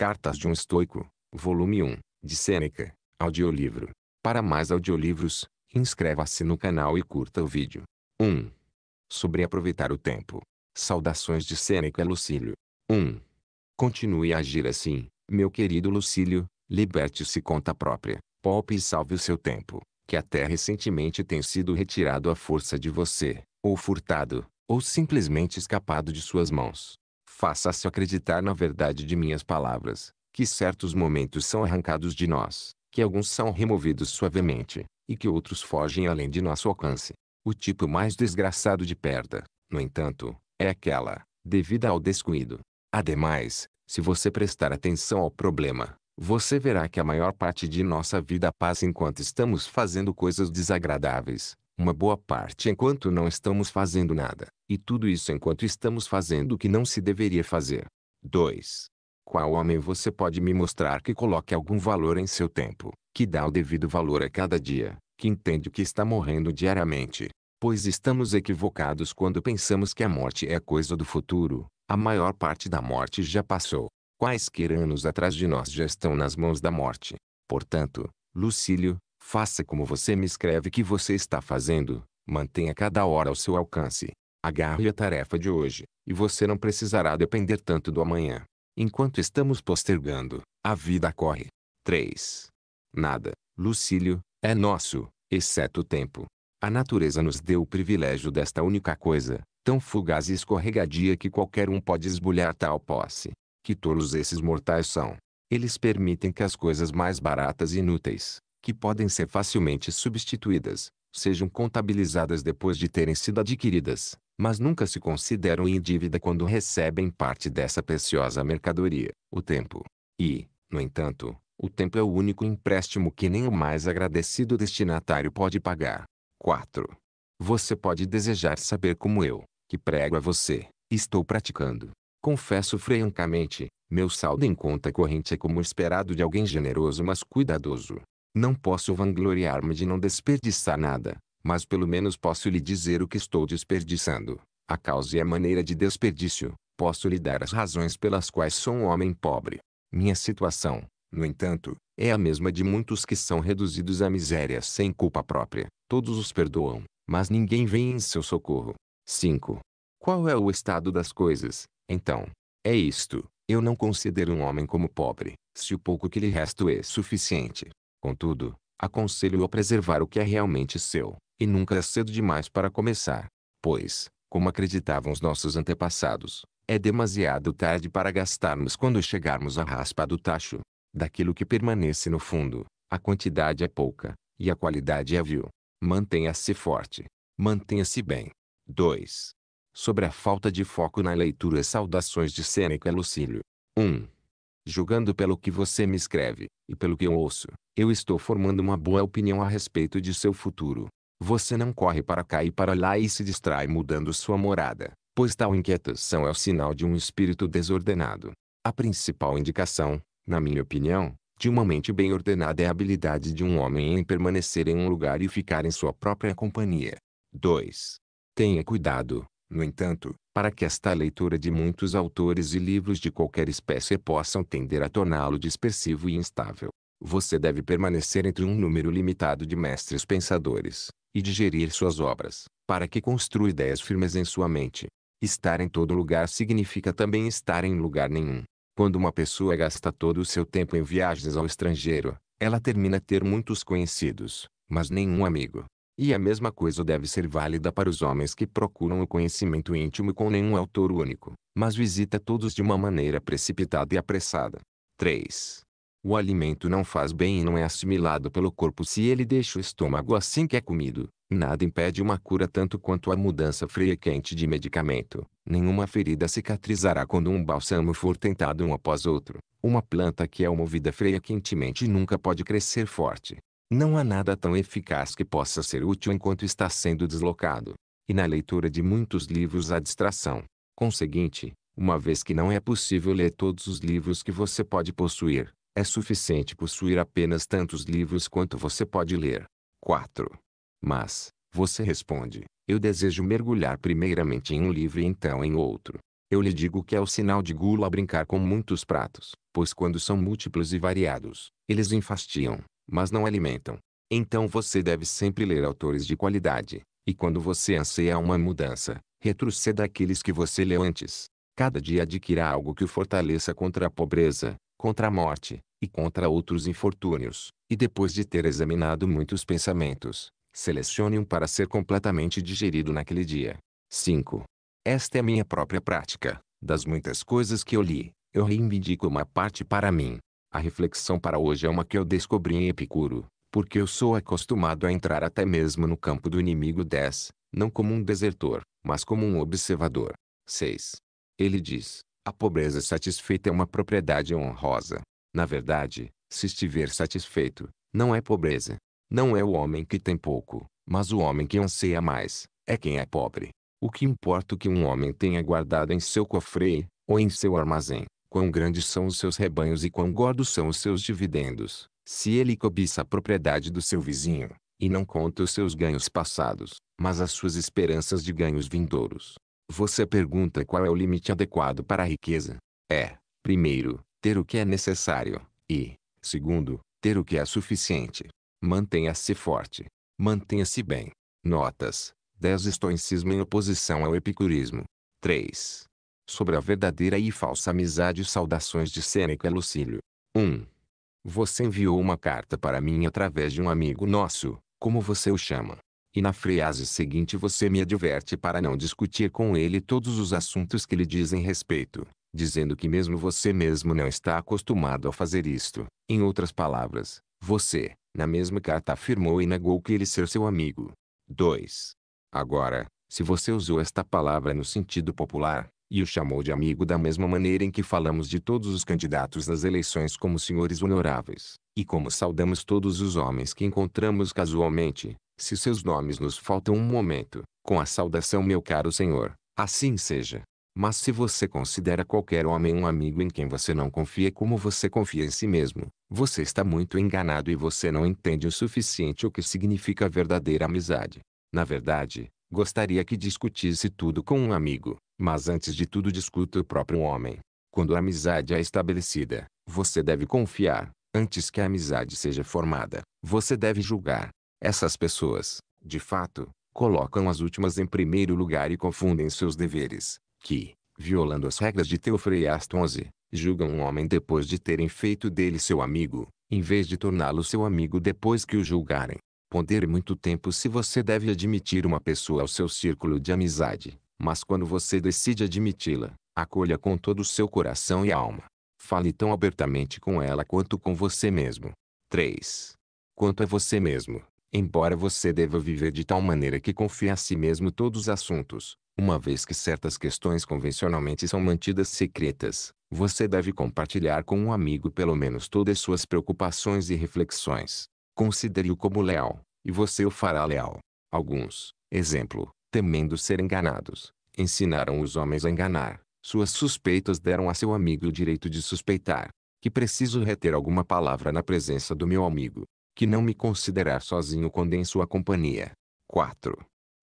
Cartas de um Estoico, volume 1, de Sêneca, audiolivro. Para mais audiolivros, inscreva-se no canal e curta o vídeo. 1. Sobre aproveitar o tempo. Saudações de Sêneca Lucílio. 1. Continue a agir assim, meu querido Lucílio, liberte-se conta própria, poupe e salve o seu tempo, que até recentemente tem sido retirado à força de você, ou furtado, ou simplesmente escapado de suas mãos faça-se acreditar na verdade de minhas palavras, que certos momentos são arrancados de nós, que alguns são removidos suavemente, e que outros fogem além de nosso alcance. O tipo mais desgraçado de perda, no entanto, é aquela, devida ao descuido. Ademais, se você prestar atenção ao problema, você verá que a maior parte de nossa vida passa enquanto estamos fazendo coisas desagradáveis, uma boa parte enquanto não estamos fazendo nada. E tudo isso enquanto estamos fazendo o que não se deveria fazer. 2. Qual homem você pode me mostrar que coloque algum valor em seu tempo, que dá o devido valor a cada dia, que entende que está morrendo diariamente? Pois estamos equivocados quando pensamos que a morte é coisa do futuro, a maior parte da morte já passou. Quaisquer anos atrás de nós já estão nas mãos da morte. Portanto, Lucílio, faça como você me escreve que você está fazendo, mantenha cada hora ao seu alcance, Agarre a tarefa de hoje, e você não precisará depender tanto do amanhã. Enquanto estamos postergando, a vida corre. 3. Nada, Lucílio, é nosso, exceto o tempo. A natureza nos deu o privilégio desta única coisa, tão fugaz e escorregadia que qualquer um pode esbulhar tal posse. Que tolos esses mortais são. Eles permitem que as coisas mais baratas e inúteis, que podem ser facilmente substituídas, sejam contabilizadas depois de terem sido adquiridas, mas nunca se consideram em dívida quando recebem parte dessa preciosa mercadoria, o tempo. E, no entanto, o tempo é o único empréstimo que nem o mais agradecido destinatário pode pagar. 4. Você pode desejar saber como eu, que prego a você, estou praticando. Confesso francamente, meu saldo em conta corrente é como esperado de alguém generoso mas cuidadoso. Não posso vangloriar-me de não desperdiçar nada, mas pelo menos posso lhe dizer o que estou desperdiçando, a causa e é a maneira de desperdício, posso lhe dar as razões pelas quais sou um homem pobre. Minha situação, no entanto, é a mesma de muitos que são reduzidos à miséria sem culpa própria. Todos os perdoam, mas ninguém vem em seu socorro. 5. Qual é o estado das coisas, então? É isto, eu não considero um homem como pobre, se o pouco que lhe resta é suficiente. Contudo, aconselho-o a preservar o que é realmente seu, e nunca é cedo demais para começar. Pois, como acreditavam os nossos antepassados, é demasiado tarde para gastarmos quando chegarmos à raspa do tacho. Daquilo que permanece no fundo, a quantidade é pouca, e a qualidade é vil. Mantenha-se forte. Mantenha-se bem. 2. Sobre a falta de foco na leitura Saudações de Sêneca e Lucílio. 1. Julgando pelo que você me escreve, e pelo que eu ouço, eu estou formando uma boa opinião a respeito de seu futuro. Você não corre para cá e para lá e se distrai mudando sua morada, pois tal inquietação é o sinal de um espírito desordenado. A principal indicação, na minha opinião, de uma mente bem ordenada é a habilidade de um homem em permanecer em um lugar e ficar em sua própria companhia. 2. Tenha cuidado, no entanto, para que esta leitura de muitos autores e livros de qualquer espécie possam tender a torná-lo dispersivo e instável. Você deve permanecer entre um número limitado de mestres pensadores, e digerir suas obras, para que construa ideias firmes em sua mente. Estar em todo lugar significa também estar em lugar nenhum. Quando uma pessoa gasta todo o seu tempo em viagens ao estrangeiro, ela termina ter muitos conhecidos, mas nenhum amigo. E a mesma coisa deve ser válida para os homens que procuram o conhecimento íntimo com nenhum autor único, mas visita todos de uma maneira precipitada e apressada. 3. O alimento não faz bem e não é assimilado pelo corpo se ele deixa o estômago assim que é comido. Nada impede uma cura tanto quanto a mudança quente de medicamento. Nenhuma ferida cicatrizará quando um bálsamo for tentado um após outro. Uma planta que é movida quentemente nunca pode crescer forte. Não há nada tão eficaz que possa ser útil enquanto está sendo deslocado. E na leitura de muitos livros há distração. Conseguinte, uma vez que não é possível ler todos os livros que você pode possuir, é suficiente possuir apenas tantos livros quanto você pode ler. 4. Mas, você responde, eu desejo mergulhar primeiramente em um livro e então em outro. Eu lhe digo que é o sinal de gula brincar com muitos pratos, pois quando são múltiplos e variados, eles enfastiam, mas não alimentam. Então você deve sempre ler autores de qualidade, e quando você anseia uma mudança, retroceda aqueles que você leu antes. Cada dia adquira algo que o fortaleça contra a pobreza, contra a morte, e contra outros infortúnios, e depois de ter examinado muitos pensamentos, selecione um para ser completamente digerido naquele dia. 5. Esta é minha própria prática. Das muitas coisas que eu li, eu reivindico uma parte para mim. A reflexão para hoje é uma que eu descobri em Epicuro, porque eu sou acostumado a entrar até mesmo no campo do inimigo 10, não como um desertor, mas como um observador. 6. Ele diz: a pobreza satisfeita é uma propriedade honrosa. Na verdade, se estiver satisfeito, não é pobreza. Não é o homem que tem pouco, mas o homem que anseia mais, é quem é pobre. O que importa é que um homem tenha guardado em seu cofre, ou em seu armazém, quão grandes são os seus rebanhos e quão gordos são os seus dividendos, se ele cobiça a propriedade do seu vizinho, e não conta os seus ganhos passados, mas as suas esperanças de ganhos vindouros. Você pergunta qual é o limite adequado para a riqueza? É, primeiro, ter o que é necessário, e, segundo, ter o que é suficiente. Mantenha-se forte. Mantenha-se bem. Notas. 10 Estoicismo em oposição ao epicurismo. 3. Sobre a verdadeira e falsa amizade Saudações de Sêneca Lucílio. 1. Você enviou uma carta para mim através de um amigo nosso, como você o chama. E na frase seguinte você me adverte para não discutir com ele todos os assuntos que lhe dizem respeito dizendo que mesmo você mesmo não está acostumado a fazer isto. Em outras palavras, você, na mesma carta afirmou e negou que ele ser seu amigo. 2. Agora, se você usou esta palavra no sentido popular, e o chamou de amigo da mesma maneira em que falamos de todos os candidatos nas eleições como senhores honoráveis, e como saudamos todos os homens que encontramos casualmente, se seus nomes nos faltam um momento, com a saudação meu caro senhor, assim seja. Mas se você considera qualquer homem um amigo em quem você não confia como você confia em si mesmo, você está muito enganado e você não entende o suficiente o que significa verdadeira amizade. Na verdade, gostaria que discutisse tudo com um amigo, mas antes de tudo discuta o próprio homem. Quando a amizade é estabelecida, você deve confiar. Antes que a amizade seja formada, você deve julgar. Essas pessoas, de fato, colocam as últimas em primeiro lugar e confundem seus deveres, que, violando as regras de Teofreias 11, julgam um homem depois de terem feito dele seu amigo, em vez de torná-lo seu amigo depois que o julgarem. Pondere muito tempo se você deve admitir uma pessoa ao seu círculo de amizade, mas quando você decide admiti-la, acolha com todo o seu coração e alma. Fale tão abertamente com ela quanto com você mesmo. 3. Quanto a você mesmo, embora você deva viver de tal maneira que confie a si mesmo todos os assuntos, uma vez que certas questões convencionalmente são mantidas secretas, você deve compartilhar com um amigo pelo menos todas suas preocupações e reflexões. Considere-o como leal, e você o fará leal. Alguns, exemplo, temendo ser enganados, ensinaram os homens a enganar. Suas suspeitas deram a seu amigo o direito de suspeitar. Que preciso reter alguma palavra na presença do meu amigo. Que não me considerar sozinho quando em sua companhia. 4.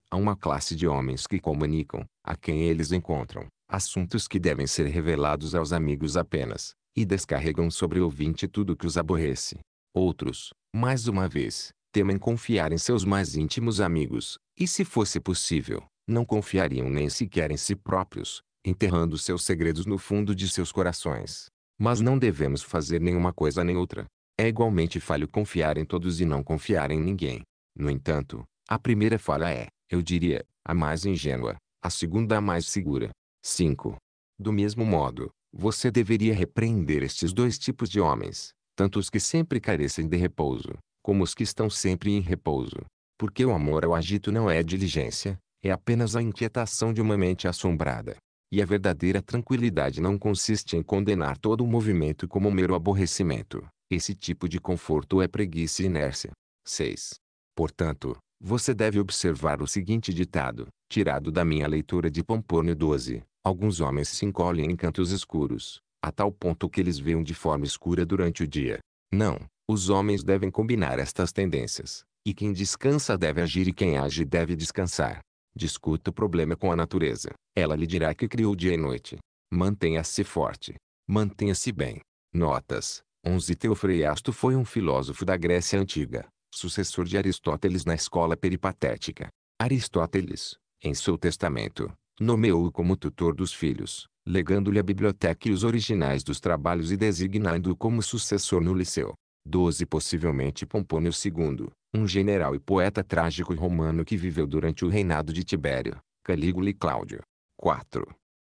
Há uma classe de homens que comunicam, a quem eles encontram, assuntos que devem ser revelados aos amigos apenas, e descarregam sobre o ouvinte tudo que os aborrece. Outros, mais uma vez, temem confiar em seus mais íntimos amigos, e se fosse possível, não confiariam nem sequer em si próprios, enterrando seus segredos no fundo de seus corações. Mas não devemos fazer nenhuma coisa nem outra. É igualmente falho confiar em todos e não confiar em ninguém. No entanto, a primeira falha é, eu diria, a mais ingênua, a segunda a mais segura. 5. Do mesmo modo, você deveria repreender estes dois tipos de homens, tanto os que sempre carecem de repouso, como os que estão sempre em repouso. Porque o amor ao agito não é diligência, é apenas a inquietação de uma mente assombrada. E a verdadeira tranquilidade não consiste em condenar todo o movimento como um mero aborrecimento. Esse tipo de conforto é preguiça e inércia. 6. Portanto, você deve observar o seguinte ditado, tirado da minha leitura de Pompônio XII: Alguns homens se encolhem em cantos escuros, a tal ponto que eles veem de forma escura durante o dia. Não, os homens devem combinar estas tendências, e quem descansa deve agir e quem age deve descansar. Discuta o problema com a natureza, ela lhe dirá que criou dia e noite. Mantenha-se forte. Mantenha-se bem. Notas 11 Teofrasto foi um filósofo da Grécia Antiga, sucessor de Aristóteles na escola peripatética. Aristóteles, em seu testamento, nomeou-o como tutor dos filhos, legando-lhe a biblioteca e os originais dos trabalhos e designando-o como sucessor no Liceu. 12 Possivelmente Pompônio II, um general e poeta trágico romano que viveu durante o reinado de Tibério, Calígula e Cláudio. 4.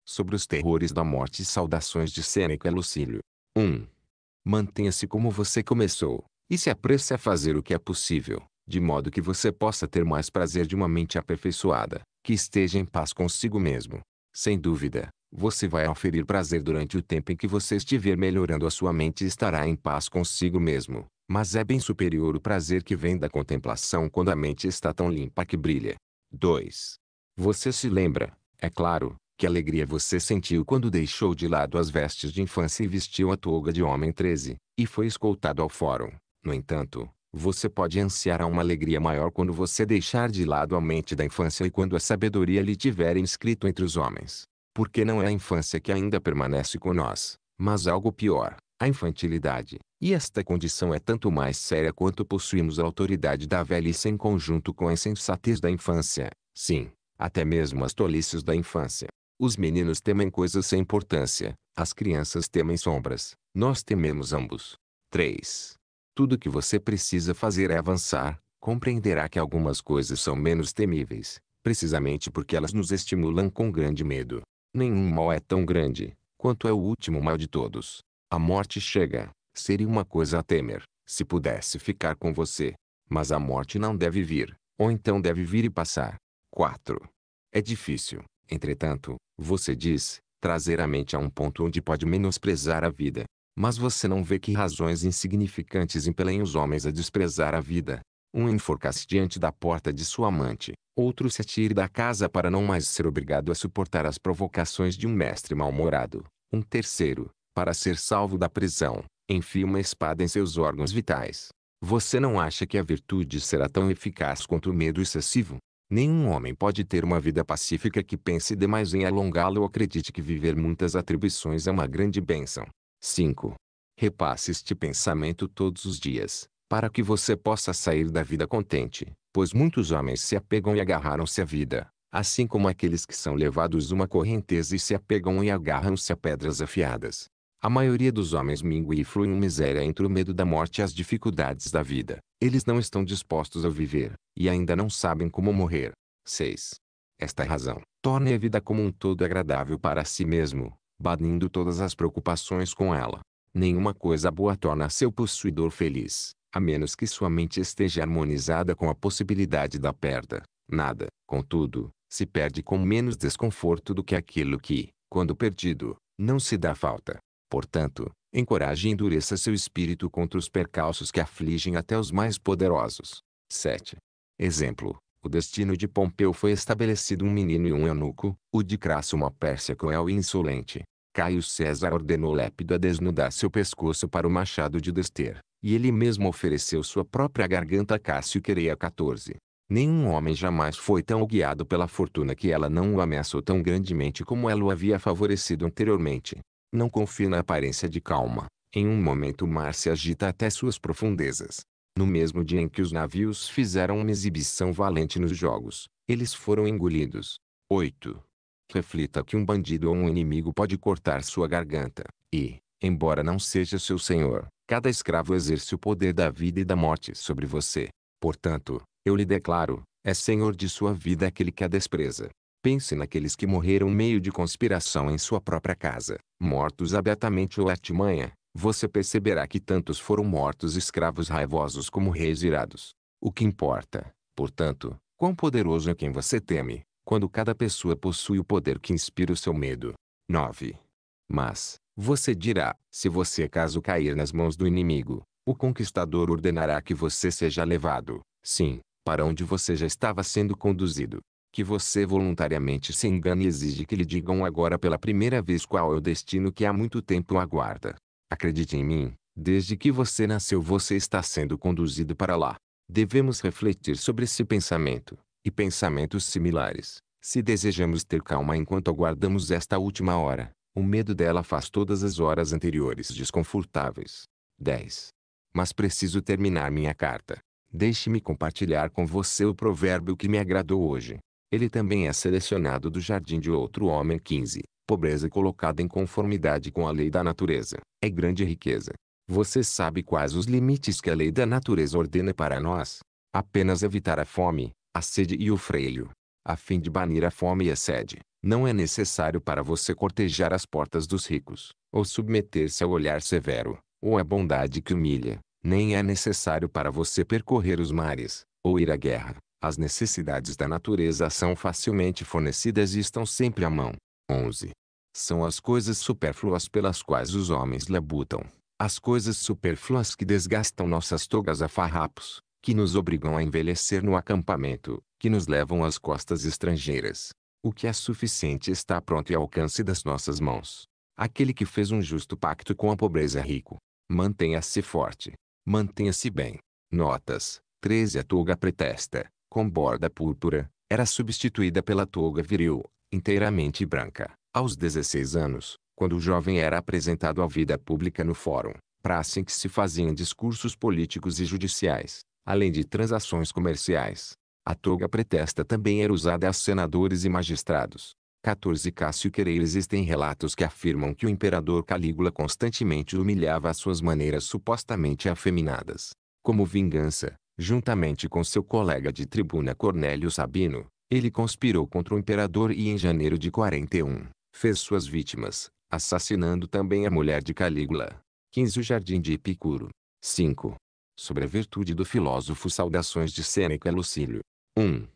Sobre os terrores da morte e saudações de Sêneca Lucílio. 1. Mantenha-se como você começou, e se apresse é a é fazer o que é possível, de modo que você possa ter mais prazer de uma mente aperfeiçoada, que esteja em paz consigo mesmo. Sem dúvida, você vai oferir prazer durante o tempo em que você estiver melhorando a sua mente e estará em paz consigo mesmo. Mas é bem superior o prazer que vem da contemplação quando a mente está tão limpa que brilha. 2. Você se lembra, é claro, que alegria você sentiu quando deixou de lado as vestes de infância e vestiu a toga de homem 13, e foi escoltado ao fórum. No entanto, você pode ansiar a uma alegria maior quando você deixar de lado a mente da infância e quando a sabedoria lhe tiver inscrito entre os homens. Porque não é a infância que ainda permanece com nós, mas algo pior, a infantilidade. E esta condição é tanto mais séria quanto possuímos a autoridade da velhice em conjunto com a insensatez da infância. Sim, até mesmo as tolices da infância. Os meninos temem coisas sem importância, as crianças temem sombras. Nós tememos ambos. 3. Tudo que você precisa fazer é avançar, compreenderá que algumas coisas são menos temíveis, precisamente porque elas nos estimulam com grande medo. Nenhum mal é tão grande, quanto é o último mal de todos. A morte chega, seria uma coisa a temer, se pudesse ficar com você. Mas a morte não deve vir, ou então deve vir e passar. 4. É difícil, entretanto, você diz, trazer a mente a um ponto onde pode menosprezar a vida, mas você não vê que razões insignificantes impelem os homens a desprezar a vida. Um enforca-se diante da porta de sua amante, outro se atire da casa para não mais ser obrigado a suportar as provocações de um mestre mal-humorado, um terceiro, para ser salvo da prisão, enfia uma espada em seus órgãos vitais. Você não acha que a virtude será tão eficaz quanto o medo excessivo? Nenhum homem pode ter uma vida pacífica que pense demais em alongá-la ou acredite que viver muitas atribuições é uma grande bênção. 5. Repasse este pensamento todos os dias, para que você possa sair da vida contente, pois muitos homens se apegam e agarraram-se à vida, assim como aqueles que são levados uma correnteza e se apegam e agarram-se a pedras afiadas. A maioria dos homens mingua e flui em miséria entre o medo da morte e as dificuldades da vida. Eles não estão dispostos a viver, e ainda não sabem como morrer. 6. Esta razão torne a vida como um todo agradável para si mesmo, banindo todas as preocupações com ela. Nenhuma coisa boa torna seu possuidor feliz, a menos que sua mente esteja harmonizada com a possibilidade da perda. Nada, contudo, se perde com menos desconforto do que aquilo que, quando perdido, não se dá falta. Portanto, encoraje e endureça seu espírito contra os percalços que afligem até os mais poderosos. 7. Exemplo. O destino de Pompeu foi estabelecido um menino e um eunuco, o de Crasso uma pérsia cruel e insolente. Caio César ordenou Lépido a desnudar seu pescoço para o machado de dester, e ele mesmo ofereceu sua própria garganta a Cássio Quereia 14. Nenhum homem jamais foi tão guiado pela fortuna que ela não o ameaçou tão grandemente como ela o havia favorecido anteriormente. Não confie na aparência de calma. Em um momento o mar se agita até suas profundezas. No mesmo dia em que os navios fizeram uma exibição valente nos jogos, eles foram engolidos. 8. Reflita que um bandido ou um inimigo pode cortar sua garganta, e, embora não seja seu senhor, cada escravo exerce o poder da vida e da morte sobre você. Portanto, eu lhe declaro, é senhor de sua vida aquele que a despreza. Pense naqueles que morreram meio de conspiração em sua própria casa, mortos abertamente ou artimanha, você perceberá que tantos foram mortos escravos raivosos como reis irados. O que importa, portanto, quão poderoso é quem você teme, quando cada pessoa possui o poder que inspira o seu medo. 9. Mas, você dirá, se você caso cair nas mãos do inimigo, o conquistador ordenará que você seja levado, sim, para onde você já estava sendo conduzido. Que você voluntariamente se engane e exige que lhe digam agora pela primeira vez qual é o destino que há muito tempo aguarda. Acredite em mim, desde que você nasceu você está sendo conduzido para lá. Devemos refletir sobre esse pensamento, e pensamentos similares. Se desejamos ter calma enquanto aguardamos esta última hora, o medo dela faz todas as horas anteriores desconfortáveis. 10. Mas preciso terminar minha carta. Deixe-me compartilhar com você o provérbio que me agradou hoje. Ele também é selecionado do Jardim de Outro Homem 15 pobreza colocada em conformidade com a lei da natureza, é grande riqueza. Você sabe quais os limites que a lei da natureza ordena para nós? Apenas evitar a fome, a sede e o freio. A fim de banir a fome e a sede, não é necessário para você cortejar as portas dos ricos, ou submeter-se ao olhar severo, ou à bondade que humilha, nem é necessário para você percorrer os mares, ou ir à guerra. As necessidades da natureza são facilmente fornecidas e estão sempre à mão. 11. São as coisas supérfluas pelas quais os homens labutam, as coisas supérfluas que desgastam nossas togas a farrapos, que nos obrigam a envelhecer no acampamento, que nos levam às costas estrangeiras. O que é suficiente está pronto e ao alcance das nossas mãos. Aquele que fez um justo pacto com a pobreza é rico. Mantenha-se forte. Mantenha-se bem. Notas. 13 A toga pretesta, com borda púrpura, era substituída pela toga viril, inteiramente branca. Aos 16 anos, quando o jovem era apresentado à vida pública no fórum, praça em assim que se faziam discursos políticos e judiciais, além de transações comerciais. A toga pretexta também era usada a senadores e magistrados. 14 Cássio Querer Existem relatos que afirmam que o imperador Calígula constantemente humilhava as suas maneiras supostamente afeminadas. Como vingança, juntamente com seu colega de tribuna Cornélio Sabino, ele conspirou contra o imperador e em janeiro de 41, fez suas vítimas, assassinando também a mulher de Calígula. 15 O Jardim de Epicuro. 5. Sobre a virtude do filósofo Saudações de Sêneca Lucílio. 1.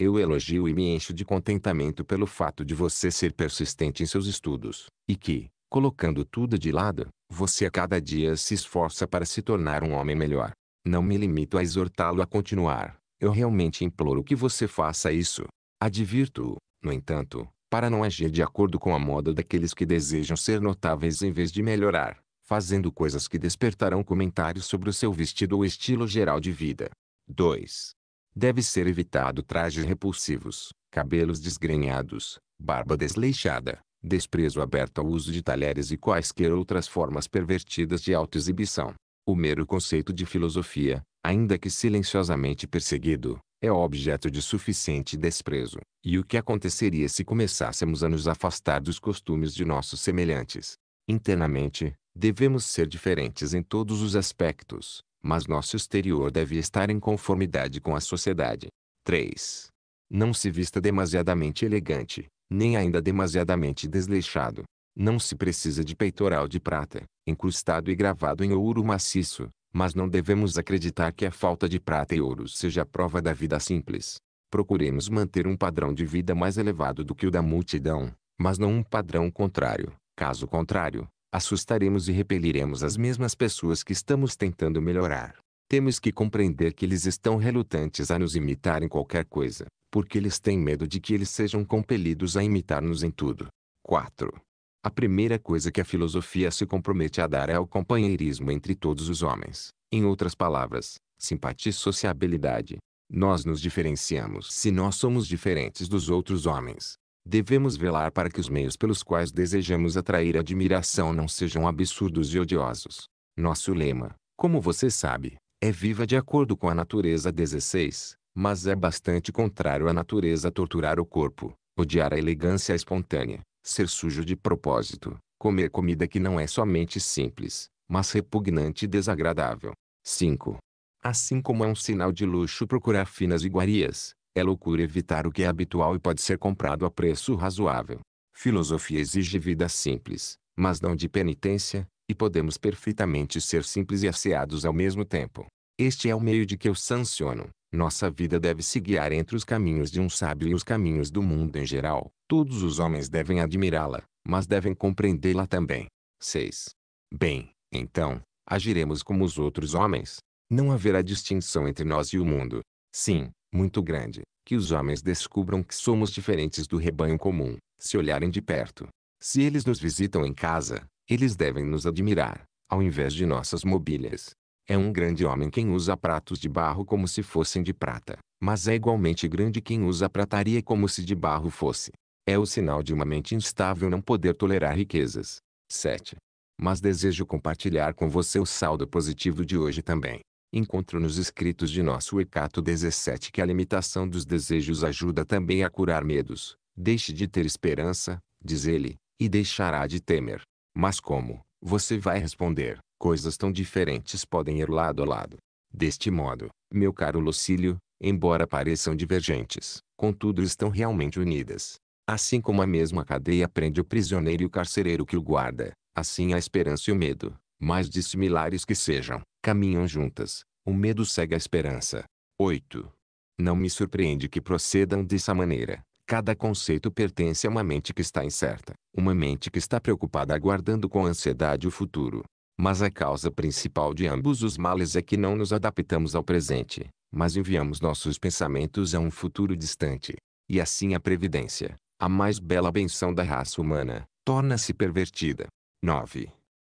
Eu elogio e me encho de contentamento pelo fato de você ser persistente em seus estudos, e que, colocando tudo de lado, você a cada dia se esforça para se tornar um homem melhor. Não me limito a exortá-lo a continuar, eu realmente imploro que você faça isso. Advirto-o, no entanto, para não agir de acordo com a moda daqueles que desejam ser notáveis em vez de melhorar, fazendo coisas que despertarão comentários sobre o seu vestido ou estilo geral de vida. 2. Deve ser evitado trajes repulsivos, cabelos desgrenhados, barba desleixada, desprezo aberto ao uso de talheres e quaisquer outras formas pervertidas de autoexibição. O mero conceito de filosofia, ainda que silenciosamente perseguido, é objeto de suficiente desprezo. E o que aconteceria se começássemos a nos afastar dos costumes de nossos semelhantes? Internamente, devemos ser diferentes em todos os aspectos, mas nosso exterior deve estar em conformidade com a sociedade. 3. Não se vista demasiadamente elegante, nem ainda demasiadamente desleixado. Não se precisa de peitoral de prata, incrustado e gravado em ouro maciço, mas não devemos acreditar que a falta de prata e ouro seja a prova da vida simples. Procuremos manter um padrão de vida mais elevado do que o da multidão, mas não um padrão contrário. Caso contrário, assustaremos e repeliremos as mesmas pessoas que estamos tentando melhorar. Temos que compreender que eles estão relutantes a nos imitar em qualquer coisa, porque eles têm medo de que eles sejam compelidos a imitar-nos em tudo. 4. A primeira coisa que a filosofia se compromete a dar é o companheirismo entre todos os homens. Em outras palavras, simpatia e sociabilidade. Nós nos diferenciamos se nós somos diferentes dos outros homens. Devemos velar para que os meios pelos quais desejamos atrair admiração não sejam absurdos e odiosos. Nosso lema, como você sabe, é viva de acordo com a natureza 16, mas é bastante contrário à natureza torturar o corpo, odiar a elegância espontânea, ser sujo de propósito, comer comida que não é somente simples, mas repugnante e desagradável. 5. Assim como é um sinal de luxo procurar finas iguarias, é loucura evitar o que é habitual e pode ser comprado a preço razoável. Filosofia exige vida simples, mas não de penitência, e podemos perfeitamente ser simples e asseados ao mesmo tempo. Este é o meio de que eu sanciono. Nossa vida deve se guiar entre os caminhos de um sábio e os caminhos do mundo em geral. Todos os homens devem admirá-la, mas devem compreendê-la também. 6. Bem, então, agiremos como os outros homens. Não haverá distinção entre nós e o mundo. Sim, muito grande, que os homens descubram que somos diferentes do rebanho comum, se olharem de perto. Se eles nos visitam em casa, eles devem nos admirar, ao invés de nossas mobílias. É um grande homem quem usa pratos de barro como se fossem de prata, mas é igualmente grande quem usa prataria como se de barro fosse. É o sinal de uma mente instável não poder tolerar riquezas. 7. Mas desejo compartilhar com você o saldo positivo de hoje também. Encontro nos escritos de nosso Ecato 17 que a limitação dos desejos ajuda também a curar medos. Deixe de ter esperança, diz ele, e deixará de temer. Mas como? Você vai responder, coisas tão diferentes podem ir lado a lado. Deste modo, meu caro Lucílio, embora pareçam divergentes, contudo estão realmente unidas. Assim como a mesma cadeia prende o prisioneiro e o carcereiro que o guarda, assim a esperança e o medo, mais dissimilares que sejam, caminham juntas. O medo segue a esperança. 8. Não me surpreende que procedam dessa maneira. Cada conceito pertence a uma mente que está incerta, uma mente que está preocupada aguardando com ansiedade o futuro. Mas a causa principal de ambos os males é que não nos adaptamos ao presente, mas enviamos nossos pensamentos a um futuro distante. E assim a previdência, a mais bela benção da raça humana, torna-se pervertida. 9.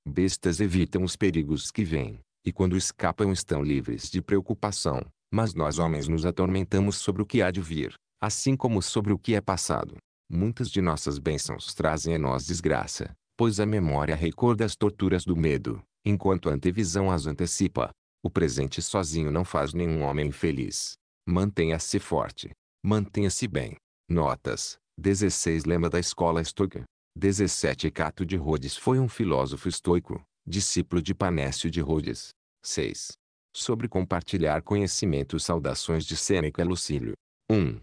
Bestas evitam os perigos que vêm, e quando escapam estão livres de preocupação, mas nós homens nos atormentamos sobre o que há de vir, assim como sobre o que é passado. Muitas de nossas bênçãos trazem a nós desgraça, pois a memória recorda as torturas do medo, enquanto a antevisão as antecipa. O presente sozinho não faz nenhum homem feliz. Mantenha-se forte. Mantenha-se bem. Notas. 16 Lema da escola estoica. 17 Cato de Rhodes foi um filósofo estoico, discípulo de Panécio de Rhodes. 6. Sobre compartilhar conhecimento Saudações de Sêneca Lucílio. 1.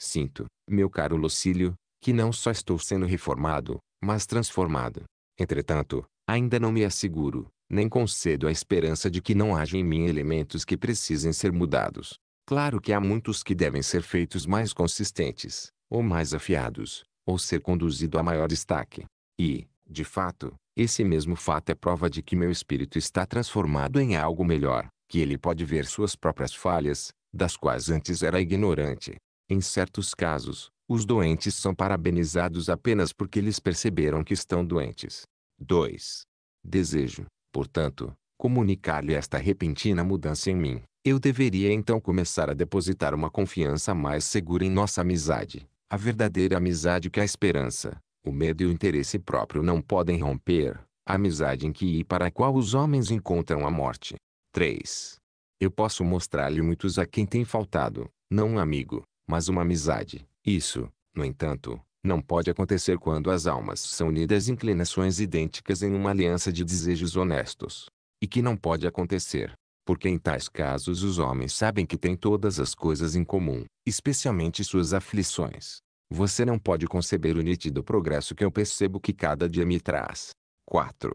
Sinto, meu caro Lucílio, que não só estou sendo reformado, mas transformado. Entretanto, ainda não me asseguro, nem concedo a esperança de que não haja em mim elementos que precisem ser mudados. Claro que há muitos que devem ser feitos mais consistentes, ou mais afiados, ou ser conduzido a maior destaque. E, de fato, esse mesmo fato é prova de que meu espírito está transformado em algo melhor, que ele pode ver suas próprias falhas, das quais antes era ignorante. Em certos casos, os doentes são parabenizados apenas porque eles perceberam que estão doentes. 2. Desejo, portanto, comunicar-lhe esta repentina mudança em mim. Eu deveria então começar a depositar uma confiança mais segura em nossa amizade. A verdadeira amizade que a esperança, o medo e o interesse próprio não podem romper, a amizade em que e para a qual os homens encontram a morte. 3. Eu posso mostrar-lhe muitos a quem tem faltado, não um amigo, mas uma amizade. Isso, no entanto, não pode acontecer quando as almas são unidas inclinações idênticas em uma aliança de desejos honestos. E que não pode acontecer, porque em tais casos os homens sabem que têm todas as coisas em comum, especialmente suas aflições. Você não pode conceber o nítido progresso que eu percebo que cada dia me traz. 4.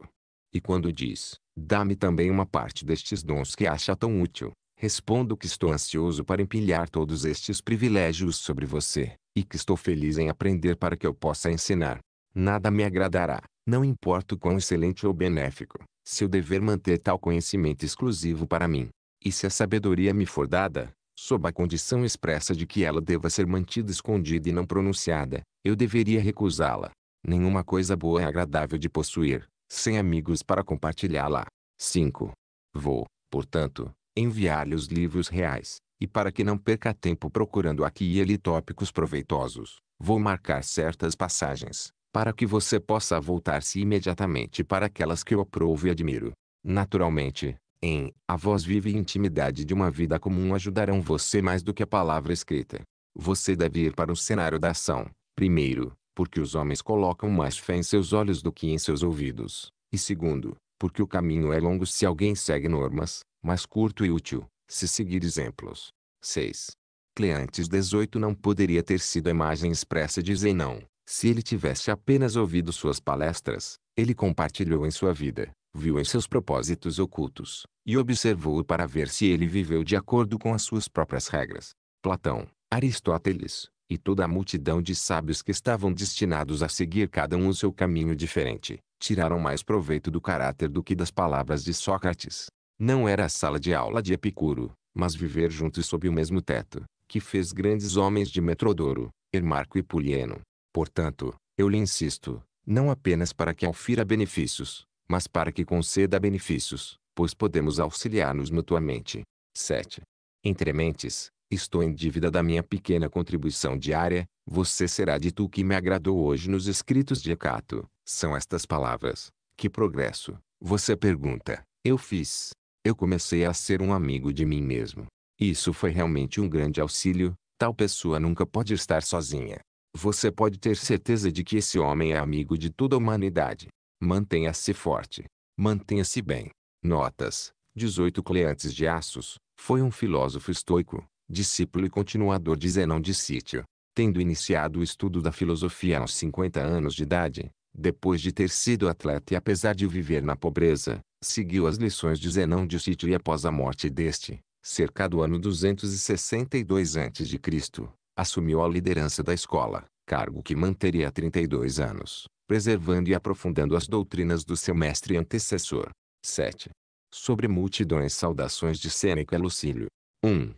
E quando diz, dá-me também uma parte destes dons que acha tão útil, respondo que estou ansioso para empilhar todos estes privilégios sobre você, e que estou feliz em aprender para que eu possa ensinar. Nada me agradará, não importa o quão excelente ou benéfico, se eu dever manter tal conhecimento exclusivo para mim. E se a sabedoria me for dada, sob a condição expressa de que ela deva ser mantida escondida e não pronunciada, eu deveria recusá-la. Nenhuma coisa boa é agradável de possuir, sem amigos para compartilhá-la. 5. Vou, portanto, enviar-lhe os livros reais, e para que não perca tempo procurando aqui e ali tópicos proveitosos, vou marcar certas passagens, para que você possa voltar-se imediatamente para aquelas que eu aprovo e admiro. Naturalmente, em A Voz viva e Intimidade de uma Vida Comum ajudarão você mais do que a palavra escrita. Você deve ir para o cenário da ação, primeiro, porque os homens colocam mais fé em seus olhos do que em seus ouvidos, e segundo, porque o caminho é longo se alguém segue normas, mas curto e útil, se seguir exemplos. 6. Cleantes 18 não poderia ter sido a imagem expressa de Zenão, se ele tivesse apenas ouvido suas palestras, ele compartilhou em sua vida, viu em seus propósitos ocultos, e observou-o para ver se ele viveu de acordo com as suas próprias regras. Platão, Aristóteles, e toda a multidão de sábios que estavam destinados a seguir cada um o seu caminho diferente, tiraram mais proveito do caráter do que das palavras de Sócrates. Não era a sala de aula de Epicuro, mas viver juntos sob o mesmo teto, que fez grandes homens de Metrodoro, Ermarco e Pulieno, Portanto, eu lhe insisto, não apenas para que ofira benefícios, mas para que conceda benefícios, pois podemos auxiliar-nos mutuamente. 7. Entre mentes, estou em dívida da minha pequena contribuição diária, você será dito tu que me agradou hoje nos escritos de Hecato. São estas palavras. Que progresso, você pergunta, eu fiz. Eu comecei a ser um amigo de mim mesmo. Isso foi realmente um grande auxílio, tal pessoa nunca pode estar sozinha. Você pode ter certeza de que esse homem é amigo de toda a humanidade. Mantenha-se forte. Mantenha-se bem. Notas. 18 Cleantes de Assos, foi um filósofo estoico, discípulo e continuador de Zenão de Sítio. Tendo iniciado o estudo da filosofia aos 50 anos de idade, depois de ter sido atleta e apesar de viver na pobreza, seguiu as lições de Zenão de Sítio e após a morte deste, cerca do ano 262 a.C., assumiu a liderança da escola, cargo que manteria há 32 anos, preservando e aprofundando as doutrinas do seu mestre antecessor. 7. Sobre multidões saudações de Sêneca e Lucílio. 1.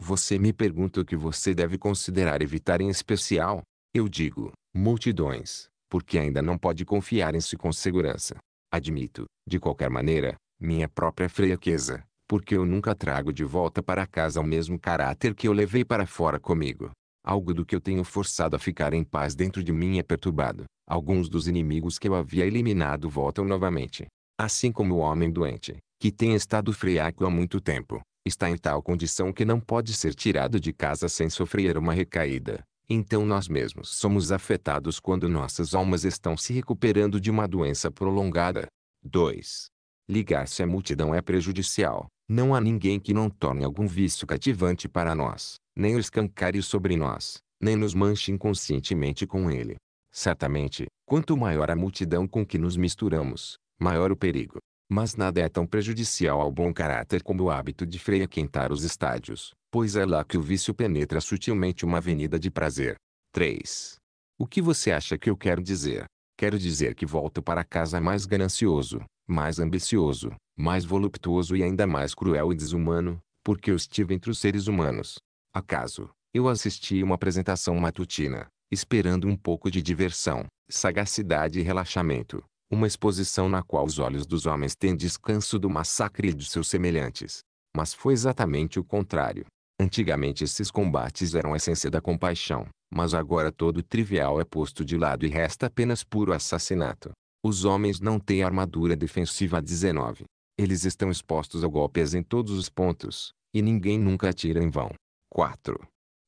Você me pergunta o que você deve considerar evitar em especial? Eu digo, multidões, porque ainda não pode confiar em si com segurança. Admito, de qualquer maneira, minha própria fraqueza, porque eu nunca trago de volta para casa o mesmo caráter que eu levei para fora comigo. Algo do que eu tenho forçado a ficar em paz dentro de mim é perturbado. Alguns dos inimigos que eu havia eliminado voltam novamente. Assim como o homem doente, que tem estado friaco há muito tempo, está em tal condição que não pode ser tirado de casa sem sofrer uma recaída. Então nós mesmos somos afetados quando nossas almas estão se recuperando de uma doença prolongada. 2. Ligar-se à multidão é prejudicial. Não há ninguém que não torne algum vício cativante para nós, nem o escancare sobre nós, nem nos manche inconscientemente com ele. Certamente, quanto maior a multidão com que nos misturamos, maior o perigo. Mas nada é tão prejudicial ao bom caráter como o hábito de quentar os estádios, pois é lá que o vício penetra sutilmente uma avenida de prazer. 3. O que você acha que eu quero dizer? Quero dizer que volto para casa mais ganancioso, mais ambicioso, mais voluptuoso e ainda mais cruel e desumano, porque eu estive entre os seres humanos. Acaso, eu assisti uma apresentação matutina, esperando um pouco de diversão, sagacidade e relaxamento, uma exposição na qual os olhos dos homens têm descanso do massacre de seus semelhantes. Mas foi exatamente o contrário. Antigamente esses combates eram a essência da compaixão, mas agora todo trivial é posto de lado e resta apenas puro assassinato. Os homens não têm armadura defensiva 19. Eles estão expostos a golpes em todos os pontos, e ninguém nunca atira em vão. 4.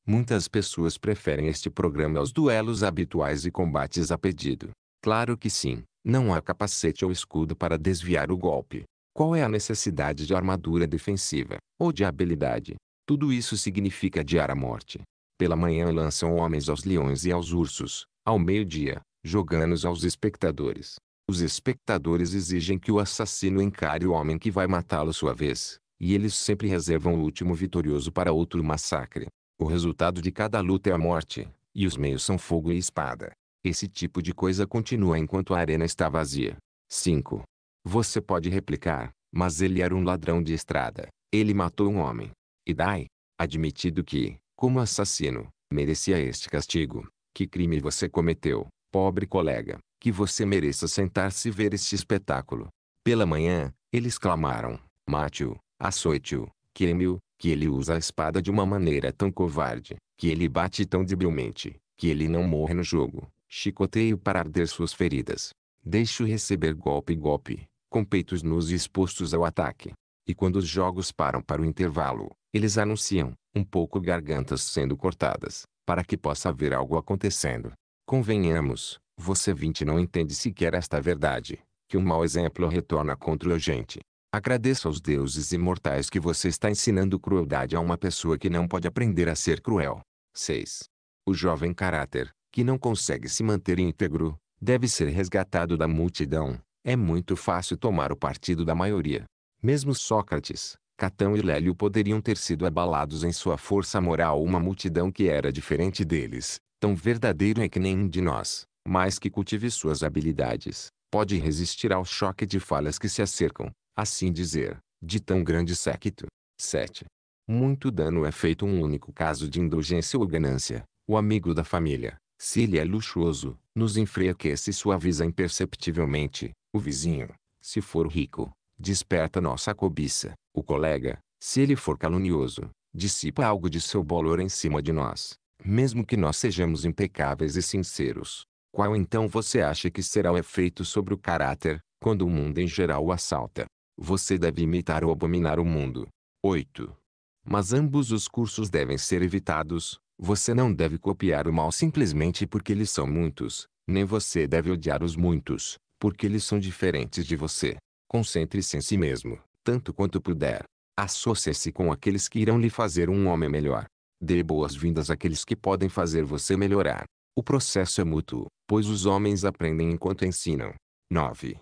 Muitas pessoas preferem este programa aos duelos habituais e combates a pedido. Claro que sim, não há capacete ou escudo para desviar o golpe. Qual é a necessidade de armadura defensiva, ou de habilidade? Tudo isso significa adiar a morte. Pela manhã lançam homens aos leões e aos ursos, ao meio-dia, jogando-os aos espectadores. Os espectadores exigem que o assassino encare o homem que vai matá-lo sua vez, e eles sempre reservam o último vitorioso para outro massacre. O resultado de cada luta é a morte, e os meios são fogo e espada. Esse tipo de coisa continua enquanto a arena está vazia. 5. Você pode replicar, mas ele era um ladrão de estrada. Ele matou um homem. E dai, admitido que, como assassino, merecia este castigo. Que crime você cometeu, pobre colega? que você mereça sentar-se e ver este espetáculo. Pela manhã, eles clamaram, mate-o, açoite-o, queime-o, que ele usa a espada de uma maneira tão covarde, que ele bate tão debilmente, que ele não morre no jogo, chicoteio para arder suas feridas. Deixe-o receber golpe e golpe, com peitos nus e expostos ao ataque. E quando os jogos param para o intervalo, eles anunciam, um pouco gargantas sendo cortadas, para que possa haver algo acontecendo. Convenhamos, você vinte não entende sequer esta verdade, que o mau exemplo retorna contra o gente. Agradeça aos deuses imortais que você está ensinando crueldade a uma pessoa que não pode aprender a ser cruel. 6. O jovem caráter, que não consegue se manter íntegro, deve ser resgatado da multidão. É muito fácil tomar o partido da maioria. Mesmo Sócrates, Catão e Lélio poderiam ter sido abalados em sua força moral uma multidão que era diferente deles, tão verdadeiro é que nenhum de nós, mais que cultive suas habilidades, pode resistir ao choque de falhas que se acercam, assim dizer, de tão grande séquito. 7. Muito dano é feito um único caso de indulgência ou ganância. O amigo da família, se ele é luxuoso, nos enfraquece e suaviza imperceptivelmente. O vizinho, se for rico, desperta nossa cobiça. O colega, se ele for calunioso, dissipa algo de seu bolor em cima de nós. Mesmo que nós sejamos impecáveis e sinceros, qual então você acha que será o efeito sobre o caráter, quando o mundo em geral o assalta? Você deve imitar ou abominar o mundo. 8. Mas ambos os cursos devem ser evitados. Você não deve copiar o mal simplesmente porque eles são muitos, nem você deve odiar os muitos, porque eles são diferentes de você. Concentre-se em si mesmo, tanto quanto puder. Associe-se com aqueles que irão lhe fazer um homem melhor. Dê boas-vindas àqueles que podem fazer você melhorar. O processo é mútuo, pois os homens aprendem enquanto ensinam. 9.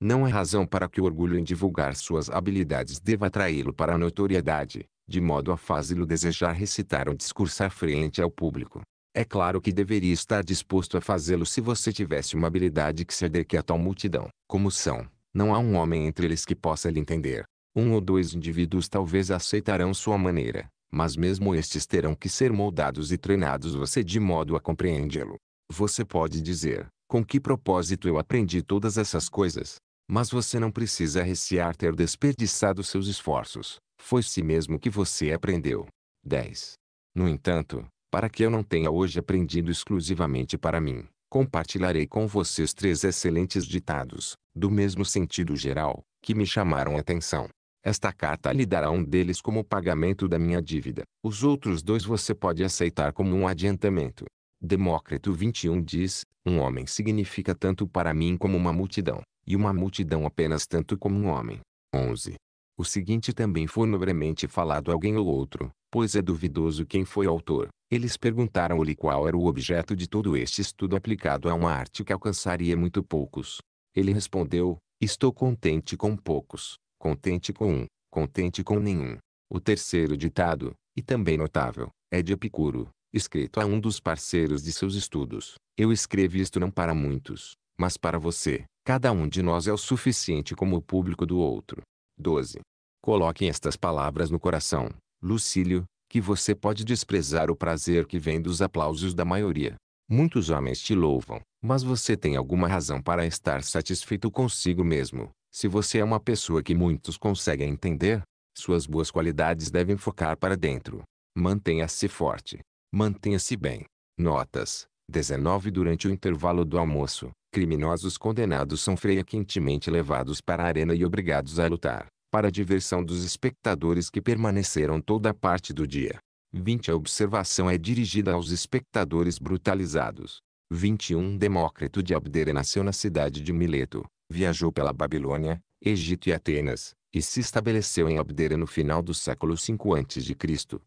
Não há razão para que o orgulho em divulgar suas habilidades deva atraí-lo para a notoriedade, de modo a fazê-lo desejar recitar ou discursar frente ao público. É claro que deveria estar disposto a fazê-lo se você tivesse uma habilidade que se adeque a tal multidão, como são. Não há um homem entre eles que possa lhe entender. Um ou dois indivíduos talvez aceitarão sua maneira, mas mesmo estes terão que ser moldados e treinados você de modo a compreendê-lo. Você pode dizer, com que propósito eu aprendi todas essas coisas? Mas você não precisa recear ter desperdiçado seus esforços. Foi si mesmo que você aprendeu. 10. No entanto, para que eu não tenha hoje aprendido exclusivamente para mim, compartilharei com vocês três excelentes ditados, do mesmo sentido geral, que me chamaram a atenção. Esta carta lhe dará um deles como pagamento da minha dívida. Os outros dois você pode aceitar como um adiantamento. Demócrito 21 diz: Um homem significa tanto para mim como uma multidão, e uma multidão apenas tanto como um homem. 11. O seguinte também foi nobremente falado a alguém ou outro, pois é duvidoso quem foi o autor. Eles perguntaram-lhe qual era o objeto de todo este estudo aplicado a uma arte que alcançaria muito poucos. Ele respondeu: Estou contente com poucos, contente com um, contente com nenhum. O terceiro ditado, e também notável, é de Epicuro, escrito a um dos parceiros de seus estudos. Eu escrevi isto não para muitos, mas para você. Cada um de nós é o suficiente como o público do outro. 12. Coloquem estas palavras no coração, Lucílio, que você pode desprezar o prazer que vem dos aplausos da maioria. Muitos homens te louvam, mas você tem alguma razão para estar satisfeito consigo mesmo. Se você é uma pessoa que muitos conseguem entender, suas boas qualidades devem focar para dentro. Mantenha-se forte. Mantenha-se bem. Notas. 19 Durante o intervalo do almoço, criminosos condenados são frequentemente levados para a arena e obrigados a lutar, para a diversão dos espectadores que permaneceram toda a parte do dia. 20 A observação é dirigida aos espectadores brutalizados. 21 Demócrito de Abdera nasceu na cidade de Mileto, viajou pela Babilônia, Egito e Atenas, e se estabeleceu em Abdera no final do século V a.C.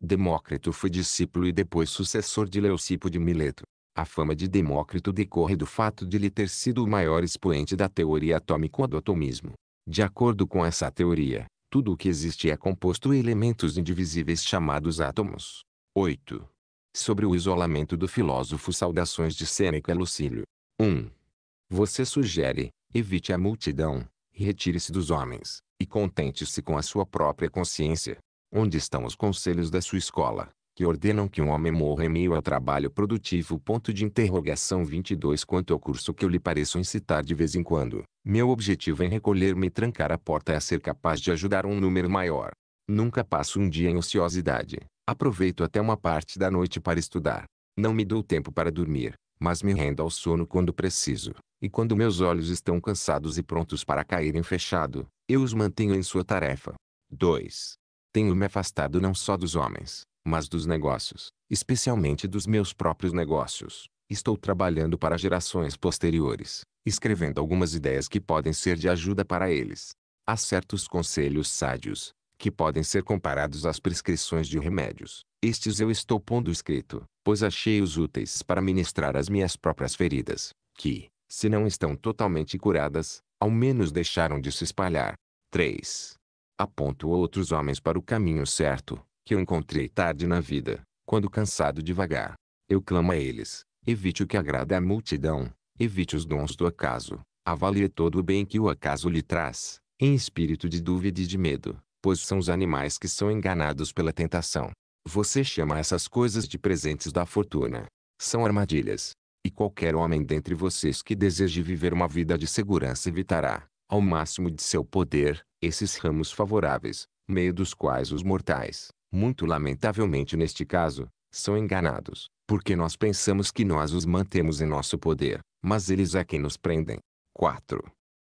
Demócrito foi discípulo e depois sucessor de Leucipo de Mileto. A fama de Demócrito decorre do fato de ele ter sido o maior expoente da teoria atômica do atomismo. De acordo com essa teoria, tudo o que existe é composto de elementos indivisíveis chamados átomos. 8. Sobre o isolamento do filósofo Saudações de Sêneca Lucílio. 1. Você sugere, Evite a multidão, retire-se dos homens, e contente-se com a sua própria consciência. Onde estão os conselhos da sua escola, que ordenam que um homem morra em meio ao trabalho produtivo? Ponto de interrogação 22 Quanto ao curso que eu lhe pareço incitar de vez em quando, meu objetivo em é recolher-me e trancar a porta é ser capaz de ajudar um número maior. Nunca passo um dia em ociosidade. Aproveito até uma parte da noite para estudar. Não me dou tempo para dormir, mas me rendo ao sono quando preciso e quando meus olhos estão cansados e prontos para caírem fechado, eu os mantenho em sua tarefa. 2. Tenho me afastado não só dos homens, mas dos negócios, especialmente dos meus próprios negócios. Estou trabalhando para gerações posteriores, escrevendo algumas ideias que podem ser de ajuda para eles. Há certos conselhos sádios, que podem ser comparados às prescrições de remédios. Estes eu estou pondo escrito, pois achei-os úteis para ministrar as minhas próprias feridas, que, se não estão totalmente curadas, ao menos deixaram de se espalhar. 3. Aponto outros homens para o caminho certo, que eu encontrei tarde na vida, quando cansado de vagar. Eu clamo a eles, evite o que agrada à multidão, evite os dons do acaso, avalie todo o bem que o acaso lhe traz, em espírito de dúvida e de medo, pois são os animais que são enganados pela tentação. Você chama essas coisas de presentes da fortuna. São armadilhas. E qualquer homem dentre vocês que deseje viver uma vida de segurança evitará, ao máximo de seu poder, esses ramos favoráveis, meio dos quais os mortais, muito lamentavelmente neste caso, são enganados, porque nós pensamos que nós os mantemos em nosso poder, mas eles é quem nos prendem. 4.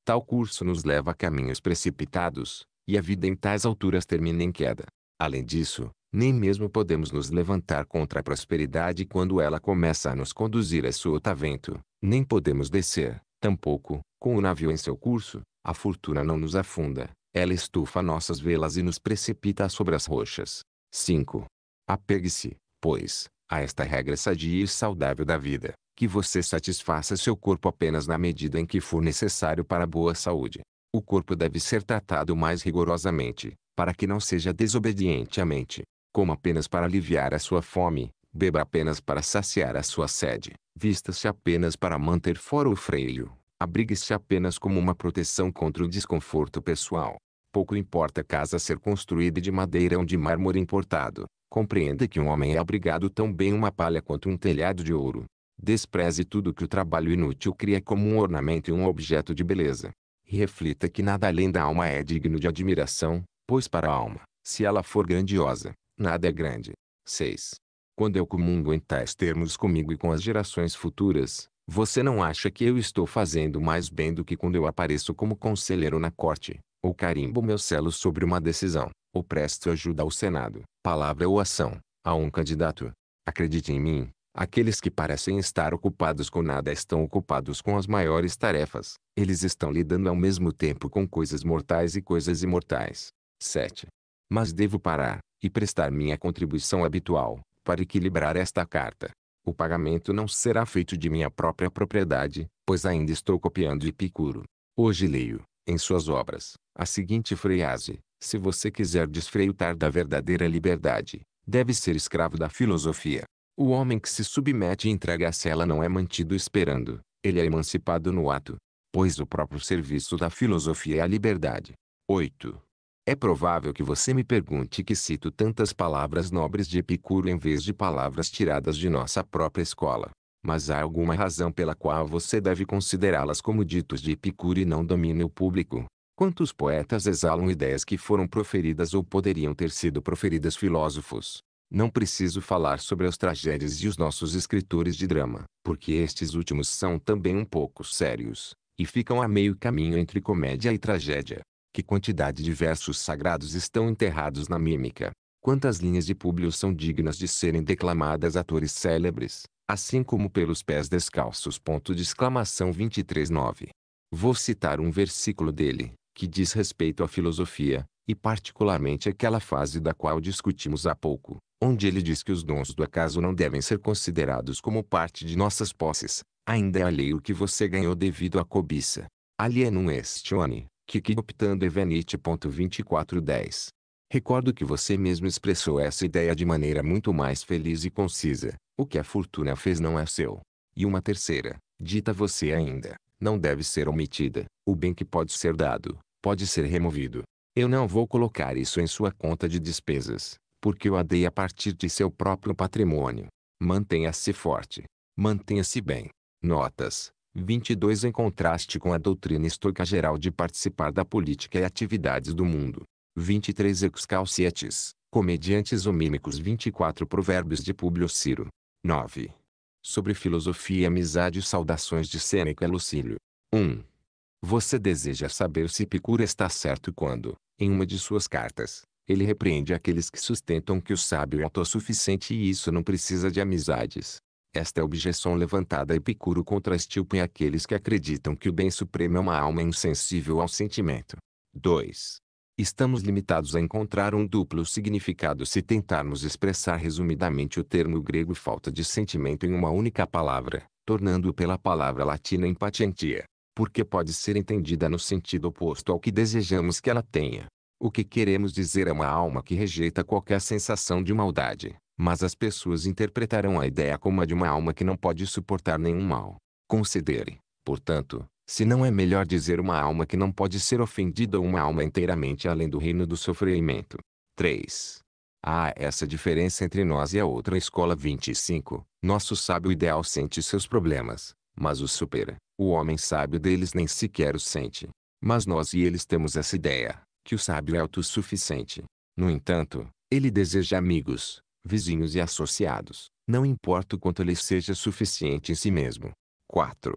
Tal curso nos leva a caminhos precipitados, e a vida em tais alturas termina em queda. Além disso, nem mesmo podemos nos levantar contra a prosperidade quando ela começa a nos conduzir a vento, Nem podemos descer, tampouco, com o navio em seu curso, a fortuna não nos afunda, ela estufa nossas velas e nos precipita sobre as rochas. 5. Apegue-se, pois, a esta regra sadia e saudável da vida, que você satisfaça seu corpo apenas na medida em que for necessário para a boa saúde. O corpo deve ser tratado mais rigorosamente, para que não seja desobediente à mente. Coma apenas para aliviar a sua fome, beba apenas para saciar a sua sede, vista-se apenas para manter fora o freio, abrigue-se apenas como uma proteção contra o desconforto pessoal. Pouco importa a casa ser construída de madeira ou de mármore importado, compreenda que um homem é abrigado tão bem uma palha quanto um telhado de ouro. Despreze tudo que o trabalho inútil cria como um ornamento e um objeto de beleza. E reflita que nada além da alma é digno de admiração, pois para a alma, se ela for grandiosa, nada é grande. 6. Quando eu comungo em tais termos comigo e com as gerações futuras, você não acha que eu estou fazendo mais bem do que quando eu apareço como conselheiro na corte, ou carimbo meu selo sobre uma decisão, ou presto ajuda ao Senado, palavra ou ação, a um candidato? Acredite em mim, aqueles que parecem estar ocupados com nada estão ocupados com as maiores tarefas. Eles estão lidando ao mesmo tempo com coisas mortais e coisas imortais. 7. Mas devo parar, e prestar minha contribuição habitual, para equilibrar esta carta. O pagamento não será feito de minha própria propriedade, pois ainda estou copiando Epicuro. Hoje leio, em suas obras, a seguinte frase: Se você quiser desfreutar da verdadeira liberdade, deve ser escravo da filosofia. O homem que se submete e entrega a cela não é mantido esperando, ele é emancipado no ato, pois o próprio serviço da filosofia é a liberdade. 8. É provável que você me pergunte que cito tantas palavras nobres de Epicuro em vez de palavras tiradas de nossa própria escola. Mas há alguma razão pela qual você deve considerá-las como ditos de Epicuro e não domínio público. Quantos poetas exalam ideias que foram proferidas ou poderiam ter sido proferidas filósofos? Não preciso falar sobre as tragédias e os nossos escritores de drama, porque estes últimos são também um pouco sérios, e ficam a meio caminho entre comédia e tragédia. Que quantidade de versos sagrados estão enterrados na mímica? Quantas linhas de Públio são dignas de serem declamadas atores célebres, assim como pelos pés descalços? Ponto de exclamação 23.9. Vou citar um versículo dele, que diz respeito à filosofia, e particularmente aquela fase da qual discutimos há pouco, onde ele diz que os dons do acaso não devem ser considerados como parte de nossas posses, ainda é alheio o que você ganhou devido à cobiça. Alienum estione. Kiki optando 2410. Recordo que você mesmo expressou essa ideia de maneira muito mais feliz e concisa. O que a fortuna fez não é seu. E uma terceira, dita você ainda, não deve ser omitida. O bem que pode ser dado, pode ser removido. Eu não vou colocar isso em sua conta de despesas, porque eu a dei a partir de seu próprio patrimônio. Mantenha-se forte. Mantenha-se bem. Notas. 22 em contraste com a doutrina estoica geral de participar da política e atividades do mundo. 23 Excalcietes, comediantes ou mímicos 24 Provérbios de Públio Ciro. 9. Sobre filosofia e amizade saudações de Sêneca e Lucílio. 1. Você deseja saber se Epicuro está certo quando, em uma de suas cartas, ele repreende aqueles que sustentam que o sábio é autossuficiente e isso não precisa de amizades. Esta é a objeção levantada Epicuro contra Estilpo em aqueles que acreditam que o bem supremo é uma alma insensível ao sentimento. 2. Estamos limitados a encontrar um duplo significado se tentarmos expressar resumidamente o termo grego falta de sentimento em uma única palavra, tornando-o pela palavra latina impatientia, porque pode ser entendida no sentido oposto ao que desejamos que ela tenha. O que queremos dizer é uma alma que rejeita qualquer sensação de maldade, mas as pessoas interpretarão a ideia como a de uma alma que não pode suportar nenhum mal. Considere, portanto, se não é melhor dizer uma alma que não pode ser ofendida ou uma alma inteiramente além do reino do sofrimento. 3. Há essa diferença entre nós e a outra escola 25. Nosso sábio ideal sente seus problemas, mas os supera. O homem sábio deles nem sequer os sente. Mas nós e eles temos essa ideia, que o sábio é autossuficiente. No entanto, ele deseja amigos, vizinhos e associados, não importa o quanto ele seja suficiente em si mesmo. 4.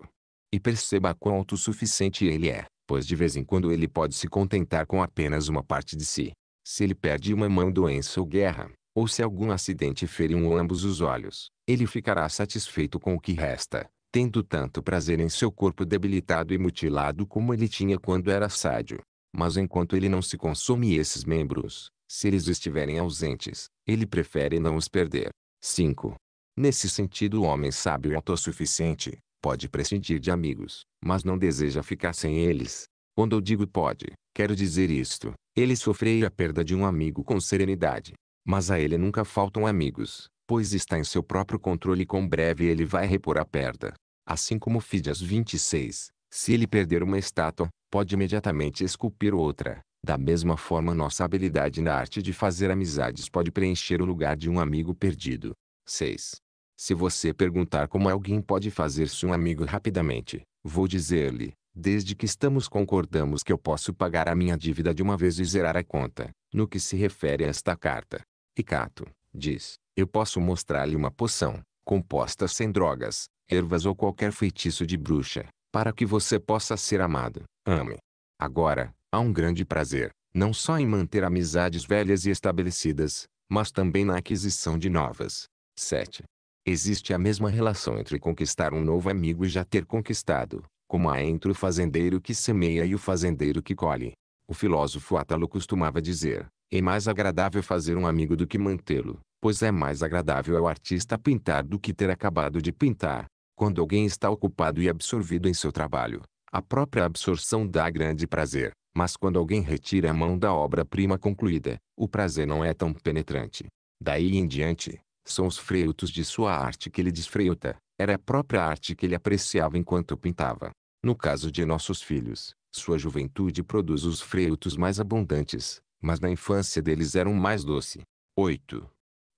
E perceba quão autossuficiente ele é, pois de vez em quando ele pode se contentar com apenas uma parte de si. Se ele perde uma mão doença ou guerra, ou se algum acidente ferir um ou ambos os olhos, ele ficará satisfeito com o que resta, tendo tanto prazer em seu corpo debilitado e mutilado como ele tinha quando era sádio. Mas enquanto ele não se consome esses membros, se eles estiverem ausentes, ele prefere não os perder. 5. Nesse sentido, o homem sábio e é autossuficiente pode prescindir de amigos, mas não deseja ficar sem eles. Quando eu digo pode, quero dizer isto: ele sofreu a perda de um amigo com serenidade. Mas a ele nunca faltam amigos, pois está em seu próprio controle e com breve ele vai repor a perda. Assim como Fidias 26, se ele perder uma estátua, pode imediatamente esculpir outra. Da mesma forma nossa habilidade na arte de fazer amizades pode preencher o lugar de um amigo perdido. 6. Se você perguntar como alguém pode fazer-se um amigo rapidamente, vou dizer-lhe, desde que estamos concordamos que eu posso pagar a minha dívida de uma vez e zerar a conta, no que se refere a esta carta. Icato, diz, eu posso mostrar-lhe uma poção, composta sem drogas, ervas ou qualquer feitiço de bruxa, para que você possa ser amado, ame. Agora, Há um grande prazer, não só em manter amizades velhas e estabelecidas, mas também na aquisição de novas. 7. Existe a mesma relação entre conquistar um novo amigo e já ter conquistado, como há entre o fazendeiro que semeia e o fazendeiro que colhe. O filósofo Átalo costumava dizer, é mais agradável fazer um amigo do que mantê-lo, pois é mais agradável ao artista pintar do que ter acabado de pintar. Quando alguém está ocupado e absorvido em seu trabalho, a própria absorção dá grande prazer. Mas quando alguém retira a mão da obra-prima concluída, o prazer não é tão penetrante. Daí em diante, são os freutos de sua arte que ele desfreuta, era a própria arte que ele apreciava enquanto pintava. No caso de nossos filhos, sua juventude produz os freutos mais abundantes, mas na infância deles eram mais doce. 8.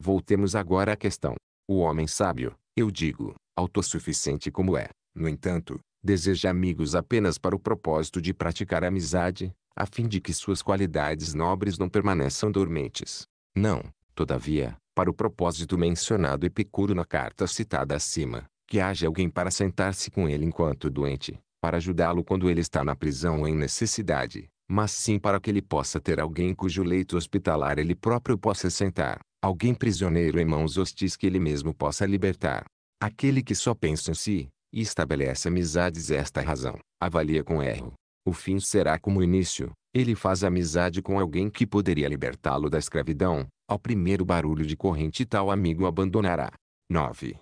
Voltemos agora à questão. O homem sábio, eu digo, autossuficiente como é, no entanto, deseja amigos apenas para o propósito de praticar amizade, a fim de que suas qualidades nobres não permaneçam dormentes. Não, todavia, para o propósito mencionado Epicuro na carta citada acima, que haja alguém para sentar-se com ele enquanto doente, para ajudá-lo quando ele está na prisão ou em necessidade, mas sim para que ele possa ter alguém cujo leito hospitalar ele próprio possa sentar, alguém prisioneiro em mãos hostis que ele mesmo possa libertar. Aquele que só pensa em si, e estabelece amizades esta razão, avalia com erro. O fim será como o início, ele faz amizade com alguém que poderia libertá-lo da escravidão, ao primeiro barulho de corrente tal amigo abandonará. 9.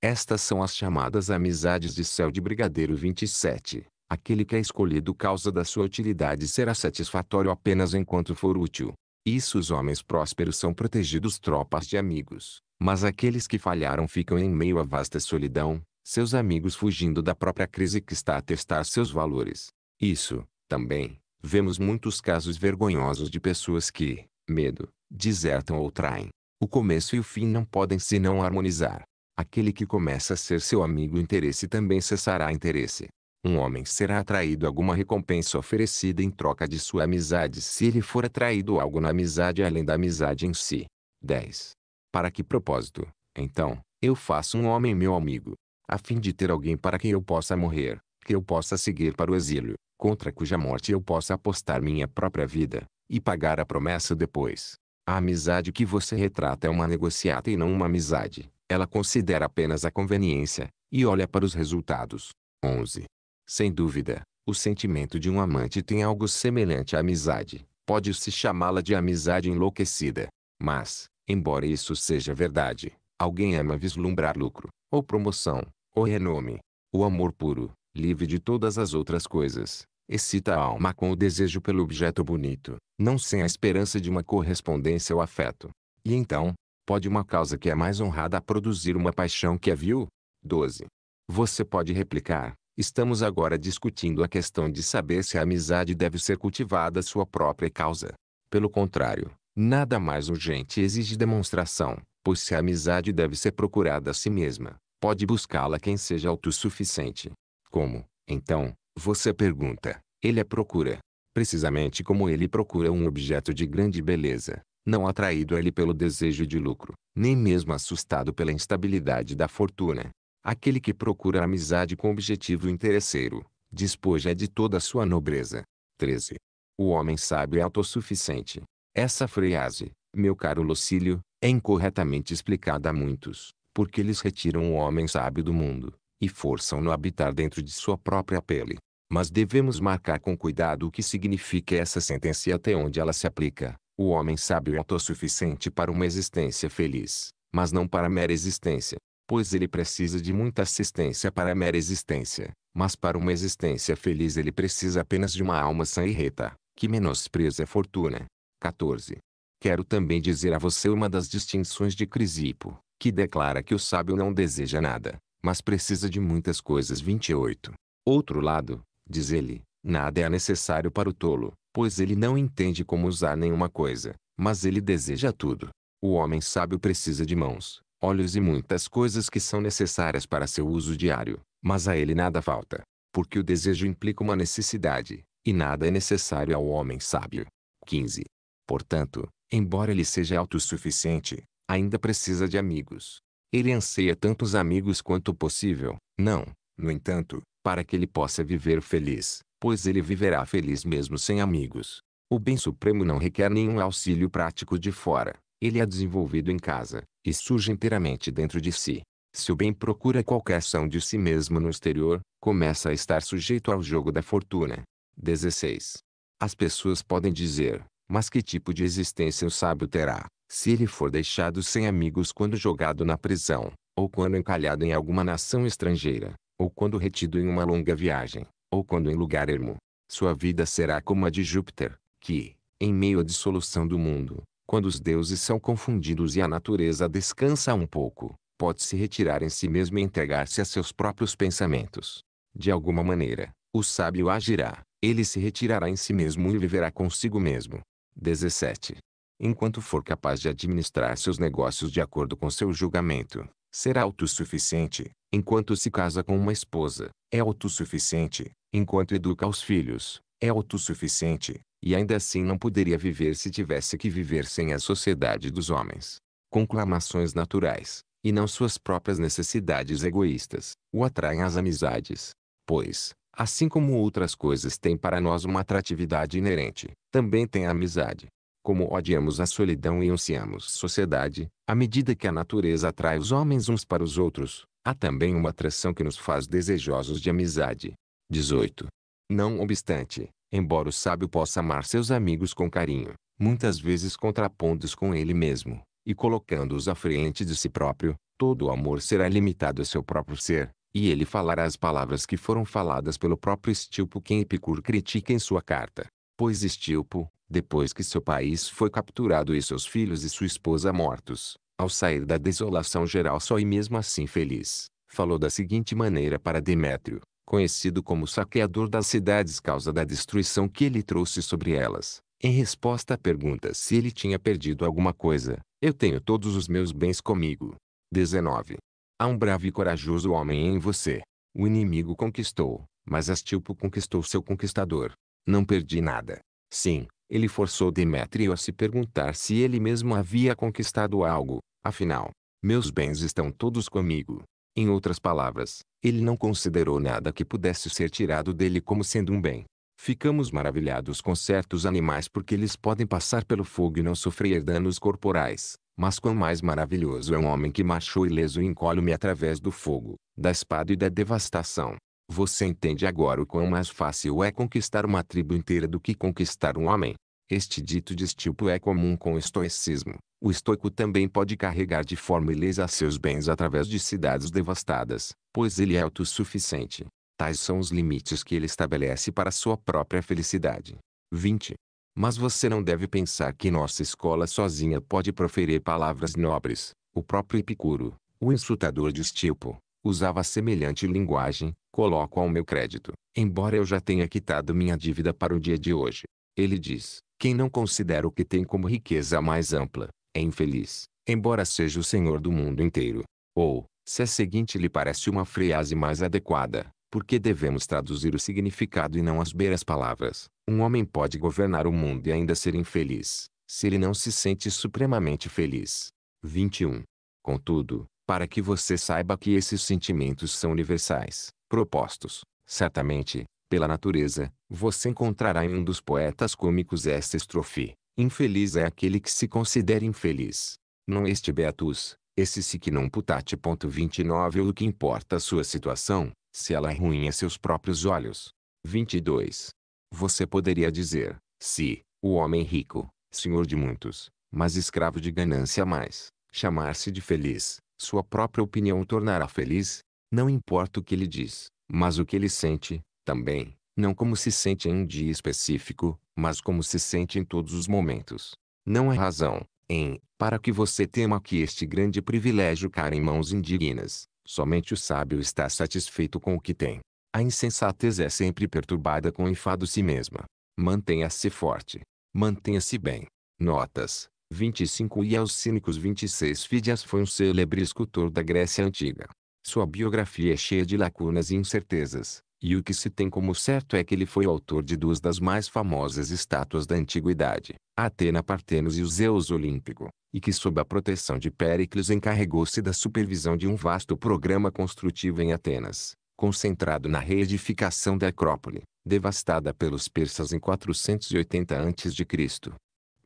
Estas são as chamadas amizades de céu de Brigadeiro 27. Aquele que é escolhido causa da sua utilidade será satisfatório apenas enquanto for útil. Isso os homens prósperos são protegidos tropas de amigos, mas aqueles que falharam ficam em meio à vasta solidão, seus amigos fugindo da própria crise que está a testar seus valores. Isso, também, vemos muitos casos vergonhosos de pessoas que, medo, desertam ou traem. O começo e o fim não podem se não harmonizar. Aquele que começa a ser seu amigo interesse também cessará interesse. Um homem será atraído a alguma recompensa oferecida em troca de sua amizade se ele for atraído algo na amizade além da amizade em si. 10. Para que propósito, então, eu faço um homem meu amigo? a fim de ter alguém para quem eu possa morrer, que eu possa seguir para o exílio, contra cuja morte eu possa apostar minha própria vida, e pagar a promessa depois. A amizade que você retrata é uma negociata e não uma amizade. Ela considera apenas a conveniência, e olha para os resultados. 11. Sem dúvida, o sentimento de um amante tem algo semelhante à amizade. Pode-se chamá-la de amizade enlouquecida. Mas, embora isso seja verdade, alguém ama vislumbrar lucro, ou promoção, o renome, é o amor puro, livre de todas as outras coisas, excita a alma com o desejo pelo objeto bonito, não sem a esperança de uma correspondência ao afeto. E então, pode uma causa que é mais honrada produzir uma paixão que a viu? 12. Você pode replicar, estamos agora discutindo a questão de saber se a amizade deve ser cultivada à sua própria causa. Pelo contrário, nada mais urgente exige demonstração, pois se a amizade deve ser procurada a si mesma, Pode buscá-la quem seja autossuficiente. Como, então, você pergunta, ele a procura. Precisamente como ele procura um objeto de grande beleza, não atraído a ele pelo desejo de lucro, nem mesmo assustado pela instabilidade da fortuna. Aquele que procura amizade com objetivo interesseiro, despoja de toda a sua nobreza. 13. O homem sábio é autossuficiente. Essa frase, meu caro Lucílio, é incorretamente explicada a muitos porque eles retiram o homem sábio do mundo, e forçam-no a habitar dentro de sua própria pele. Mas devemos marcar com cuidado o que significa essa sentença e até onde ela se aplica. O homem sábio é autossuficiente para uma existência feliz, mas não para a mera existência, pois ele precisa de muita assistência para a mera existência, mas para uma existência feliz ele precisa apenas de uma alma sã e reta, que menospreza a fortuna. 14. Quero também dizer a você uma das distinções de Crisipo, que declara que o sábio não deseja nada, mas precisa de muitas coisas. 28. Outro lado, diz ele, nada é necessário para o tolo, pois ele não entende como usar nenhuma coisa, mas ele deseja tudo. O homem sábio precisa de mãos, olhos e muitas coisas que são necessárias para seu uso diário, mas a ele nada falta, porque o desejo implica uma necessidade, e nada é necessário ao homem sábio. 15. Portanto, embora ele seja autossuficiente, ainda precisa de amigos. Ele anseia tantos amigos quanto possível, não, no entanto, para que ele possa viver feliz, pois ele viverá feliz mesmo sem amigos. O bem supremo não requer nenhum auxílio prático de fora, ele é desenvolvido em casa, e surge inteiramente dentro de si. Se o bem procura qualquer ação de si mesmo no exterior, começa a estar sujeito ao jogo da fortuna. 16. As pessoas podem dizer, mas que tipo de existência o sábio terá? Se ele for deixado sem amigos quando jogado na prisão, ou quando encalhado em alguma nação estrangeira, ou quando retido em uma longa viagem, ou quando em lugar ermo, sua vida será como a de Júpiter, que, em meio à dissolução do mundo, quando os deuses são confundidos e a natureza descansa um pouco, pode se retirar em si mesmo e entregar-se a seus próprios pensamentos. De alguma maneira, o sábio agirá, ele se retirará em si mesmo e viverá consigo mesmo. 17 enquanto for capaz de administrar seus negócios de acordo com seu julgamento, será autossuficiente, enquanto se casa com uma esposa, é autossuficiente, enquanto educa os filhos, é autossuficiente, e ainda assim não poderia viver se tivesse que viver sem a sociedade dos homens. Conclamações naturais, e não suas próprias necessidades egoístas, o atraem às amizades. Pois, assim como outras coisas têm para nós uma atratividade inerente, também tem a amizade como odiamos a solidão e ansiamos sociedade, à medida que a natureza atrai os homens uns para os outros, há também uma atração que nos faz desejosos de amizade. 18. Não obstante, embora o sábio possa amar seus amigos com carinho, muitas vezes contrapondo-os com ele mesmo, e colocando-os à frente de si próprio, todo o amor será limitado a seu próprio ser, e ele falará as palavras que foram faladas pelo próprio Estilpo quem Epicuro critica em sua carta. Pois Estilpo, depois que seu país foi capturado e seus filhos e sua esposa mortos, ao sair da desolação geral só e mesmo assim feliz, falou da seguinte maneira para Demétrio, conhecido como saqueador das cidades causa da destruição que ele trouxe sobre elas. Em resposta à pergunta se ele tinha perdido alguma coisa, eu tenho todos os meus bens comigo. 19. Há um bravo e corajoso homem em você. O inimigo conquistou, mas Astilpo conquistou seu conquistador. Não perdi nada. Sim, ele forçou Demétrio a se perguntar se ele mesmo havia conquistado algo. Afinal, meus bens estão todos comigo. Em outras palavras, ele não considerou nada que pudesse ser tirado dele como sendo um bem. Ficamos maravilhados com certos animais porque eles podem passar pelo fogo e não sofrer danos corporais. Mas quão mais maravilhoso é um homem que marchou ileso e incólume através do fogo, da espada e da devastação. Você entende agora o quão mais fácil é conquistar uma tribo inteira do que conquistar um homem. Este dito de Stilpo é comum com o estoicismo. O estoico também pode carregar de forma ilesa seus bens através de cidades devastadas, pois ele é autossuficiente. Tais são os limites que ele estabelece para sua própria felicidade. 20. Mas você não deve pensar que nossa escola sozinha pode proferir palavras nobres. O próprio Epicuro, o insultador de Estilpo, usava semelhante linguagem, coloco ao meu crédito, embora eu já tenha quitado minha dívida para o dia de hoje. Ele diz, quem não considera o que tem como riqueza mais ampla, é infeliz, embora seja o senhor do mundo inteiro. Ou, se a seguinte lhe parece uma frase mais adequada, porque devemos traduzir o significado e não as beiras palavras. Um homem pode governar o mundo e ainda ser infeliz, se ele não se sente supremamente feliz. 21. Contudo, para que você saiba que esses sentimentos são universais, propostos, certamente, pela natureza, você encontrará em um dos poetas cômicos esta estrofe. Infeliz é aquele que se considera infeliz. Não este beatus, esse se que não putate. 29 O que importa a sua situação, se ela é ruim a seus próprios olhos. 22. Você poderia dizer, se, o homem rico, senhor de muitos, mas escravo de ganância mais, chamar-se de feliz, sua própria opinião tornará feliz, não importa o que ele diz, mas o que ele sente, também, não como se sente em um dia específico, mas como se sente em todos os momentos. Não há razão, em, para que você tema que este grande privilégio caia em mãos indignas. Somente o sábio está satisfeito com o que tem. A insensatez é sempre perturbada com enfado si mesma. Mantenha-se forte. Mantenha-se bem. Notas. 25 e aos cínicos 26 Fídias foi um célebre escultor da Grécia Antiga. Sua biografia é cheia de lacunas e incertezas, e o que se tem como certo é que ele foi o autor de duas das mais famosas estátuas da antiguidade, Atena Partenos e o Zeus Olímpico, e que sob a proteção de Péricles encarregou-se da supervisão de um vasto programa construtivo em Atenas, concentrado na reedificação da Acrópole, devastada pelos persas em 480 a.C.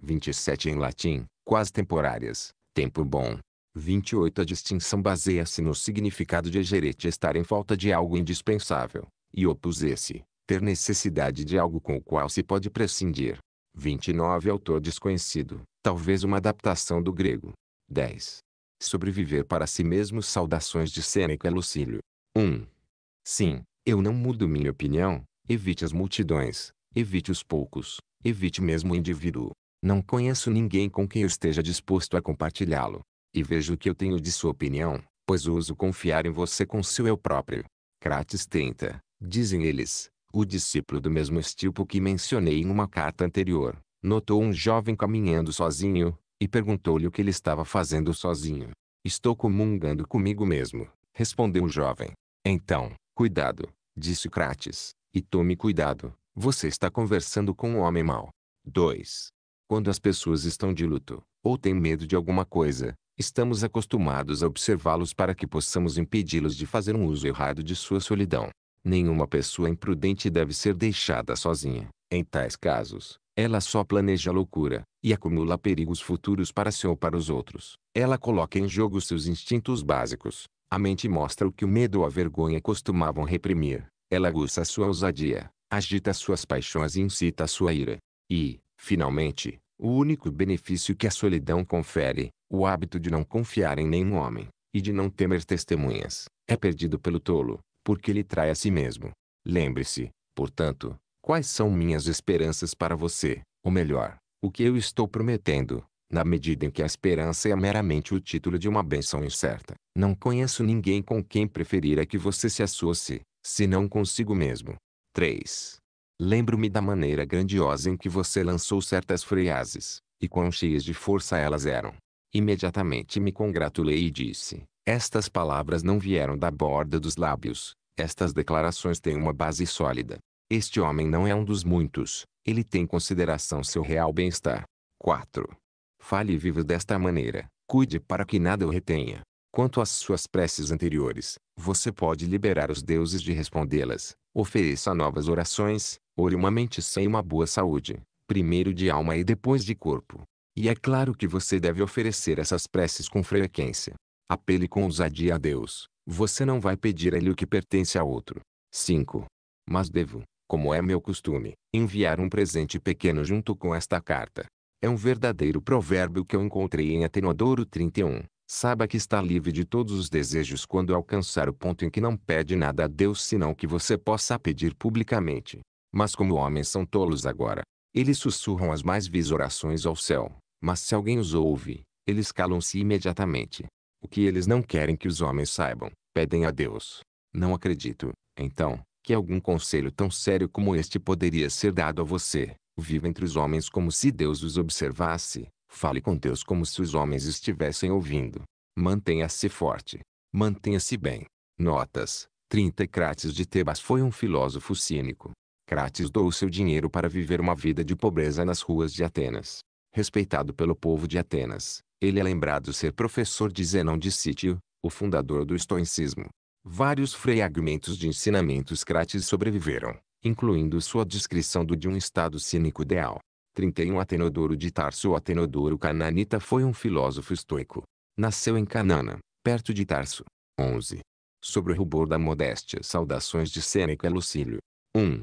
27 em latim, quase temporárias, tempo bom, 28 A distinção baseia-se no significado de egerete estar em falta de algo indispensável, e opus esse, ter necessidade de algo com o qual se pode prescindir. 29 Autor desconhecido, talvez uma adaptação do grego. 10. Sobreviver para si mesmo Saudações de Sêneca e Lucílio. 1. Sim, eu não mudo minha opinião, evite as multidões, evite os poucos, evite mesmo o indivíduo. Não conheço ninguém com quem eu esteja disposto a compartilhá-lo. E vejo o que eu tenho de sua opinião, pois ouso confiar em você com seu eu próprio. Crates tenta, dizem eles, o discípulo do mesmo estirpo que mencionei em uma carta anterior, notou um jovem caminhando sozinho, e perguntou-lhe o que ele estava fazendo sozinho. Estou comungando comigo mesmo, respondeu o jovem. Então, cuidado, disse Crates, e tome cuidado, você está conversando com um homem mau. 2. Quando as pessoas estão de luto, ou têm medo de alguma coisa, Estamos acostumados a observá-los para que possamos impedi-los de fazer um uso errado de sua solidão. Nenhuma pessoa imprudente deve ser deixada sozinha. Em tais casos, ela só planeja loucura e acumula perigos futuros para si ou para os outros. Ela coloca em jogo seus instintos básicos. A mente mostra o que o medo ou a vergonha costumavam reprimir. Ela aguça sua ousadia, agita suas paixões e incita sua ira. E, finalmente, o único benefício que a solidão confere, o hábito de não confiar em nenhum homem, e de não temer testemunhas, é perdido pelo tolo, porque ele trai a si mesmo. Lembre-se, portanto, quais são minhas esperanças para você, ou melhor, o que eu estou prometendo, na medida em que a esperança é meramente o título de uma benção incerta. Não conheço ninguém com quem a que você se associe, se não consigo mesmo. 3. Lembro-me da maneira grandiosa em que você lançou certas frases, e quão cheias de força elas eram. Imediatamente me congratulei e disse: Estas palavras não vieram da borda dos lábios, estas declarações têm uma base sólida. Este homem não é um dos muitos, ele tem consideração seu real bem-estar. 4. Fale e viva desta maneira, cuide para que nada o retenha. Quanto às suas preces anteriores, você pode liberar os deuses de respondê-las, ofereça novas orações, Ore uma mente sem uma boa saúde, primeiro de alma e depois de corpo. E é claro que você deve oferecer essas preces com frequência. Apele com ousadia a Deus, você não vai pedir a ele o que pertence a outro. 5. Mas devo, como é meu costume, enviar um presente pequeno junto com esta carta. É um verdadeiro provérbio que eu encontrei em Atenodoro 31. Saiba que está livre de todos os desejos quando alcançar o ponto em que não pede nada a Deus senão que você possa pedir publicamente. Mas como homens são tolos agora, eles sussurram as mais vis orações ao céu, mas se alguém os ouve, eles calam-se imediatamente. O que eles não querem que os homens saibam, pedem a Deus. Não acredito, então, que algum conselho tão sério como este poderia ser dado a você. Viva entre os homens como se Deus os observasse. Fale com Deus como se os homens estivessem ouvindo. Mantenha-se forte. Mantenha-se bem. Notas. 30 Crates de Tebas foi um filósofo cínico, Crates doou seu dinheiro para viver uma vida de pobreza nas ruas de Atenas. Respeitado pelo povo de Atenas, ele é lembrado ser professor de Zenão de Sítio, o fundador do estoicismo. Vários fragmentos de ensinamentos Crates sobreviveram, incluindo sua descrição do de um estado cínico ideal. 31 Atenodoro de Tarso Atenodoro Cananita foi um filósofo estoico. Nasceu em Canana, perto de Tarso. 11. Sobre o rubor da modéstia Saudações de Sêneca Lucílio. 1.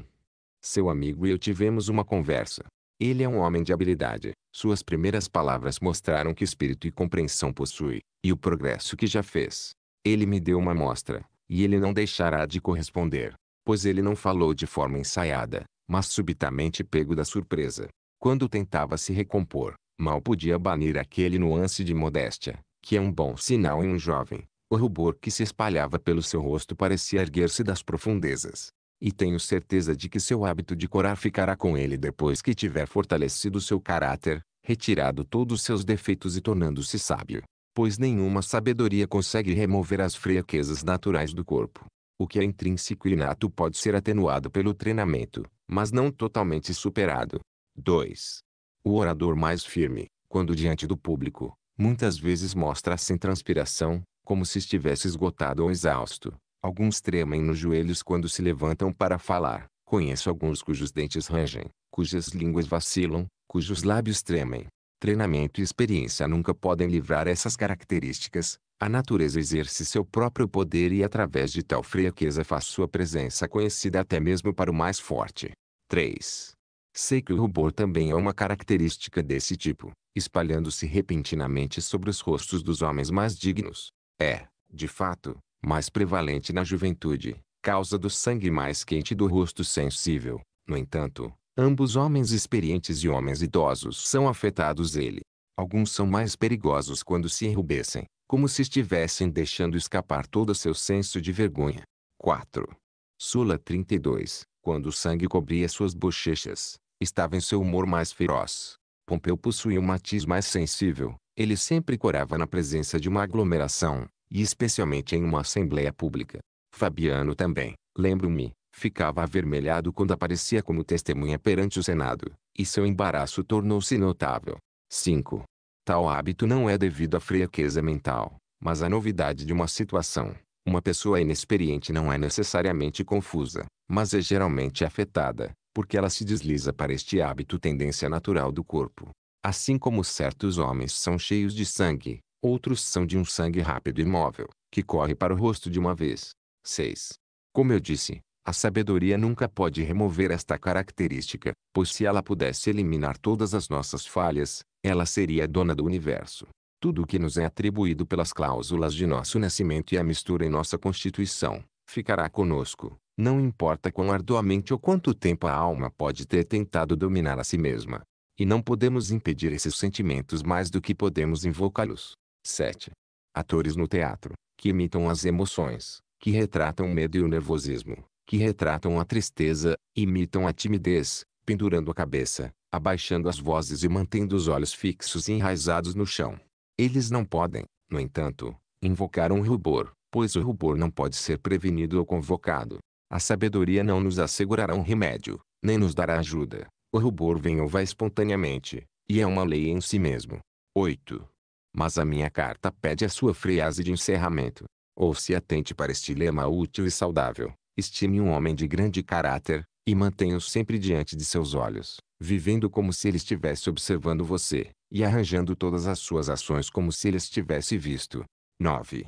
Seu amigo e eu tivemos uma conversa. Ele é um homem de habilidade. Suas primeiras palavras mostraram que espírito e compreensão possui, e o progresso que já fez. Ele me deu uma amostra, e ele não deixará de corresponder, pois ele não falou de forma ensaiada, mas subitamente pego da surpresa. Quando tentava se recompor, mal podia banir aquele nuance de modéstia, que é um bom sinal em um jovem. O rubor que se espalhava pelo seu rosto parecia erguer-se das profundezas. E tenho certeza de que seu hábito de corar ficará com ele depois que tiver fortalecido seu caráter, retirado todos seus defeitos e tornando-se sábio. Pois nenhuma sabedoria consegue remover as fraquezas naturais do corpo. O que é intrínseco e inato pode ser atenuado pelo treinamento, mas não totalmente superado. 2. O orador mais firme, quando diante do público, muitas vezes mostra sem transpiração, como se estivesse esgotado ou exausto, Alguns tremem nos joelhos quando se levantam para falar. Conheço alguns cujos dentes rangem, cujas línguas vacilam, cujos lábios tremem. Treinamento e experiência nunca podem livrar essas características. A natureza exerce seu próprio poder e através de tal fraqueza faz sua presença conhecida até mesmo para o mais forte. 3. Sei que o rubor também é uma característica desse tipo, espalhando-se repentinamente sobre os rostos dos homens mais dignos. É, de fato, mais prevalente na juventude, causa do sangue mais quente do rosto sensível. No entanto, ambos homens experientes e homens idosos são afetados ele. Alguns são mais perigosos quando se enrubescem, como se estivessem deixando escapar todo seu senso de vergonha. 4. Sula 32. Quando o sangue cobria suas bochechas, estava em seu humor mais feroz. Pompeu possuía um matiz mais sensível, ele sempre corava na presença de uma aglomeração, e especialmente em uma assembleia pública. Fabiano também, lembro-me, ficava avermelhado quando aparecia como testemunha perante o Senado, e seu embaraço tornou-se notável. 5. Tal hábito não é devido à fraqueza mental, mas à novidade de uma situação. Uma pessoa inexperiente não é necessariamente confusa, mas é geralmente afetada, porque ela se desliza para este hábito tendência natural do corpo. Assim como certos homens são cheios de sangue, Outros são de um sangue rápido e móvel, que corre para o rosto de uma vez. 6. Como eu disse, a sabedoria nunca pode remover esta característica, pois se ela pudesse eliminar todas as nossas falhas, ela seria a dona do universo. Tudo o que nos é atribuído pelas cláusulas de nosso nascimento e a mistura em nossa constituição, ficará conosco, não importa quão arduamente ou quanto tempo a alma pode ter tentado dominar a si mesma. E não podemos impedir esses sentimentos mais do que podemos invocá-los. 7. Atores no teatro, que imitam as emoções, que retratam o medo e o nervosismo, que retratam a tristeza, imitam a timidez, pendurando a cabeça, abaixando as vozes e mantendo os olhos fixos e enraizados no chão. Eles não podem, no entanto, invocar um rubor, pois o rubor não pode ser prevenido ou convocado. A sabedoria não nos assegurará um remédio, nem nos dará ajuda. O rubor vem ou vai espontaneamente, e é uma lei em si mesmo. 8. Mas a minha carta pede a sua frase de encerramento. Ou se atente para este lema útil e saudável. Estime um homem de grande caráter, e mantenha-o sempre diante de seus olhos, vivendo como se ele estivesse observando você, e arranjando todas as suas ações como se ele estivesse visto. 9.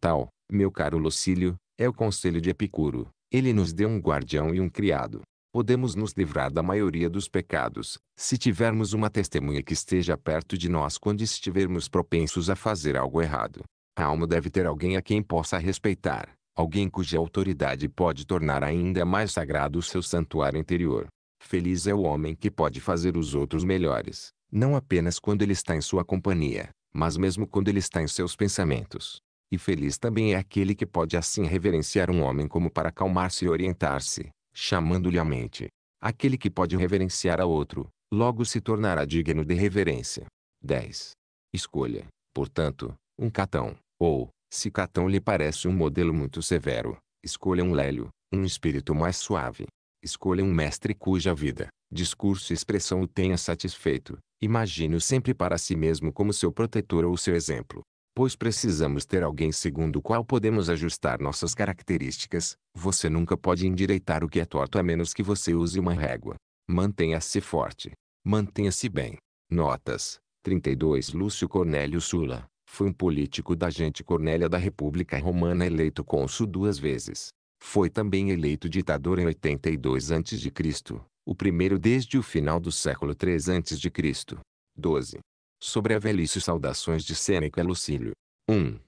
Tal, meu caro Lucílio, é o conselho de Epicuro. Ele nos deu um guardião e um criado, podemos nos livrar da maioria dos pecados, se tivermos uma testemunha que esteja perto de nós quando estivermos propensos a fazer algo errado. A alma deve ter alguém a quem possa respeitar, alguém cuja autoridade pode tornar ainda mais sagrado o seu santuário interior. Feliz é o homem que pode fazer os outros melhores, não apenas quando ele está em sua companhia, mas mesmo quando ele está em seus pensamentos. E feliz também é aquele que pode assim reverenciar um homem como para acalmar-se e orientar-se, chamando-lhe a mente. Aquele que pode reverenciar a outro, logo se tornará digno de reverência. 10. Escolha, portanto, um catão, ou, se catão lhe parece um modelo muito severo, escolha um lélio, um espírito mais suave. Escolha um mestre cuja vida, discurso e expressão o tenha satisfeito. Imagine-o sempre para si mesmo como seu protetor ou seu exemplo pois precisamos ter alguém segundo o qual podemos ajustar nossas características. Você nunca pode endireitar o que é torto a menos que você use uma régua. Mantenha-se forte. Mantenha-se bem. Notas. 32 Lúcio Cornélio Sula. Foi um político da gente Cornélia da República Romana eleito cônsul duas vezes. Foi também eleito ditador em 82 a.C., o primeiro desde o final do século 3 a.C. 12. Sobre a velhice saudações de Sêneca Lucílio. 1.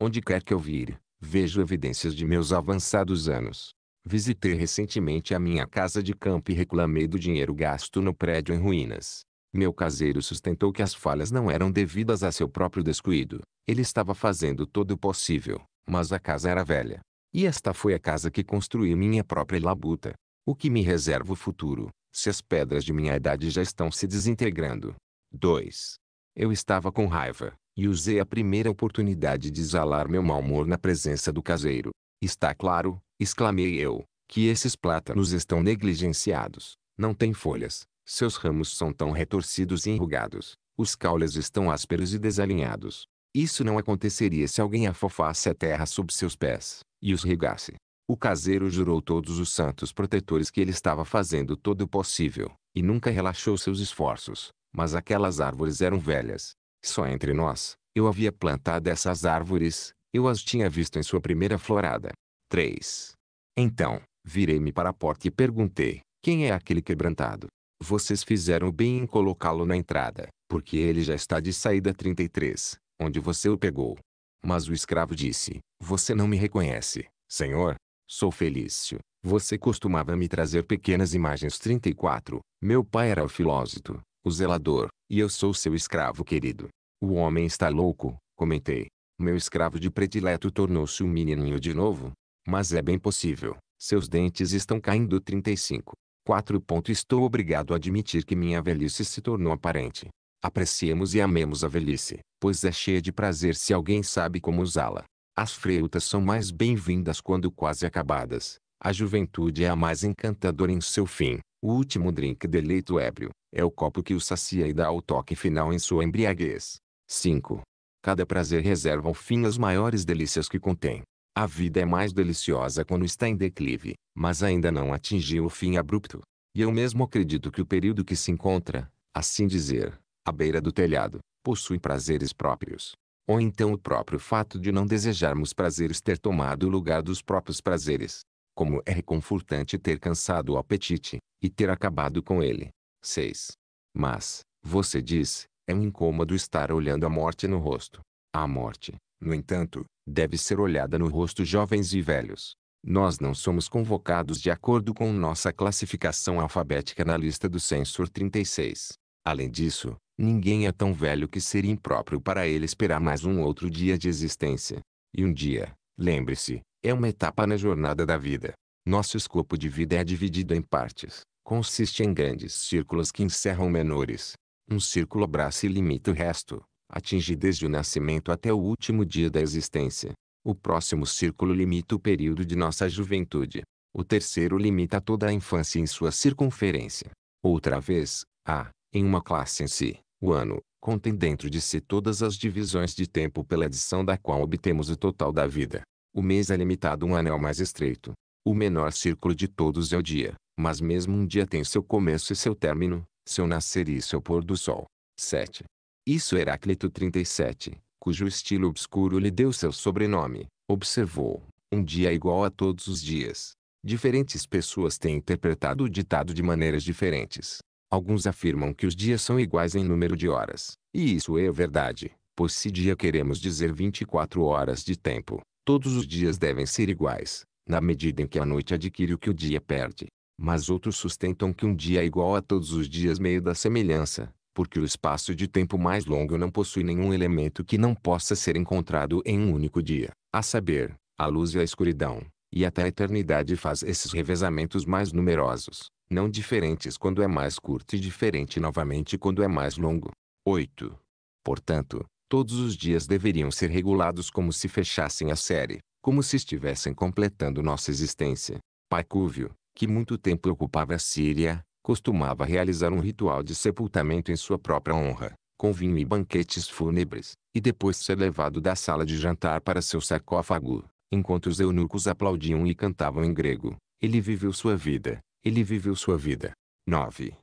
Onde quer que eu vire, vejo evidências de meus avançados anos. Visitei recentemente a minha casa de campo e reclamei do dinheiro gasto no prédio em ruínas. Meu caseiro sustentou que as falhas não eram devidas a seu próprio descuido. Ele estava fazendo todo o possível, mas a casa era velha. E esta foi a casa que construí minha própria labuta. O que me reserva o futuro, se as pedras de minha idade já estão se desintegrando? 2. Eu estava com raiva, e usei a primeira oportunidade de exalar meu mau humor na presença do caseiro. Está claro, exclamei eu, que esses plátanos estão negligenciados. Não tem folhas, seus ramos são tão retorcidos e enrugados, os caules estão ásperos e desalinhados. Isso não aconteceria se alguém afofasse a terra sob seus pés e os regasse. O caseiro jurou todos os santos protetores que ele estava fazendo todo o possível, e nunca relaxou seus esforços, mas aquelas árvores eram velhas. Só entre nós, eu havia plantado essas árvores, eu as tinha visto em sua primeira florada. 3. Então, virei-me para a porta e perguntei, quem é aquele quebrantado? Vocês fizeram bem em colocá-lo na entrada, porque ele já está de saída 33, onde você o pegou. Mas o escravo disse, você não me reconhece, senhor? Sou Felício. Você costumava me trazer pequenas imagens 34. Meu pai era o filósofo, o zelador, e eu sou seu escravo querido. O homem está louco, comentei. Meu escravo de predileto tornou-se um menininho de novo. Mas é bem possível, seus dentes estão caindo 35. 4. Estou obrigado a admitir que minha velhice se tornou aparente. Apreciemos e amemos a velhice, pois é cheia de prazer se alguém sabe como usá-la. As freutas são mais bem-vindas quando quase acabadas. A juventude é a mais encantadora em seu fim, o último drink deleito ébrio é o copo que o sacia e dá o toque final em sua embriaguez. 5. Cada prazer reserva ao fim as maiores delícias que contém. A vida é mais deliciosa quando está em declive, mas ainda não atingiu o fim abrupto. E eu mesmo acredito que o período que se encontra, assim dizer, à beira do telhado, possui prazeres próprios. Ou então o próprio fato de não desejarmos prazeres ter tomado o lugar dos próprios prazeres. Como é reconfortante ter cansado o apetite, e ter acabado com ele. 6. Mas, você diz, é um incômodo estar olhando a morte no rosto. A morte, no entanto, deve ser olhada no rosto jovens e velhos. Nós não somos convocados de acordo com nossa classificação alfabética na lista do Censor 36. Além disso, ninguém é tão velho que seria impróprio para ele esperar mais um outro dia de existência. E um dia, lembre-se, é uma etapa na jornada da vida. Nosso escopo de vida é dividido em partes. Consiste em grandes círculos que encerram menores. Um círculo abraça e limita o resto, atinge desde o nascimento até o último dia da existência. O próximo círculo limita o período de nossa juventude. O terceiro limita toda a infância em sua circunferência. Outra vez, há, em uma classe em si, o ano, contém dentro de si todas as divisões de tempo pela adição da qual obtemos o total da vida. O mês é limitado a um anel mais estreito. O menor círculo de todos é o dia, mas mesmo um dia tem seu começo e seu término, seu nascer e seu pôr do sol. 7. Isso Heráclito 37, cujo estilo obscuro lhe deu seu sobrenome, observou: um dia é igual a todos os dias. Diferentes pessoas têm interpretado o ditado de maneiras diferentes. Alguns afirmam que os dias são iguais em número de horas, e isso é verdade, pois se dia queremos dizer 24 horas de tempo, Todos os dias devem ser iguais, na medida em que a noite adquire o que o dia perde. Mas outros sustentam que um dia é igual a todos os dias meio da semelhança, porque o espaço de tempo mais longo não possui nenhum elemento que não possa ser encontrado em um único dia, a saber, a luz e a escuridão, e até a eternidade faz esses revezamentos mais numerosos, não diferentes quando é mais curto e diferente novamente quando é mais longo. 8. Portanto, Todos os dias deveriam ser regulados como se fechassem a série, como se estivessem completando nossa existência. Pacúvio, que muito tempo ocupava a Síria, costumava realizar um ritual de sepultamento em sua própria honra, com vinho e banquetes fúnebres, e depois ser levado da sala de jantar para seu sarcófago, enquanto os eunucos aplaudiam e cantavam em grego. Ele viveu sua vida, ele viveu sua vida. 9.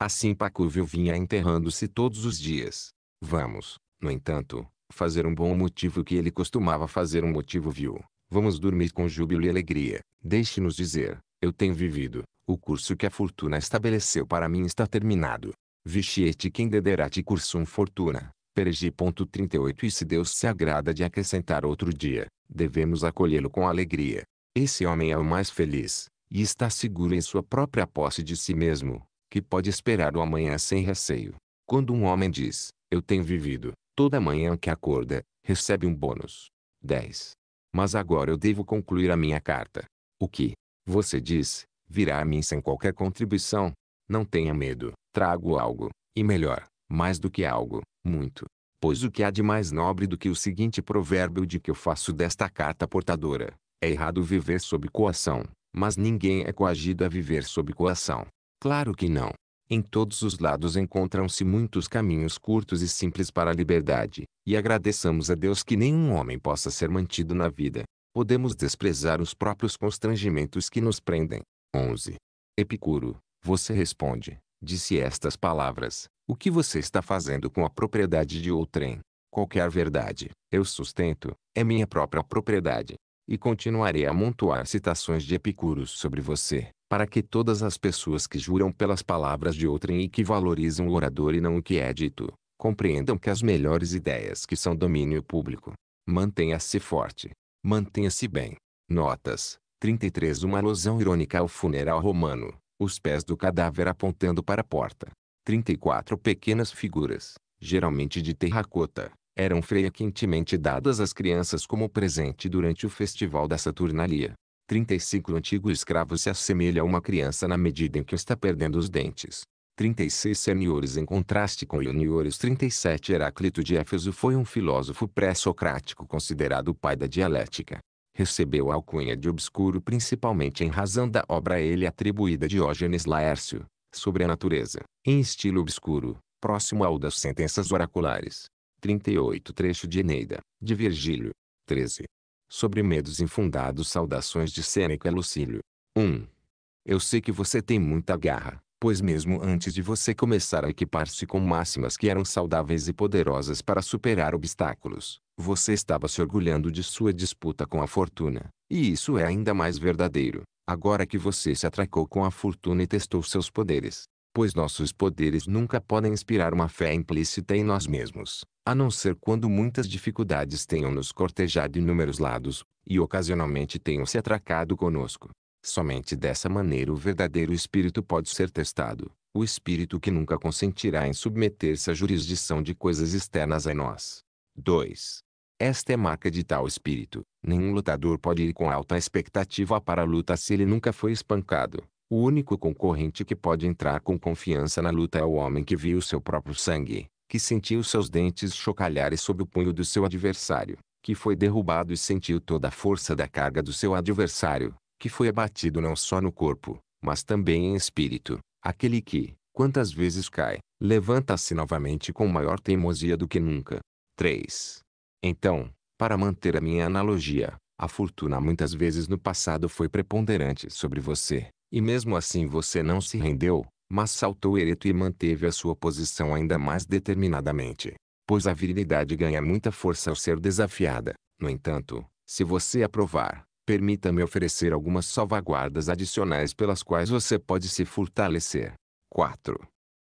Assim Pacúvio vinha enterrando-se todos os dias. Vamos, no entanto, fazer um bom motivo que ele costumava fazer um motivo vil. Vamos dormir com júbilo e alegria. Deixe-nos dizer, eu tenho vivido. O curso que a fortuna estabeleceu para mim está terminado. Vixiete quem dederate cursum fortuna. Peregi. 38 E se Deus se agrada de acrescentar outro dia, devemos acolhê-lo com alegria. Esse homem é o mais feliz, e está seguro em sua própria posse de si mesmo, que pode esperar o amanhã sem receio. Quando um homem diz, eu tenho vivido, Toda manhã que acorda, recebe um bônus. 10. Mas agora eu devo concluir a minha carta. O que, você diz, virá a mim sem qualquer contribuição. Não tenha medo, trago algo, e melhor, mais do que algo, muito. Pois o que há de mais nobre do que o seguinte provérbio de que eu faço desta carta portadora? É errado viver sob coação, mas ninguém é coagido a viver sob coação. Claro que não. Em todos os lados encontram-se muitos caminhos curtos e simples para a liberdade, e agradeçamos a Deus que nenhum homem possa ser mantido na vida. Podemos desprezar os próprios constrangimentos que nos prendem. 11. Epicuro, você responde, disse estas palavras, o que você está fazendo com a propriedade de outrem? Qualquer verdade, eu sustento, é minha própria propriedade e continuarei a amontoar citações de Epicuros sobre você, para que todas as pessoas que juram pelas palavras de outrem e que valorizam o orador e não o que é dito, compreendam que as melhores ideias que são domínio público. Mantenha-se forte. Mantenha-se bem. Notas. 33 Uma alusão irônica ao funeral romano, os pés do cadáver apontando para a porta. 34 Pequenas figuras, geralmente de terracota, eram frequentemente dadas às crianças como presente durante o festival da Saturnalia. 35 O antigo escravo se assemelha a uma criança na medida em que está perdendo os dentes. 36 Seniores em contraste com juniores 37 Heráclito de Éfeso foi um filósofo pré-socrático considerado o pai da dialética. Recebeu a alcunha de obscuro principalmente em razão da obra a ele atribuída Diógenes Laércio, sobre a natureza, em estilo obscuro, próximo ao das sentenças oraculares. 38 trecho de Eneida, de Virgílio. 13. Sobre medos infundados saudações de Sêneca Lucílio. 1. Eu sei que você tem muita garra, pois mesmo antes de você começar a equipar-se com máximas que eram saudáveis e poderosas para superar obstáculos, você estava se orgulhando de sua disputa com a fortuna, e isso é ainda mais verdadeiro, agora que você se atracou com a fortuna e testou seus poderes pois nossos poderes nunca podem inspirar uma fé implícita em nós mesmos, a não ser quando muitas dificuldades tenham nos cortejado de inúmeros lados, e ocasionalmente tenham se atracado conosco. Somente dessa maneira o verdadeiro espírito pode ser testado, o espírito que nunca consentirá em submeter-se à jurisdição de coisas externas a nós. 2. Esta é marca de tal espírito. Nenhum lutador pode ir com alta expectativa para a luta se ele nunca foi espancado, o único concorrente que pode entrar com confiança na luta é o homem que viu seu próprio sangue, que sentiu seus dentes chocalhares sob o punho do seu adversário, que foi derrubado e sentiu toda a força da carga do seu adversário, que foi abatido não só no corpo, mas também em espírito, aquele que, quantas vezes cai, levanta-se novamente com maior teimosia do que nunca. 3. Então, para manter a minha analogia, a fortuna muitas vezes no passado foi preponderante sobre você, e mesmo assim você não se rendeu, mas saltou ereto e manteve a sua posição ainda mais determinadamente. Pois a virilidade ganha muita força ao ser desafiada. No entanto, se você aprovar, permita-me oferecer algumas salvaguardas adicionais pelas quais você pode se fortalecer. 4.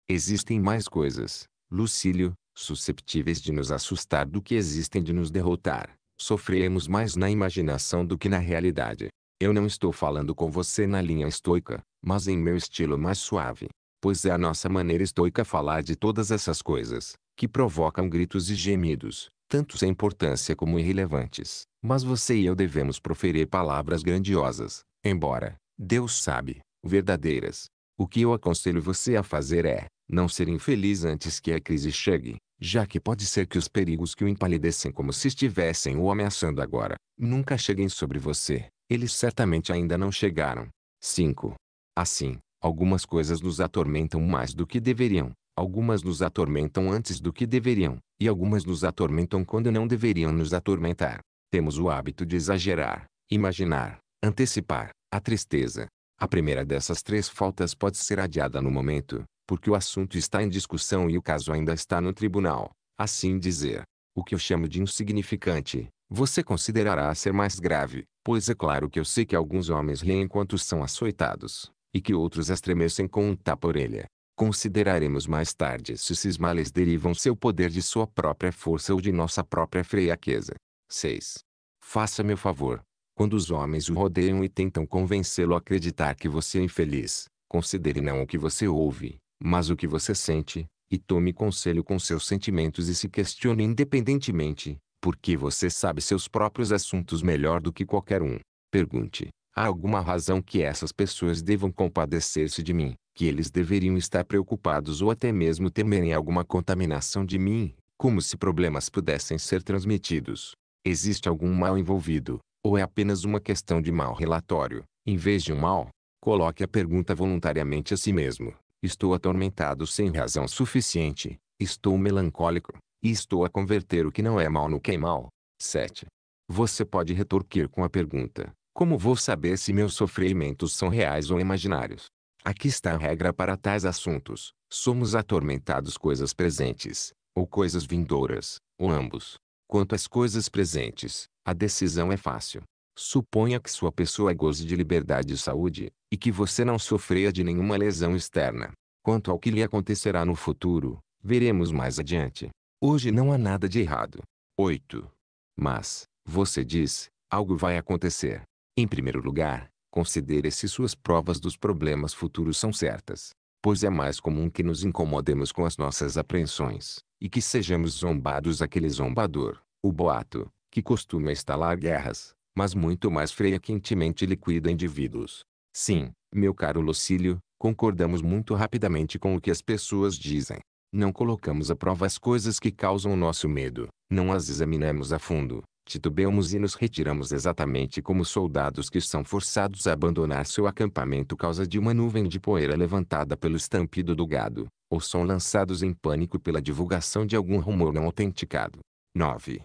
Existem mais coisas, Lucílio, susceptíveis de nos assustar do que existem de nos derrotar. Sofremos mais na imaginação do que na realidade. Eu não estou falando com você na linha estoica, mas em meu estilo mais suave. Pois é a nossa maneira estoica falar de todas essas coisas, que provocam gritos e gemidos, tanto sem importância como irrelevantes. Mas você e eu devemos proferir palavras grandiosas, embora, Deus sabe, verdadeiras. O que eu aconselho você a fazer é, não ser infeliz antes que a crise chegue, já que pode ser que os perigos que o empalidecem como se estivessem o ameaçando agora, nunca cheguem sobre você. Eles certamente ainda não chegaram. 5. Assim, algumas coisas nos atormentam mais do que deveriam, algumas nos atormentam antes do que deveriam, e algumas nos atormentam quando não deveriam nos atormentar. Temos o hábito de exagerar, imaginar, antecipar, a tristeza. A primeira dessas três faltas pode ser adiada no momento, porque o assunto está em discussão e o caso ainda está no tribunal, assim dizer. O que eu chamo de insignificante, você considerará ser mais grave, pois é claro que eu sei que alguns homens riem enquanto são açoitados, e que outros estremecem com um tapa-orelha. Consideraremos mais tarde se esses males derivam seu poder de sua própria força ou de nossa própria fraqueza. 6. Faça-me o favor. Quando os homens o rodeiam e tentam convencê-lo a acreditar que você é infeliz, considere não o que você ouve, mas o que você sente, e tome conselho com seus sentimentos e se questione independentemente, porque você sabe seus próprios assuntos melhor do que qualquer um? Pergunte. Há alguma razão que essas pessoas devam compadecer-se de mim, que eles deveriam estar preocupados ou até mesmo temerem alguma contaminação de mim, como se problemas pudessem ser transmitidos. Existe algum mal envolvido, ou é apenas uma questão de mal relatório, em vez de um mal? Coloque a pergunta voluntariamente a si mesmo. Estou atormentado sem razão suficiente, estou melancólico, e estou a converter o que não é mal no que é mal. 7. Você pode retorquir com a pergunta: como vou saber se meus sofrimentos são reais ou imaginários? Aqui está a regra para tais assuntos. Somos atormentados coisas presentes, ou coisas vindouras, ou ambos. Quanto às coisas presentes, a decisão é fácil. Suponha que sua pessoa goze de liberdade e saúde, e que você não sofreia de nenhuma lesão externa. Quanto ao que lhe acontecerá no futuro, veremos mais adiante. Hoje não há nada de errado. 8. Mas, você diz, algo vai acontecer. Em primeiro lugar, considere se suas provas dos problemas futuros são certas, pois é mais comum que nos incomodemos com as nossas apreensões e que sejamos zombados daquele zombador, o boato, que costuma instalar guerras, mas muito mais freia quentemente liquida indivíduos. Sim, meu caro Lucílio, concordamos muito rapidamente com o que as pessoas dizem. Não colocamos à prova as coisas que causam o nosso medo, não as examinamos a fundo, titubeamos e nos retiramos exatamente como soldados que são forçados a abandonar seu acampamento causa de uma nuvem de poeira levantada pelo estampido do gado, ou são lançados em pânico pela divulgação de algum rumor não autenticado. 9.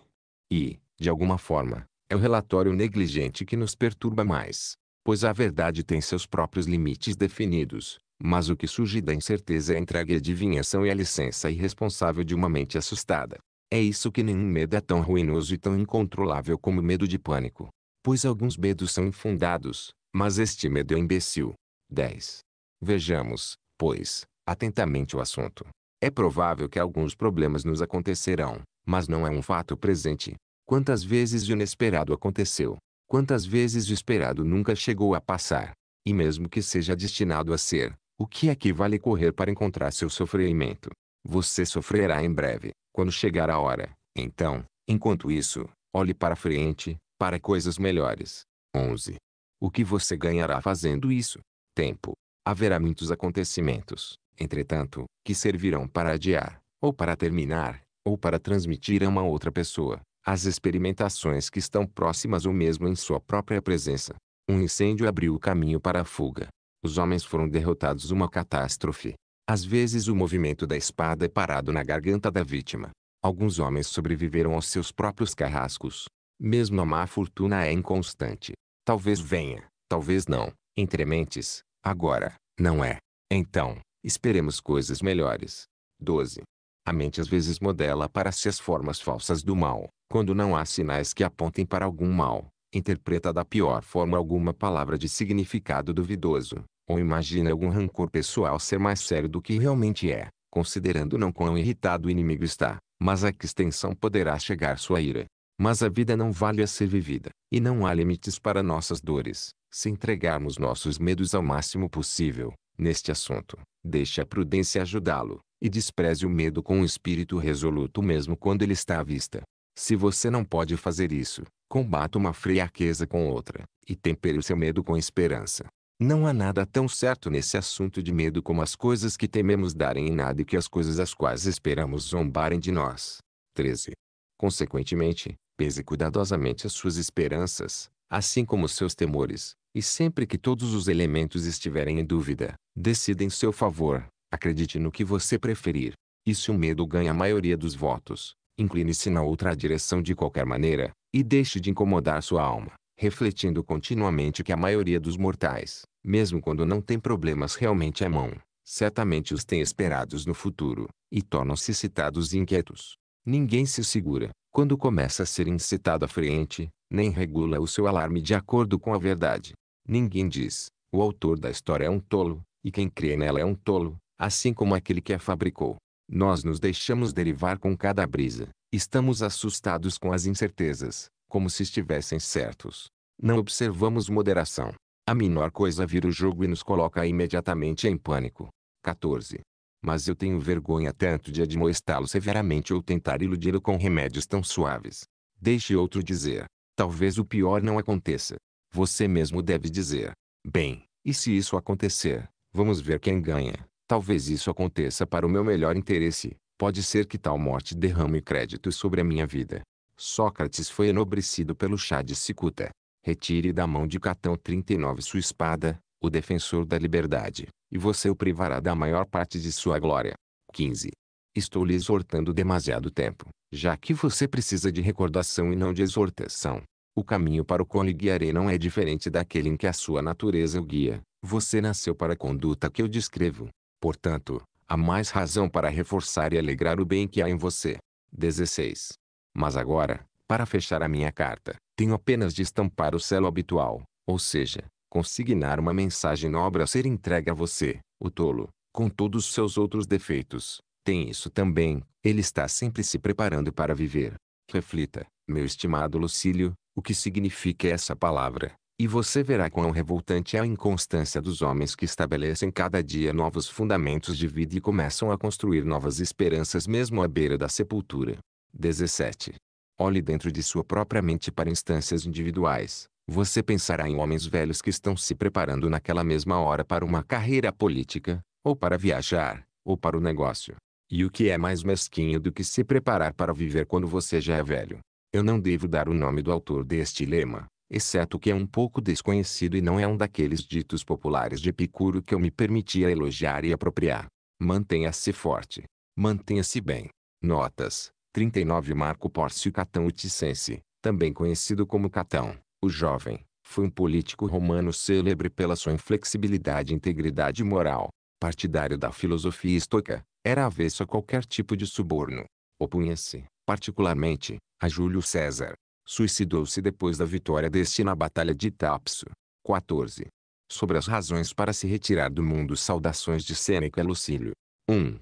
E, de alguma forma, é o relatório negligente que nos perturba mais, pois a verdade tem seus próprios limites definidos, mas o que surge da incerteza é entregue à adivinhação e à licença irresponsável de uma mente assustada. É isso que nenhum medo é tão ruinoso e tão incontrolável como o medo de pânico. Pois alguns medos são infundados, mas este medo é imbecil. 10. Vejamos, pois, atentamente o assunto. É provável que alguns problemas nos acontecerão, mas não é um fato presente. Quantas vezes o inesperado aconteceu? Quantas vezes o esperado nunca chegou a passar? E mesmo que seja destinado a ser, o que é que vale correr para encontrar seu sofrimento? Você sofrerá em breve, quando chegar a hora. Então, enquanto isso, olhe para frente, para coisas melhores. 11. O que você ganhará fazendo isso? Tempo. Haverá muitos acontecimentos, entretanto, que servirão para adiar, ou para terminar, ou para transmitir a uma outra pessoa, as experimentações que estão próximas ou mesmo em sua própria presença. Um incêndio abriu o caminho para a fuga, os homens foram derrotados uma catástrofe. Às vezes o movimento da espada é parado na garganta da vítima. Alguns homens sobreviveram aos seus próprios carrascos. Mesmo a má fortuna é inconstante. Talvez venha, talvez não, entre mentes, agora, não é. Então, esperemos coisas melhores. 12. A mente às vezes modela para si as formas falsas do mal, quando não há sinais que apontem para algum mal, interpreta da pior forma alguma palavra de significado duvidoso, ou imagina algum rancor pessoal ser mais sério do que realmente é, considerando não quão irritado o inimigo está, mas a que extensão poderá chegar sua ira. Mas a vida não vale a ser vivida, e não há limites para nossas dores, se entregarmos nossos medos ao máximo possível. Neste assunto, deixe a prudência ajudá-lo, e despreze o medo com um espírito resoluto mesmo quando ele está à vista. Se você não pode fazer isso, combata uma fraqueza com outra, e tempere o seu medo com esperança. Não há nada tão certo nesse assunto de medo como as coisas que tememos darem em nada e que as coisas às quais esperamos zombarem de nós. 13. Consequentemente, pese cuidadosamente as suas esperanças, assim como os seus temores, e sempre que todos os elementos estiverem em dúvida, decida em seu favor, acredite no que você preferir. E se o medo ganha a maioria dos votos, incline-se na outra direção de qualquer maneira, e deixe de incomodar sua alma, refletindo continuamente que a maioria dos mortais, mesmo quando não tem problemas realmente à mão, certamente os tem esperados no futuro, e tornam-se citados e inquietos. Ninguém se segura, quando começa a ser incitado à frente, nem regula o seu alarme de acordo com a verdade. Ninguém diz, o autor da história é um tolo, e quem crê nela é um tolo, assim como aquele que a fabricou. Nós nos deixamos derivar com cada brisa, estamos assustados com as incertezas, como se estivessem certos. Não observamos moderação. A menor coisa vira o jogo e nos coloca imediatamente em pânico. 14. Mas eu tenho vergonha tanto de admoestá-lo severamente ou tentar iludi-lo com remédios tão suaves. Deixe outro dizer. Talvez o pior não aconteça. Você mesmo deve dizer. Bem, e se isso acontecer, vamos ver quem ganha. Talvez isso aconteça para o meu melhor interesse. Pode ser que tal morte derrame crédito sobre a minha vida. Sócrates foi enobrecido pelo chá de cicuta. Retire da mão de Catão 39 sua espada, o defensor da liberdade, e você o privará da maior parte de sua glória. 15. Estou lhe exortando demasiado tempo, já que você precisa de recordação e não de exortação. O caminho para o qual lhe guiarei não é diferente daquele em que a sua natureza o guia. Você nasceu para a conduta que eu descrevo. Portanto, há mais razão para reforçar e alegrar o bem que há em você. 16. Mas agora, para fechar a minha carta, tenho apenas de estampar o selo habitual, ou seja, consignar uma mensagem nobre a ser entregue a você, o tolo, com todos os seus outros defeitos. Tem isso também, ele está sempre se preparando para viver. Reflita, meu estimado Lucílio, o que significa essa palavra, e você verá quão revoltante é a inconstância dos homens que estabelecem cada dia novos fundamentos de vida e começam a construir novas esperanças mesmo à beira da sepultura. 17. Olhe dentro de sua própria mente para instâncias individuais. Você pensará em homens velhos que estão se preparando naquela mesma hora para uma carreira política, ou para viajar, ou para o negócio. E o que é mais mesquinho do que se preparar para viver quando você já é velho? Eu não devo dar o nome do autor deste lema, exceto que é um pouco desconhecido e não é um daqueles ditos populares de Epicuro que eu me permitia elogiar e apropriar. Mantenha-se forte. Mantenha-se bem. Notas. 39 Marco Pórcio Catão Uticense, também conhecido como Catão, o Jovem, foi um político romano célebre pela sua inflexibilidade e integridade moral. Partidário da filosofia estoica, era avesso a qualquer tipo de suborno. Opunha-se, particularmente, a Júlio César. Suicidou-se depois da vitória deste na Batalha de Tapso. 14. Sobre as razões para se retirar do mundo Saudações de Sêneca e Lucílio. 1.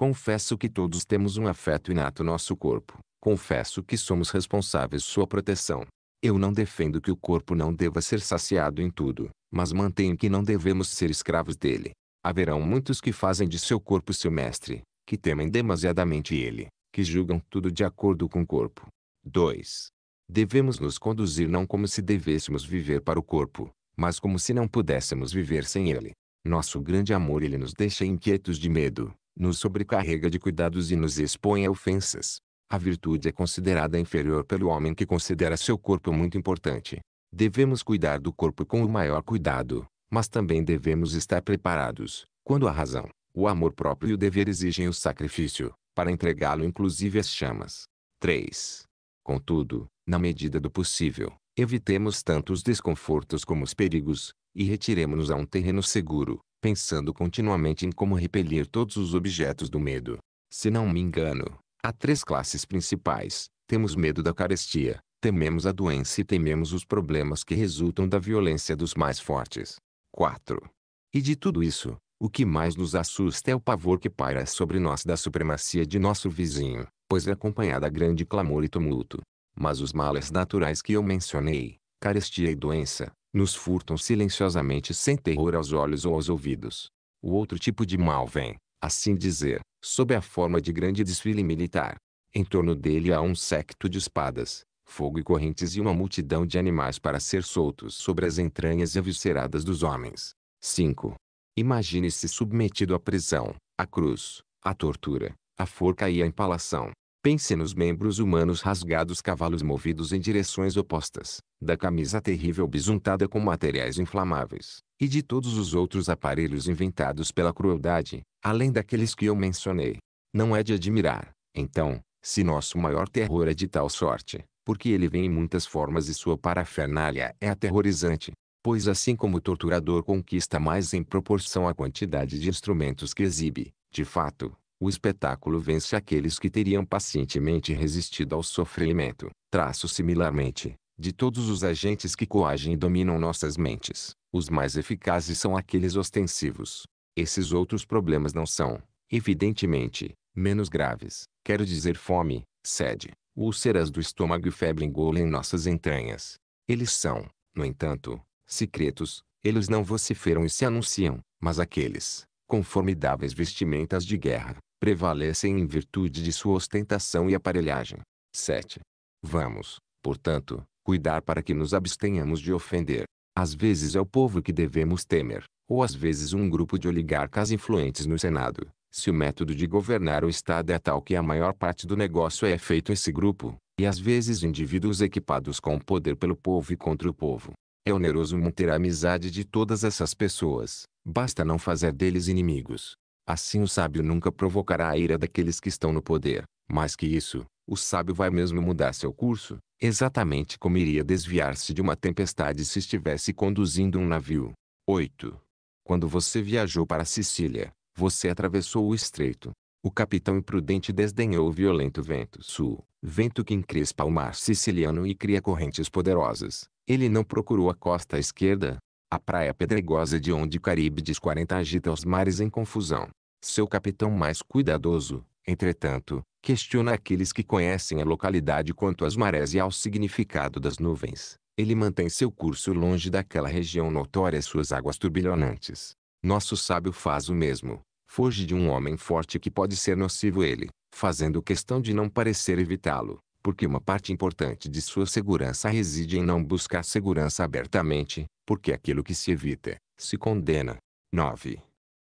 Confesso que todos temos um afeto inato nosso corpo. Confesso que somos responsáveis sua proteção. Eu não defendo que o corpo não deva ser saciado em tudo, mas mantenho que não devemos ser escravos dele. Haverão muitos que fazem de seu corpo seu mestre, que temem demasiadamente ele, que julgam tudo de acordo com o corpo. 2. Devemos nos conduzir não como se devêssemos viver para o corpo, mas como se não pudéssemos viver sem ele. Nosso grande amor ele nos deixa inquietos de medo, nos sobrecarrega de cuidados e nos expõe a ofensas. A virtude é considerada inferior pelo homem que considera seu corpo muito importante. Devemos cuidar do corpo com o maior cuidado, mas também devemos estar preparados, quando a razão, o amor próprio e o dever exigem o sacrifício, para entregá-lo inclusive às chamas. 3. Contudo, na medida do possível, evitemos tanto os desconfortos como os perigos, e retiremos-nos a um terreno seguro, pensando continuamente em como repelir todos os objetos do medo. Se não me engano, há três classes principais. Temos medo da carestia, tememos a doença e tememos os problemas que resultam da violência dos mais fortes. 4. E de tudo isso, o que mais nos assusta é o pavor que paira sobre nós da supremacia de nosso vizinho, pois é acompanhada grande clamor e tumulto. Mas os males naturais que eu mencionei, carestia e doença, nos furtam silenciosamente sem terror aos olhos ou aos ouvidos. O outro tipo de mal vem, assim dizer, sob a forma de grande desfile militar. Em torno dele há um séquito de espadas, fogo e correntes e uma multidão de animais para ser soltos sobre as entranhas evisceradas dos homens. 5. Imagine-se submetido à prisão, à cruz, à tortura, à forca e à empalação. Pense nos membros humanos rasgados cavalos movidos em direções opostas, da camisa terrível bisuntada com materiais inflamáveis, e de todos os outros aparelhos inventados pela crueldade, além daqueles que eu mencionei. Não é de admirar, então, se nosso maior terror é de tal sorte, porque ele vem em muitas formas e sua parafernália é aterrorizante. Pois assim como o torturador conquista mais em proporção à quantidade de instrumentos que exibe, de fato, o espetáculo vence aqueles que teriam pacientemente resistido ao sofrimento. Traço similarmente, de todos os agentes que coagem e dominam nossas mentes, os mais eficazes são aqueles ostensivos. Esses outros problemas não são, evidentemente, menos graves. Quero dizer fome, sede, úlceras do estômago e febre engolem nossas entranhas. Eles são, no entanto, secretos, eles não vociferam e se anunciam, mas aqueles, conformidáveis vestimentas de guerra, prevalecem em virtude de sua ostentação e aparelhagem. 7. Vamos, portanto, cuidar para que nos abstenhamos de ofender. Às vezes é o povo que devemos temer, ou às vezes um grupo de oligarcas influentes no Senado. Se o método de governar o Estado é tal que a maior parte do negócio é feito esse grupo, e às vezes indivíduos equipados com poder pelo povo e contra o povo. É oneroso manter a amizade de todas essas pessoas, basta não fazer deles inimigos. Assim o sábio nunca provocará a ira daqueles que estão no poder. Mais que isso, o sábio vai mesmo mudar seu curso, exatamente como iria desviar-se de uma tempestade se estivesse conduzindo um navio. 8. Quando você viajou para Sicília, você atravessou o estreito. O capitão imprudente desdenhou o violento vento sul, vento que encrespa o mar siciliano e cria correntes poderosas. Ele não procurou a costa esquerda, a praia pedregosa de onde Caribe dos 40 agita os mares em confusão. Seu capitão mais cuidadoso, entretanto, questiona aqueles que conhecem a localidade quanto às marés e ao significado das nuvens. Ele mantém seu curso longe daquela região notória suas águas turbilhonantes. Nosso sábio faz o mesmo. Foge de um homem forte que pode ser nocivo ele, fazendo questão de não parecer evitá-lo porque uma parte importante de sua segurança reside em não buscar segurança abertamente, porque é aquilo que se evita, se condena. 9.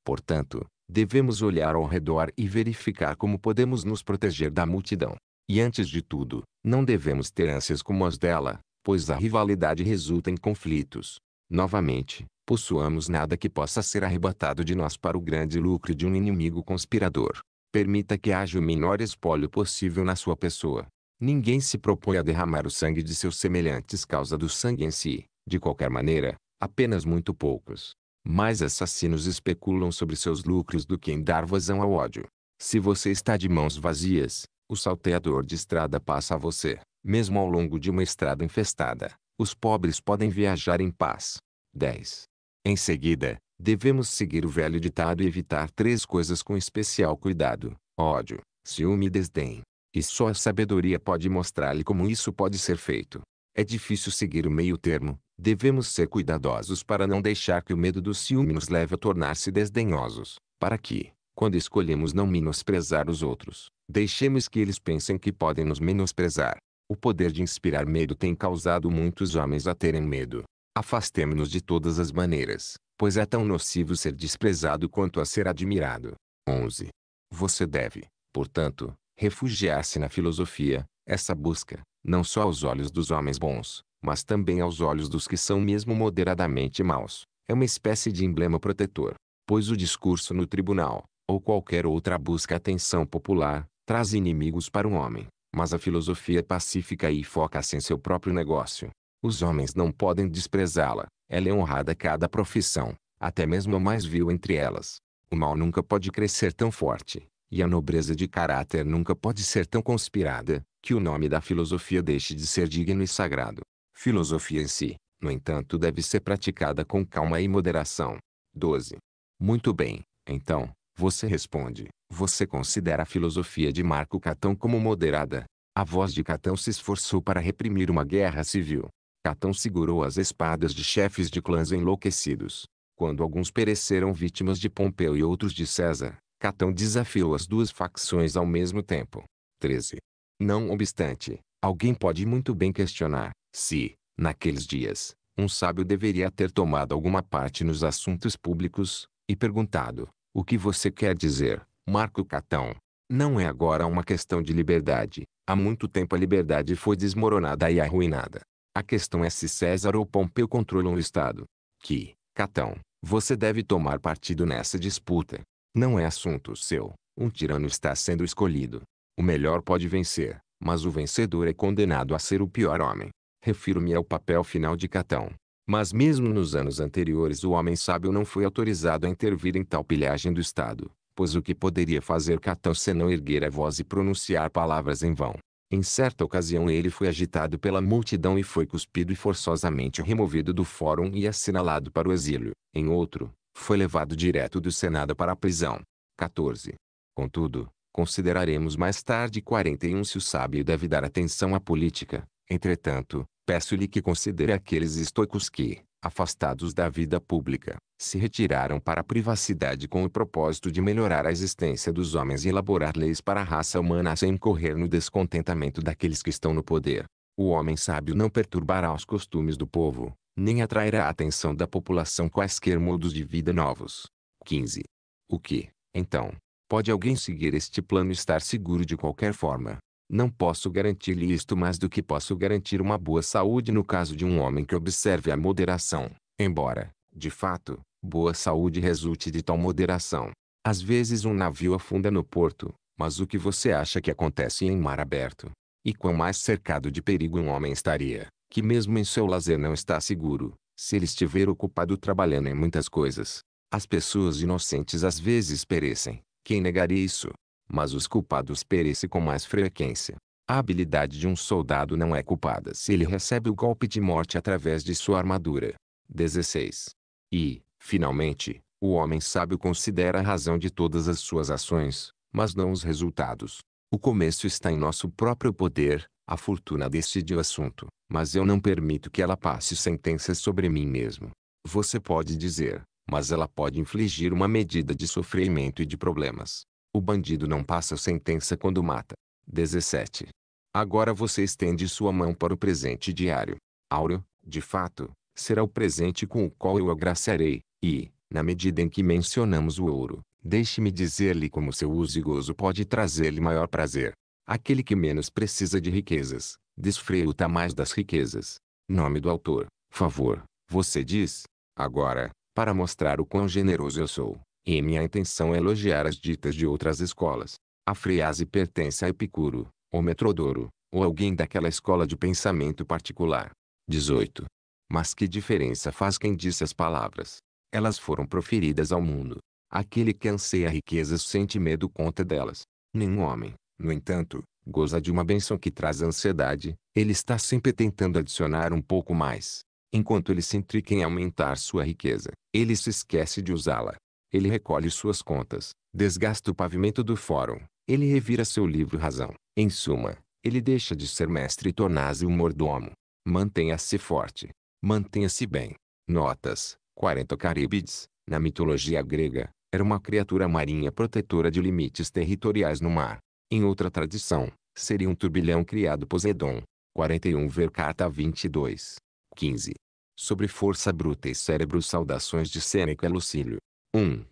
Portanto, devemos olhar ao redor e verificar como podemos nos proteger da multidão. E antes de tudo, não devemos ter ânsias como as dela, pois a rivalidade resulta em conflitos. Novamente, possuamos nada que possa ser arrebatado de nós para o grande lucro de um inimigo conspirador. Permita que haja o menor espólio possível na sua pessoa, Ninguém se propõe a derramar o sangue de seus semelhantes causa do sangue em si, de qualquer maneira, apenas muito poucos. Mais assassinos especulam sobre seus lucros do que em dar vazão ao ódio. Se você está de mãos vazias, o salteador de estrada passa a você, mesmo ao longo de uma estrada infestada. Os pobres podem viajar em paz. 10. Em seguida, devemos seguir o velho ditado e evitar três coisas com especial cuidado: ódio, ciúme e desdém. E só a sabedoria pode mostrar-lhe como isso pode ser feito. É difícil seguir o meio termo, devemos ser cuidadosos para não deixar que o medo do ciúme nos leve a tornar-se desdenhosos, para que, quando escolhemos não menosprezar os outros, deixemos que eles pensem que podem nos menosprezar. O poder de inspirar medo tem causado muitos homens a terem medo. Afastemo-nos de todas as maneiras, pois é tão nocivo ser desprezado quanto a ser admirado. 11. Você deve, portanto, refugiar-se na filosofia, essa busca, não só aos olhos dos homens bons, mas também aos olhos dos que são mesmo moderadamente maus, é uma espécie de emblema protetor, pois o discurso no tribunal, ou qualquer outra busca atenção popular, traz inimigos para um homem, mas a filosofia é pacífica e foca-se em seu próprio negócio. Os homens não podem desprezá-la, ela é honrada a cada profissão, até mesmo a mais vil entre elas. O mal nunca pode crescer tão forte, e a nobreza de caráter nunca pode ser tão conspirada, que o nome da filosofia deixe de ser digno e sagrado. Filosofia em si, no entanto, deve ser praticada com calma e moderação. 12. Muito bem, então, você responde, você considera a filosofia de Marco Catão como moderada? A voz de Catão se esforçou para reprimir uma guerra civil. Catão segurou as espadas de chefes de clãs enlouquecidos. Quando alguns pereceram vítimas de Pompeu e outros de César, Catão desafiou as duas facções ao mesmo tempo. 13. Não obstante, alguém pode muito bem questionar se, naqueles dias, um sábio deveria ter tomado alguma parte nos assuntos públicos, e perguntado: O que você quer dizer, Marco Catão? Não é agora uma questão de liberdade. Há muito tempo a liberdade foi desmoronada e arruinada. A questão é se César ou Pompeu controlam o Estado. Que, Catão, você deve tomar partido nessa disputa. Não é assunto seu. Um tirano está sendo escolhido. O melhor pode vencer, mas o vencedor é condenado a ser o pior homem. Refiro-me ao papel final de Catão. Mas mesmo nos anos anteriores o homem sábio não foi autorizado a intervir em tal pilhagem do Estado, pois o que poderia fazer Catão senão erguer a voz e pronunciar palavras em vão? Em certa ocasião ele foi agitado pela multidão e foi cuspido e forçosamente removido do fórum e assinalado para o exílio. Em outro, foi levado direto do Senado para a prisão. 14. Contudo, consideraremos mais tarde 41 se o sábio deve dar atenção à política. Entretanto, peço-lhe que considere aqueles estoicos que, afastados da vida pública, se retiraram para a privacidade com o propósito de melhorar a existência dos homens e elaborar leis para a raça humana sem incorrer no descontentamento daqueles que estão no poder. O homem sábio não perturbará os costumes do povo, nem atrairá a atenção da população quaisquer modos de vida novos. 15. O que, então, pode alguém seguir este plano e estar seguro de qualquer forma? Não posso garantir-lhe isto mais do que posso garantir uma boa saúde no caso de um homem que observe a moderação, embora, de fato, boa saúde resulte de tal moderação. Às vezes um navio afunda no porto, mas o que você acha que acontece em mar aberto? E quão mais cercado de perigo um homem estaria, que mesmo em seu lazer não está seguro, se ele estiver ocupado trabalhando em muitas coisas. As pessoas inocentes às vezes perecem, quem negaria isso? Mas os culpados perecem com mais frequência. A habilidade de um soldado não é culpada se ele recebe o golpe de morte através de sua armadura. 16. E, finalmente, o homem sábio considera a razão de todas as suas ações, mas não os resultados. O começo está em nosso próprio poder, a fortuna decide o assunto, mas eu não permito que ela passe sentenças sobre mim mesmo. Você pode dizer, mas ela pode infligir uma medida de sofrimento e de problemas. O bandido não passa sentença quando mata. 17. Agora você estende sua mão para o presente diário. Áureo, de fato, será o presente com o qual eu agraciarei, e, na medida em que mencionamos o ouro, deixe-me dizer-lhe como seu uso e gozo pode trazer-lhe maior prazer. Aquele que menos precisa de riquezas, desfruta mais das riquezas. Nome do autor. Favor. Você diz. Agora, para mostrar o quão generoso eu sou, e minha intenção é elogiar as ditas de outras escolas. A frase pertence a Epicuro, ou Metrodoro, ou alguém daquela escola de pensamento particular. 18. Mas que diferença faz quem disse as palavras? Elas foram proferidas ao mundo. Aquele que anseia riquezas sente medo contra delas. Nenhum homem, no entanto, goza de uma benção que traz ansiedade, ele está sempre tentando adicionar um pouco mais. Enquanto ele se intrica em aumentar sua riqueza, ele se esquece de usá-la. Ele recolhe suas contas, desgasta o pavimento do fórum, ele revira seu livro Razão. Em suma, ele deixa de ser mestre e torna-se um mordomo. Mantenha-se forte. Mantenha-se bem. Notas. 40 Caríbides, na mitologia grega, era uma criatura marinha protetora de limites territoriais no mar. Em outra tradição, seria um turbilhão criado por Poseidon. 41 carta 22. 15. Sobre força bruta e cérebro saudações de Sêneca Lucílio. 1.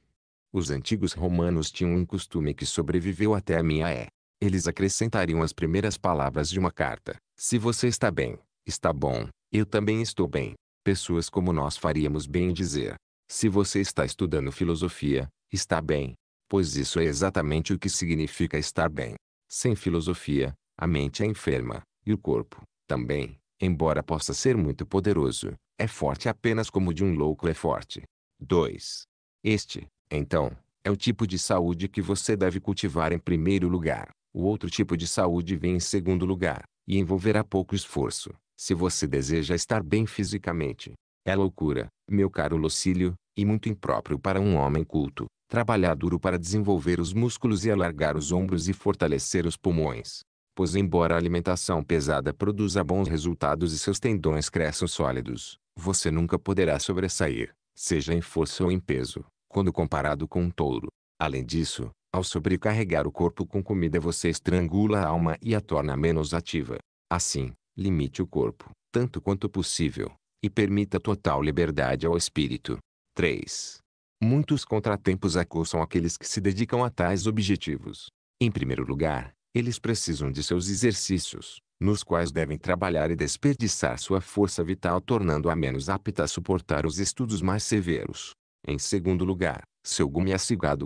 Os antigos romanos tinham um costume que sobreviveu até a minha é. Eles acrescentariam as primeiras palavras de uma carta. Se você está bem, está bom, eu também estou bem. Pessoas como nós faríamos bem dizer. Se você está estudando filosofia, está bem pois isso é exatamente o que significa estar bem. Sem filosofia, a mente é enferma, e o corpo, também, embora possa ser muito poderoso, é forte apenas como de um louco é forte. 2. Este, então, é o tipo de saúde que você deve cultivar em primeiro lugar. O outro tipo de saúde vem em segundo lugar, e envolverá pouco esforço, se você deseja estar bem fisicamente. É loucura, meu caro Lucílio, e muito impróprio para um homem culto, Trabalhar duro para desenvolver os músculos e alargar os ombros e fortalecer os pulmões. Pois, embora a alimentação pesada produza bons resultados e seus tendões cresçam sólidos, você nunca poderá sobressair, seja em força ou em peso, quando comparado com um touro. Além disso, ao sobrecarregar o corpo com comida você estrangula a alma e a torna menos ativa. Assim, limite o corpo, tanto quanto possível, e permita total liberdade ao espírito. 3. Muitos contratempos acusam aqueles que se dedicam a tais objetivos. Em primeiro lugar, eles precisam de seus exercícios, nos quais devem trabalhar e desperdiçar sua força vital tornando-a menos apta a suportar os estudos mais severos. Em segundo lugar, seu gume é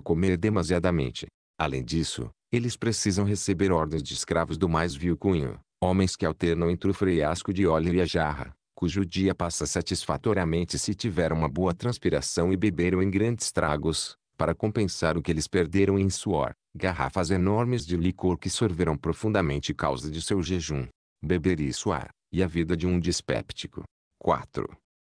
comer demasiadamente. Além disso, eles precisam receber ordens de escravos do mais vil cunho, homens que alternam entre o freiasco de óleo e a jarra, cujo dia passa satisfatoriamente se tiver uma boa transpiração e beberam em grandes tragos, para compensar o que eles perderam em suor, garrafas enormes de licor que sorveram profundamente causa de seu jejum, beber e suar, e a vida de um dispéptico. 4.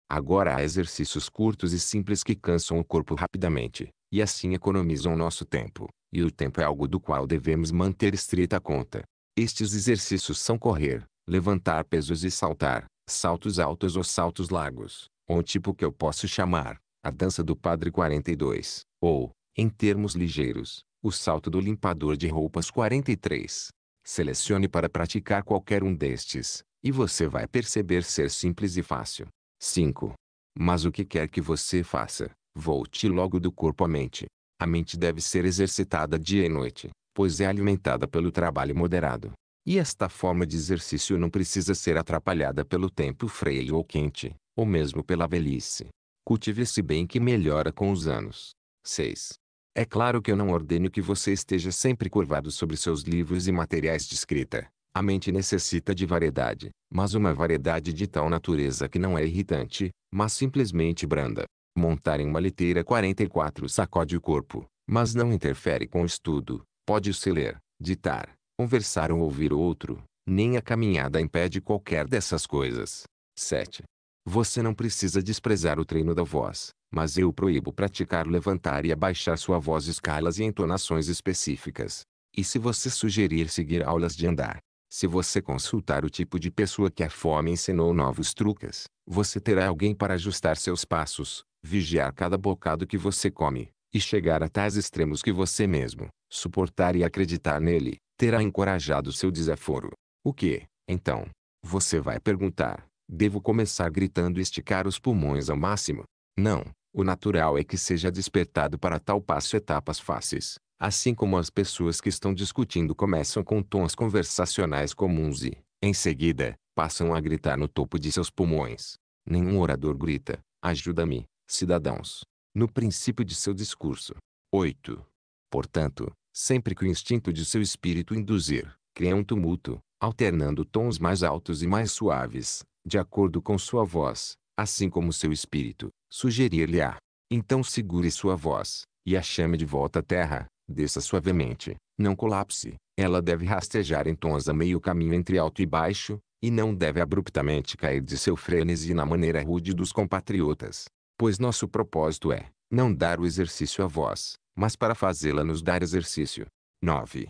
Agora há exercícios curtos e simples que cansam o corpo rapidamente, e assim economizam nosso tempo, e o tempo é algo do qual devemos manter estrita conta. Estes exercícios são correr, levantar pesos e saltar, saltos altos ou saltos largos, ou um tipo que eu posso chamar, a dança do padre 42, ou, em termos ligeiros, o salto do limpador de roupas 43. Selecione para praticar qualquer um destes, e você vai perceber ser simples e fácil. 5. Mas o que quer que você faça, volte logo do corpo à mente. A mente deve ser exercitada dia e noite, pois é alimentada pelo trabalho moderado. E esta forma de exercício não precisa ser atrapalhada pelo tempo freio ou quente, ou mesmo pela velhice. Cultive esse bem que melhora com os anos. 6. É claro que eu não ordeno que você esteja sempre curvado sobre seus livros e materiais de escrita. A mente necessita de variedade, mas uma variedade de tal natureza que não é irritante, mas simplesmente branda. Montar em uma liteira 44 sacode o corpo, mas não interfere com o estudo. Pode-se ler, ditar, conversar ou ouvir outro, nem a caminhada impede qualquer dessas coisas. 7. Você não precisa desprezar o treino da voz, mas eu proíbo praticar levantar e abaixar sua voz escalas e entonações específicas. E se você sugerir seguir aulas de andar, se você consultar o tipo de pessoa que a fome ensinou novos truques, você terá alguém para ajustar seus passos, vigiar cada bocado que você come, e chegar a tais extremos que você mesmo, suportar e acreditar nele, terá encorajado seu desaforo. O que, então, você vai perguntar, devo começar gritando e esticar os pulmões ao máximo? Não, o natural é que seja despertado para tal passo etapas fáceis, assim como as pessoas que estão discutindo começam com tons conversacionais comuns e, em seguida, passam a gritar no topo de seus pulmões. Nenhum orador grita, ajuda-me, cidadãos, no princípio de seu discurso. 8. Portanto, sempre que o instinto de seu espírito induzir, cria um tumulto, alternando tons mais altos e mais suaves, de acordo com sua voz, assim como seu espírito, sugerir-lhe-á. Então segure sua voz, e a chame de volta à terra, desça suavemente, não colapse. Ela deve rastejar em tons a meio caminho entre alto e baixo, e não deve abruptamente cair de seu frenesi na maneira rude dos compatriotas. Pois nosso propósito é, não dar o exercício à voz, mas para fazê-la nos dar exercício. 9.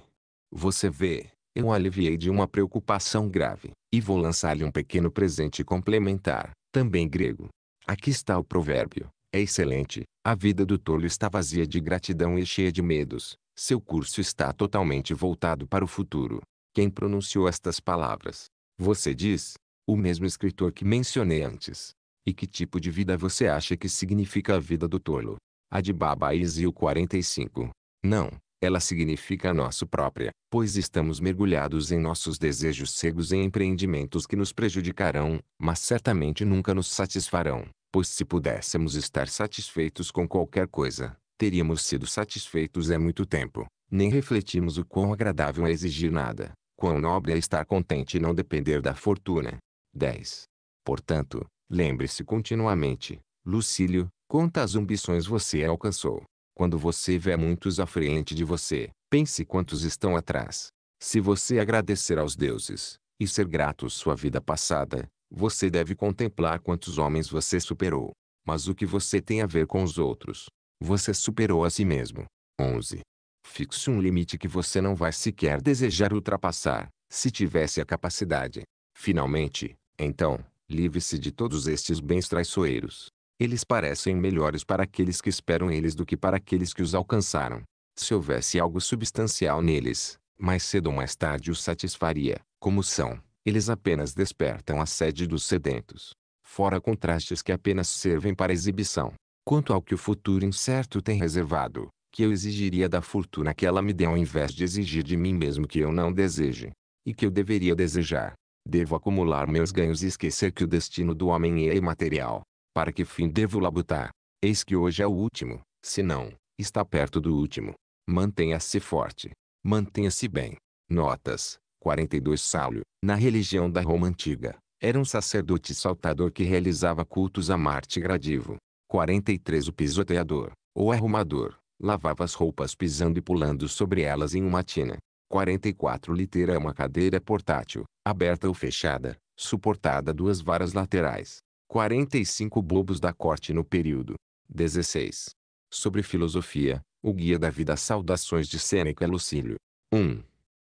Você vê, eu aliviei de uma preocupação grave, e vou lançar-lhe um pequeno presente complementar, também grego. Aqui está o provérbio. É excelente, a vida do tolo está vazia de gratidão e cheia de medos, seu curso está totalmente voltado para o futuro. Quem pronunciou estas palavras? Você diz, o mesmo escritor que mencionei antes. E que tipo de vida você acha que significa a vida do tolo? a de Isil 45. Não, ela significa nosso própria, pois estamos mergulhados em nossos desejos cegos em empreendimentos que nos prejudicarão, mas certamente nunca nos satisfarão, pois se pudéssemos estar satisfeitos com qualquer coisa, teríamos sido satisfeitos há muito tempo. Nem refletimos o quão agradável é exigir nada, quão nobre é estar contente e não depender da fortuna. 10. Portanto, lembre-se continuamente, Lucílio, Quantas ambições você alcançou? Quando você vê muitos à frente de você, pense quantos estão atrás. Se você agradecer aos deuses e ser grato sua vida passada, você deve contemplar quantos homens você superou. Mas o que você tem a ver com os outros? Você superou a si mesmo. 11. Fixe um limite que você não vai sequer desejar ultrapassar, se tivesse a capacidade. Finalmente, então, livre-se de todos estes bens traiçoeiros. Eles parecem melhores para aqueles que esperam eles do que para aqueles que os alcançaram. Se houvesse algo substancial neles, mais cedo ou mais tarde os satisfaria. Como são, eles apenas despertam a sede dos sedentos. Fora contrastes que apenas servem para exibição. Quanto ao que o futuro incerto tem reservado, que eu exigiria da fortuna que ela me dê ao invés de exigir de mim mesmo que eu não deseje, e que eu deveria desejar. Devo acumular meus ganhos e esquecer que o destino do homem é imaterial para que fim devo labutar? Eis que hoje é o último, se não, está perto do último. Mantenha-se forte. Mantenha-se bem. Notas. 42 Sálio. na religião da Roma Antiga, era um sacerdote saltador que realizava cultos a Marte gradivo. 43 O pisoteador, ou arrumador, lavava as roupas pisando e pulando sobre elas em uma tina. 44 Liteira é uma cadeira portátil, aberta ou fechada, suportada duas varas laterais, 45 bobos da corte no período. 16. Sobre filosofia, o guia da vida Saudações de Sêneca Lucílio. 1.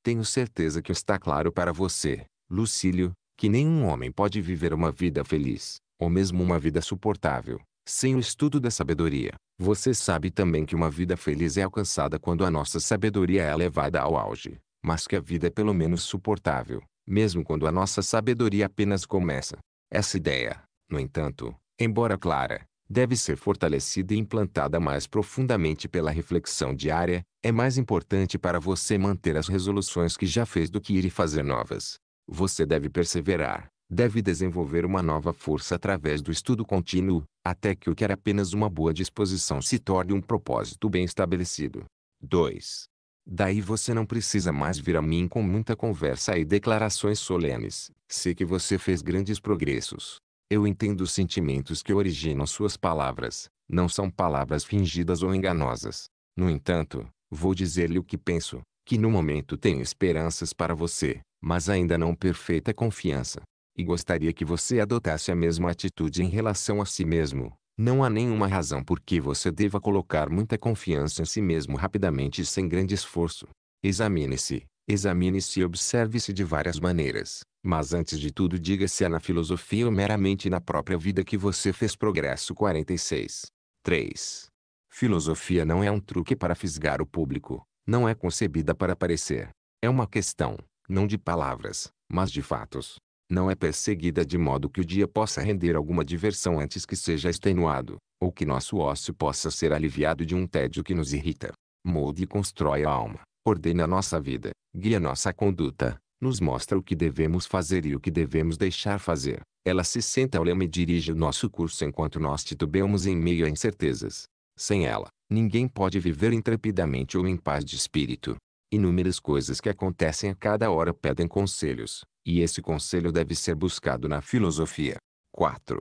Tenho certeza que está claro para você, Lucílio, que nenhum homem pode viver uma vida feliz, ou mesmo uma vida suportável, sem o estudo da sabedoria. Você sabe também que uma vida feliz é alcançada quando a nossa sabedoria é elevada ao auge, mas que a vida é pelo menos suportável, mesmo quando a nossa sabedoria apenas começa. Essa ideia, no entanto, embora clara, deve ser fortalecida e implantada mais profundamente pela reflexão diária, é mais importante para você manter as resoluções que já fez do que ir e fazer novas. Você deve perseverar, deve desenvolver uma nova força através do estudo contínuo, até que o que era apenas uma boa disposição se torne um propósito bem estabelecido. 2. Daí você não precisa mais vir a mim com muita conversa e declarações solenes. Sei que você fez grandes progressos, eu entendo os sentimentos que originam suas palavras, não são palavras fingidas ou enganosas. No entanto, vou dizer-lhe o que penso, que no momento tenho esperanças para você, mas ainda não perfeita confiança. E gostaria que você adotasse a mesma atitude em relação a si mesmo. Não há nenhuma razão por que você deva colocar muita confiança em si mesmo rapidamente e sem grande esforço. Examine-se, Examine-se e observe-se de várias maneiras, mas antes de tudo diga se é na filosofia ou meramente na própria vida que você fez progresso 46. 3. Filosofia não é um truque para fisgar o público, não é concebida para aparecer. É uma questão, não de palavras, mas de fatos. Não é perseguida de modo que o dia possa render alguma diversão antes que seja extenuado, ou que nosso ócio possa ser aliviado de um tédio que nos irrita. Molde e constrói a alma, ordena nossa vida, guia nossa conduta, nos mostra o que devemos fazer e o que devemos deixar fazer. Ela se senta ao leme e dirige o nosso curso enquanto nós titubeamos em meio a incertezas. Sem ela, ninguém pode viver intrepidamente ou em paz de espírito. Inúmeras coisas que acontecem a cada hora pedem conselhos, e esse conselho deve ser buscado na filosofia. 4.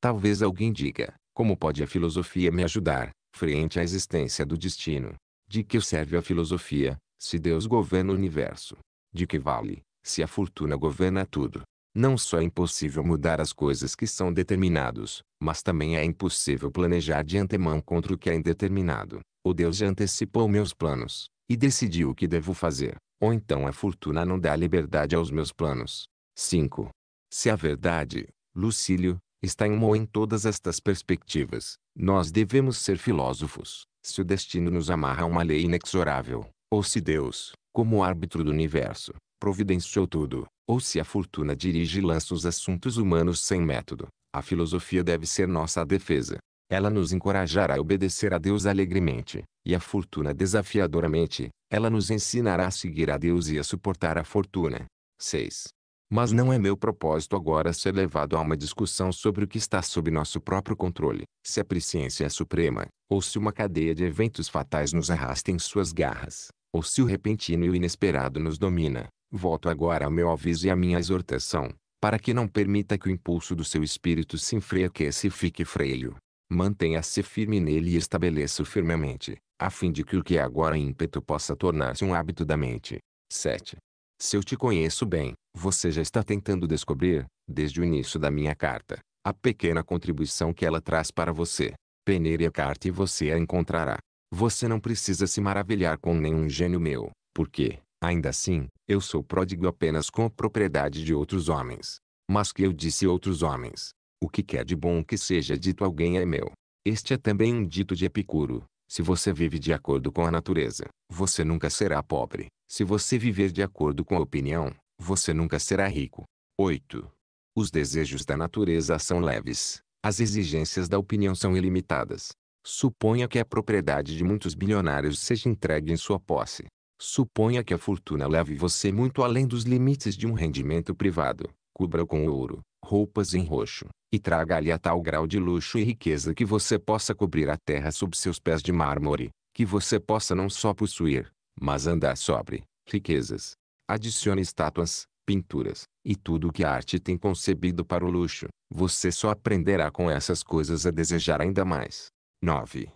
Talvez alguém diga: como pode a filosofia me ajudar, frente à existência do destino? De que serve a filosofia, se Deus governa o universo, de que vale, se a fortuna governa tudo? Não só é impossível mudar as coisas que são determinados, mas também é impossível planejar de antemão contra o que é indeterminado. O Deus já antecipou meus planos, e decidiu o que devo fazer, ou então a fortuna não dá liberdade aos meus planos. 5. Se a verdade, Lucílio, está em mão em todas estas perspectivas, nós devemos ser filósofos, se o destino nos amarra a uma lei inexorável, ou se Deus, como árbitro do universo, providenciou tudo, ou se a fortuna dirige e lança os assuntos humanos sem método, a filosofia deve ser nossa defesa. Ela nos encorajará a obedecer a Deus alegremente, e a fortuna desafiadoramente, ela nos ensinará a seguir a Deus e a suportar a fortuna. 6. Mas não é meu propósito agora ser levado a uma discussão sobre o que está sob nosso próprio controle, se a presciência é suprema, ou se uma cadeia de eventos fatais nos arrasta em suas garras ou se o repentino e o inesperado nos domina, volto agora ao meu aviso e à minha exortação, para que não permita que o impulso do seu espírito se enfraqueça e fique freio. Mantenha-se firme nele e estabeleça-o firmemente, a fim de que o que é agora ímpeto possa tornar-se um hábito da mente. 7. Se eu te conheço bem, você já está tentando descobrir, desde o início da minha carta, a pequena contribuição que ela traz para você. Peneire a carta e você a encontrará. Você não precisa se maravilhar com nenhum gênio meu, porque, ainda assim, eu sou pródigo apenas com a propriedade de outros homens. Mas que eu disse outros homens. O que quer de bom que seja dito alguém é meu. Este é também um dito de Epicuro. Se você vive de acordo com a natureza, você nunca será pobre. Se você viver de acordo com a opinião, você nunca será rico. 8. Os desejos da natureza são leves. As exigências da opinião são ilimitadas. Suponha que a propriedade de muitos bilionários seja entregue em sua posse. Suponha que a fortuna leve você muito além dos limites de um rendimento privado. Cubra-o com ouro, roupas em roxo, e traga-lhe a tal grau de luxo e riqueza que você possa cobrir a terra sob seus pés de mármore, que você possa não só possuir, mas andar sobre riquezas. Adicione estátuas, pinturas, e tudo o que a arte tem concebido para o luxo. Você só aprenderá com essas coisas a desejar ainda mais. 9.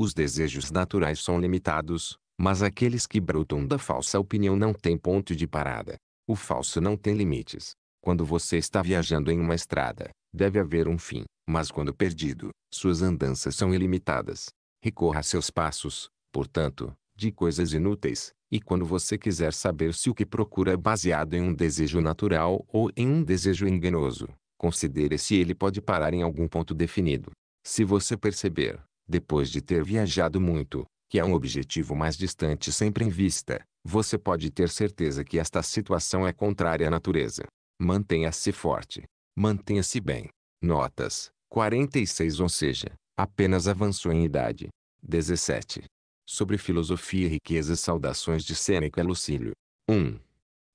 Os desejos naturais são limitados, mas aqueles que brotam da falsa opinião não têm ponto de parada. O falso não tem limites. Quando você está viajando em uma estrada, deve haver um fim, mas quando perdido, suas andanças são ilimitadas. Recorra a seus passos, portanto, de coisas inúteis, e quando você quiser saber se o que procura é baseado em um desejo natural ou em um desejo enganoso, considere se ele pode parar em algum ponto definido. Se você perceber, depois de ter viajado muito, que há é um objetivo mais distante sempre em vista, você pode ter certeza que esta situação é contrária à natureza. Mantenha-se forte. Mantenha-se bem. Notas: 46 ou seja, apenas avançou em idade. 17. Sobre filosofia e riqueza saudações de Sêneca Lucílio. 1.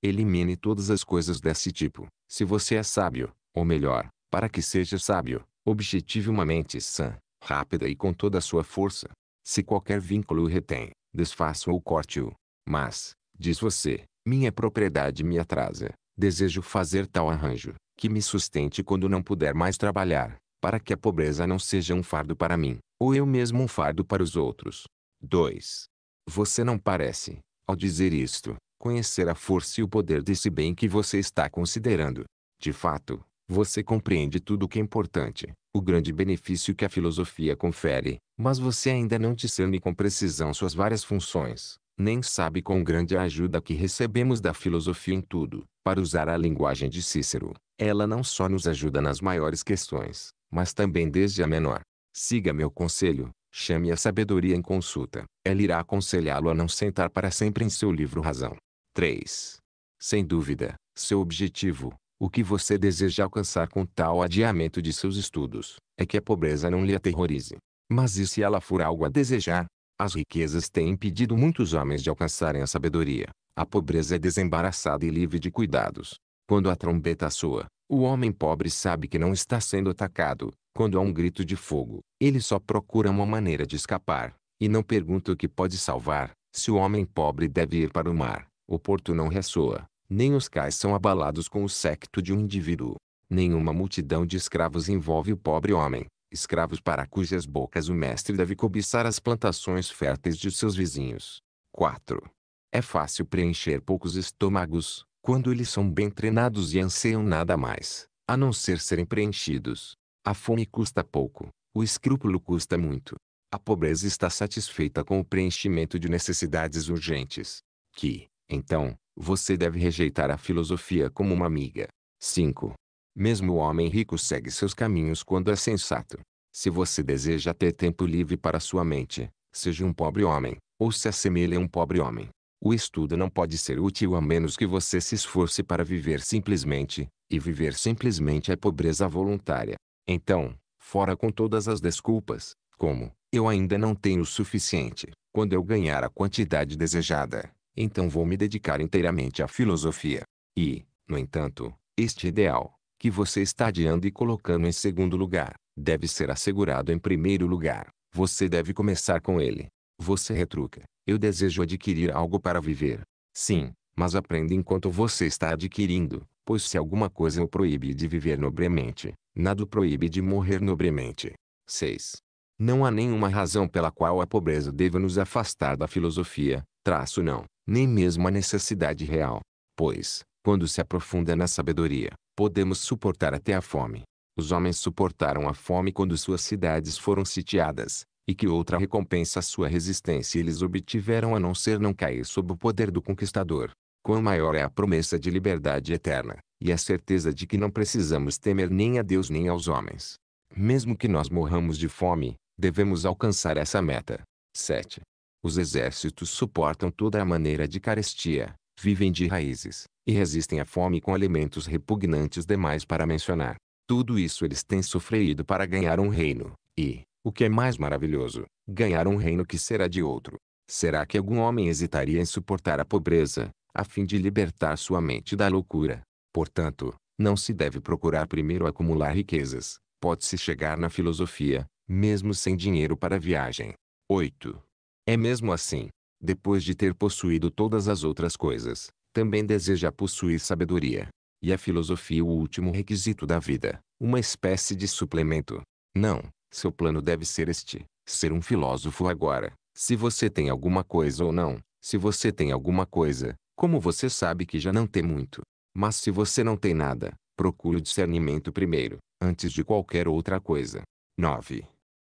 Elimine todas as coisas desse tipo, se você é sábio, ou melhor, para que seja sábio, Objetive uma mente sã, rápida e com toda a sua força. Se qualquer vínculo o retém, desfaça ou corte-o. Mas, diz você, minha propriedade me atrasa. Desejo fazer tal arranjo, que me sustente quando não puder mais trabalhar, para que a pobreza não seja um fardo para mim, ou eu mesmo um fardo para os outros. 2. Você não parece, ao dizer isto, conhecer a força e o poder desse bem que você está considerando. De fato, você compreende tudo o que é importante, o grande benefício que a filosofia confere, mas você ainda não discerne com precisão suas várias funções, nem sabe quão grande é a ajuda que recebemos da filosofia em tudo. Para usar a linguagem de Cícero, ela não só nos ajuda nas maiores questões, mas também desde a menor. Siga meu conselho, chame a sabedoria em consulta. Ela irá aconselhá-lo a não sentar para sempre em seu livro Razão. 3. Sem dúvida, seu objetivo, o que você deseja alcançar com tal adiamento de seus estudos, é que a pobreza não lhe aterrorize. Mas e se ela for algo a desejar? As riquezas têm impedido muitos homens de alcançarem a sabedoria. A pobreza é desembaraçada e livre de cuidados. Quando a trombeta soa, o homem pobre sabe que não está sendo atacado. Quando há um grito de fogo, ele só procura uma maneira de escapar, e não pergunta o que pode salvar. Se o homem pobre deve ir para o mar, o porto não ressoa nem os cais são abalados com o séquito de um indivíduo. Nenhuma multidão de escravos envolve o pobre homem, escravos para cujas bocas o mestre deve cobiçar as plantações férteis de seus vizinhos. 4. É fácil preencher poucos estômagos, quando eles são bem treinados e anseiam nada mais, a não ser serem preenchidos. A fome custa pouco, o escrúpulo custa muito. A pobreza está satisfeita com o preenchimento de necessidades urgentes, que, então, você deve rejeitar a filosofia como uma amiga. 5. Mesmo o homem rico segue seus caminhos quando é sensato. Se você deseja ter tempo livre para sua mente, seja um pobre homem, ou se assemelhe a um pobre homem. O estudo não pode ser útil a menos que você se esforce para viver simplesmente, e viver simplesmente é pobreza voluntária. Então, fora com todas as desculpas, como, eu ainda não tenho o suficiente, quando eu ganhar a quantidade desejada, então vou me dedicar inteiramente à filosofia. E, no entanto, este ideal, que você está adiando e colocando em segundo lugar, deve ser assegurado em primeiro lugar. Você deve começar com ele. Você retruca. Eu desejo adquirir algo para viver. Sim, mas aprenda enquanto você está adquirindo, pois se alguma coisa o proíbe de viver nobremente, nada o proíbe de morrer nobremente. 6. Não há nenhuma razão pela qual a pobreza deva nos afastar da filosofia, traço não nem mesmo a necessidade real. Pois, quando se aprofunda na sabedoria, podemos suportar até a fome. Os homens suportaram a fome quando suas cidades foram sitiadas, e que outra recompensa sua resistência eles obtiveram a não ser não cair sob o poder do conquistador. Quão maior é a promessa de liberdade eterna, e a certeza de que não precisamos temer nem a Deus nem aos homens. Mesmo que nós morramos de fome, devemos alcançar essa meta. 7. Os exércitos suportam toda a maneira de carestia, vivem de raízes, e resistem à fome com alimentos repugnantes demais para mencionar. Tudo isso eles têm sofrido para ganhar um reino, e, o que é mais maravilhoso, ganhar um reino que será de outro. Será que algum homem hesitaria em suportar a pobreza, a fim de libertar sua mente da loucura? Portanto, não se deve procurar primeiro acumular riquezas. Pode-se chegar na filosofia, mesmo sem dinheiro para a viagem. 8. É mesmo assim. Depois de ter possuído todas as outras coisas, também deseja possuir sabedoria. E a filosofia o último requisito da vida, uma espécie de suplemento. Não, seu plano deve ser este, ser um filósofo agora. Se você tem alguma coisa ou não, se você tem alguma coisa, como você sabe que já não tem muito. Mas se você não tem nada, procure o discernimento primeiro, antes de qualquer outra coisa. 9.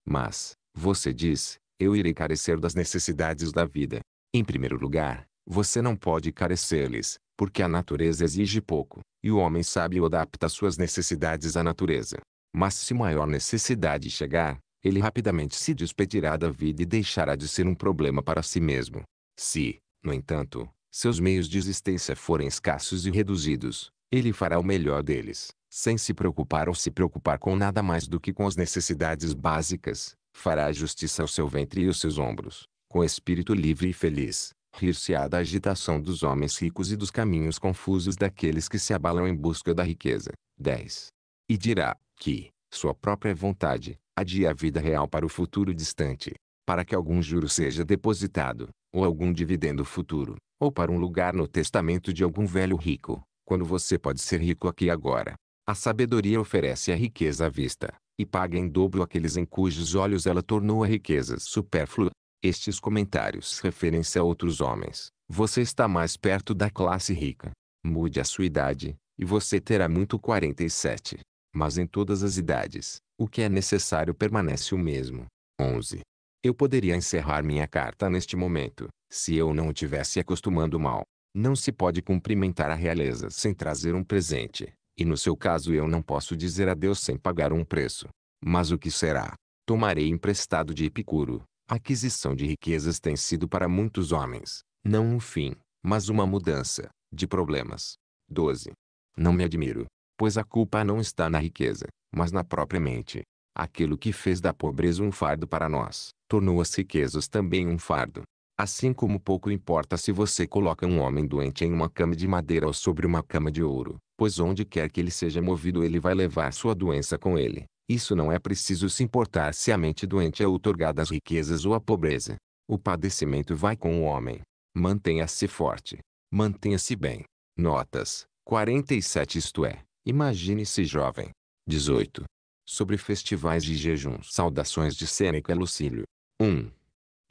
Mas, você diz, eu irei carecer das necessidades da vida. Em primeiro lugar, você não pode carecer-lhes, porque a natureza exige pouco, e o homem sábio adapta suas necessidades à natureza. Mas se maior necessidade chegar, ele rapidamente se despedirá da vida e deixará de ser um problema para si mesmo. Se, no entanto, seus meios de existência forem escassos e reduzidos, ele fará o melhor deles, sem se preocupar ou se preocupar com nada mais do que com as necessidades básicas, fará justiça ao seu ventre e aos seus ombros, com espírito livre e feliz. Rir-se-á da agitação dos homens ricos e dos caminhos confusos daqueles que se abalam em busca da riqueza. 10. E dirá, que, sua própria vontade, adia a vida real para o futuro distante, para que algum juro seja depositado, ou algum dividendo futuro, ou para um lugar no testamento de algum velho rico, quando você pode ser rico aqui agora. A sabedoria oferece a riqueza à vista, e paga em dobro aqueles em cujos olhos ela tornou a riqueza supérflua. Estes comentários referem-se a outros homens. Você está mais perto da classe rica. Mude a sua idade, e você terá muito 47. Mas em todas as idades, o que é necessário permanece o mesmo. 11. Eu poderia encerrar minha carta neste momento, se eu não o tivesse acostumando mal. Não se pode cumprimentar a realeza sem trazer um presente. E no seu caso eu não posso dizer adeus sem pagar um preço. Mas o que será? Tomarei emprestado de Epicuro. A aquisição de riquezas tem sido para muitos homens, não um fim, mas uma mudança, de problemas. 12. Não me admiro, pois a culpa não está na riqueza, mas na própria mente. Aquilo que fez da pobreza um fardo para nós, tornou as riquezas também um fardo. Assim como pouco importa se você coloca um homem doente em uma cama de madeira ou sobre uma cama de ouro, pois onde quer que ele seja movido ele vai levar sua doença com ele. Isso não é preciso se importar se a mente doente é otorgada às riquezas ou à pobreza. O padecimento vai com o homem. Mantenha-se forte. Mantenha-se bem. Notas. 47 Isto é, imagine-se jovem. 18. Sobre festivais de jejuns. Saudações de Sêneca Lucílio. 1.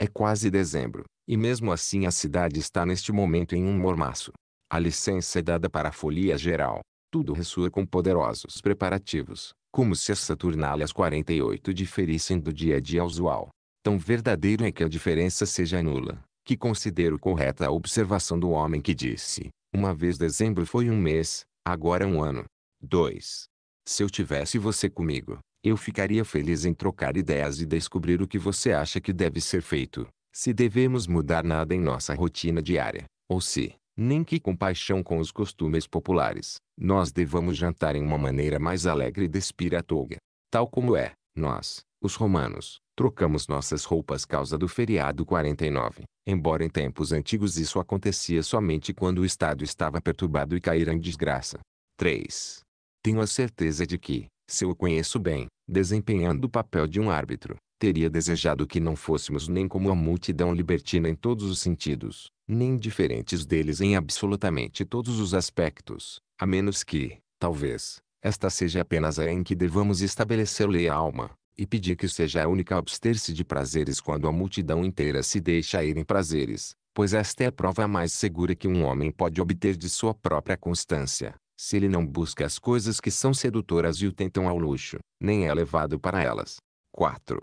É quase dezembro, e mesmo assim a cidade está neste momento em um mormaço. A licença é dada para a folia geral. Tudo ressoa com poderosos preparativos, como se as Saturnalias 48 diferissem do dia a dia usual. Tão verdadeiro é que a diferença seja nula, que considero correta a observação do homem que disse, uma vez dezembro foi um mês, agora é um ano. 2. Se eu tivesse você comigo, eu ficaria feliz em trocar ideias e descobrir o que você acha que deve ser feito, se devemos mudar nada em nossa rotina diária, ou se, nem que com paixão com os costumes populares, nós devamos jantar em uma maneira mais alegre e despir a toga. Tal como é, nós, os romanos, trocamos nossas roupas causa do feriado 49. Embora em tempos antigos isso acontecia somente quando o Estado estava perturbado e caíra em desgraça. 3. Tenho a certeza de que, se eu o conheço bem, desempenhando o papel de um árbitro, teria desejado que não fôssemos nem como a multidão libertina em todos os sentidos, nem diferentes deles em absolutamente todos os aspectos, a menos que, talvez, esta seja apenas a em que devamos estabelecer lei à alma, e pedir que seja a única a abster-se de prazeres quando a multidão inteira se deixa ir em prazeres, pois esta é a prova mais segura que um homem pode obter de sua própria constância, se ele não busca as coisas que são sedutoras e o tentam ao luxo, nem é levado para elas. 4.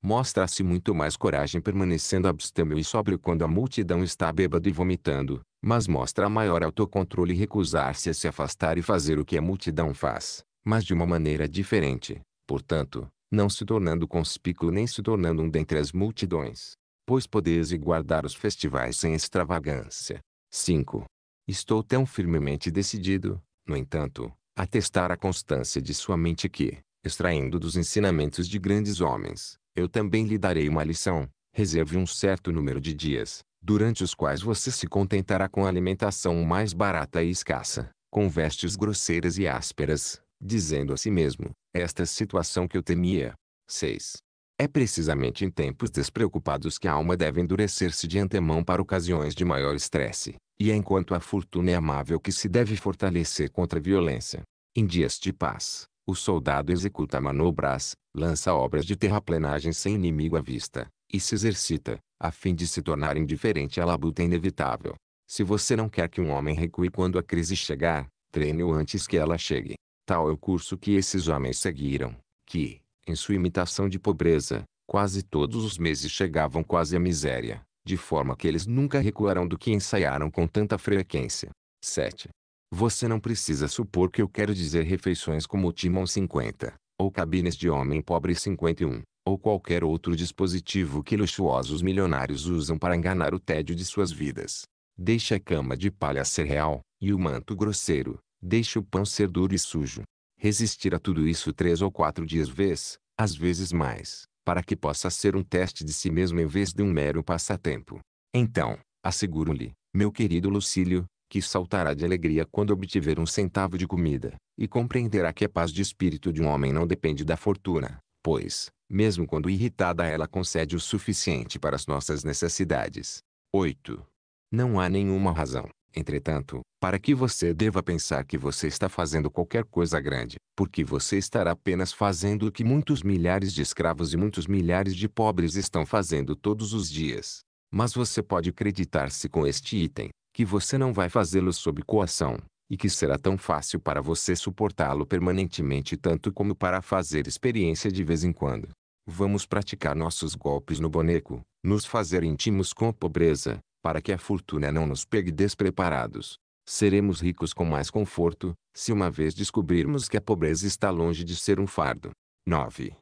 Mostra-se muito mais coragem permanecendo abstêmio e sóbrio quando a multidão está bêbada e vomitando, mas mostra maior autocontrole e recusar-se a se afastar e fazer o que a multidão faz, mas de uma maneira diferente, portanto, não se tornando conspícuo nem se tornando um dentre as multidões, pois podeis e guardar os festivais sem extravagância. 5. Estou tão firmemente decidido, no entanto, atestar a constância de sua mente que, extraindo dos ensinamentos de grandes homens, eu também lhe darei uma lição, reserve um certo número de dias, durante os quais você se contentará com a alimentação mais barata e escassa, com vestes grosseiras e ásperas, dizendo a si mesmo, esta situação que eu temia. 6. É precisamente em tempos despreocupados que a alma deve endurecer-se de antemão para ocasiões de maior estresse, e enquanto a fortuna é amável que se deve fortalecer contra a violência. Em dias de paz, o soldado executa manobras, lança obras de terraplenagem sem inimigo à vista, e se exercita, a fim de se tornar indiferente à labuta inevitável. Se você não quer que um homem recue quando a crise chegar, treine-o antes que ela chegue. Tal é o curso que esses homens seguiram, que, em sua imitação de pobreza, quase todos os meses chegavam quase à miséria de forma que eles nunca recuarão do que ensaiaram com tanta frequência. 7. Você não precisa supor que eu quero dizer refeições como o Timon 50, ou cabines de homem pobre 51, ou qualquer outro dispositivo que luxuosos milionários usam para enganar o tédio de suas vidas. Deixe a cama de palha ser real, e o manto grosseiro, deixe o pão ser duro e sujo. Resistir a tudo isso três ou quatro dias vez, às vezes mais, para que possa ser um teste de si mesmo em vez de um mero passatempo. Então, asseguro-lhe, meu querido Lucílio, que saltará de alegria quando obtiver um centavo de comida, e compreenderá que a paz de espírito de um homem não depende da fortuna, pois, mesmo quando irritada ela concede o suficiente para as nossas necessidades. 8. Não há nenhuma razão, Entretanto, para que você deva pensar que você está fazendo qualquer coisa grande, porque você estará apenas fazendo o que muitos milhares de escravos e muitos milhares de pobres estão fazendo todos os dias. Mas você pode acreditar-se com este item, que você não vai fazê-lo sob coação, e que será tão fácil para você suportá-lo permanentemente tanto como para fazer experiência de vez em quando. Vamos praticar nossos golpes no boneco, nos fazer íntimos com a pobreza, para que a fortuna não nos pegue despreparados. Seremos ricos com mais conforto, se uma vez descobrirmos que a pobreza está longe de ser um fardo. 9.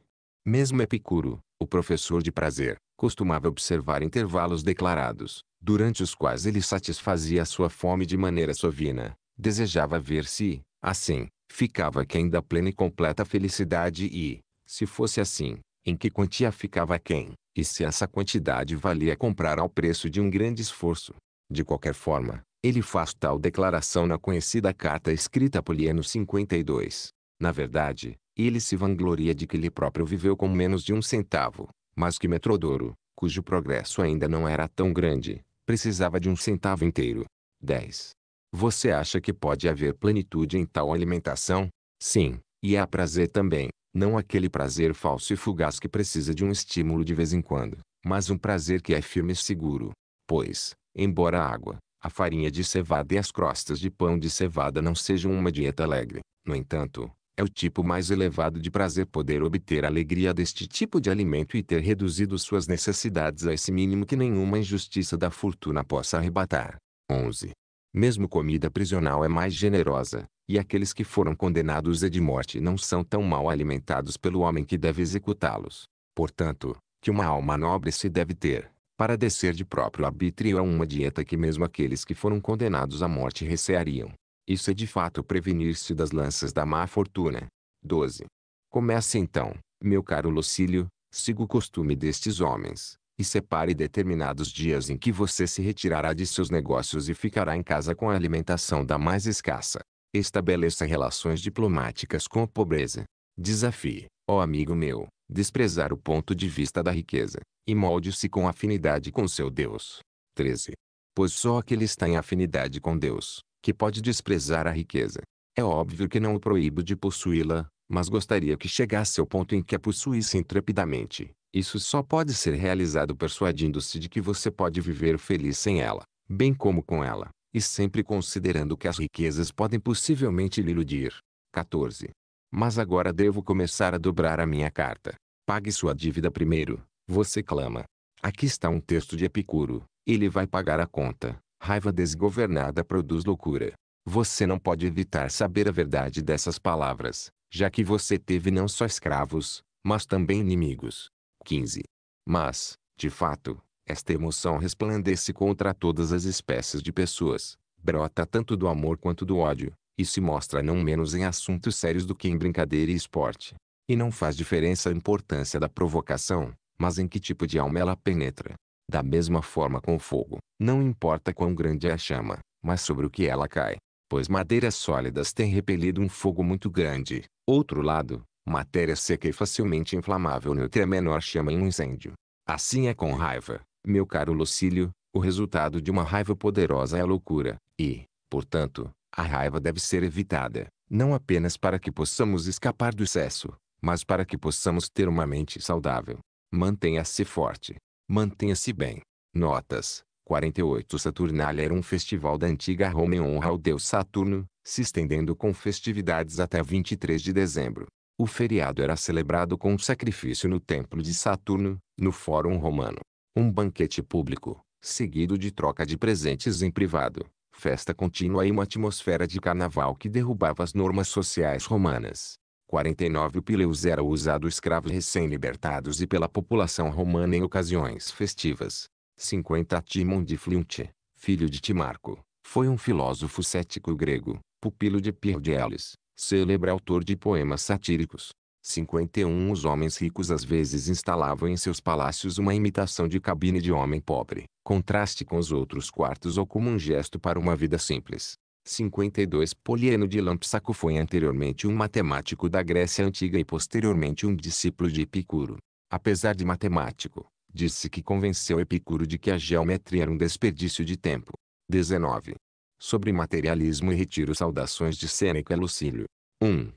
Mesmo Epicuro, o professor de prazer, costumava observar intervalos declarados, durante os quais ele satisfazia a sua fome de maneira sovina. Desejava ver se, assim, ficava quem da plena e completa felicidade e, se fosse assim, em que quantia ficava quem. E se essa quantidade valia é comprar ao preço de um grande esforço. De qualquer forma, ele faz tal declaração na conhecida carta escrita a Polieno 52. Na verdade, ele se vangloria de que ele próprio viveu com menos de um centavo, mas que Metrodoro, cujo progresso ainda não era tão grande, precisava de um centavo inteiro. 10. Você acha que pode haver plenitude em tal alimentação? Sim, e há prazer também, não aquele prazer falso e fugaz que precisa de um estímulo de vez em quando, mas um prazer que é firme e seguro. Pois, embora a água, a farinha de cevada e as crostas de pão de cevada não sejam uma dieta alegre, no entanto, é o tipo mais elevado de prazer poder obter a alegria deste tipo de alimento e ter reduzido suas necessidades a esse mínimo que nenhuma injustiça da fortuna possa arrebatar. 11. Mesmo comida prisional é mais generosa, e aqueles que foram condenados à de morte não são tão mal alimentados pelo homem que deve executá-los. Portanto, que uma alma nobre se deve ter, para descer de próprio arbítrio a uma dieta que mesmo aqueles que foram condenados à morte receariam. Isso é de fato prevenir-se das lanças da má fortuna. 12. Comece então, meu caro Lucílio, siga o costume destes homens, e separe determinados dias em que você se retirará de seus negócios e ficará em casa com a alimentação da mais escassa, Estabeleça relações diplomáticas com a pobreza. Desafie, ó amigo meu, desprezar o ponto de vista da riqueza, e molde-se com afinidade com seu Deus. 13. Pois só aquele está em afinidade com Deus, que pode desprezar a riqueza. É óbvio que não o proíbo de possuí-la, mas gostaria que chegasse ao ponto em que a possuísse intrepidamente. Isso só pode ser realizado persuadindo-se de que você pode viver feliz sem ela, bem como com ela e sempre considerando que as riquezas podem possivelmente lhe iludir. 14. Mas agora devo começar a dobrar a minha carta. Pague sua dívida primeiro, você clama. Aqui está um texto de Epicuro. Ele vai pagar a conta. Raiva desgovernada produz loucura. Você não pode evitar saber a verdade dessas palavras, já que você teve não só escravos, mas também inimigos. 15. Mas, de fato, esta emoção resplandece contra todas as espécies de pessoas, brota tanto do amor quanto do ódio, e se mostra não menos em assuntos sérios do que em brincadeira e esporte. E não faz diferença a importância da provocação, mas em que tipo de alma ela penetra. Da mesma forma com o fogo, não importa quão grande é a chama, mas sobre o que ela cai. Pois madeiras sólidas têm repelido um fogo muito grande. Outro lado, matéria seca e facilmente inflamável nutre a menor chama em um incêndio. Assim é com raiva, meu caro Lucílio, o resultado de uma raiva poderosa é a loucura, e, portanto, a raiva deve ser evitada, não apenas para que possamos escapar do excesso, mas para que possamos ter uma mente saudável. Mantenha-se forte. Mantenha-se bem. Notas. 48 Saturnalia era um festival da antiga Roma em honra ao deus Saturno, se estendendo com festividades até 23 de dezembro. O feriado era celebrado com um sacrifício no templo de Saturno, no Fórum Romano um banquete público, seguido de troca de presentes em privado, festa contínua e uma atmosfera de carnaval que derrubava as normas sociais romanas. 49 Pileus era usado escravos recém-libertados e pela população romana em ocasiões festivas. 50 Timon de Fliunte, filho de Timarco, foi um filósofo cético grego, pupilo de Elis, célebre autor de poemas satíricos, 51 Os homens ricos às vezes instalavam em seus palácios uma imitação de cabine de homem pobre, contraste com os outros quartos ou como um gesto para uma vida simples. 52 Polieno de Lampsaco foi anteriormente um matemático da Grécia Antiga e posteriormente um discípulo de Epicuro. Apesar de matemático, disse que convenceu Epicuro de que a geometria era um desperdício de tempo. 19. Sobre materialismo e retiro saudações de Sêneca e Lucílio. 1.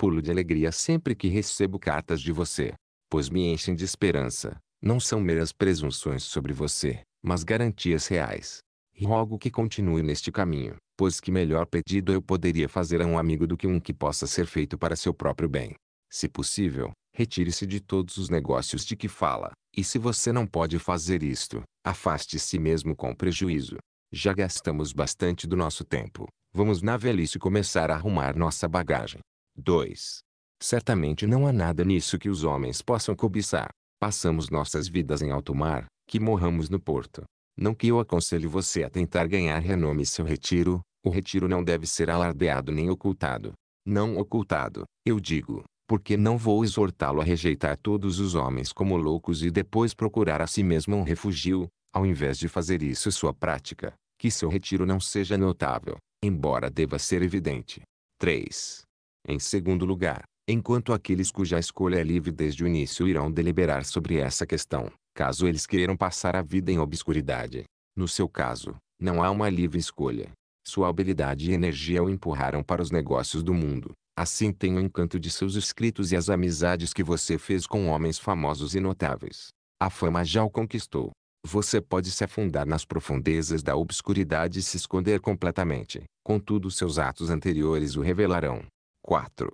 Pulo de alegria sempre que recebo cartas de você, pois me enchem de esperança. Não são meras presunções sobre você, mas garantias reais. Rogo que continue neste caminho, pois que melhor pedido eu poderia fazer a um amigo do que um que possa ser feito para seu próprio bem. Se possível, retire-se de todos os negócios de que fala, e se você não pode fazer isto, afaste-se mesmo com prejuízo. Já gastamos bastante do nosso tempo. Vamos na velhice começar a arrumar nossa bagagem. 2. Certamente não há nada nisso que os homens possam cobiçar. Passamos nossas vidas em alto mar, que morramos no porto. Não que eu aconselhe você a tentar ganhar renome seu retiro, o retiro não deve ser alardeado nem ocultado. Não ocultado, eu digo, porque não vou exortá-lo a rejeitar todos os homens como loucos e depois procurar a si mesmo um refúgio, ao invés de fazer isso sua prática, que seu retiro não seja notável, embora deva ser evidente. 3. Em segundo lugar, enquanto aqueles cuja escolha é livre desde o início irão deliberar sobre essa questão, caso eles queiram passar a vida em obscuridade. No seu caso, não há uma livre escolha. Sua habilidade e energia o empurraram para os negócios do mundo. Assim tem o encanto de seus escritos e as amizades que você fez com homens famosos e notáveis. A fama já o conquistou. Você pode se afundar nas profundezas da obscuridade e se esconder completamente. Contudo seus atos anteriores o revelarão. 4.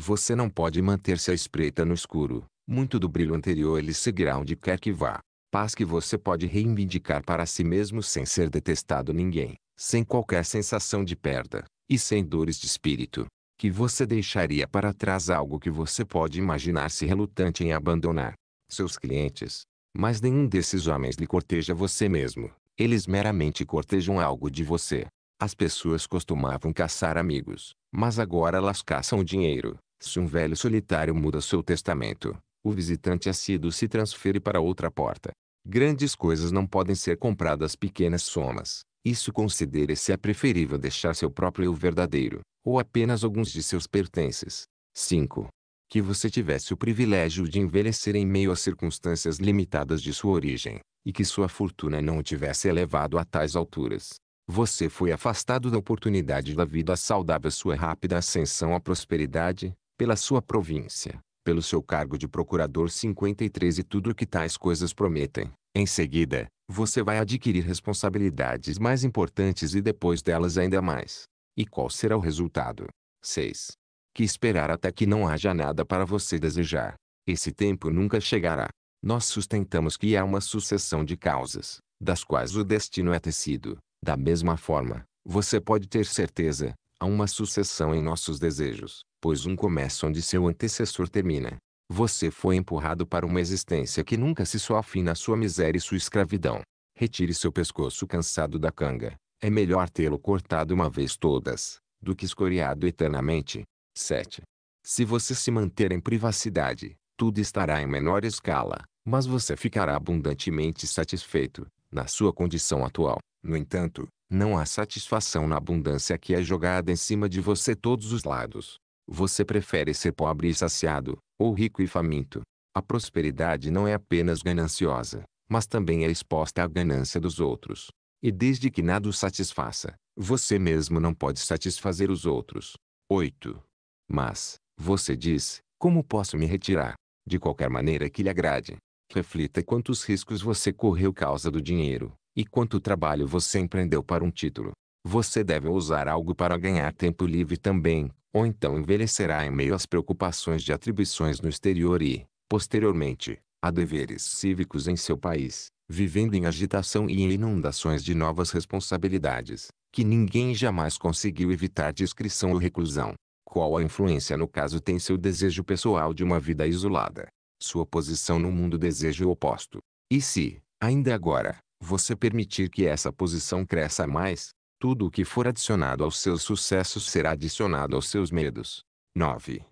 Você não pode manter-se à espreita no escuro. Muito do brilho anterior ele seguirá onde quer que vá. Paz que você pode reivindicar para si mesmo sem ser detestado ninguém, sem qualquer sensação de perda, e sem dores de espírito. Que você deixaria para trás algo que você pode imaginar-se relutante em abandonar. Seus clientes. Mas nenhum desses homens lhe corteja você mesmo. Eles meramente cortejam algo de você. As pessoas costumavam caçar amigos, mas agora elas caçam o dinheiro. Se um velho solitário muda seu testamento, o visitante assíduo se transfere para outra porta. Grandes coisas não podem ser compradas pequenas somas. Isso considere se é preferível deixar seu próprio eu verdadeiro, ou apenas alguns de seus pertences. 5. Que você tivesse o privilégio de envelhecer em meio às circunstâncias limitadas de sua origem, e que sua fortuna não o tivesse elevado a tais alturas. Você foi afastado da oportunidade da vida saudável sua rápida ascensão à prosperidade, pela sua província, pelo seu cargo de procurador 53 e tudo o que tais coisas prometem. Em seguida, você vai adquirir responsabilidades mais importantes e depois delas ainda mais. E qual será o resultado? 6. Que esperar até que não haja nada para você desejar. Esse tempo nunca chegará. Nós sustentamos que há uma sucessão de causas, das quais o destino é tecido, da mesma forma, você pode ter certeza, há uma sucessão em nossos desejos, pois um começa onde seu antecessor termina. Você foi empurrado para uma existência que nunca se sofre na sua miséria e sua escravidão. Retire seu pescoço cansado da canga. É melhor tê-lo cortado uma vez todas, do que escoriado eternamente. 7. Se você se manter em privacidade, tudo estará em menor escala, mas você ficará abundantemente satisfeito, na sua condição atual. No entanto, não há satisfação na abundância que é jogada em cima de você todos os lados. Você prefere ser pobre e saciado, ou rico e faminto. A prosperidade não é apenas gananciosa, mas também é exposta à ganância dos outros. E desde que nada o satisfaça, você mesmo não pode satisfazer os outros. 8. Mas, você diz, como posso me retirar? De qualquer maneira que lhe agrade. Reflita quantos riscos você correu causa do dinheiro, e quanto trabalho você empreendeu para um título? Você deve usar algo para ganhar tempo livre também, ou então envelhecerá em meio às preocupações de atribuições no exterior e, posteriormente, a deveres cívicos em seu país, vivendo em agitação e em inundações de novas responsabilidades, que ninguém jamais conseguiu evitar descrição ou reclusão. Qual a influência no caso tem seu desejo pessoal de uma vida isolada? Sua posição no mundo deseja o oposto. E se, ainda agora, você permitir que essa posição cresça mais, tudo o que for adicionado aos seus sucessos será adicionado aos seus medos. 9.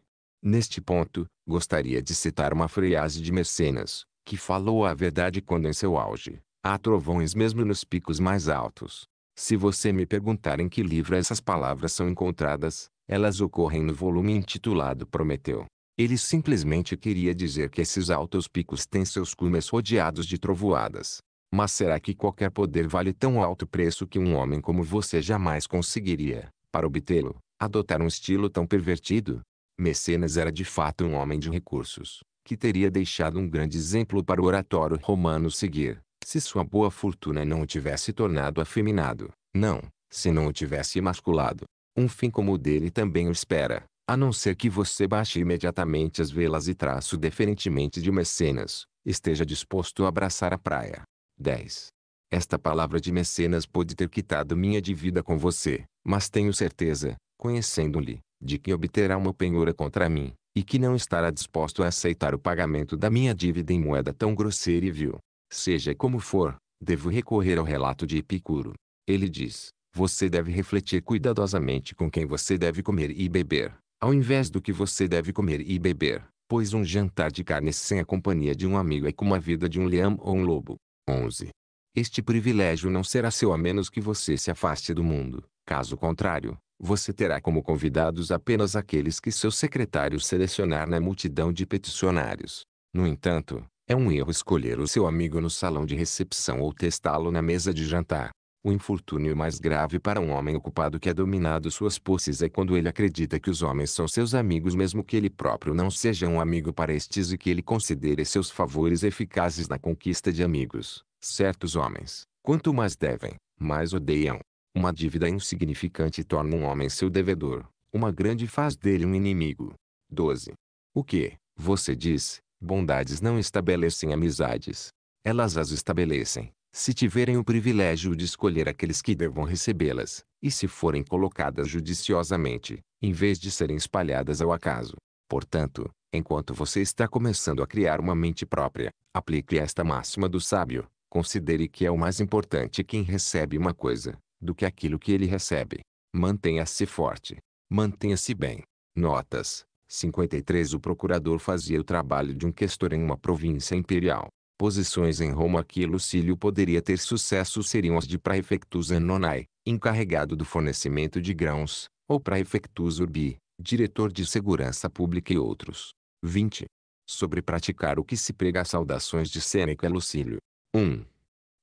Neste ponto, gostaria de citar uma frase de Mercenas, que falou a verdade quando em seu auge. Há trovões mesmo nos picos mais altos. Se você me perguntar em que livro essas palavras são encontradas, elas ocorrem no volume intitulado Prometeu. Ele simplesmente queria dizer que esses altos picos têm seus cumes rodeados de trovoadas. Mas será que qualquer poder vale tão alto preço que um homem como você jamais conseguiria, para obtê-lo, adotar um estilo tão pervertido? Mecenas era de fato um homem de recursos, que teria deixado um grande exemplo para o oratório romano seguir, se sua boa fortuna não o tivesse tornado afeminado, não, se não o tivesse emasculado. Um fim como o dele também o espera, a não ser que você baixe imediatamente as velas e traço deferentemente de Mecenas, esteja disposto a abraçar a praia, 10. Esta palavra de mecenas pode ter quitado minha dívida com você, mas tenho certeza, conhecendo-lhe, de que obterá uma penhora contra mim, e que não estará disposto a aceitar o pagamento da minha dívida em moeda tão grosseira e vil. Seja como for, devo recorrer ao relato de Epicuro. Ele diz, você deve refletir cuidadosamente com quem você deve comer e beber, ao invés do que você deve comer e beber, pois um jantar de carnes sem a companhia de um amigo é como a vida de um leão ou um lobo. 11. Este privilégio não será seu a menos que você se afaste do mundo. Caso contrário, você terá como convidados apenas aqueles que seu secretário selecionar na multidão de peticionários. No entanto, é um erro escolher o seu amigo no salão de recepção ou testá-lo na mesa de jantar. O infortúnio mais grave para um homem ocupado que é dominado suas posses é quando ele acredita que os homens são seus amigos mesmo que ele próprio não seja um amigo para estes e que ele considere seus favores eficazes na conquista de amigos. Certos homens, quanto mais devem, mais odeiam. Uma dívida insignificante torna um homem seu devedor. Uma grande faz dele um inimigo. 12. O que, você diz, bondades não estabelecem amizades. Elas as estabelecem se tiverem o privilégio de escolher aqueles que devam recebê-las, e se forem colocadas judiciosamente, em vez de serem espalhadas ao acaso. Portanto, enquanto você está começando a criar uma mente própria, aplique esta máxima do sábio. Considere que é o mais importante quem recebe uma coisa, do que aquilo que ele recebe. Mantenha-se forte. Mantenha-se bem. Notas. 53 O procurador fazia o trabalho de um questor em uma província imperial posições em Roma que Lucílio poderia ter sucesso seriam as de Praefectus Annonae, encarregado do fornecimento de grãos, ou Praefectus Urbi, diretor de segurança pública e outros. 20. Sobre praticar o que se prega saudações de Sêneca Lucílio. 1.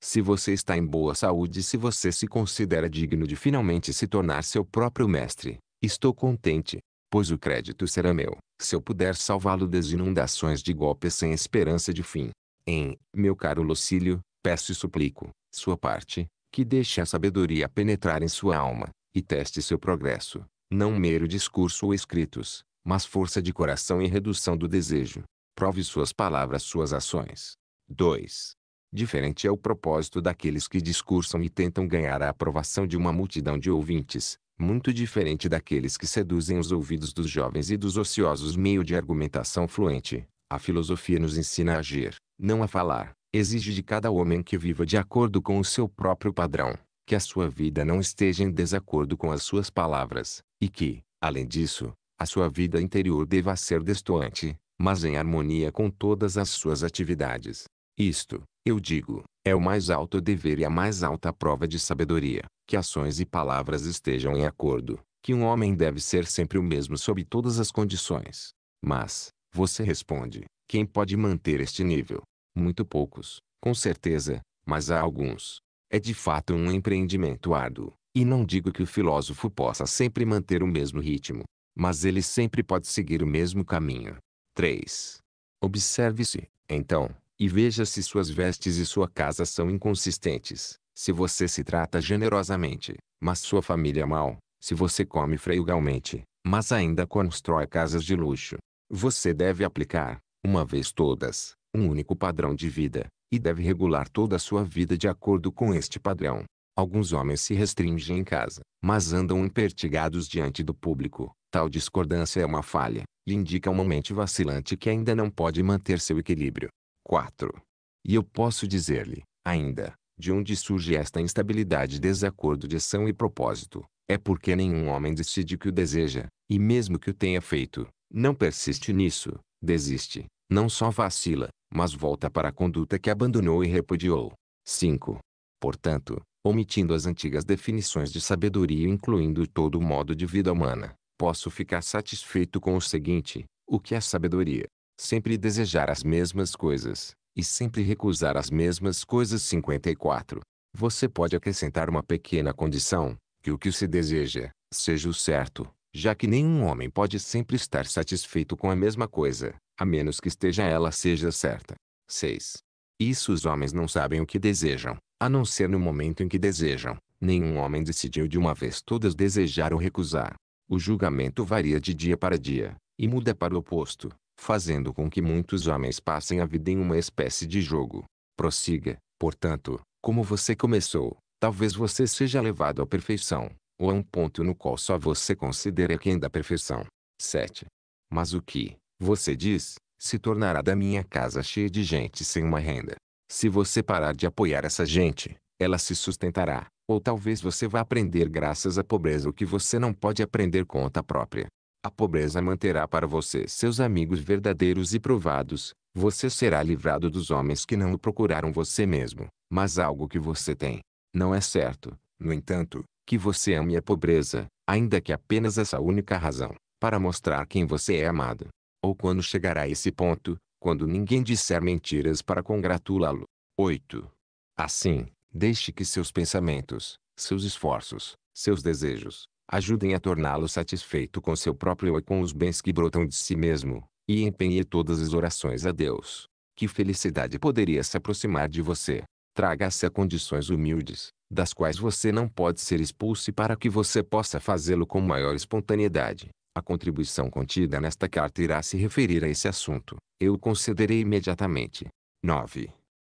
Se você está em boa saúde e se você se considera digno de finalmente se tornar seu próprio mestre, estou contente, pois o crédito será meu, se eu puder salvá-lo das inundações de golpes sem esperança de fim em Meu caro Lucílio, peço e suplico, sua parte, que deixe a sabedoria penetrar em sua alma, e teste seu progresso, não mero discurso ou escritos, mas força de coração e redução do desejo. Prove suas palavras suas ações. 2. Diferente é o propósito daqueles que discursam e tentam ganhar a aprovação de uma multidão de ouvintes, muito diferente daqueles que seduzem os ouvidos dos jovens e dos ociosos meio de argumentação fluente. A filosofia nos ensina a agir, não a falar, exige de cada homem que viva de acordo com o seu próprio padrão, que a sua vida não esteja em desacordo com as suas palavras, e que, além disso, a sua vida interior deva ser destoante, mas em harmonia com todas as suas atividades. Isto, eu digo, é o mais alto dever e a mais alta prova de sabedoria, que ações e palavras estejam em acordo, que um homem deve ser sempre o mesmo sob todas as condições. Mas, você responde, quem pode manter este nível? Muito poucos, com certeza, mas há alguns. É de fato um empreendimento árduo, e não digo que o filósofo possa sempre manter o mesmo ritmo, mas ele sempre pode seguir o mesmo caminho. 3. Observe-se, então, e veja se suas vestes e sua casa são inconsistentes, se você se trata generosamente, mas sua família é mal, se você come freugalmente, mas ainda constrói casas de luxo. Você deve aplicar, uma vez todas, um único padrão de vida, e deve regular toda a sua vida de acordo com este padrão. Alguns homens se restringem em casa, mas andam impertigados diante do público. Tal discordância é uma falha, e indica uma mente vacilante que ainda não pode manter seu equilíbrio. 4. E eu posso dizer-lhe, ainda, de onde surge esta instabilidade desacordo de ação e propósito, é porque nenhum homem decide que o deseja, e mesmo que o tenha feito, não persiste nisso, desiste, não só vacila, mas volta para a conduta que abandonou e repudiou. 5. Portanto, omitindo as antigas definições de sabedoria incluindo todo o modo de vida humana, posso ficar satisfeito com o seguinte, o que é sabedoria? Sempre desejar as mesmas coisas, e sempre recusar as mesmas coisas 54. Você pode acrescentar uma pequena condição, que o que se deseja, seja o certo, já que nenhum homem pode sempre estar satisfeito com a mesma coisa, a menos que esteja ela seja certa. 6. Isso os homens não sabem o que desejam, a não ser no momento em que desejam. Nenhum homem decidiu de uma vez todas desejar ou recusar. O julgamento varia de dia para dia, e muda para o oposto, fazendo com que muitos homens passem a vida em uma espécie de jogo. Prossiga, portanto, como você começou, talvez você seja levado à perfeição, ou a um ponto no qual só você considera quem é da perfeição. 7. Mas o que, você diz, se tornará da minha casa cheia de gente sem uma renda. Se você parar de apoiar essa gente, ela se sustentará, ou talvez você vá aprender graças à pobreza o que você não pode aprender conta própria. A pobreza manterá para você seus amigos verdadeiros e provados, você será livrado dos homens que não o procuraram você mesmo, mas algo que você tem. Não é certo, no entanto, que você ame a pobreza, ainda que apenas essa única razão, para mostrar quem você é amado ou quando chegará a esse ponto, quando ninguém disser mentiras para congratulá-lo. 8. Assim, deixe que seus pensamentos, seus esforços, seus desejos, ajudem a torná-lo satisfeito com seu próprio eu e com os bens que brotam de si mesmo, e empenhe todas as orações a Deus. Que felicidade poderia se aproximar de você? Traga-se a condições humildes, das quais você não pode ser expulso para que você possa fazê-lo com maior espontaneidade. A contribuição contida nesta carta irá se referir a esse assunto. Eu o concederei imediatamente. 9.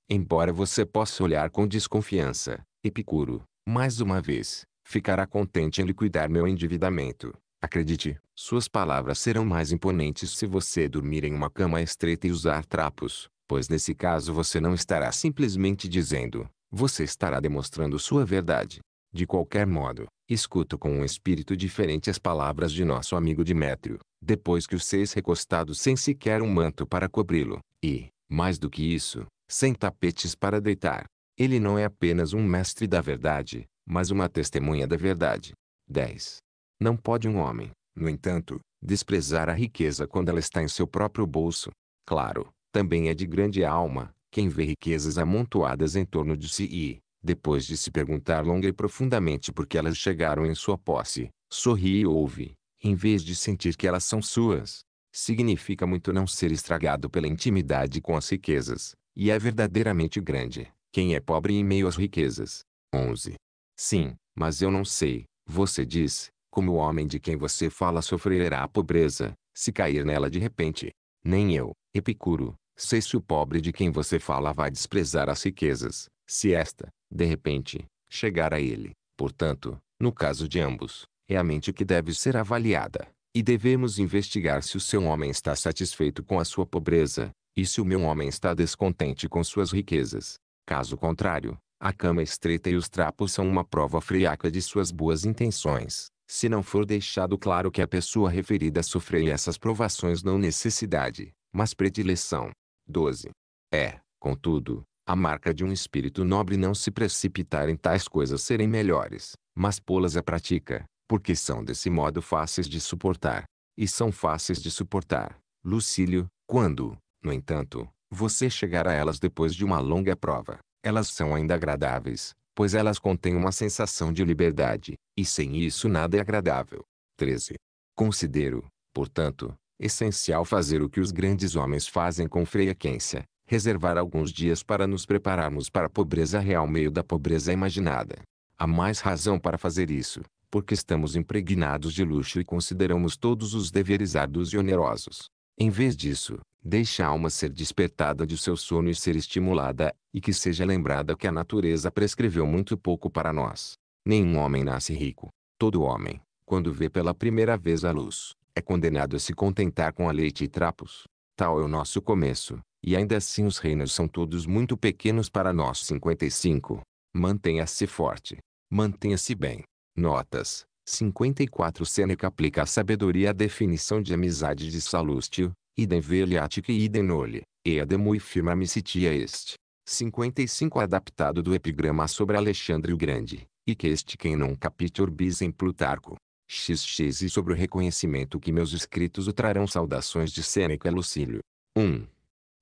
Embora você possa olhar com desconfiança, Epicuro, mais uma vez, ficará contente em liquidar meu endividamento. Acredite, suas palavras serão mais imponentes se você dormir em uma cama estreita e usar trapos, pois nesse caso você não estará simplesmente dizendo, você estará demonstrando sua verdade. De qualquer modo, Escuto com um espírito diferente as palavras de nosso amigo Demétrio, depois que os seis recostados sem sequer um manto para cobri-lo, e, mais do que isso, sem tapetes para deitar. Ele não é apenas um mestre da verdade, mas uma testemunha da verdade. 10. Não pode um homem, no entanto, desprezar a riqueza quando ela está em seu próprio bolso. Claro, também é de grande alma, quem vê riquezas amontoadas em torno de si e, depois de se perguntar longa e profundamente por que elas chegaram em sua posse, sorri e ouve, em vez de sentir que elas são suas. Significa muito não ser estragado pela intimidade com as riquezas, e é verdadeiramente grande, quem é pobre em meio às riquezas. 11. Sim, mas eu não sei, você diz, como o homem de quem você fala sofrerá a pobreza, se cair nela de repente. Nem eu, Epicuro, sei se o pobre de quem você fala vai desprezar as riquezas, se esta, de repente, chegar a ele. Portanto, no caso de ambos, é a mente que deve ser avaliada, e devemos investigar se o seu homem está satisfeito com a sua pobreza, e se o meu homem está descontente com suas riquezas. Caso contrário, a cama estreita e os trapos são uma prova friaca de suas boas intenções. Se não for deixado claro que a pessoa referida sofre essas provações não necessidade, mas predileção. 12. É, contudo, a marca de um espírito nobre não se precipitar em tais coisas serem melhores, mas pô-las à prática, porque são desse modo fáceis de suportar. E são fáceis de suportar, Lucílio, quando, no entanto, você chegar a elas depois de uma longa prova. Elas são ainda agradáveis, pois elas contêm uma sensação de liberdade, e sem isso nada é agradável. 13. Considero, portanto, essencial fazer o que os grandes homens fazem com frequência, reservar alguns dias para nos prepararmos para a pobreza real meio da pobreza imaginada. Há mais razão para fazer isso, porque estamos impregnados de luxo e consideramos todos os deveres árduos e onerosos. Em vez disso, deixe a alma ser despertada de seu sono e ser estimulada, e que seja lembrada que a natureza prescreveu muito pouco para nós. Nenhum homem nasce rico. Todo homem, quando vê pela primeira vez a luz, é condenado a se contentar com a leite e trapos. Tal é o nosso começo, e ainda assim os reinos são todos muito pequenos para nós. 55. Mantenha-se forte. Mantenha-se bem. Notas. 54 Sêneca aplica a sabedoria à definição de amizade de Salustio, idem veliatic e idem noli, eademo e firma citia est. 55 Adaptado do epigrama sobre Alexandre o Grande, e que este quem não capite orbis em Plutarco. XX E sobre o reconhecimento que meus escritos o trarão saudações de Sêneca Lucílio. 1.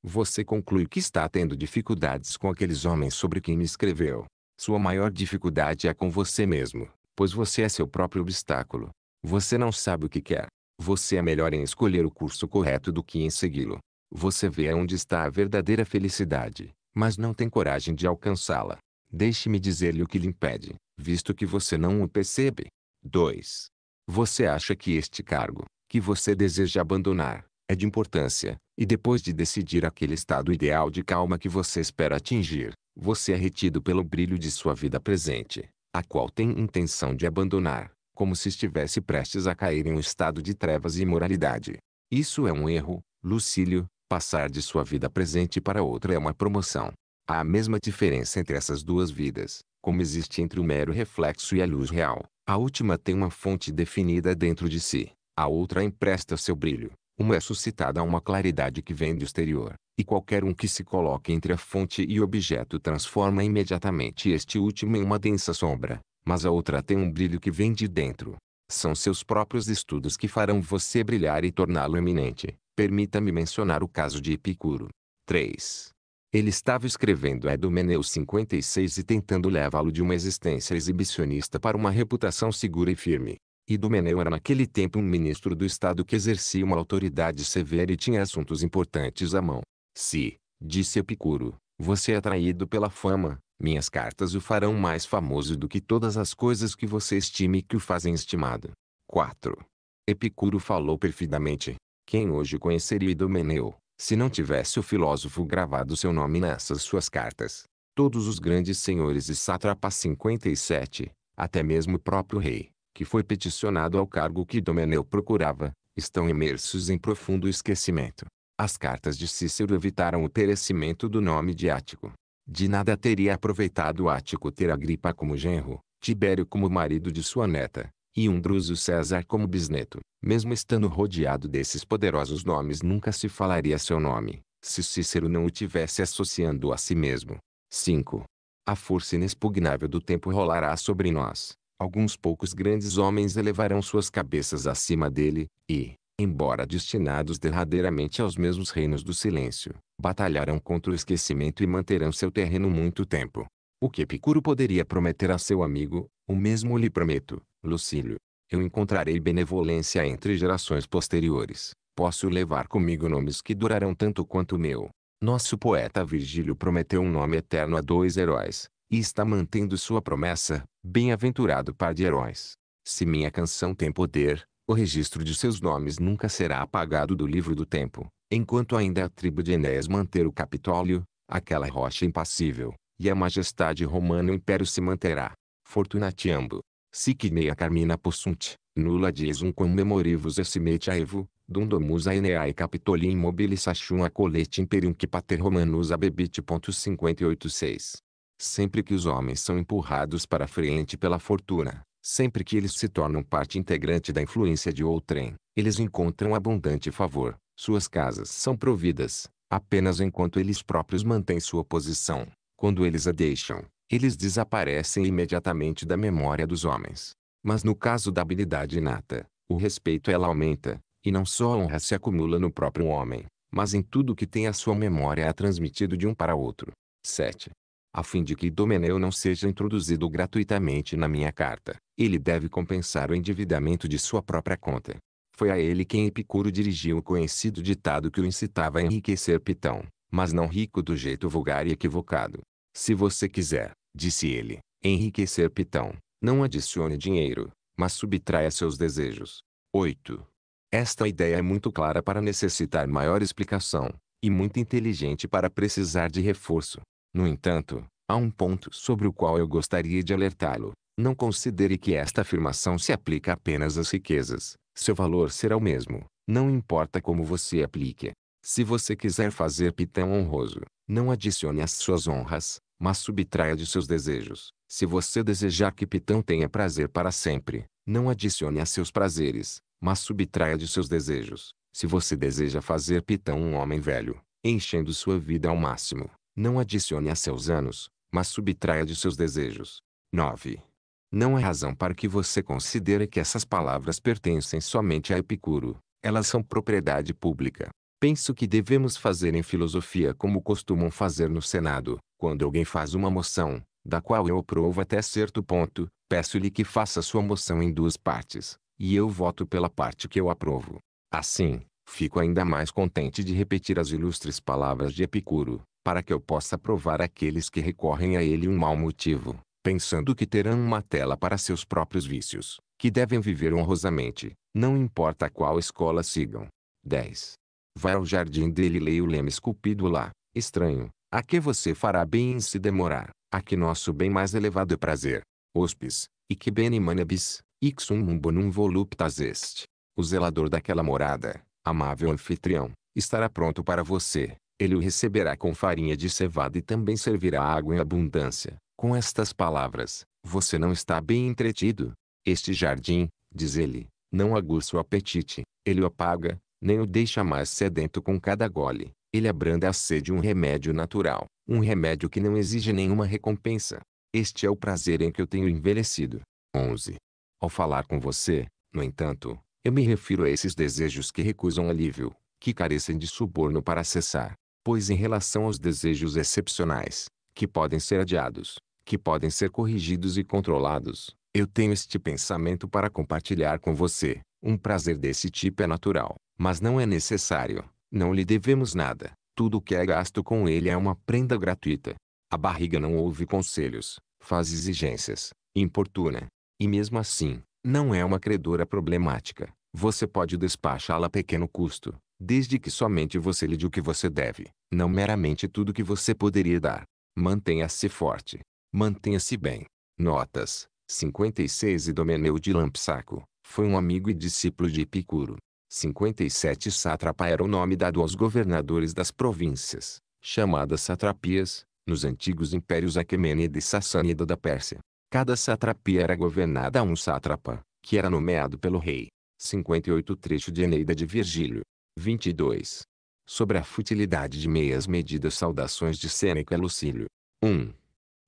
Você conclui que está tendo dificuldades com aqueles homens sobre quem me escreveu. Sua maior dificuldade é com você mesmo, pois você é seu próprio obstáculo. Você não sabe o que quer. Você é melhor em escolher o curso correto do que em segui-lo. Você vê onde está a verdadeira felicidade, mas não tem coragem de alcançá-la. Deixe-me dizer-lhe o que lhe impede, visto que você não o percebe. 2. Você acha que este cargo, que você deseja abandonar, é de importância, e depois de decidir aquele estado ideal de calma que você espera atingir, você é retido pelo brilho de sua vida presente, a qual tem intenção de abandonar, como se estivesse prestes a cair em um estado de trevas e imoralidade. Isso é um erro, Lucílio, passar de sua vida presente para outra é uma promoção. Há a mesma diferença entre essas duas vidas, como existe entre o mero reflexo e a luz real. A última tem uma fonte definida dentro de si, a outra empresta seu brilho uma é suscitada a uma claridade que vem do exterior, e qualquer um que se coloque entre a fonte e o objeto transforma imediatamente este último em uma densa sombra, mas a outra tem um brilho que vem de dentro. São seus próprios estudos que farão você brilhar e torná-lo eminente. Permita-me mencionar o caso de Epicuro. 3. Ele estava escrevendo Edomeneu 56 e tentando levá-lo de uma existência exibicionista para uma reputação segura e firme. Idomeneu era naquele tempo um ministro do Estado que exercia uma autoridade severa e tinha assuntos importantes à mão. Se, disse Epicuro, você é atraído pela fama, minhas cartas o farão mais famoso do que todas as coisas que você estime que o fazem estimado. 4. Epicuro falou perfidamente. Quem hoje conheceria Idomeneu, se não tivesse o filósofo gravado seu nome nessas suas cartas? Todos os grandes senhores e sátrapas 57, até mesmo o próprio rei, que foi peticionado ao cargo que Domeneu procurava, estão imersos em profundo esquecimento. As cartas de Cícero evitaram o perecimento do nome de Ático. De nada teria aproveitado Ático ter Agripa como genro, Tibério como marido de sua neta, e um druso César como bisneto. Mesmo estando rodeado desses poderosos nomes nunca se falaria seu nome, se Cícero não o tivesse associando a si mesmo. 5. A força inexpugnável do tempo rolará sobre nós alguns poucos grandes homens elevarão suas cabeças acima dele, e, embora destinados derradeiramente aos mesmos reinos do silêncio, batalharão contra o esquecimento e manterão seu terreno muito tempo. O que Epicuro poderia prometer a seu amigo, o mesmo lhe prometo, Lucílio. Eu encontrarei benevolência entre gerações posteriores. Posso levar comigo nomes que durarão tanto quanto o meu. Nosso poeta Virgílio prometeu um nome eterno a dois heróis, e está mantendo sua promessa, bem-aventurado par de heróis. Se minha canção tem poder, o registro de seus nomes nunca será apagado do livro do tempo, enquanto ainda a tribo de Enéas manter o Capitólio, aquela rocha impassível, e a majestade romana o império se manterá. Fortunatiambo. Sicnea carmina possunt, nulla diesum commemorivus essimete aevo, dundomus aeneae capitoli immobilis achum a colete imperium que pater romanus abebit.586 Sempre que os homens são empurrados para frente pela fortuna, sempre que eles se tornam parte integrante da influência de outrem, eles encontram abundante favor, suas casas são providas, apenas enquanto eles próprios mantêm sua posição. Quando eles a deixam, eles desaparecem imediatamente da memória dos homens. Mas no caso da habilidade inata, o respeito ela aumenta, e não só a honra se acumula no próprio homem, mas em tudo que tem a sua memória é transmitido de um para outro. 7 a fim de que Domeneu não seja introduzido gratuitamente na minha carta. Ele deve compensar o endividamento de sua própria conta. Foi a ele quem Epicuro dirigiu o conhecido ditado que o incitava a enriquecer Pitão, mas não rico do jeito vulgar e equivocado. Se você quiser, disse ele, enriquecer Pitão, não adicione dinheiro, mas subtraia seus desejos. 8. Esta ideia é muito clara para necessitar maior explicação, e muito inteligente para precisar de reforço. No entanto, há um ponto sobre o qual eu gostaria de alertá-lo. Não considere que esta afirmação se aplica apenas às riquezas. Seu valor será o mesmo, não importa como você aplique. Se você quiser fazer pitão honroso, não adicione às suas honras, mas subtraia de seus desejos. Se você desejar que Pitão tenha prazer para sempre, não adicione a seus prazeres, mas subtraia de seus desejos. Se você deseja fazer Pitão um homem velho, enchendo sua vida ao máximo, não adicione a seus anos, mas subtraia de seus desejos. 9. Não há razão para que você considere que essas palavras pertencem somente a Epicuro. Elas são propriedade pública. Penso que devemos fazer em filosofia como costumam fazer no Senado, quando alguém faz uma moção, da qual eu aprovo até certo ponto, peço-lhe que faça sua moção em duas partes, e eu voto pela parte que eu aprovo. Assim, Fico ainda mais contente de repetir as ilustres palavras de Epicuro, para que eu possa provar àqueles que recorrem a ele um mau motivo, pensando que terão uma tela para seus próprios vícios, que devem viver honrosamente, não importa qual escola sigam. 10. Vai ao jardim dele e leia o lema esculpido lá, estranho, a que você fará bem em se demorar, a que nosso bem mais elevado é prazer. Hospes, e que bene manebis, ixum bonum voluptas est. O zelador daquela morada, amável anfitrião, estará pronto para você. Ele o receberá com farinha de cevada e também servirá água em abundância. Com estas palavras, você não está bem entretido. Este jardim, diz ele, não aguça o apetite, ele o apaga, nem o deixa mais sedento com cada gole. Ele abranda a sede um remédio natural, um remédio que não exige nenhuma recompensa. Este é o prazer em que eu tenho envelhecido. 11. Ao falar com você, no entanto, eu me refiro a esses desejos que recusam alívio, que carecem de suborno para cessar. Pois em relação aos desejos excepcionais, que podem ser adiados, que podem ser corrigidos e controlados, eu tenho este pensamento para compartilhar com você. Um prazer desse tipo é natural, mas não é necessário. Não lhe devemos nada. Tudo o que é gasto com ele é uma prenda gratuita. A barriga não ouve conselhos, faz exigências, importuna. E mesmo assim, não é uma credora problemática. Você pode despachá-la a pequeno custo, desde que somente você lhe dê o que você deve, não meramente tudo que você poderia dar. Mantenha-se forte. Mantenha-se bem. Notas 56 Idomeneu de Lampsaco, foi um amigo e discípulo de Epicuro. 57 Sátrapa era o nome dado aos governadores das províncias, chamadas satrapias, nos antigos impérios Aquemênida e Sassânida da Pérsia. Cada satrapia era governada a um sátrapa, que era nomeado pelo rei. 58 trecho de Eneida de Virgílio. 22. Sobre a futilidade de meias medidas saudações de Sêneca Lucílio. 1.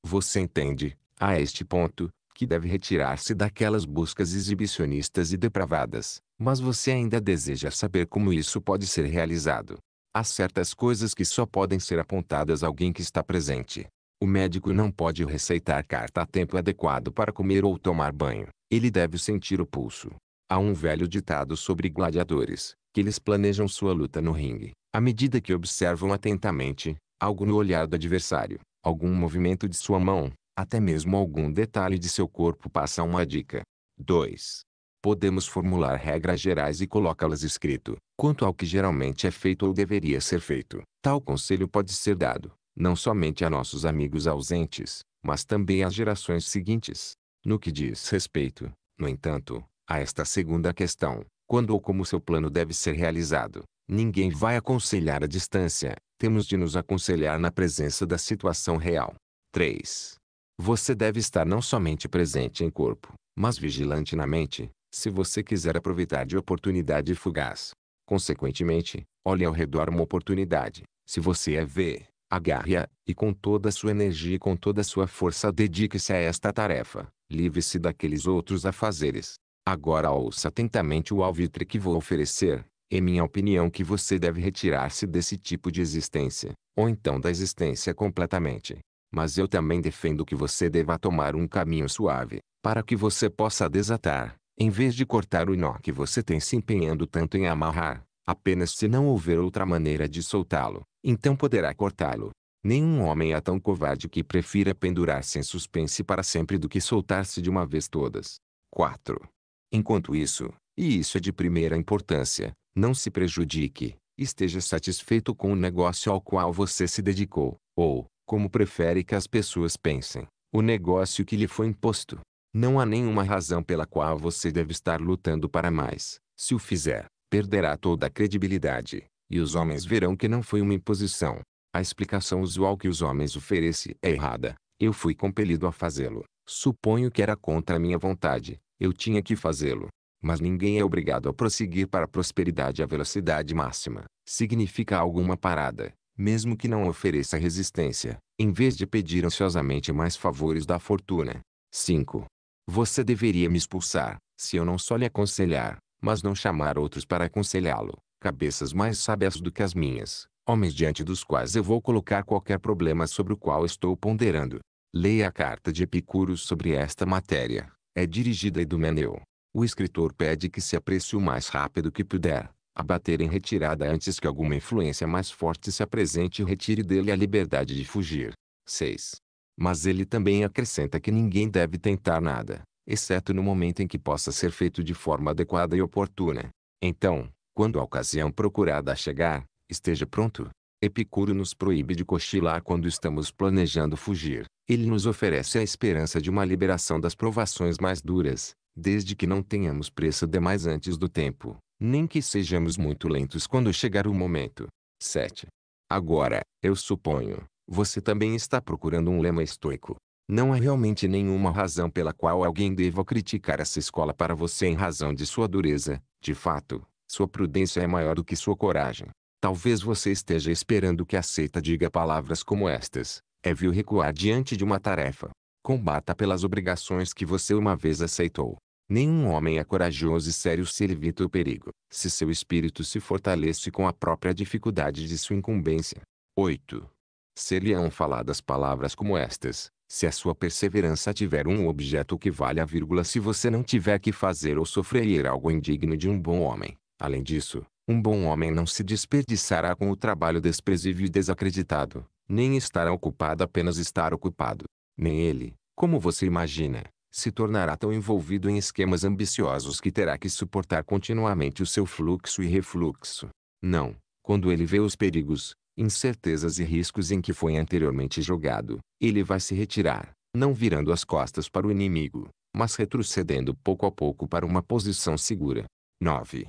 Você entende, a este ponto, que deve retirar-se daquelas buscas exibicionistas e depravadas, mas você ainda deseja saber como isso pode ser realizado. Há certas coisas que só podem ser apontadas a alguém que está presente, o médico não pode receitar carta a tempo adequado para comer ou tomar banho. Ele deve sentir o pulso. Há um velho ditado sobre gladiadores, que eles planejam sua luta no ringue. À medida que observam atentamente, algo no olhar do adversário, algum movimento de sua mão, até mesmo algum detalhe de seu corpo passa uma dica. 2. Podemos formular regras gerais e colocá-las escrito, quanto ao que geralmente é feito ou deveria ser feito. Tal conselho pode ser dado, não somente a nossos amigos ausentes, mas também às gerações seguintes. No que diz respeito, no entanto, a esta segunda questão, quando ou como seu plano deve ser realizado, ninguém vai aconselhar à distância, temos de nos aconselhar na presença da situação real. 3. Você deve estar não somente presente em corpo, mas vigilante na mente, se você quiser aproveitar de oportunidade fugaz. Consequentemente, olhe ao redor uma oportunidade. Se você é vê, agarre-a, e com toda sua energia e com toda sua força dedique-se a esta tarefa, livre-se daqueles outros afazeres. Agora ouça atentamente o alvitre que vou oferecer, é minha opinião que você deve retirar-se desse tipo de existência, ou então da existência completamente. Mas eu também defendo que você deva tomar um caminho suave, para que você possa desatar, em vez de cortar o nó que você tem se empenhando tanto em amarrar, apenas se não houver outra maneira de soltá-lo então poderá cortá-lo. Nenhum homem é tão covarde que prefira pendurar-se em suspense para sempre do que soltar-se de uma vez todas. 4. Enquanto isso, e isso é de primeira importância, não se prejudique, esteja satisfeito com o negócio ao qual você se dedicou, ou, como prefere que as pessoas pensem, o negócio que lhe foi imposto. Não há nenhuma razão pela qual você deve estar lutando para mais. Se o fizer, perderá toda a credibilidade. E os homens verão que não foi uma imposição. A explicação usual que os homens oferecem é errada. Eu fui compelido a fazê-lo. Suponho que era contra a minha vontade. Eu tinha que fazê-lo. Mas ninguém é obrigado a prosseguir para a prosperidade à velocidade máxima. Significa alguma parada, mesmo que não ofereça resistência, em vez de pedir ansiosamente mais favores da fortuna. 5. Você deveria me expulsar, se eu não só lhe aconselhar, mas não chamar outros para aconselhá-lo cabeças mais sábias do que as minhas, homens diante dos quais eu vou colocar qualquer problema sobre o qual estou ponderando. Leia a carta de Epicuro sobre esta matéria. É dirigida a Idumeneu. O escritor pede que se apresse o mais rápido que puder, abater em retirada antes que alguma influência mais forte se apresente e retire dele a liberdade de fugir. 6. Mas ele também acrescenta que ninguém deve tentar nada, exceto no momento em que possa ser feito de forma adequada e oportuna. Então, quando a ocasião procurada chegar, esteja pronto. Epicuro nos proíbe de cochilar quando estamos planejando fugir. Ele nos oferece a esperança de uma liberação das provações mais duras, desde que não tenhamos pressa demais antes do tempo, nem que sejamos muito lentos quando chegar o momento. 7. Agora, eu suponho, você também está procurando um lema estoico. Não há realmente nenhuma razão pela qual alguém deva criticar essa escola para você em razão de sua dureza, de fato, sua prudência é maior do que sua coragem. Talvez você esteja esperando que a seita diga palavras como estas. É vil recuar diante de uma tarefa. Combata pelas obrigações que você uma vez aceitou. Nenhum homem é corajoso e sério se ele evita o perigo, se seu espírito se fortalece com a própria dificuldade de sua incumbência. 8. Se lhe hão faladas palavras como estas, se a sua perseverança tiver um objeto que vale a vírgula se você não tiver que fazer ou sofrer é algo indigno de um bom homem, Além disso, um bom homem não se desperdiçará com o trabalho desprezível e desacreditado, nem estará ocupado apenas estar ocupado. Nem ele, como você imagina, se tornará tão envolvido em esquemas ambiciosos que terá que suportar continuamente o seu fluxo e refluxo. Não, quando ele vê os perigos, incertezas e riscos em que foi anteriormente jogado, ele vai se retirar, não virando as costas para o inimigo, mas retrocedendo pouco a pouco para uma posição segura. 9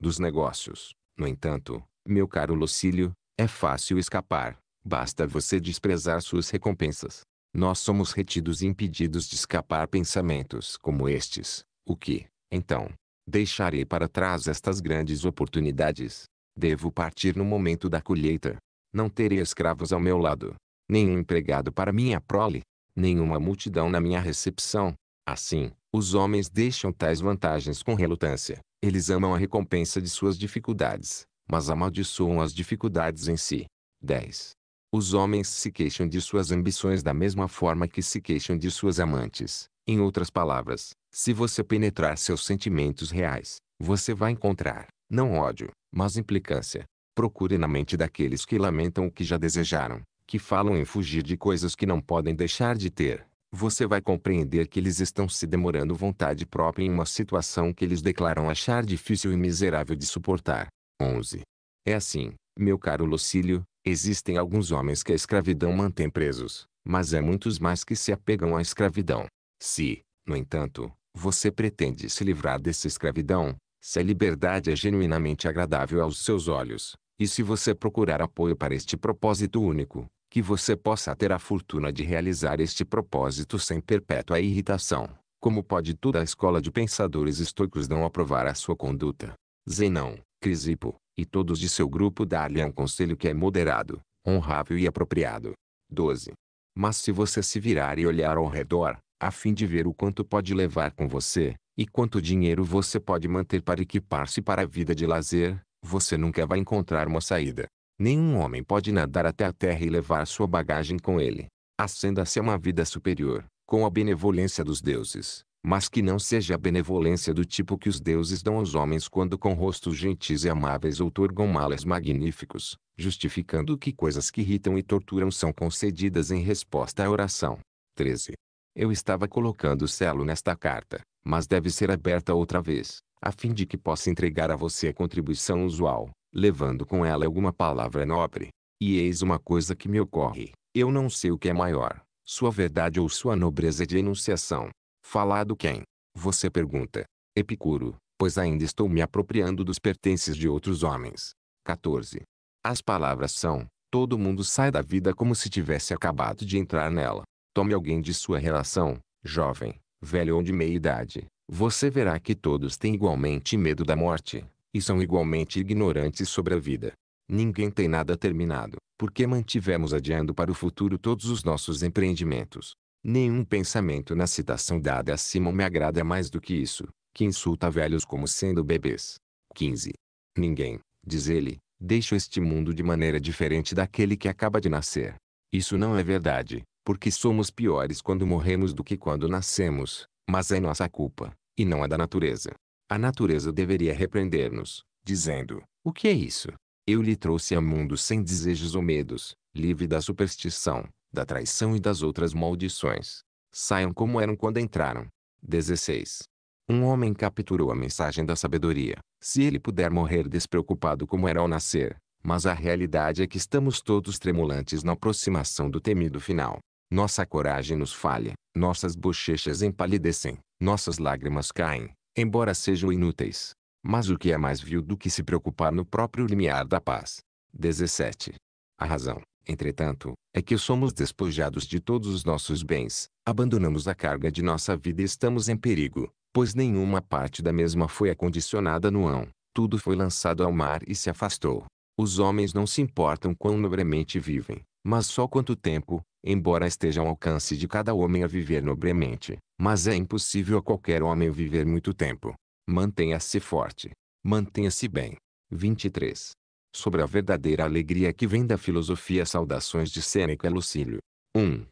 dos negócios. No entanto, meu caro Lucílio, é fácil escapar. Basta você desprezar suas recompensas. Nós somos retidos e impedidos de escapar pensamentos como estes. O que, então, deixarei para trás estas grandes oportunidades. Devo partir no momento da colheita. Não terei escravos ao meu lado, nenhum empregado para minha prole, nenhuma multidão na minha recepção. Assim, os homens deixam tais vantagens com relutância, eles amam a recompensa de suas dificuldades, mas amaldiçoam as dificuldades em si. 10. Os homens se queixam de suas ambições da mesma forma que se queixam de suas amantes. Em outras palavras, se você penetrar seus sentimentos reais, você vai encontrar, não ódio, mas implicância. Procure na mente daqueles que lamentam o que já desejaram, que falam em fugir de coisas que não podem deixar de ter, você vai compreender que eles estão se demorando vontade própria em uma situação que eles declaram achar difícil e miserável de suportar. 11. É assim, meu caro Lucílio, existem alguns homens que a escravidão mantém presos, mas há é muitos mais que se apegam à escravidão. Se, no entanto, você pretende se livrar dessa escravidão, se a liberdade é genuinamente agradável aos seus olhos, e se você procurar apoio para este propósito único, que você possa ter a fortuna de realizar este propósito sem perpétua irritação, como pode toda a escola de pensadores estoicos não aprovar a sua conduta. Zenão, Crisipo, e todos de seu grupo dar-lhe um conselho que é moderado, honrável e apropriado. 12. Mas se você se virar e olhar ao redor, a fim de ver o quanto pode levar com você, e quanto dinheiro você pode manter para equipar-se para a vida de lazer, você nunca vai encontrar uma saída. Nenhum homem pode nadar até a terra e levar sua bagagem com ele. acenda se a uma vida superior, com a benevolência dos deuses, mas que não seja a benevolência do tipo que os deuses dão aos homens quando com rostos gentis e amáveis outorgam males magníficos, justificando que coisas que irritam e torturam são concedidas em resposta à oração. 13. Eu estava colocando o selo nesta carta, mas deve ser aberta outra vez, a fim de que possa entregar a você a contribuição usual, levando com ela alguma palavra nobre. E eis uma coisa que me ocorre, eu não sei o que é maior, sua verdade ou sua nobreza de enunciação. Falado quem? Você pergunta. Epicuro, pois ainda estou me apropriando dos pertences de outros homens. 14. As palavras são, todo mundo sai da vida como se tivesse acabado de entrar nela. Tome alguém de sua relação, jovem, velho ou de meia idade, você verá que todos têm igualmente medo da morte, e são igualmente ignorantes sobre a vida. Ninguém tem nada terminado, porque mantivemos adiando para o futuro todos os nossos empreendimentos. Nenhum pensamento na citação dada acima me agrada mais do que isso, que insulta velhos como sendo bebês. 15. Ninguém, diz ele, deixa este mundo de maneira diferente daquele que acaba de nascer. Isso não é verdade, porque somos piores quando morremos do que quando nascemos, mas é nossa culpa, e não a da natureza. A natureza deveria repreender-nos, dizendo: O que é isso? Eu lhe trouxe a mundo sem desejos ou medos, livre da superstição, da traição e das outras maldições. Saiam como eram quando entraram. 16. Um homem capturou a mensagem da sabedoria. Se ele puder morrer despreocupado como era ao nascer, mas a realidade é que estamos todos tremulantes na aproximação do temido final. Nossa coragem nos falha, nossas bochechas empalidecem, nossas lágrimas caem, embora sejam inúteis. Mas o que é mais vil do que se preocupar no próprio limiar da paz? 17. A razão, entretanto, é que somos despojados de todos os nossos bens, abandonamos a carga de nossa vida e estamos em perigo, pois nenhuma parte da mesma foi acondicionada no ão, tudo foi lançado ao mar e se afastou. Os homens não se importam quão nobremente vivem, mas só quanto tempo, embora esteja ao alcance de cada homem a viver nobremente. Mas é impossível a qualquer homem viver muito tempo. Mantenha-se forte. Mantenha-se bem. 23. Sobre a verdadeira alegria que vem da filosofia Saudações de Sêneca Lucílio. 1.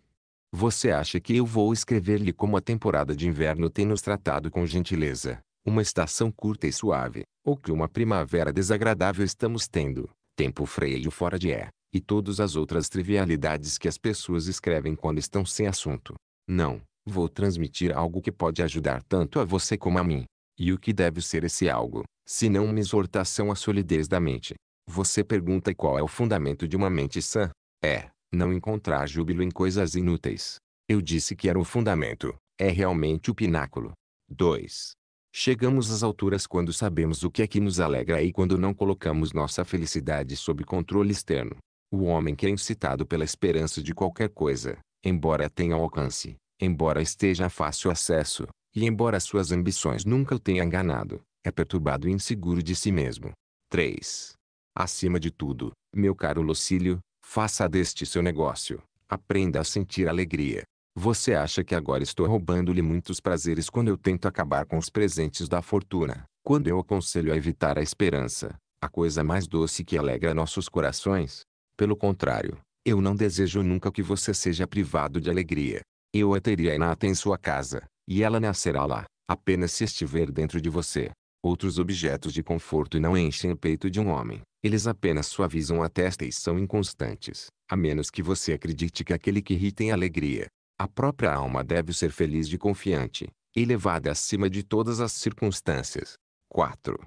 Você acha que eu vou escrever-lhe como a temporada de inverno tem nos tratado com gentileza, uma estação curta e suave, ou que uma primavera desagradável estamos tendo, tempo freio fora de é, e todas as outras trivialidades que as pessoas escrevem quando estão sem assunto? Não. Vou transmitir algo que pode ajudar tanto a você como a mim. E o que deve ser esse algo, se não uma exortação à solidez da mente? Você pergunta qual é o fundamento de uma mente sã? É, não encontrar júbilo em coisas inúteis. Eu disse que era o fundamento, é realmente o pináculo. 2. Chegamos às alturas quando sabemos o que é que nos alegra e quando não colocamos nossa felicidade sob controle externo. O homem que é incitado pela esperança de qualquer coisa, embora tenha alcance, embora esteja a fácil acesso, e embora suas ambições nunca o tenham enganado, é perturbado e inseguro de si mesmo. 3. Acima de tudo, meu caro Lucílio, faça deste seu negócio. Aprenda a sentir alegria. Você acha que agora estou roubando-lhe muitos prazeres quando eu tento acabar com os presentes da fortuna, quando eu aconselho a evitar a esperança, a coisa mais doce que alegra nossos corações? Pelo contrário, eu não desejo nunca que você seja privado de alegria. Eu a teria inata em sua casa, e ela nascerá lá, apenas se estiver dentro de você. Outros objetos de conforto não enchem o peito de um homem. Eles apenas suavizam a testa e são inconstantes, a menos que você acredite que aquele que ri tem alegria. A própria alma deve ser feliz e confiante, elevada acima de todas as circunstâncias. 4.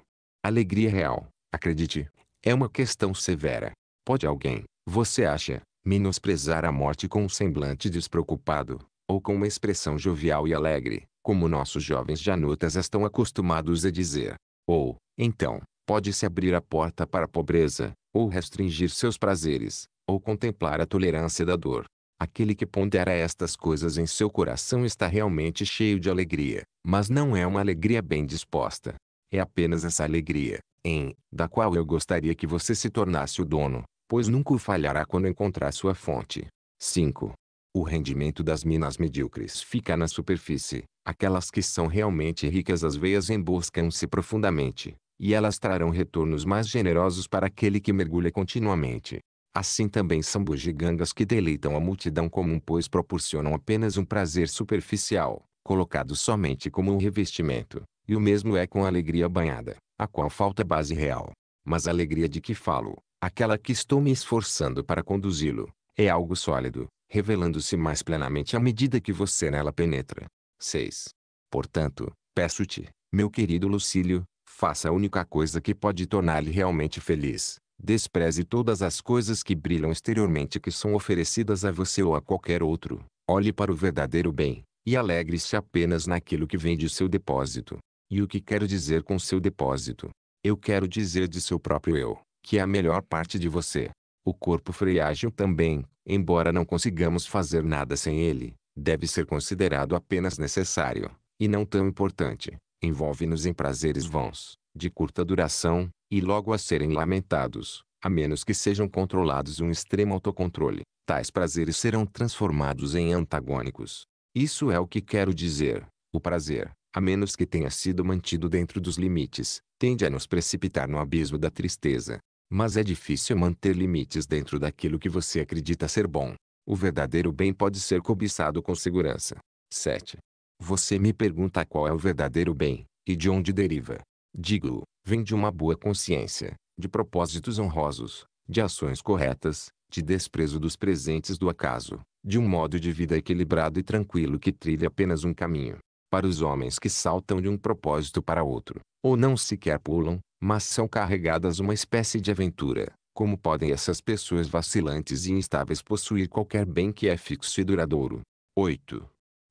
Alegria real, acredite, é uma questão severa. Pode alguém, você acha, menosprezar a morte com um semblante despreocupado, ou com uma expressão jovial e alegre, como nossos jovens janotas estão acostumados a dizer. Ou, então, pode-se abrir a porta para a pobreza, ou restringir seus prazeres, ou contemplar a tolerância da dor. Aquele que pondera estas coisas em seu coração está realmente cheio de alegria, mas não é uma alegria bem disposta. É apenas essa alegria, em, da qual eu gostaria que você se tornasse o dono, pois nunca o falhará quando encontrar sua fonte. 5. O rendimento das minas medíocres fica na superfície. Aquelas que são realmente ricas as veias emboscam-se profundamente, e elas trarão retornos mais generosos para aquele que mergulha continuamente. Assim também são bugigangas que deleitam a multidão comum pois proporcionam apenas um prazer superficial, colocado somente como um revestimento, e o mesmo é com a alegria banhada, a qual falta base real. Mas a alegria de que falo, aquela que estou me esforçando para conduzi-lo, é algo sólido, revelando-se mais plenamente à medida que você nela penetra. 6. Portanto, peço-te, meu querido Lucílio, faça a única coisa que pode torná-lo realmente feliz. Despreze todas as coisas que brilham exteriormente que são oferecidas a você ou a qualquer outro. Olhe para o verdadeiro bem, e alegre-se apenas naquilo que vem de seu depósito. E o que quero dizer com seu depósito? Eu quero dizer de seu próprio eu, que é a melhor parte de você. O corpo freágil também, embora não consigamos fazer nada sem ele, deve ser considerado apenas necessário, e não tão importante. Envolve-nos em prazeres vãos, de curta duração, e logo a serem lamentados, a menos que sejam controlados um extremo autocontrole. Tais prazeres serão transformados em antagônicos. Isso é o que quero dizer. O prazer, a menos que tenha sido mantido dentro dos limites, tende a nos precipitar no abismo da tristeza, mas é difícil manter limites dentro daquilo que você acredita ser bom. O verdadeiro bem pode ser cobiçado com segurança. 7. Você me pergunta qual é o verdadeiro bem, e de onde deriva. Digo, vem de uma boa consciência, de propósitos honrosos, de ações corretas, de desprezo dos presentes do acaso, de um modo de vida equilibrado e tranquilo que trilha apenas um caminho para os homens que saltam de um propósito para outro, ou não sequer pulam, mas são carregadas uma espécie de aventura. Como podem essas pessoas vacilantes e instáveis possuir qualquer bem que é fixo e duradouro? 8.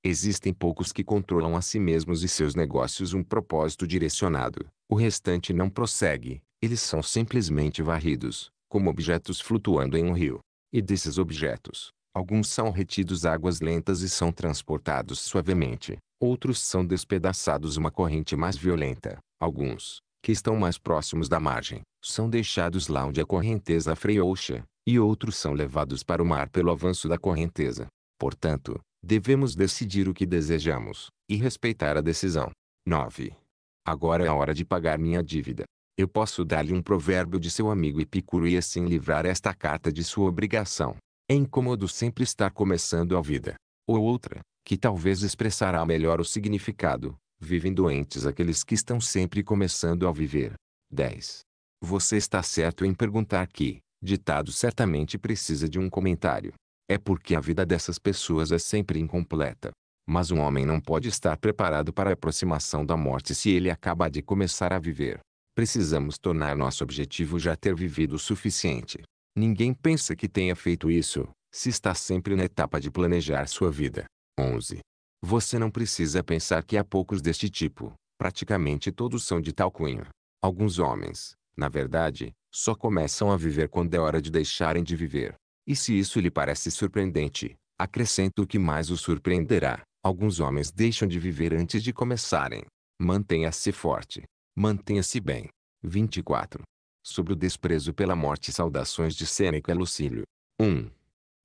Existem poucos que controlam a si mesmos e seus negócios um propósito direcionado. O restante não prossegue, eles são simplesmente varridos, como objetos flutuando em um rio. E desses objetos, alguns são retidos águas lentas e são transportados suavemente, Outros são despedaçados uma corrente mais violenta. Alguns, que estão mais próximos da margem, são deixados lá onde a correnteza freou e outros são levados para o mar pelo avanço da correnteza. Portanto, devemos decidir o que desejamos, e respeitar a decisão. 9. Agora é a hora de pagar minha dívida. Eu posso dar-lhe um provérbio de seu amigo Epicuro e assim livrar esta carta de sua obrigação. É incômodo sempre estar começando a vida, ou outra, que talvez expressará melhor o significado. Vivem doentes aqueles que estão sempre começando a viver. 10. Você está certo em perguntar que, ditado certamente precisa de um comentário. É porque a vida dessas pessoas é sempre incompleta. Mas um homem não pode estar preparado para a aproximação da morte se ele acaba de começar a viver. Precisamos tornar nosso objetivo já ter vivido o suficiente. Ninguém pensa que tenha feito isso, se está sempre na etapa de planejar sua vida. 11. Você não precisa pensar que há poucos deste tipo. Praticamente todos são de tal cunho. Alguns homens, na verdade, só começam a viver quando é hora de deixarem de viver. E se isso lhe parece surpreendente, acrescento o que mais o surpreenderá. Alguns homens deixam de viver antes de começarem. Mantenha-se forte. Mantenha-se bem. 24. Sobre o desprezo pela morte saudações de Sêneca Lucílio. 1.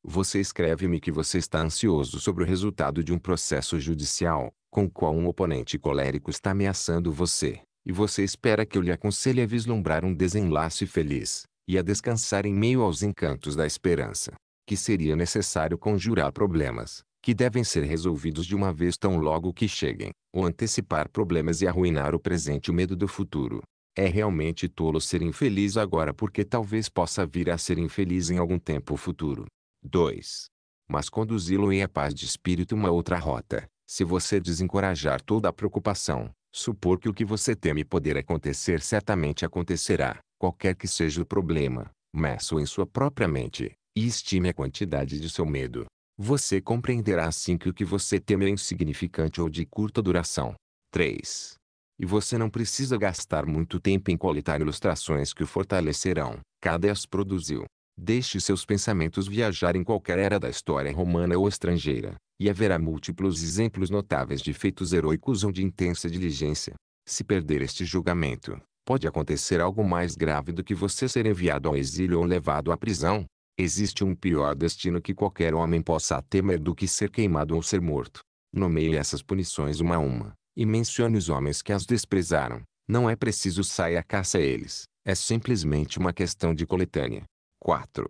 Você escreve-me que você está ansioso sobre o resultado de um processo judicial, com o qual um oponente colérico está ameaçando você, e você espera que eu lhe aconselhe a vislumbrar um desenlace feliz, e a descansar em meio aos encantos da esperança, que seria necessário conjurar problemas, que devem ser resolvidos de uma vez tão logo que cheguem, ou antecipar problemas e arruinar o presente o medo do futuro. É realmente tolo ser infeliz agora porque talvez possa vir a ser infeliz em algum tempo futuro. 2. Mas conduzi-lo em a paz de espírito uma outra rota, se você desencorajar toda a preocupação, supor que o que você teme poder acontecer certamente acontecerá, qualquer que seja o problema, meça-o em sua própria mente, e estime a quantidade de seu medo. Você compreenderá assim que o que você teme é insignificante ou de curta duração. 3. E você não precisa gastar muito tempo em coletar ilustrações que o fortalecerão, cada as produziu. Deixe seus pensamentos viajar em qualquer era da história romana ou estrangeira, e haverá múltiplos exemplos notáveis de feitos heróicos ou de intensa diligência. Se perder este julgamento, pode acontecer algo mais grave do que você ser enviado ao exílio ou levado à prisão. Existe um pior destino que qualquer homem possa temer do que ser queimado ou ser morto. Nomeie essas punições uma a uma, e mencione os homens que as desprezaram. Não é preciso sair à caça a eles, é simplesmente uma questão de coletânea. 4.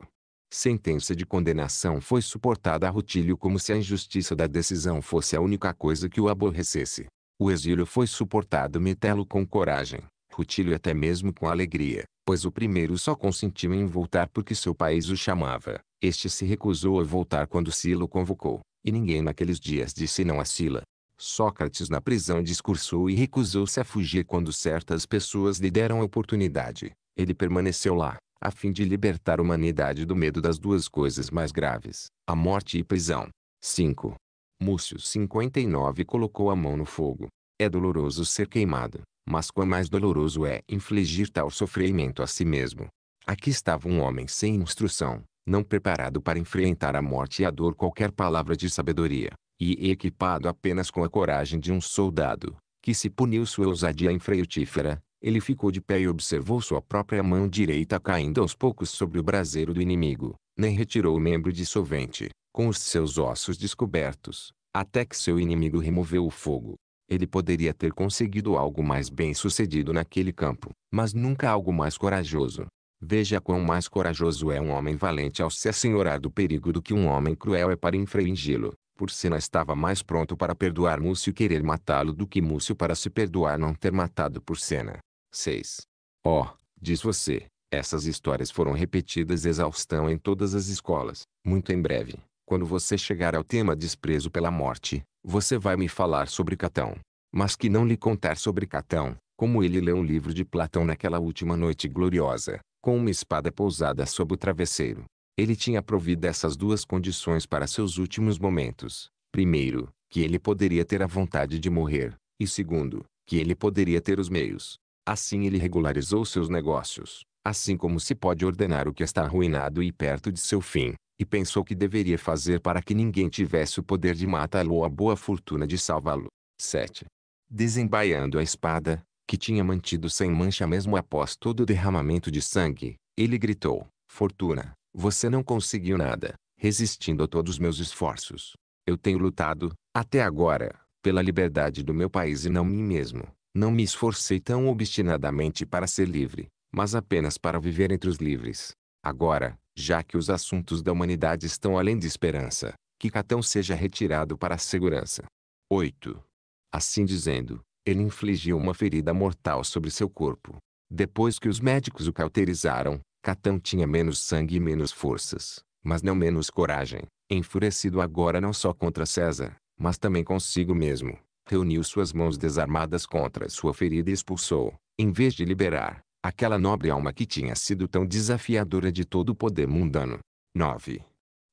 Sentença de condenação foi suportada a Rutílio como se a injustiça da decisão fosse a única coisa que o aborrecesse. O exílio foi suportado Metelo com coragem, Rutílio até mesmo com alegria, pois o primeiro só consentiu em voltar porque seu país o chamava. Este se recusou a voltar quando Silo convocou, e ninguém naqueles dias disse não a Sila. Sócrates na prisão discursou e recusou-se a fugir quando certas pessoas lhe deram a oportunidade. Ele permaneceu lá, a fim de libertar a humanidade do medo das duas coisas mais graves, a morte e prisão. 5. Múcio 59 colocou a mão no fogo. É doloroso ser queimado, mas quão mais doloroso é infligir tal sofrimento a si mesmo. Aqui estava um homem sem instrução, não preparado para enfrentar a morte e a dor qualquer palavra de sabedoria, e equipado apenas com a coragem de um soldado, que se puniu sua ousadia infrutífera, ele ficou de pé e observou sua própria mão direita caindo aos poucos sobre o braseiro do inimigo. Nem retirou o membro dissolvente, com os seus ossos descobertos, até que seu inimigo removeu o fogo. Ele poderia ter conseguido algo mais bem sucedido naquele campo, mas nunca algo mais corajoso. Veja quão mais corajoso é um homem valente ao se assenhorar do perigo do que um homem cruel é para infringi-lo. Por Porcina estava mais pronto para perdoar Múcio querer matá-lo do que Múcio para se perdoar não ter matado por Porcina. 6. Ó, oh, diz você, essas histórias foram repetidas exaustão em todas as escolas. Muito em breve, quando você chegar ao tema desprezo pela morte, você vai me falar sobre Catão. Mas que não lhe contar sobre Catão, como ele leu um livro de Platão naquela última noite gloriosa, com uma espada pousada sob o travesseiro. Ele tinha provido essas duas condições para seus últimos momentos. Primeiro, que ele poderia ter a vontade de morrer, e segundo, que ele poderia ter os meios. Assim ele regularizou seus negócios, assim como se pode ordenar o que está arruinado e perto de seu fim, e pensou que deveria fazer para que ninguém tivesse o poder de matá-lo ou a boa fortuna de salvá-lo. 7. Desembaiando a espada, que tinha mantido sem mancha mesmo após todo o derramamento de sangue, ele gritou, Fortuna, você não conseguiu nada, resistindo a todos meus esforços. Eu tenho lutado, até agora, pela liberdade do meu país e não mim mesmo. Não me esforcei tão obstinadamente para ser livre, mas apenas para viver entre os livres. Agora, já que os assuntos da humanidade estão além de esperança, que Catão seja retirado para a segurança. 8. Assim dizendo, ele infligiu uma ferida mortal sobre seu corpo. Depois que os médicos o cauterizaram, Catão tinha menos sangue e menos forças, mas não menos coragem, enfurecido agora não só contra César, mas também consigo mesmo reuniu suas mãos desarmadas contra sua ferida e expulsou, em vez de liberar, aquela nobre alma que tinha sido tão desafiadora de todo o poder mundano. 9.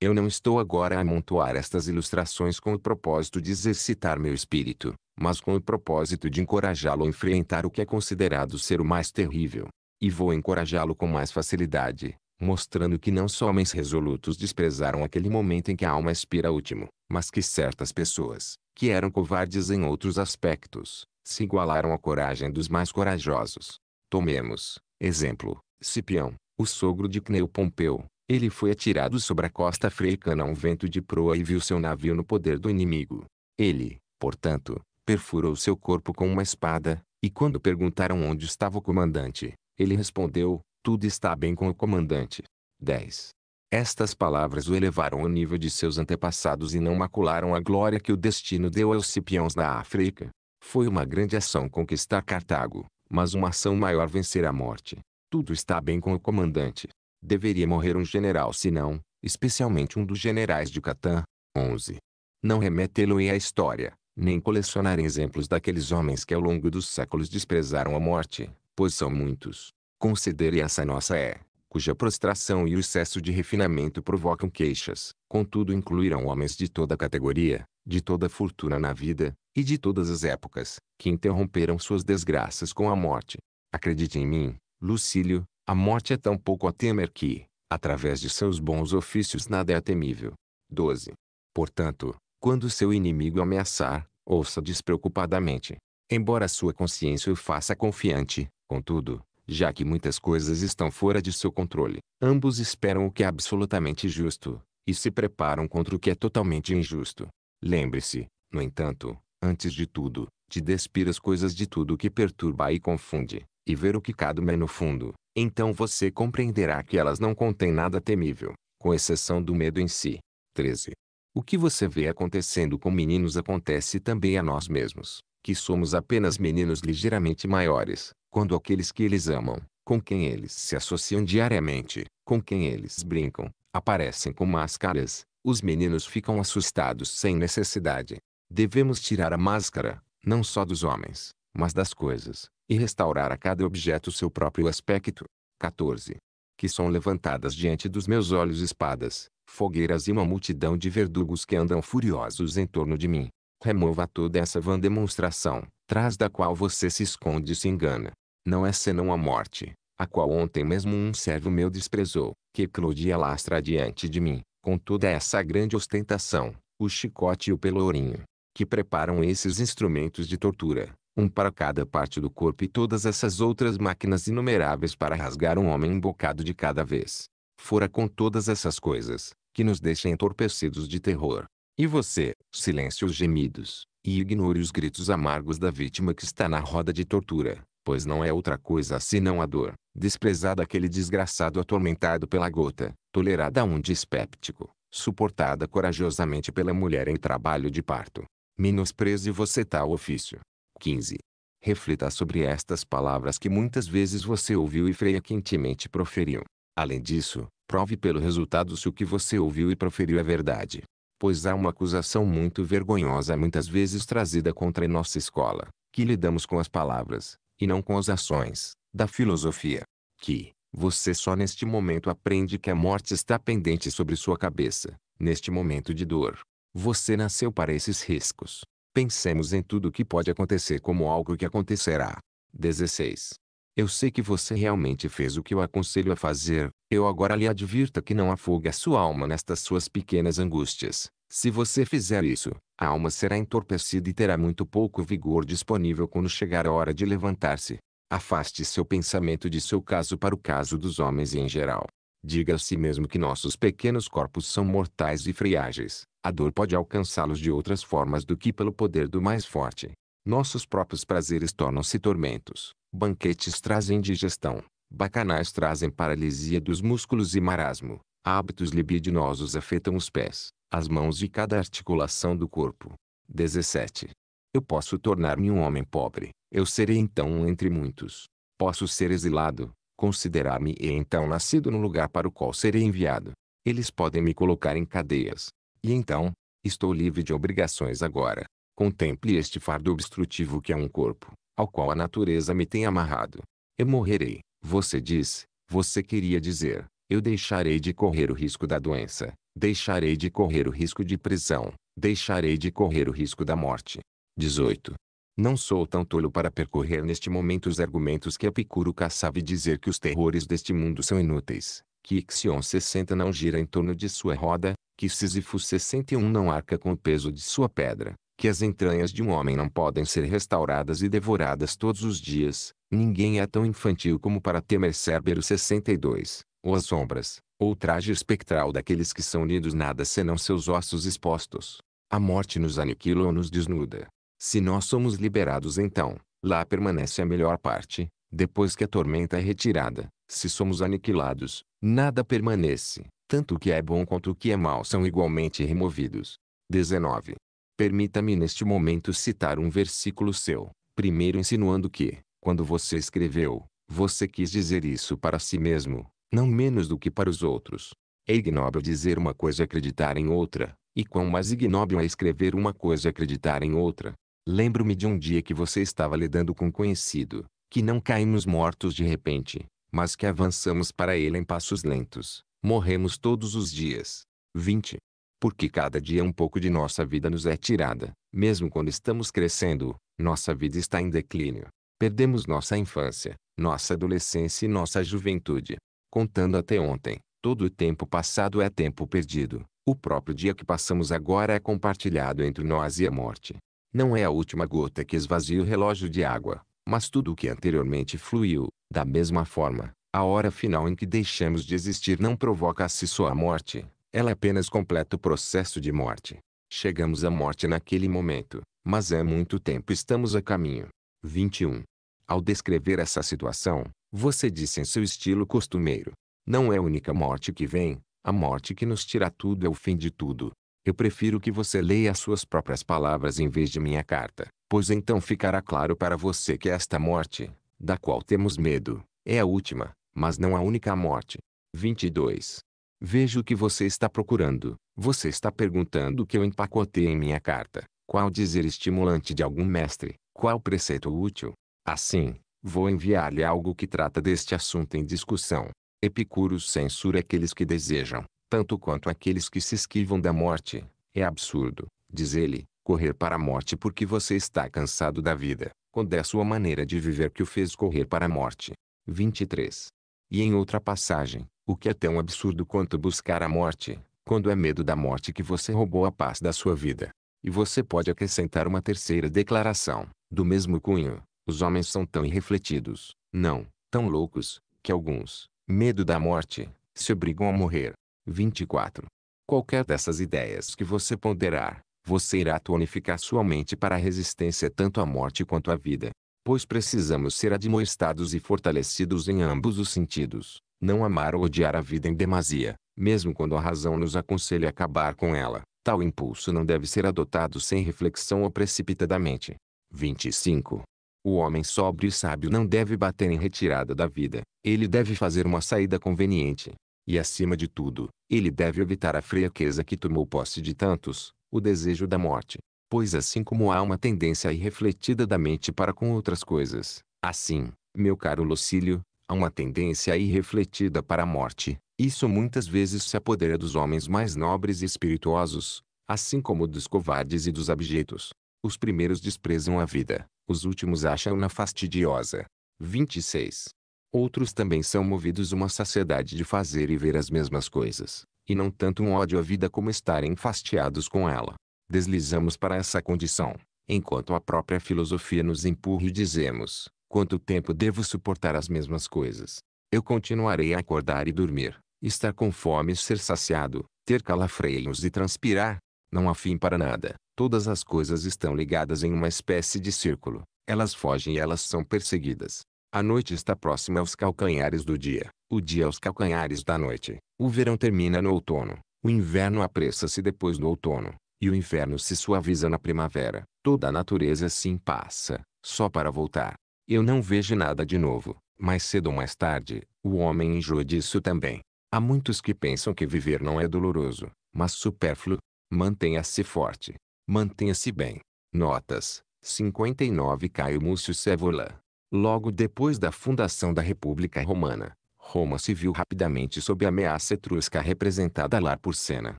Eu não estou agora a amontoar estas ilustrações com o propósito de exercitar meu espírito, mas com o propósito de encorajá-lo a enfrentar o que é considerado ser o mais terrível. E vou encorajá-lo com mais facilidade, mostrando que não só homens resolutos desprezaram aquele momento em que a alma expira último, mas que certas pessoas, que eram covardes em outros aspectos, se igualaram à coragem dos mais corajosos. Tomemos, exemplo, Cipião, o sogro de Cneu Pompeu. Ele foi atirado sobre a costa africana a um vento de proa e viu seu navio no poder do inimigo. Ele, portanto, perfurou seu corpo com uma espada, e quando perguntaram onde estava o comandante, ele respondeu, tudo está bem com o comandante. 10. Estas palavras o elevaram ao nível de seus antepassados e não macularam a glória que o destino deu aos cipiões na África. Foi uma grande ação conquistar Cartago, mas uma ação maior vencer a morte. Tudo está bem com o comandante. Deveria morrer um general se não, especialmente um dos generais de Catã. 11. Não remetê-lo à história, nem colecionar exemplos daqueles homens que ao longo dos séculos desprezaram a morte, pois são muitos considere essa nossa é, cuja prostração e o excesso de refinamento provocam queixas, contudo incluirão homens de toda categoria, de toda fortuna na vida, e de todas as épocas, que interromperam suas desgraças com a morte. Acredite em mim, Lucílio, a morte é tão pouco a temer que, através de seus bons ofícios nada é temível. 12. Portanto, quando seu inimigo ameaçar, ouça despreocupadamente. Embora sua consciência o faça confiante, contudo, já que muitas coisas estão fora de seu controle. Ambos esperam o que é absolutamente justo, e se preparam contra o que é totalmente injusto. Lembre-se, no entanto, antes de tudo, de despir as coisas de tudo o que perturba e confunde, e ver o que é no fundo, então você compreenderá que elas não contêm nada temível, com exceção do medo em si. 13. O que você vê acontecendo com meninos acontece também a nós mesmos, que somos apenas meninos ligeiramente maiores, quando aqueles que eles amam, com quem eles se associam diariamente, com quem eles brincam, aparecem com máscaras, os meninos ficam assustados sem necessidade. Devemos tirar a máscara, não só dos homens, mas das coisas, e restaurar a cada objeto seu próprio aspecto. 14. Que são levantadas diante dos meus olhos espadas, fogueiras e uma multidão de verdugos que andam furiosos em torno de mim. Remova toda essa vã demonstração, trás da qual você se esconde e se engana não é senão a morte, a qual ontem mesmo um servo meu desprezou, que eclodia lastra diante de mim, com toda essa grande ostentação, o chicote e o pelourinho, que preparam esses instrumentos de tortura, um para cada parte do corpo e todas essas outras máquinas inumeráveis para rasgar um homem um bocado de cada vez. Fora com todas essas coisas, que nos deixem entorpecidos de terror. E você, silêncio os gemidos, e ignore os gritos amargos da vítima que está na roda de tortura, pois não é outra coisa senão a dor, desprezada aquele desgraçado atormentado pela gota, tolerada a um dispéptico, suportada corajosamente pela mulher em trabalho de parto. Menospreze você tal ofício. 15. Reflita sobre estas palavras que muitas vezes você ouviu e Freia quentemente proferiu. Além disso, prove pelo resultado se o que você ouviu e proferiu é verdade. Pois há uma acusação muito vergonhosa muitas vezes trazida contra nossa escola, que lidamos com as palavras, e não com as ações, da filosofia. Que, você só neste momento aprende que a morte está pendente sobre sua cabeça, neste momento de dor. Você nasceu para esses riscos. Pensemos em tudo o que pode acontecer como algo que acontecerá. 16. Eu sei que você realmente fez o que eu aconselho a fazer, eu agora lhe advirto que não afogue a sua alma nestas suas pequenas angústias, se você fizer isso, a alma será entorpecida e terá muito pouco vigor disponível quando chegar a hora de levantar-se. Afaste seu pensamento de seu caso para o caso dos homens em geral. Diga a si mesmo que nossos pequenos corpos são mortais e friágeis. A dor pode alcançá-los de outras formas do que pelo poder do mais forte. Nossos próprios prazeres tornam-se tormentos. Banquetes trazem digestão. Bacanais trazem paralisia dos músculos e marasmo. Hábitos libidinosos afetam os pés as mãos e cada articulação do corpo. 17. Eu posso tornar-me um homem pobre, eu serei então um entre muitos. Posso ser exilado, considerar-me e então nascido no lugar para o qual serei enviado. Eles podem me colocar em cadeias. E então, estou livre de obrigações agora. Contemple este fardo obstrutivo que é um corpo, ao qual a natureza me tem amarrado. Eu morrerei, você diz, você queria dizer, eu deixarei de correr o risco da doença, Deixarei de correr o risco de prisão. Deixarei de correr o risco da morte. 18. Não sou tão tolo para percorrer neste momento os argumentos que Epicuro caçava e dizer que os terrores deste mundo são inúteis, que Ixion 60 não gira em torno de sua roda, que Sísifo 61 não arca com o peso de sua pedra, que as entranhas de um homem não podem ser restauradas e devoradas todos os dias, ninguém é tão infantil como para temer Cerbero 62, ou as sombras, ou traje espectral daqueles que são unidos nada senão seus ossos expostos. A morte nos aniquila ou nos desnuda. Se nós somos liberados então, lá permanece a melhor parte, depois que a tormenta é retirada. Se somos aniquilados, nada permanece, tanto o que é bom quanto o que é mal são igualmente removidos. 19. Permita-me neste momento citar um versículo seu, primeiro insinuando que, quando você escreveu, você quis dizer isso para si mesmo, não menos do que para os outros. É ignóbil dizer uma coisa e acreditar em outra, e quão mais ignóbil é escrever uma coisa e acreditar em outra. Lembro-me de um dia que você estava lidando com um conhecido, que não caímos mortos de repente, mas que avançamos para ele em passos lentos. Morremos todos os dias. 20. Porque cada dia um pouco de nossa vida nos é tirada, mesmo quando estamos crescendo, nossa vida está em declínio. Perdemos nossa infância, nossa adolescência e nossa juventude contando até ontem. Todo o tempo passado é tempo perdido. O próprio dia que passamos agora é compartilhado entre nós e a morte. Não é a última gota que esvazia o relógio de água, mas tudo o que anteriormente fluiu, da mesma forma, a hora final em que deixamos de existir não provoca a si só a morte, ela é apenas completa o processo de morte. Chegamos à morte naquele momento, mas há é muito tempo estamos a caminho. 21. Ao descrever essa situação, você disse em seu estilo costumeiro. Não é a única morte que vem, a morte que nos tira tudo é o fim de tudo. Eu prefiro que você leia as suas próprias palavras em vez de minha carta, pois então ficará claro para você que esta morte, da qual temos medo, é a última, mas não a única morte. 22. Vejo o que você está procurando. Você está perguntando o que eu empacotei em minha carta. Qual dizer estimulante de algum mestre? Qual preceito útil? Assim, Vou enviar-lhe algo que trata deste assunto em discussão. Epicuro censura aqueles que desejam, tanto quanto aqueles que se esquivam da morte. É absurdo, diz ele, correr para a morte porque você está cansado da vida, quando é sua maneira de viver que o fez correr para a morte. 23. E em outra passagem, o que é tão absurdo quanto buscar a morte, quando é medo da morte que você roubou a paz da sua vida. E você pode acrescentar uma terceira declaração, do mesmo cunho, os homens são tão irrefletidos, não, tão loucos, que alguns, medo da morte, se obrigam a morrer. 24. Qualquer dessas ideias que você ponderar, você irá tonificar sua mente para a resistência tanto à morte quanto à vida, pois precisamos ser admoestados e fortalecidos em ambos os sentidos, não amar ou odiar a vida em demasia, mesmo quando a razão nos aconselha acabar com ela. Tal impulso não deve ser adotado sem reflexão ou precipitadamente. 25. O homem sóbrio e sábio não deve bater em retirada da vida, ele deve fazer uma saída conveniente. E acima de tudo, ele deve evitar a fraqueza que tomou posse de tantos, o desejo da morte. Pois assim como há uma tendência irrefletida da mente para com outras coisas, assim, meu caro Lucílio, há uma tendência irrefletida para a morte. Isso muitas vezes se apodera dos homens mais nobres e espirituosos, assim como dos covardes e dos abjetos. Os primeiros desprezam a vida, os últimos acham-na fastidiosa. 26. Outros também são movidos uma saciedade de fazer e ver as mesmas coisas, e não tanto um ódio à vida como estarem fastiados com ela. Deslizamos para essa condição, enquanto a própria filosofia nos empurra e dizemos, quanto tempo devo suportar as mesmas coisas? Eu continuarei a acordar e dormir, estar com fome e ser saciado, ter calafreios e transpirar. Não há fim para nada. Todas as coisas estão ligadas em uma espécie de círculo. Elas fogem e elas são perseguidas. A noite está próxima aos calcanhares do dia, o dia aos calcanhares da noite. O verão termina no outono, o inverno apressa-se depois do outono, e o inverno se suaviza na primavera. Toda a natureza assim passa, só para voltar. Eu não vejo nada de novo, mais cedo ou mais tarde, o homem enjoa disso também. Há muitos que pensam que viver não é doloroso, mas supérfluo. Mantenha-se forte, Mantenha-se bem. Notas. 59 Caio Múcio Sévola. Logo depois da fundação da República Romana, Roma se viu rapidamente sob a ameaça etrusca representada lá por Sena.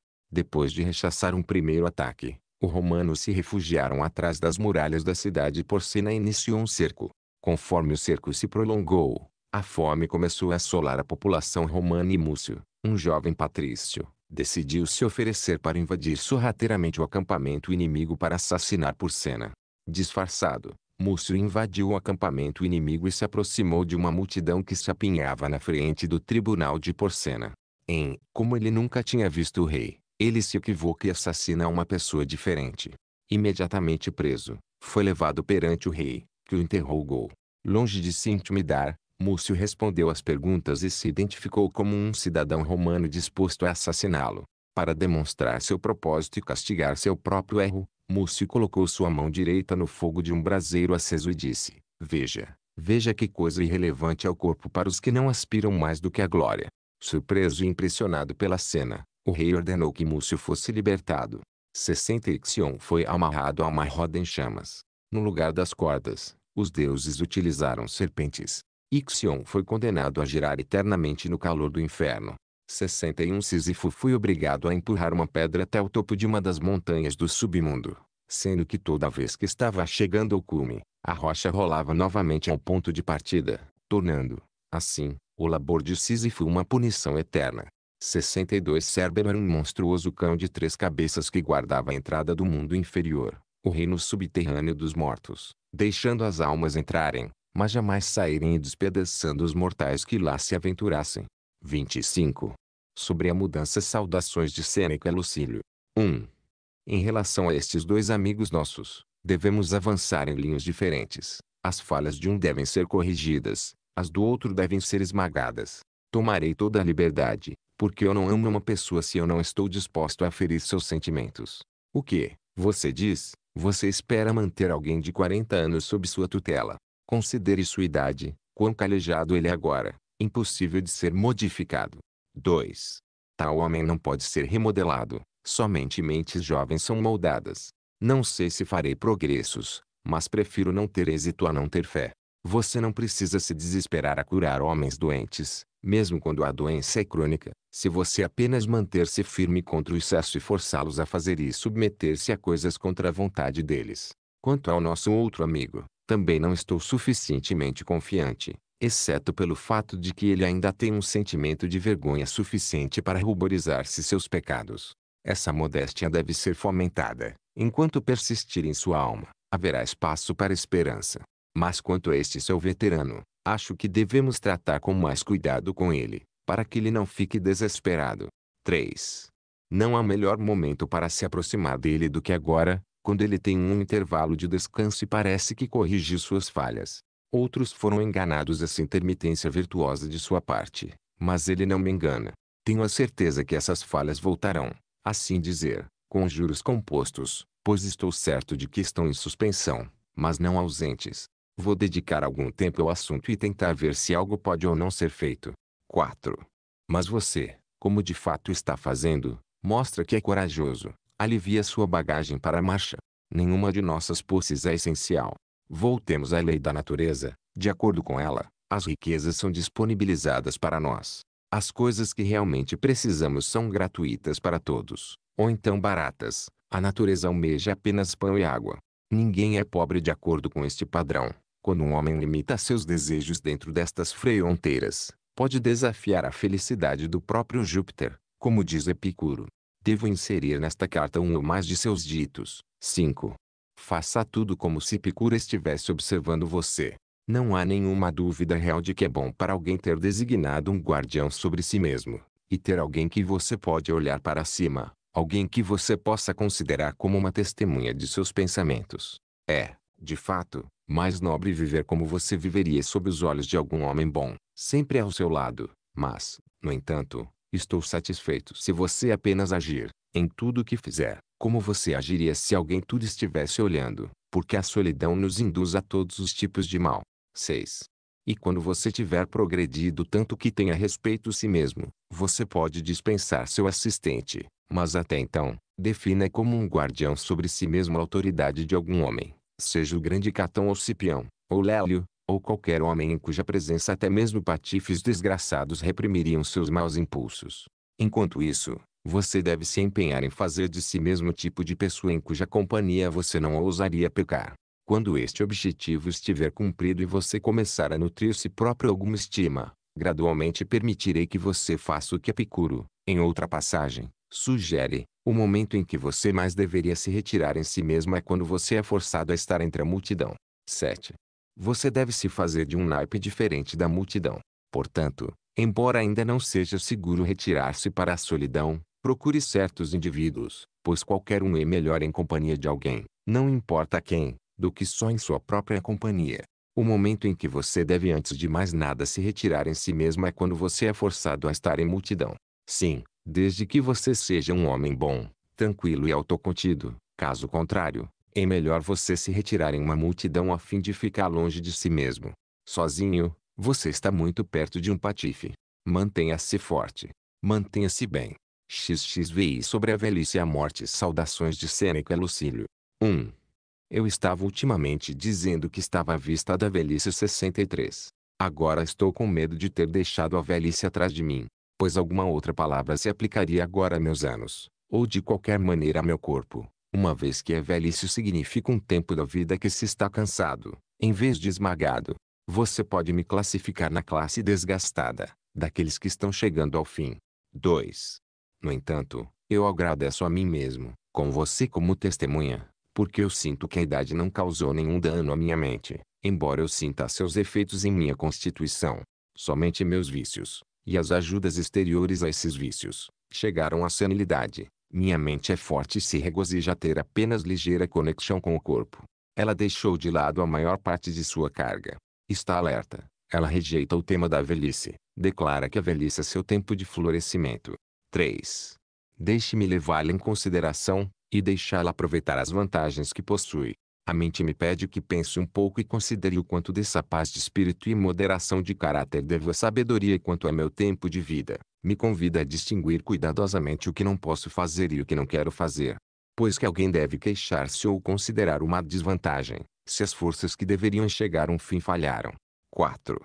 Depois de rechaçar um primeiro ataque, os romanos se refugiaram atrás das muralhas da cidade e por Sena iniciou um cerco. Conforme o cerco se prolongou, a fome começou a assolar a população romana e Múcio, um jovem patrício, decidiu se oferecer para invadir sorrateiramente o acampamento inimigo para assassinar Porcena. Disfarçado, Múcio invadiu o acampamento inimigo e se aproximou de uma multidão que se apinhava na frente do tribunal de Porcena. Em, como ele nunca tinha visto o rei, ele se equivoca e assassina uma pessoa diferente. Imediatamente preso, foi levado perante o rei, que o interrogou. Longe de se intimidar, Múcio respondeu às perguntas e se identificou como um cidadão romano disposto a assassiná-lo. Para demonstrar seu propósito e castigar seu próprio erro, Múcio colocou sua mão direita no fogo de um braseiro aceso e disse: Veja, veja que coisa irrelevante é o corpo para os que não aspiram mais do que a glória. Surpreso e impressionado pela cena, o rei ordenou que Múcio fosse libertado. 61 foi amarrado a uma roda em chamas. No lugar das cordas, os deuses utilizaram serpentes. Ixion foi condenado a girar eternamente no calor do inferno. 61 Sísifo foi obrigado a empurrar uma pedra até o topo de uma das montanhas do submundo, sendo que toda vez que estava chegando ao cume, a rocha rolava novamente ao ponto de partida, tornando, assim, o labor de Sísifo uma punição eterna. 62 Cerber era um monstruoso cão de três cabeças que guardava a entrada do mundo inferior, o reino subterrâneo dos mortos, deixando as almas entrarem, mas jamais saírem e despedaçando os mortais que lá se aventurassem. 25. Sobre a mudança saudações de Sêneca Lucílio. 1. Em relação a estes dois amigos nossos, devemos avançar em linhas diferentes. As falhas de um devem ser corrigidas, as do outro devem ser esmagadas. Tomarei toda a liberdade, porque eu não amo uma pessoa se eu não estou disposto a ferir seus sentimentos. O que, você diz, você espera manter alguém de 40 anos sob sua tutela, Considere sua idade, quão calejado ele é agora, impossível de ser modificado. 2. Tal homem não pode ser remodelado, somente mentes jovens são moldadas. Não sei se farei progressos, mas prefiro não ter êxito a não ter fé. Você não precisa se desesperar a curar homens doentes, mesmo quando a doença é crônica, se você apenas manter-se firme contra o excesso e forçá-los a fazer e submeter-se a coisas contra a vontade deles. Quanto ao nosso outro amigo, também não estou suficientemente confiante, exceto pelo fato de que ele ainda tem um sentimento de vergonha suficiente para ruborizar-se seus pecados. Essa modéstia deve ser fomentada. Enquanto persistir em sua alma, haverá espaço para esperança. Mas quanto a este seu veterano, acho que devemos tratar com mais cuidado com ele, para que ele não fique desesperado. 3. Não há melhor momento para se aproximar dele do que agora, quando ele tem um intervalo de descanso e parece que corrige suas falhas. Outros foram enganados essa intermitência virtuosa de sua parte, mas ele não me engana. Tenho a certeza que essas falhas voltarão, assim dizer, com juros compostos, pois estou certo de que estão em suspensão, mas não ausentes. Vou dedicar algum tempo ao assunto e tentar ver se algo pode ou não ser feito. 4. Mas você, como de fato está fazendo, mostra que é corajoso alivia sua bagagem para a marcha. Nenhuma de nossas posses é essencial. Voltemos à lei da natureza. De acordo com ela, as riquezas são disponibilizadas para nós. As coisas que realmente precisamos são gratuitas para todos, ou então baratas. A natureza almeja apenas pão e água. Ninguém é pobre de acordo com este padrão. Quando um homem limita seus desejos dentro destas fronteiras, pode desafiar a felicidade do próprio Júpiter, como diz Epicuro. Devo inserir nesta carta um ou mais de seus ditos. 5. Faça tudo como se Picura estivesse observando você. Não há nenhuma dúvida real de que é bom para alguém ter designado um guardião sobre si mesmo, e ter alguém que você pode olhar para cima, alguém que você possa considerar como uma testemunha de seus pensamentos. É, de fato, mais nobre viver como você viveria sob os olhos de algum homem bom, sempre ao seu lado. Mas, no entanto, Estou satisfeito se você apenas agir, em tudo o que fizer, como você agiria se alguém tudo estivesse olhando, porque a solidão nos induz a todos os tipos de mal. 6. E quando você tiver progredido tanto que tenha respeito a si mesmo, você pode dispensar seu assistente, mas até então, defina como um guardião sobre si mesmo a autoridade de algum homem, seja o grande Catão ou Cipião, ou Lélio, ou qualquer homem em cuja presença até mesmo patifes desgraçados reprimiriam seus maus impulsos. Enquanto isso, você deve se empenhar em fazer de si mesmo o tipo de pessoa em cuja companhia você não ousaria pecar. Quando este objetivo estiver cumprido e você começar a nutrir-se próprio alguma estima, gradualmente permitirei que você faça o que Epicuro, em outra passagem, sugere. O momento em que você mais deveria se retirar em si mesmo é quando você é forçado a estar entre a multidão. 7 você deve se fazer de um naipe diferente da multidão. Portanto, embora ainda não seja seguro retirar-se para a solidão, procure certos indivíduos, pois qualquer um é melhor em companhia de alguém, não importa quem, do que só em sua própria companhia. O momento em que você deve antes de mais nada se retirar em si mesmo é quando você é forçado a estar em multidão. Sim, desde que você seja um homem bom, tranquilo e autocontido. Caso contrário, é melhor você se retirar em uma multidão a fim de ficar longe de si mesmo. Sozinho, você está muito perto de um patife. Mantenha-se forte. Mantenha-se bem. XXVI sobre a velhice e a morte. Saudações de Sêneca Lucílio. 1. Eu estava ultimamente dizendo que estava à vista da velhice 63. Agora estou com medo de ter deixado a velhice atrás de mim, pois alguma outra palavra se aplicaria agora a meus anos, ou de qualquer maneira a meu corpo, uma vez que é velhice isso significa um tempo da vida que se está cansado, em vez de esmagado. Você pode me classificar na classe desgastada, daqueles que estão chegando ao fim. 2. No entanto, eu agradeço a mim mesmo, com você como testemunha, porque eu sinto que a idade não causou nenhum dano à minha mente, embora eu sinta seus efeitos em minha constituição. Somente meus vícios, e as ajudas exteriores a esses vícios, chegaram à senilidade, minha mente é forte e se regozija ter apenas ligeira conexão com o corpo. Ela deixou de lado a maior parte de sua carga. Está alerta. Ela rejeita o tema da velhice. Declara que a velhice é seu tempo de florescimento. 3. Deixe-me levá-la em consideração, e deixá-la aproveitar as vantagens que possui. A mente me pede que pense um pouco e considere o quanto dessa paz de espírito e moderação de caráter devo à sabedoria quanto a é meu tempo de vida. Me convida a distinguir cuidadosamente o que não posso fazer e o que não quero fazer. Pois que alguém deve queixar-se ou considerar uma desvantagem, se as forças que deveriam chegar a um fim falharam. 4.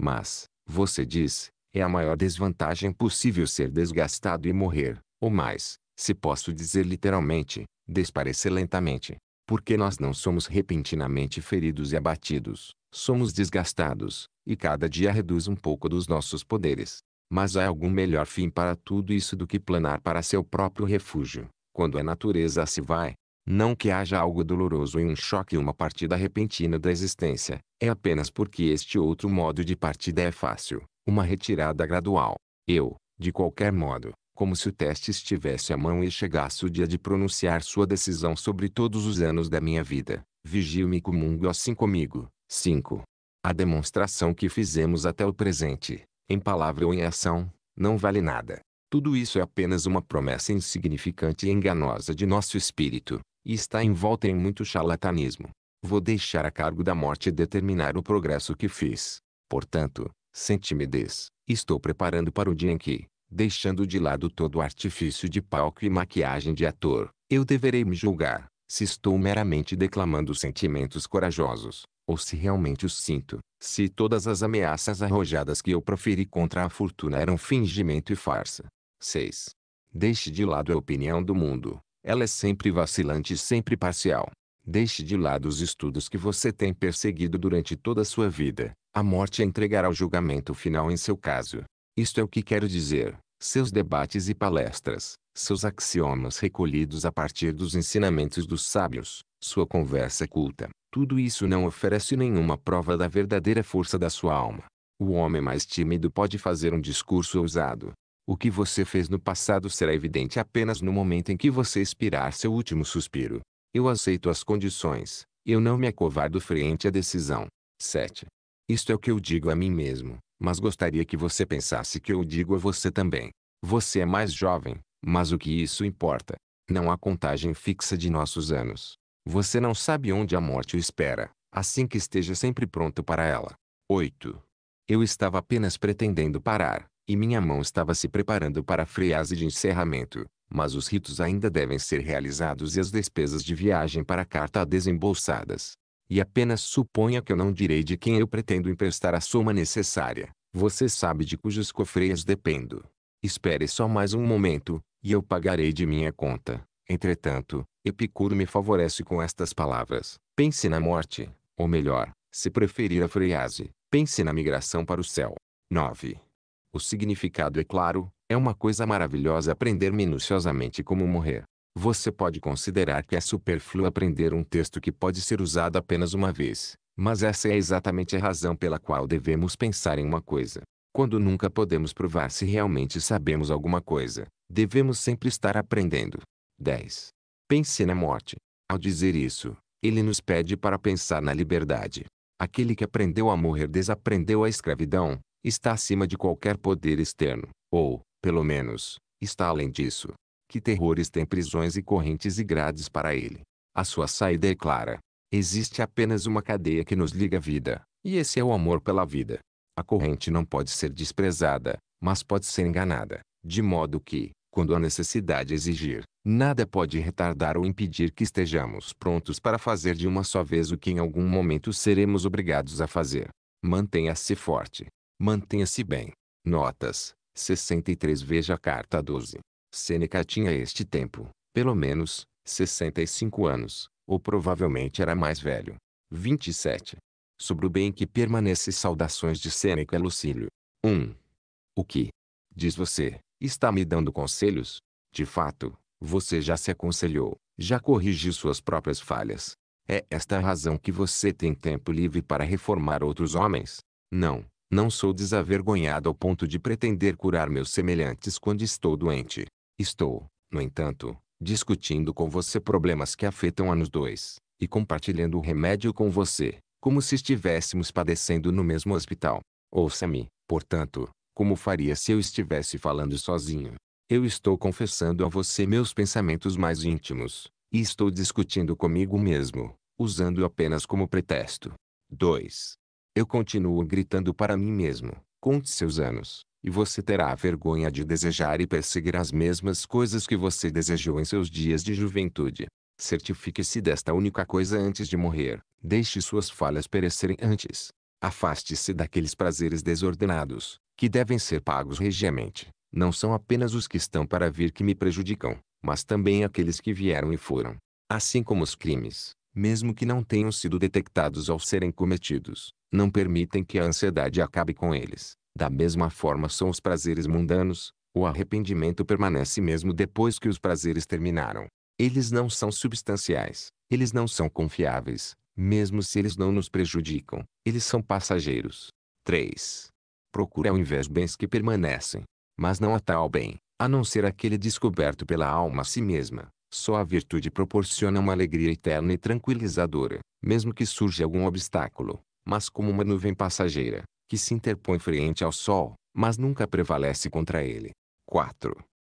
Mas, você diz, é a maior desvantagem possível ser desgastado e morrer, ou mais, se posso dizer literalmente, desaparecer lentamente. Porque nós não somos repentinamente feridos e abatidos, somos desgastados, e cada dia reduz um pouco dos nossos poderes. Mas há algum melhor fim para tudo isso do que planar para seu próprio refúgio, quando a natureza se vai. Não que haja algo doloroso em um choque e uma partida repentina da existência, é apenas porque este outro modo de partida é fácil, uma retirada gradual. Eu, de qualquer modo, como se o teste estivesse à mão e chegasse o dia de pronunciar sua decisão sobre todos os anos da minha vida. Vigio-me e comungo assim comigo. 5. A demonstração que fizemos até o presente, em palavra ou em ação, não vale nada. Tudo isso é apenas uma promessa insignificante e enganosa de nosso espírito, e está envolta em muito charlatanismo. Vou deixar a cargo da morte determinar o progresso que fiz. Portanto, sem timidez Estou preparando para o dia em que, deixando de lado todo artifício de palco e maquiagem de ator, eu deverei me julgar, se estou meramente declamando sentimentos corajosos, ou se realmente os sinto, se todas as ameaças arrojadas que eu proferi contra a fortuna eram fingimento e farsa. 6. Deixe de lado a opinião do mundo. Ela é sempre vacilante e sempre parcial. Deixe de lado os estudos que você tem perseguido durante toda a sua vida. A morte entregará o julgamento final em seu caso. Isto é o que quero dizer. Seus debates e palestras, seus axiomas recolhidos a partir dos ensinamentos dos sábios, sua conversa culta, tudo isso não oferece nenhuma prova da verdadeira força da sua alma. O homem mais tímido pode fazer um discurso ousado. O que você fez no passado será evidente apenas no momento em que você expirar seu último suspiro. Eu aceito as condições, eu não me acovardo frente à decisão. 7. Isto é o que eu digo a mim mesmo mas gostaria que você pensasse que eu digo a você também. Você é mais jovem, mas o que isso importa? Não há contagem fixa de nossos anos. Você não sabe onde a morte o espera, assim que esteja sempre pronto para ela. 8. Eu estava apenas pretendendo parar, e minha mão estava se preparando para a frase de encerramento, mas os ritos ainda devem ser realizados e as despesas de viagem para a carta desembolsadas e apenas suponha que eu não direi de quem eu pretendo emprestar a soma necessária. Você sabe de cujos cofreios dependo. Espere só mais um momento, e eu pagarei de minha conta. Entretanto, Epicuro me favorece com estas palavras. Pense na morte, ou melhor, se preferir a frase, pense na migração para o céu. 9. O significado é claro, é uma coisa maravilhosa aprender minuciosamente como morrer. Você pode considerar que é superfluo aprender um texto que pode ser usado apenas uma vez, mas essa é exatamente a razão pela qual devemos pensar em uma coisa. Quando nunca podemos provar se realmente sabemos alguma coisa, devemos sempre estar aprendendo. 10. Pense na morte. Ao dizer isso, ele nos pede para pensar na liberdade. Aquele que aprendeu a morrer desaprendeu a escravidão, está acima de qualquer poder externo, ou, pelo menos, está além disso que terrores têm prisões e correntes e grades para ele. A sua saída é clara. Existe apenas uma cadeia que nos liga à vida, e esse é o amor pela vida. A corrente não pode ser desprezada, mas pode ser enganada, de modo que, quando a necessidade exigir, nada pode retardar ou impedir que estejamos prontos para fazer de uma só vez o que em algum momento seremos obrigados a fazer. Mantenha-se forte. Mantenha-se bem. Notas: 63 Veja a carta 12. Sêneca tinha este tempo, pelo menos, 65 anos, ou provavelmente era mais velho. 27. Sobre o bem que permanece saudações de Sêneca Lucílio. 1. O que, diz você, está me dando conselhos? De fato, você já se aconselhou, já corrigiu suas próprias falhas. É esta a razão que você tem tempo livre para reformar outros homens? Não, não sou desavergonhado ao ponto de pretender curar meus semelhantes quando estou doente. Estou, no entanto, discutindo com você problemas que afetam a nos dois, e compartilhando o remédio com você, como se estivéssemos padecendo no mesmo hospital. Ouça-me, portanto, como faria se eu estivesse falando sozinho. Eu estou confessando a você meus pensamentos mais íntimos, e estou discutindo comigo mesmo, usando apenas como pretexto. 2. Eu continuo gritando para mim mesmo: conte seus anos, e você terá a vergonha de desejar e perseguir as mesmas coisas que você desejou em seus dias de juventude. Certifique-se desta única coisa antes de morrer. Deixe suas falhas perecerem antes. Afaste-se daqueles prazeres desordenados, que devem ser pagos regiamente. Não são apenas os que estão para vir que me prejudicam, mas também aqueles que vieram e foram. Assim como os crimes, mesmo que não tenham sido detectados ao serem cometidos, não permitem que a ansiedade acabe com eles. Da mesma forma são os prazeres mundanos, o arrependimento permanece mesmo depois que os prazeres terminaram. Eles não são substanciais, eles não são confiáveis, mesmo se eles não nos prejudicam, eles são passageiros. 3. Procura ao invés bens que permanecem, mas não há tal bem, a não ser aquele descoberto pela alma a si mesma. Só a virtude proporciona uma alegria eterna e tranquilizadora, mesmo que surja algum obstáculo, mas como uma nuvem passageira, que se interpõe frente ao Sol, mas nunca prevalece contra ele. 4.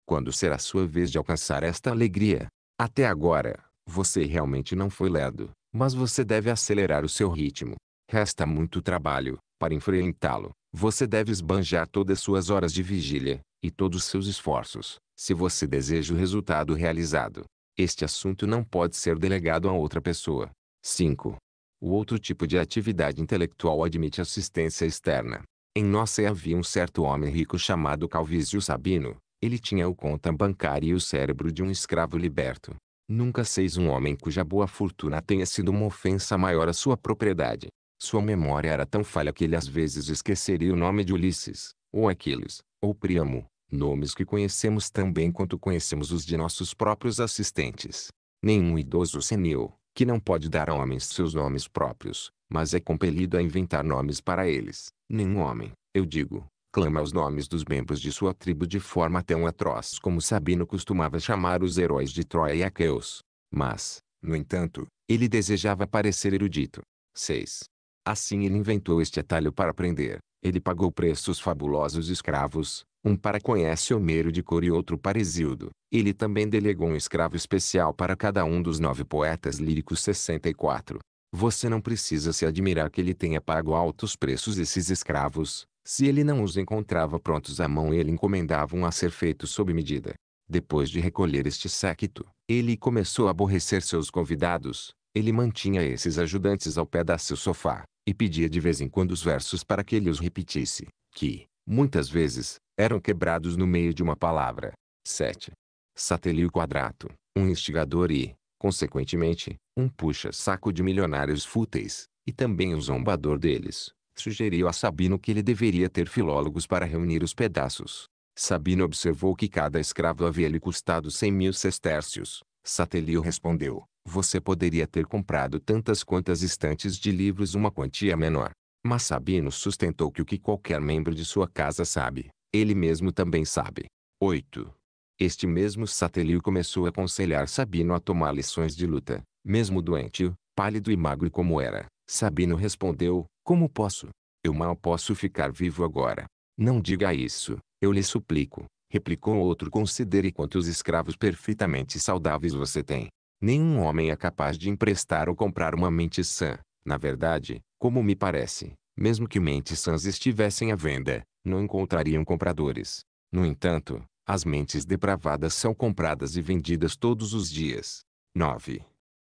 Quando será sua vez de alcançar esta alegria? Até agora, você realmente não foi ledo, mas você deve acelerar o seu ritmo. Resta muito trabalho, para enfrentá-lo. Você deve esbanjar todas suas horas de vigília, e todos seus esforços, se você deseja o resultado realizado. Este assunto não pode ser delegado a outra pessoa. 5. O outro tipo de atividade intelectual admite assistência externa. Em Nossa havia um certo homem rico chamado Calvísio Sabino. Ele tinha o conta bancária e o cérebro de um escravo liberto. Nunca seis um homem cuja boa fortuna tenha sido uma ofensa maior à sua propriedade. Sua memória era tão falha que ele às vezes esqueceria o nome de Ulisses, ou Aquiles, ou Príamo, nomes que conhecemos tão bem quanto conhecemos os de nossos próprios assistentes. Nenhum idoso senil, que não pode dar a homens seus nomes próprios, mas é compelido a inventar nomes para eles. Nenhum homem, eu digo, clama os nomes dos membros de sua tribo de forma tão atroz como Sabino costumava chamar os heróis de Troia e Aqueus. Mas, no entanto, ele desejava parecer erudito. 6. Assim ele inventou este atalho para aprender. Ele pagou preços fabulosos escravos, um para conhece Homero de Cor e outro para Exildo. Ele também delegou um escravo especial para cada um dos nove poetas líricos 64. Você não precisa se admirar que ele tenha pago altos preços esses escravos. Se ele não os encontrava prontos à mão ele encomendava-um a ser feito sob medida. Depois de recolher este séquito, ele começou a aborrecer seus convidados. Ele mantinha esses ajudantes ao pé da seu sofá, e pedia de vez em quando os versos para que ele os repetisse, que, muitas vezes, eram quebrados no meio de uma palavra. 7. Satelio quadrato, um instigador e, consequentemente, um puxa-saco de milionários fúteis, e também um zombador deles, sugeriu a Sabino que ele deveria ter filólogos para reunir os pedaços. Sabino observou que cada escravo havia lhe custado cem mil sestércios. Satelio respondeu, você poderia ter comprado tantas quantas estantes de livros uma quantia menor. Mas Sabino sustentou que o que qualquer membro de sua casa sabe, ele mesmo também sabe. 8. Este mesmo Satelio começou a aconselhar Sabino a tomar lições de luta. Mesmo doente, pálido e magro como era, Sabino respondeu, como posso? Eu mal posso ficar vivo agora. Não diga isso, eu lhe suplico, replicou outro considere quantos escravos perfeitamente saudáveis você tem. Nenhum homem é capaz de emprestar ou comprar uma mente sã. Na verdade, como me parece, mesmo que mentes sãs estivessem à venda, não encontrariam compradores. No entanto, as mentes depravadas são compradas e vendidas todos os dias. 9.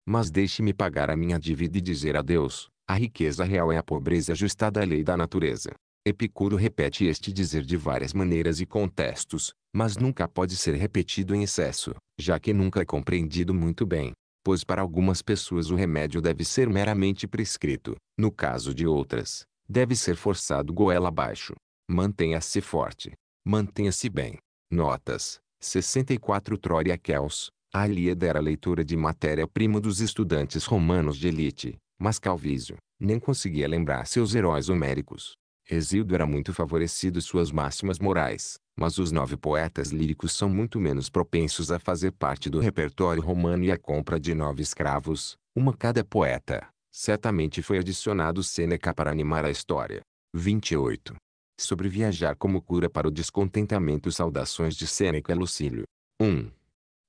Mas deixe-me pagar a minha dívida e dizer adeus. A riqueza real é a pobreza ajustada à lei da natureza. Epicuro repete este dizer de várias maneiras e contextos, mas nunca pode ser repetido em excesso, já que nunca é compreendido muito bem. Pois para algumas pessoas o remédio deve ser meramente prescrito, no caso de outras, deve ser forçado goela abaixo. Mantenha-se forte. Mantenha-se bem. Notas. 64 Troia Kels. Ilíada era leitora de matéria-prima dos estudantes romanos de elite, mas Calvísio nem conseguia lembrar seus heróis homéricos. Exildo era muito favorecido suas máximas morais, mas os nove poetas líricos são muito menos propensos a fazer parte do repertório romano e a compra de nove escravos, uma cada poeta. Certamente foi adicionado Sêneca para animar a história. 28. Sobre viajar como cura para o descontentamento Saudações de Sêneca Lucílio. 1.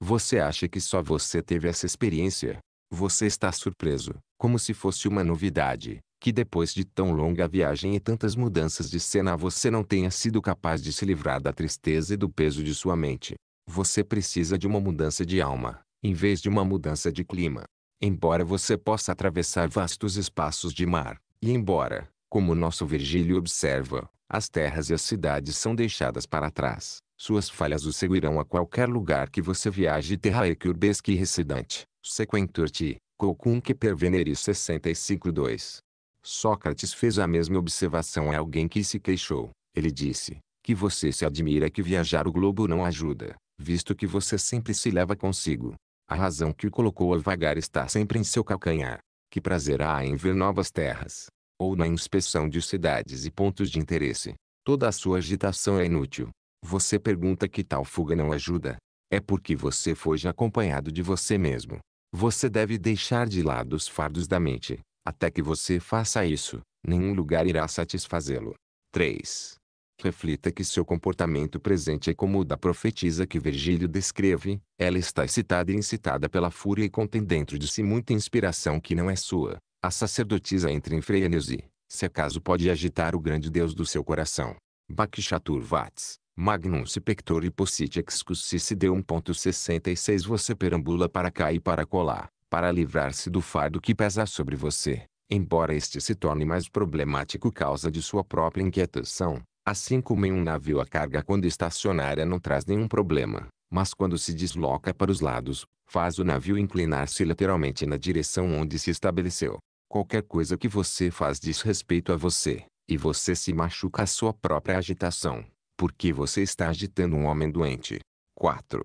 Você acha que só você teve essa experiência? Você está surpreso, como se fosse uma novidade, que depois de tão longa viagem e tantas mudanças de cena você não tenha sido capaz de se livrar da tristeza e do peso de sua mente. Você precisa de uma mudança de alma, em vez de uma mudança de clima. Embora você possa atravessar vastos espaços de mar, e embora, como nosso Virgílio observa, as terras e as cidades são deixadas para trás. Suas falhas o seguirão a qualquer lugar que você viaje terrae que urbesque sequenturti, sequentur perveneri quocunque perveneris 65.2. Sócrates fez a mesma observação a alguém que se queixou. Ele disse, que você se admira que viajar o globo não ajuda, visto que você sempre se leva consigo. A razão que o colocou a vagar está sempre em seu calcanhar. Que prazer há em ver novas terras, ou na inspeção de cidades e pontos de interesse. Toda a sua agitação é inútil. Você pergunta que tal fuga não ajuda. É porque você foi acompanhado de você mesmo. Você deve deixar de lado os fardos da mente. Até que você faça isso, nenhum lugar irá satisfazê-lo. 3. Reflita que seu comportamento presente é como o da profetisa que Virgílio descreve. Ela está excitada e incitada pela fúria e contém dentro de si muita inspiração que não é sua, a sacerdotisa entra em frenesi, se acaso pode agitar o grande Deus do seu coração. Bhakshaturvats, Magnus Pectori Possit Excussis deu 1.66 Você perambula para cá e para colar, para livrar-se do fardo que pesa sobre você. Embora este se torne mais problemático causa de sua própria inquietação, assim como em um navio a carga quando estacionária não traz nenhum problema, mas quando se desloca para os lados, faz o navio inclinar-se lateralmente na direção onde se estabeleceu. Qualquer coisa que você faz diz respeito a você, e você se machuca a sua própria agitação, porque você está agitando um homem doente. 4.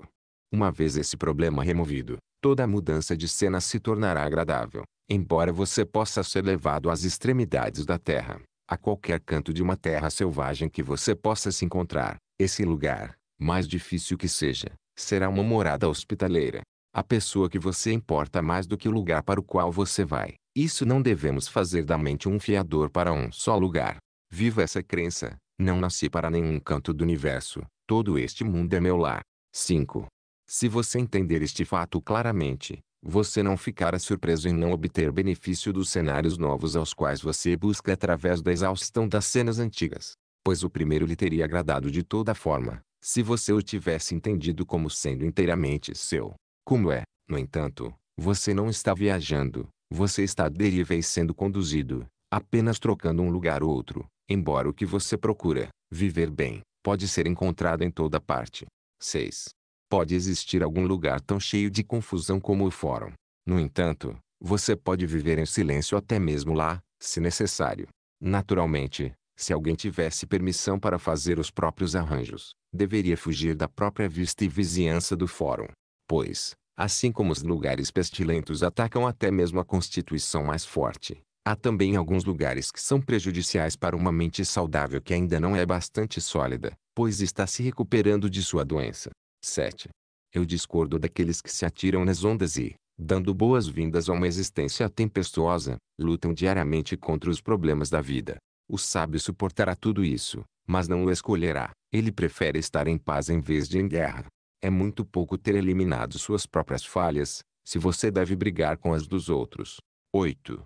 Uma vez esse problema removido, toda mudança de cena se tornará agradável, embora você possa ser levado às extremidades da terra, a qualquer canto de uma terra selvagem que você possa se encontrar, esse lugar, mais difícil que seja, será uma morada hospitaleira. A pessoa que você importa mais do que o lugar para o qual você vai, isso não devemos fazer da mente um fiador para um só lugar. Viva essa crença. Não nasci para nenhum canto do universo. Todo este mundo é meu lar. 5. Se você entender este fato claramente, você não ficará surpreso em não obter benefício dos cenários novos aos quais você busca através da exaustão das cenas antigas. Pois o primeiro lhe teria agradado de toda forma, se você o tivesse entendido como sendo inteiramente seu. Como é, no entanto, você não está viajando, você está à deriva e sendo conduzido, apenas trocando um lugar ou outro, embora o que você procura, viver bem, pode ser encontrado em toda parte. 6. Pode existir algum lugar tão cheio de confusão como o fórum. No entanto, você pode viver em silêncio até mesmo lá, se necessário. Naturalmente, se alguém tivesse permissão para fazer os próprios arranjos, deveria fugir da própria vista e vizinhança do fórum. Pois, Assim como os lugares pestilentos atacam até mesmo a constituição mais forte, há também alguns lugares que são prejudiciais para uma mente saudável que ainda não é bastante sólida, pois está se recuperando de sua doença. 7. Eu discordo daqueles que se atiram nas ondas e, dando boas-vindas a uma existência tempestuosa, lutam diariamente contra os problemas da vida. O sábio suportará tudo isso, mas não o escolherá. Ele prefere estar em paz em vez de em guerra é muito pouco ter eliminado suas próprias falhas, se você deve brigar com as dos outros. 8.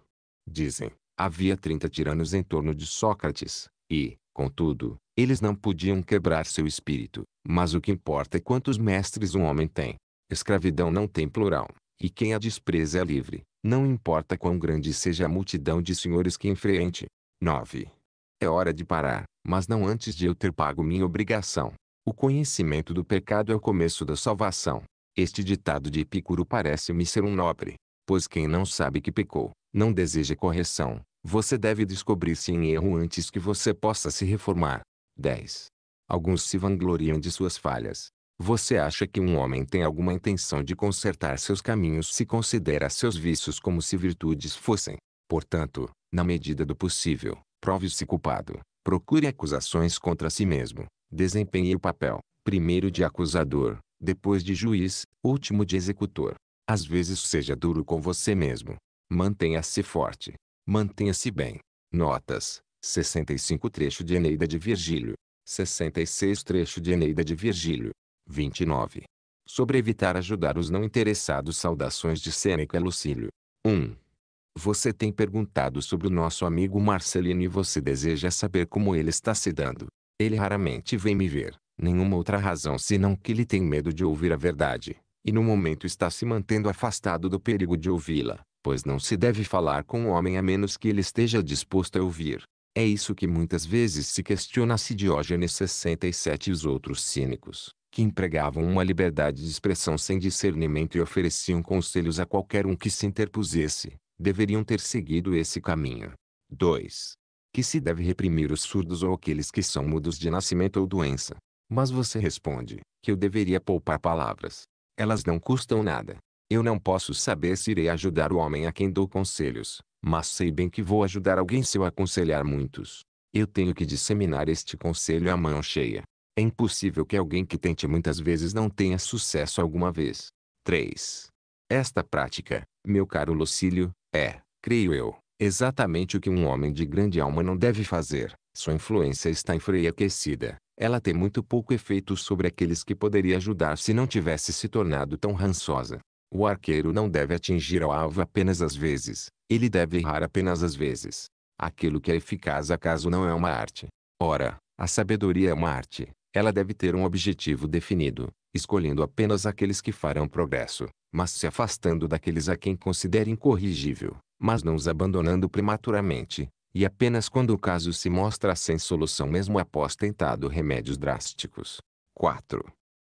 Dizem, havia 30 tiranos em torno de Sócrates, e, contudo, eles não podiam quebrar seu espírito. Mas o que importa é quantos mestres um homem tem. Escravidão não tem plural, e quem a despreza é livre, não importa quão grande seja a multidão de senhores que enfrente. 9. É hora de parar, mas não antes de eu ter pago minha obrigação. O conhecimento do pecado é o começo da salvação. Este ditado de Epicuro parece-me ser um nobre, pois quem não sabe que pecou, não deseja correção. Você deve descobrir-se em erro antes que você possa se reformar. 10. Alguns se vangloriam de suas falhas. Você acha que um homem tem alguma intenção de consertar seus caminhos se considera seus vícios como se virtudes fossem. Portanto, na medida do possível, prove-se culpado. Procure acusações contra si mesmo, Desempenhei o papel, primeiro de acusador, depois de juiz, último de executor. Às vezes seja duro com você mesmo. Mantenha-se forte. Mantenha-se bem. Notas: 65 trecho de Eneida de Virgílio. 66 trecho de Eneida de Virgílio. 29. Sobre evitar ajudar os não interessados saudações de Sêneca Lucílio. 1. Você tem perguntado sobre o nosso amigo Marcelino e você deseja saber como ele está se dando. Ele raramente vem me ver, nenhuma outra razão senão que ele tem medo de ouvir a verdade, e no momento está se mantendo afastado do perigo de ouvi-la, pois não se deve falar com o homem a menos que ele esteja disposto a ouvir. É isso que muitas vezes se questiona-se Diógenes 67 e os outros cínicos, que empregavam uma liberdade de expressão sem discernimento e ofereciam conselhos a qualquer um que se interpusesse, deveriam ter seguido esse caminho. 2 que se deve reprimir os surdos ou aqueles que são mudos de nascimento ou doença. Mas você responde, que eu deveria poupar palavras. Elas não custam nada. Eu não posso saber se irei ajudar o homem a quem dou conselhos, mas sei bem que vou ajudar alguém se eu aconselhar muitos. Eu tenho que disseminar este conselho à mão cheia. É impossível que alguém que tente muitas vezes não tenha sucesso alguma vez. 3. Esta prática, meu caro Lucílio, é, creio eu, Exatamente o que um homem de grande alma não deve fazer. Sua influência está enfraquecida. Ela tem muito pouco efeito sobre aqueles que poderia ajudar se não tivesse se tornado tão rançosa. O arqueiro não deve atingir ao alvo apenas às vezes. Ele deve errar apenas às vezes. Aquilo que é eficaz acaso não é uma arte. Ora, a sabedoria é uma arte. Ela deve ter um objetivo definido, escolhendo apenas aqueles que farão progresso, mas se afastando daqueles a quem considera incorrigível mas não os abandonando prematuramente, e apenas quando o caso se mostra sem solução mesmo após tentado remédios drásticos. 4.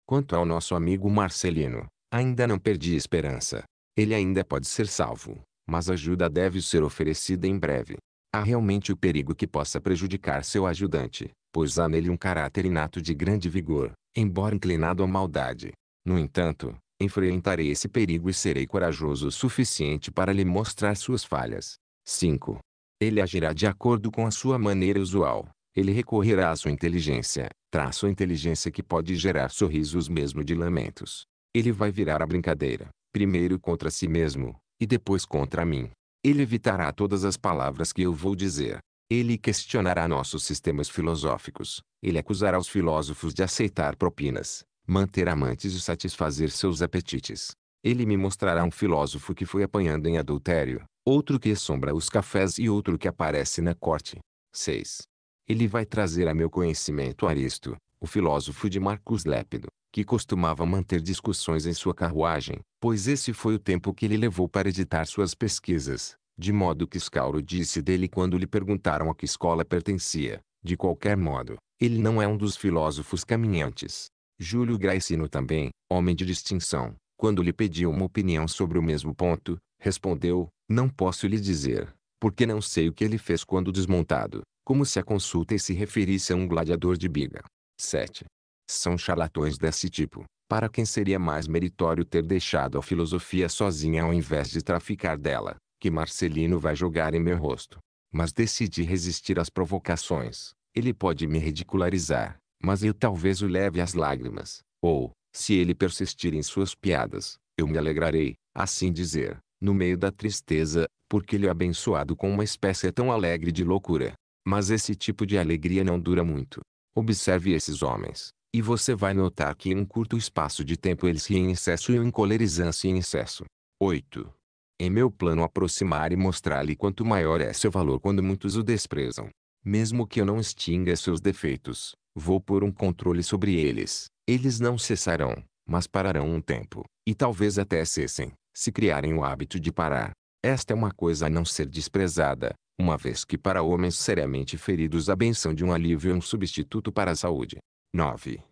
Quanto ao nosso amigo Marcelino, ainda não perdi esperança. Ele ainda pode ser salvo, mas ajuda deve ser oferecida em breve. Há realmente o perigo que possa prejudicar seu ajudante, pois há nele um caráter inato de grande vigor, embora inclinado à maldade. No entanto, Enfrentarei esse perigo e serei corajoso o suficiente para lhe mostrar suas falhas. 5. Ele agirá de acordo com a sua maneira usual. Ele recorrerá à sua inteligência, traço inteligência que pode gerar sorrisos mesmo de lamentos. Ele vai virar a brincadeira, primeiro contra si mesmo, e depois contra mim. Ele evitará todas as palavras que eu vou dizer. Ele questionará nossos sistemas filosóficos. Ele acusará os filósofos de aceitar propinas manter amantes e satisfazer seus apetites. Ele me mostrará um filósofo que foi apanhando em adultério, outro que assombra os cafés e outro que aparece na corte. 6. Ele vai trazer a meu conhecimento Aristo, o filósofo de Marcos Lépido, que costumava manter discussões em sua carruagem, pois esse foi o tempo que ele levou para editar suas pesquisas, de modo que Scauro disse dele quando lhe perguntaram a que escola pertencia. De qualquer modo, ele não é um dos filósofos caminhantes, Júlio Graicino também, homem de distinção, quando lhe pediu uma opinião sobre o mesmo ponto, respondeu, não posso lhe dizer, porque não sei o que ele fez quando desmontado, como se a consulta se referisse a um gladiador de biga. 7. São charlatões desse tipo, para quem seria mais meritório ter deixado a filosofia sozinha ao invés de traficar dela, que Marcelino vai jogar em meu rosto. Mas decidi resistir às provocações, ele pode me ridicularizar, mas eu talvez o leve às lágrimas, ou, se ele persistir em suas piadas, eu me alegrarei, assim dizer, no meio da tristeza, porque ele é abençoado com uma espécie tão alegre de loucura. Mas esse tipo de alegria não dura muito. Observe esses homens, e você vai notar que em um curto espaço de tempo eles riem em excesso e o encolerizam-se em excesso. 8. Em meu plano aproximar e mostrar-lhe quanto maior é seu valor quando muitos o desprezam. Mesmo que eu não extinga seus defeitos, Vou pôr um controle sobre eles. Eles não cessarão, mas pararão um tempo, e talvez até cessem, se criarem o hábito de parar. Esta é uma coisa a não ser desprezada, uma vez que para homens seriamente feridos a benção de um alívio é um substituto para a saúde. 9.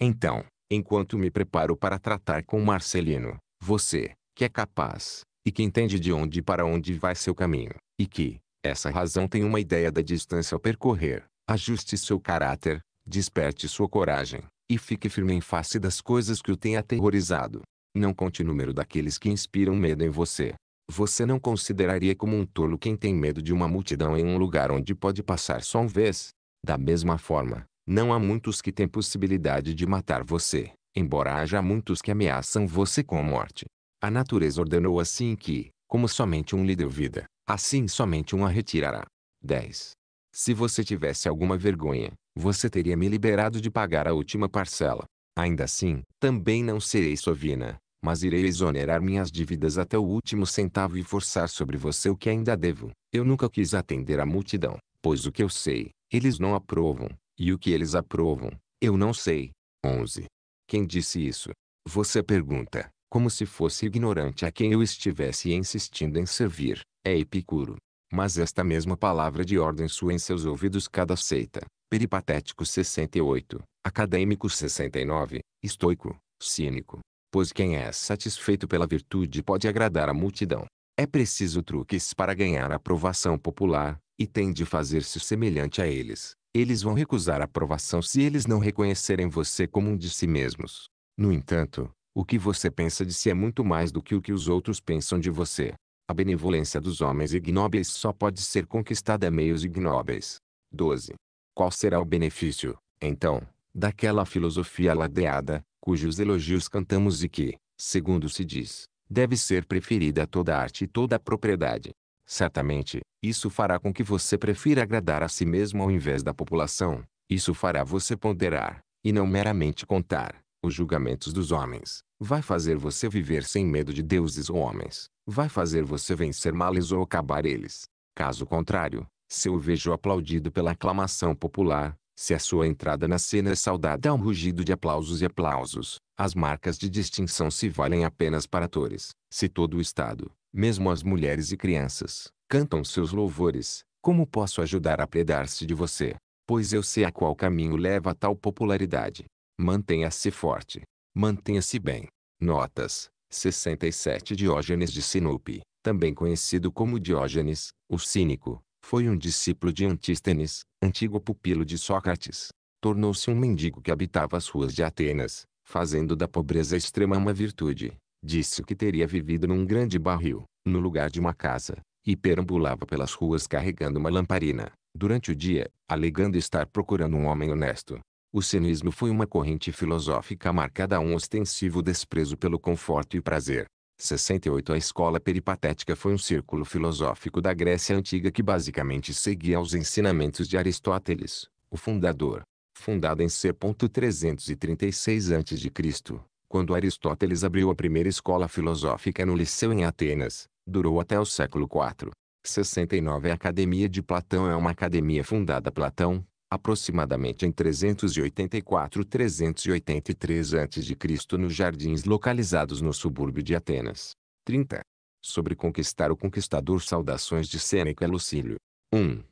Então, enquanto me preparo para tratar com Marcelino, você, que é capaz, e que entende de onde e para onde vai seu caminho, e que, essa razão tem uma ideia da distância a percorrer, ajuste seu caráter, Desperte sua coragem, e fique firme em face das coisas que o têm aterrorizado. Não conte o número daqueles que inspiram medo em você. Você não consideraria como um tolo quem tem medo de uma multidão em um lugar onde pode passar só uma vez? Da mesma forma, não há muitos que têm possibilidade de matar você, embora haja muitos que ameaçam você com a morte. A natureza ordenou assim que, como somente um lhe deu vida, assim somente um a retirará. 10. Se você tivesse alguma vergonha, você teria me liberado de pagar a última parcela. Ainda assim, também não serei sovina, mas irei exonerar minhas dívidas até o último centavo e forçar sobre você o que ainda devo. Eu nunca quis atender à multidão, pois o que eu sei, eles não aprovam, e o que eles aprovam, eu não sei. 11. Quem disse isso? Você pergunta, como se fosse ignorante a quem eu estivesse insistindo em servir. É Epicuro mas esta mesma palavra de ordem sua em seus ouvidos cada seita, peripatético 68, acadêmico 69, estoico, cínico. Pois quem é satisfeito pela virtude pode agradar a multidão. É preciso truques para ganhar a aprovação popular, e tem de fazer-se semelhante a eles. Eles vão recusar a aprovação se eles não reconhecerem você como um de si mesmos. No entanto, o que você pensa de si é muito mais do que o que os outros pensam de você. A benevolência dos homens ignóbeis só pode ser conquistada a meios ignóbeis. 12. Qual será o benefício, então, daquela filosofia ladeada, cujos elogios cantamos e que, segundo se diz, deve ser preferida a toda arte e toda propriedade? Certamente, isso fará com que você prefira agradar a si mesmo ao invés da população. Isso fará você ponderar, e não meramente contar, os julgamentos dos homens. Vai fazer você viver sem medo de deuses ou homens. Vai fazer você vencer males ou acabar eles. Caso contrário, se o vejo aplaudido pela aclamação popular, se a sua entrada na cena é saudada a um rugido de aplausos e aplausos, as marcas de distinção se valem apenas para atores. Se todo o Estado, mesmo as mulheres e crianças, cantam seus louvores, como posso ajudar a predar-se de você? Pois eu sei a qual caminho leva a tal popularidade. Mantenha-se forte. Mantenha-se bem. Notas 67 Diógenes de Sinope, também conhecido como Diógenes, o cínico, foi um discípulo de Antístenes, antigo pupilo de Sócrates. Tornou-se um mendigo que habitava as ruas de Atenas, fazendo da pobreza extrema uma virtude. Disse que teria vivido num grande barril, no lugar de uma casa, e perambulava pelas ruas carregando uma lamparina, durante o dia, alegando estar procurando um homem honesto. O cinismo foi uma corrente filosófica marcada a um ostensivo desprezo pelo conforto e prazer. 68 A escola peripatética foi um círculo filosófico da Grécia Antiga que basicamente seguia os ensinamentos de Aristóteles, o fundador. Fundada em C. 336 a.C., quando Aristóteles abriu a primeira escola filosófica no Liceu em Atenas, durou até o século IV. 69 A Academia de Platão é uma academia fundada Platão, aproximadamente em 384-383 a.C. nos jardins localizados no subúrbio de Atenas. 30. Sobre conquistar o conquistador Saudações de Sêneca Lucílio. 1.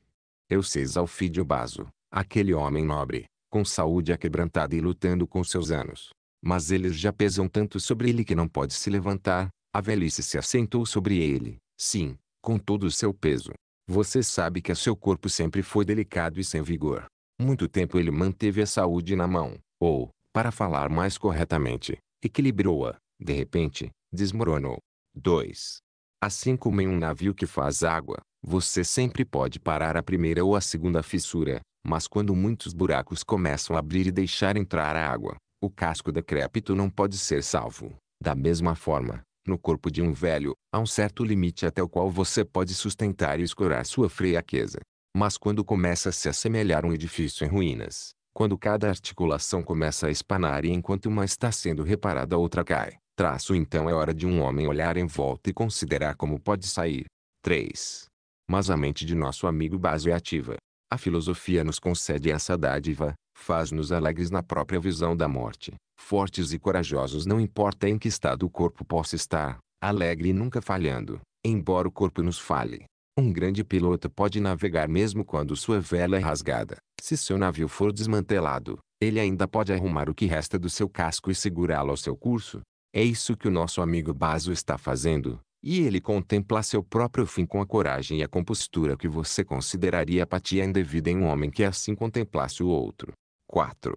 Eu seis Alfídio Baso, aquele homem nobre, com saúde aquebrantada e lutando com seus anos. Mas eles já pesam tanto sobre ele que não pode se levantar, a velhice se assentou sobre ele, sim, com todo o seu peso. Você sabe que seu corpo sempre foi delicado e sem vigor. Muito tempo ele manteve a saúde na mão, ou, para falar mais corretamente, equilibrou-a. De repente, desmoronou. 2. Assim como em um navio que faz água, você sempre pode parar a primeira ou a segunda fissura, mas quando muitos buracos começam a abrir e deixar entrar a água, o casco decrépito não pode ser salvo. Da mesma forma, no corpo de um velho, há um certo limite até o qual você pode sustentar e escurar sua fraqueza. Mas quando começa a se assemelhar um edifício em ruínas, quando cada articulação começa a espanar e enquanto uma está sendo reparada outra cai, traço então é hora de um homem olhar em volta e considerar como pode sair. 3. Mas a mente de nosso amigo Baso é ativa. A filosofia nos concede essa dádiva, faz-nos alegres na própria visão da morte, fortes e corajosos não importa em que estado o corpo possa estar, alegre e nunca falhando, embora o corpo nos fale. Um grande piloto pode navegar mesmo quando sua vela é rasgada. Se seu navio for desmantelado, ele ainda pode arrumar o que resta do seu casco e segurá-lo ao seu curso. É isso que o nosso amigo Baso está fazendo, e ele contempla seu próprio fim com a coragem e a compostura que você consideraria apatia indevida em um homem que assim contemplasse o outro. 4.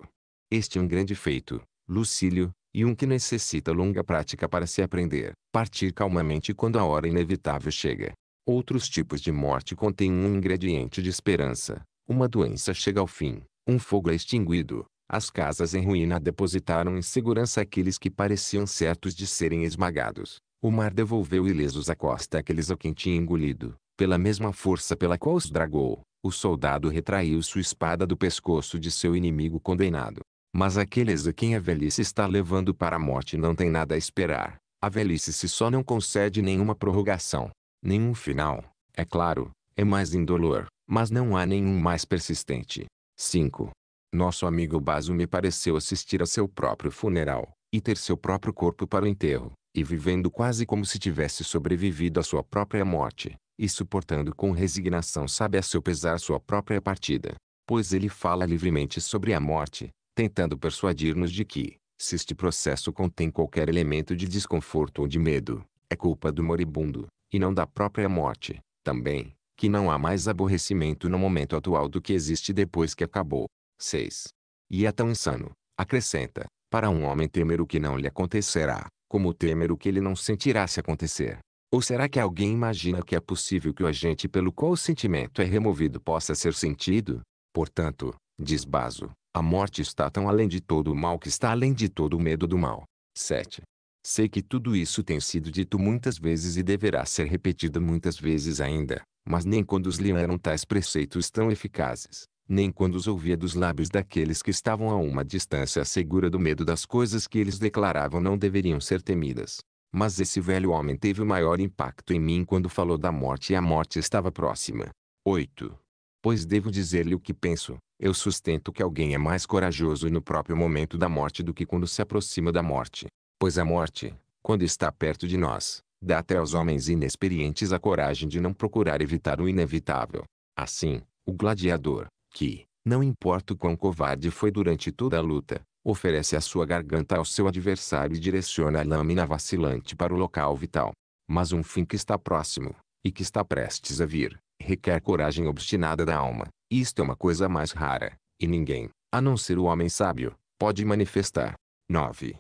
Este é um grande feito, Lucílio, e um que necessita longa prática para se aprender, partir calmamente quando a hora inevitável chega. Outros tipos de morte contêm um ingrediente de esperança. Uma doença chega ao fim, um fogo é extinguido, as casas em ruína depositaram em segurança aqueles que pareciam certos de serem esmagados. O mar devolveu ilesos à costa aqueles a quem tinha engolido, pela mesma força pela qual os dragou o soldado retraiu sua espada do pescoço de seu inimigo condenado. Mas aqueles a quem a velhice está levando para a morte não tem nada a esperar. A velhice se só não concede nenhuma prorrogação, nenhum final, é claro, é mais indolor, mas não há nenhum mais persistente. 5. Nosso amigo Baso me pareceu assistir a seu próprio funeral, e ter seu próprio corpo para o enterro, e vivendo quase como se tivesse sobrevivido à sua própria morte e suportando com resignação sabe a seu pesar sua própria partida. Pois ele fala livremente sobre a morte, tentando persuadir-nos de que, se este processo contém qualquer elemento de desconforto ou de medo, é culpa do moribundo, e não da própria morte, também, que não há mais aborrecimento no momento atual do que existe depois que acabou. 6. E é tão insano, acrescenta, para um homem temer o que não lhe acontecerá, como temer o que ele não sentirá se acontecer. Ou será que alguém imagina que é possível que o agente pelo qual o sentimento é removido possa ser sentido? Portanto, diz Baso, a morte está tão além de todo o mal que está além de todo o medo do mal. 7. Sei que tudo isso tem sido dito muitas vezes e deverá ser repetido muitas vezes ainda, mas nem quando os liam eram tais preceitos tão eficazes, nem quando os ouvia dos lábios daqueles que estavam a uma distância segura do medo das coisas que eles declaravam não deveriam ser temidas. Mas esse velho homem teve o maior impacto em mim quando falou da morte e a morte estava próxima. 8. Pois devo dizer-lhe o que penso. Eu sustento que alguém é mais corajoso no próprio momento da morte do que quando se aproxima da morte. Pois a morte, quando está perto de nós, dá até aos homens inexperientes a coragem de não procurar evitar o inevitável. Assim, o gladiador, que, não importa o quão covarde foi durante toda a luta, Oferece a sua garganta ao seu adversário e direciona a lâmina vacilante para o local vital. Mas um fim que está próximo, e que está prestes a vir, requer coragem obstinada da alma. Isto é uma coisa mais rara, e ninguém, a não ser o homem sábio, pode manifestar. 9.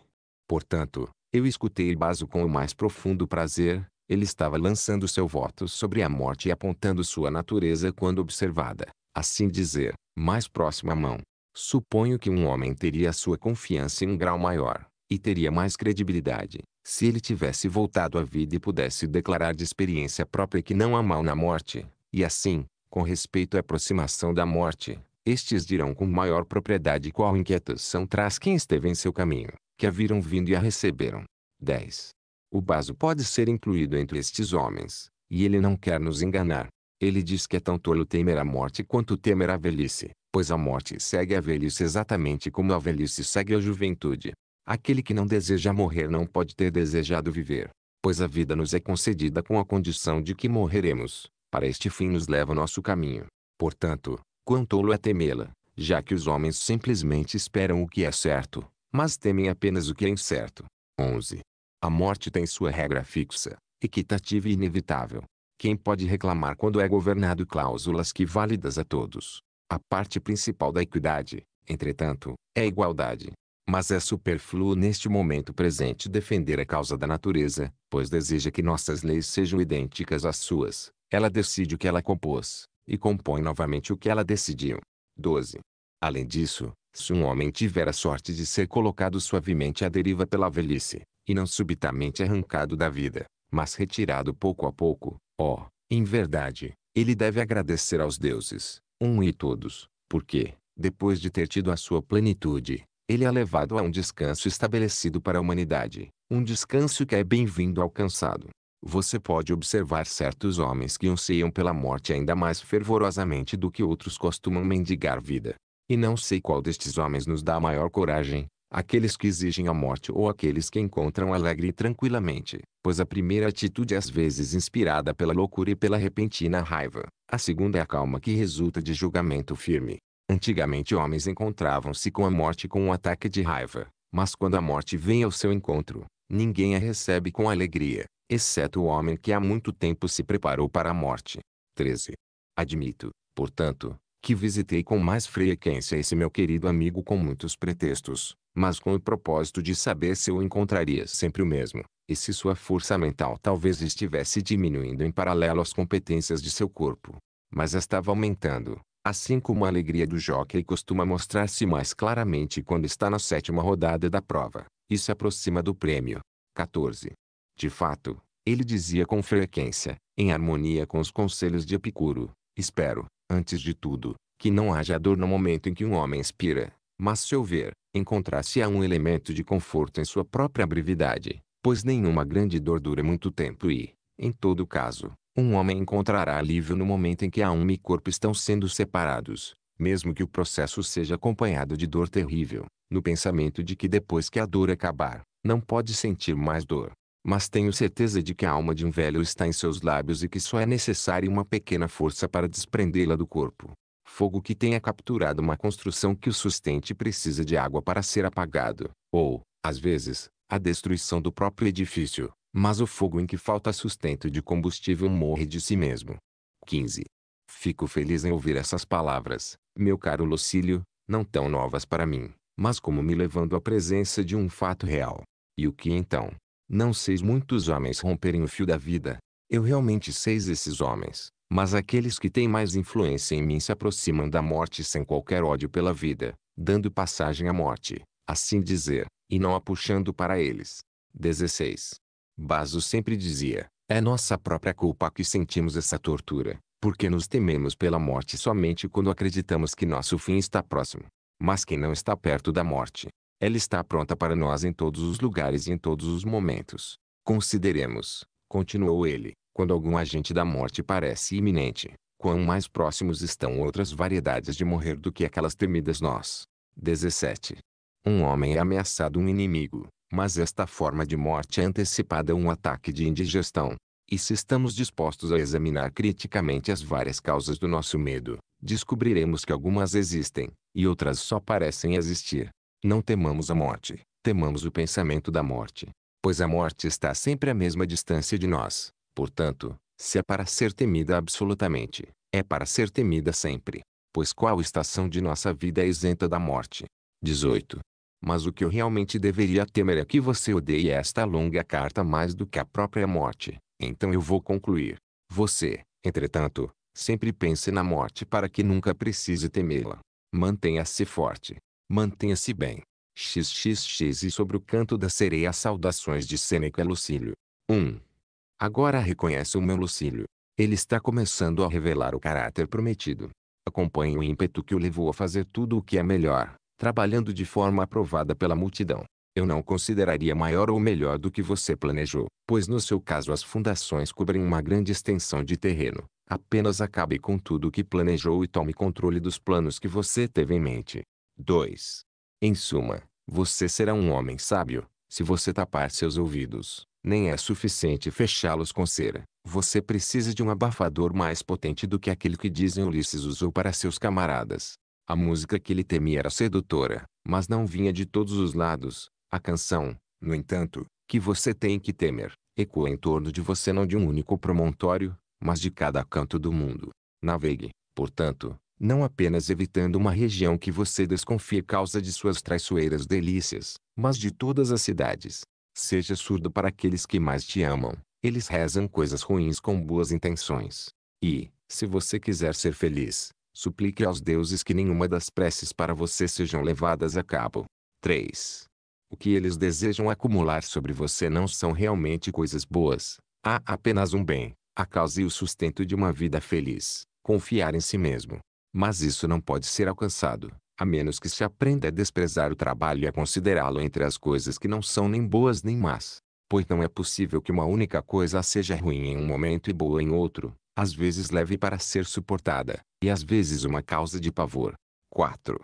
Portanto, eu escutei Baso com o mais profundo prazer, ele estava lançando seu voto sobre a morte e apontando sua natureza quando observada, assim dizer, mais próxima à mão, Suponho que um homem teria a sua confiança em um grau maior, e teria mais credibilidade, se ele tivesse voltado à vida e pudesse declarar de experiência própria que não há mal na morte, e assim, com respeito à aproximação da morte, estes dirão com maior propriedade qual inquietação traz quem esteve em seu caminho, que a viram vindo e a receberam. 10. O Baso pode ser incluído entre estes homens, e ele não quer nos enganar. Ele diz que é tão tolo temer a morte quanto temer a velhice pois a morte segue a velhice exatamente como a velhice segue a juventude. Aquele que não deseja morrer não pode ter desejado viver, pois a vida nos é concedida com a condição de que morreremos. Para este fim nos leva o nosso caminho. Portanto, quanto tolo é temê-la, já que os homens simplesmente esperam o que é certo, mas temem apenas o que é incerto. 11. A morte tem sua regra fixa, equitativa e inevitável. Quem pode reclamar quando é governado cláusulas que válidas a todos, a parte principal da equidade, entretanto, é a igualdade. Mas é superfluo neste momento presente defender a causa da natureza, pois deseja que nossas leis sejam idênticas às suas. Ela decide o que ela compôs, e compõe novamente o que ela decidiu. 12. Além disso, se um homem tiver a sorte de ser colocado suavemente à deriva pela velhice, e não subitamente arrancado da vida, mas retirado pouco a pouco, ó, oh, em verdade, ele deve agradecer aos deuses, um e todos, porque, depois de ter tido a sua plenitude, ele é levado a um descanso estabelecido para a humanidade, um descanso que é bem-vindo alcançado. Você pode observar certos homens que anseiam pela morte ainda mais fervorosamente do que outros costumam mendigar vida. E não sei qual destes homens nos dá maior coragem, aqueles que exigem a morte ou aqueles que encontram alegre e tranquilamente, pois a primeira atitude é às vezes inspirada pela loucura e pela repentina raiva, a segunda é a calma que resulta de julgamento firme. Antigamente homens encontravam-se com a morte com um ataque de raiva, mas quando a morte vem ao seu encontro, ninguém a recebe com alegria, exceto o homem que há muito tempo se preparou para a morte. 13. Admito, portanto, que visitei com mais frequência esse meu querido amigo com muitos pretextos, mas com o propósito de saber se o encontraria sempre o mesmo, e se sua força mental talvez estivesse diminuindo em paralelo às competências de seu corpo. Mas estava aumentando, assim como a alegria do jockey costuma mostrar-se mais claramente quando está na sétima rodada da prova, e se aproxima do prêmio. 14. De fato, ele dizia com frequência, em harmonia com os conselhos de Epicuro, espero, antes de tudo, que não haja dor no momento em que um homem expira, mas se houver, encontrar-se-á um elemento de conforto em sua própria brevidade, pois nenhuma grande dor dura muito tempo e, em todo caso, um homem encontrará alívio no momento em que a alma e corpo estão sendo separados, mesmo que o processo seja acompanhado de dor terrível, no pensamento de que depois que a dor acabar, não pode sentir mais dor. Mas tenho certeza de que a alma de um velho está em seus lábios e que só é necessária uma pequena força para desprendê-la do corpo. Fogo que tenha capturado uma construção que o sustente precisa de água para ser apagado, ou, às vezes, a destruição do próprio edifício, mas o fogo em que falta sustento de combustível morre de si mesmo. 15. Fico feliz em ouvir essas palavras, meu caro Lucílio, não tão novas para mim, mas como me levando à presença de um fato real. E o que então? Não sei muitos homens romperem o fio da vida. Eu realmente sei esses homens, mas aqueles que têm mais influência em mim se aproximam da morte sem qualquer ódio pela vida, dando passagem à morte, assim dizer, e não a puxando para eles. 16. Baso sempre dizia: É nossa própria culpa que sentimos essa tortura, porque nos tememos pela morte somente quando acreditamos que nosso fim está próximo. Mas quem não está perto da morte, ela está pronta para nós em todos os lugares e em todos os momentos. Consideremos, continuou ele, quando algum agente da morte parece iminente, quão mais próximos estão outras variedades de morrer do que aquelas temidas nós. 17. Um homem é ameaçado um inimigo, mas esta forma de morte é antecipada a um ataque de indigestão. E se estamos dispostos a examinar criticamente as várias causas do nosso medo, descobriremos que algumas existem, e outras só parecem existir. Não temamos a morte, temamos o pensamento da morte. Pois a morte está sempre à mesma distância de nós, Portanto, se é para ser temida absolutamente, é para ser temida sempre. Pois qual estação de nossa vida é isenta da morte? 18. Mas o que eu realmente deveria temer é que você odeie esta longa carta mais do que a própria morte. Então eu vou concluir. Você, entretanto, sempre pense na morte para que nunca precise temê-la. Mantenha-se forte. Mantenha-se bem. XXX e sobre o canto da sereia saudações de Sêneca Lucílio. 1. Agora reconhece o meu Lucílio. Ele está começando a revelar o caráter prometido. Acompanhe o ímpeto que o levou a fazer tudo o que é melhor, trabalhando de forma aprovada pela multidão. Eu não consideraria maior ou melhor do que você planejou, pois no seu caso as fundações cobrem uma grande extensão de terreno. Apenas acabe com tudo o que planejou e tome controle dos planos que você teve em mente. 2. Em suma, você será um homem sábio, se você tapar seus ouvidos nem é suficiente fechá-los com cera. Você precisa de um abafador mais potente do que aquele que dizem Ulisses usou para seus camaradas. A música que ele temia era sedutora, mas não vinha de todos os lados. A canção, no entanto, que você tem que temer, ecoa em torno de você não de um único promontório, mas de cada canto do mundo. Navegue, portanto, não apenas evitando uma região que você desconfia causa de suas traiçoeiras delícias, mas de todas as cidades, Seja surdo para aqueles que mais te amam. Eles rezam coisas ruins com boas intenções. E, se você quiser ser feliz, suplique aos deuses que nenhuma das preces para você sejam levadas a cabo. 3. O que eles desejam acumular sobre você não são realmente coisas boas. Há apenas um bem, a causa e o sustento de uma vida feliz, confiar em si mesmo. Mas isso não pode ser alcançado, a menos que se aprenda a desprezar o trabalho e a considerá-lo entre as coisas que não são nem boas nem más. Pois não é possível que uma única coisa seja ruim em um momento e boa em outro, às vezes leve para ser suportada, e às vezes uma causa de pavor. 4.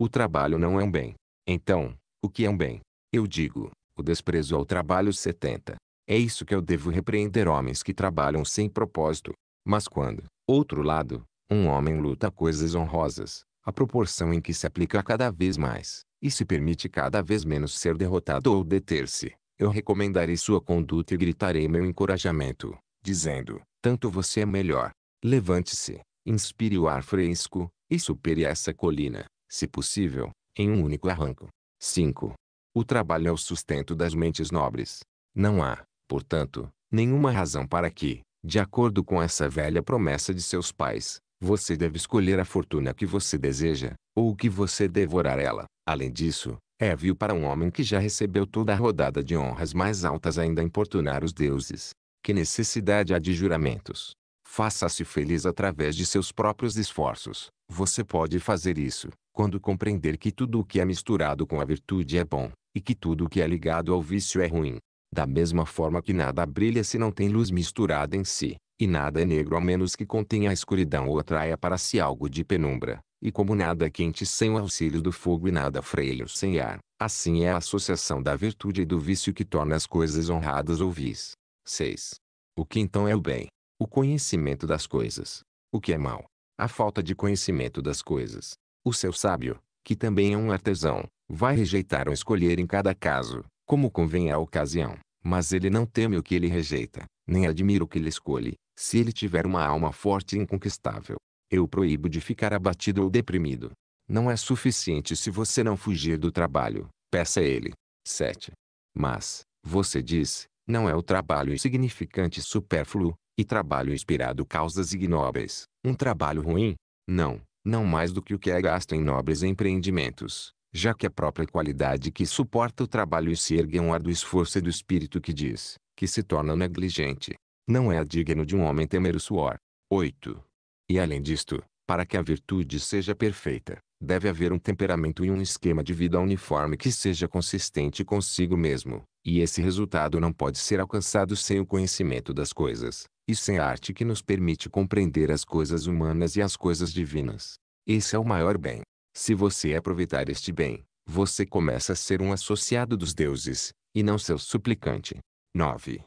O trabalho não é um bem. Então, o que é um bem? Eu digo, o desprezo ao trabalho 70. É isso que eu devo repreender homens que trabalham sem propósito. Mas quando, outro lado, um homem luta coisas honrosas, a proporção em que se aplica cada vez mais, e se permite cada vez menos ser derrotado ou deter-se, eu recomendarei sua conduta e gritarei meu encorajamento, dizendo, tanto você é melhor. Levante-se, inspire o ar fresco, e supere essa colina, se possível, em um único arranco. 5. O trabalho é o sustento das mentes nobres. Não há, portanto, nenhuma razão para que, de acordo com essa velha promessa de seus pais, você deve escolher a fortuna que você deseja, ou o que você devorar ela. Além disso, é vil para um homem que já recebeu toda a rodada de honras mais altas ainda importunar os deuses. Que necessidade há de juramentos? Faça-se feliz através de seus próprios esforços. Você pode fazer isso, quando compreender que tudo o que é misturado com a virtude é bom, e que tudo o que é ligado ao vício é ruim. Da mesma forma que nada brilha se não tem luz misturada em si, e nada é negro a menos que contenha a escuridão ou atraia para si algo de penumbra. E como nada é quente sem o auxílio do fogo e nada freio sem ar, assim é a associação da virtude e do vício que torna as coisas honradas ou vis. 6. O que então é o bem? O conhecimento das coisas. O que é mal? A falta de conhecimento das coisas. O seu sábio, que também é um artesão, vai rejeitar ou escolher em cada caso, como convém à ocasião. Mas ele não teme o que ele rejeita, nem admira o que ele escolhe, se ele tiver uma alma forte e inconquistável. Eu proíbo de ficar abatido ou deprimido. Não é suficiente se você não fugir do trabalho, peça ele. 7. Mas, você diz, não é o trabalho insignificante e supérfluo, e trabalho inspirado causas ignóbeis, um trabalho ruim? Não, não mais do que o que é gasto em nobres empreendimentos, já que a própria qualidade que suporta o trabalho se ergue um ar do esforço e do espírito que diz, que se torna negligente. Não é digno de um homem temer o suor. 8. E além disto, para que a virtude seja perfeita, deve haver um temperamento e um esquema de vida uniforme que seja consistente consigo mesmo, e esse resultado não pode ser alcançado sem o conhecimento das coisas, e sem a arte que nos permite compreender as coisas humanas e as coisas divinas. Esse é o maior bem. Se você aproveitar este bem, você começa a ser um associado dos deuses, e não seu suplicante. 9.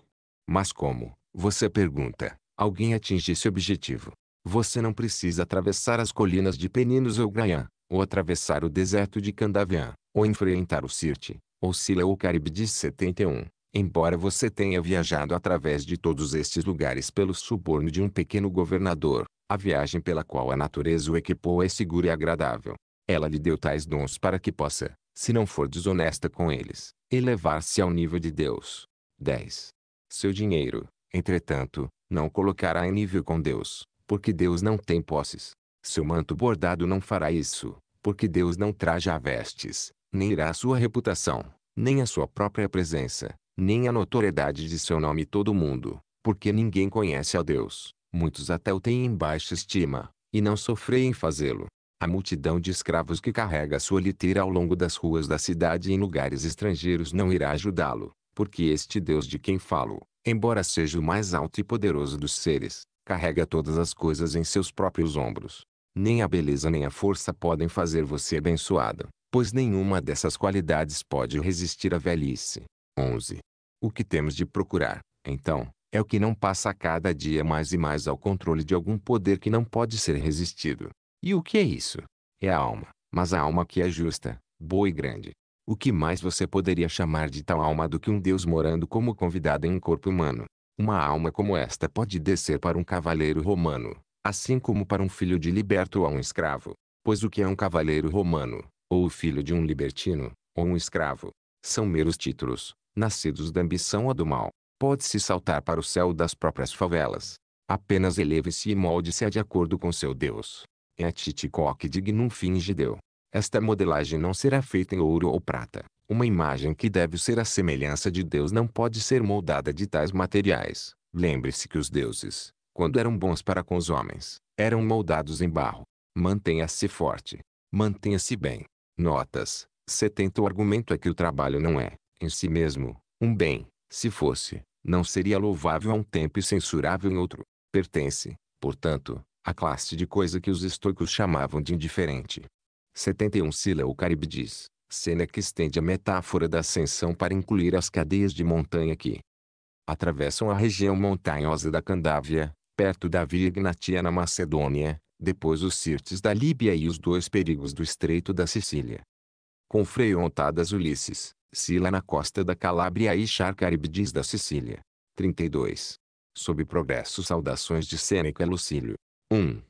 Mas como, você pergunta. Alguém atinge esse objetivo. Você não precisa atravessar as colinas de Peninos ou Graian, ou atravessar o deserto de Candavian, ou enfrentar o Sirte, ou Sila ou Caribe de 71. Embora você tenha viajado através de todos estes lugares pelo suborno de um pequeno governador, a viagem pela qual a natureza o equipou é segura e agradável. Ela lhe deu tais dons para que possa, se não for desonesta com eles, elevar-se ao nível de Deus. 10. Seu dinheiro. Entretanto, não colocará em nível com Deus, porque Deus não tem posses. Seu manto bordado não fará isso, porque Deus não traja vestes, nem irá a sua reputação, nem a sua própria presença, nem a notoriedade de seu nome todo mundo, porque ninguém conhece a Deus, muitos até o têm em baixa estima, e não sofrem em fazê-lo. A multidão de escravos que carrega sua liteira ao longo das ruas da cidade e em lugares estrangeiros não irá ajudá-lo, porque este Deus de quem falo, embora seja o mais alto e poderoso dos seres, carrega todas as coisas em seus próprios ombros. Nem a beleza nem a força podem fazer você abençoado, pois nenhuma dessas qualidades pode resistir à velhice. 11. O que temos de procurar, então, é o que não passa a cada dia mais e mais ao controle de algum poder que não pode ser resistido. E o que é isso? É a alma, mas a alma que é justa, boa e grande, o que mais você poderia chamar de tal alma do que um Deus morando como convidado em um corpo humano? Uma alma como esta pode descer para um cavaleiro romano, assim como para um filho de liberto ou um escravo. Pois o que é um cavaleiro romano, ou o filho de um libertino, ou um escravo, são meros títulos, nascidos da ambição ou do mal. Pode-se saltar para o céu das próprias favelas. Apenas eleve-se e molde-se de acordo com seu Deus. É a Titicoque dignum finge deu. Esta modelagem não será feita em ouro ou prata. Uma imagem que deve ser a semelhança de Deus não pode ser moldada de tais materiais. Lembre-se que os deuses, quando eram bons para com os homens, eram moldados em barro. Mantenha-se forte. Mantenha-se bem. Notas. 70 O argumento é que o trabalho não é, em si mesmo, um bem. Se fosse, não seria louvável a um tempo e censurável em outro. Pertence, portanto, à classe de coisa que os estoicos chamavam de indiferente. 71 Sila o Caribe diz, Seneca estende a metáfora da ascensão para incluir as cadeias de montanha que atravessam a região montanhosa da Candávia, perto da Via Ignatia na Macedônia, depois os Sirtes da Líbia e os dois perigos do Estreito da Sicília. Com ontadas Ulisses, Sila na costa da Calábria e Char Caribdis da Sicília. 32. Sob progresso saudações de Sêneca Lucílio. 1.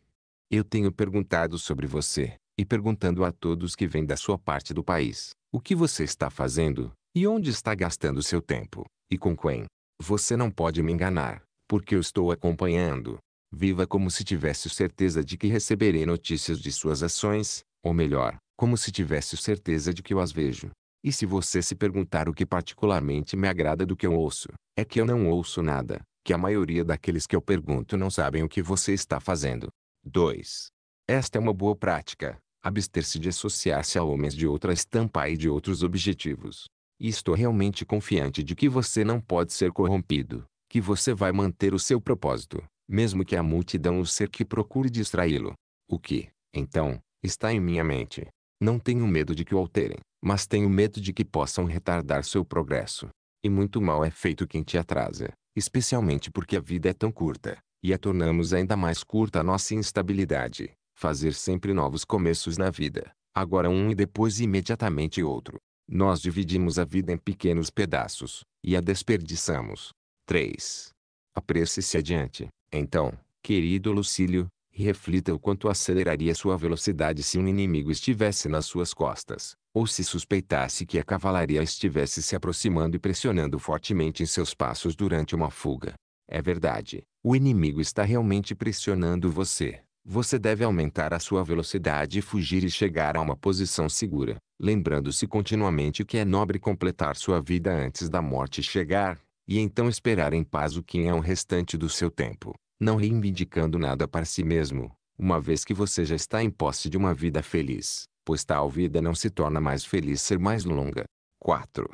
Eu tenho perguntado sobre você, e perguntando a todos que vêm da sua parte do país, o que você está fazendo, e onde está gastando seu tempo, e com quem. Você não pode me enganar, porque eu estou acompanhando. Viva como se tivesse certeza de que receberei notícias de suas ações, ou melhor, como se tivesse certeza de que eu as vejo. E se você se perguntar o que particularmente me agrada do que eu ouço, é que eu não ouço nada, que a maioria daqueles que eu pergunto não sabem o que você está fazendo. 2. Esta é uma boa prática, abster-se de associar-se a homens de outra estampa e de outros objetivos. E estou é realmente confiante de que você não pode ser corrompido, que você vai manter o seu propósito, mesmo que a multidão o ser que procure distraí-lo. O que, então, está em minha mente. Não tenho medo de que o alterem, mas tenho medo de que possam retardar seu progresso. E muito mal é feito quem te atrasa, especialmente porque a vida é tão curta, e a tornamos ainda mais curta a nossa instabilidade, fazer sempre novos começos na vida, agora um e depois imediatamente outro. Nós dividimos a vida em pequenos pedaços, e a desperdiçamos. 3. Apresse-se adiante. Então, querido Lucílio, reflita o quanto aceleraria sua velocidade se um inimigo estivesse nas suas costas, ou se suspeitasse que a cavalaria estivesse se aproximando e pressionando fortemente em seus passos durante uma fuga. É verdade, o inimigo está realmente pressionando você. Você deve aumentar a sua velocidade e fugir e chegar a uma posição segura, lembrando-se continuamente que é nobre completar sua vida antes da morte chegar, e então esperar em paz o que é o restante do seu tempo, não reivindicando nada para si mesmo, uma vez que você já está em posse de uma vida feliz, pois tal vida não se torna mais feliz ser mais longa. 4.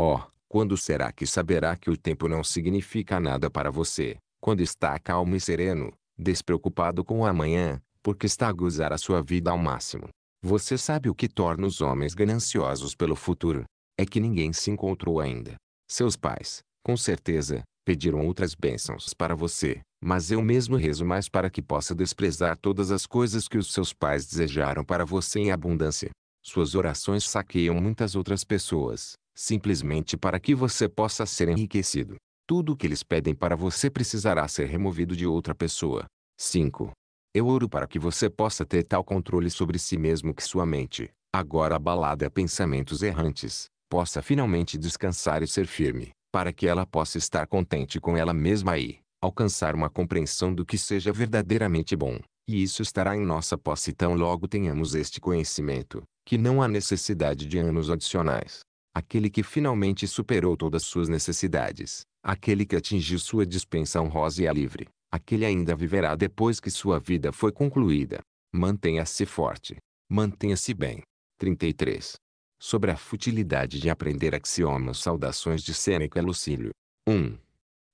Oh, quando será que saberá que o tempo não significa nada para você, quando está calmo e sereno, despreocupado com o amanhã, porque está a gozar a sua vida ao máximo. Você sabe o que torna os homens gananciosos pelo futuro? É que ninguém se encontrou ainda. Seus pais, com certeza, pediram outras bênçãos para você, mas eu mesmo rezo mais para que possa desprezar todas as coisas que os seus pais desejaram para você em abundância. Suas orações saqueiam muitas outras pessoas, simplesmente para que você possa ser enriquecido. Tudo o que eles pedem para você precisará ser removido de outra pessoa. 5. Eu oro para que você possa ter tal controle sobre si mesmo que sua mente, agora abalada a pensamentos errantes, possa finalmente descansar e ser firme, para que ela possa estar contente com ela mesma e alcançar uma compreensão do que seja verdadeiramente bom. E isso estará em nossa posse tão logo tenhamos este conhecimento, que não há necessidade de anos adicionais. Aquele que finalmente superou todas suas necessidades, Aquele que atingiu sua dispensa honrosa e é livre, aquele ainda viverá depois que sua vida foi concluída. Mantenha-se forte. Mantenha-se bem. 33. Sobre a futilidade de aprender axiomas saudações de Sêneca e Lucílio. 1.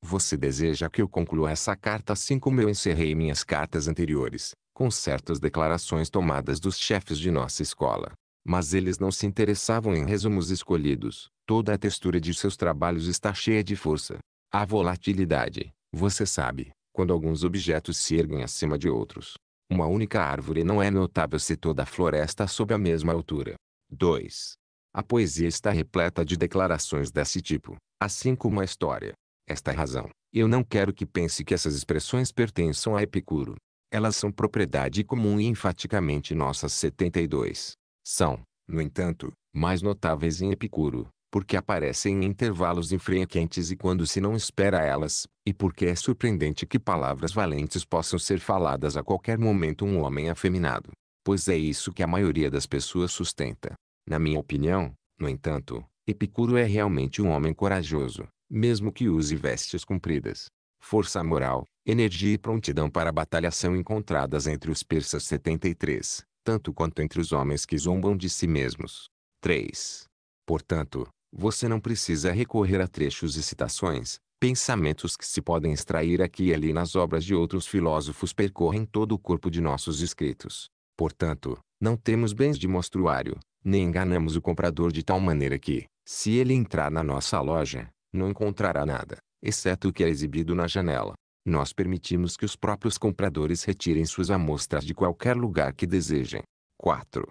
Você deseja que eu conclua essa carta assim como eu encerrei minhas cartas anteriores, com certas declarações tomadas dos chefes de nossa escola. Mas eles não se interessavam em resumos escolhidos, Toda a textura de seus trabalhos está cheia de força. A volatilidade, você sabe, quando alguns objetos se erguem acima de outros. Uma única árvore não é notável se toda a floresta sob a mesma altura. 2. A poesia está repleta de declarações desse tipo, assim como a história. Esta é razão. Eu não quero que pense que essas expressões pertençam a Epicuro. Elas são propriedade comum e enfaticamente nossas 72. São, no entanto, mais notáveis em Epicuro, porque aparecem em intervalos infrequentes e quando se não espera elas, e porque é surpreendente que palavras valentes possam ser faladas a qualquer momento um homem afeminado. Pois é isso que a maioria das pessoas sustenta. Na minha opinião, no entanto, Epicuro é realmente um homem corajoso, mesmo que use vestes compridas. Força moral, energia e prontidão para a batalha são encontradas entre os persas 73, tanto quanto entre os homens que zombam de si mesmos. 3. Portanto, você não precisa recorrer a trechos e citações, pensamentos que se podem extrair aqui e ali nas obras de outros filósofos percorrem todo o corpo de nossos escritos. Portanto, não temos bens de mostruário, nem enganamos o comprador de tal maneira que, se ele entrar na nossa loja, não encontrará nada, exceto o que é exibido na janela. Nós permitimos que os próprios compradores retirem suas amostras de qualquer lugar que desejem. 4.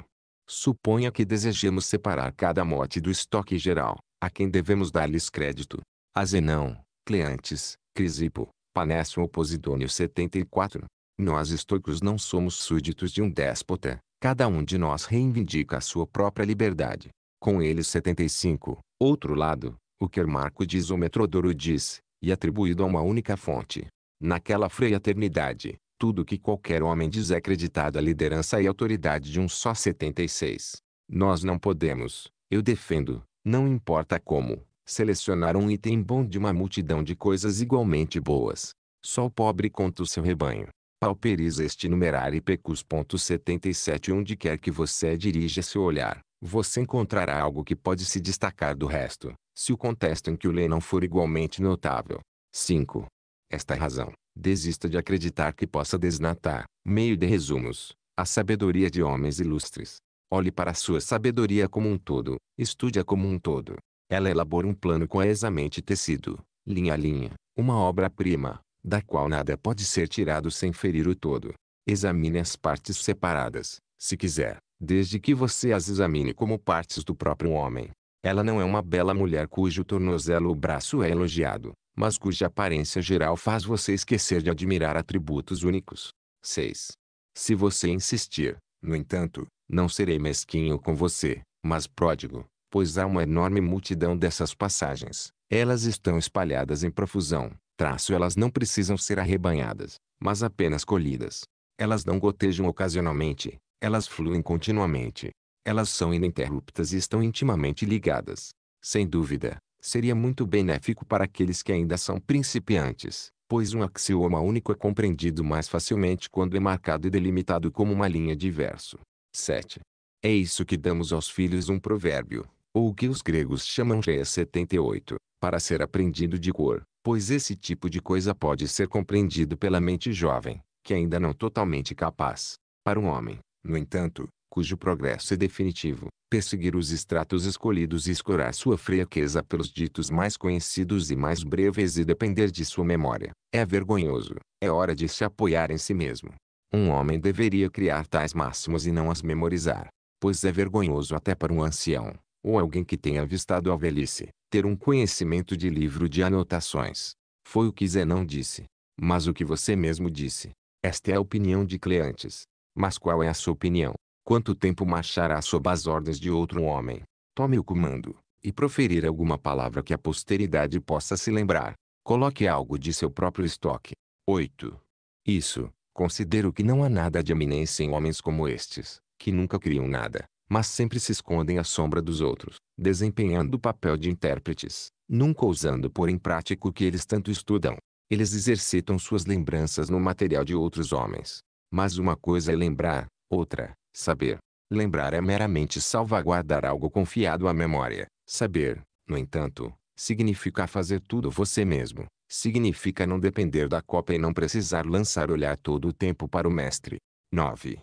Suponha que desejemos separar cada mote do estoque geral, a quem devemos dar-lhes crédito. A Zenão, Cleantes, Crisipo, Panécio ou Posidônio 74. Nós estoicos não somos súditos de um déspota, cada um de nós reivindica a sua própria liberdade. Com eles 75. Outro lado, o que Marco diz ou Metrodoro diz, e atribuído a uma única fonte. Naquela fraternidade, tudo que qualquer homem diz é acreditado à liderança e autoridade de um só 76. Nós não podemos, eu defendo, não importa como, selecionar um item bom de uma multidão de coisas igualmente boas. Só o pobre conta o seu rebanho. Pauperiza este numerar e pecus.77 onde quer que você dirija seu olhar, você encontrará algo que pode se destacar do resto, se o contexto em que o lê não for igualmente notável. 5. Esta é razão, desista de acreditar que possa desnatar, meio de resumos, a sabedoria de homens ilustres. Olhe para a sua sabedoria como um todo, estude-a como um todo. Ela elabora um plano coesamente tecido, linha a linha, uma obra-prima, da qual nada pode ser tirado sem ferir o todo. Examine as partes separadas, se quiser, desde que você as examine como partes do próprio homem. Ela não é uma bela mulher cujo tornozelo ou braço é elogiado, mas cuja aparência geral faz você esquecer de admirar atributos únicos. 6. Se você insistir, no entanto, não serei mesquinho com você, mas pródigo, pois há uma enorme multidão dessas passagens. Elas estão espalhadas em profusão, traço elas não precisam ser arrebanhadas, mas apenas colhidas. Elas não gotejam ocasionalmente, elas fluem continuamente. Elas são ininterruptas e estão intimamente ligadas. Sem dúvida, seria muito benéfico para aqueles que ainda são principiantes, pois um axioma único é compreendido mais facilmente quando é marcado e delimitado como uma linha de verso. 7. É isso que damos aos filhos um provérbio, ou o que os gregos chamam de 78, para ser aprendido de cor, pois esse tipo de coisa pode ser compreendido pela mente jovem, que ainda não totalmente capaz. Para um homem, no entanto, cujo progresso é definitivo, perseguir os estratos escolhidos e escorar sua fraqueza pelos ditos mais conhecidos e mais breves e depender de sua memória, é vergonhoso, é hora de se apoiar em si mesmo. Um homem deveria criar tais máximas e não as memorizar, pois é vergonhoso até para um ancião, ou alguém que tenha avistado a velhice, ter um conhecimento de livro de anotações. Foi o que Zenão disse. Mas o que você mesmo disse. Esta é a opinião de Cleantes. Mas qual é a sua opinião? Quanto tempo marchará sob as ordens de outro homem? Tome o comando, e proferir alguma palavra que a posteridade possa se lembrar. Coloque algo de seu próprio estoque. 8. Isso, considero que não há nada de eminência em homens como estes, que nunca criam nada, mas sempre se escondem à sombra dos outros, desempenhando o papel de intérpretes, nunca usando por em prática o que eles tanto estudam. Eles exercitam suas lembranças no material de outros homens. Mas uma coisa é lembrar, outra, Saber, lembrar é meramente salvaguardar algo confiado à memória. Saber, no entanto, significa fazer tudo você mesmo. Significa não depender da cópia e não precisar lançar olhar todo o tempo para o mestre. 9.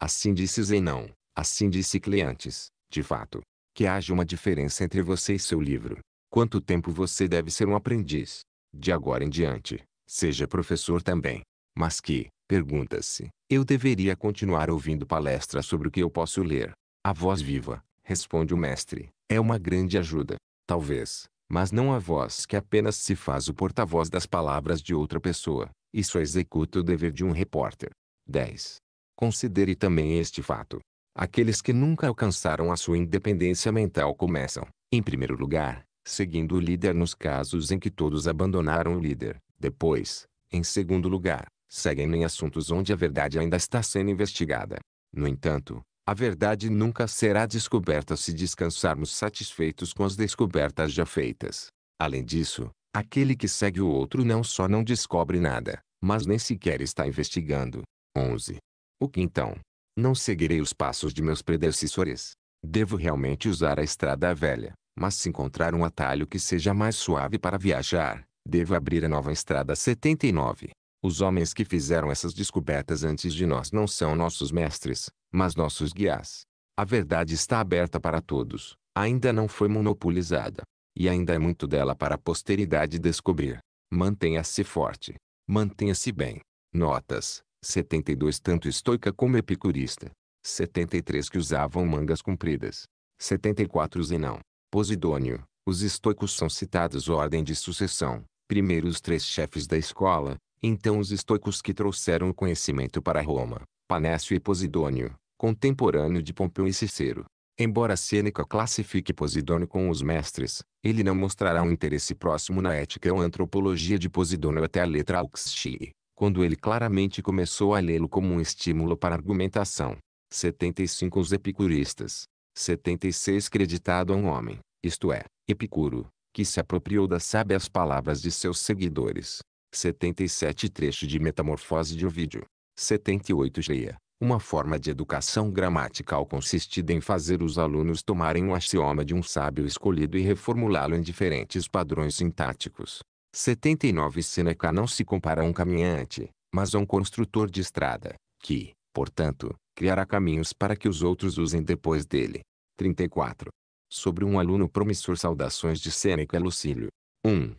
Assim disse Zenão, assim disse Cleantes, de fato, que haja uma diferença entre você e seu livro. Quanto tempo você deve ser um aprendiz? De agora em diante, seja professor também. Mas que, Pergunta-se: eu deveria continuar ouvindo palestras sobre o que eu posso ler? A voz viva, responde o mestre, é uma grande ajuda. Talvez, mas não a voz que apenas se faz o porta-voz das palavras de outra pessoa, e só é executa o dever de um repórter. 10. Considere também este fato. Aqueles que nunca alcançaram a sua independência mental começam, em primeiro lugar, seguindo o líder nos casos em que todos abandonaram o líder, depois, em segundo lugar, seguem em assuntos onde a verdade ainda está sendo investigada. No entanto, a verdade nunca será descoberta se descansarmos satisfeitos com as descobertas já feitas. Além disso, aquele que segue o outro não só não descobre nada, mas nem sequer está investigando. 11. O que então? Não seguirei os passos de meus predecessores. Devo realmente usar a estrada velha, mas se encontrar um atalho que seja mais suave para viajar, devo abrir a nova estrada 79. Os homens que fizeram essas descobertas antes de nós não são nossos mestres, mas nossos guias. A verdade está aberta para todos, ainda não foi monopolizada. E ainda é muito dela para a posteridade descobrir. Mantenha-se forte. Mantenha-se bem. Notas: 72 tanto estoica como epicurista. 73 que usavam mangas compridas. 74 Zenão. Posidônio. Os estoicos são citados ordem de sucessão. Primeiro os três chefes da escola, então os estoicos que trouxeram o conhecimento para Roma, Panécio e Posidônio, contemporâneo de Pompeu e Cicero. Embora Sêneca classifique Posidônio com os mestres, ele não mostrará um interesse próximo na ética ou antropologia de Posidônio até a letra Auxi, quando ele claramente começou a lê-lo como um estímulo para argumentação. 75 Os epicuristas. 76 Creditado a um homem, isto é, Epicuro, que se apropriou das sábias palavras de seus seguidores, 77 trecho de Metamorfose de Ovídio. 78 leia Uma forma de educação gramatical consistida em fazer os alunos tomarem um axioma de um sábio escolhido e reformulá-lo em diferentes padrões sintáticos. 79 Seneca não se compara a um caminhante, mas a um construtor de estrada, que, portanto, criará caminhos para que os outros usem depois dele. 34. Sobre um aluno promissor saudações de Seneca Lucílio. 1.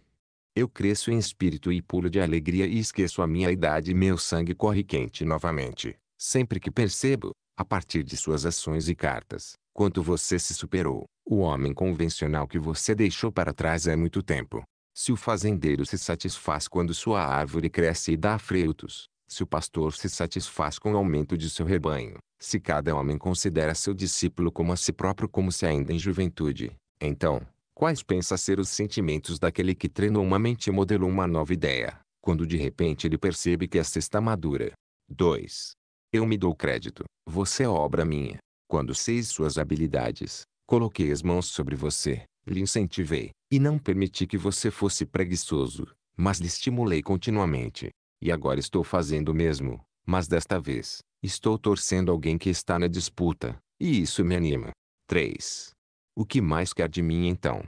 Eu cresço em espírito e pulo de alegria e esqueço a minha idade e meu sangue corre quente novamente, sempre que percebo, a partir de suas ações e cartas, quanto você se superou. O homem convencional que você deixou para trás há muito tempo. Se o fazendeiro se satisfaz quando sua árvore cresce e dá frutos, se o pastor se satisfaz com o aumento de seu rebanho, se cada homem considera seu discípulo como a si próprio como se ainda em juventude, então, quais pensa ser os sentimentos daquele que treinou uma mente e modelou uma nova ideia, quando de repente ele percebe que esta está madura. 2. Eu me dou crédito, você é obra minha. Quando sei suas habilidades, coloquei as mãos sobre você, lhe incentivei, e não permiti que você fosse preguiçoso, mas lhe estimulei continuamente. E agora estou fazendo o mesmo, mas desta vez, estou torcendo alguém que está na disputa, e isso me anima. 3. O que mais quer de mim então?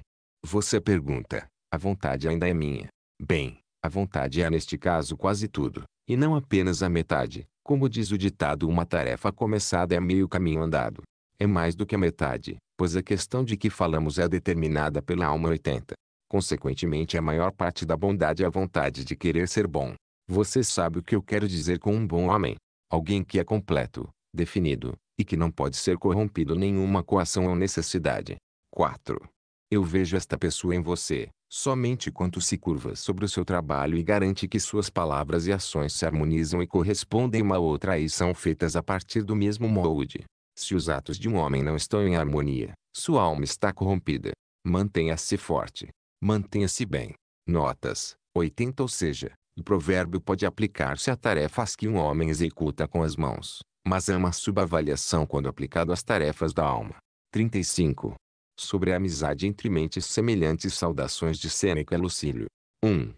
Você pergunta: a vontade ainda é minha? Bem, a vontade é neste caso quase tudo, e não apenas a metade. Como diz o ditado, uma tarefa começada é meio caminho andado. É mais do que a metade, pois a questão de que falamos é determinada pela alma 80. Consequentemente, a maior parte da bondade é a vontade de querer ser bom. Você sabe o que eu quero dizer com um bom homem? Alguém que é completo, definido, e que não pode ser corrompido nenhuma coação ou é necessidade. 4. Eu vejo esta pessoa em você, somente quando se curva sobre o seu trabalho e garante que suas palavras e ações se harmonizam e correspondem uma à outra e são feitas a partir do mesmo molde. Se os atos de um homem não estão em harmonia, sua alma está corrompida. Mantenha-se forte. Mantenha-se bem. Notas 80 Ou seja, o provérbio pode aplicar-se a tarefas que um homem executa com as mãos, mas é uma subavaliação quando aplicado às tarefas da alma. 35 sobre a amizade entre mentes semelhantes saudações de Sêneca Lucílio. 1.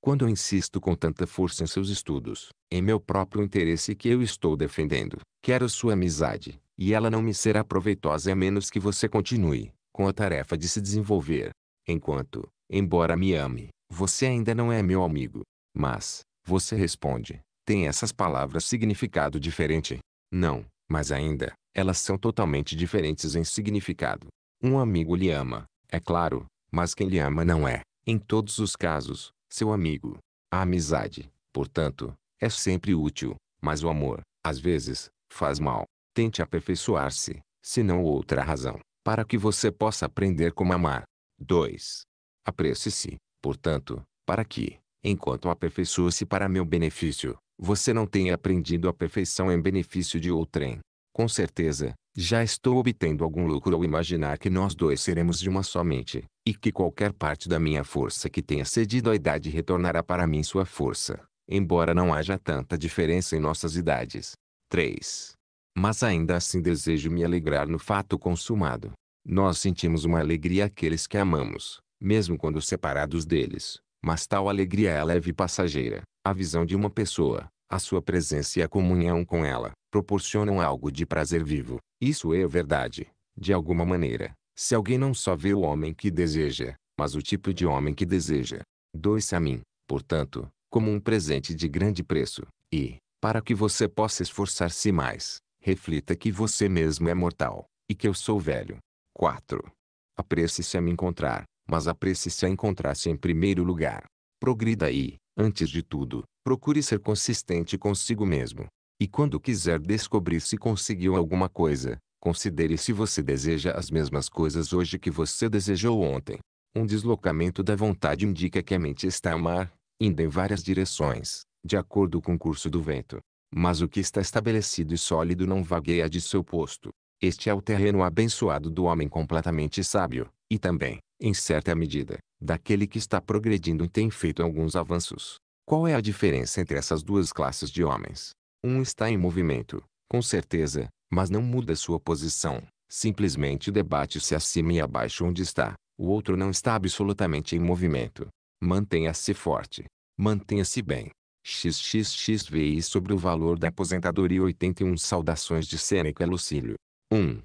Quando eu insisto com tanta força em seus estudos, em meu próprio interesse que eu estou defendendo, quero sua amizade, e ela não me será proveitosa a menos que você continue, com a tarefa de se desenvolver. Enquanto, embora me ame, você ainda não é meu amigo. Mas, você responde, tem essas palavras significado diferente? Não, mas ainda, elas são totalmente diferentes em significado. Um amigo lhe ama, é claro, mas quem lhe ama não é, em todos os casos, seu amigo. A amizade, portanto, é sempre útil, mas o amor, às vezes, faz mal. Tente aperfeiçoar-se, se não outra razão, para que você possa aprender como amar. 2. Aprecie-se, portanto, para que, enquanto aperfeiçoa-se para meu benefício, você não tenha aprendido a perfeição em benefício de outrem. Com certeza, já estou obtendo algum lucro ao imaginar que nós dois seremos de uma só mente, e que qualquer parte da minha força que tenha cedido à idade retornará para mim sua força, embora não haja tanta diferença em nossas idades. 3. Mas ainda assim desejo me alegrar no fato consumado. Nós sentimos uma alegria àqueles que amamos, mesmo quando separados deles, mas tal alegria é leve e passageira. A visão de uma pessoa, a sua presença e a comunhão com ela, proporcionam algo de prazer vivo, isso é verdade. De alguma maneira, se alguém não só vê o homem que deseja, mas o tipo de homem que deseja, doe-se a mim, portanto, como um presente de grande preço, e, para que você possa esforçar-se mais, reflita que você mesmo é mortal, e que eu sou velho. 4. Apresse-se a me encontrar, mas apresse-se a encontrar-se em primeiro lugar. Progrida e, antes de tudo, procure ser consistente consigo mesmo, e quando quiser descobrir se conseguiu alguma coisa, considere se você deseja as mesmas coisas hoje que você desejou ontem. Um deslocamento da vontade indica que a mente está a mar, indo em várias direções, de acordo com o curso do vento. Mas o que está estabelecido e sólido não vagueia de seu posto. Este é o terreno abençoado do homem completamente sábio, e também, em certa medida, daquele que está progredindo e tem feito alguns avanços. Qual é a diferença entre essas duas classes de homens? Um está em movimento, com certeza, mas não muda sua posição. Simplesmente debate-se acima e abaixo onde está. O outro não está absolutamente em movimento. Mantenha-se forte. Mantenha-se bem. XXXVI sobre o valor da aposentadoria 81 Saudações de Sêneca Lucílio. 1.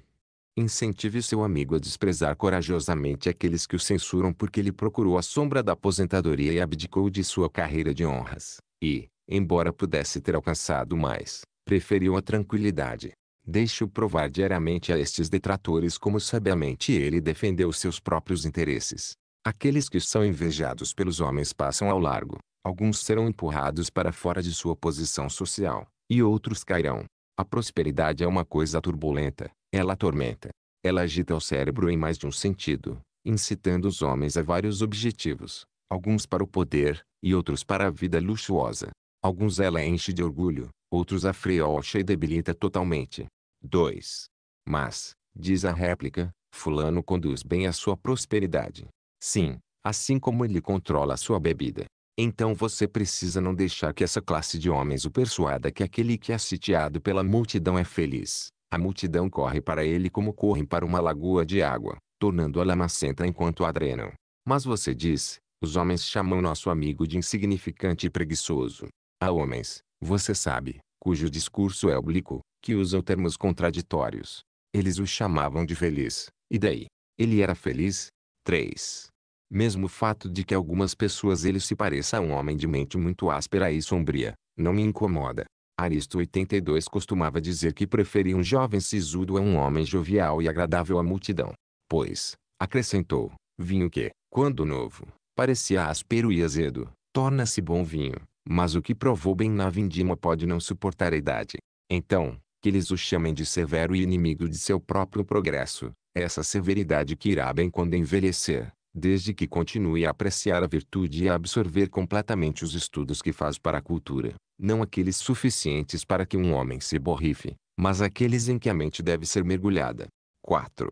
Incentive seu amigo a desprezar corajosamente aqueles que o censuram porque ele procurou a sombra da aposentadoria e abdicou de sua carreira de honras. E, embora pudesse ter alcançado mais, preferiu a tranquilidade. Deixe-o provar diariamente a estes detratores como sabiamente ele defendeu seus próprios interesses. Aqueles que são invejados pelos homens passam ao largo, alguns serão empurrados para fora de sua posição social, e outros cairão. A prosperidade é uma coisa turbulenta, ela atormenta. Ela agita o cérebro em mais de um sentido, incitando os homens a vários objetivos, alguns para o poder, e outros para a vida luxuosa. Alguns ela enche de orgulho, outros a freocha e debilita totalmente. 2. Mas, diz a réplica, fulano conduz bem a sua prosperidade. Sim, assim como ele controla a sua bebida. Então você precisa não deixar que essa classe de homens o persuada que aquele que é sitiado pela multidão é feliz. A multidão corre para ele como correm para uma lagoa de água, tornando-a lamacenta enquanto a drenam. Mas você diz, os homens chamam nosso amigo de insignificante e preguiçoso. Há homens, você sabe, cujo discurso é oblíquo, que usam termos contraditórios. Eles o chamavam de feliz, e daí? Ele era feliz? 3. Mesmo o fato de que algumas pessoas ele se pareça a um homem de mente muito áspera e sombria, não me incomoda. Aristo 82 costumava dizer que preferia um jovem sisudo a um homem jovial e agradável à multidão. Pois, acrescentou, vinho que, quando novo, parecia áspero e azedo, torna-se bom vinho, mas o que provou bem na vindima pode não suportar a idade. Então, que eles o chamem de severo e inimigo de seu próprio progresso, é essa severidade que irá bem quando envelhecer, desde que continue a apreciar a virtude e a absorver completamente os estudos que faz para a cultura, não aqueles suficientes para que um homem se borrife, mas aqueles em que a mente deve ser mergulhada. 4.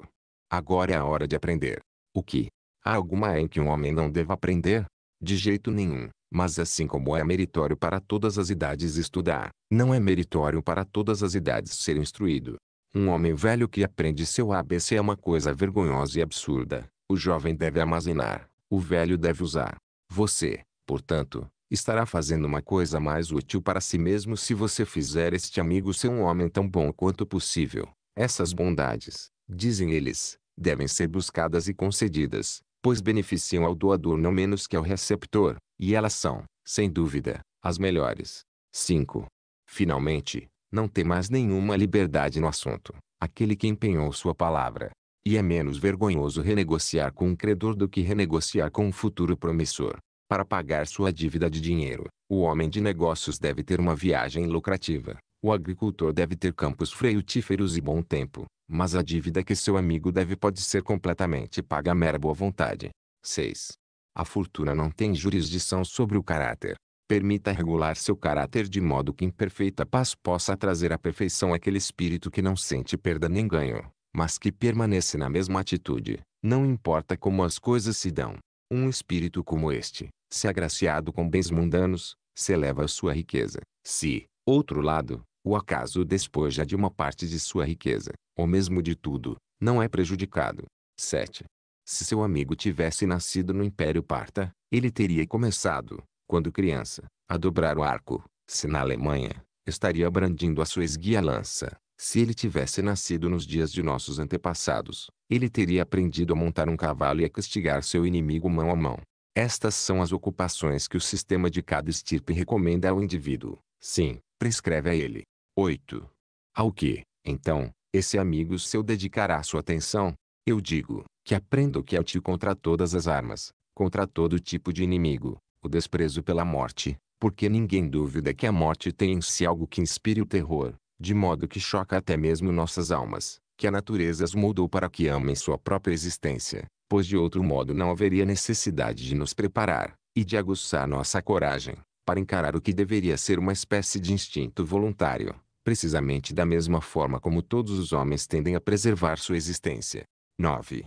Agora é a hora de aprender. O que? Há alguma em que um homem não deva aprender? De jeito nenhum. Mas assim como é meritório para todas as idades estudar, não é meritório para todas as idades ser instruído. Um homem velho que aprende seu ABC é uma coisa vergonhosa e absurda. O jovem deve armazenar, o velho deve usar. Você, portanto, estará fazendo uma coisa mais útil para si mesmo se você fizer este amigo ser um homem tão bom quanto possível. Essas bondades, dizem eles, devem ser buscadas e concedidas, pois beneficiam ao doador não menos que ao receptor, e elas são, sem dúvida, as melhores. 5. Finalmente, não tem mais nenhuma liberdade no assunto, aquele que empenhou sua palavra. E é menos vergonhoso renegociar com um credor do que renegociar com um futuro promissor. Para pagar sua dívida de dinheiro, o homem de negócios deve ter uma viagem lucrativa, o agricultor deve ter campos frutíferos e bom tempo, mas a dívida que seu amigo deve pode ser completamente paga à mera boa vontade. 6. A fortuna não tem jurisdição sobre o caráter. Permita regular seu caráter de modo que imperfeita paz possa trazer à perfeição aquele espírito que não sente perda nem ganho, mas que permanece na mesma atitude, não importa como as coisas se dão. Um espírito como este, se agraciado com bens mundanos, se eleva à sua riqueza. Se, outro lado, o acaso despoja de uma parte de sua riqueza, ou mesmo de tudo, não é prejudicado. 7. Se seu amigo tivesse nascido no Império Parta, ele teria começado, quando criança, a dobrar o arco. Se na Alemanha, estaria brandindo a sua esguia-lança. Se ele tivesse nascido nos dias de nossos antepassados, ele teria aprendido a montar um cavalo e a castigar seu inimigo mão a mão. Estas são as ocupações que o sistema de cada estirpe recomenda ao indivíduo. Sim, prescreve a ele. 8. Ao que, então, esse amigo seu dedicará sua atenção, eu digo, que aprenda o que é te contra todas as armas, contra todo tipo de inimigo, o desprezo pela morte, porque ninguém duvida que a morte tem em si algo que inspire o terror, de modo que choca até mesmo nossas almas, que a natureza as moldou para que amem sua própria existência, pois de outro modo não haveria necessidade de nos preparar, e de aguçar nossa coragem, para encarar o que deveria ser uma espécie de instinto voluntário, precisamente da mesma forma como todos os homens tendem a preservar sua existência. 9.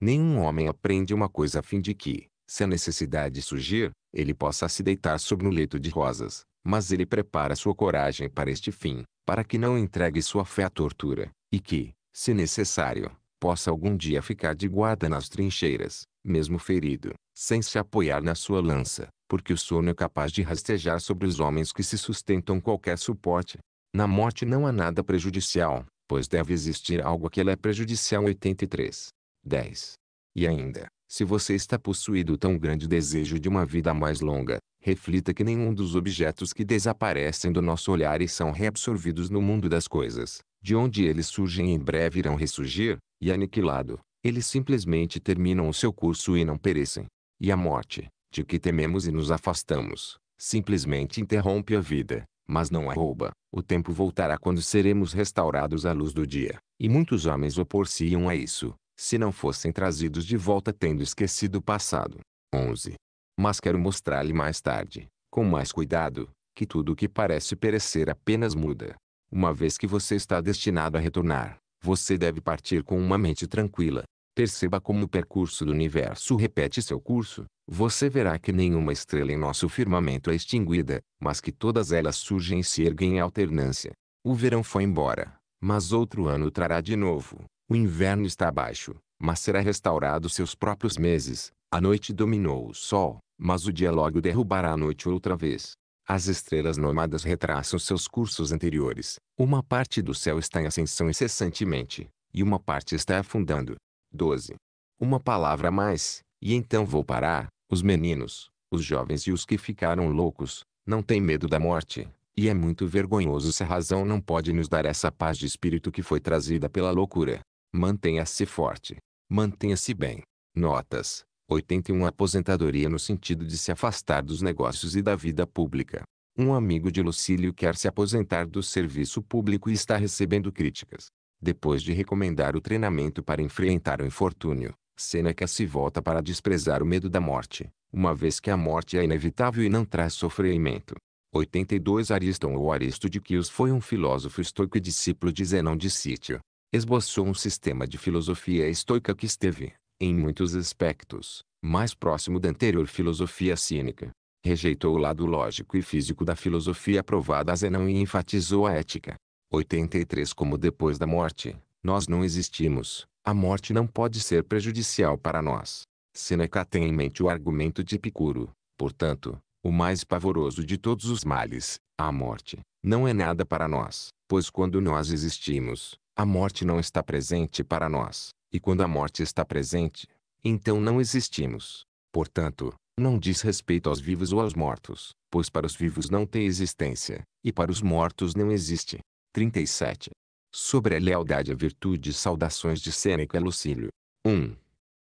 Nenhum homem aprende uma coisa a fim de que, se a necessidade surgir, ele possa se deitar sobre um leito de rosas, mas ele prepara sua coragem para este fim, para que não entregue sua fé à tortura, e que, se necessário, possa algum dia ficar de guarda nas trincheiras, mesmo ferido, sem se apoiar na sua lança, porque o sono é capaz de rastejar sobre os homens que se sustentam qualquer suporte. Na morte não há nada prejudicial, pois deve existir algo que ela é prejudicial 83. 10. E ainda, se você está possuído tão grande desejo de uma vida mais longa, reflita que nenhum dos objetos que desaparecem do nosso olhar e são reabsorvidos no mundo das coisas, de onde eles surgem em breve irão ressurgir, e aniquilado, eles simplesmente terminam o seu curso e não perecem. E a morte, de que tememos e nos afastamos, simplesmente interrompe a vida, mas não a rouba. O tempo voltará quando seremos restaurados à luz do dia. E muitos homens opor-se-iam a isso, se não fossem trazidos de volta tendo esquecido o passado. 11. Mas quero mostrar-lhe mais tarde, com mais cuidado, que tudo o que parece perecer apenas muda. Uma vez que você está destinado a retornar, você deve partir com uma mente tranquila, Perceba como o percurso do universo repete seu curso, você verá que nenhuma estrela em nosso firmamento é extinguida, mas que todas elas surgem e se erguem em alternância. O verão foi embora, mas outro ano trará de novo. O inverno está abaixo, mas será restaurado seus próprios meses. A noite dominou o sol, mas o dia logo derrubará a noite outra vez. As estrelas nomadas retraçam seus cursos anteriores. Uma parte do céu está em ascensão incessantemente, e uma parte está afundando. 12. Uma palavra a mais, e então vou parar. Os meninos, os jovens e os que ficaram loucos, não têm medo da morte, e é muito vergonhoso se a razão não pode nos dar essa paz de espírito que foi trazida pela loucura. Mantenha-se forte. Mantenha-se bem. Notas. 81 Aposentadoria no sentido de se afastar dos negócios e da vida pública. Um amigo de Lucílio quer se aposentar do serviço público e está recebendo críticas. Depois de recomendar o treinamento para enfrentar o infortúnio, Sêneca se volta para desprezar o medo da morte, uma vez que a morte é inevitável e não traz sofrimento. 82 Ariston ou Aristo de foi um filósofo estoico e discípulo de Zenão de Sítio. Esboçou um sistema de filosofia estoica que esteve, em muitos aspectos, mais próximo da anterior filosofia cínica. Rejeitou o lado lógico e físico da filosofia aprovada a Zenão e enfatizou a ética. 83 Como depois da morte, nós não existimos, a morte não pode ser prejudicial para nós. Seneca tem em mente o argumento de Epicuro, portanto, o mais pavoroso de todos os males, a morte, não é nada para nós, pois quando nós existimos, a morte não está presente para nós, e quando a morte está presente, então não existimos. Portanto, não diz respeito aos vivos ou aos mortos, pois para os vivos não tem existência, e para os mortos não existe. 37. Sobre a lealdade à virtude saudações de Sêneca Lucílio. 1.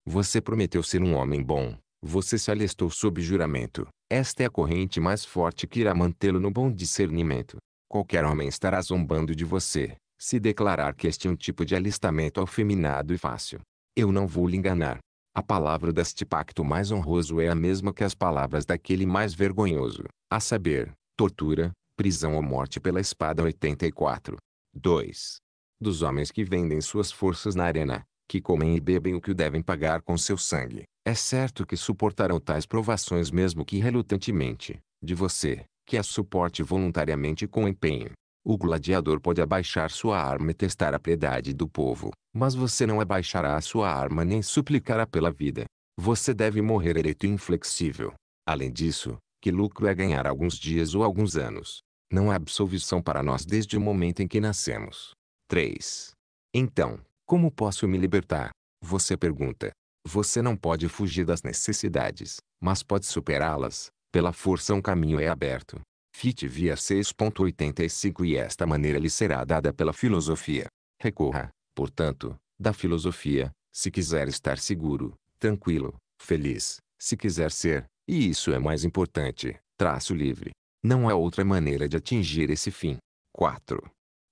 Você prometeu ser um homem bom, você se alistou sob juramento. Esta é a corrente mais forte que irá mantê-lo no bom discernimento. Qualquer homem estará zombando de você, se declarar que este é um tipo de alistamento afeminado e fácil. Eu não vou lhe enganar. A palavra deste pacto mais honroso é a mesma que as palavras daquele mais vergonhoso, a saber, tortura, prisão ou morte pela espada 84. 2. Dos homens que vendem suas forças na arena, que comem e bebem o que devem pagar com seu sangue, é certo que suportarão tais provações mesmo que relutantemente, de você, que as suporte voluntariamente com empenho. O gladiador pode abaixar sua arma e testar a piedade do povo, mas você não abaixará a sua arma nem suplicará pela vida. Você deve morrer ereto e inflexível. Além disso, que lucro é ganhar alguns dias ou alguns anos. Não há absolvição para nós desde o momento em que nascemos. 3. Então, como posso me libertar? Você pergunta. Você não pode fugir das necessidades, mas pode superá-las. Pela força um caminho é aberto. Fichte via 6.85 e esta maneira lhe será dada pela filosofia. Recorra, portanto, da filosofia, se quiser estar seguro, tranquilo, feliz, se quiser ser, e isso é mais importante, traço livre. Não há outra maneira de atingir esse fim. 4.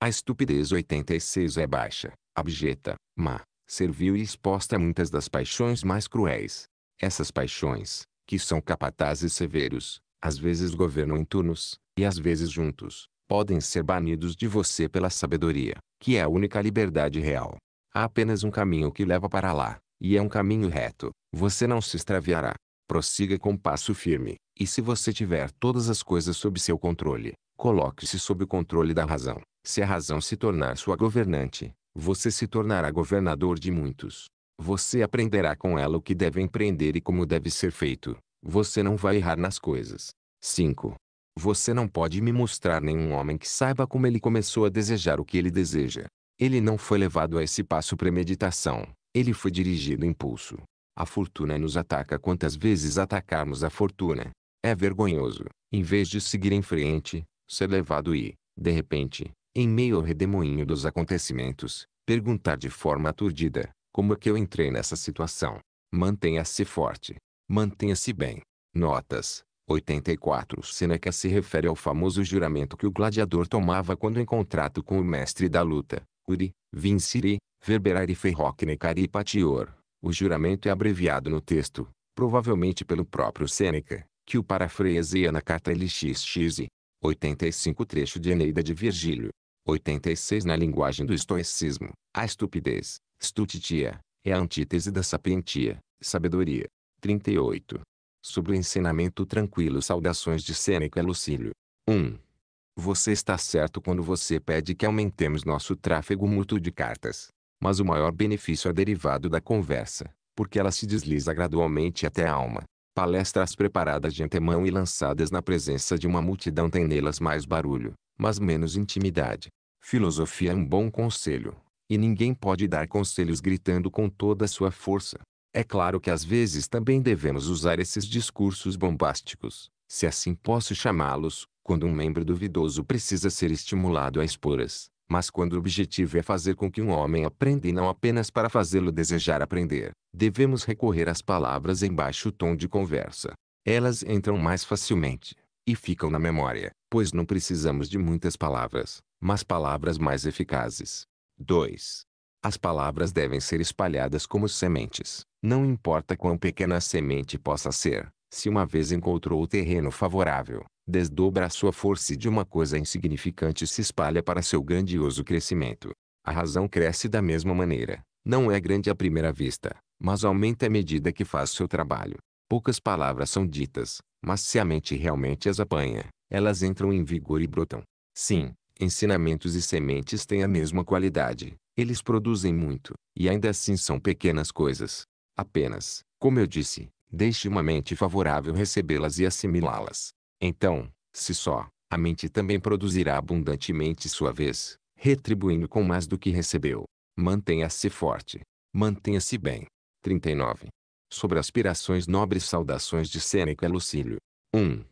A estupidez 86 é baixa, abjeta, má, servil e exposta a muitas das paixões mais cruéis. Essas paixões, que são capatazes severos, às vezes governam em turnos, e às vezes juntos, podem ser banidos de você pela sabedoria, que é a única liberdade real. Há apenas um caminho que leva para lá, e é um caminho reto, você não se extraviará prossiga com passo firme, e se você tiver todas as coisas sob seu controle, coloque-se sob o controle da razão. Se a razão se tornar sua governante, você se tornará governador de muitos. Você aprenderá com ela o que deve empreender e como deve ser feito. Você não vai errar nas coisas. 5. Você não pode me mostrar nenhum homem que saiba como ele começou a desejar o que ele deseja. Ele não foi levado a esse passo premeditação, ele foi dirigido impulso. A fortuna nos ataca quantas vezes atacarmos a fortuna. É vergonhoso, em vez de seguir em frente, ser levado e, de repente, em meio ao redemoinho dos acontecimentos, perguntar de forma aturdida: como é que eu entrei nessa situação? Mantenha-se forte. Mantenha-se bem. Notas. 84 Seneca se refere ao famoso juramento que o gladiador tomava quando em contrato com o mestre da luta, Uri, Vinciri, Verberare Ferrocne Caripatior. O juramento é abreviado no texto, provavelmente pelo próprio Sêneca, que o parafraseia na carta LXX, 85 trecho de Eneida de Virgílio, 86 na linguagem do estoicismo. A estupidez, stutitia, é a antítese da sapientia, sabedoria. 38. Sobre o ensinamento tranquilo Saudações de Sêneca e Lucílio. 1. Você está certo quando você pede que aumentemos nosso tráfego mútuo de cartas. Mas o maior benefício é derivado da conversa, porque ela se desliza gradualmente até a alma. Palestras preparadas de antemão e lançadas na presença de uma multidão têm nelas mais barulho, mas menos intimidade. Filosofia é um bom conselho, e ninguém pode dar conselhos gritando com toda a sua força. É claro que às vezes também devemos usar esses discursos bombásticos, se assim posso chamá-los, quando um membro duvidoso precisa ser estimulado a expor as mas quando o objetivo é fazer com que um homem aprenda e não apenas para fazê-lo desejar aprender, devemos recorrer às palavras em baixo tom de conversa. Elas entram mais facilmente e ficam na memória, pois não precisamos de muitas palavras, mas palavras mais eficazes. 2. As palavras devem ser espalhadas como sementes, não importa quão pequena a semente possa ser, se uma vez encontrou o terreno favorável, desdobra a sua força e de uma coisa insignificante se espalha para seu grandioso crescimento. A razão cresce da mesma maneira. Não é grande à primeira vista, mas aumenta à medida que faz seu trabalho. Poucas palavras são ditas, mas se a mente realmente as apanha, elas entram em vigor e brotam. Sim, ensinamentos e sementes têm a mesma qualidade. Eles produzem muito, e ainda assim são pequenas coisas. Apenas, como eu disse, deixe uma mente favorável recebê-las e assimilá-las. Então, se só, a mente também produzirá abundantemente sua vez, retribuindo com mais do que recebeu. Mantenha-se forte. Mantenha-se bem. 39. Sobre aspirações nobres saudações de Sêneca Lucílio. 1.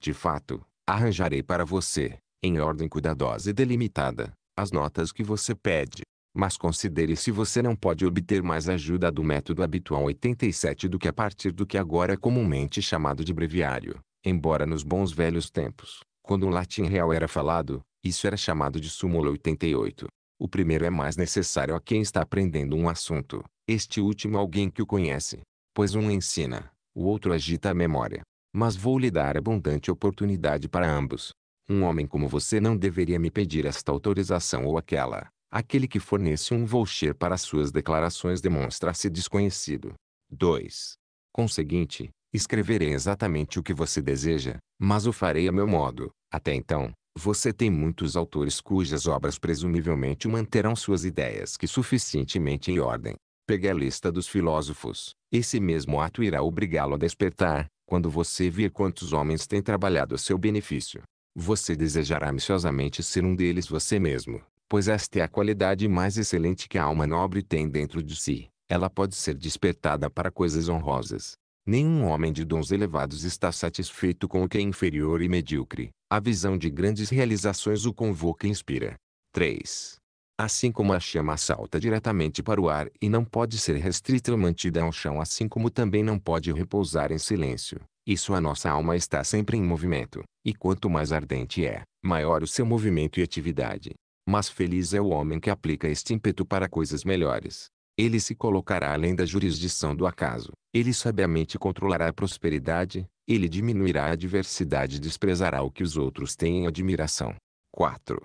De fato, arranjarei para você, em ordem cuidadosa e delimitada, as notas que você pede. Mas considere se você não pode obter mais ajuda do método habitual 87 do que a partir do que agora é comumente chamado de breviário, Embora nos bons velhos tempos, quando o latim real era falado, isso era chamado de súmula 88. O primeiro é mais necessário a quem está aprendendo um assunto, este último alguém que o conhece, pois um ensina, o outro agita a memória. Mas vou lhe dar abundante oportunidade para ambos. Um homem como você não deveria me pedir esta autorização ou aquela. Aquele que fornece um voucher para suas declarações demonstra-se desconhecido. 2. Conseguinte, Escreverei exatamente o que você deseja, mas o farei a meu modo. Até então, você tem muitos autores cujas obras presumivelmente manterão suas ideias que suficientemente em ordem. Pegue a lista dos filósofos. Esse mesmo ato irá obrigá-lo a despertar, quando você vir quantos homens têm trabalhado a seu benefício. Você desejará ansiosamente ser um deles você mesmo, pois esta é a qualidade mais excelente que a alma nobre tem dentro de si. Ela pode ser despertada para coisas honrosas, Nenhum homem de dons elevados está satisfeito com o que é inferior e medíocre. A visão de grandes realizações o convoca e inspira. 3. Assim como a chama salta diretamente para o ar e não pode ser restrita ou mantida ao chão, assim como também não pode repousar em silêncio. Isso a nossa alma está sempre em movimento, e quanto mais ardente é, maior o seu movimento e atividade. Mas feliz é o homem que aplica este ímpeto para coisas melhores. Ele se colocará além da jurisdição do acaso. Ele sabiamente controlará a prosperidade, ele diminuirá a adversidade e desprezará o que os outros têm em admiração. 4.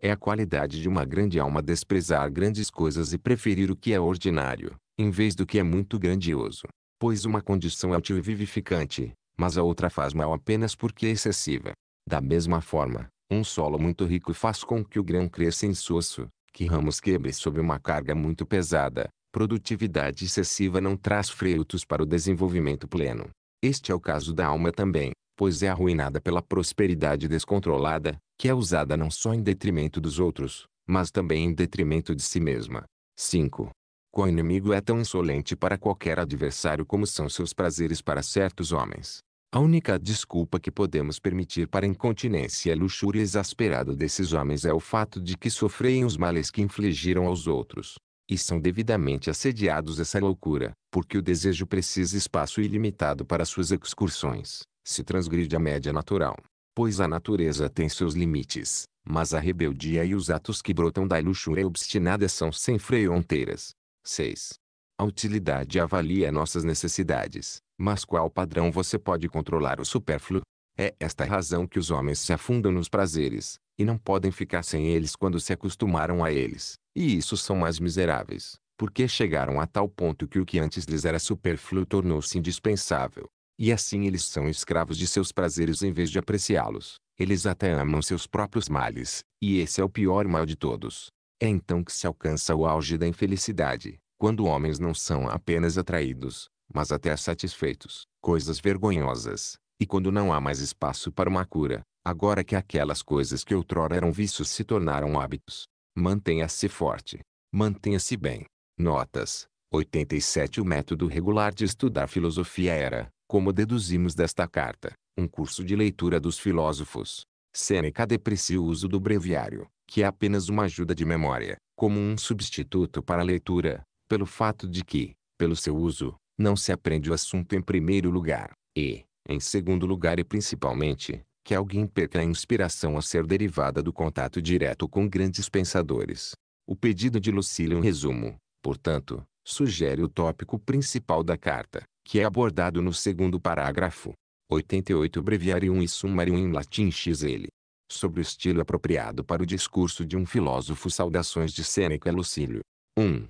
É a qualidade de uma grande alma desprezar grandes coisas e preferir o que é ordinário, em vez do que é muito grandioso. Pois uma condição é útil e vivificante, mas a outra faz mal apenas porque é excessiva. Da mesma forma, um solo muito rico faz com que o grão cresça insosso, que ramos quebre sob uma carga muito pesada, produtividade excessiva não traz frutos para o desenvolvimento pleno. Este é o caso da alma também, pois é arruinada pela prosperidade descontrolada, que é usada não só em detrimento dos outros, mas também em detrimento de si mesma. 5. Qual inimigo é tão insolente para qualquer adversário como são seus prazeres para certos homens? A única desculpa que podemos permitir para a incontinência e a luxúria exasperada desses homens é o fato de que sofrem os males que infligiram aos outros. E são devidamente assediados essa loucura, porque o desejo precisa espaço ilimitado para suas excursões, se transgride a média natural. Pois a natureza tem seus limites, mas a rebeldia e os atos que brotam da luxúria obstinada são sem fronteiras. 6. A utilidade avalia nossas necessidades, mas qual padrão você pode controlar o supérfluo? É esta razão que os homens se afundam nos prazeres, e não podem ficar sem eles quando se acostumaram a eles, e isso são mais miseráveis, porque chegaram a tal ponto que o que antes lhes era supérfluo tornou-se indispensável. E assim eles são escravos de seus prazeres em vez de apreciá-los. Eles até amam seus próprios males, e esse é o pior mal de todos. É então que se alcança o auge da infelicidade, quando homens não são apenas atraídos, mas até satisfeitos, coisas vergonhosas. E quando não há mais espaço para uma cura, agora que aquelas coisas que outrora eram vícios se tornaram hábitos, mantenha-se forte. Mantenha-se bem. Notas 87 O método regular de estudar filosofia era, como deduzimos desta carta, um curso de leitura dos filósofos. Sêneca deprecia o uso do breviário, que é apenas uma ajuda de memória, como um substituto para a leitura, pelo fato de que, pelo seu uso, não se aprende o assunto em primeiro lugar, e, em segundo lugar e principalmente, que alguém perca a inspiração a ser derivada do contato direto com grandes pensadores. O pedido de Lucília é um resumo, portanto, sugere o tópico principal da carta, que é abordado no segundo parágrafo. 88 Breviarium e Summarium em latim x ele. Sobre o estilo apropriado para o discurso de um filósofo Saudações de Sêneca Lucílio. 1.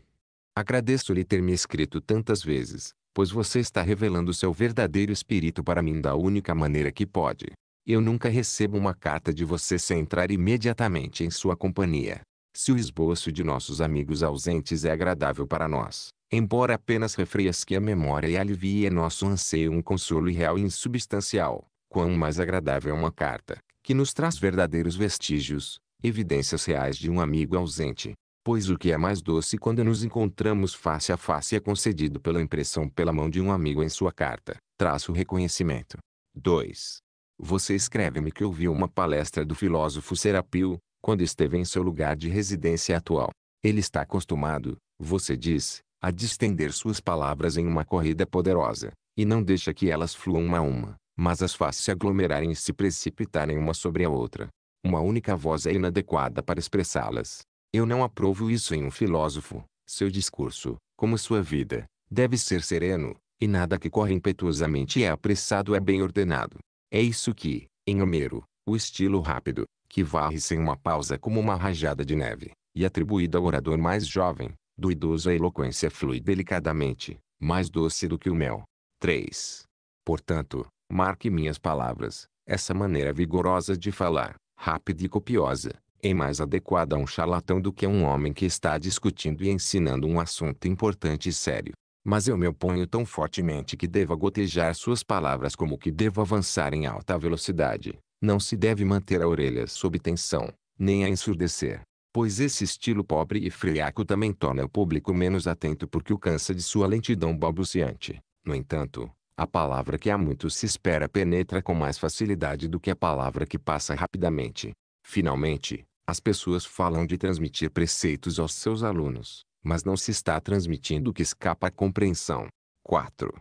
Agradeço-lhe ter me escrito tantas vezes, pois você está revelando seu verdadeiro espírito para mim da única maneira que pode. Eu nunca recebo uma carta de você sem entrar imediatamente em sua companhia. Se o esboço de nossos amigos ausentes é agradável para nós, embora apenas refresque a memória e alivie nosso anseio um consolo irreal e insubstancial, quão mais agradável é uma carta, que nos traz verdadeiros vestígios, evidências reais de um amigo ausente pois o que é mais doce quando nos encontramos face a face é concedido pela impressão pela mão de um amigo em sua carta. Traço reconhecimento. 2. Você escreve-me que ouviu uma palestra do filósofo Serapio, quando esteve em seu lugar de residência atual. Ele está acostumado, você diz, a distender suas palavras em uma corrida poderosa, e não deixa que elas fluam uma a uma, mas as faz se aglomerarem e se precipitarem uma sobre a outra. Uma única voz é inadequada para expressá-las. Eu não aprovo isso em um filósofo. Seu discurso, como sua vida, deve ser sereno, e nada que corre impetuosamente e é apressado é bem ordenado. É isso que, em Homero, o estilo rápido, que varre sem uma pausa como uma rajada de neve, e atribuído ao orador mais jovem, do idoso a eloquência flui delicadamente, mais doce do que o mel. 3. Portanto, marque minhas palavras, essa maneira vigorosa de falar, rápida e copiosa, é mais adequada a um charlatão do que a um homem que está discutindo e ensinando um assunto importante e sério. Mas eu me oponho tão fortemente que devo gotejar suas palavras como que devo avançar em alta velocidade. Não se deve manter a orelha sob tensão, nem a ensurdecer. Pois esse estilo pobre e friaco também torna o público menos atento porque o cansa de sua lentidão balbuciante. No entanto, a palavra que há muito se espera penetra com mais facilidade do que a palavra que passa rapidamente. Finalmente, as pessoas falam de transmitir preceitos aos seus alunos, mas não se está transmitindo o que escapa à compreensão. 4.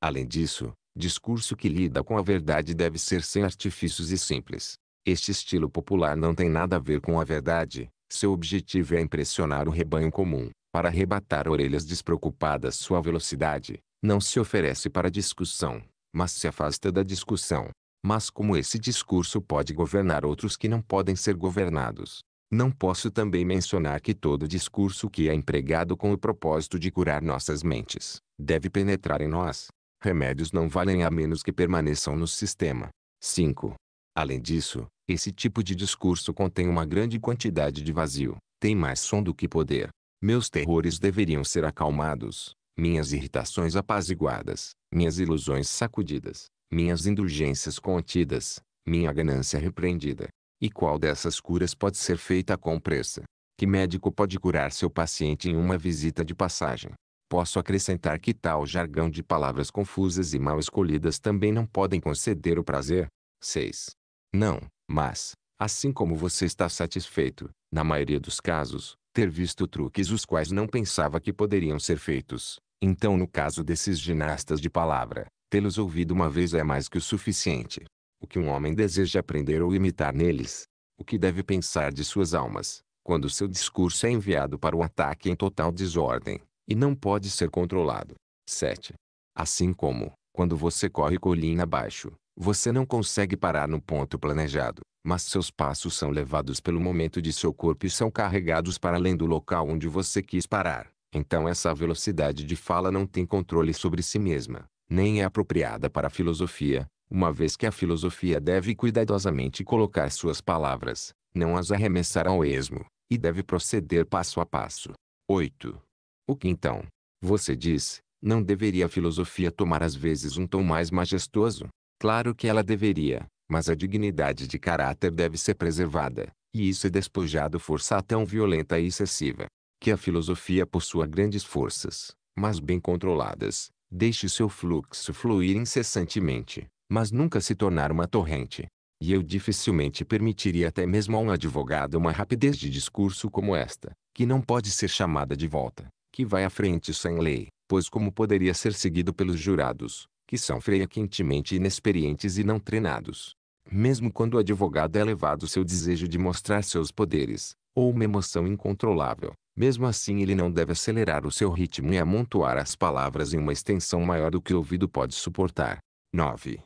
Além disso, discurso que lida com a verdade deve ser sem artifícios e simples. Este estilo popular não tem nada a ver com a verdade, seu objetivo é impressionar o rebanho comum. Para arrebatar orelhas despreocupadas sua velocidade, não se oferece para discussão, mas se afasta da discussão. Mas como esse discurso pode governar outros que não podem ser governados, não posso também mencionar que todo discurso que é empregado com o propósito de curar nossas mentes, deve penetrar em nós. Remédios não valem a menos que permaneçam no sistema. 5. Além disso, esse tipo de discurso contém uma grande quantidade de vazio, tem mais som do que poder. Meus terrores deveriam ser acalmados, minhas irritações apaziguadas, minhas ilusões sacudidas, minhas indulgências contidas, minha ganância repreendida. E qual dessas curas pode ser feita com pressa? Que médico pode curar seu paciente em uma visita de passagem? Posso acrescentar que tal jargão de palavras confusas e mal escolhidas também não podem conceder o prazer? 6. Não, mas, assim como você está satisfeito, na maioria dos casos, ter visto truques os quais não pensava que poderiam ser feitos, então no caso desses ginastas de palavra, Tê-los ouvido uma vez é mais que o suficiente. O que um homem deseja aprender ou imitar neles, o que deve pensar de suas almas, quando seu discurso é enviado para o ataque em total desordem, e não pode ser controlado. 7. Assim como, quando você corre colina abaixo, você não consegue parar no ponto planejado, mas seus passos são levados pelo momento de seu corpo e são carregados para além do local onde você quis parar. Então essa velocidade de fala não tem controle sobre si mesma nem é apropriada para a filosofia, uma vez que a filosofia deve cuidadosamente colocar suas palavras, não as arremessar ao esmo, e deve proceder passo a passo. 8. O que então, você diz, não deveria a filosofia tomar às vezes um tom mais majestoso? Claro que ela deveria, mas a dignidade de caráter deve ser preservada, e isso é despojado força tão violenta e excessiva, que a filosofia possua grandes forças, mas bem controladas, Deixe seu fluxo fluir incessantemente, mas nunca se tornar uma torrente. E eu dificilmente permitiria até mesmo a um advogado uma rapidez de discurso como esta, que não pode ser chamada de volta, que vai à frente sem lei, pois como poderia ser seguido pelos jurados, que são frequentemente inexperientes e não treinados. Mesmo quando o advogado é levado seu desejo de mostrar seus poderes, ou uma emoção incontrolável, mesmo assim, ele não deve acelerar o seu ritmo e amontoar as palavras em uma extensão maior do que o ouvido pode suportar. 9.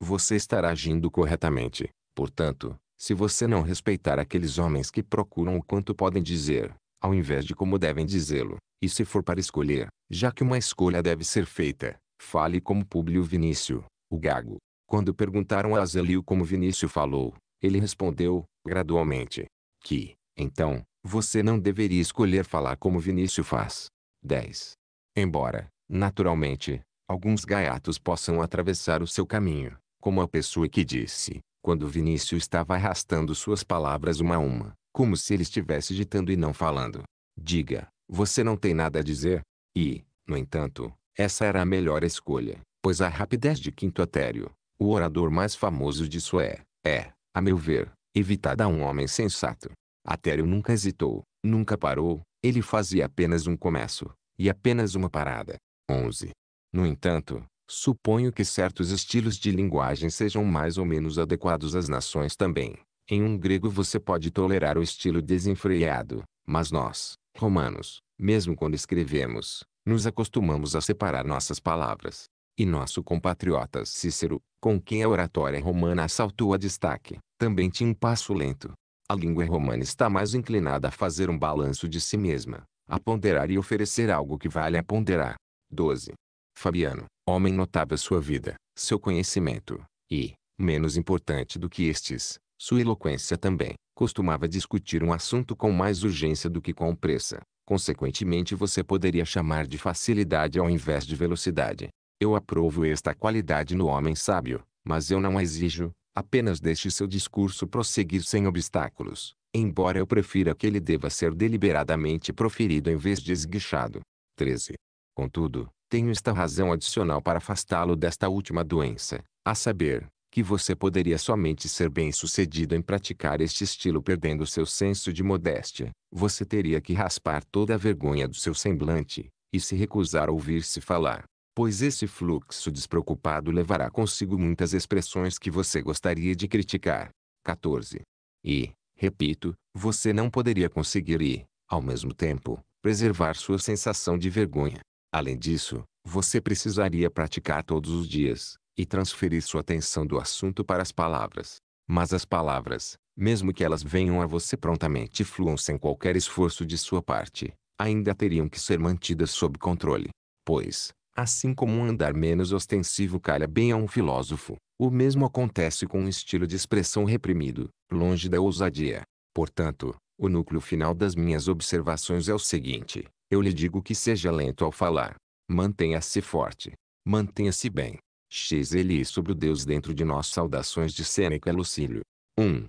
Você estará agindo corretamente, portanto, se você não respeitar aqueles homens que procuram o quanto podem dizer, ao invés de como devem dizê-lo, e se for para escolher, já que uma escolha deve ser feita, fale como Públio Vinício, o gago. Quando perguntaram a Azelio como Vinício falou, ele respondeu, gradualmente, que, então, você não deveria escolher falar como Vinícius faz. 10. Embora, naturalmente, alguns gaiatos possam atravessar o seu caminho, como a pessoa que disse, quando Vinícius estava arrastando suas palavras uma a uma, como se ele estivesse ditando e não falando. Diga, você não tem nada a dizer? E, no entanto, essa era a melhor escolha, pois a rapidez de Quinto Atério, o orador mais famoso disso é, é, a meu ver, evitada a um homem sensato. Atério nunca hesitou, nunca parou, ele fazia apenas um começo, e apenas uma parada. 11. No entanto, suponho que certos estilos de linguagem sejam mais ou menos adequados às nações também. Em um grego você pode tolerar o estilo desenfreado, mas nós, romanos, mesmo quando escrevemos, nos acostumamos a separar nossas palavras. E nosso compatriota Cícero, com quem a oratória romana assaltou a destaque, também tinha um passo lento, a língua romana está mais inclinada a fazer um balanço de si mesma, a ponderar e oferecer algo que vale a ponderar. 12. Fabiano, homem notável sua vida, seu conhecimento, e, menos importante do que estes, sua eloquência também, costumava discutir um assunto com mais urgência do que com pressa. Consequentemente você poderia chamar de facilidade ao invés de velocidade. Eu aprovo esta qualidade no homem sábio, mas eu não a exijo, Apenas deixe seu discurso prosseguir sem obstáculos, embora eu prefira que ele deva ser deliberadamente proferido em vez de esguichado. 13. Contudo, tenho esta razão adicional para afastá-lo desta última doença, a saber, que você poderia somente ser bem-sucedido em praticar este estilo perdendo seu senso de modéstia. Você teria que raspar toda a vergonha do seu semblante, e se recusar a ouvir-se falar pois esse fluxo despreocupado levará consigo muitas expressões que você gostaria de criticar. 14. E, repito, você não poderia conseguir e, ao mesmo tempo, preservar sua sensação de vergonha. Além disso, você precisaria praticar todos os dias, e transferir sua atenção do assunto para as palavras. Mas as palavras, mesmo que elas venham a você prontamente e fluam sem qualquer esforço de sua parte, ainda teriam que ser mantidas sob controle. Pois, Assim como um andar menos ostensivo calha bem a um filósofo, o mesmo acontece com um estilo de expressão reprimido, longe da ousadia. Portanto, o núcleo final das minhas observações é o seguinte: eu lhe digo que seja lento ao falar. Mantenha-se forte. Mantenha-se bem. X ele sobre o Deus dentro de nós. Saudações de Sêneca Lucílio. 1.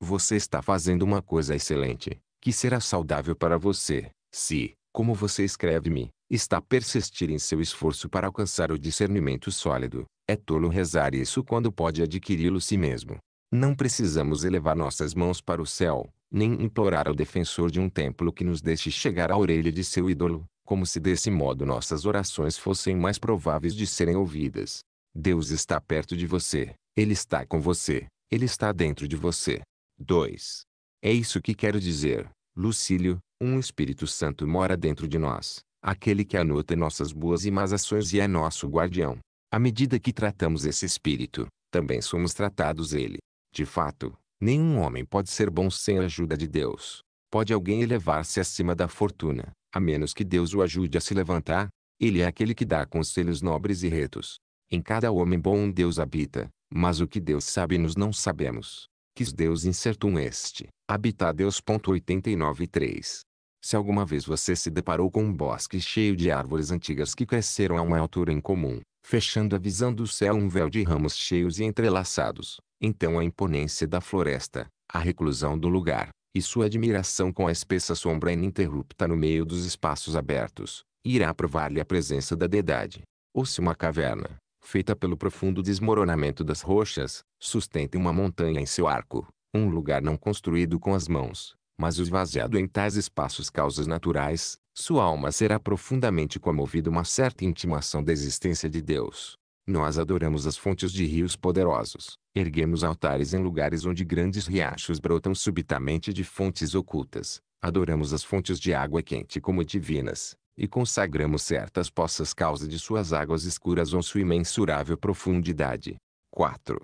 Você está fazendo uma coisa excelente, que será saudável para você, se, como você escreve-me, está persistir em seu esforço para alcançar o discernimento sólido. É tolo rezar isso quando pode adquiri-lo si mesmo. Não precisamos elevar nossas mãos para o céu, nem implorar ao defensor de um templo que nos deixe chegar à orelha de seu ídolo, como se desse modo nossas orações fossem mais prováveis de serem ouvidas. Deus está perto de você, Ele está com você, Ele está dentro de você. 2. É isso que quero dizer. Lucílio, um Espírito Santo mora dentro de nós, aquele que anota nossas boas e más ações e é nosso guardião. À medida que tratamos esse Espírito, também somos tratados ele. De fato, nenhum homem pode ser bom sem a ajuda de Deus. Pode alguém elevar-se acima da fortuna, a menos que Deus o ajude a se levantar? Ele é aquele que dá conselhos nobres e retos. Em cada homem bom Deus habita, mas o que Deus sabe nos não sabemos quis Deus incertum este, habita Deus. 89.3 Se alguma vez você se deparou com um bosque cheio de árvores antigas que cresceram a uma altura incomum, fechando a visão do céu um véu de ramos cheios e entrelaçados, então a imponência da floresta, a reclusão do lugar, e sua admiração com a espessa sombra ininterrupta no meio dos espaços abertos, irá provar-lhe a presença da deidade Ou se uma caverna, feita pelo profundo desmoronamento das rochas, sustenta uma montanha em seu arco, um lugar não construído com as mãos, mas esvaziado em tais espaços causas naturais, sua alma será profundamente comovida uma certa intimação da existência de Deus. Nós adoramos as fontes de rios poderosos, erguemos altares em lugares onde grandes riachos brotam subitamente de fontes ocultas, adoramos as fontes de água quente como divinas, e consagramos certas poças causa de suas águas escuras ou sua imensurável profundidade. 4.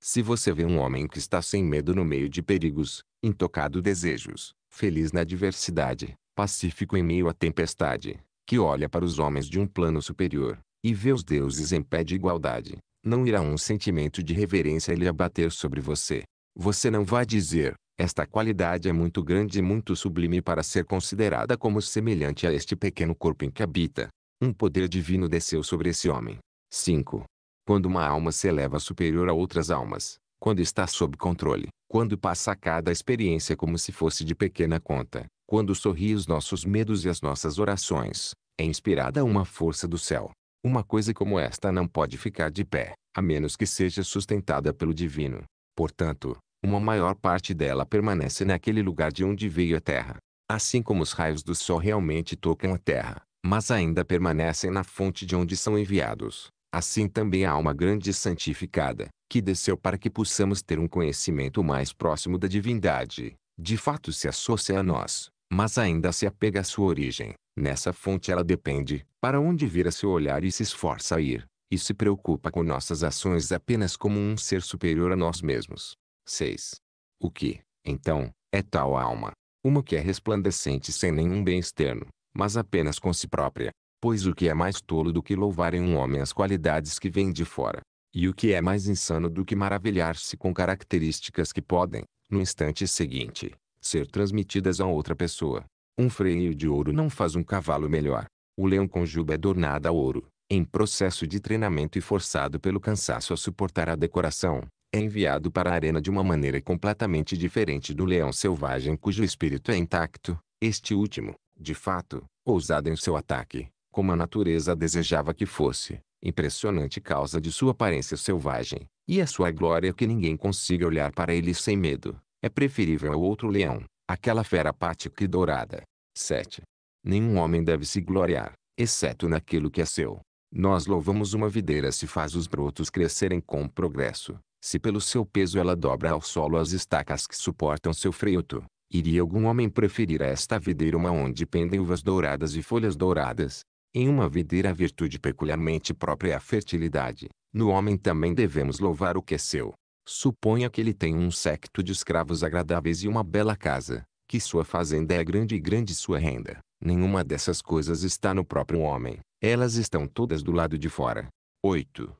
Se você vê um homem que está sem medo no meio de perigos, intocado desejos, feliz na adversidade, pacífico em meio à tempestade, que olha para os homens de um plano superior, e vê os deuses em pé de igualdade, não irá um sentimento de reverência lhe abater sobre você. Você não vai dizer, esta qualidade é muito grande e muito sublime para ser considerada como semelhante a este pequeno corpo em que habita. Um poder divino desceu sobre esse homem. 5. Quando uma alma se eleva superior a outras almas, quando está sob controle, quando passa cada experiência como se fosse de pequena conta, quando sorri os nossos medos e as nossas orações, é inspirada uma força do céu. Uma coisa como esta não pode ficar de pé, a menos que seja sustentada pelo divino. Portanto, uma maior parte dela permanece naquele lugar de onde veio a Terra. Assim como os raios do Sol realmente tocam a Terra, mas ainda permanecem na fonte de onde são enviados, assim também há uma grande santificada, que desceu para que possamos ter um conhecimento mais próximo da divindade. De fato se associa a nós, mas ainda se apega à sua origem. Nessa fonte ela depende, para onde vira seu olhar e se esforça a ir, e se preocupa com nossas ações apenas como um ser superior a nós mesmos. 6. O que, então, é tal alma? Uma que é resplandecente sem nenhum bem externo, mas apenas com si própria. Pois o que é mais tolo do que louvar em um homem as qualidades que vêm de fora? E o que é mais insano do que maravilhar-se com características que podem, no instante seguinte, ser transmitidas a outra pessoa? Um freio de ouro não faz um cavalo melhor. O leão com juba é adornada a ouro, em processo de treinamento e forçado pelo cansaço a suportar a decoração, é enviado para a arena de uma maneira completamente diferente do leão selvagem cujo espírito é intacto, este último, de fato, ousado em seu ataque, como a natureza desejava que fosse, impressionante causa de sua aparência selvagem, e a sua glória que ninguém consiga olhar para ele sem medo, é preferível ao outro leão, aquela fera apática e dourada. 7. Nenhum homem deve se gloriar, exceto naquilo que é seu. Nós louvamos uma videira se faz os brotos crescerem com o progresso, se pelo seu peso ela dobra ao solo as estacas que suportam seu fruto, iria algum homem preferir a esta videira uma onde pendem uvas douradas e folhas douradas? Em uma videira a virtude peculiarmente própria é a fertilidade. No homem também devemos louvar o que é seu. Suponha que ele tem um séquito de escravos agradáveis e uma bela casa, que sua fazenda é grande e grande sua renda. Nenhuma dessas coisas está no próprio homem. Elas estão todas do lado de fora. 8.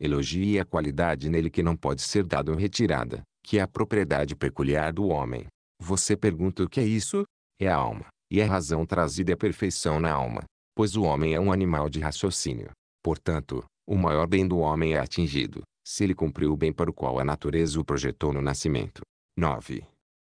Elogie a qualidade nele que não pode ser dada ou retirada, que é a propriedade peculiar do homem. Você pergunta o que é isso? É a alma, e a é razão trazida à perfeição na alma, pois o homem é um animal de raciocínio. Portanto, o maior bem do homem é atingido, se ele cumpriu o bem para o qual a natureza o projetou no nascimento. 9.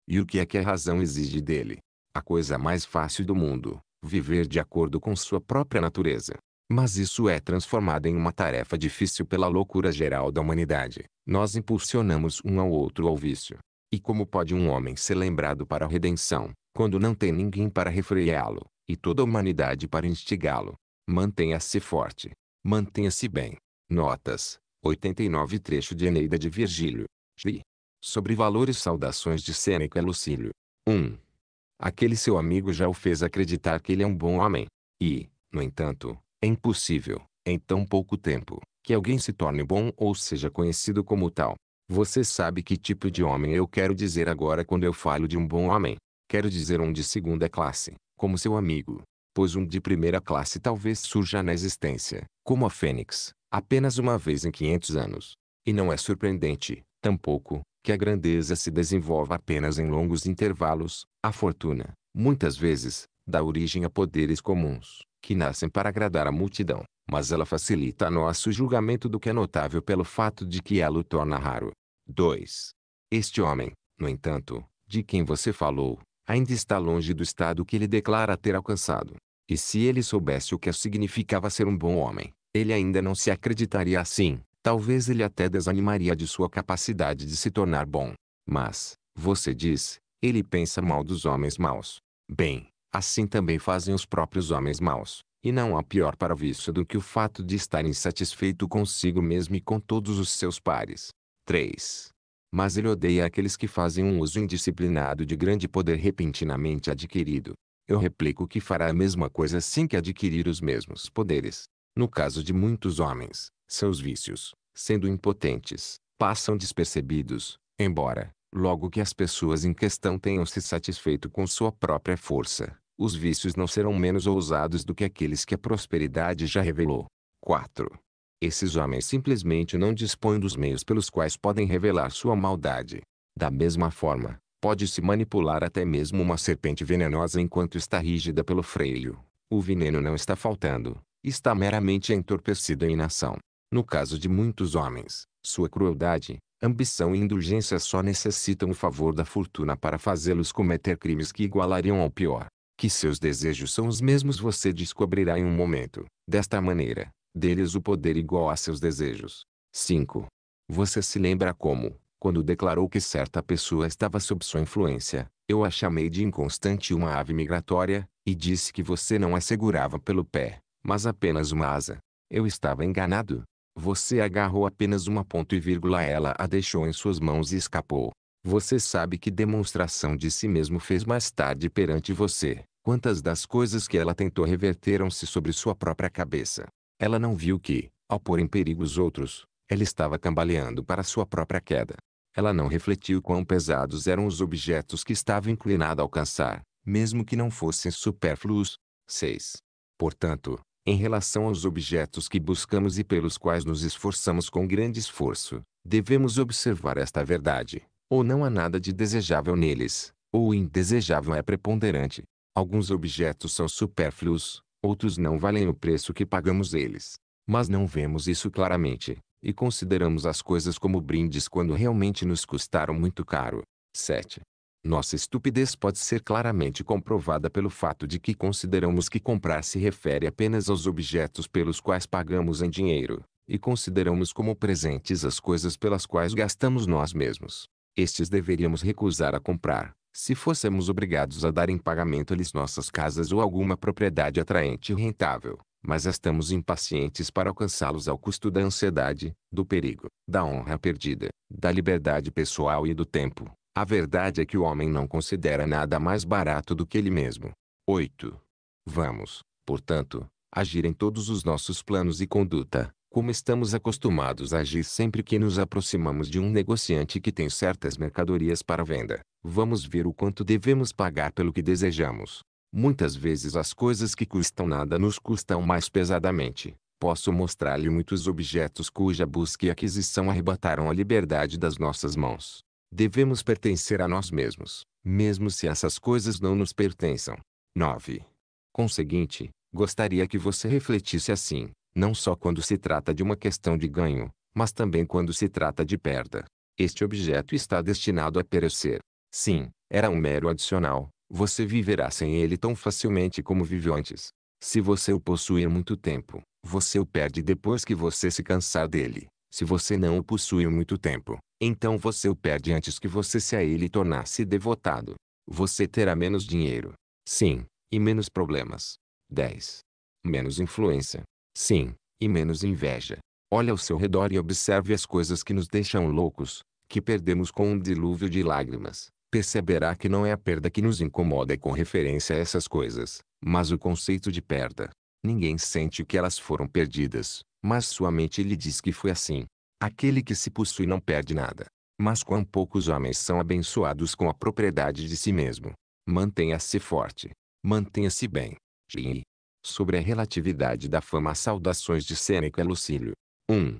E o que é que a razão exige dele? A coisa mais fácil do mundo, viver de acordo com sua própria natureza. Mas isso é transformado em uma tarefa difícil pela loucura geral da humanidade. Nós impulsionamos um ao outro ao vício. E como pode um homem ser lembrado para a redenção, quando não tem ninguém para refreá-lo, e toda a humanidade para instigá-lo? Mantenha-se forte. Mantenha-se bem. Notas. 89 trecho de Eneida de Virgílio. Sobre valores saudações de Sêneca Lucílio. 1. Aquele seu amigo já o fez acreditar que ele é um bom homem. E, no entanto, é impossível, em tão pouco tempo, que alguém se torne bom ou seja conhecido como tal. Você sabe que tipo de homem eu quero dizer agora quando eu falo de um bom homem. Quero dizer um de segunda classe, como seu amigo. Pois um de primeira classe talvez surja na existência, como a fênix, apenas uma vez em 500 anos. E não é surpreendente, tampouco, que a grandeza se desenvolva apenas em longos intervalos. A fortuna, muitas vezes, dá origem a poderes comuns, que nascem para agradar a multidão, mas ela facilita nosso julgamento do que é notável pelo fato de que ela o torna raro. 2. Este homem, no entanto, de quem você falou, ainda está longe do estado que ele declara ter alcançado. E se ele soubesse o que significava ser um bom homem, ele ainda não se acreditaria assim. Talvez ele até desanimaria de sua capacidade de se tornar bom. Mas, você diz, ele pensa mal dos homens maus. Bem, Assim também fazem os próprios homens maus. E não há pior para vício do que o fato de estar insatisfeito consigo mesmo e com todos os seus pares. 3. Mas ele odeia aqueles que fazem um uso indisciplinado de grande poder repentinamente adquirido. Eu replico que fará a mesma coisa assim que adquirir os mesmos poderes. No caso de muitos homens, seus vícios, sendo impotentes, passam despercebidos, embora, logo que as pessoas em questão tenham se satisfeito com sua própria força, os vícios não serão menos ousados do que aqueles que a prosperidade já revelou. 4. Esses homens simplesmente não dispõem dos meios pelos quais podem revelar sua maldade. Da mesma forma, pode-se manipular até mesmo uma serpente venenosa enquanto está rígida pelo freio. O veneno não está faltando, está meramente entorpecido em inação. No caso de muitos homens, sua crueldade, ambição e indulgência só necessitam o favor da fortuna para fazê-los cometer crimes que igualariam ao pior que seus desejos são os mesmos você descobrirá em um momento. Desta maneira, deles o poder igual a seus desejos. 5. Você se lembra como, quando declarou que certa pessoa estava sob sua influência, eu a chamei de inconstante uma ave migratória, e disse que você não a segurava pelo pé, mas apenas uma asa. Eu estava enganado. Você agarrou apenas uma ponto e vírgula ela a deixou em suas mãos e escapou. Você sabe que demonstração de si mesmo fez mais tarde perante você. Quantas das coisas que ela tentou reverteram-se sobre sua própria cabeça. Ela não viu que, ao pôr em perigo os outros, ela estava cambaleando para sua própria queda. Ela não refletiu quão pesados eram os objetos que estava inclinada a alcançar, mesmo que não fossem supérfluos. 6. Portanto, em relação aos objetos que buscamos e pelos quais nos esforçamos com grande esforço, devemos observar esta verdade ou não há nada de desejável neles, ou o indesejável é preponderante. Alguns objetos são supérfluos, outros não valem o preço que pagamos eles. Mas não vemos isso claramente, e consideramos as coisas como brindes quando realmente nos custaram muito caro. 7. Nossa estupidez pode ser claramente comprovada pelo fato de que consideramos que comprar se refere apenas aos objetos pelos quais pagamos em dinheiro, e consideramos como presentes as coisas pelas quais gastamos nós mesmos estes deveríamos recusar a comprar, se fôssemos obrigados a dar em pagamento-lhes nossas casas ou alguma propriedade atraente e rentável, mas estamos impacientes para alcançá-los ao custo da ansiedade, do perigo, da honra perdida, da liberdade pessoal e do tempo. A verdade é que o homem não considera nada mais barato do que ele mesmo. 8. Vamos, portanto, agir em todos os nossos planos e conduta, como estamos acostumados a agir sempre que nos aproximamos de um negociante que tem certas mercadorias para venda, vamos ver o quanto devemos pagar pelo que desejamos. Muitas vezes as coisas que custam nada nos custam mais pesadamente. Posso mostrar-lhe muitos objetos cuja busca e aquisição arrebataram a liberdade das nossas mãos. Devemos pertencer a nós mesmos, mesmo se essas coisas não nos pertençam. 9. Conseguinte, gostaria que você refletisse assim não só quando se trata de uma questão de ganho, mas também quando se trata de perda. Este objeto está destinado a perecer. Sim, era um mero adicional, você viverá sem ele tão facilmente como viveu antes. Se você o possuir muito tempo, você o perde depois que você se cansar dele. Se você não o possui muito tempo, então você o perde antes que você se a ele tornasse devotado. Você terá menos dinheiro. Sim, e menos problemas. 10. Menos influência. Sim, e menos inveja. Olhe ao seu redor e observe as coisas que nos deixam loucos, que perdemos com um dilúvio de lágrimas. Perceberá que não é a perda que nos incomoda com referência a essas coisas, mas o conceito de perda. Ninguém sente que elas foram perdidas, mas sua mente lhe diz que foi assim. Aquele que se possui não perde nada. Mas quão poucos homens são abençoados com a propriedade de si mesmo. Mantenha-se forte. Mantenha-se bem. Jin sobre a relatividade da fama Saudações de Sêneca Lucílio. 1.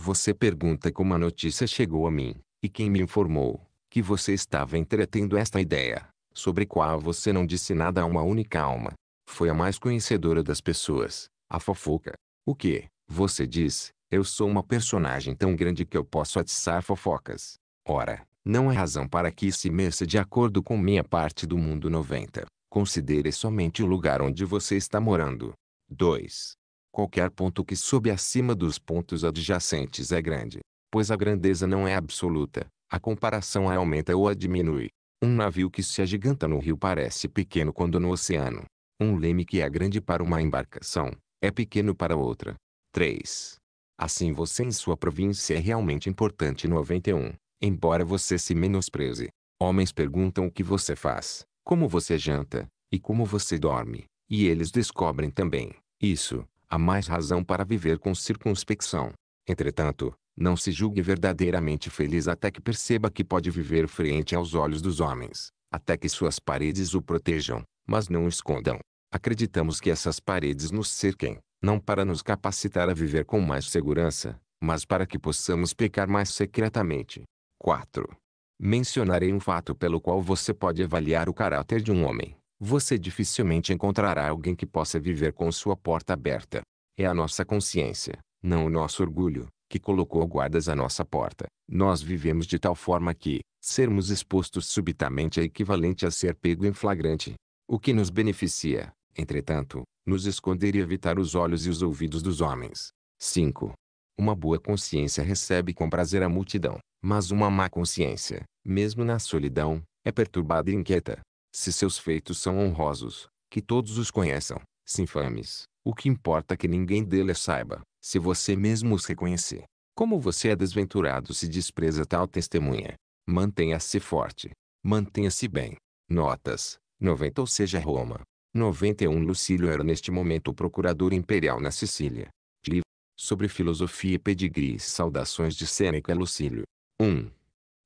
Você pergunta como a notícia chegou a mim, e quem me informou, que você estava entretendo esta ideia, sobre qual você não disse nada a uma única alma. Foi a mais conhecedora das pessoas, a fofoca. O que, você diz, eu sou uma personagem tão grande que eu posso atiçar fofocas. Ora, não há razão para que isso meça de acordo com minha parte do mundo 90. Considere somente o lugar onde você está morando. 2. Qualquer ponto que sobe acima dos pontos adjacentes é grande, pois a grandeza não é absoluta, a comparação a aumenta ou a diminui. Um navio que se agiganta no rio parece pequeno quando no oceano. Um leme que é grande para uma embarcação, é pequeno para outra. 3. Assim você em sua província é realmente importante 91, embora você se menospreze. Homens perguntam o que você faz, como você janta, e como você dorme. E eles descobrem também, isso, há mais razão para viver com circunspecção. Entretanto, não se julgue verdadeiramente feliz até que perceba que pode viver frente aos olhos dos homens, até que suas paredes o protejam, mas não o escondam. Acreditamos que essas paredes nos cerquem, não para nos capacitar a viver com mais segurança, mas para que possamos pecar mais secretamente. 4. Mencionarei um fato pelo qual você pode avaliar o caráter de um homem. Você dificilmente encontrará alguém que possa viver com sua porta aberta. É a nossa consciência, não o nosso orgulho, que colocou guardas à nossa porta. Nós vivemos de tal forma que, sermos expostos subitamente é equivalente a ser pego em flagrante. O que nos beneficia, entretanto, nos esconder e evitar os olhos e os ouvidos dos homens. 5. Uma boa consciência recebe com prazer a multidão. Mas uma má consciência, mesmo na solidão, é perturbada e inquieta. Se seus feitos são honrosos, que todos os conheçam, se infames, o que importa é que ninguém dele saiba, se você mesmo os reconhecer. Como você é desventurado se despreza tal testemunha. Mantenha-se forte. Mantenha-se bem. Notas. 90 ou seja Roma. 91 Lucílio era neste momento o procurador imperial na Sicília. Livro sobre filosofia e pedigree. saudações de Sêneca Lucílio. 1.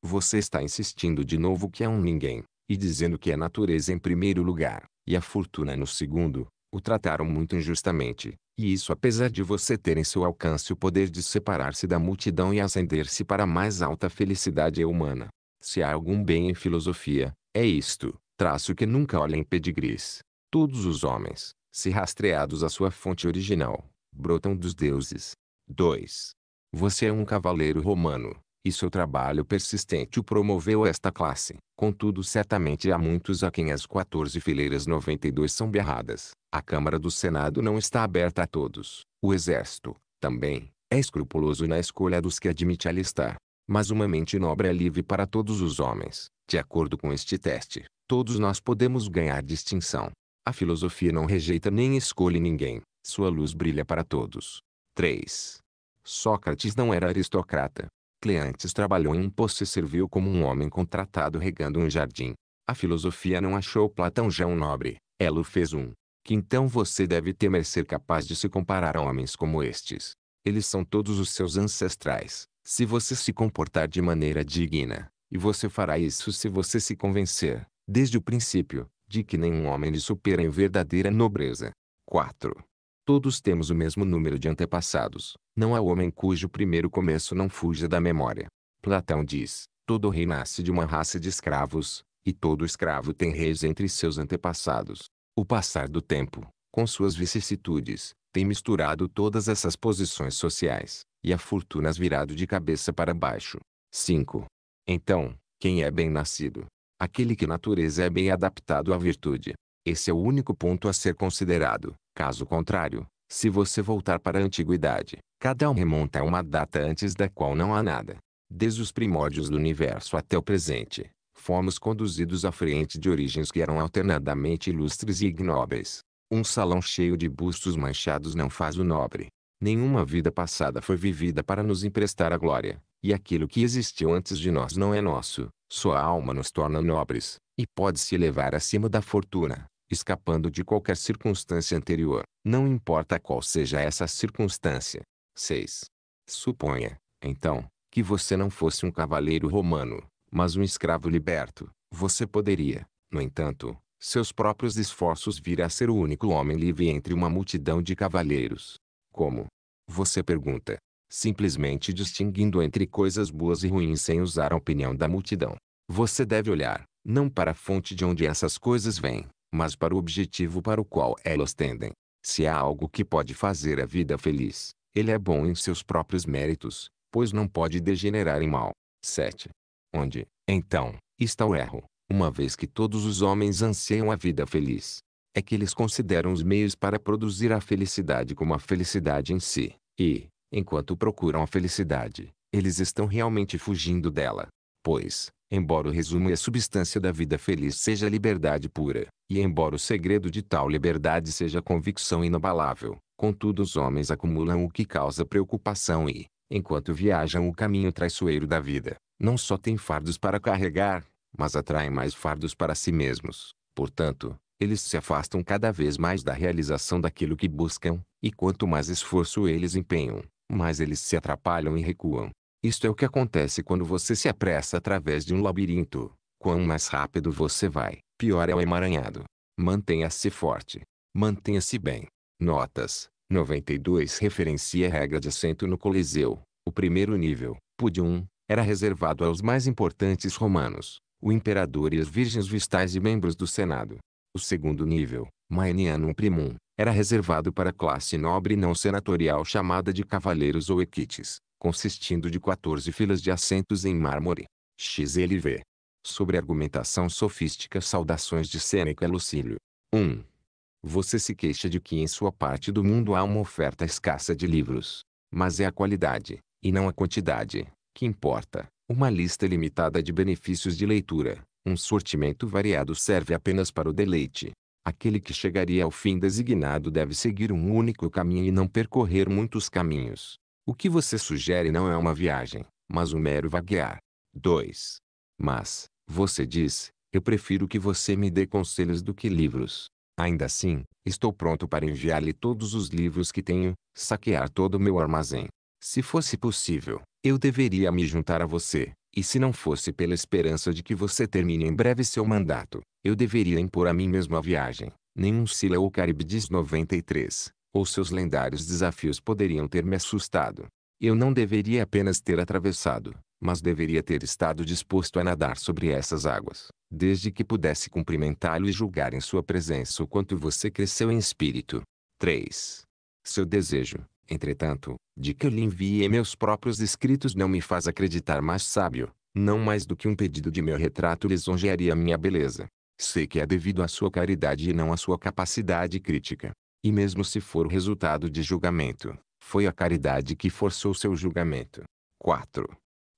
Você está insistindo de novo que é um ninguém, e dizendo que é natureza em primeiro lugar, e a fortuna no segundo. O trataram muito injustamente, e isso apesar de você ter em seu alcance o poder de separar-se da multidão e ascender-se para a mais alta felicidade humana. Se há algum bem em filosofia, é isto, traço que nunca olha em pedigris. Todos os homens, se rastreados à sua fonte original, brotam dos deuses. 2. Você é um cavaleiro romano, e seu trabalho persistente o promoveu a esta classe. Contudo certamente há muitos a quem as 14 fileiras 92 são berradas. A Câmara do Senado não está aberta a todos. O Exército, também, é escrupuloso na escolha dos que admite alistar. Mas uma mente nobre é livre para todos os homens. De acordo com este teste, todos nós podemos ganhar distinção. A filosofia não rejeita nem escolhe ninguém. Sua luz brilha para todos. 3. Sócrates não era aristocrata, Cleantes trabalhou em um poço e serviu como um homem contratado regando um jardim. A filosofia não achou Platão já um nobre, ela o fez um. Que então você deve temer ser capaz de se comparar a homens como estes. Eles são todos os seus ancestrais, se você se comportar de maneira digna. E você fará isso se você se convencer, desde o princípio, de que nenhum homem lhe supera em verdadeira nobreza. 4. Todos temos o mesmo número de antepassados. Não há homem cujo primeiro começo não fuja da memória. Platão diz, todo rei nasce de uma raça de escravos, e todo escravo tem reis entre seus antepassados. O passar do tempo, com suas vicissitudes, tem misturado todas essas posições sociais, e a fortuna as virado de cabeça para baixo. 5. Então, quem é bem nascido? Aquele que natureza é bem adaptado à virtude. Esse é o único ponto a ser considerado. Caso contrário, se você voltar para a antiguidade, cada um remonta a uma data antes da qual não há nada. Desde os primórdios do universo até o presente, fomos conduzidos à frente de origens que eram alternadamente ilustres e ignóbeis. Um salão cheio de bustos manchados não faz o nobre. Nenhuma vida passada foi vivida para nos emprestar a glória, e aquilo que existiu antes de nós não é nosso. Sua alma nos torna nobres, e pode se elevar acima da fortuna escapando de qualquer circunstância anterior, não importa qual seja essa circunstância. 6. Suponha, então, que você não fosse um cavaleiro romano, mas um escravo liberto. Você poderia, no entanto, seus próprios esforços vir a ser o único homem livre entre uma multidão de cavaleiros. Como? Você pergunta, simplesmente distinguindo entre coisas boas e ruins sem usar a opinião da multidão. Você deve olhar, não para a fonte de onde essas coisas vêm, mas para o objetivo para o qual elas tendem. Se há algo que pode fazer a vida feliz, ele é bom em seus próprios méritos, pois não pode degenerar em mal. 7. Onde, então, está o erro, uma vez que todos os homens anseiam a vida feliz? É que eles consideram os meios para produzir a felicidade como a felicidade em si, e, enquanto procuram a felicidade, eles estão realmente fugindo dela. Pois, Embora o resumo e a substância da vida feliz seja a liberdade pura, e embora o segredo de tal liberdade seja a convicção inabalável, contudo os homens acumulam o que causa preocupação e, enquanto viajam o caminho traiçoeiro da vida, não só têm fardos para carregar, mas atraem mais fardos para si mesmos. Portanto, eles se afastam cada vez mais da realização daquilo que buscam, e quanto mais esforço eles empenham, mais eles se atrapalham e recuam. Isto é o que acontece quando você se apressa através de um labirinto. Quanto mais rápido você vai, pior é o emaranhado. Mantenha-se forte. Mantenha-se bem. Notas. 92 referencia a regra de assento no Coliseu. O primeiro nível, Pudium, era reservado aos mais importantes romanos, o imperador e as virgens vistais e membros do Senado. O segundo nível, Maenianum Primum, era reservado para a classe nobre não senatorial chamada de cavaleiros ou equites, consistindo de 14 filas de assentos em mármore. XLV. Sobre argumentação sofística Saudações de Sêneca Lucílio. 1. Você se queixa de que em sua parte do mundo há uma oferta escassa de livros. Mas é a qualidade, e não a quantidade, que importa. Uma lista limitada de benefícios de leitura, um sortimento variado serve apenas para o deleite. Aquele que chegaria ao fim designado deve seguir um único caminho e não percorrer muitos caminhos. O que você sugere não é uma viagem, mas um mero vaguear. 2. Mas, você diz, eu prefiro que você me dê conselhos do que livros. Ainda assim, estou pronto para enviar-lhe todos os livros que tenho, saquear todo o meu armazém. Se fosse possível, eu deveria me juntar a você, e se não fosse pela esperança de que você termine em breve seu mandato, eu deveria impor a mim mesmo a viagem. Nenhum Sila ou Caribe diz 93 ou seus lendários desafios poderiam ter me assustado. Eu não deveria apenas ter atravessado, mas deveria ter estado disposto a nadar sobre essas águas, desde que pudesse cumprimentá-lo e julgar em sua presença o quanto você cresceu em espírito. 3. Seu desejo, entretanto, de que eu lhe envie meus próprios escritos não me faz acreditar mais sábio, não mais do que um pedido de meu retrato lisonjearia minha beleza. Sei que é devido à sua caridade e não à sua capacidade crítica. E mesmo se for o resultado de julgamento, foi a caridade que forçou seu julgamento. 4.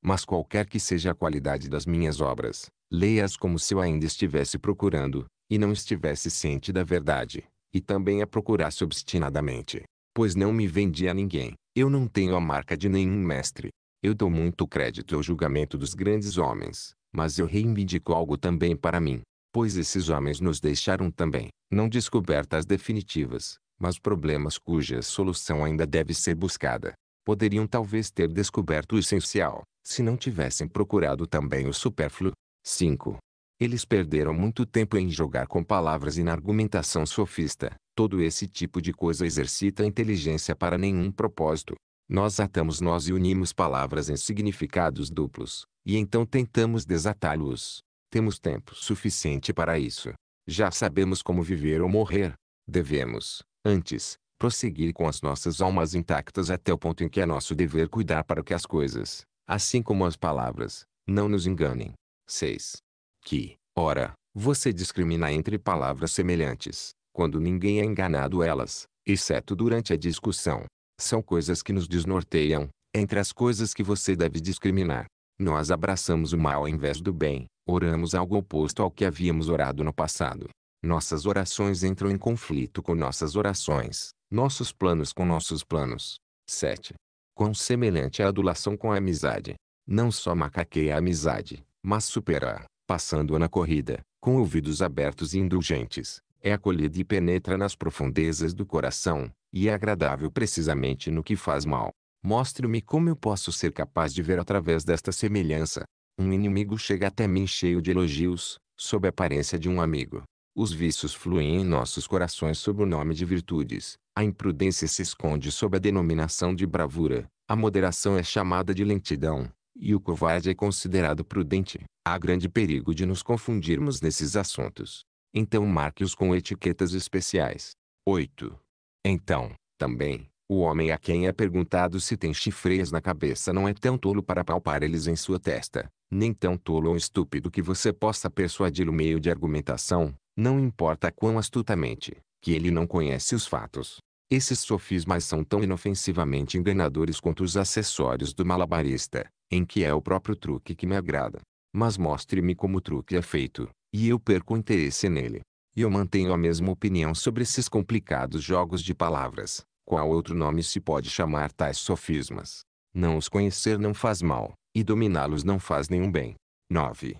Mas qualquer que seja a qualidade das minhas obras, leia-as como se eu ainda estivesse procurando, e não estivesse ciente da verdade, e também a procurasse obstinadamente. Pois não me vendi a ninguém, eu não tenho a marca de nenhum mestre. Eu dou muito crédito ao julgamento dos grandes homens, mas eu reivindico algo também para mim, pois esses homens nos deixaram também, não descobertas definitivas, mas problemas cuja solução ainda deve ser buscada. Poderiam talvez ter descoberto o essencial, se não tivessem procurado também o supérfluo. 5. Eles perderam muito tempo em jogar com palavras e na argumentação sofista. Todo esse tipo de coisa exercita a inteligência para nenhum propósito. Nós atamos nós e unimos palavras em significados duplos, e então tentamos desatá-los, temos tempo suficiente para isso. Já sabemos como viver ou morrer. Devemos, antes, prosseguir com as nossas almas intactas até o ponto em que é nosso dever cuidar para que as coisas, assim como as palavras, não nos enganem. 6. Que, ora, você discrimina entre palavras semelhantes, quando ninguém é enganado elas, exceto durante a discussão. São coisas que nos desnorteiam, entre as coisas que você deve discriminar. Nós abraçamos o mal ao invés do bem, Oramos algo oposto ao que havíamos orado no passado. Nossas orações entram em conflito com nossas orações, nossos planos com nossos planos. 7. Quão semelhante é a adulação com a amizade. Não só macaqueia a amizade, mas supera, passando-a na corrida, com ouvidos abertos e indulgentes, é acolhida e penetra nas profundezas do coração, e é agradável precisamente no que faz mal. Mostre-me como eu posso ser capaz de ver através desta semelhança, um inimigo chega até mim cheio de elogios, sob a aparência de um amigo. Os vícios fluem em nossos corações sob o nome de virtudes. A imprudência se esconde sob a denominação de bravura. A moderação é chamada de lentidão. E o covarde é considerado prudente. Há grande perigo de nos confundirmos nesses assuntos. Então marque-os com etiquetas especiais. 8. Então, também, o homem a quem é perguntado se tem chifreias na cabeça não é tão tolo para palpar eles em sua testa, nem tão tolo ou estúpido que você possa persuadi-lo meio de argumentação, não importa quão astutamente, que ele não conhece os fatos. Esses sofismas são tão inofensivamente enganadores quanto os acessórios do malabarista, em que é o próprio truque que me agrada. Mas mostre-me como o truque é feito, e eu perco interesse nele. E eu mantenho a mesma opinião sobre esses complicados jogos de palavras. Qual outro nome se pode chamar tais sofismas? Não os conhecer não faz mal, e dominá-los não faz nenhum bem. 9.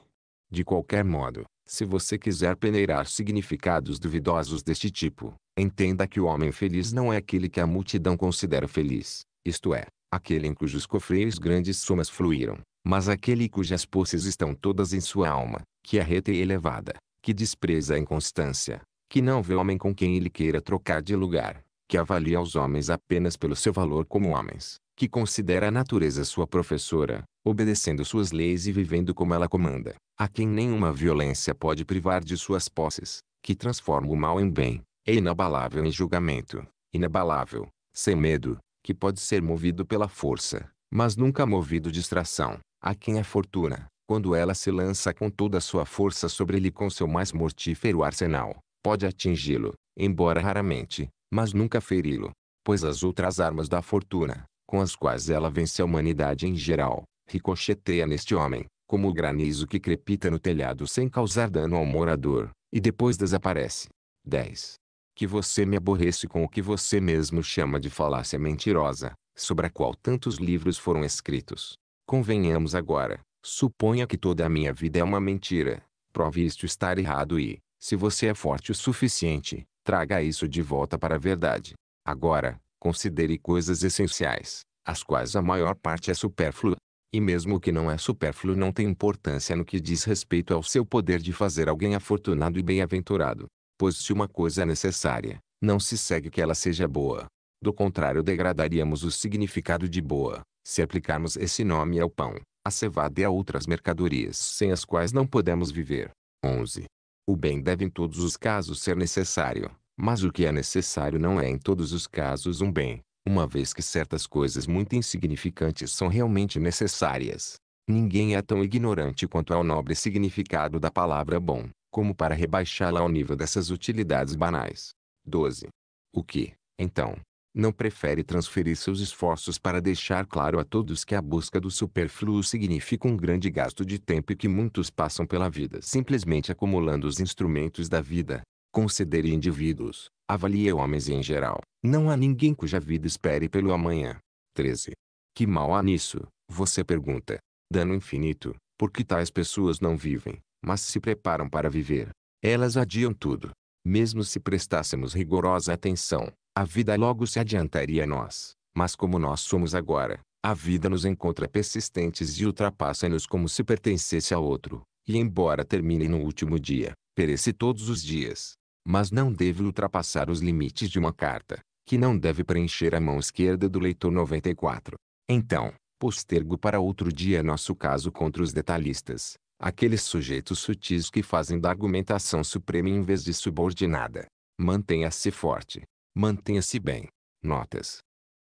De qualquer modo, se você quiser peneirar significados duvidosos deste tipo, entenda que o homem feliz não é aquele que a multidão considera feliz, isto é, aquele em cujos cofreios grandes somas fluíram, mas aquele cujas posses estão todas em sua alma, que é reta e elevada, que despreza a inconstância, que não vê homem com quem ele queira trocar de lugar, que avalia os homens apenas pelo seu valor como homens, que considera a natureza sua professora, obedecendo suas leis e vivendo como ela comanda, a quem nenhuma violência pode privar de suas posses, que transforma o mal em bem, é inabalável em julgamento, inabalável, sem medo, que pode ser movido pela força, mas nunca movido distração, a quem a é fortuna, quando ela se lança com toda a sua força sobre ele com seu mais mortífero arsenal, pode atingi-lo, embora raramente, mas nunca feri-lo, pois as outras armas da fortuna, com as quais ela vence a humanidade em geral, ricocheteia neste homem, como o granizo que crepita no telhado sem causar dano ao morador, e depois desaparece. 10. Que você me aborrece com o que você mesmo chama de falácia mentirosa, sobre a qual tantos livros foram escritos. Convenhamos agora, suponha que toda a minha vida é uma mentira, prove isto estar errado e, se você é forte o suficiente, traga isso de volta para a verdade. Agora, Considere coisas essenciais, as quais a maior parte é supérflua. E mesmo o que não é supérfluo não tem importância no que diz respeito ao seu poder de fazer alguém afortunado e bem-aventurado. Pois se uma coisa é necessária, não se segue que ela seja boa. Do contrário degradaríamos o significado de boa, se aplicarmos esse nome ao pão, à cevada e a outras mercadorias sem as quais não podemos viver. 11. O bem deve em todos os casos ser necessário, mas o que é necessário não é em todos os casos um bem, uma vez que certas coisas muito insignificantes são realmente necessárias. Ninguém é tão ignorante quanto ao é nobre significado da palavra bom, como para rebaixá-la ao nível dessas utilidades banais. 12. O que, então, não prefere transferir seus esforços para deixar claro a todos que a busca do superfluo significa um grande gasto de tempo e que muitos passam pela vida simplesmente acumulando os instrumentos da vida, Considere indivíduos, avalie homens em geral. Não há ninguém cuja vida espere pelo amanhã. 13. Que mal há nisso? Você pergunta. Dano infinito, porque tais pessoas não vivem, mas se preparam para viver. Elas adiam tudo. Mesmo se prestássemos rigorosa atenção, a vida logo se adiantaria a nós. Mas como nós somos agora, a vida nos encontra persistentes e ultrapassa-nos como se pertencesse a outro. E embora termine no último dia, perece todos os dias mas não deve ultrapassar os limites de uma carta, que não deve preencher a mão esquerda do leitor 94. Então, postergo para outro dia nosso caso contra os detalhistas, aqueles sujeitos sutis que fazem da argumentação suprema em vez de subordinada. Mantenha-se forte. Mantenha-se bem. Notas.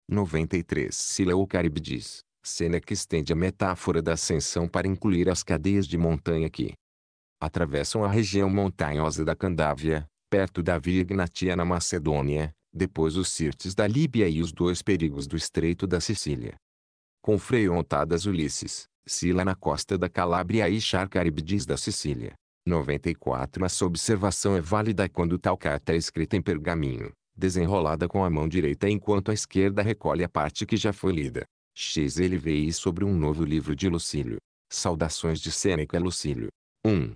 93 Sila ou Caribe diz, Seneca estende a metáfora da ascensão para incluir as cadeias de montanha que atravessam a região montanhosa da Candávia, perto da Via Ignatia na Macedônia, depois os Sirtes da Líbia e os dois perigos do Estreito da Sicília. Com freiontadas Ulisses, Sila na costa da Calábria e Charcaribdis da Sicília. 94 Essa observação é válida quando tal carta é escrita em pergaminho, desenrolada com a mão direita enquanto a esquerda recolhe a parte que já foi lida. X. Ele veio sobre um novo livro de Lucílio. Saudações de Sêneca Lucílio. 1.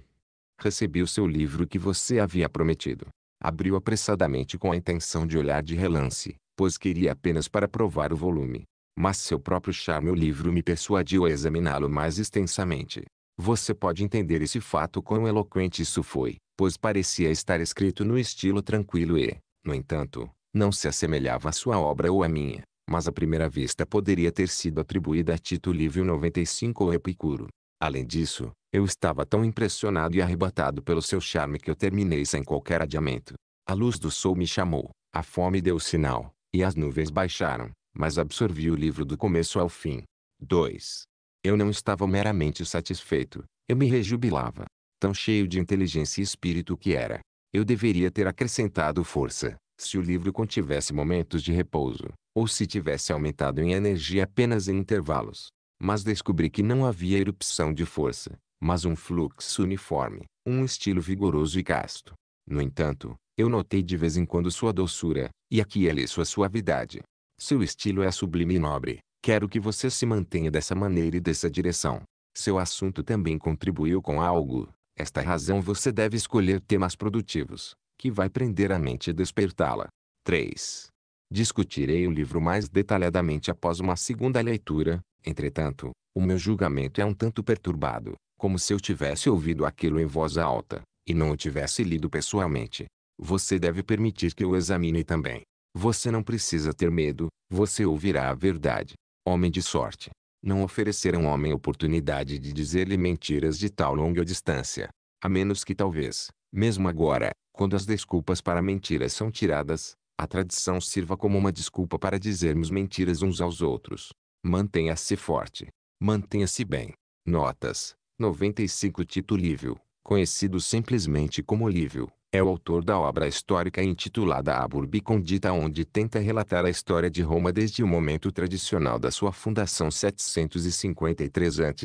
Recebi o seu livro que você havia prometido. Abriu apressadamente com a intenção de olhar de relance, pois queria apenas para provar o volume. Mas seu próprio charme o livro me persuadiu a examiná-lo mais extensamente. Você pode entender esse fato quão eloquente isso foi, pois parecia estar escrito no estilo tranquilo e, no entanto, não se assemelhava à sua obra ou à minha, mas à primeira vista poderia ter sido atribuída a Tito Livio 95 ou Epicuro. Além disso, eu estava tão impressionado e arrebatado pelo seu charme que eu terminei sem qualquer adiamento. A luz do sol me chamou, a fome deu sinal, e as nuvens baixaram, mas absorvi o livro do começo ao fim. 2. Eu não estava meramente satisfeito, eu me rejubilava. Tão cheio de inteligência e espírito que era. Eu deveria ter acrescentado força, se o livro contivesse momentos de repouso, ou se tivesse aumentado em energia apenas em intervalos. Mas descobri que não havia erupção de força, mas um fluxo uniforme, um estilo vigoroso e casto. No entanto, eu notei de vez em quando sua doçura, e aqui ele sua suavidade. Seu estilo é sublime e nobre. Quero que você se mantenha dessa maneira e dessa direção. Seu assunto também contribuiu com algo. Esta razão você deve escolher temas produtivos, que vai prender a mente e despertá-la. 3. Discutirei o livro mais detalhadamente após uma segunda leitura, entretanto, o meu julgamento é um tanto perturbado, como se eu tivesse ouvido aquilo em voz alta, e não o tivesse lido pessoalmente. Você deve permitir que eu examine também. Você não precisa ter medo, você ouvirá a verdade. Homem de sorte. Não oferecer a um homem oportunidade de dizer-lhe mentiras de tal longa distância. A menos que talvez, mesmo agora, quando as desculpas para mentiras são tiradas, a tradição sirva como uma desculpa para dizermos mentiras uns aos outros. Mantenha-se forte. Mantenha-se bem. Notas. 95 Tito Lívio, conhecido simplesmente como Lívio, é o autor da obra histórica intitulada A Condita, onde tenta relatar a história de Roma desde o momento tradicional da sua fundação 753 a.C.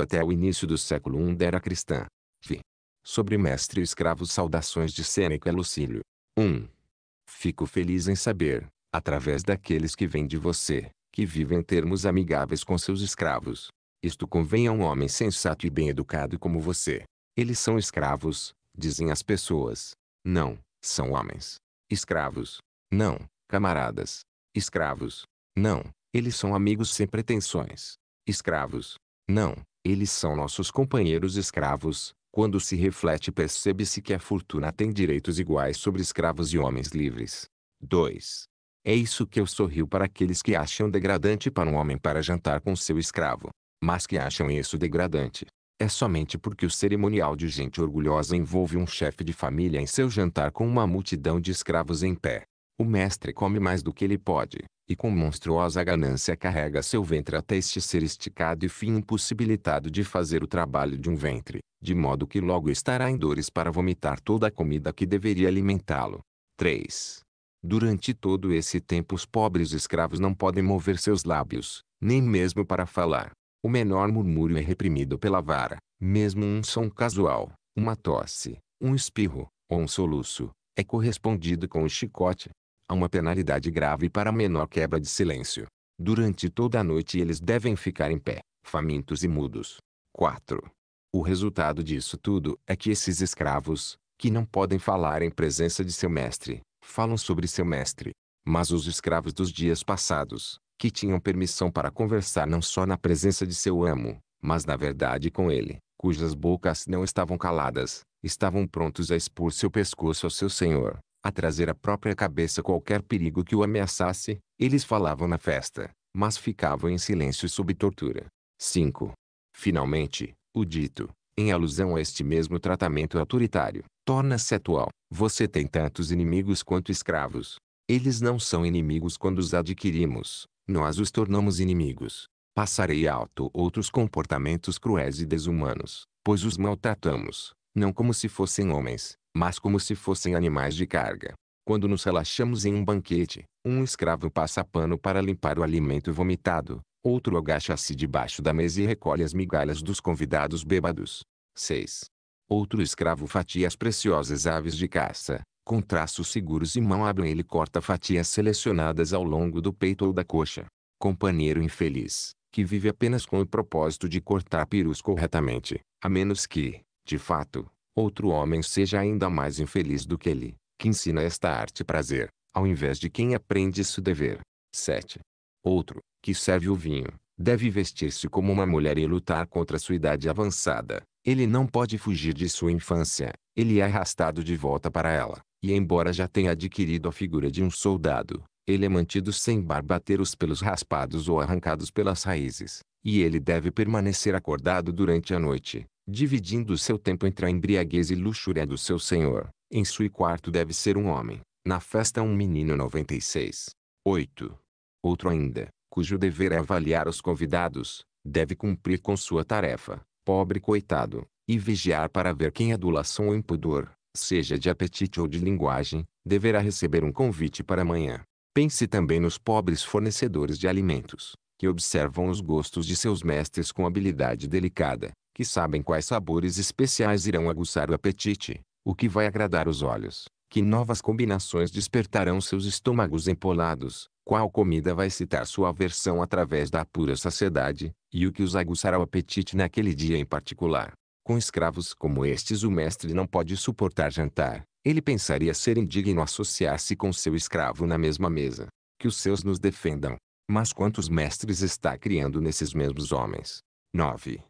até o início do século I da era cristã. Vi. Sobre Mestre e Escravo Saudações de Sêneca Lucílio. 1. Fico feliz em saber, através daqueles que vêm de você, que vivem em termos amigáveis com seus escravos, isto convém a um homem sensato e bem educado como você. Eles são escravos, dizem as pessoas. Não, são homens. Escravos. Não, camaradas. Escravos. Não, eles são amigos sem pretensões. Escravos. Não, eles são nossos companheiros escravos. Quando se reflete percebe-se que a fortuna tem direitos iguais sobre escravos e homens livres. 2. É isso que eu sorrio para aqueles que acham degradante para um homem para jantar com seu escravo mas que acham isso degradante. É somente porque o cerimonial de gente orgulhosa envolve um chefe de família em seu jantar com uma multidão de escravos em pé. O mestre come mais do que ele pode, e com monstruosa ganância carrega seu ventre até este ser esticado e fim impossibilitado de fazer o trabalho de um ventre, de modo que logo estará em dores para vomitar toda a comida que deveria alimentá-lo. 3. Durante todo esse tempo os pobres escravos não podem mover seus lábios, nem mesmo para falar. O menor murmúrio é reprimido pela vara, mesmo um som casual, uma tosse, um espirro, ou um soluço, é correspondido com o chicote. Há uma penalidade grave para a menor quebra de silêncio. Durante toda a noite eles devem ficar em pé, famintos e mudos. 4. O resultado disso tudo é que esses escravos, que não podem falar em presença de seu mestre, falam sobre seu mestre. Mas os escravos dos dias passados, que tinham permissão para conversar não só na presença de seu amo, mas na verdade com ele, cujas bocas não estavam caladas, estavam prontos a expor seu pescoço ao seu senhor, a trazer à própria cabeça qualquer perigo que o ameaçasse, eles falavam na festa, mas ficavam em silêncio sob tortura. 5. Finalmente, o dito, em alusão a este mesmo tratamento autoritário, torna-se atual. Você tem tantos inimigos quanto escravos. Eles não são inimigos quando os adquirimos, nós os tornamos inimigos. Passarei alto outros comportamentos cruéis e desumanos, pois os maltratamos, não como se fossem homens, mas como se fossem animais de carga. Quando nos relaxamos em um banquete, um escravo passa pano para limpar o alimento vomitado, outro agacha-se debaixo da mesa e recolhe as migalhas dos convidados bêbados. 6. Outro escravo fatia as preciosas aves de caça, com traços seguros e mão abre ele corta fatias selecionadas ao longo do peito ou da coxa. Companheiro infeliz, que vive apenas com o propósito de cortar perus corretamente, a menos que, de fato, outro homem seja ainda mais infeliz do que ele, que ensina esta arte prazer, ao invés de quem aprende seu dever. 7. Outro, que serve o vinho, deve vestir-se como uma mulher e lutar contra sua idade avançada. Ele não pode fugir de sua infância, ele é arrastado de volta para ela. E embora já tenha adquirido a figura de um soldado, ele é mantido sem barba, ter os pelos raspados ou arrancados pelas raízes, e ele deve permanecer acordado durante a noite, dividindo seu tempo entre a embriaguez e luxúria do seu senhor. Em seu quarto deve ser um homem, na festa um menino 96. 8. Outro ainda, cujo dever é avaliar os convidados, deve cumprir com sua tarefa, pobre coitado, e vigiar para ver quem adulação ou impudor, seja de apetite ou de linguagem, deverá receber um convite para amanhã. Pense também nos pobres fornecedores de alimentos, que observam os gostos de seus mestres com habilidade delicada, que sabem quais sabores especiais irão aguçar o apetite, o que vai agradar os olhos, que novas combinações despertarão seus estômagos empolados, qual comida vai excitar sua aversão através da pura saciedade, e o que os aguçará o apetite naquele dia em particular. Com escravos como estes o mestre não pode suportar jantar. Ele pensaria ser indigno associar-se com seu escravo na mesma mesa. Que os seus nos defendam. Mas quantos mestres está criando nesses mesmos homens? 9.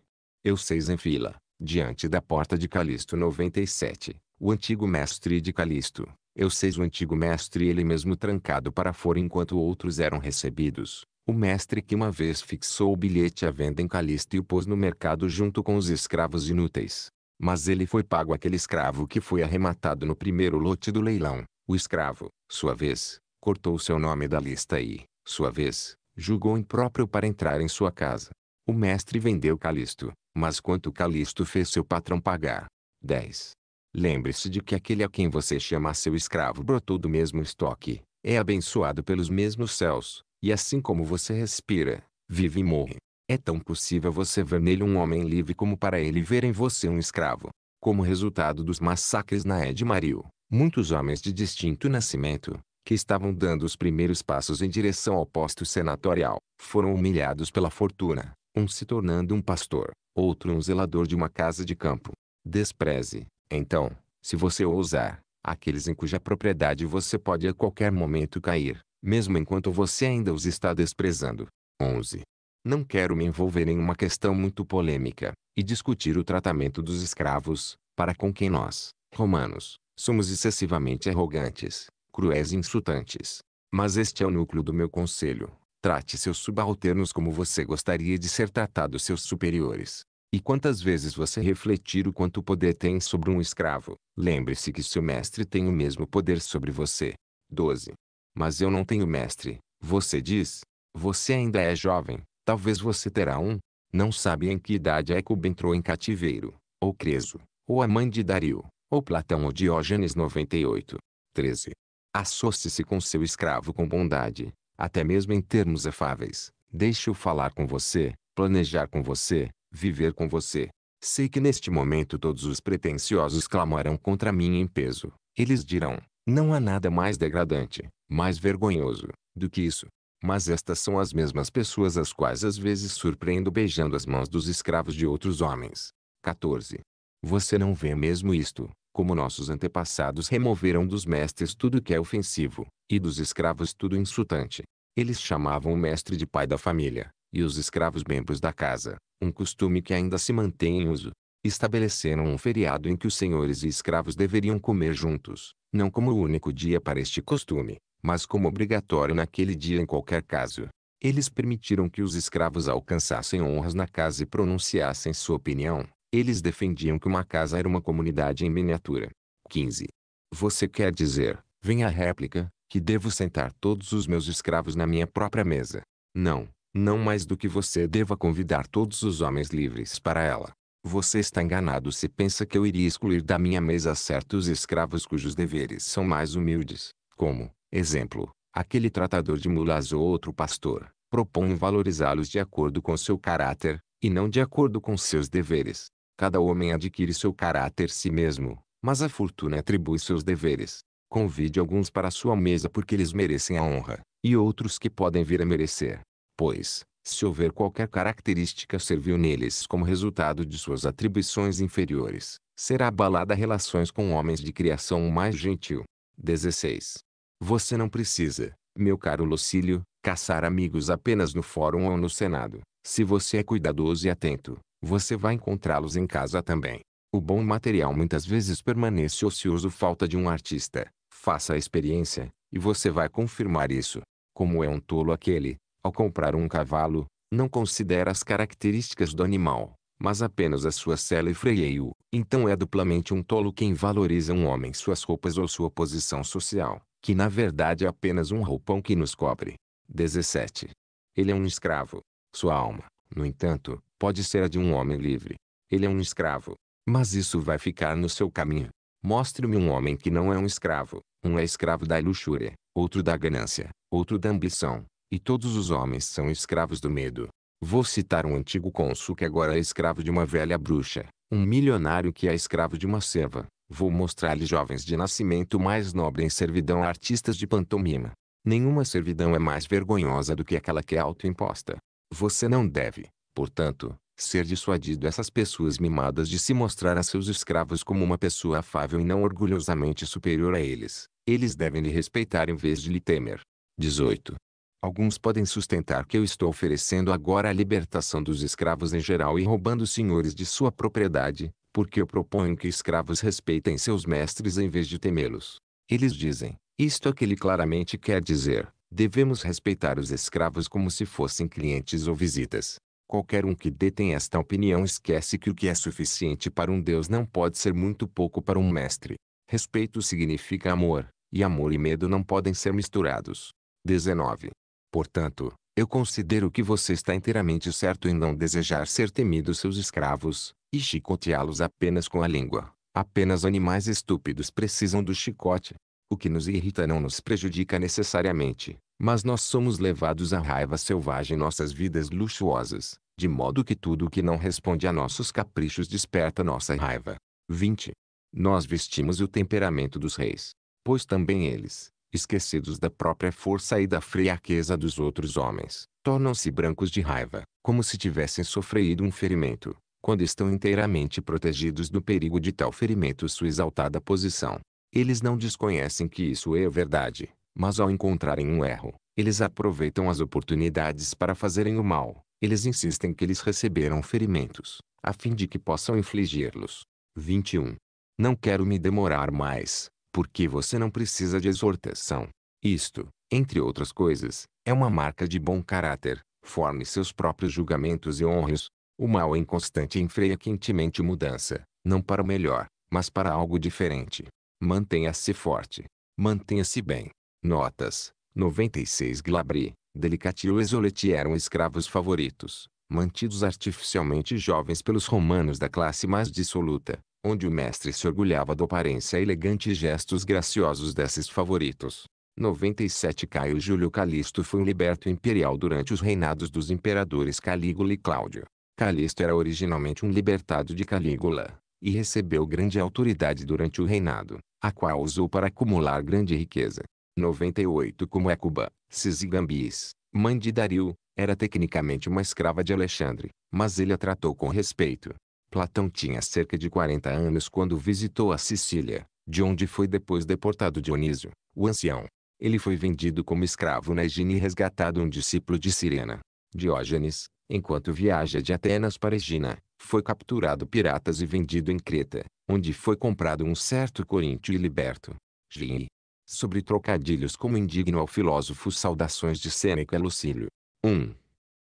Eu seis em fila, diante da porta de Calisto 97, o antigo mestre de Calisto. Eu seis o antigo mestre ele mesmo trancado para fora enquanto outros eram recebidos. O mestre que uma vez fixou o bilhete à venda em Calisto e o pôs no mercado junto com os escravos inúteis. Mas ele foi pago aquele escravo que foi arrematado no primeiro lote do leilão. O escravo, sua vez, cortou seu nome da lista e, sua vez, julgou impróprio para entrar em sua casa. O mestre vendeu Calisto, mas quanto Calisto fez seu patrão pagar? 10. Lembre-se de que aquele a quem você chama seu escravo brotou do mesmo estoque, é abençoado pelos mesmos céus, e assim como você respira, vive e morre, é tão possível você ver nele um homem livre como para ele ver em você um escravo. Como resultado dos massacres na Edmaril, muitos homens de distinto nascimento, que estavam dando os primeiros passos em direção ao posto senatorial, foram humilhados pela fortuna, um se tornando um pastor, outro um zelador de uma casa de campo. Despreze, então, se você ousar, aqueles em cuja propriedade você pode a qualquer momento cair, mesmo enquanto você ainda os está desprezando. 11. Não quero me envolver em uma questão muito polêmica e discutir o tratamento dos escravos, para com quem nós, romanos, somos excessivamente arrogantes, cruéis e insultantes. Mas este é o núcleo do meu conselho. Trate seus subalternos como você gostaria de ser tratado seus superiores. E quantas vezes você refletir o quanto poder tem sobre um escravo, lembre-se que seu mestre tem o mesmo poder sobre você. 12. Mas eu não tenho mestre. Você diz. Você ainda é jovem. Talvez você terá um. Não sabe em que idade Écubo entrou em cativeiro. Ou Creso. Ou a mãe de Dario. Ou Platão ou Diógenes 98. 13. Associe-se com seu escravo com bondade. Até mesmo em termos afáveis. Deixe-o falar com você. Planejar com você. Viver com você. Sei que neste momento todos os pretensiosos clamarão contra mim em peso. Eles dirão, não há nada mais degradante, mais vergonhoso, do que isso. Mas estas são as mesmas pessoas as quais às vezes surpreendo beijando as mãos dos escravos de outros homens. 14. Você não vê mesmo isto, como nossos antepassados removeram dos mestres tudo que é ofensivo, e dos escravos tudo insultante. Eles chamavam o mestre de pai da família, e os escravos membros da casa, um costume que ainda se mantém em uso estabeleceram um feriado em que os senhores e escravos deveriam comer juntos, não como o único dia para este costume, mas como obrigatório naquele dia em qualquer caso. Eles permitiram que os escravos alcançassem honras na casa e pronunciassem sua opinião. Eles defendiam que uma casa era uma comunidade em miniatura. 15. Você quer dizer, vem a réplica, que devo sentar todos os meus escravos na minha própria mesa. Não, não mais do que você deva convidar todos os homens livres para ela. Você está enganado se pensa que eu iria excluir da minha mesa certos escravos cujos deveres são mais humildes, como, exemplo, aquele tratador de mulas ou outro pastor. Propõe valorizá-los de acordo com seu caráter, e não de acordo com seus deveres. Cada homem adquire seu caráter si mesmo, mas a fortuna atribui seus deveres. Convide alguns para sua mesa porque eles merecem a honra, e outros que podem vir a merecer. Pois, se houver qualquer característica servil neles como resultado de suas atribuições inferiores, será abalada relações com homens de criação mais gentil. 16. Você não precisa, meu caro Lucílio, caçar amigos apenas no fórum ou no senado. Se você é cuidadoso e atento, você vai encontrá-los em casa também. O bom material muitas vezes permanece ocioso falta de um artista. Faça a experiência, e você vai confirmar isso. Como é um tolo aquele, ao comprar um cavalo, não considera as características do animal, mas apenas a sua sela e freio. Então é duplamente um tolo quem valoriza um homem suas roupas ou sua posição social, que na verdade é apenas um roupão que nos cobre. 17. Ele é um escravo. Sua alma, no entanto, pode ser a de um homem livre. Ele é um escravo. Mas isso vai ficar no seu caminho. Mostre-me um homem que não é um escravo. Um é escravo da luxúria, outro da ganância, outro da ambição, e todos os homens são escravos do medo. Vou citar um antigo cônsul que agora é escravo de uma velha bruxa, um milionário que é escravo de uma serva. Vou mostrar-lhe jovens de nascimento mais nobre em servidão a artistas de pantomima. Nenhuma servidão é mais vergonhosa do que aquela que é autoimposta. Você não deve, portanto, ser dissuadido essas pessoas mimadas de se mostrar a seus escravos como uma pessoa afável e não orgulhosamente superior a eles. Eles devem lhe respeitar em vez de lhe temer. 18. Alguns podem sustentar que eu estou oferecendo agora a libertação dos escravos em geral e roubando os senhores de sua propriedade, porque eu proponho que escravos respeitem seus mestres em vez de temê-los. Eles dizem, isto é que ele claramente quer dizer, devemos respeitar os escravos como se fossem clientes ou visitas. Qualquer um que detém esta opinião esquece que o que é suficiente para um Deus não pode ser muito pouco para um mestre. Respeito significa amor, e amor e medo não podem ser misturados. 19. Portanto, eu considero que você está inteiramente certo em não desejar ser temido seus escravos, e chicoteá-los apenas com a língua. Apenas animais estúpidos precisam do chicote. O que nos irrita não nos prejudica necessariamente, mas nós somos levados à raiva selvagem em nossas vidas luxuosas, de modo que tudo o que não responde a nossos caprichos desperta nossa raiva. 20. Nós vestimos o temperamento dos reis, pois também eles, esquecidos da própria força e da fraqueza dos outros homens, tornam-se brancos de raiva, como se tivessem sofrido um ferimento, quando estão inteiramente protegidos do perigo de tal ferimento sua exaltada posição. Eles não desconhecem que isso é verdade, mas ao encontrarem um erro, eles aproveitam as oportunidades para fazerem o mal. Eles insistem que eles receberam ferimentos, a fim de que possam infligi-los. 21. Não quero me demorar mais, porque você não precisa de exortação. Isto, entre outras coisas, é uma marca de bom caráter. Forme seus próprios julgamentos e honre-os. O mal é inconstante e enfreia quentemente mudança, não para o melhor, mas para algo diferente. Mantenha-se forte. Mantenha-se bem. Notas. 96 Glabri, Delicatio e Zoletti eram escravos favoritos, mantidos artificialmente jovens pelos romanos da classe mais dissoluta, onde o mestre se orgulhava da aparência elegante e gestos graciosos desses favoritos. 97 Caio Júlio Calixto foi um liberto imperial durante os reinados dos imperadores Calígula e Cláudio. Calixto era originalmente um libertado de Calígula, e recebeu grande autoridade durante o reinado, a qual usou para acumular grande riqueza. 98 Como é Cisigambis, Sisigambis, mãe de Dario, era tecnicamente uma escrava de Alexandre, mas ele a tratou com respeito. Platão tinha cerca de 40 anos quando visitou a Sicília, de onde foi depois deportado Dionísio, o ancião. Ele foi vendido como escravo na Egina e resgatado um discípulo de Sirena. Diógenes, enquanto viaja de Atenas para Egina, foi capturado piratas e vendido em Creta, onde foi comprado um certo Coríntio e liberto. Gini. Sobre trocadilhos como indigno ao filósofo Saudações de Sêneca Lucílio. 1.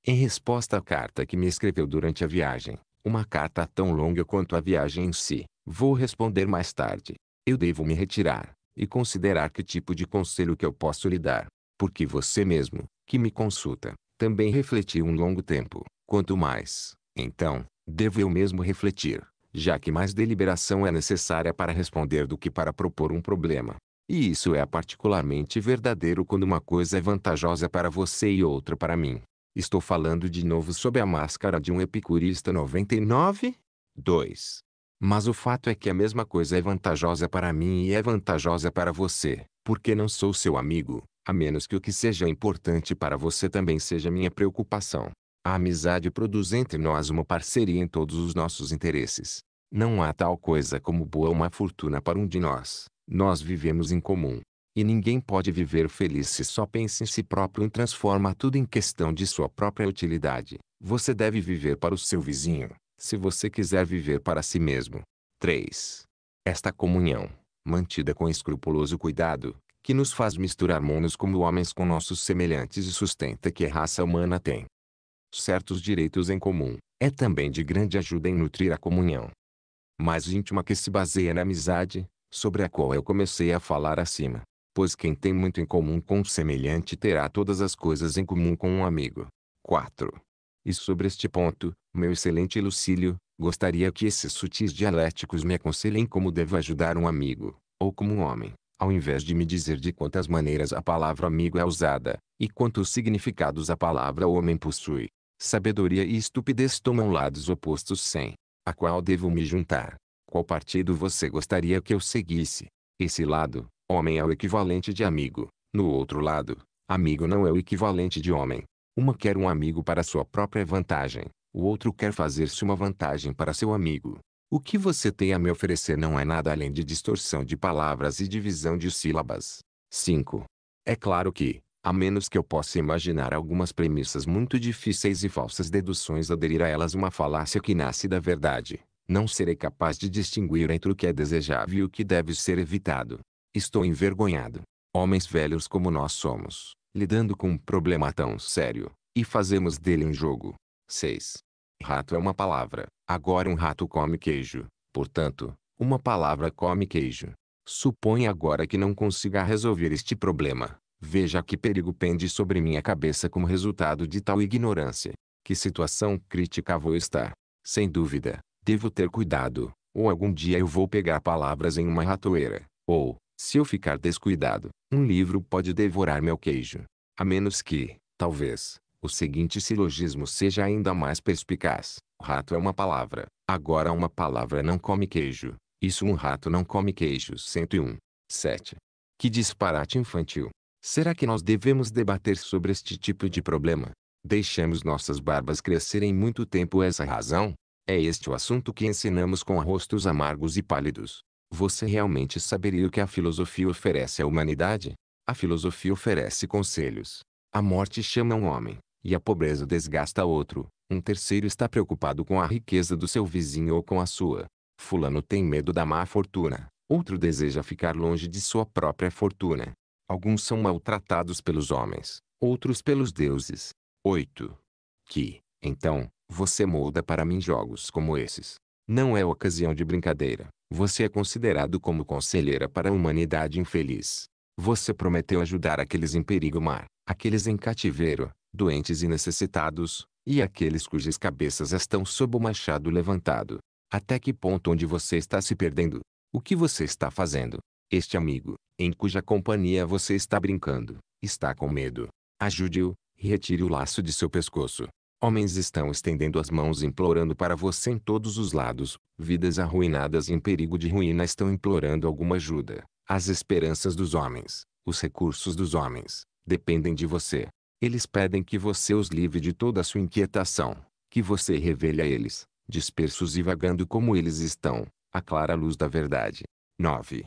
Em resposta à carta que me escreveu durante a viagem, uma carta tão longa quanto a viagem em si. Vou responder mais tarde. Eu devo me retirar e considerar que tipo de conselho que eu posso lhe dar. Porque você mesmo, que me consulta, também refletiu um longo tempo. Quanto mais, então, devo eu mesmo refletir, já que mais deliberação é necessária para responder do que para propor um problema. E isso é particularmente verdadeiro quando uma coisa é vantajosa para você e outra para mim. Estou falando de novo sob a máscara de um epicurista 99? 2. Mas o fato é que a mesma coisa é vantajosa para mim e é vantajosa para você, porque não sou seu amigo, a menos que o que seja importante para você também seja minha preocupação. A amizade produz entre nós uma parceria em todos os nossos interesses. Não há tal coisa como boa ou má fortuna para um de nós. Nós vivemos em comum. E ninguém pode viver feliz se só pensa em si próprio e transforma tudo em questão de sua própria utilidade. Você deve viver para o seu vizinho, se você quiser viver para si mesmo. 3. Esta comunhão, mantida com escrupuloso cuidado, que nos faz misturar monos como homens com nossos semelhantes e sustenta que a raça humana tem certos direitos em comum, é também de grande ajuda em nutrir a comunhão mais íntima que se baseia na amizade, sobre a qual eu comecei a falar acima pois quem tem muito em comum com um semelhante terá todas as coisas em comum com um amigo. 4. E sobre este ponto, meu excelente Lucílio, gostaria que esses sutis dialéticos me aconselhem como devo ajudar um amigo, ou como um homem, ao invés de me dizer de quantas maneiras a palavra amigo é usada, e quantos significados a palavra homem possui. Sabedoria e estupidez tomam lados opostos sem a qual devo me juntar. Qual partido você gostaria que eu seguisse? Esse lado, Homem é o equivalente de amigo. No outro lado, amigo não é o equivalente de homem. Uma quer um amigo para sua própria vantagem, o outro quer fazer-se uma vantagem para seu amigo. O que você tem a me oferecer não é nada além de distorção de palavras e divisão de sílabas. 5. É claro que, a menos que eu possa imaginar algumas premissas muito difíceis e falsas deduções aderir a elas uma falácia que nasce da verdade, não serei capaz de distinguir entre o que é desejável e o que deve ser evitado. Estou envergonhado. Homens velhos como nós somos, lidando com um problema tão sério, e fazemos dele um jogo. 6. Rato é uma palavra, agora um rato come queijo, portanto, uma palavra come queijo. Suponha agora que não consiga resolver este problema. Veja que perigo pende sobre minha cabeça como resultado de tal ignorância. Que situação crítica vou estar. Sem dúvida, devo ter cuidado, ou algum dia eu vou pegar palavras em uma ratoeira, ou, se eu ficar descuidado, um livro pode devorar meu queijo. A menos que, talvez, o seguinte silogismo seja ainda mais perspicaz. Rato é uma palavra. Agora uma palavra não come queijo. Isso um rato não come queijo. 101. 7. Que disparate infantil. Será que nós devemos debater sobre este tipo de problema? Deixamos nossas barbas crescerem muito tempo essa é razão? É este o assunto que ensinamos com rostos amargos e pálidos. Você realmente saberia o que a filosofia oferece à humanidade? A filosofia oferece conselhos. A morte chama um homem, e a pobreza desgasta outro. Um terceiro está preocupado com a riqueza do seu vizinho ou com a sua. Fulano tem medo da má fortuna. Outro deseja ficar longe de sua própria fortuna. Alguns são maltratados pelos homens, outros pelos deuses. 8. Que, então, você molda para mim jogos como esses. Não é ocasião de brincadeira. Você é considerado como conselheira para a humanidade infeliz. Você prometeu ajudar aqueles em perigo mar, aqueles em cativeiro, doentes e necessitados, e aqueles cujas cabeças estão sob o machado levantado. Até que ponto onde você está se perdendo? O que você está fazendo? Este amigo, em cuja companhia você está brincando, está com medo. Ajude-o, e retire o laço de seu pescoço. Homens estão estendendo as mãos implorando para você em todos os lados. Vidas arruinadas e em perigo de ruína estão implorando alguma ajuda. As esperanças dos homens, os recursos dos homens, dependem de você. Eles pedem que você os livre de toda a sua inquietação, que você revele a eles, dispersos e vagando como eles estão, a clara luz da verdade. 9.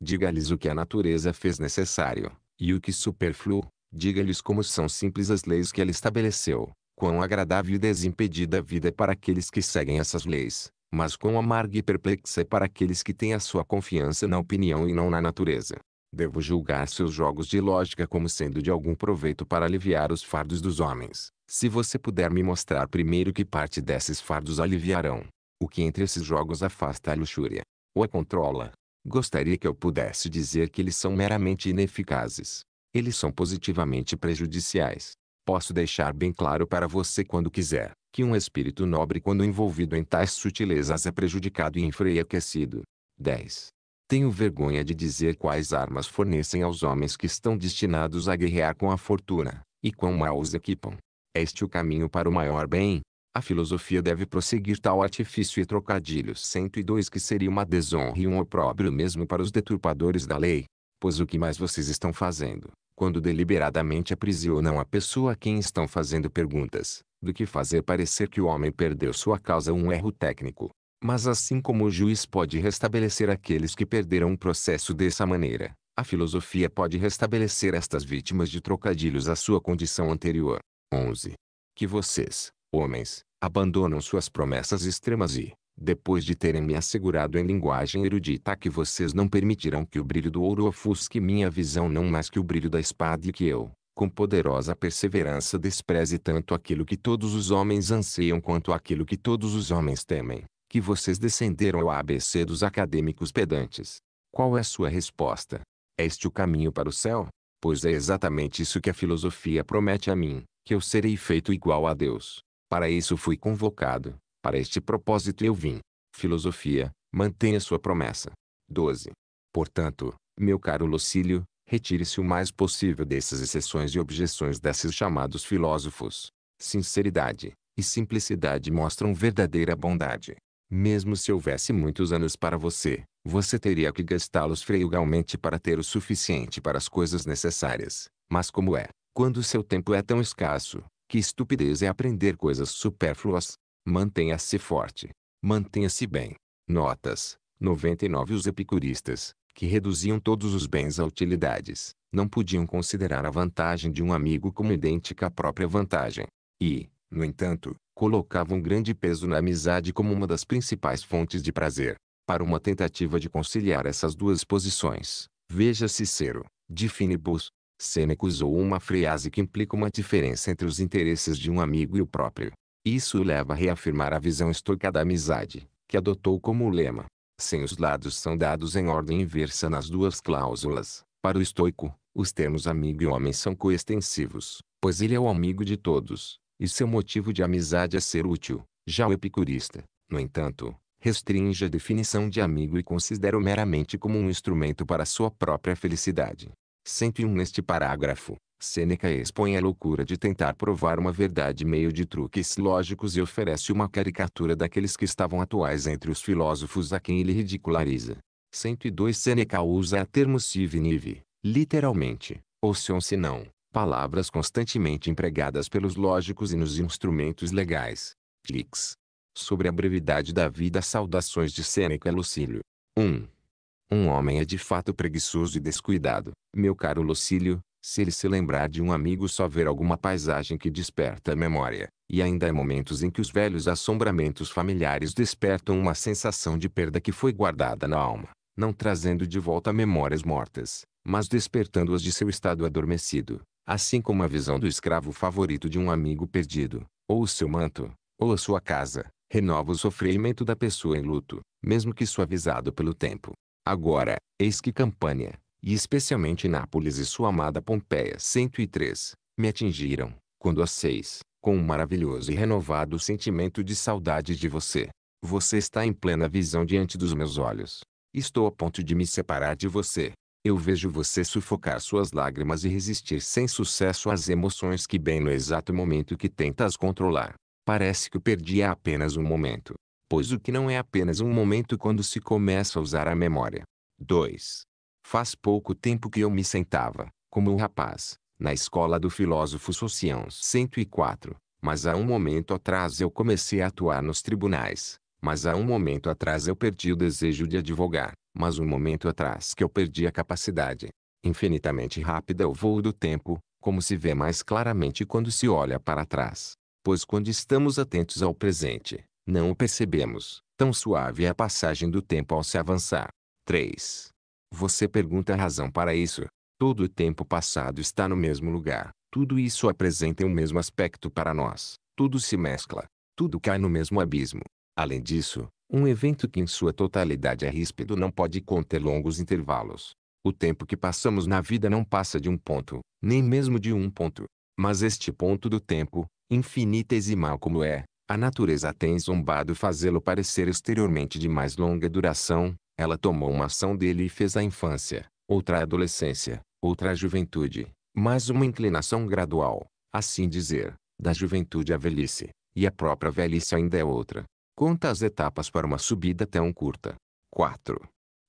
Diga-lhes o que a natureza fez necessário, e o que superfluo. Diga-lhes como são simples as leis que ela estabeleceu, quão agradável e desimpedida a vida é para aqueles que seguem essas leis, mas quão amarga e perplexa é para aqueles que têm a sua confiança na opinião e não na natureza. Devo julgar seus jogos de lógica como sendo de algum proveito para aliviar os fardos dos homens, se você puder me mostrar primeiro que parte desses fardos aliviarão, o que entre esses jogos afasta a luxúria, ou a controla. Gostaria que eu pudesse dizer que eles são meramente ineficazes. Eles são positivamente prejudiciais, Posso deixar bem claro para você quando quiser, que um espírito nobre quando envolvido em tais sutilezas é prejudicado e enfraquecido. 10. Tenho vergonha de dizer quais armas fornecem aos homens que estão destinados a guerrear com a fortuna, e quão mal os equipam. É este o caminho para o maior bem. A filosofia deve prosseguir tal artifício e trocadilho 102 que seria uma desonra e um opróbrio mesmo para os deturpadores da lei. Pois o que mais vocês estão fazendo, quando deliberadamente aprisionam a pessoa a quem estão fazendo perguntas, do que fazer parecer que o homem perdeu sua causa um erro técnico. Mas assim como o juiz pode restabelecer aqueles que perderam um processo dessa maneira, a filosofia pode restabelecer estas vítimas de trocadilhos à sua condição anterior. 11. Que vocês, homens, abandonam suas promessas extremas e, depois de terem me assegurado em linguagem erudita que vocês não permitirão que o brilho do ouro ofusque minha visão não mais que o brilho da espada e que eu, com poderosa perseverança despreze tanto aquilo que todos os homens anseiam quanto aquilo que todos os homens temem, que vocês descenderam ao ABC dos acadêmicos pedantes. Qual é a sua resposta? É este o caminho para o céu? Pois é exatamente isso que a filosofia promete a mim, que eu serei feito igual a Deus. Para isso fui convocado, para este propósito eu vim. Filosofia, mantenha sua promessa. 12. Portanto, meu caro Lucílio, retire-se o mais possível dessas exceções e objeções desses chamados filósofos. Sinceridade e simplicidade mostram verdadeira bondade. Mesmo se houvesse muitos anos para você, você teria que gastá-los frugalmente para ter o suficiente para as coisas necessárias. Mas como é, quando seu tempo é tão escasso, que estupidez é aprender coisas supérfluas, Mantenha-se forte. Mantenha-se bem. Notas. 99 Os epicuristas, que reduziam todos os bens a utilidades, não podiam considerar a vantagem de um amigo como idêntica à própria vantagem. E, no entanto, colocavam grande peso na amizade como uma das principais fontes de prazer. Para uma tentativa de conciliar essas duas posições, veja Cicero, de Finibus, Sêneca usou uma frase que implica uma diferença entre os interesses de um amigo e o próprio. Isso o leva a reafirmar a visão estoica da amizade, que adotou como lema. Sem os lados são dados em ordem inversa nas duas cláusulas. Para o estoico, os termos amigo e homem são coextensivos, pois ele é o amigo de todos, e seu motivo de amizade é ser útil. Já o epicurista, no entanto, restringe a definição de amigo e considera-o meramente como um instrumento para sua própria felicidade. 101 Neste parágrafo, Sêneca expõe a loucura de tentar provar uma verdade meio de truques lógicos e oferece uma caricatura daqueles que estavam atuais entre os filósofos a quem ele ridiculariza. 102 Sêneca usa a termo nive, literalmente, ou se não, palavras constantemente empregadas pelos lógicos e nos instrumentos legais. Cliques. Sobre a brevidade da vida saudações de Sêneca e Lucílio. 1. Um homem é de fato preguiçoso e descuidado, meu caro Lucílio, se ele se lembrar de um amigo só ver alguma paisagem que desperta a memória, e ainda há momentos em que os velhos assombramentos familiares despertam uma sensação de perda que foi guardada na alma, não trazendo de volta memórias mortas, mas despertando-as de seu estado adormecido, assim como a visão do escravo favorito de um amigo perdido, ou o seu manto, ou a sua casa, renova o sofrimento da pessoa em luto, mesmo que suavizado pelo tempo. Agora, eis que campanha e especialmente Nápoles e sua amada Pompeia 103, me atingiram, quando às seis, com um maravilhoso e renovado sentimento de saudade de você. Você está em plena visão diante dos meus olhos. Estou a ponto de me separar de você. Eu vejo você sufocar suas lágrimas e resistir sem sucesso às emoções que bem no exato momento que tentas controlar. Parece que perdi há apenas um momento. Pois o que não é apenas um momento quando se começa a usar a memória. 2. Faz pouco tempo que eu me sentava, como um rapaz, na escola do filósofo Socião 104, mas há um momento atrás eu comecei a atuar nos tribunais, mas há um momento atrás eu perdi o desejo de advogar, mas um momento atrás que eu perdi a capacidade. Infinitamente rápida o voo do tempo, como se vê mais claramente quando se olha para trás. Pois quando estamos atentos ao presente, não o percebemos, tão suave é a passagem do tempo ao se avançar. 3. Você pergunta a razão para isso. Todo o tempo passado está no mesmo lugar. Tudo isso apresenta o um mesmo aspecto para nós. Tudo se mescla. Tudo cai no mesmo abismo. Além disso, um evento que em sua totalidade é ríspido não pode conter longos intervalos. O tempo que passamos na vida não passa de um ponto, nem mesmo de um ponto. Mas este ponto do tempo, infinitesimal como é, a natureza tem zombado fazê-lo parecer exteriormente de mais longa duração, ela tomou uma ação dele e fez a infância, outra a adolescência, outra a juventude, mais uma inclinação gradual, assim dizer, da juventude à velhice, e a própria velhice ainda é outra. Quantas etapas para uma subida tão curta. 4.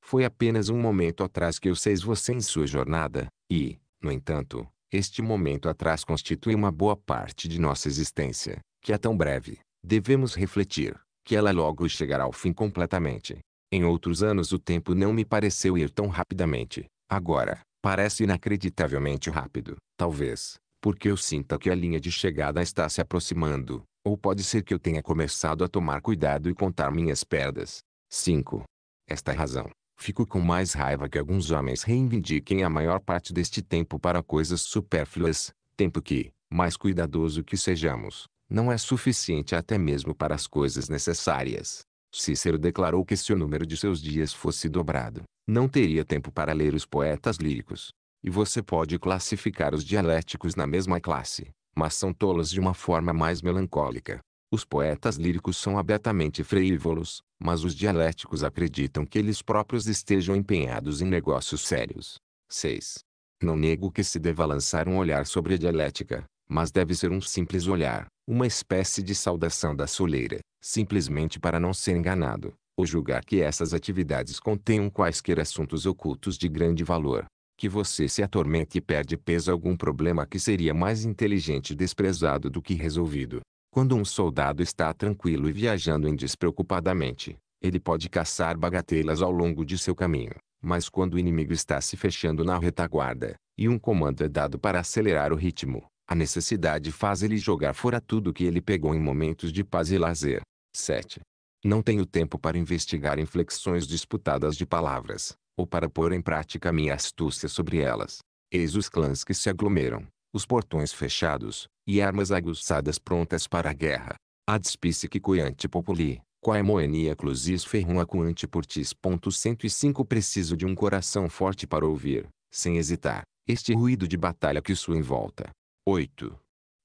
Foi apenas um momento atrás que eu sei você em sua jornada, e, no entanto, este momento atrás constitui uma boa parte de nossa existência, que é tão breve, devemos refletir, que ela logo chegará ao fim completamente. Em outros anos o tempo não me pareceu ir tão rapidamente. Agora, parece inacreditavelmente rápido. Talvez, porque eu sinta que a linha de chegada está se aproximando. Ou pode ser que eu tenha começado a tomar cuidado e contar minhas perdas. 5. Esta é razão. Fico com mais raiva que alguns homens reivindiquem a maior parte deste tempo para coisas supérfluas, tempo que, mais cuidadoso que sejamos, não é suficiente até mesmo para as coisas necessárias. Cícero declarou que se o número de seus dias fosse dobrado, não teria tempo para ler os poetas líricos. E você pode classificar os dialéticos na mesma classe, mas são tolos de uma forma mais melancólica. Os poetas líricos são abertamente frívolos, mas os dialéticos acreditam que eles próprios estejam empenhados em negócios sérios. 6. Não nego que se deva lançar um olhar sobre a dialética, mas deve ser um simples olhar, uma espécie de saudação da soleira, simplesmente para não ser enganado, ou julgar que essas atividades contenham quaisquer assuntos ocultos de grande valor, que você se atormenta e perde peso a algum problema que seria mais inteligente desprezado do que resolvido. Quando um soldado está tranquilo e viajando indespreocupadamente, ele pode caçar bagatelas ao longo de seu caminho, mas quando o inimigo está se fechando na retaguarda, e um comando é dado para acelerar o ritmo, a necessidade faz ele jogar fora tudo que ele pegou em momentos de paz e lazer, 7. Não tenho tempo para investigar inflexões disputadas de palavras, ou para pôr em prática minha astúcia sobre elas. Eis os clãs que se aglomeram, os portões fechados, e armas aguçadas prontas para a guerra. Ad spicique cuiante populi, quae moenia clusis ferrum acuante portis. 105 Preciso de um coração forte para ouvir, sem hesitar, este ruído de batalha que sua envolta. 8.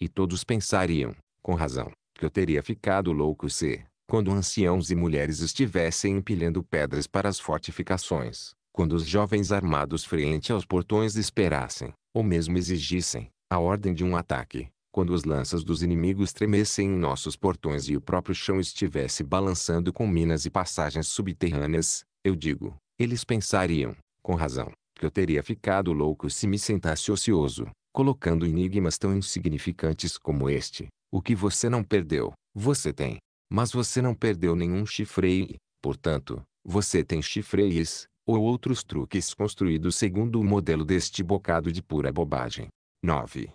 E todos pensariam, com razão, que eu teria ficado louco se, quando anciãos e mulheres estivessem empilhando pedras para as fortificações, quando os jovens armados frente aos portões esperassem, ou mesmo exigissem, a ordem de um ataque, quando as lanças dos inimigos tremessem em nossos portões e o próprio chão estivesse balançando com minas e passagens subterrâneas, eu digo, eles pensariam, com razão, que eu teria ficado louco se me sentasse ocioso, colocando enigmas tão insignificantes como este, o que você não perdeu, você tem. Mas você não perdeu nenhum chifreio, portanto, você tem chifreis, ou outros truques construídos segundo o modelo deste bocado de pura bobagem. 9.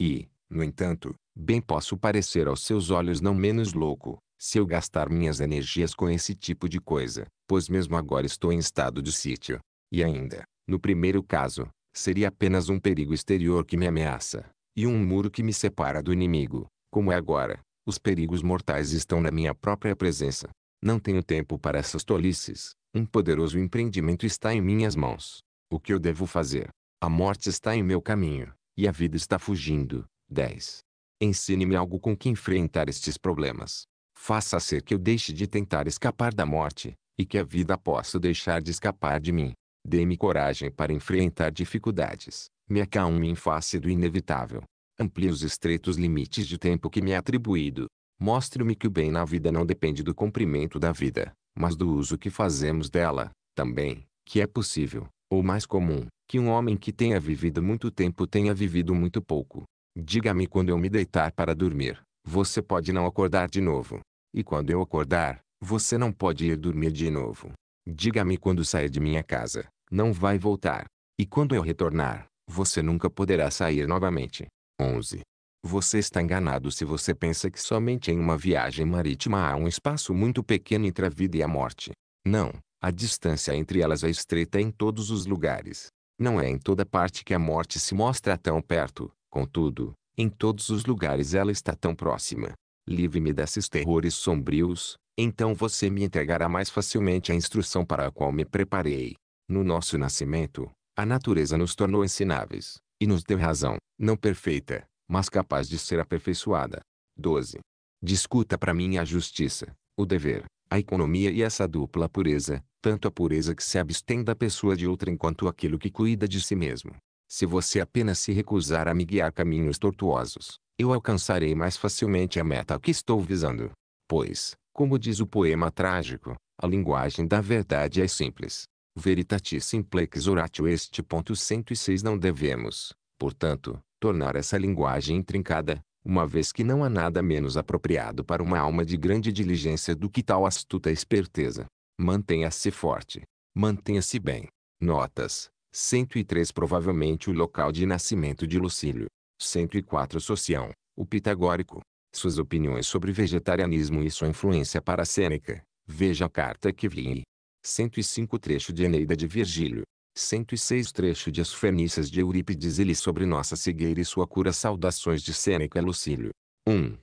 E, no entanto, bem posso parecer aos seus olhos não menos louco, se eu gastar minhas energias com esse tipo de coisa, pois mesmo agora estou em estado de sítio. E ainda, no primeiro caso, seria apenas um perigo exterior que me ameaça, e um muro que me separa do inimigo, como é agora, os perigos mortais estão na minha própria presença. Não tenho tempo para essas tolices. Um poderoso empreendimento está em minhas mãos. O que eu devo fazer? A morte está em meu caminho, e a vida está fugindo. 10. Ensine-me algo com que enfrentar estes problemas. Faça ser que eu deixe de tentar escapar da morte, e que a vida possa deixar de escapar de mim. Dê-me coragem para enfrentar dificuldades. Me acalme em face do inevitável amplie os estreitos limites de tempo que me é atribuído. Mostre-me que o bem na vida não depende do comprimento da vida, mas do uso que fazemos dela, também, que é possível, ou mais comum, que um homem que tenha vivido muito tempo tenha vivido muito pouco. Diga-me quando eu me deitar para dormir, você pode não acordar de novo. E quando eu acordar, você não pode ir dormir de novo. Diga-me quando sair de minha casa, não vai voltar. E quando eu retornar, você nunca poderá sair novamente. 11. Você está enganado se você pensa que somente em uma viagem marítima há um espaço muito pequeno entre a vida e a morte. Não, a distância entre elas é estreita em todos os lugares. Não é em toda parte que a morte se mostra tão perto, contudo, em todos os lugares ela está tão próxima. Livre-me desses terrores sombrios, então você me entregará mais facilmente a instrução para a qual me preparei. No nosso nascimento, a natureza nos tornou ensináveis e nos deu razão, não perfeita, mas capaz de ser aperfeiçoada. 12. Discuta para mim a justiça, o dever, a economia e essa dupla pureza, tanto a pureza que se abstém da pessoa de outra enquanto aquilo que cuida de si mesmo. Se você apenas se recusar a me guiar caminhos tortuosos, eu alcançarei mais facilmente a meta que estou visando. Pois, como diz o poema trágico, a linguagem da verdade é simples. Veritatis simplex oratio este ponto 106 não devemos, portanto, tornar essa linguagem intrincada, uma vez que não há nada menos apropriado para uma alma de grande diligência do que tal astuta esperteza. Mantenha-se forte. Mantenha-se bem. Notas. 103 provavelmente o local de nascimento de Lucílio. 104 Socião, o pitagórico. Suas opiniões sobre vegetarianismo e sua influência para Sêneca. Veja a carta que vi. 105 trecho de Eneida de Virgílio. 106 trecho de As Fernícias de Eurípides e sobre nossa cegueira e sua cura saudações de Sêneca Lucílio. 1.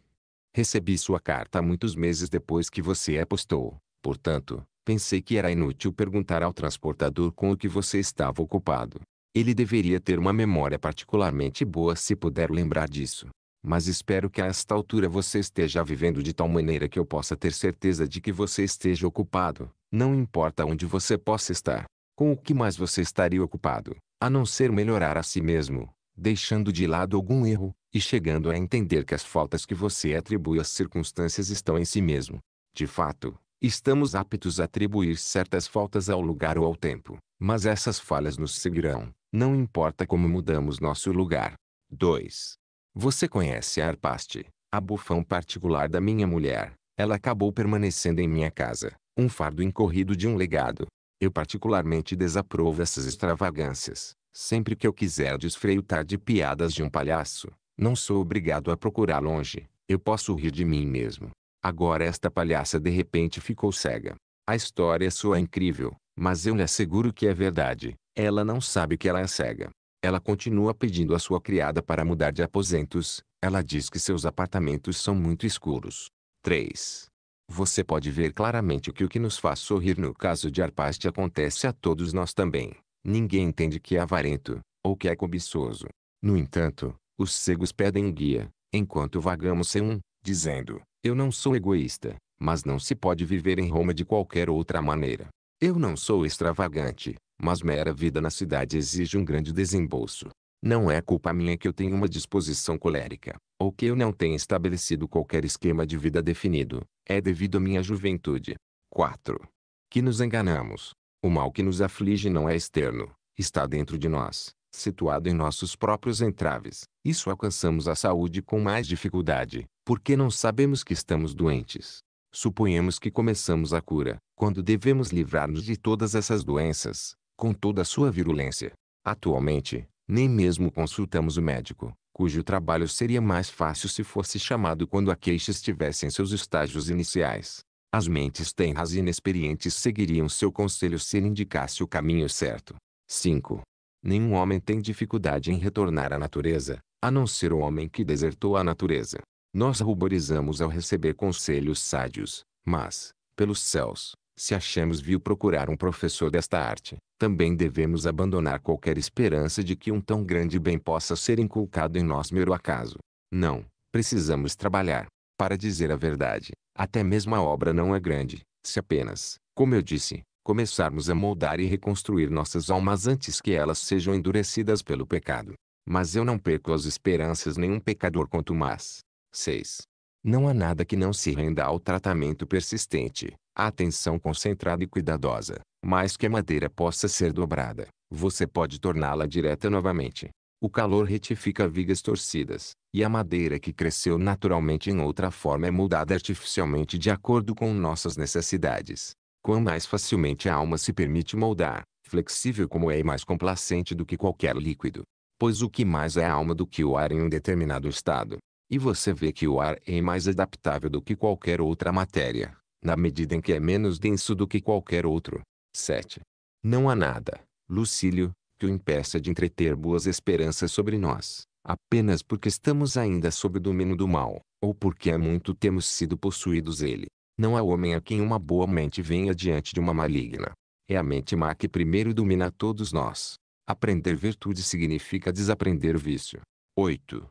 Recebi sua carta muitos meses depois que você a postou, portanto, pensei que era inútil perguntar ao transportador com o que você estava ocupado. Ele deveria ter uma memória particularmente boa se puder lembrar disso. Mas espero que a esta altura você esteja vivendo de tal maneira que eu possa ter certeza de que você esteja ocupado, não importa onde você possa estar. Com o que mais você estaria ocupado, a não ser melhorar a si mesmo, deixando de lado algum erro, e chegando a entender que as faltas que você atribui às circunstâncias estão em si mesmo. De fato, estamos aptos a atribuir certas faltas ao lugar ou ao tempo, mas essas falhas nos seguirão, não importa como mudamos nosso lugar. 2. Você conhece a Arpaste, a bufão particular da minha mulher. Ela acabou permanecendo em minha casa, um fardo incorrido de um legado. Eu particularmente desaprovo essas extravagâncias. Sempre que eu quiser desfreutar de piadas de um palhaço, não sou obrigado a procurar longe. Eu posso rir de mim mesmo. Agora esta palhaça de repente ficou cega. A história soa incrível, mas eu lhe asseguro que é verdade. Ela não sabe que ela é cega. Ela continua pedindo a sua criada para mudar de aposentos. Ela diz que seus apartamentos são muito escuros. 3. Você pode ver claramente que o que nos faz sorrir no caso de Arpaste acontece a todos nós também. Ninguém entende que é avarento, ou que é cobiçoso. No entanto, os cegos pedem um guia, enquanto vagamos sem um, dizendo, eu não sou egoísta, mas não se pode viver em Roma de qualquer outra maneira. Eu não sou extravagante, mas mera vida na cidade exige um grande desembolso. Não é culpa minha que eu tenha uma disposição colérica, ou que eu não tenha estabelecido qualquer esquema de vida definido, é devido à minha juventude. 4. Que nos enganamos. O mal que nos aflige não é externo, está dentro de nós, situado em nossos próprios entraves. Isso alcançamos a saúde com mais dificuldade, porque não sabemos que estamos doentes. Suponhamos que começamos a cura, quando devemos livrar-nos de todas essas doenças, com toda a sua virulência. Atualmente, nem mesmo consultamos o médico, cujo trabalho seria mais fácil se fosse chamado quando a queixa estivesse em seus estágios iniciais. As mentes tenras e inexperientes seguiriam seu conselho se ele indicasse o caminho certo. 5. Nenhum homem tem dificuldade em retornar à natureza, a não ser o homem que desertou a natureza. Nós ruborizamos ao receber conselhos sádios, mas, pelos céus, se achamos vil procurar um professor desta arte, também devemos abandonar qualquer esperança de que um tão grande bem possa ser inculcado em nós mero acaso. Não, precisamos trabalhar. Para dizer a verdade, até mesmo a obra não é grande, se apenas, como eu disse, começarmos a moldar e reconstruir nossas almas antes que elas sejam endurecidas pelo pecado. Mas eu não perco as esperanças nenhum pecador quanto mais. 6. Não há nada que não se renda ao tratamento persistente, a atenção concentrada e cuidadosa, mais que a madeira possa ser dobrada, você pode torná-la direta novamente. O calor retifica vigas torcidas, e a madeira que cresceu naturalmente em outra forma é moldada artificialmente de acordo com nossas necessidades. Quão mais facilmente a alma se permite moldar, flexível como é e mais complacente do que qualquer líquido. Pois o que mais é a alma do que o ar em um determinado estado? E você vê que o ar é mais adaptável do que qualquer outra matéria na medida em que é menos denso do que qualquer outro. 7. Não há nada, Lucílio, que o impeça de entreter boas esperanças sobre nós, apenas porque estamos ainda sob o domínio do mal, ou porque há muito temos sido possuídos ele. Não há homem a quem uma boa mente venha diante de uma maligna. É a mente má que primeiro domina todos nós. Aprender virtude significa desaprender vício. 8.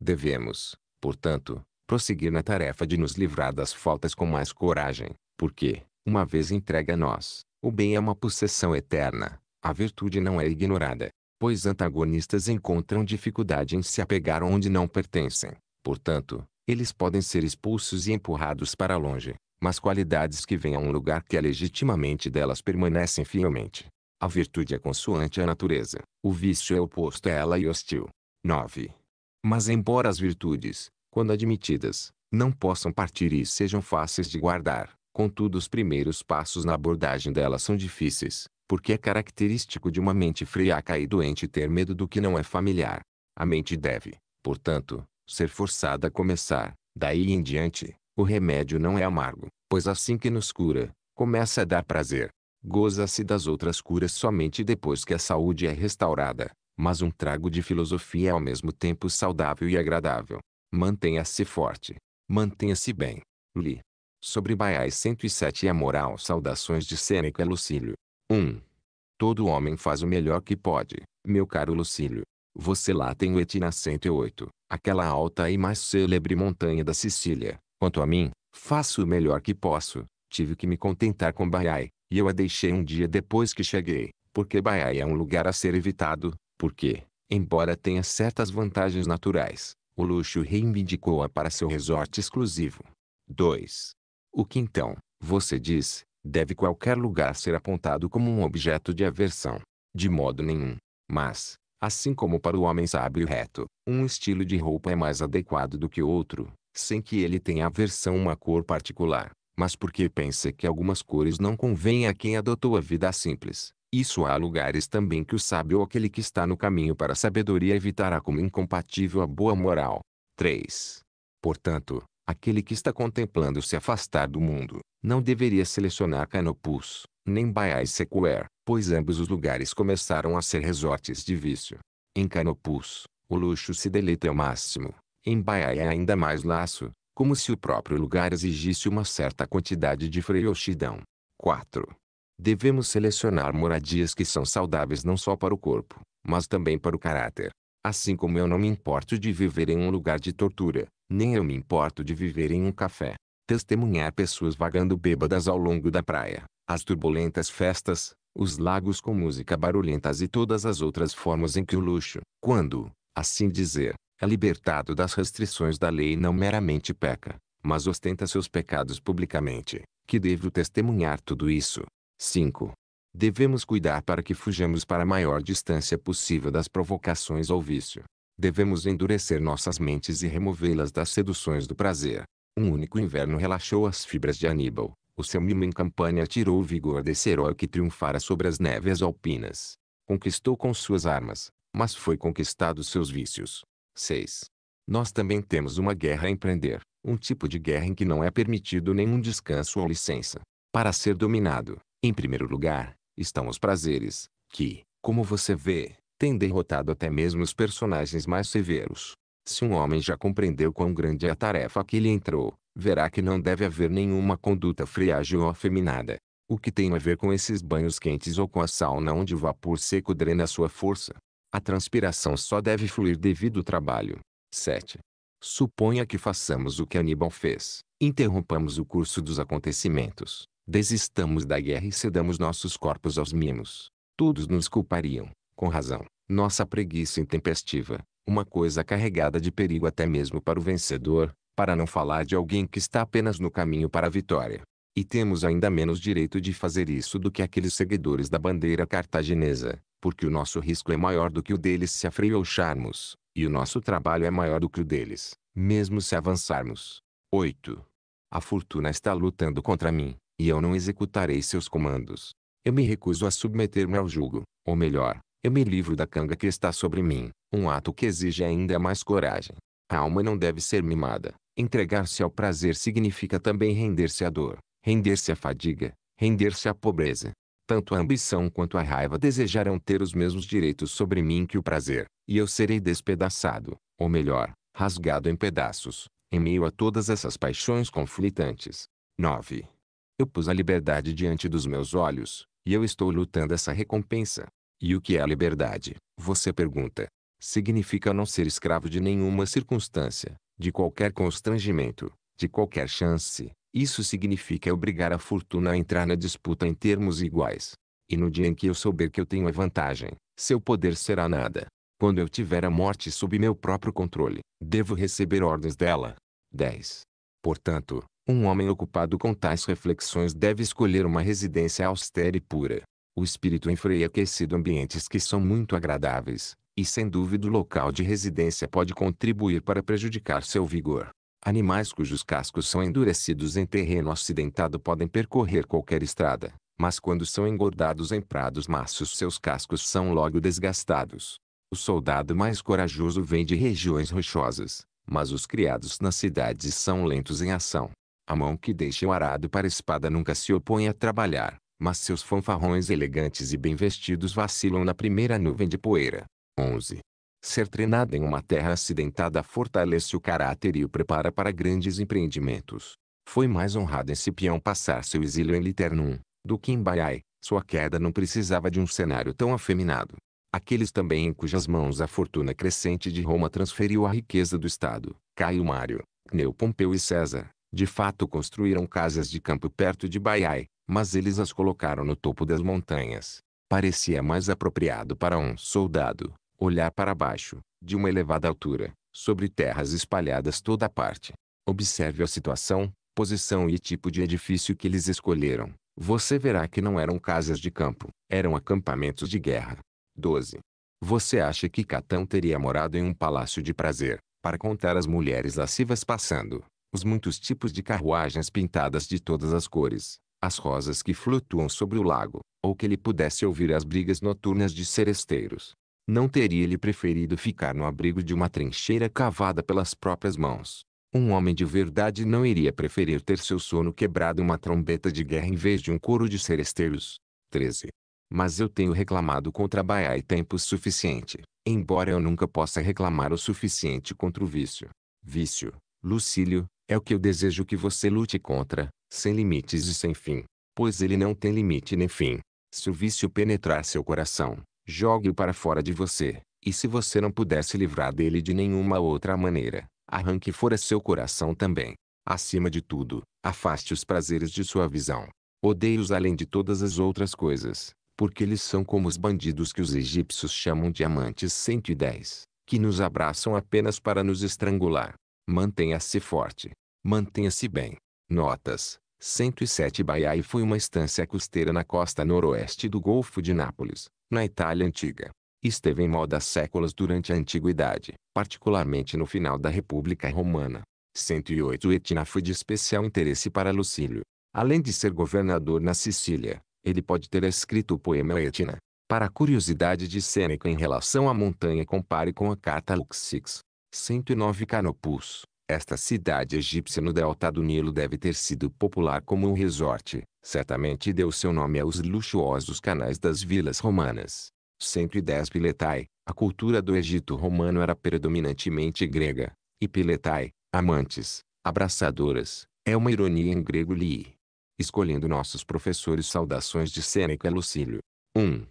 Devemos, portanto, prosseguir na tarefa de nos livrar das faltas com mais coragem, porque, uma vez entregue a nós, o bem é uma possessão eterna, a virtude não é ignorada, pois antagonistas encontram dificuldade em se apegar onde não pertencem. Portanto, eles podem ser expulsos e empurrados para longe, mas qualidades que vêm a um lugar que é legitimamente delas permanecem fielmente. A virtude é consoante à natureza, o vício é oposto a ela e hostil. 9. Mas embora as virtudes, quando admitidas, não possam partir e sejam fáceis de guardar. Contudo, os primeiros passos na abordagem delas são difíceis, porque é característico de uma mente friaca e doente ter medo do que não é familiar. A mente deve, portanto, ser forçada a começar. Daí em diante, o remédio não é amargo, pois assim que nos cura, começa a dar prazer. Goza-se das outras curas somente depois que a saúde é restaurada, mas um trago de filosofia é ao mesmo tempo saudável e agradável. Mantenha-se forte. Mantenha-se bem. Li. Sobre Baiás 107 e a moral saudações de Sêneca Lucílio. 1. Todo homem faz o melhor que pode, meu caro Lucílio. Você lá tem o Etna 108, aquela alta e mais célebre montanha da Sicília. Quanto a mim, faço o melhor que posso. Tive que me contentar com Baiai, e eu a deixei um dia depois que cheguei, porque Baiai é um lugar a ser evitado, porque, embora tenha certas vantagens naturais, o luxo reivindicou-a para seu resort exclusivo. 2. O que então, você diz, deve qualquer lugar ser apontado como um objeto de aversão. De modo nenhum. Mas, assim como para o homem sábio e reto, um estilo de roupa é mais adequado do que outro, sem que ele tenha aversão a uma cor particular, mas porque pensa que algumas cores não convêm a quem adotou a vida simples, isso há lugares também que o sábio ou aquele que está no caminho para a sabedoria evitará como incompatível a boa moral. 3. Portanto, aquele que está contemplando se afastar do mundo, não deveria selecionar Canopus, nem Baiae Secuer, pois ambos os lugares começaram a ser resortes de vício. Em Canopus, o luxo se deleita ao máximo, em Baiae é ainda mais laço, como se o próprio lugar exigisse uma certa quantidade de freiochidão. 4. Devemos selecionar moradias que são saudáveis não só para o corpo, mas também para o caráter. Assim como eu não me importo de viver em um lugar de tortura, nem eu me importo de viver em um café. Testemunhar pessoas vagando bêbadas ao longo da praia, as turbulentas festas, os lagos com música barulhentas e todas as outras formas em que o luxo, quando, assim dizer, é libertado das restrições da lei não meramente peca, mas ostenta seus pecados publicamente, que devo testemunhar tudo isso, 5. Devemos cuidar para que fujamos para a maior distância possível das provocações ao vício. Devemos endurecer nossas mentes e removê-las das seduções do prazer. Um único inverno relaxou as fibras de Aníbal. O seu mimo em campanha tirou o vigor desse herói que triunfara sobre as neves alpinas. Conquistou com suas armas, mas foi conquistado seus vícios. 6. Nós também temos uma guerra a empreender, um tipo de guerra em que não é permitido nenhum descanso ou licença. Para ser dominado, em primeiro lugar, estão os prazeres, que, como você vê, têm derrotado até mesmo os personagens mais severos. Se um homem já compreendeu quão grande é a tarefa que lhe entrou, verá que não deve haver nenhuma conduta friágil ou afeminada. O que tem a ver com esses banhos quentes ou com a sauna onde o vapor seco drena sua força? A transpiração só deve fluir devido ao trabalho. 7. Suponha que façamos o que Aníbal fez. Interrompamos o curso dos acontecimentos, Desistamos da guerra e cedamos nossos corpos aos mimos. Todos nos culpariam, com razão, nossa preguiça intempestiva, uma coisa carregada de perigo até mesmo para o vencedor, para não falar de alguém que está apenas no caminho para a vitória. E temos ainda menos direito de fazer isso do que aqueles seguidores da bandeira cartaginesa, porque o nosso risco é maior do que o deles se afrouxarmos, e o nosso trabalho é maior do que o deles, mesmo se avançarmos. 8. A fortuna está lutando contra mim e eu não executarei seus comandos. Eu me recuso a submeter-me ao jugo, ou melhor, eu me livro da canga que está sobre mim, um ato que exige ainda mais coragem. A alma não deve ser mimada. Entregar-se ao prazer significa também render-se à dor, render-se à fadiga, render-se à pobreza. Tanto a ambição quanto a raiva desejarão ter os mesmos direitos sobre mim que o prazer, e eu serei despedaçado, ou melhor, rasgado em pedaços, em meio a todas essas paixões conflitantes. 9. Eu pus a liberdade diante dos meus olhos, e eu estou lutando essa recompensa. E o que é a liberdade? Você pergunta. Significa não ser escravo de nenhuma circunstância, de qualquer constrangimento, de qualquer chance. Isso significa obrigar a fortuna a entrar na disputa em termos iguais. E no dia em que eu souber que eu tenho a vantagem, seu poder será nada. Quando eu tiver a morte sob meu próprio controle, devo receber ordens dela. 10. Portanto, um homem ocupado com tais reflexões deve escolher uma residência austera e pura. O espírito enfreia aquecido ambientes que são muito agradáveis, e sem dúvida o local de residência pode contribuir para prejudicar seu vigor. Animais cujos cascos são endurecidos em terreno acidentado podem percorrer qualquer estrada, mas quando são engordados em prados macios seus cascos são logo desgastados. O soldado mais corajoso vem de regiões rochosas, mas os criados nas cidades são lentos em ação. A mão que deixa o arado para a espada nunca se opõe a trabalhar, mas seus fanfarrões elegantes e bem vestidos vacilam na primeira nuvem de poeira. 11. Ser treinado em uma terra acidentada fortalece o caráter e o prepara para grandes empreendimentos. Foi mais honrado cipião passar seu exílio em Liternum, do que em Baiai. Sua queda não precisava de um cenário tão afeminado. Aqueles também em cujas mãos a fortuna crescente de Roma transferiu a riqueza do Estado, Caio Mário, Neo Pompeu e César, de fato construíram casas de campo perto de Baiai, mas eles as colocaram no topo das montanhas. Parecia mais apropriado para um soldado, olhar para baixo, de uma elevada altura, sobre terras espalhadas toda a parte. Observe a situação, posição e tipo de edifício que eles escolheram. Você verá que não eram casas de campo, eram acampamentos de guerra. 12. Você acha que Catão teria morado em um palácio de prazer, para contar as mulheres lascivas passando, os muitos tipos de carruagens pintadas de todas as cores, as rosas que flutuam sobre o lago, ou que ele pudesse ouvir as brigas noturnas de seresteiros. Não teria ele preferido ficar no abrigo de uma trincheira cavada pelas próprias mãos. Um homem de verdade não iria preferir ter seu sono quebrado uma trombeta de guerra em vez de um coro de seresteiros. 13. Mas eu tenho reclamado contra Baiá e tempo suficiente, embora eu nunca possa reclamar o suficiente contra o vício. Vício, Lucílio, é o que eu desejo que você lute contra, sem limites e sem fim. Pois ele não tem limite nem fim. Se o vício penetrar seu coração, jogue-o para fora de você. E se você não pudesse livrar dele de nenhuma outra maneira, arranque fora seu coração também. Acima de tudo, afaste os prazeres de sua visão. Odeie-os além de todas as outras coisas, porque eles são como os bandidos que os egípcios chamam de 110, que nos abraçam apenas para nos estrangular. Mantenha-se forte. Mantenha-se bem. Notas. 107 Baiai foi uma estância costeira na costa noroeste do Golfo de Nápoles, na Itália Antiga. Esteve em moda séculos durante a Antiguidade, particularmente no final da República Romana. 108 Etina foi de especial interesse para Lucílio. Além de ser governador na Sicília, ele pode ter escrito o poema Etina. Para a curiosidade de Sêneca em relação à montanha compare com a carta Luxix. 109 Canopus. Esta cidade egípcia no delta do Nilo deve ter sido popular como um resort. Certamente deu seu nome aos luxuosos canais das vilas romanas. 110 Piletai. A cultura do Egito romano era predominantemente grega. E Piletai, amantes, abraçadoras, é uma ironia em grego li. Escolhendo nossos professores saudações de Sêneca Lucílio. 1.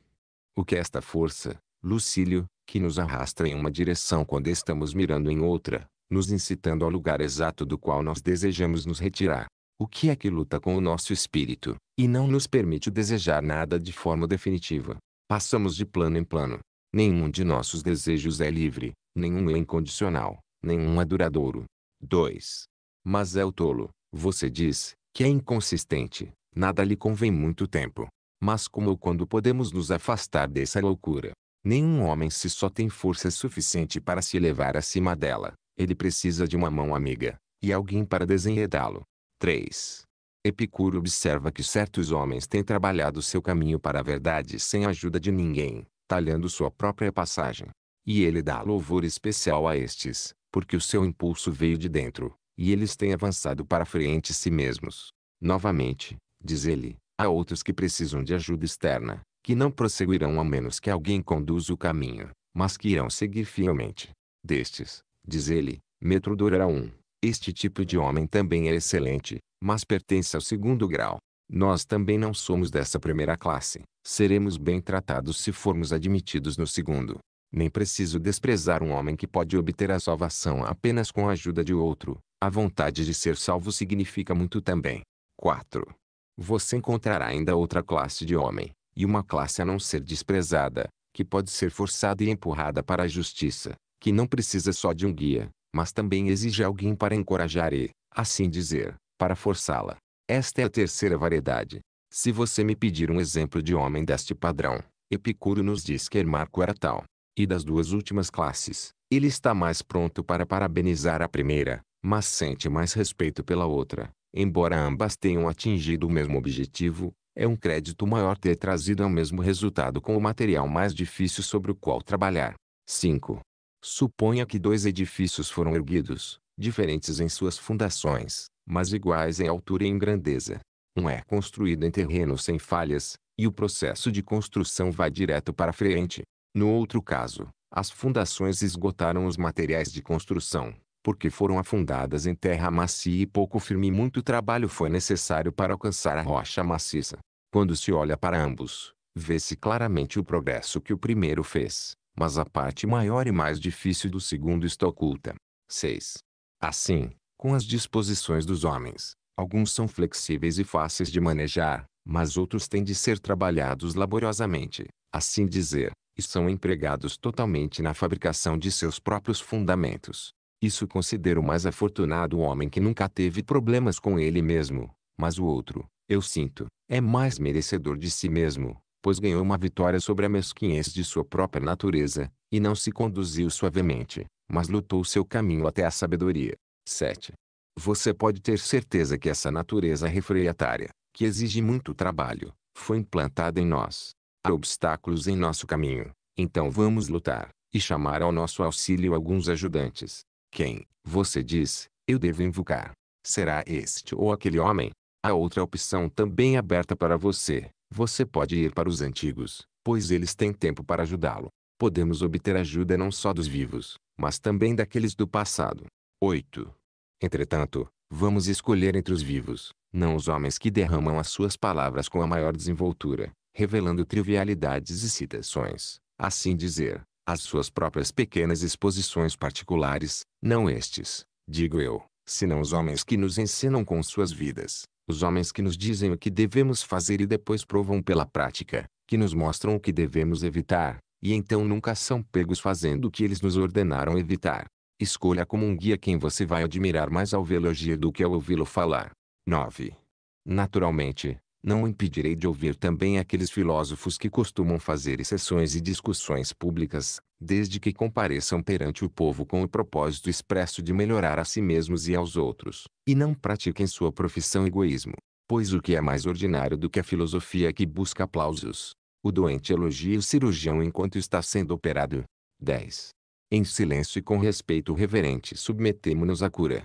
O que esta força, Lucílio, que nos arrasta em uma direção quando estamos mirando em outra, nos incitando ao lugar exato do qual nós desejamos nos retirar. O que é que luta com o nosso espírito, e não nos permite desejar nada de forma definitiva? Passamos de plano em plano. Nenhum de nossos desejos é livre, nenhum é incondicional, nenhum é duradouro. 2. Mas é o tolo, você diz, que é inconsistente, nada lhe convém muito tempo. Mas como ou quando podemos nos afastar dessa loucura? Nenhum homem se só tem força suficiente para se elevar acima dela. Ele precisa de uma mão amiga, e alguém para desenredá-lo. 3. Epicuro observa que certos homens têm trabalhado seu caminho para a verdade sem a ajuda de ninguém, talhando sua própria passagem. E ele dá louvor especial a estes, porque o seu impulso veio de dentro, e eles têm avançado para frente si mesmos. Novamente, diz ele, há outros que precisam de ajuda externa, que não prosseguirão a menos que alguém conduza o caminho, mas que irão seguir fielmente. Destes, diz ele, Metrodor era um. Este tipo de homem também é excelente, mas pertence ao segundo grau. Nós também não somos dessa primeira classe. Seremos bem tratados se formos admitidos no segundo. Nem preciso desprezar um homem que pode obter a salvação apenas com a ajuda de outro. A vontade de ser salvo significa muito também. 4. Você encontrará ainda outra classe de homem, e uma classe a não ser desprezada, que pode ser forçada e empurrada para a justiça, que não precisa só de um guia, mas também exige alguém para encorajar e, assim dizer, para forçá-la. Esta é a terceira variedade. Se você me pedir um exemplo de homem deste padrão, Epicuro nos diz que Hermarco era tal. E das duas últimas classes, ele está mais pronto para parabenizar a primeira, mas sente mais respeito pela outra, embora ambas tenham atingido o mesmo objetivo, é um crédito maior ter trazido ao mesmo resultado com o material mais difícil sobre o qual trabalhar. 5. Suponha que dois edifícios foram erguidos, diferentes em suas fundações, mas iguais em altura e em grandeza. Um é construído em terreno sem falhas, e o processo de construção vai direto para frente. No outro caso, as fundações esgotaram os materiais de construção, porque foram afundadas em terra macia e pouco firme e muito trabalho foi necessário para alcançar a rocha maciça. Quando se olha para ambos, vê-se claramente o progresso que o primeiro fez, mas a parte maior e mais difícil do segundo está oculta. 6. Assim, com as disposições dos homens, alguns são flexíveis e fáceis de manejar, mas outros têm de ser trabalhados laboriosamente, assim dizer, e são empregados totalmente na fabricação de seus próprios fundamentos. Isso considero mais afortunado o homem que nunca teve problemas com ele mesmo, mas o outro, eu sinto, é mais merecedor de si mesmo, pois ganhou uma vitória sobre a mesquinhez de sua própria natureza, e não se conduziu suavemente, mas lutou seu caminho até a sabedoria. 7. Você pode ter certeza que essa natureza refreatária, que exige muito trabalho, foi implantada em nós. Há obstáculos em nosso caminho, então vamos lutar, e chamar ao nosso auxílio alguns ajudantes, quem, você diz, eu devo invocar? Será este ou aquele homem? A outra opção também aberta para você. Você pode ir para os antigos, pois eles têm tempo para ajudá-lo. Podemos obter ajuda não só dos vivos, mas também daqueles do passado. 8. Entretanto, vamos escolher entre os vivos, não os homens que derramam as suas palavras com a maior desenvoltura, revelando trivialidades e citações, assim dizer, as suas próprias pequenas exposições particulares, não estes, digo eu, senão os homens que nos ensinam com suas vidas, os homens que nos dizem o que devemos fazer e depois provam pela prática, que nos mostram o que devemos evitar, e então nunca são pegos fazendo o que eles nos ordenaram evitar. Escolha como um guia quem você vai admirar mais ao vê-lo agir do que ao ouvi-lo falar. 9. Naturalmente, não impedirei de ouvir também aqueles filósofos que costumam fazer exceções e discussões públicas, desde que compareçam perante o povo com o propósito expresso de melhorar a si mesmos e aos outros, e não pratiquem sua profissão egoísmo. Pois o que é mais ordinário do que a filosofia que busca aplausos? O doente elogia o cirurgião enquanto está sendo operado. 10. Em silêncio e com respeito reverente submetemo-nos à cura.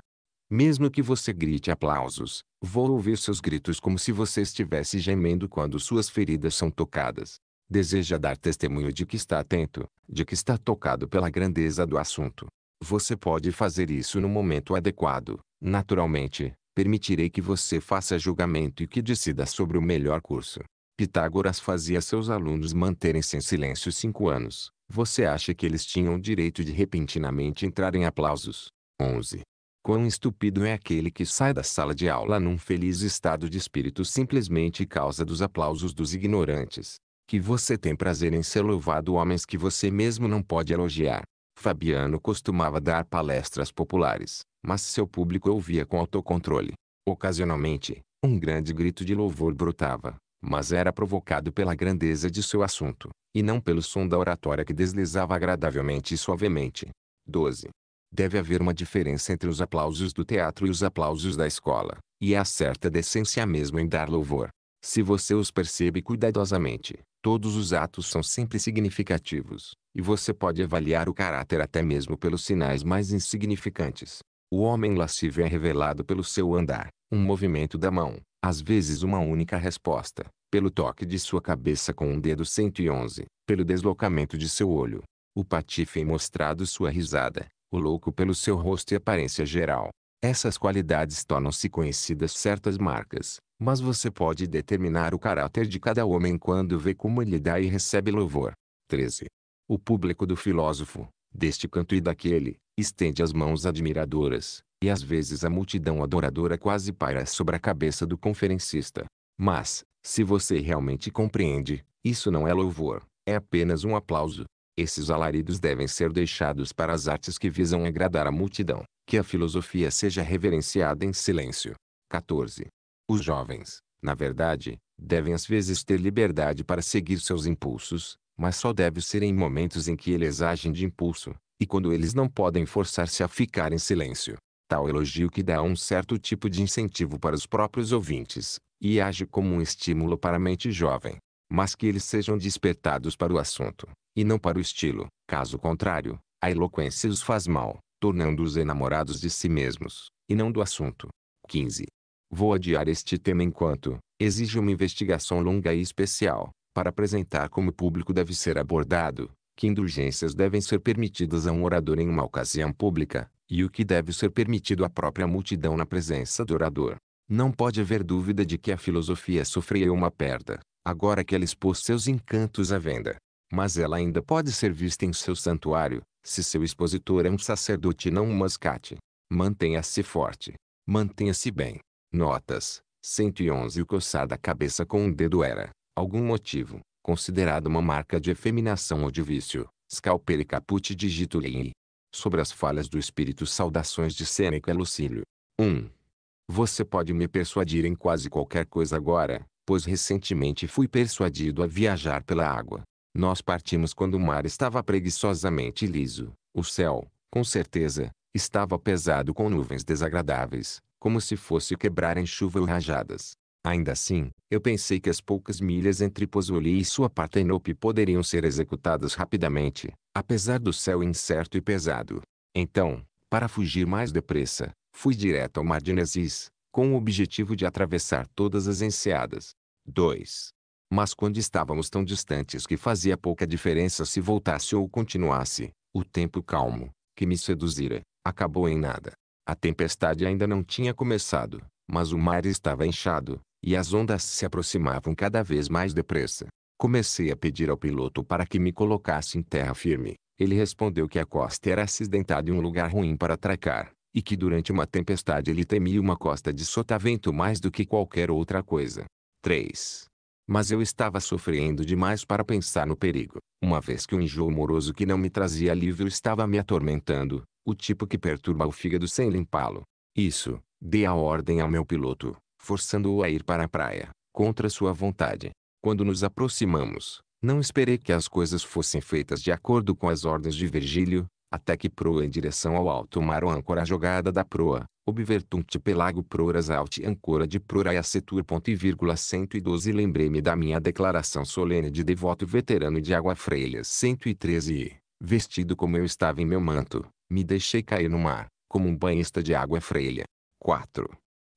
Mesmo que você grite aplausos, vou ouvir seus gritos como se você estivesse gemendo quando suas feridas são tocadas. Deseja dar testemunho de que está atento, de que está tocado pela grandeza do assunto. Você pode fazer isso no momento adequado. Naturalmente, permitirei que você faça julgamento e que decida sobre o melhor curso. Pitágoras fazia seus alunos manterem-se em silêncio cinco anos. Você acha que eles tinham o direito de repentinamente entrar em aplausos? 11. Quão estúpido é aquele que sai da sala de aula num feliz estado de espírito simplesmente causa dos aplausos dos ignorantes. Que você tem prazer em ser louvado homens que você mesmo não pode elogiar. Fabiano costumava dar palestras populares, mas seu público ouvia com autocontrole. Ocasionalmente, um grande grito de louvor brotava, mas era provocado pela grandeza de seu assunto, e não pelo som da oratória que deslizava agradavelmente e suavemente. 12. Deve haver uma diferença entre os aplausos do teatro e os aplausos da escola, e há certa decência mesmo em dar louvor. Se você os percebe cuidadosamente, todos os atos são sempre significativos, e você pode avaliar o caráter até mesmo pelos sinais mais insignificantes. O homem lascivo é revelado pelo seu andar, um movimento da mão, às vezes uma única resposta, pelo toque de sua cabeça com um dedo 111, pelo deslocamento de seu olho. O patife é mostrado sua risada, o louco pelo seu rosto e aparência geral. Essas qualidades tornam-se conhecidas certas marcas, mas você pode determinar o caráter de cada homem quando vê como ele dá e recebe louvor. 13. O público do filósofo, deste canto e daquele, estende as mãos admiradoras, e às vezes a multidão adoradora quase paira sobre a cabeça do conferencista. Mas, se você realmente compreende, isso não é louvor, é apenas um aplauso. Esses alaridos devem ser deixados para as artes que visam agradar a multidão, que a filosofia seja reverenciada em silêncio. 14. Os jovens, na verdade, devem às vezes ter liberdade para seguir seus impulsos, mas só deve ser em momentos em que eles agem de impulso, e quando eles não podem forçar-se a ficar em silêncio. Tal elogio que dá um certo tipo de incentivo para os próprios ouvintes, e age como um estímulo para a mente jovem, mas que eles sejam despertados para o assunto, e não para o estilo. Caso contrário, a eloquência os faz mal, tornando-os enamorados de si mesmos, e não do assunto. 15. Vou adiar este tema enquanto exige uma investigação longa e especial, para apresentar como o público deve ser abordado, que indulgências devem ser permitidas a um orador em uma ocasião pública, e o que deve ser permitido à própria multidão na presença do orador. Não pode haver dúvida de que a filosofia sofreu uma perda, agora que ela expôs seus encantos à venda mas ela ainda pode ser vista em seu santuário, se seu expositor é um sacerdote e não um mascate. Mantenha-se forte. Mantenha-se bem. Notas. 111 O coçar da cabeça com um dedo era, algum motivo, considerado uma marca de efeminação ou de vício. Scalpel e Caput digito Sobre as falhas do espírito Saudações de Sêneca Lucílio. 1. Você pode me persuadir em quase qualquer coisa agora, pois recentemente fui persuadido a viajar pela água. Nós partimos quando o mar estava preguiçosamente liso. O céu, com certeza, estava pesado com nuvens desagradáveis, como se fosse quebrar em chuva ou rajadas. Ainda assim, eu pensei que as poucas milhas entre Pozzuoli e sua Partenope poderiam ser executadas rapidamente, apesar do céu incerto e pesado. Então, para fugir mais depressa, fui direto ao Mar de Nesis, com o objetivo de atravessar todas as enseadas. 2. Mas quando estávamos tão distantes que fazia pouca diferença se voltasse ou continuasse, o tempo calmo, que me seduzira, acabou em nada. A tempestade ainda não tinha começado, mas o mar estava inchado, e as ondas se aproximavam cada vez mais depressa. Comecei a pedir ao piloto para que me colocasse em terra firme. Ele respondeu que a costa era acidentada e um lugar ruim para atracar, e que durante uma tempestade ele temia uma costa de sotavento mais do que qualquer outra coisa. 3. Mas eu estava sofrendo demais para pensar no perigo, uma vez que o um enjoo moroso que não me trazia alívio estava me atormentando, o tipo que perturba o fígado sem limpá-lo. Isso, dei a ordem ao meu piloto, forçando-o a ir para a praia, contra sua vontade. Quando nos aproximamos, não esperei que as coisas fossem feitas de acordo com as ordens de Virgílio, até que proa em direção ao alto mar ou âncora jogada da proa, obvertunte pelago proras alt âncora de prora e acetur ponto e vírgula 112 lembrei-me da minha declaração solene de devoto veterano de água freia 113 e, vestido como eu estava em meu manto, me deixei cair no mar, como um banhista de água freia. 4.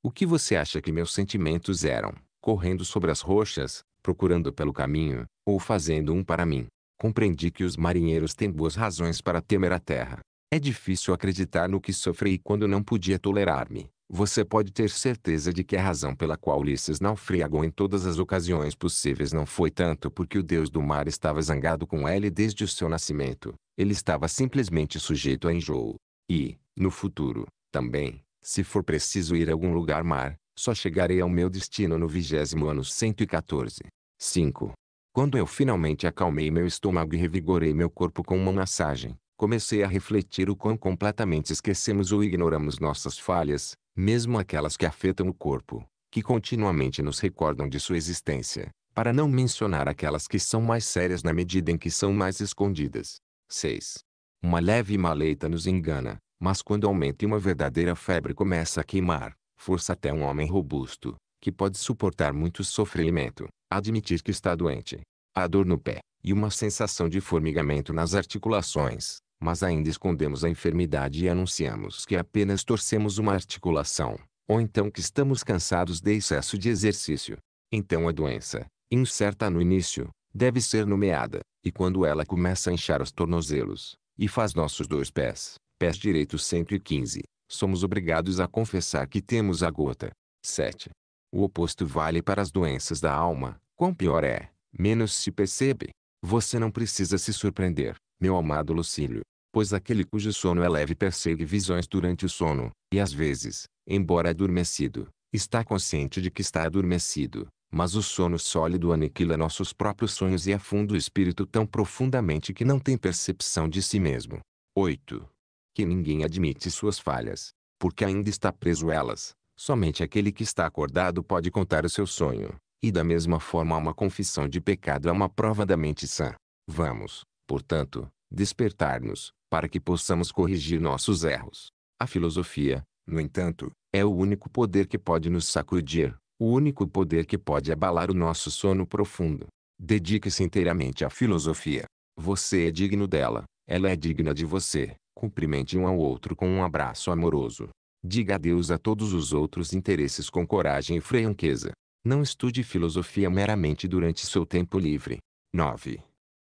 O que você acha que meus sentimentos eram, correndo sobre as rochas, procurando pelo caminho, ou fazendo um para mim? compreendi que os marinheiros têm boas razões para temer a terra. É difícil acreditar no que sofri quando não podia tolerar-me. Você pode ter certeza de que a razão pela qual Ulisses naufragou em todas as ocasiões possíveis não foi tanto porque o deus do mar estava zangado com ele desde o seu nascimento. Ele estava simplesmente sujeito a enjoo. E, no futuro, também, se for preciso ir a algum lugar mar, só chegarei ao meu destino no vigésimo ano 114. 5. Quando eu finalmente acalmei meu estômago e revigorei meu corpo com uma massagem, comecei a refletir o quão completamente esquecemos ou ignoramos nossas falhas, mesmo aquelas que afetam o corpo, que continuamente nos recordam de sua existência, para não mencionar aquelas que são mais sérias na medida em que são mais escondidas. 6. Uma leve maleita nos engana, mas quando aumenta e uma verdadeira febre começa a queimar, força até um homem robusto, que pode suportar muito sofrimento, admitir que está doente. A dor no pé, e uma sensação de formigamento nas articulações, mas ainda escondemos a enfermidade e anunciamos que apenas torcemos uma articulação, ou então que estamos cansados de excesso de exercício. Então a doença, incerta no início, deve ser nomeada, e quando ela começa a inchar os tornozelos, e faz nossos dois pés, pés direitos 115, somos obrigados a confessar que temos a gota. 7. O oposto vale para as doenças da alma, quão pior é, menos se percebe. Você não precisa se surpreender, meu amado Lucílio, pois aquele cujo sono é leve persegue visões durante o sono, e às vezes, embora adormecido, está consciente de que está adormecido, mas o sono sólido aniquila nossos próprios sonhos e afunda o espírito tão profundamente que não tem percepção de si mesmo. 8. Que ninguém admite suas falhas, porque ainda está preso elas. Somente aquele que está acordado pode contar o seu sonho, e da mesma forma uma confissão de pecado é uma prova da mente sã. Vamos, portanto, despertar-nos, para que possamos corrigir nossos erros. A filosofia, no entanto, é o único poder que pode nos sacudir, o único poder que pode abalar o nosso sono profundo. Dedique-se inteiramente à filosofia. Você é digno dela, ela é digna de você. Cumprimente um ao outro com um abraço amoroso. Diga adeus a todos os outros interesses com coragem e franqueza. Não estude filosofia meramente durante seu tempo livre. 9.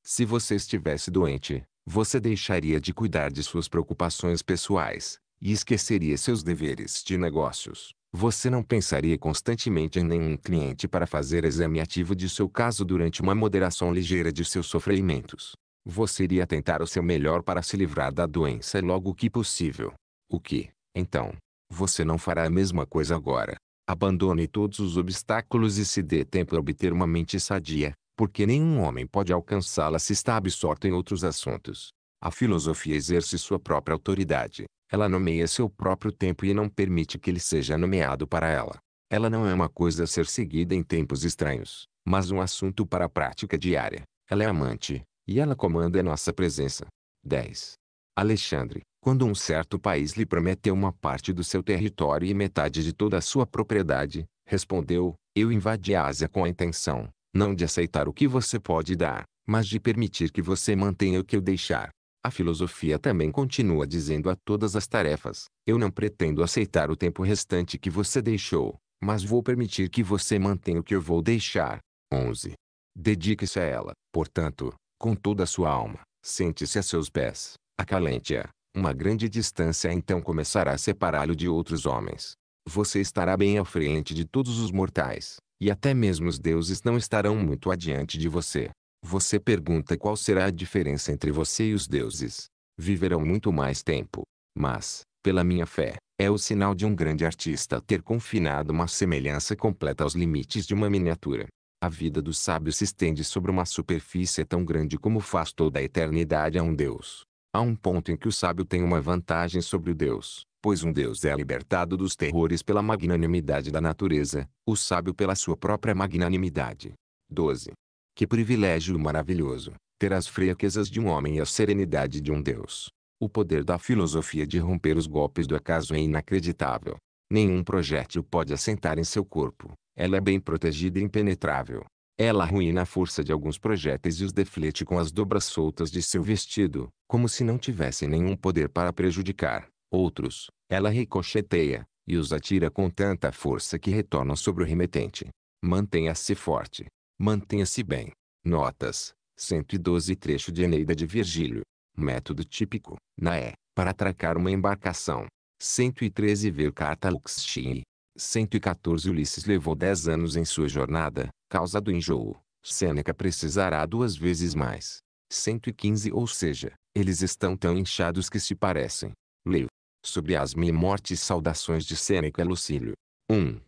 Se você estivesse doente, você deixaria de cuidar de suas preocupações pessoais e esqueceria seus deveres de negócios. Você não pensaria constantemente em nenhum cliente para fazer exame ativo de seu caso durante uma moderação ligeira de seus sofrimentos. Você iria tentar o seu melhor para se livrar da doença logo que possível. O que, então, você não fará a mesma coisa agora? Abandone todos os obstáculos e se dê tempo a obter uma mente sadia, porque nenhum homem pode alcançá-la se está absorto em outros assuntos. A filosofia exerce sua própria autoridade. Ela nomeia seu próprio tempo e não permite que ele seja nomeado para ela. Ela não é uma coisa a ser seguida em tempos estranhos, mas um assunto para a prática diária. Ela é amante, e ela comanda nossa presença. 10. Alexandre, quando um certo país lhe prometeu uma parte do seu território e metade de toda a sua propriedade, respondeu: Eu invadi a Ásia com a intenção, não de aceitar o que você pode dar, mas de permitir que você mantenha o que eu deixar. A filosofia também continua dizendo a todas as tarefas: Eu não pretendo aceitar o tempo restante que você deixou, mas vou permitir que você mantenha o que eu vou deixar. 11. Dedique-se a ela, portanto, com toda a sua alma, sente-se a seus pés, a Calêntia, uma grande distância então começará a separá-lo de outros homens. Você estará bem à frente de todos os mortais, e até mesmo os deuses não estarão muito adiante de você. Você pergunta qual será a diferença entre você e os deuses. Viverão muito mais tempo. Mas, pela minha fé, é o sinal de um grande artista ter confinado uma semelhança completa aos limites de uma miniatura. A vida do sábio se estende sobre uma superfície tão grande como faz toda a eternidade a um Deus. Há um ponto em que o sábio tem uma vantagem sobre o Deus, pois um Deus é libertado dos terrores pela magnanimidade da natureza, o sábio pela sua própria magnanimidade. 12. Que privilégio maravilhoso, ter as fraquezas de um homem e a serenidade de um Deus. O poder da filosofia de romper os golpes do acaso é inacreditável. Nenhum projétil pode assentar em seu corpo. Ela é bem protegida e impenetrável. Ela arruína a força de alguns projéteis e os deflete com as dobras soltas de seu vestido, como se não tivessem nenhum poder para prejudicar outros. Ela ricocheteia, e os atira com tanta força que retornam sobre o remetente. Mantenha-se forte. Mantenha-se bem. Notas. 112 trecho de Eneida de Virgílio. Método típico, na E, para atracar uma embarcação. 113 ver Carta Luxi. 114 Ulisses levou 10 anos em sua jornada, causa do enjoo. Sêneca precisará duas vezes mais. 115 Ou seja, eles estão tão inchados que se parecem. Leio. Sobre as minhas mortes saudações de Sêneca Lucílio. 1.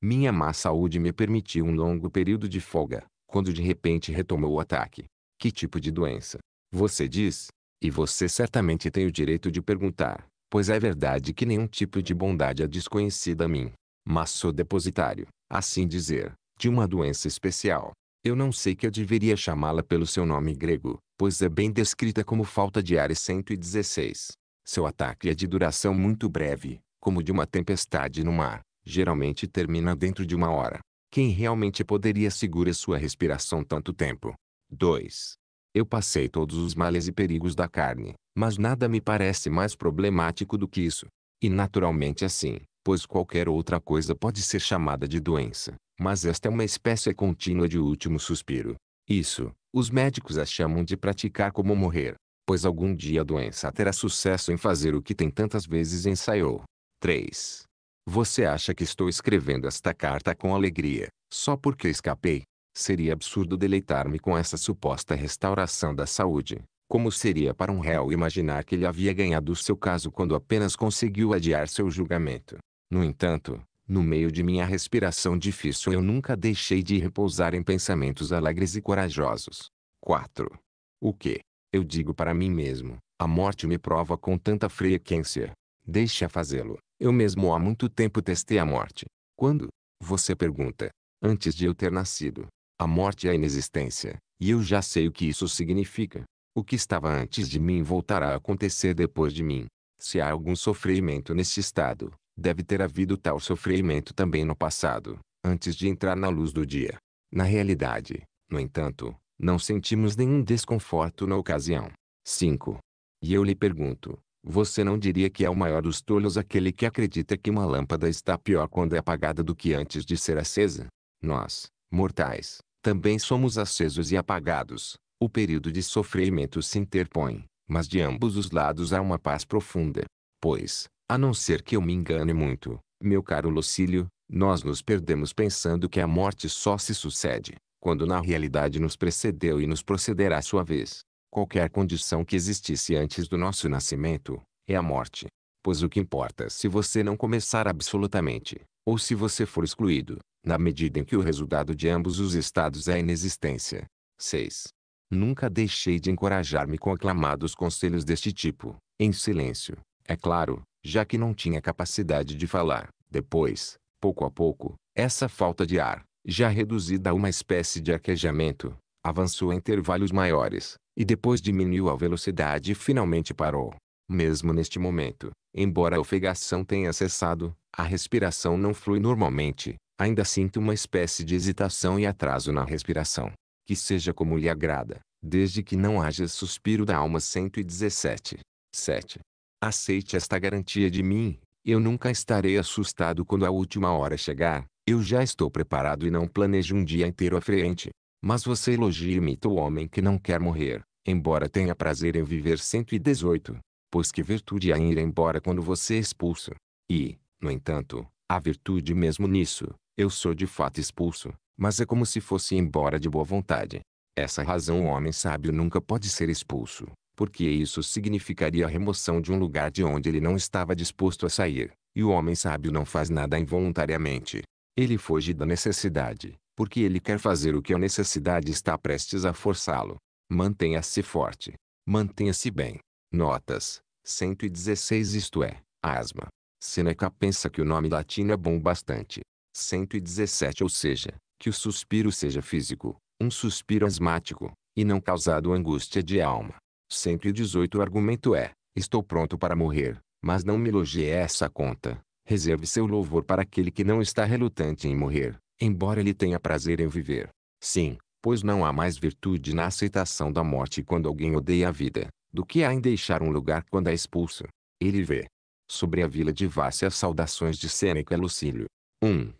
Minha má saúde me permitiu um longo período de folga, quando de repente retomou o ataque. Que tipo de doença? Você diz, e você certamente tem o direito de perguntar, pois é verdade que nenhum tipo de bondade é desconhecida a mim mas sou depositário, assim dizer, de uma doença especial. Eu não sei que eu deveria chamá-la pelo seu nome grego, pois é bem descrita como falta de ar 116. Seu ataque é de duração muito breve, como de uma tempestade no mar, geralmente termina dentro de uma hora. Quem realmente poderia segurar sua respiração tanto tempo? 2. Eu passei todos os males e perigos da carne, mas nada me parece mais problemático do que isso. E naturalmente assim, pois qualquer outra coisa pode ser chamada de doença, mas esta é uma espécie contínua de último suspiro. Isso, os médicos a chamam de praticar como morrer, pois algum dia a doença terá sucesso em fazer o que tem tantas vezes ensaiou. 3. Você acha que estou escrevendo esta carta com alegria, só porque escapei? Seria absurdo deleitar-me com essa suposta restauração da saúde, como seria para um réu imaginar que ele havia ganhado o seu caso quando apenas conseguiu adiar seu julgamento? No entanto, no meio de minha respiração difícil eu nunca deixei de repousar em pensamentos alegres e corajosos. 4. O que? Eu digo para mim mesmo, a morte me prova com tanta frequência. Deixa fazê-lo. Eu mesmo há muito tempo testei a morte. Quando? Você pergunta. Antes de eu ter nascido. A morte é a inexistência, e eu já sei o que isso significa. O que estava antes de mim voltará a acontecer depois de mim. Se há algum sofrimento nesse estado, deve ter havido tal sofrimento também no passado, antes de entrar na luz do dia. Na realidade, no entanto, não sentimos nenhum desconforto na ocasião. 5. E eu lhe pergunto, você não diria que é o maior dos tolos aquele que acredita que uma lâmpada está pior quando é apagada do que antes de ser acesa? Nós, mortais, também somos acesos e apagados. O período de sofrimento se interpõe, mas de ambos os lados há uma paz profunda. Pois, a não ser que eu me engane muito, meu caro Lucílio, nós nos perdemos pensando que a morte só se sucede, quando na realidade nos precedeu e nos procederá à sua vez. Qualquer condição que existisse antes do nosso nascimento, é a morte. Pois o que importa é se você não começar absolutamente, ou se você for excluído, na medida em que o resultado de ambos os estados é a inexistência. 6. Nunca deixei de encorajar-me com aclamados conselhos deste tipo, em silêncio, é claro, já que não tinha capacidade de falar. Depois, pouco a pouco, essa falta de ar, já reduzida a uma espécie de arquejamento, avançou a intervalos maiores, e depois diminuiu a velocidade e finalmente parou. Mesmo neste momento, embora a ofegação tenha cessado, a respiração não flui normalmente, ainda sinto uma espécie de hesitação e atraso na respiração. Que seja como lhe agrada, desde que não haja suspiro da alma 117. 7. Aceite esta garantia de mim, eu nunca estarei assustado quando a última hora chegar, eu já estou preparado e não planejo um dia inteiro à frente. Mas você elogia e imita o homem que não quer morrer, embora tenha prazer em viver 118. Pois que virtude há em ir embora quando você é expulso? E, no entanto, há virtude mesmo nisso, eu sou de fato expulso, mas é como se fosse embora de boa vontade. Essa razão o homem sábio nunca pode ser expulso, porque isso significaria a remoção de um lugar de onde ele não estava disposto a sair, e o homem sábio não faz nada involuntariamente. Ele foge da necessidade, porque ele quer fazer o que a necessidade está prestes a forçá-lo. Mantenha-se forte. Mantenha-se bem. Notas. 116 isto é, asma. Seneca pensa que o nome latino é bom bastante. 117 ou seja, que o suspiro seja físico, um suspiro asmático, e não causado angústia de alma. 118 O argumento é, estou pronto para morrer, mas não me elogie essa conta. Reserve seu louvor para aquele que não está relutante em morrer, embora ele tenha prazer em viver. Sim, pois não há mais virtude na aceitação da morte quando alguém odeia a vida, do que há em deixar um lugar quando é expulso. Ele vê. Sobre a vila de Vácia saudações de Sêneca Lucílio. 1.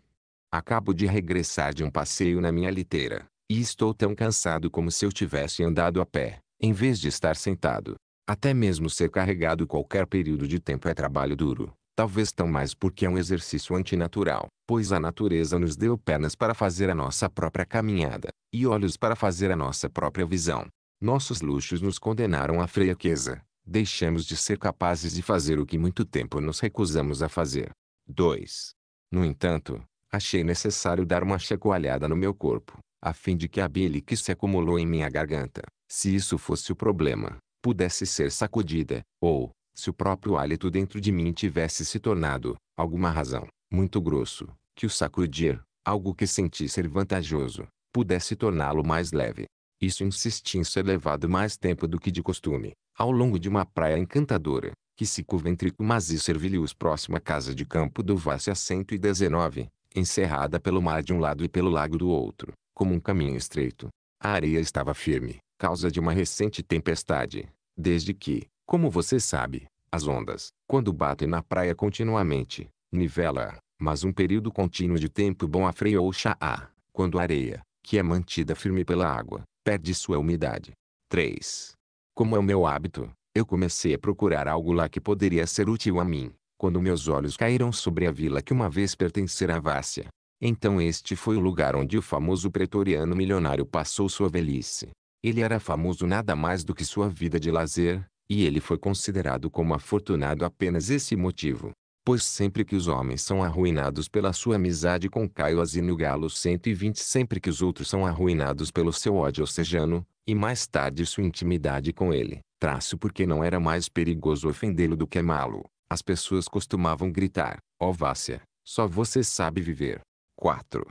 Acabo de regressar de um passeio na minha liteira, e estou tão cansado como se eu tivesse andado a pé em vez de estar sentado. Até mesmo ser carregado qualquer período de tempo é trabalho duro, talvez tão mais porque é um exercício antinatural, pois a natureza nos deu pernas para fazer a nossa própria caminhada, e olhos para fazer a nossa própria visão. Nossos luxos nos condenaram à fraqueza, deixamos de ser capazes de fazer o que muito tempo nos recusamos a fazer. 2. No entanto, achei necessário dar uma chacoalhada no meu corpo, a fim de que a bile que se acumulou em minha garganta, se isso fosse o problema, pudesse ser sacudida, ou, se o próprio hálito dentro de mim tivesse se tornado, alguma razão, muito grosso, que o sacudir, algo que senti ser vantajoso, pudesse torná-lo mais leve. Isso insisti em ser levado mais tempo do que de costume, ao longo de uma praia encantadora, que se curva entre Cumas e Servilius próxima à casa de campo do Vácia 119, encerrada pelo mar de um lado e pelo lago do outro, como um caminho estreito. A areia estava firme, causa de uma recente tempestade. Desde que, como você sabe, as ondas, quando batem na praia continuamente, nivela, mas um período contínuo de tempo bom a o ou chá, quando a areia, que é mantida firme pela água, perde sua umidade. 3. Como é o meu hábito, eu comecei a procurar algo lá que poderia ser útil a mim, quando meus olhos caíram sobre a vila que uma vez pertencera a Vácia. Então este foi o lugar onde o famoso pretoriano milionário passou sua velhice. Ele era famoso nada mais do que sua vida de lazer, e ele foi considerado como afortunado apenas esse motivo. Pois sempre que os homens são arruinados pela sua amizade com Caio Azino Galo 120 sempre que os outros são arruinados pelo seu ódio sejano, e mais tarde sua intimidade com ele, traço porque não era mais perigoso ofendê-lo do que amá-lo, as pessoas costumavam gritar, ó oh Vácia, só você sabe viver. 4.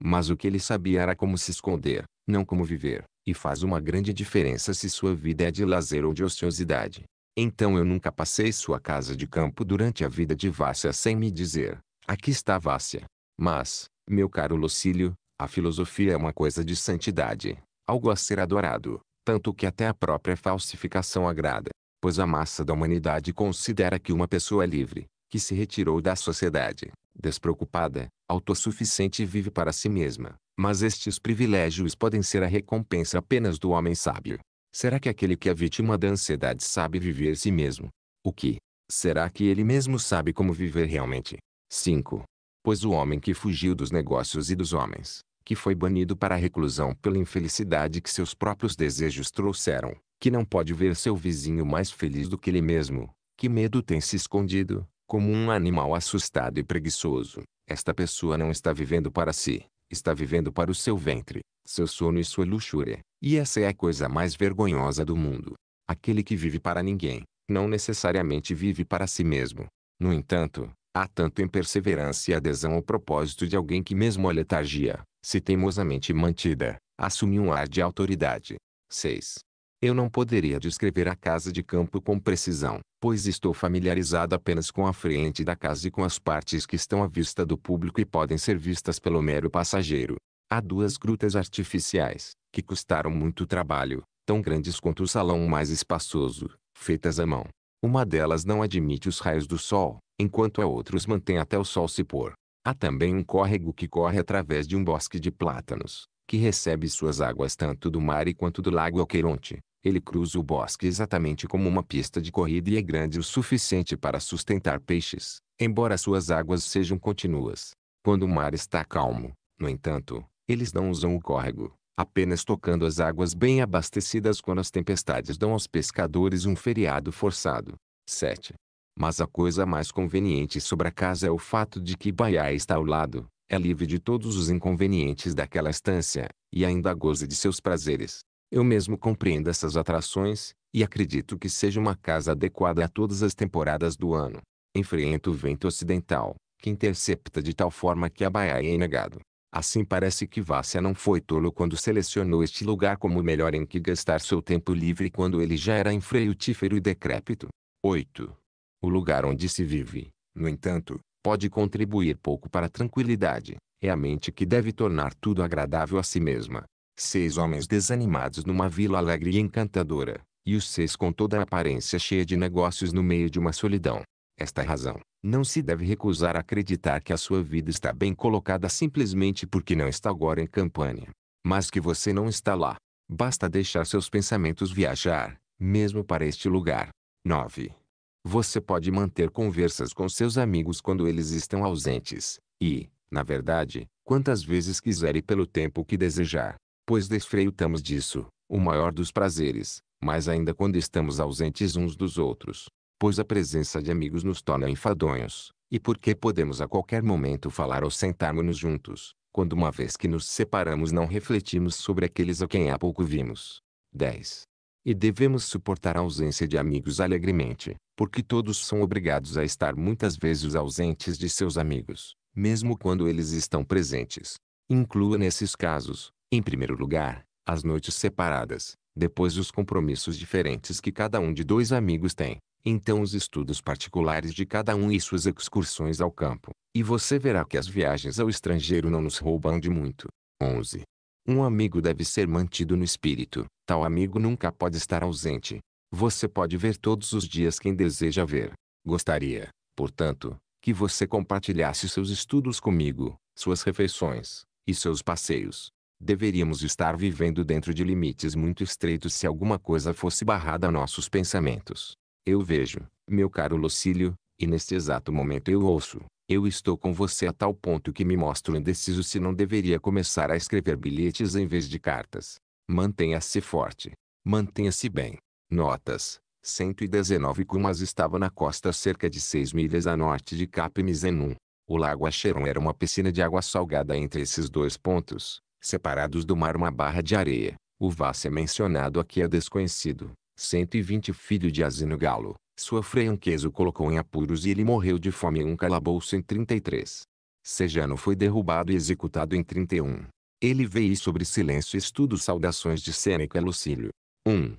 Mas o que ele sabia era como se esconder, não como viver. E faz uma grande diferença se sua vida é de lazer ou de ociosidade. Então eu nunca passei sua casa de campo durante a vida de Vácia sem me dizer, aqui está Vácia. Mas, meu caro Lucílio, a filosofia é uma coisa de santidade, algo a ser adorado, tanto que até a própria falsificação agrada, pois a massa da humanidade considera que uma pessoa é livre, que se retirou da sociedade, despreocupada, autossuficiente e vive para si mesma. Mas estes privilégios podem ser a recompensa apenas do homem sábio. Será que aquele que é vítima da ansiedade sabe viver si mesmo? O que? Será que ele mesmo sabe como viver realmente? 5. Pois o homem que fugiu dos negócios e dos homens, que foi banido para a reclusão pela infelicidade que seus próprios desejos trouxeram, que não pode ver seu vizinho mais feliz do que ele mesmo, que medo tem se escondido, como um animal assustado e preguiçoso, esta pessoa não está vivendo para si, está vivendo para o seu ventre, seu sono e sua luxúria. E essa é a coisa mais vergonhosa do mundo. Aquele que vive para ninguém, não necessariamente vive para si mesmo. No entanto, há tanto em perseverança e adesão ao propósito de alguém que mesmo a letargia, se teimosamente mantida, assume um ar de autoridade. 6. Eu não poderia descrever a casa de campo com precisão, pois estou familiarizado apenas com a frente da casa e com as partes que estão à vista do público e podem ser vistas pelo mero passageiro. Há duas grutas artificiais, que custaram muito trabalho, tão grandes quanto o salão mais espaçoso, feitas à mão. Uma delas não admite os raios do sol, enquanto a outra os mantém até o sol se pôr. Há também um córrego que corre através de um bosque de plátanos, que recebe suas águas tanto do mar e quanto do lago Alqueironte, ele cruza o bosque exatamente como uma pista de corrida e é grande o suficiente para sustentar peixes, embora suas águas sejam contínuas. Quando o mar está calmo, no entanto, eles não usam o córrego, apenas tocando as águas bem abastecidas quando as tempestades dão aos pescadores um feriado forçado. 7. Mas a coisa mais conveniente sobre a casa é o fato de que Baiá está ao lado, é livre de todos os inconvenientes daquela estância, e ainda goza de seus prazeres. Eu mesmo compreendo essas atrações, e acredito que seja uma casa adequada a todas as temporadas do ano. Enfrenta o vento ocidental, que intercepta de tal forma que a Bahia é negado. Assim parece que Vácia não foi tolo quando selecionou este lugar como o melhor em que gastar seu tempo livre quando ele já era infreutífero e decrépito. 8. O lugar onde se vive, no entanto, pode contribuir pouco para a tranquilidade. É a mente que deve tornar tudo agradável a si mesma. Seis homens desanimados numa vila alegre e encantadora, e os seis com toda a aparência cheia de negócios no meio de uma solidão. Esta razão, não se deve recusar a acreditar que a sua vida está bem colocada simplesmente porque não está agora em campanha. Mas que você não está lá. Basta deixar seus pensamentos viajar, mesmo para este lugar. 9. Você pode manter conversas com seus amigos quando eles estão ausentes, e, na verdade, quantas vezes quiser e pelo tempo que desejar. Pois desfreitamos disso, o maior dos prazeres, mas ainda quando estamos ausentes uns dos outros. Pois a presença de amigos nos torna enfadonhos, e porque podemos a qualquer momento falar ou sentarmos-nos juntos, quando uma vez que nos separamos não refletimos sobre aqueles a quem há pouco vimos. 10. E devemos suportar a ausência de amigos alegremente, porque todos são obrigados a estar muitas vezes ausentes de seus amigos, mesmo quando eles estão presentes. Inclua nesses casos, em primeiro lugar, as noites separadas, depois os compromissos diferentes que cada um de dois amigos tem, então os estudos particulares de cada um e suas excursões ao campo, e você verá que as viagens ao estrangeiro não nos roubam de muito. 11. Um amigo deve ser mantido no espírito, tal amigo nunca pode estar ausente. Você pode ver todos os dias quem deseja ver. Gostaria, portanto, que você compartilhasse seus estudos comigo, suas refeições e seus passeios deveríamos estar vivendo dentro de limites muito estreitos se alguma coisa fosse barrada a nossos pensamentos. Eu vejo, meu caro Lucílio, e neste exato momento eu ouço, eu estou com você a tal ponto que me mostro indeciso se não deveria começar a escrever bilhetes em vez de cartas. Mantenha-se forte. Mantenha-se bem. Notas. 119 Cumas estava na costa cerca de 6 milhas a norte de Cap Mizenum. O lago Acheron era uma piscina de água salgada entre esses dois pontos, separados do mar uma barra de areia. O vaso é mencionado aqui é desconhecido. 120 filho de Azinogalo, sua franqueza o colocou em apuros e ele morreu de fome em um calabouço em 33. Sejano foi derrubado e executado em 31. Ele veio sobre silêncio e estudo saudações de Sêneca a Lucílio. 1.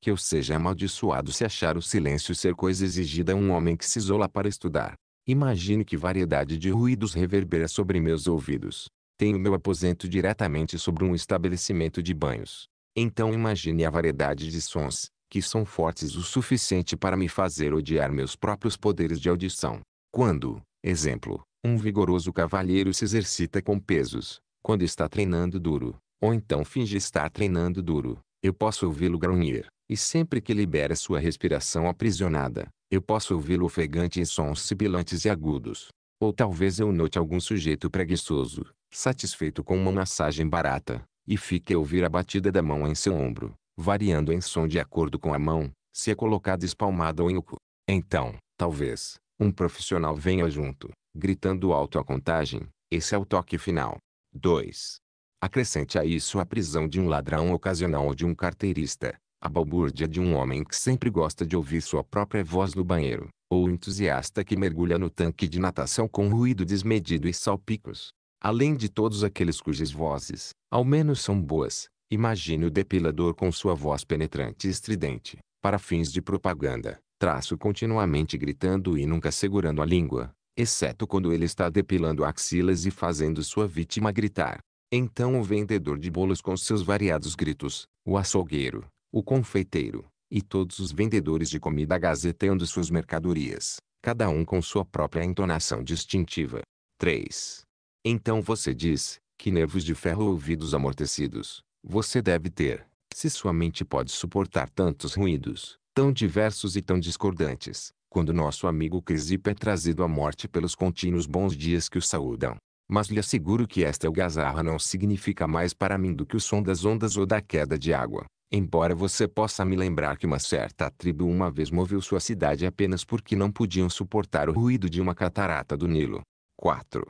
Que eu seja amaldiçoado se achar o silêncio ser coisa exigida a um homem que se isola para estudar. Imagine que variedade de ruídos reverbera sobre meus ouvidos. Tenho meu aposento diretamente sobre um estabelecimento de banhos. Então imagine a variedade de sons, que são fortes o suficiente para me fazer odiar meus próprios poderes de audição. Quando, exemplo, um vigoroso cavalheiro se exercita com pesos, quando está treinando duro, ou então finge estar treinando duro, eu posso ouvi-lo grunhir, e sempre que libera sua respiração aprisionada, eu posso ouvi-lo ofegante em sons sibilantes e agudos. Ou talvez eu note algum sujeito preguiçoso, satisfeito com uma massagem barata, e fique a ouvir a batida da mão em seu ombro, variando em som de acordo com a mão, se é colocada espalmada ou em oco. Então, talvez, um profissional venha junto, gritando alto a contagem, esse é o toque final. 2. Acrescente a isso a prisão de um ladrão ocasional ou de um carteirista, a balbúrdia de um homem que sempre gosta de ouvir sua própria voz no banheiro, ou o entusiasta que mergulha no tanque de natação com ruído desmedido e salpicos, além de todos aqueles cujas vozes, ao menos são boas, imagine o depilador com sua voz penetrante e estridente, para fins de propaganda, traço continuamente gritando e nunca segurando a língua, exceto quando ele está depilando axilas e fazendo sua vítima gritar. Então o vendedor de bolos com seus variados gritos, o açougueiro, o confeiteiro, e todos os vendedores de comida gazeteando suas mercadorias, cada um com sua própria entonação distintiva. 3. Então você diz, que nervos de ferro ou ouvidos amortecidos, você deve ter, se sua mente pode suportar tantos ruídos, tão diversos e tão discordantes, quando nosso amigo Crisipo é trazido à morte pelos contínuos bons dias que o saúdam. Mas lhe asseguro que esta algazarra não significa mais para mim do que o som das ondas ou da queda de água. Embora você possa me lembrar que uma certa tribo uma vez moveu sua cidade apenas porque não podiam suportar o ruído de uma catarata do Nilo. 4.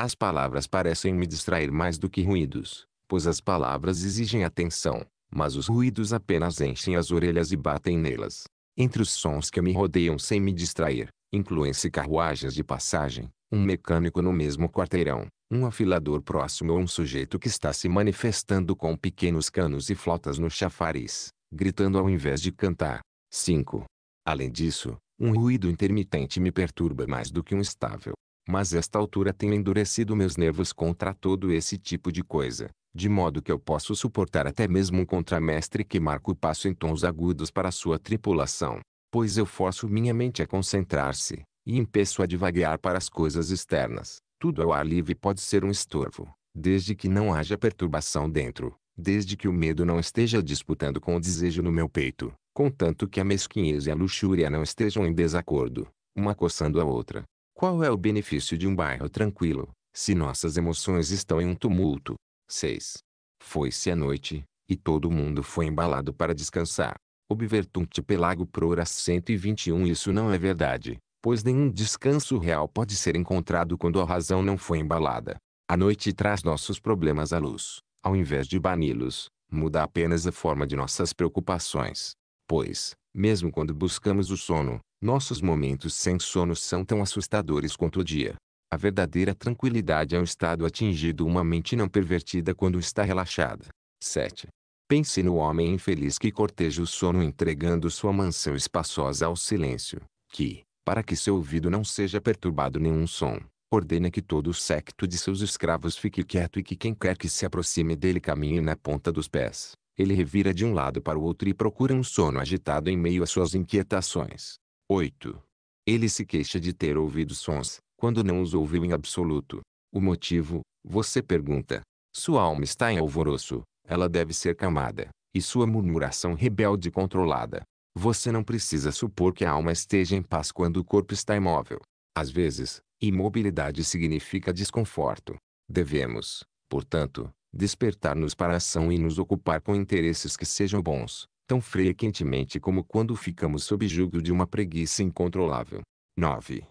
As palavras parecem me distrair mais do que ruídos, pois as palavras exigem atenção, mas os ruídos apenas enchem as orelhas e batem nelas. Entre os sons que me rodeiam sem me distrair, incluem-se carruagens de passagem, um mecânico no mesmo quarteirão, um afilador próximo ou um sujeito que está se manifestando com pequenos canos e flautas no chafariz, gritando ao invés de cantar. 5. Além disso, um ruído intermitente me perturba mais do que um estável, mas esta altura tenho endurecido meus nervos contra todo esse tipo de coisa, de modo que eu posso suportar até mesmo um contramestre que marca o passo em tons agudos para sua tripulação, pois eu forço minha mente a concentrar-se, e impeço a divagar para as coisas externas. Tudo ao ar livre pode ser um estorvo, desde que não haja perturbação dentro, desde que o medo não esteja disputando com o desejo no meu peito, contanto que a mesquinhez e a luxúria não estejam em desacordo, uma coçando a outra. Qual é o benefício de um bairro tranquilo, se nossas emoções estão em um tumulto? 6. Foi-se a noite, e todo mundo foi embalado para descansar. Obvertunt pelago proras 121 Isso não é verdade, pois nenhum descanso real pode ser encontrado quando a razão não foi embalada. A noite traz nossos problemas à luz, ao invés de bani-los, muda apenas a forma de nossas preocupações. Pois, mesmo quando buscamos o sono, nossos momentos sem sono são tão assustadores quanto o dia. A verdadeira tranquilidade é um estado atingido uma mente não pervertida quando está relaxada. 7. Pense no homem infeliz que corteja o sono entregando sua mansão espaçosa ao silêncio, que, para que seu ouvido não seja perturbado nenhum som, ordena que todo o secto de seus escravos fique quieto e que quem quer que se aproxime dele caminhe na ponta dos pés. Ele revira de um lado para o outro e procura um sono agitado em meio às suas inquietações. 8. Ele se queixa de ter ouvido sons, quando não os ouviu em absoluto. O motivo, você pergunta. Sua alma está em alvoroço, ela deve ser calmada, e sua murmuração rebelde controlada. Você não precisa supor que a alma esteja em paz quando o corpo está imóvel. Às vezes, imobilidade significa desconforto. Devemos, portanto, despertar-nos para a ação e nos ocupar com interesses que sejam bons, tão frequentemente como quando ficamos sob jugo de uma preguiça incontrolável. 9.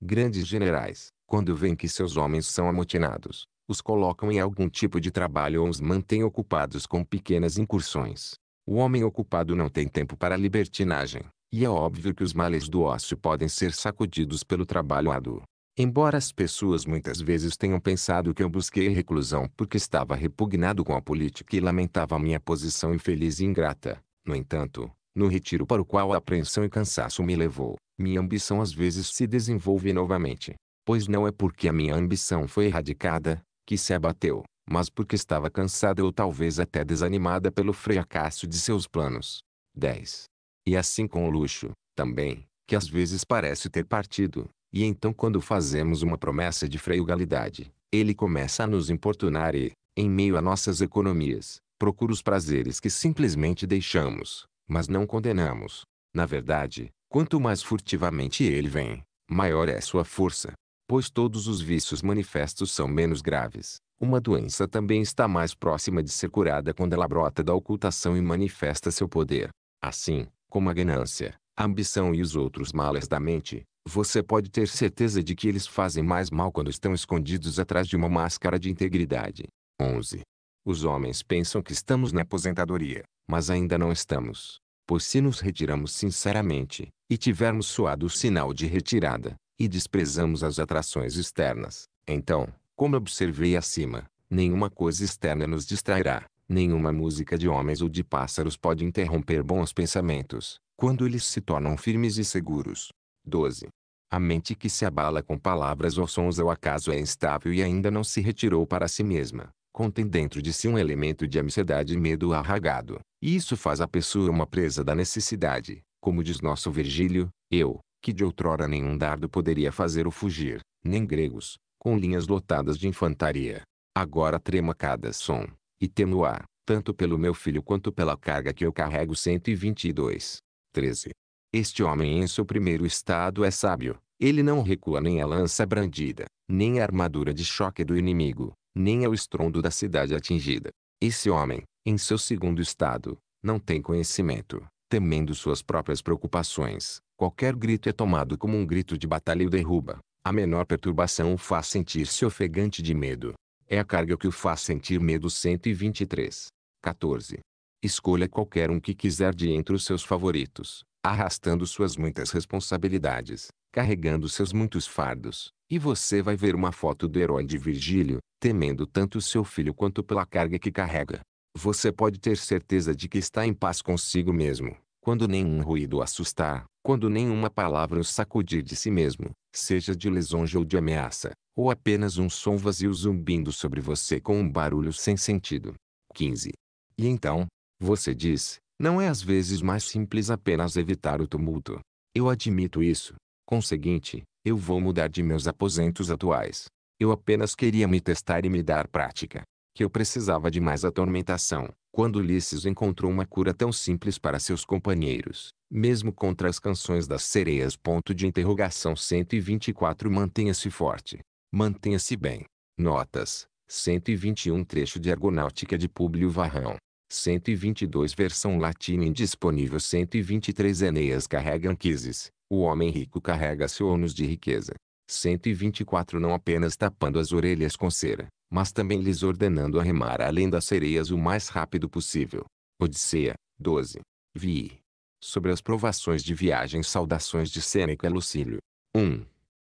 Grandes generais, quando veem que seus homens são amotinados, os colocam em algum tipo de trabalho ou os mantêm ocupados com pequenas incursões. O homem ocupado não tem tempo para libertinagem, e é óbvio que os males do ócio podem ser sacudidos pelo trabalho árduo. Embora as pessoas muitas vezes tenham pensado que eu busquei reclusão porque estava repugnado com a política e lamentava minha posição infeliz e ingrata, no entanto, no retiro para o qual a apreensão e cansaço me levou, minha ambição às vezes se desenvolve novamente. Pois não é porque a minha ambição foi erradicada, que se abateu, mas porque estava cansada ou talvez até desanimada pelo fracasso de seus planos. 10. E assim com o luxo, também, que às vezes parece ter partido, e então quando fazemos uma promessa de freugalidade, ele começa a nos importunar e, em meio a nossas economias, procura os prazeres que simplesmente deixamos, mas não condenamos. Na verdade, quanto mais furtivamente ele vem, maior é sua força, pois todos os vícios manifestos são menos graves. Uma doença também está mais próxima de ser curada quando ela brota da ocultação e manifesta seu poder. Assim, como a ganância, a ambição e os outros males da mente, você pode ter certeza de que eles fazem mais mal quando estão escondidos atrás de uma máscara de integridade. 11. Os homens pensam que estamos na aposentadoria, mas ainda não estamos. Pois se nos retiramos sinceramente, e tivermos soado o sinal de retirada, e desprezamos as atrações externas, então, como observei acima, nenhuma coisa externa nos distrairá, nenhuma música de homens ou de pássaros pode interromper bons pensamentos, quando eles se tornam firmes e seguros. 12. A mente que se abala com palavras ou sons ao acaso é instável e ainda não se retirou para si mesma contém dentro de si um elemento de ansiedade e medo arragado. E isso faz a pessoa uma presa da necessidade. Como diz nosso Virgílio, eu, que de outrora nenhum dardo poderia fazer o fugir, nem gregos, com linhas lotadas de infantaria. Agora trema cada som, e temo-a, tanto pelo meu filho quanto pela carga que eu carrego 122. 13. Este homem em seu primeiro estado é sábio, ele não recua nem a lança brandida, nem a armadura de choque do inimigo, nem ao estrondo da cidade atingida. Esse homem, em seu segundo estado, não tem conhecimento, temendo suas próprias preocupações. Qualquer grito é tomado como um grito de batalha e o derruba. A menor perturbação o faz sentir-se ofegante de medo. É a carga que o faz sentir medo 123. 14. Escolha qualquer um que quiser de entre os seus favoritos, arrastando suas muitas responsabilidades, carregando seus muitos fardos, e você vai ver uma foto do herói de Virgílio, temendo tanto seu filho quanto pela carga que carrega. Você pode ter certeza de que está em paz consigo mesmo, quando nenhum ruído o assustar, quando nenhuma palavra o sacudir de si mesmo, seja de lisonja ou de ameaça, ou apenas um som vazio zumbindo sobre você com um barulho sem sentido. 15. E então, você diz, não é às vezes mais simples apenas evitar o tumulto. Eu admito isso, Conseguinte, eu vou mudar de meus aposentos atuais. Eu apenas queria me testar e me dar prática. Que eu precisava de mais atormentação. Quando Ulisses encontrou uma cura tão simples para seus companheiros, mesmo contra as canções das sereias. Ponto de interrogação 124 Mantenha-se forte. Mantenha-se bem. Notas. 121 trecho de Argonáutica de Públio Varrão. 122 versão latina indisponível 123 Enéas carrega Anquises, o homem rico carrega seu ônus de riqueza. 124 Não apenas tapando as orelhas com cera, mas também lhes ordenando a remar além das sereias o mais rápido possível. Odisseia, 12. Vi. Sobre as provações de viagem saudações de Sêneca Lucílio. 1.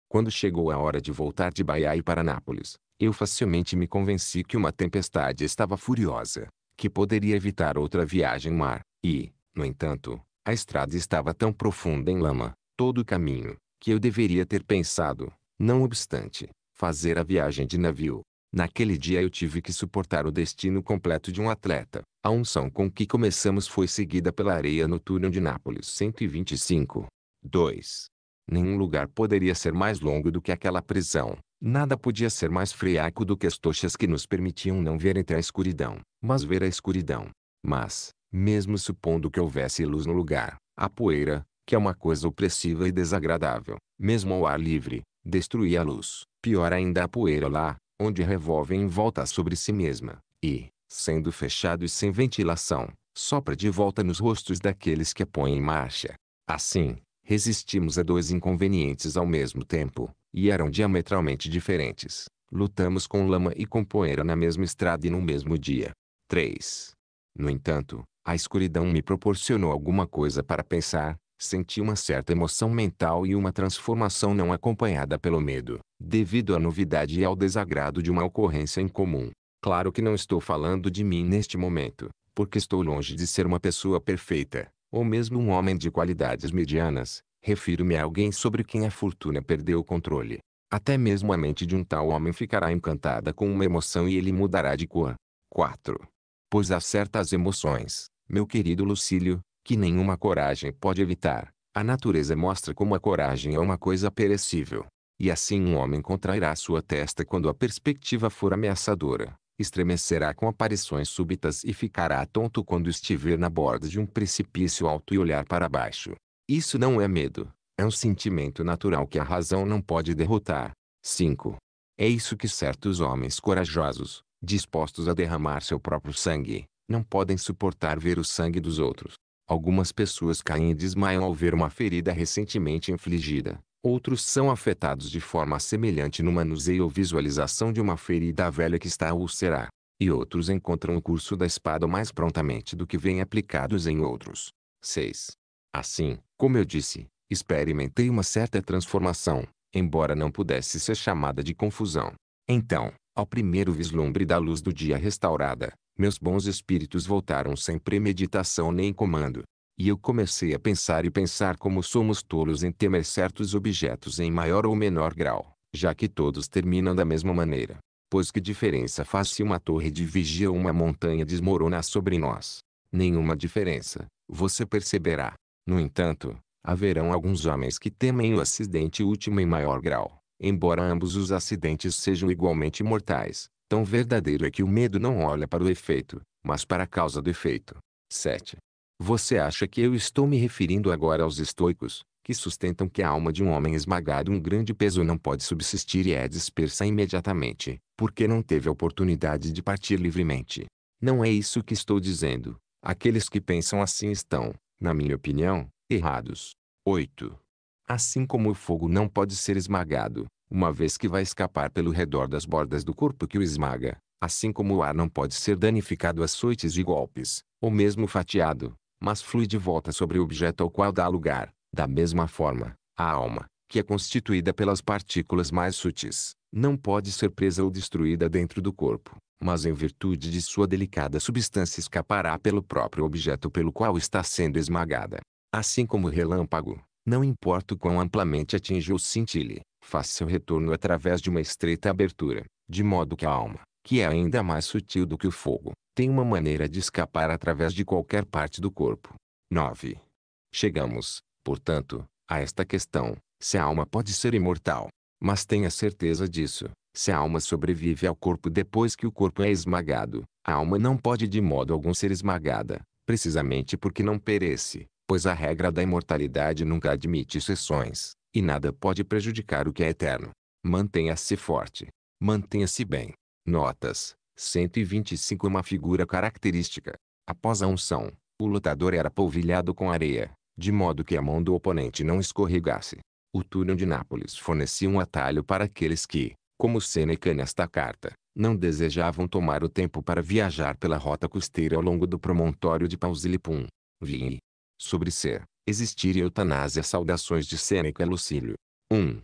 Quando chegou a hora de voltar de e para Nápoles, eu facilmente me convenci que uma tempestade estava furiosa, que poderia evitar outra viagem mar, e, no entanto, a estrada estava tão profunda em lama, todo o caminho, que eu deveria ter pensado, não obstante, fazer a viagem de navio. Naquele dia eu tive que suportar o destino completo de um atleta. A unção com que começamos foi seguida pela areia no túnel de Nápoles 125. 2. Nenhum lugar poderia ser mais longo do que aquela prisão. Nada podia ser mais friaco do que as tochas que nos permitiam não ver entre a escuridão, mas ver a escuridão. Mas, mesmo supondo que houvesse luz no lugar, a poeira, que é uma coisa opressiva e desagradável, mesmo ao ar livre, destruir a luz, pior ainda a poeira lá, onde revolve em volta sobre si mesma, e, sendo fechado e sem ventilação, sopra de volta nos rostos daqueles que a põem em marcha. Assim, resistimos a dois inconvenientes ao mesmo tempo, e eram diametralmente diferentes. Lutamos com lama e com poeira na mesma estrada e no mesmo dia. 3. No entanto, a escuridão me proporcionou alguma coisa para pensar, senti uma certa emoção mental e uma transformação não acompanhada pelo medo, devido à novidade e ao desagrado de uma ocorrência incomum. Claro que não estou falando de mim neste momento, porque estou longe de ser uma pessoa perfeita, ou mesmo um homem de qualidades medianas, refiro-me a alguém sobre quem a fortuna perdeu o controle. Até mesmo a mente de um tal homem ficará encantada com uma emoção e ele mudará de cor. 4. Pois há certas emoções, meu querido Lucílio, que nenhuma coragem pode evitar. A natureza mostra como a coragem é uma coisa perecível. E assim um homem contrairá sua testa quando a perspectiva for ameaçadora, estremecerá com aparições súbitas e ficará tonto quando estiver na borda de um precipício alto e olhar para baixo. Isso não é medo, é um sentimento natural que a razão não pode derrotar. 5. É isso que certos homens corajosos, dispostos a derramar seu próprio sangue, não podem suportar ver o sangue dos outros. Algumas pessoas caem e desmaiam ao ver uma ferida recentemente infligida. Outros são afetados de forma semelhante no manuseio ou visualização de uma ferida velha que está ou será. E outros encontram o curso da espada mais prontamente do que vem aplicados em outros. 6. Assim, como eu disse, experimentei uma certa transformação, embora não pudesse ser chamada de confusão. Então, ao primeiro vislumbre da luz do dia restaurada, meus bons espíritos voltaram sem premeditação nem comando. E eu comecei a pensar e pensar como somos tolos em temer certos objetos em maior ou menor grau, já que todos terminam da mesma maneira. Pois que diferença faz se uma torre de vigia ou uma montanha desmorona sobre nós? Nenhuma diferença, você perceberá. No entanto, haverão alguns homens que temem o acidente último em maior grau, embora ambos os acidentes sejam igualmente mortais, Tão verdadeiro é que o medo não olha para o efeito, mas para a causa do efeito. 7. Você acha que eu estou me referindo agora aos estoicos, que sustentam que a alma de um homem esmagado um grande peso não pode subsistir e é dispersa imediatamente, porque não teve a oportunidade de partir livremente. Não é isso que estou dizendo. Aqueles que pensam assim estão, na minha opinião, errados. 8. Assim como o fogo não pode ser esmagado, uma vez que vai escapar pelo redor das bordas do corpo que o esmaga, assim como o ar não pode ser danificado a açoites e golpes, ou mesmo fatiado, mas flui de volta sobre o objeto ao qual dá lugar. Da mesma forma, a alma, que é constituída pelas partículas mais sutis, não pode ser presa ou destruída dentro do corpo, mas em virtude de sua delicada substância escapará pelo próprio objeto pelo qual está sendo esmagada. Assim como o relâmpago, não importa o quão amplamente atinge ou cintile, faz seu retorno através de uma estreita abertura, de modo que a alma, que é ainda mais sutil do que o fogo, tem uma maneira de escapar através de qualquer parte do corpo. 9. Chegamos, portanto, a esta questão: se a alma pode ser imortal. Mas tenha certeza disso. Se a alma sobrevive ao corpo depois que o corpo é esmagado, a alma não pode de modo algum ser esmagada, precisamente porque não perece, pois a regra da imortalidade nunca admite exceções. E nada pode prejudicar o que é eterno. Mantenha-se forte. Mantenha-se bem. Notas. 125 é uma figura característica. Após a unção, o lutador era polvilhado com areia, de modo que a mão do oponente não escorregasse. O túnel de Nápoles fornecia um atalho para aqueles que, como Seneca nesta carta, não desejavam tomar o tempo para viajar pela rota costeira ao longo do promontório de Pausilipum. Vim. Sobre ser, Existir e eutanásia saudações de Sêneca Lucílio. 1.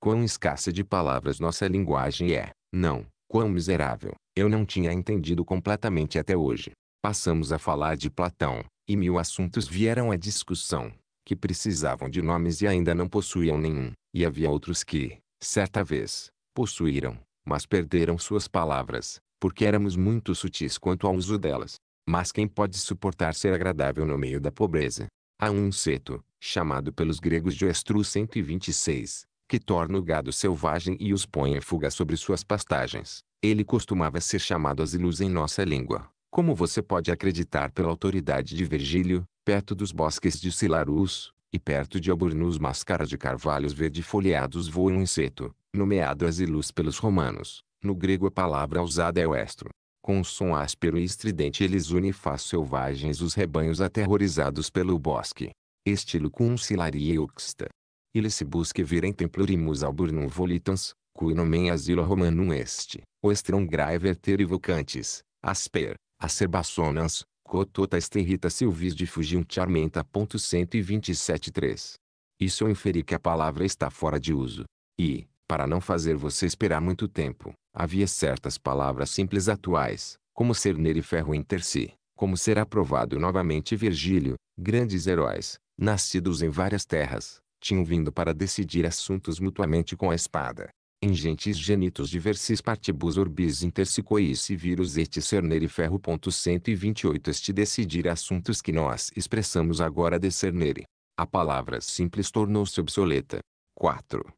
Quão escassa de palavras nossa linguagem é, não, quão miserável, eu não tinha entendido completamente até hoje. Passamos a falar de Platão, e mil assuntos vieram à discussão, que precisavam de nomes e ainda não possuíam nenhum, e havia outros que, certa vez, possuíram, mas perderam suas palavras, porque éramos muito sutis quanto ao uso delas. Mas quem pode suportar ser agradável no meio da pobreza? Há um inseto, chamado pelos gregos de Oestrus 126, que torna o gado selvagem e os põe em fuga sobre suas pastagens. Ele costumava ser chamado asilus em nossa língua. Como você pode acreditar pela autoridade de Virgílio, perto dos bosques de Silarus, e perto de Alburnus máscaras de carvalhos verde folheados voa um inseto, nomeado asilus pelos romanos. No grego a palavra usada é oestro, com um som áspero e estridente eles unem faz selvagens os rebanhos aterrorizados pelo bosque. Estilo cuncilaria uxta. Ele se busque virem templurimus alburnum volitans, cui nomen asilo romanum este, ostrum grave vocantes, asper, acerbaçonas, cotota esterrita silvis de fugium charmenta. 127.3. Isso eu é inferi que a palavra está fora de uso. E, para não fazer você esperar muito tempo, havia certas palavras simples atuais, como ser nele ferro inter si, como ser aprovado novamente Virgílio, grandes heróis, nascidos em várias terras, tinham vindo para decidir assuntos mutuamente com a espada. Ingentes genitos diversis partibus orbis intersicois vírus et cernere ferro. 128 Este decidir assuntos que nós expressamos agora de cernere. A palavra simples tornou-se obsoleta. 4.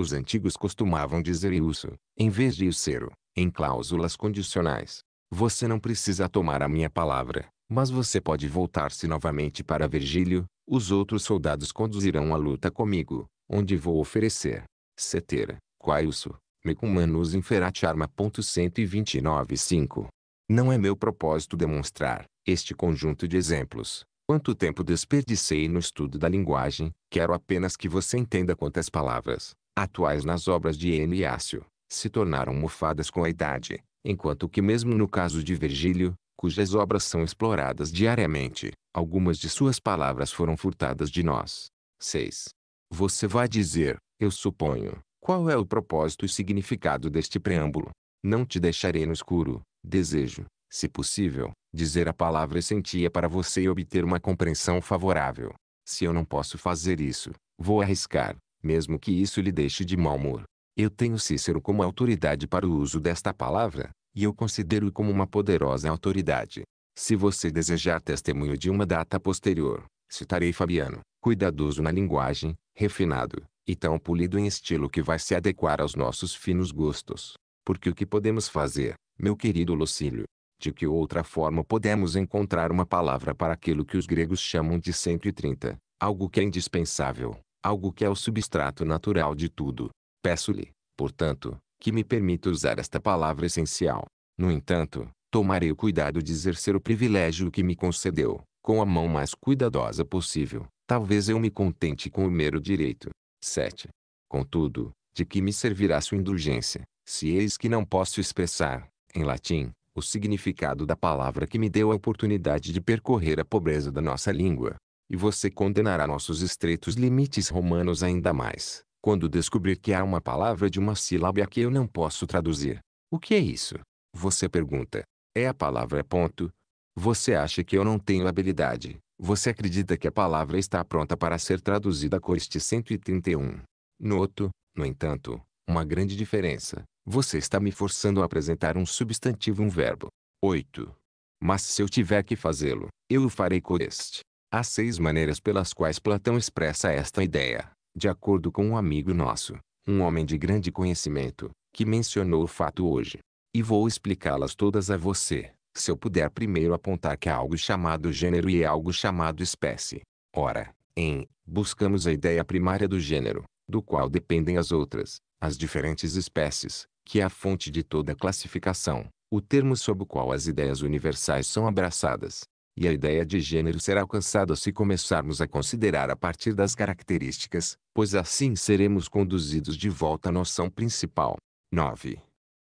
Os antigos costumavam dizer isso, em vez de isero, em cláusulas condicionais. Você não precisa tomar a minha palavra, mas você pode voltar-se novamente para Virgílio, os outros soldados conduzirão a luta comigo, onde vou oferecer. Cetera, Quaiusso, Mecumanus Inferat Arma. 129.5. Não é meu propósito demonstrar, este conjunto de exemplos, Quanto tempo desperdicei no estudo da linguagem, quero apenas que você entenda quantas palavras, atuais nas obras de Eniácio, se tornaram mofadas com a idade, enquanto que mesmo no caso de Virgílio, cujas obras são exploradas diariamente, algumas de suas palavras foram furtadas de nós. 6. Você vai dizer, eu suponho, qual é o propósito e significado deste preâmbulo? Não te deixarei no escuro, desejo, se possível, dizer a palavra essentia para você e obter uma compreensão favorável. Se eu não posso fazer isso, vou arriscar, mesmo que isso lhe deixe de mau humor. Eu tenho Cícero como autoridade para o uso desta palavra, e eu considero-o como uma poderosa autoridade. Se você desejar testemunho de uma data posterior, citarei Fabiano, cuidadoso na linguagem, refinado, e tão polido em estilo que vai se adequar aos nossos finos gostos. Porque o que podemos fazer, meu querido Lucílio? De que outra forma podemos encontrar uma palavra para aquilo que os gregos chamam de 130, algo que é indispensável, algo que é o substrato natural de tudo. Peço-lhe, portanto, que me permita usar esta palavra essencial. No entanto, tomarei o cuidado de exercer o privilégio que me concedeu, com a mão mais cuidadosa possível. Talvez eu me contente com o mero direito. 7. Contudo, de que me servirá sua indulgência, se eis que não posso expressar, em latim, o significado da palavra que me deu a oportunidade de percorrer a pobreza da nossa língua, e você condenará nossos estreitos limites romanos ainda mais, quando descobrir que há uma palavra de uma sílaba que eu não posso traduzir. O que é isso? Você pergunta. É a palavra ponto. Você acha que eu não tenho habilidade. Você acredita que a palavra está pronta para ser traduzida com este 131. Noto, no entanto, uma grande diferença. Você está me forçando a apresentar um substantivo e um verbo. 8. Mas se eu tiver que fazê-lo, eu o farei com este. Há seis maneiras pelas quais Platão expressa esta ideia, de acordo com um amigo nosso, um homem de grande conhecimento, que mencionou o fato hoje. E vou explicá-las todas a você, se eu puder primeiro apontar que há algo chamado gênero e algo chamado espécie. Ora, em buscamos a ideia primária do gênero, do qual dependem as outras, as diferentes espécies, que é a fonte de toda classificação, o termo sob o qual as ideias universais são abraçadas. E a ideia de gênero será alcançada se começarmos a considerar a partir das características, pois assim seremos conduzidos de volta à noção principal. 9.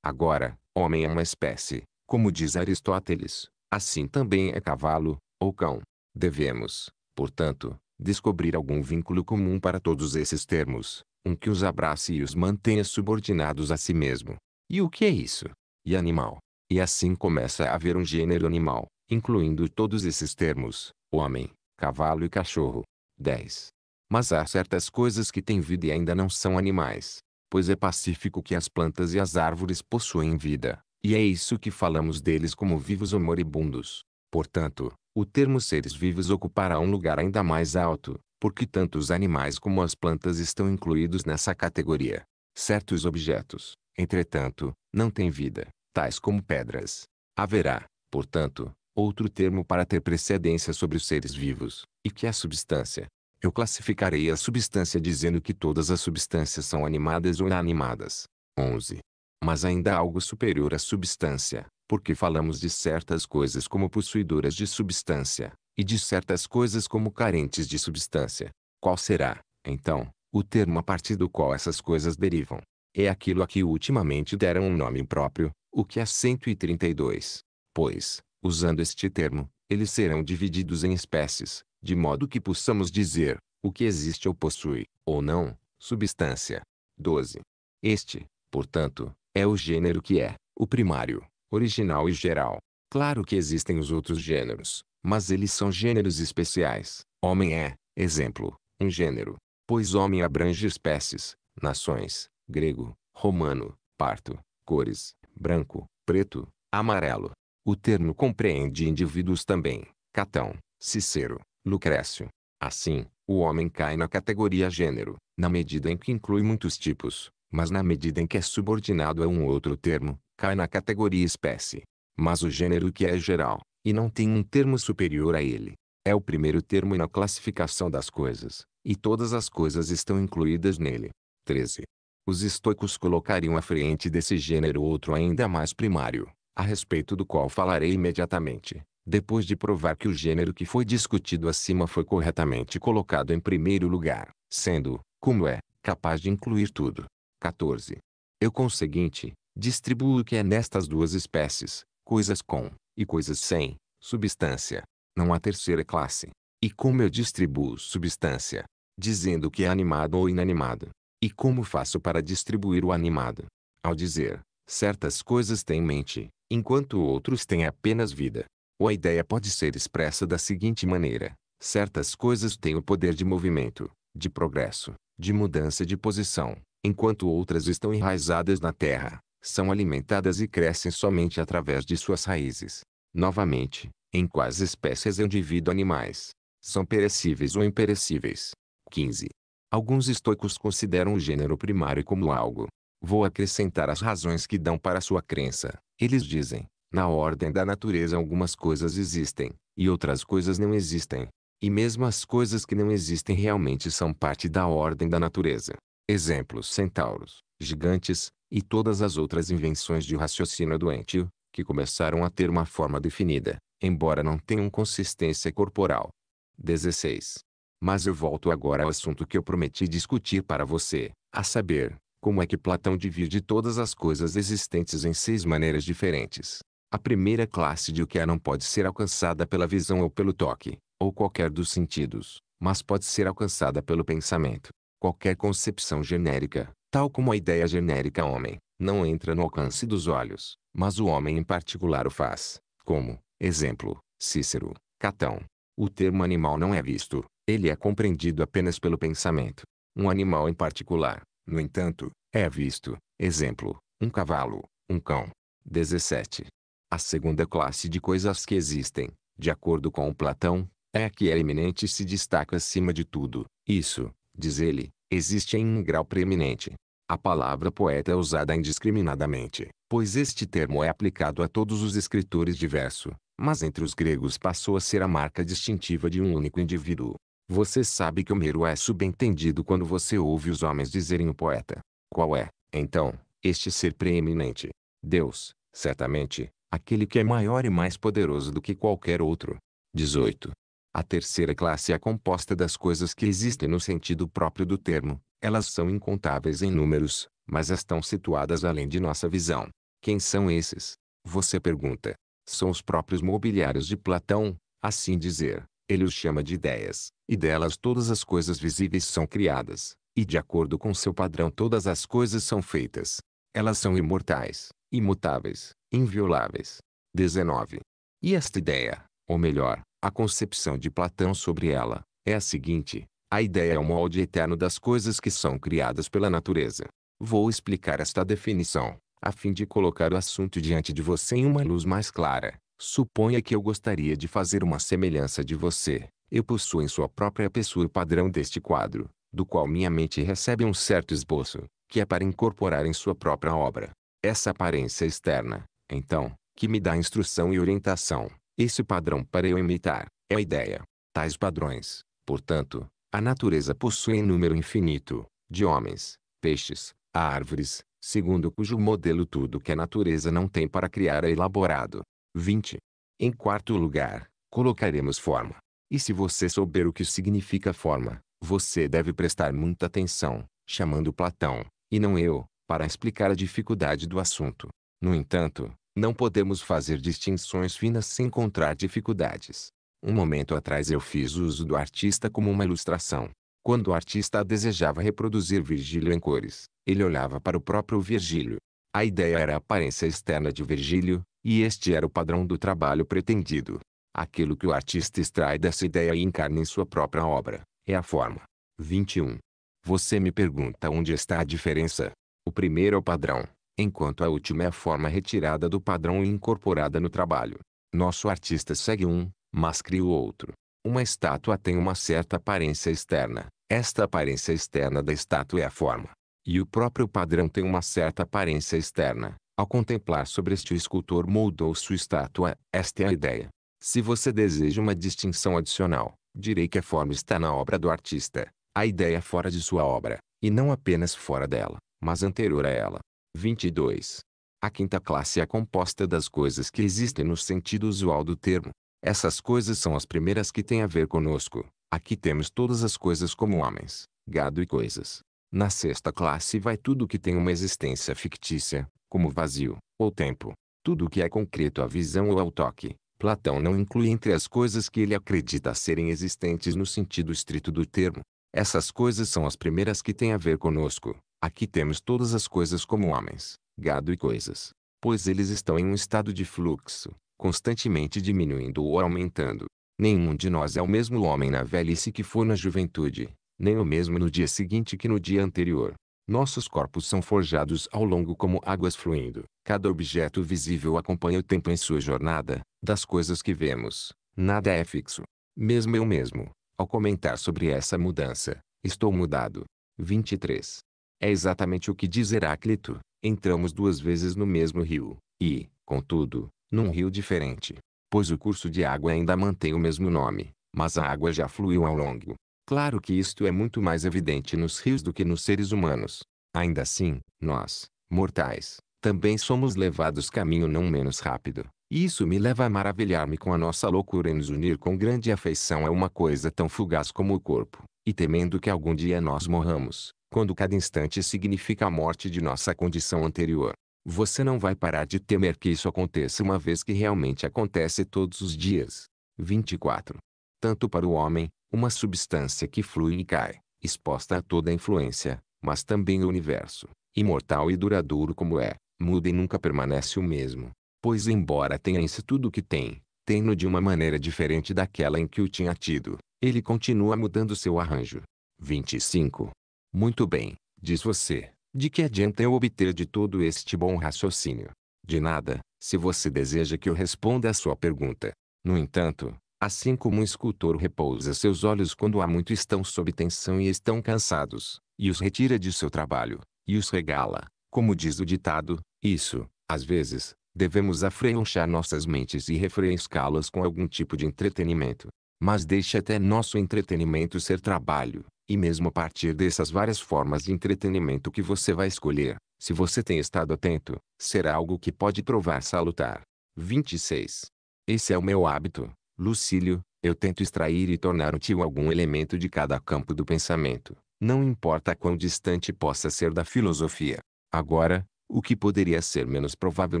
Agora, homem é uma espécie, como diz Aristóteles, assim também é cavalo, ou cão. Devemos, portanto, descobrir algum vínculo comum para todos esses termos, um que os abrace e os mantenha subordinados a si mesmo. E o que é isso? E animal. E assim começa a haver um gênero animal, incluindo todos esses termos, homem, cavalo e cachorro. 10. Mas há certas coisas que têm vida e ainda não são animais, pois é pacífico que as plantas e as árvores possuem vida, e é isso que falamos deles como vivos ou moribundos. Portanto, o termo seres vivos ocupará um lugar ainda mais alto, porque tanto os animais como as plantas estão incluídos nessa categoria. Certos objetos, entretanto, não têm vida, tais como pedras. Haverá, portanto, outro termo para ter precedência sobre os seres vivos, e que é a substância. Eu classificarei a substância dizendo que todas as substâncias são animadas ou inanimadas. 11. Mas ainda há algo superior à substância, porque falamos de certas coisas como possuidoras de substância, e de certas coisas como carentes de substância. Qual será, então, o termo a partir do qual essas coisas derivam? É aquilo a que ultimamente deram um nome próprio, o que é 132. Pois, Usando este termo, eles serão divididos em espécies, de modo que possamos dizer, o que existe ou possui, ou não, substância. 12. Este, portanto, é o gênero que é, o primário, original e geral. Claro que existem os outros gêneros, mas eles são gêneros especiais. Homem é, exemplo, um gênero, pois homem abrange espécies, nações, grego, romano, parto, cores, branco, preto, amarelo, o termo compreende indivíduos também, Catão, Cicero, Lucrécio. Assim, o homem cai na categoria gênero, na medida em que inclui muitos tipos, mas na medida em que é subordinado a um outro termo, cai na categoria espécie. Mas o gênero que é geral, e não tem um termo superior a ele, é o primeiro termo na classificação das coisas, e todas as coisas estão incluídas nele. 13. Os estoicos colocariam à frente desse gênero outro ainda mais primário, a respeito do qual falarei imediatamente, depois de provar que o gênero que foi discutido acima foi corretamente colocado em primeiro lugar, sendo, como é, capaz de incluir tudo. 14. Eu conseguinte, distribuo o que é nestas duas espécies, coisas com, e coisas sem, substância. Não há terceira classe. E como eu distribuo substância? Dizendo que é animado ou inanimado. E como faço para distribuir o animado? Ao dizer, certas coisas têm mente, enquanto outros têm apenas vida. Ou a ideia pode ser expressa da seguinte maneira: certas coisas têm o poder de movimento, de progresso, de mudança de posição, enquanto outras estão enraizadas na terra, são alimentadas e crescem somente através de suas raízes. Novamente, em quais espécies eu indivíduo animais? São perecíveis ou imperecíveis? 15. Alguns estoicos consideram o gênero primário como algo Vou acrescentar as razões que dão para sua crença. Eles dizem, na ordem da natureza algumas coisas existem, e outras coisas não existem. E mesmo as coisas que não existem realmente são parte da ordem da natureza. Exemplos centauros, gigantes, e todas as outras invenções de raciocínio doentio, que começaram a ter uma forma definida, embora não tenham consistência corporal. 16. Mas eu volto agora ao assunto que eu prometi discutir para você, a saber, como é que Platão divide todas as coisas existentes em seis maneiras diferentes? A primeira classe de o que é não pode ser alcançada pela visão ou pelo toque, ou qualquer dos sentidos, mas pode ser alcançada pelo pensamento. Qualquer concepção genérica, tal como a ideia genérica homem, não entra no alcance dos olhos, mas o homem em particular o faz, como, exemplo, Cícero, Catão. O termo animal não é visto, ele é compreendido apenas pelo pensamento. Um animal em particular, no entanto, é visto, exemplo, um cavalo, um cão. 17. A segunda classe de coisas que existem, de acordo com Platão, é a que é eminente e se destaca acima de tudo. Isso, diz ele, existe em um grau preeminente. A palavra poeta é usada indiscriminadamente, pois este termo é aplicado a todos os escritores de verso, mas entre os gregos passou a ser a marca distintiva de um único indivíduo. Você sabe que Homero é subentendido quando você ouve os homens dizerem o poeta. Qual é, então, este ser preeminente? Deus, certamente, aquele que é maior e mais poderoso do que qualquer outro. 18. A terceira classe é composta das coisas que existem no sentido próprio do termo. Elas são incontáveis em números, mas estão situadas além de nossa visão. Quem são esses? Você pergunta. São os próprios mobiliários de Platão, assim dizer, ele os chama de ideias, e delas todas as coisas visíveis são criadas, e de acordo com seu padrão todas as coisas são feitas. Elas são imortais, imutáveis, invioláveis. 19. E esta ideia, ou melhor, a concepção de Platão sobre ela, é a seguinte: a ideia é o molde eterno das coisas que são criadas pela natureza. Vou explicar esta definição, a fim de colocar o assunto diante de você em uma luz mais clara. Suponha que eu gostaria de fazer uma semelhança de você. Eu possuo em sua própria pessoa o padrão deste quadro, do qual minha mente recebe um certo esboço, que é para incorporar em sua própria obra. Essa aparência externa, então, que me dá instrução e orientação, esse padrão para eu imitar, é a ideia. Tais padrões, portanto, a natureza possui em número infinito, de homens, peixes, árvores, segundo cujo modelo tudo que a natureza não tem para criar é elaborado. 20. Em quarto lugar, colocaremos forma. E se você souber o que significa forma, você deve prestar muita atenção, chamando Platão, e não eu, para explicar a dificuldade do assunto. No entanto, não podemos fazer distinções finas sem encontrar dificuldades. Um momento atrás eu fiz uso do artista como uma ilustração. Quando o artista desejava reproduzir Virgílio em cores, ele olhava para o próprio Virgílio. A ideia era a aparência externa de Virgílio, e este era o padrão do trabalho pretendido. Aquilo que o artista extrai dessa ideia e encarna em sua própria obra, é a forma. 21. Você me pergunta onde está a diferença. O primeiro é o padrão, enquanto a última é a forma retirada do padrão e incorporada no trabalho. Nosso artista segue um, mas cria o outro. Uma estátua tem uma certa aparência externa. Esta aparência externa da estátua é a forma. E o próprio padrão tem uma certa aparência externa. Ao contemplar sobre este o escultor moldou sua estátua, esta é a ideia. Se você deseja uma distinção adicional, direi que a forma está na obra do artista, a ideia fora de sua obra, e não apenas fora dela, mas anterior a ela. 22. A quinta classe é composta das coisas que existem no sentido usual do termo. Essas coisas são as primeiras que têm a ver conosco. Aqui temos todas as coisas como homens, gado e coisas. Na sexta classe vai tudo que tem uma existência fictícia, como vazio, ou tempo. Tudo o que é concreto à visão ou ao toque, Platão não inclui entre as coisas que ele acredita serem existentes no sentido estrito do termo. Essas coisas são as primeiras que têm a ver conosco. Aqui temos todas as coisas como homens, gado e coisas. Pois eles estão em um estado de fluxo, constantemente diminuindo ou aumentando. Nenhum de nós é o mesmo homem na velhice que for na juventude, nem o mesmo no dia seguinte que no dia anterior. Nossos corpos são forjados ao longo como águas fluindo. Cada objeto visível acompanha o tempo em sua jornada. Das coisas que vemos, nada é fixo. Mesmo eu mesmo, ao comentar sobre essa mudança, estou mudado. 23. É exatamente o que diz Heráclito. Entramos duas vezes no mesmo rio, e, contudo, num rio diferente. Pois o curso de água ainda mantém o mesmo nome, mas a água já fluiu ao longo Claro que isto é muito mais evidente nos rios do que nos seres humanos. Ainda assim, nós, mortais, também somos levados caminho não menos rápido. E isso me leva a maravilhar-me com a nossa loucura em nos unir com grande afeição a uma coisa tão fugaz como o corpo, e temendo que algum dia nós morramos, quando cada instante significa a morte de nossa condição anterior. Você não vai parar de temer que isso aconteça uma vez que realmente acontece todos os dias. 24 tanto para o homem, uma substância que flui e cai, exposta a toda influência, mas também o universo, imortal e duradouro como é, muda e nunca permanece o mesmo. Pois embora tenha em si tudo o que tem, tem-no de uma maneira diferente daquela em que o tinha tido, ele continua mudando seu arranjo. 25. Muito bem, diz você, de que adianta eu obter de todo este bom raciocínio? De nada, se você deseja que eu responda à sua pergunta. No entanto, Assim como um escultor repousa seus olhos quando há muito estão sob tensão e estão cansados, e os retira de seu trabalho, e os regala, como diz o ditado, isso, às vezes, devemos afrouxar nossas mentes e refrescá-las com algum tipo de entretenimento. Mas deixe até nosso entretenimento ser trabalho, e mesmo a partir dessas várias formas de entretenimento que você vai escolher, se você tem estado atento, será algo que pode provar salutar. 26. Esse é o meu hábito, Lucílio, eu tento extrair e tornar útil algum elemento de cada campo do pensamento, não importa quão distante possa ser da filosofia. Agora, o que poderia ser menos provável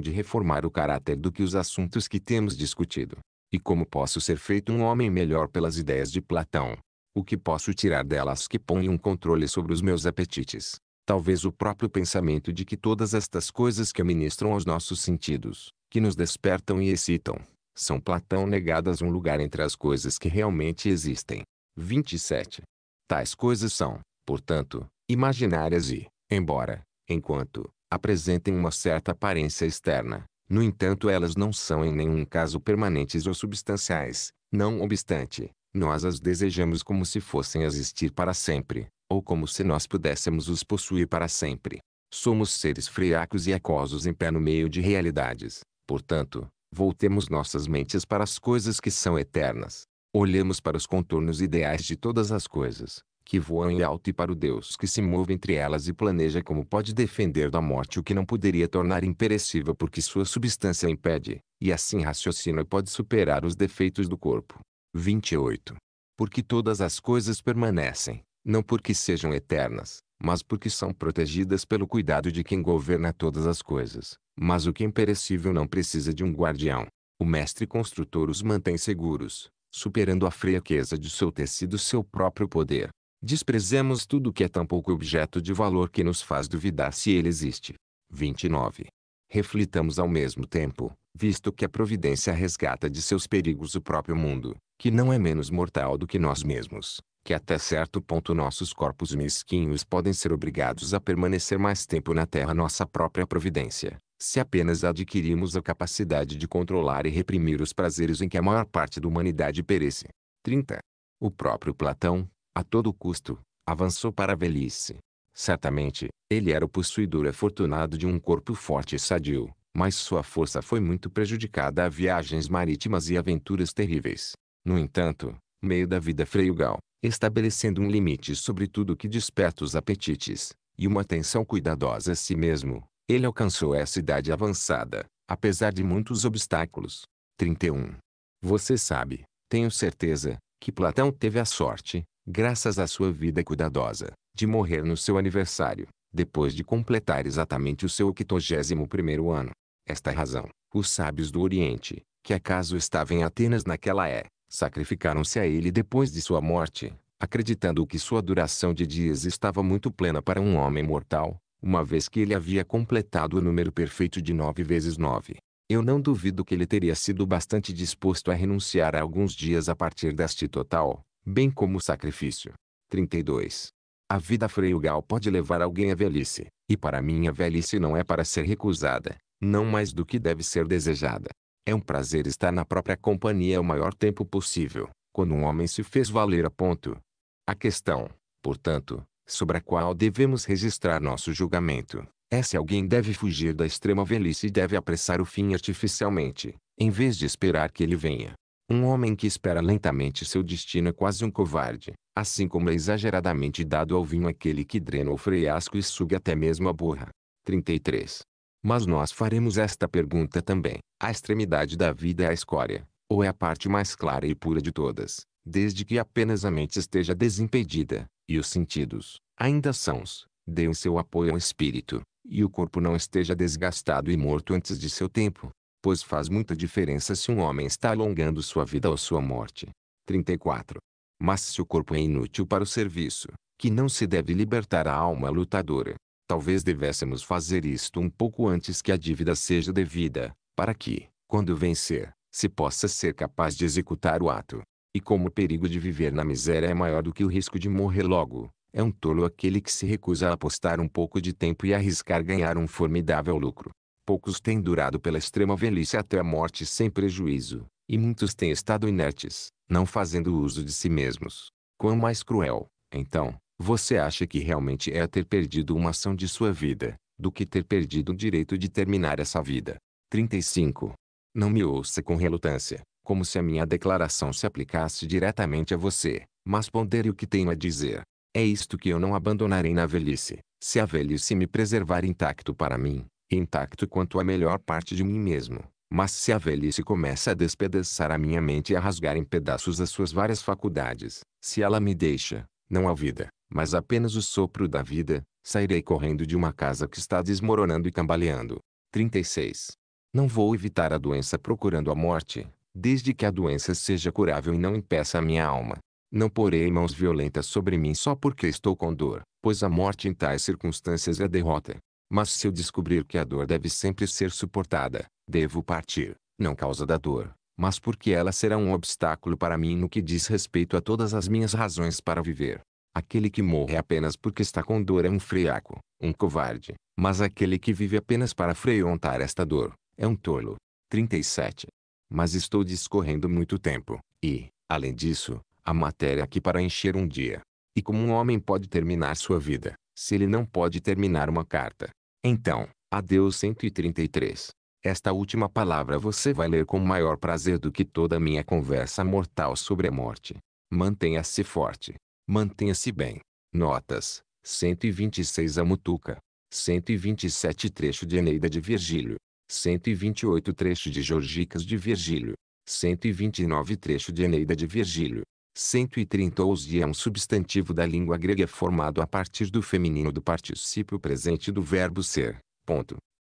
de reformar o caráter do que os assuntos que temos discutido? E como posso ser feito um homem melhor pelas ideias de Platão? O que posso tirar delas que põe um controle sobre os meus apetites? Talvez o próprio pensamento de que todas estas coisas que ministram aos nossos sentidos, que nos despertam e excitam, são Platão negadas um lugar entre as coisas que realmente existem. 27. Tais coisas são, portanto, imaginárias e, embora, enquanto, apresentem uma certa aparência externa, no entanto elas não são em nenhum caso permanentes ou substanciais, não obstante, nós as desejamos como se fossem existir para sempre, ou como se nós pudéssemos os possuir para sempre. Somos seres friacos e aquosos em pé no meio de realidades, portanto, voltemos nossas mentes para as coisas que são eternas. Olhemos para os contornos ideais de todas as coisas, que voam em alto e para o Deus que se move entre elas e planeja como pode defender da morte o que não poderia tornar imperecível porque sua substância impede, e assim raciocina e pode superar os defeitos do corpo. 28. Porque todas as coisas permanecem, não porque sejam eternas, mas porque são protegidas pelo cuidado de quem governa todas as coisas. Mas o que é imperecível não precisa de um guardião. O mestre construtor os mantém seguros, superando a fraqueza de seu tecido seu próprio poder. Desprezemos tudo que é tão pouco objeto de valor que nos faz duvidar se ele existe. 29. Reflitamos ao mesmo tempo, visto que a providência resgata de seus perigos o próprio mundo, que não é menos mortal do que nós mesmos, que até certo ponto nossos corpos mesquinhos podem ser obrigados a permanecer mais tempo na Terra nossa própria providência, se apenas adquirimos a capacidade de controlar e reprimir os prazeres em que a maior parte da humanidade perece. 30. O próprio Platão, a todo custo, avançou para a velhice. Certamente, ele era o possuidor afortunado de um corpo forte e sadio, mas sua força foi muito prejudicada a viagens marítimas e aventuras terríveis. No entanto, meio da vida freugal, estabelecendo um limite sobre tudo que desperta os apetites, e uma atenção cuidadosa a si mesmo, ele alcançou essa idade avançada, apesar de muitos obstáculos. 31. Você sabe, tenho certeza, que Platão teve a sorte, graças à sua vida cuidadosa, de morrer no seu aniversário, depois de completar exatamente o seu octogésimo primeiro ano. Esta é razão, os sábios do Oriente, que acaso estavam em Atenas naquela é, sacrificaram-se a ele depois de sua morte, acreditando que sua duração de dias estava muito plena para um homem mortal, uma vez que ele havia completado o número perfeito de nove vezes nove. Eu não duvido que ele teria sido bastante disposto a renunciar a alguns dias a partir deste total, bem como o sacrifício. 32. A vida freugal pode levar alguém à velhice, e para mim a velhice não é para ser recusada, não mais do que deve ser desejada. É um prazer estar na própria companhia o maior tempo possível, quando um homem se fez valer a ponto. A questão, portanto, sobre a qual devemos registrar nosso julgamento, é se alguém deve fugir da extrema velhice e deve apressar o fim artificialmente, em vez de esperar que ele venha. Um homem que espera lentamente seu destino é quase um covarde, assim como é exageradamente dado ao vinho aquele que drena o freiasco e suga até mesmo a borra. 33. Mas nós faremos esta pergunta também. A extremidade da vida é a escória, ou é a parte mais clara e pura de todas, desde que apenas a mente esteja desimpedida, e os sentidos, ainda sãos, deem seu apoio ao espírito, e o corpo não esteja desgastado e morto antes de seu tempo, pois faz muita diferença se um homem está alongando sua vida ou sua morte. 34. Mas se o corpo é inútil para o serviço, que não se deve libertar a alma lutadora, Talvez devêssemos fazer isto um pouco antes que a dívida seja devida, para que, quando vencer, se possa ser capaz de executar o ato. E como o perigo de viver na miséria é maior do que o risco de morrer logo, é um tolo aquele que se recusa a apostar um pouco de tempo e arriscar ganhar um formidável lucro. Poucos têm durado pela extrema velhice até a morte sem prejuízo, e muitos têm estado inertes, não fazendo uso de si mesmos. Quão mais cruel, então, você acha que realmente é ter perdido uma ação de sua vida, do que ter perdido o direito de terminar essa vida. 35. Não me ouça com relutância, como se a minha declaração se aplicasse diretamente a você, mas pondere o que tenho a dizer. É isto que eu não abandonarei na velhice, se a velhice me preservar intacto para mim, intacto quanto à melhor parte de mim mesmo. Mas se a velhice começa a despedaçar a minha mente e a rasgar em pedaços as suas várias faculdades, se ela me deixa, não há vida, mas apenas o sopro da vida, sairei correndo de uma casa que está desmoronando e cambaleando. 36. Não vou evitar a doença procurando a morte, desde que a doença seja curável e não impeça a minha alma. Não porei mãos violentas sobre mim só porque estou com dor, pois a morte em tais circunstâncias é derrota. Mas se eu descobrir que a dor deve sempre ser suportada, devo partir, não causa da dor, mas porque ela será um obstáculo para mim no que diz respeito a todas as minhas razões para viver. Aquele que morre apenas porque está com dor é um friaco, um covarde, mas aquele que vive apenas para freontar esta dor, é um tolo. 37. Mas estou discorrendo muito tempo, e, além disso, a matéria aqui para encher um dia. E como um homem pode terminar sua vida, se ele não pode terminar uma carta? Então, adeus 133. Esta última palavra você vai ler com maior prazer do que toda a minha conversa mortal sobre a morte. Mantenha-se forte, Mantenha-se bem. Notas. 126 a Mutuca. 127 trecho de Eneida de Virgílio. 128 trecho de Georgicas de Virgílio. 129 trecho de Eneida de Virgílio. 130 ousia é um substantivo da língua grega formado a partir do feminino do particípio presente do verbo ser. Ponto.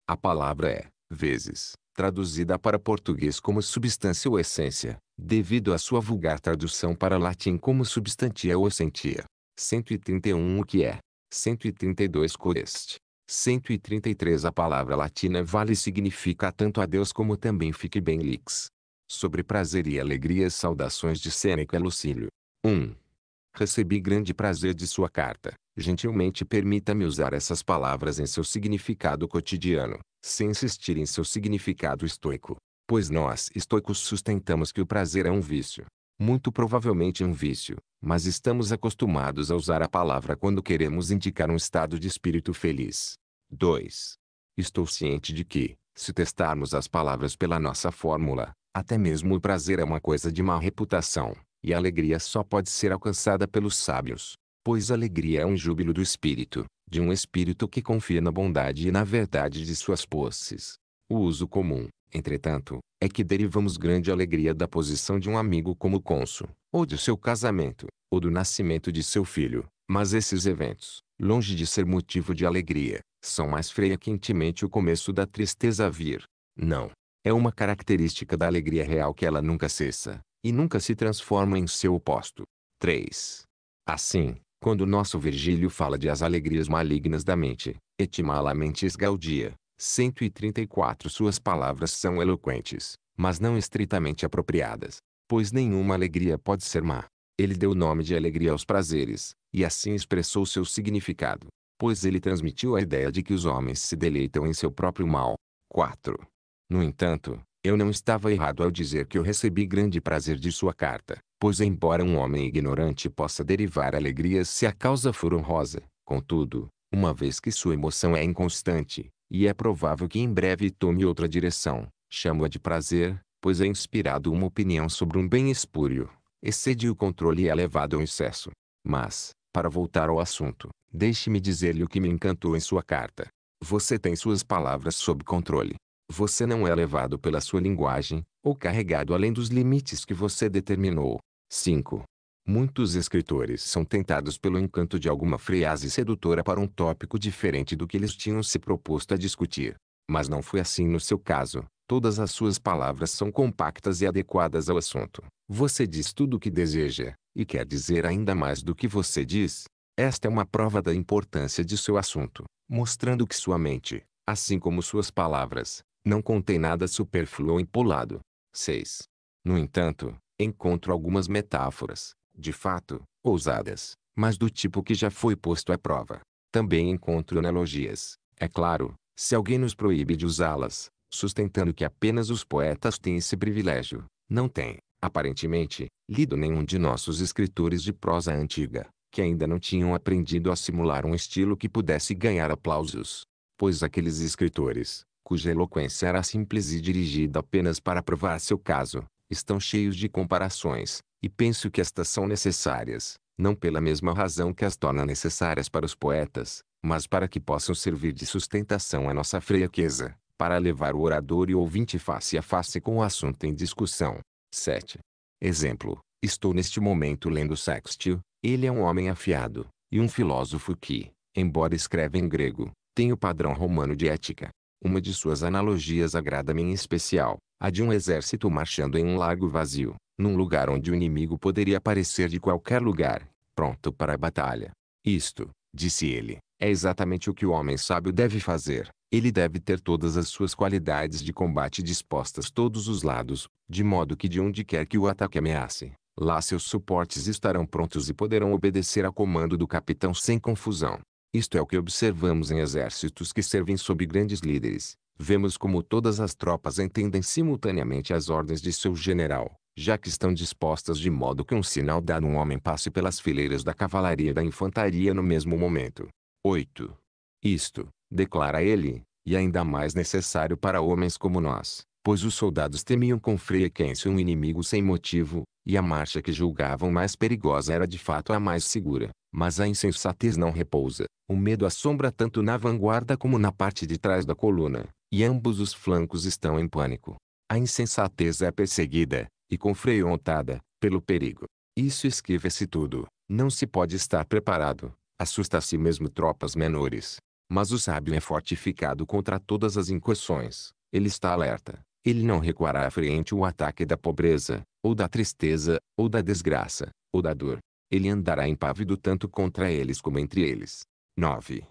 A palavra é vezes, traduzida para português como substância ou essência, devido à sua vulgar tradução para latim como substantia ou sentia. 131 o que é, 132 coeste. 133 A palavra latina vale significa tanto a Deus como também fique bem lix. Sobre prazer e alegria saudações de Sêneca Lucílio. 1. Recebi grande prazer de sua carta. Gentilmente permita-me usar essas palavras em seu significado cotidiano, sem insistir em seu significado estoico. Pois nós estoicos sustentamos que o prazer é um vício. Muito provavelmente um vício, mas estamos acostumados a usar a palavra quando queremos indicar um estado de espírito feliz. 2. Estou ciente de que, se testarmos as palavras pela nossa fórmula, até mesmo o prazer é uma coisa de má reputação, e a alegria só pode ser alcançada pelos sábios, pois alegria é um júbilo do espírito, de um espírito que confia na bondade e na verdade de suas posses. O uso comum, entretanto, é que derivamos grande alegria da posição de um amigo como cônsul, ou de seu casamento, ou do nascimento de seu filho, mas esses eventos, longe de ser motivo de alegria, são mais frequentemente o começo da tristeza a vir. Não. É uma característica da alegria real que ela nunca cessa, e nunca se transforma em seu oposto. 3. Assim, quando nosso Virgílio fala de as alegrias malignas da mente, etimolamentis gaudia, 134 suas palavras são eloquentes, mas não estritamente apropriadas, pois nenhuma alegria pode ser má. Ele deu o nome de alegria aos prazeres, e assim expressou seu significado, pois ele transmitiu a ideia de que os homens se deleitam em seu próprio mal. 4. No entanto, eu não estava errado ao dizer que eu recebi grande prazer de sua carta, Pois embora um homem ignorante possa derivar alegrias se a causa for honrosa, contudo, uma vez que sua emoção é inconstante, e é provável que em breve tome outra direção, chamo-a de prazer, pois é inspirado uma opinião sobre um bem espúrio, excede o controle e é levado ao excesso. Mas, para voltar ao assunto, deixe-me dizer-lhe o que me encantou em sua carta. Você tem suas palavras sob controle. Você não é levado pela sua linguagem, ou carregado além dos limites que você determinou. 5. Muitos escritores são tentados pelo encanto de alguma frase sedutora para um tópico diferente do que eles tinham se proposto a discutir. Mas não foi assim no seu caso. Todas as suas palavras são compactas e adequadas ao assunto. Você diz tudo o que deseja, e quer dizer ainda mais do que você diz. Esta é uma prova da importância de seu assunto, mostrando que sua mente, assim como suas palavras, não contém nada superfluo ou empolado. 6. No entanto, encontro algumas metáforas, de fato, ousadas, mas do tipo que já foi posto à prova. Também encontro analogias, é claro, se alguém nos proíbe de usá-las, sustentando que apenas os poetas têm esse privilégio, não tem, aparentemente, lido nenhum de nossos escritores de prosa antiga, que ainda não tinham aprendido a simular um estilo que pudesse ganhar aplausos. Pois aqueles escritores, cuja eloquência era simples e dirigida apenas para provar seu caso, estão cheios de comparações, e penso que estas são necessárias, não pela mesma razão que as torna necessárias para os poetas, mas para que possam servir de sustentação à nossa fraqueza, para levar o orador e o ouvinte face a face com o assunto em discussão. 7. Exemplo: Estou neste momento lendo Sextio, ele é um homem afiado, e um filósofo que, embora escreva em grego, tem o padrão romano de ética. Uma de suas analogias agrada-me em especial, a de um exército marchando em um lago vazio, num lugar onde o inimigo poderia aparecer de qualquer lugar, pronto para a batalha. Isto, disse ele, é exatamente o que o homem sábio deve fazer. Ele deve ter todas as suas qualidades de combate dispostas todos os lados, de modo que de onde quer que o ataque ameace, lá seus suportes estarão prontos e poderão obedecer ao comando do capitão sem confusão. Isto é o que observamos em exércitos que servem sob grandes líderes. Vemos como todas as tropas entendem simultaneamente as ordens de seu general, já que estão dispostas de modo que um sinal dado um homem passe pelas fileiras da cavalaria e da infantaria no mesmo momento. 8. Isto, declara ele, e ainda mais necessário para homens como nós, pois os soldados temiam com frequência um inimigo sem motivo, e a marcha que julgavam mais perigosa era de fato a mais segura. Mas a insensatez não repousa. O medo assombra tanto na vanguarda como na parte de trás da coluna, e ambos os flancos estão em pânico. A insensatez é perseguida, e confrontada, pelo perigo. Isso esquiva-se tudo. Não se pode estar preparado. Assusta se mesmo tropas menores. Mas o sábio é fortificado contra todas as incursões. Ele está alerta. Ele não recuará à frente o ataque da pobreza, ou da tristeza, ou da desgraça, ou da dor ele andará impávido tanto contra eles como entre eles. 9.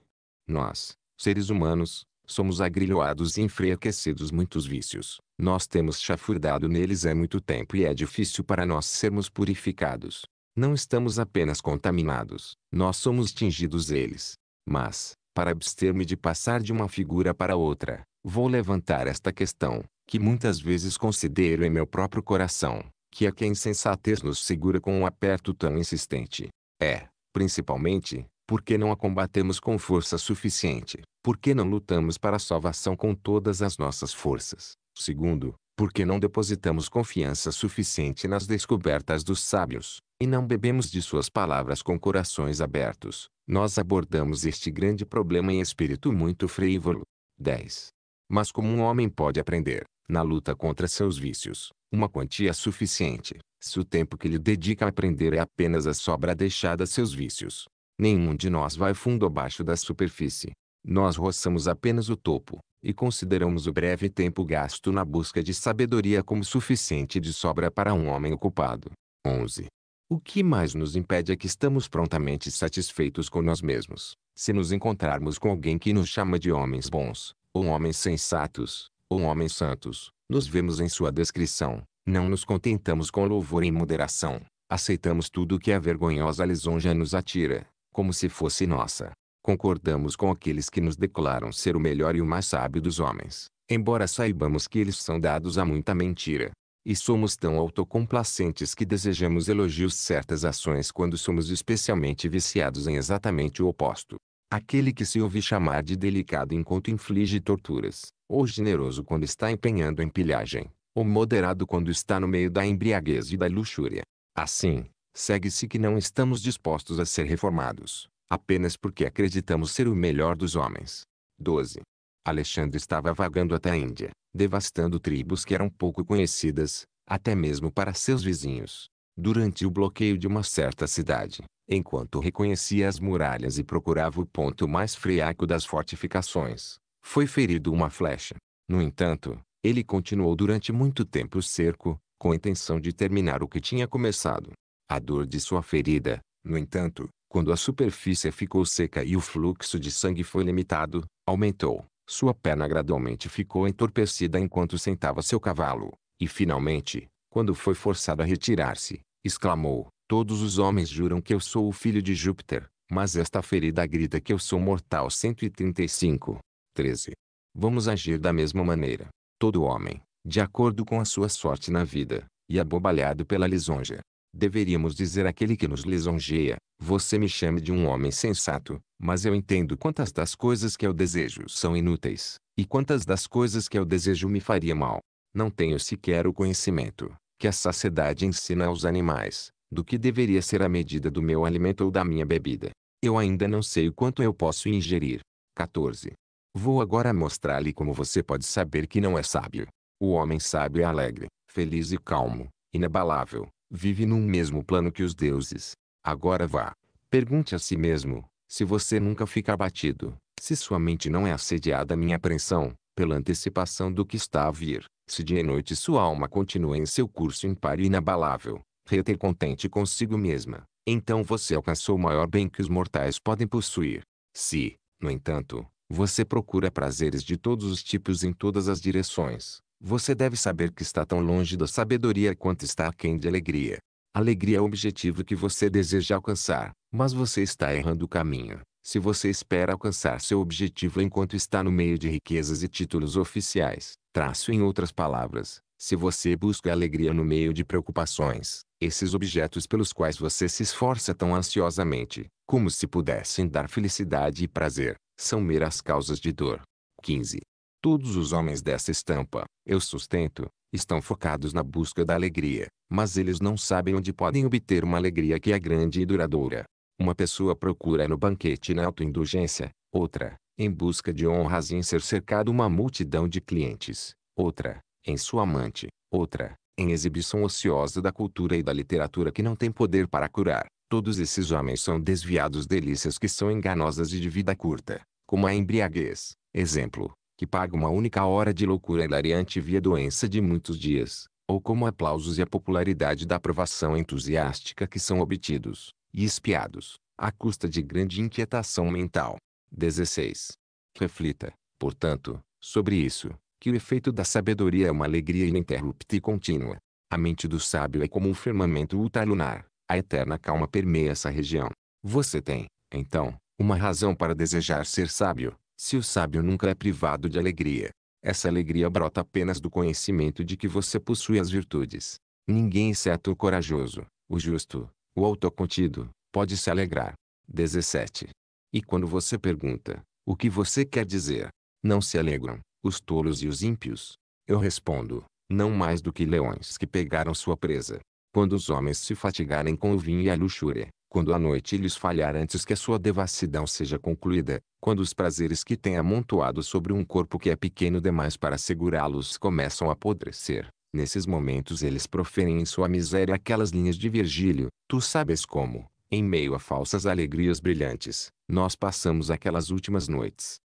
Nós, seres humanos, somos agrilhoados e enfraquecidos muitos vícios. Nós temos chafurdado neles há muito tempo e é difícil para nós sermos purificados. Não estamos apenas contaminados, nós somos tingidos eles. Mas, para abster-me de passar de uma figura para outra, vou levantar esta questão, que muitas vezes considero em meu próprio coração que é que a insensatez nos segura com um aperto tão insistente. É, principalmente, porque não a combatemos com força suficiente, porque não lutamos para a salvação com todas as nossas forças. Segundo, porque não depositamos confiança suficiente nas descobertas dos sábios, e não bebemos de suas palavras com corações abertos, nós abordamos este grande problema em espírito muito frívolo. 10. Mas como um homem pode aprender, na luta contra seus vícios, uma quantia suficiente, se o tempo que lhe dedica a aprender é apenas a sobra deixada a seus vícios. Nenhum de nós vai fundo abaixo da superfície. Nós roçamos apenas o topo, e consideramos o breve tempo gasto na busca de sabedoria como suficiente de sobra para um homem ocupado. 11. O que mais nos impede é que estamos prontamente satisfeitos com nós mesmos, se nos encontrarmos com alguém que nos chama de homens bons, ou homens sensatos, ou homens santos, nos vemos em sua descrição. Não nos contentamos com louvor em moderação. Aceitamos tudo que a vergonhosa lisonja nos atira, como se fosse nossa. Concordamos com aqueles que nos declaram ser o melhor e o mais sábio dos homens, embora saibamos que eles são dados a muita mentira. E somos tão autocomplacentes que desejamos elogios certas ações quando somos especialmente viciados em exatamente o oposto. Aquele que se ouve chamar de delicado enquanto inflige torturas, ou generoso quando está empenhando em pilhagem, ou moderado quando está no meio da embriaguez e da luxúria. Assim, segue-se que não estamos dispostos a ser reformados, apenas porque acreditamos ser o melhor dos homens. 12. Alexandre estava vagando até a Índia, devastando tribos que eram pouco conhecidas, até mesmo para seus vizinhos. Durante o bloqueio de uma certa cidade, Enquanto reconhecia as muralhas e procurava o ponto mais friaco das fortificações, foi ferido uma flecha. No entanto, ele continuou durante muito tempo o cerco, com a intenção de terminar o que tinha começado. A dor de sua ferida, no entanto, quando a superfície ficou seca e o fluxo de sangue foi limitado, aumentou. Sua perna gradualmente ficou entorpecida enquanto sentava seu cavalo, e finalmente, quando foi forçado a retirar-se, exclamou: Todos os homens juram que eu sou o filho de Júpiter, mas esta ferida grita que eu sou mortal. 135. 13. Vamos agir da mesma maneira. Todo homem, de acordo com a sua sorte na vida, e abobalhado pela lisonja. Deveríamos dizer àquele que nos lisonjeia, você me chame de um homem sensato, mas eu entendo quantas das coisas que eu desejo são inúteis, e quantas das coisas que eu desejo me faria mal. Não tenho sequer o conhecimento, que a saciedade ensina aos animais, do que deveria ser a medida do meu alimento ou da minha bebida. Eu ainda não sei o quanto eu posso ingerir. 14. Vou agora mostrar-lhe como você pode saber que não é sábio. O homem sábio é alegre, feliz e calmo, inabalável, vive num mesmo plano que os deuses. Agora vá, pergunte a si mesmo, se você nunca fica abatido, se sua mente não é assediada à minha apreensão, pela antecipação do que está a vir, se dia e noite sua alma continua em seu curso impar e inabalável, reter contente consigo mesma, então você alcançou o maior bem que os mortais podem possuir. Se, no entanto, você procura prazeres de todos os tipos em todas as direções, você deve saber que está tão longe da sabedoria quanto está aquém de alegria. Alegria é o objetivo que você deseja alcançar, mas você está errando o caminho. Se você espera alcançar seu objetivo enquanto está no meio de riquezas e títulos oficiais, traço em outras palavras, se você busca alegria no meio de preocupações, esses objetos pelos quais você se esforça tão ansiosamente, como se pudessem dar felicidade e prazer, são meras causas de dor. 15. Todos os homens dessa estampa, eu sustento, estão focados na busca da alegria, mas eles não sabem onde podem obter uma alegria que é grande e duradoura. Uma pessoa procura no banquete na autoindulgência, outra, em busca de honras e em ser cercado uma multidão de clientes, outra, em sua amante, outra, em exibição ociosa da cultura e da literatura que não tem poder para curar. Todos esses homens são desviados delícias que são enganosas e de vida curta, como a embriaguez, exemplo, que paga uma única hora de loucura hilariante via doença de muitos dias, ou como aplausos e a popularidade da aprovação entusiástica que são obtidos, e espiados, à custa de grande inquietação mental. 16. Reflita, portanto, sobre isso, que o efeito da sabedoria é uma alegria ininterrupta e contínua. A mente do sábio é como um firmamento ultralunar. A eterna calma permeia essa região. Você tem, então, uma razão para desejar ser sábio, se o sábio nunca é privado de alegria. Essa alegria brota apenas do conhecimento de que você possui as virtudes. Ninguém exceto o corajoso, o justo, o autocontido, pode se alegrar. 17. E quando você pergunta, o que você quer dizer? Não se alegram os tolos e os ímpios? Eu respondo, não mais do que leões que pegaram sua presa. Quando os homens se fatigarem com o vinho e a luxúria, quando a noite lhes falhar antes que a sua devassidão seja concluída, quando os prazeres que têm amontoado sobre um corpo que é pequeno demais para segurá-los começam a apodrecer, nesses momentos eles proferem em sua miséria aquelas linhas de Virgílio, tu sabes como, em meio a falsas alegrias brilhantes, nós passamos aquelas últimas noites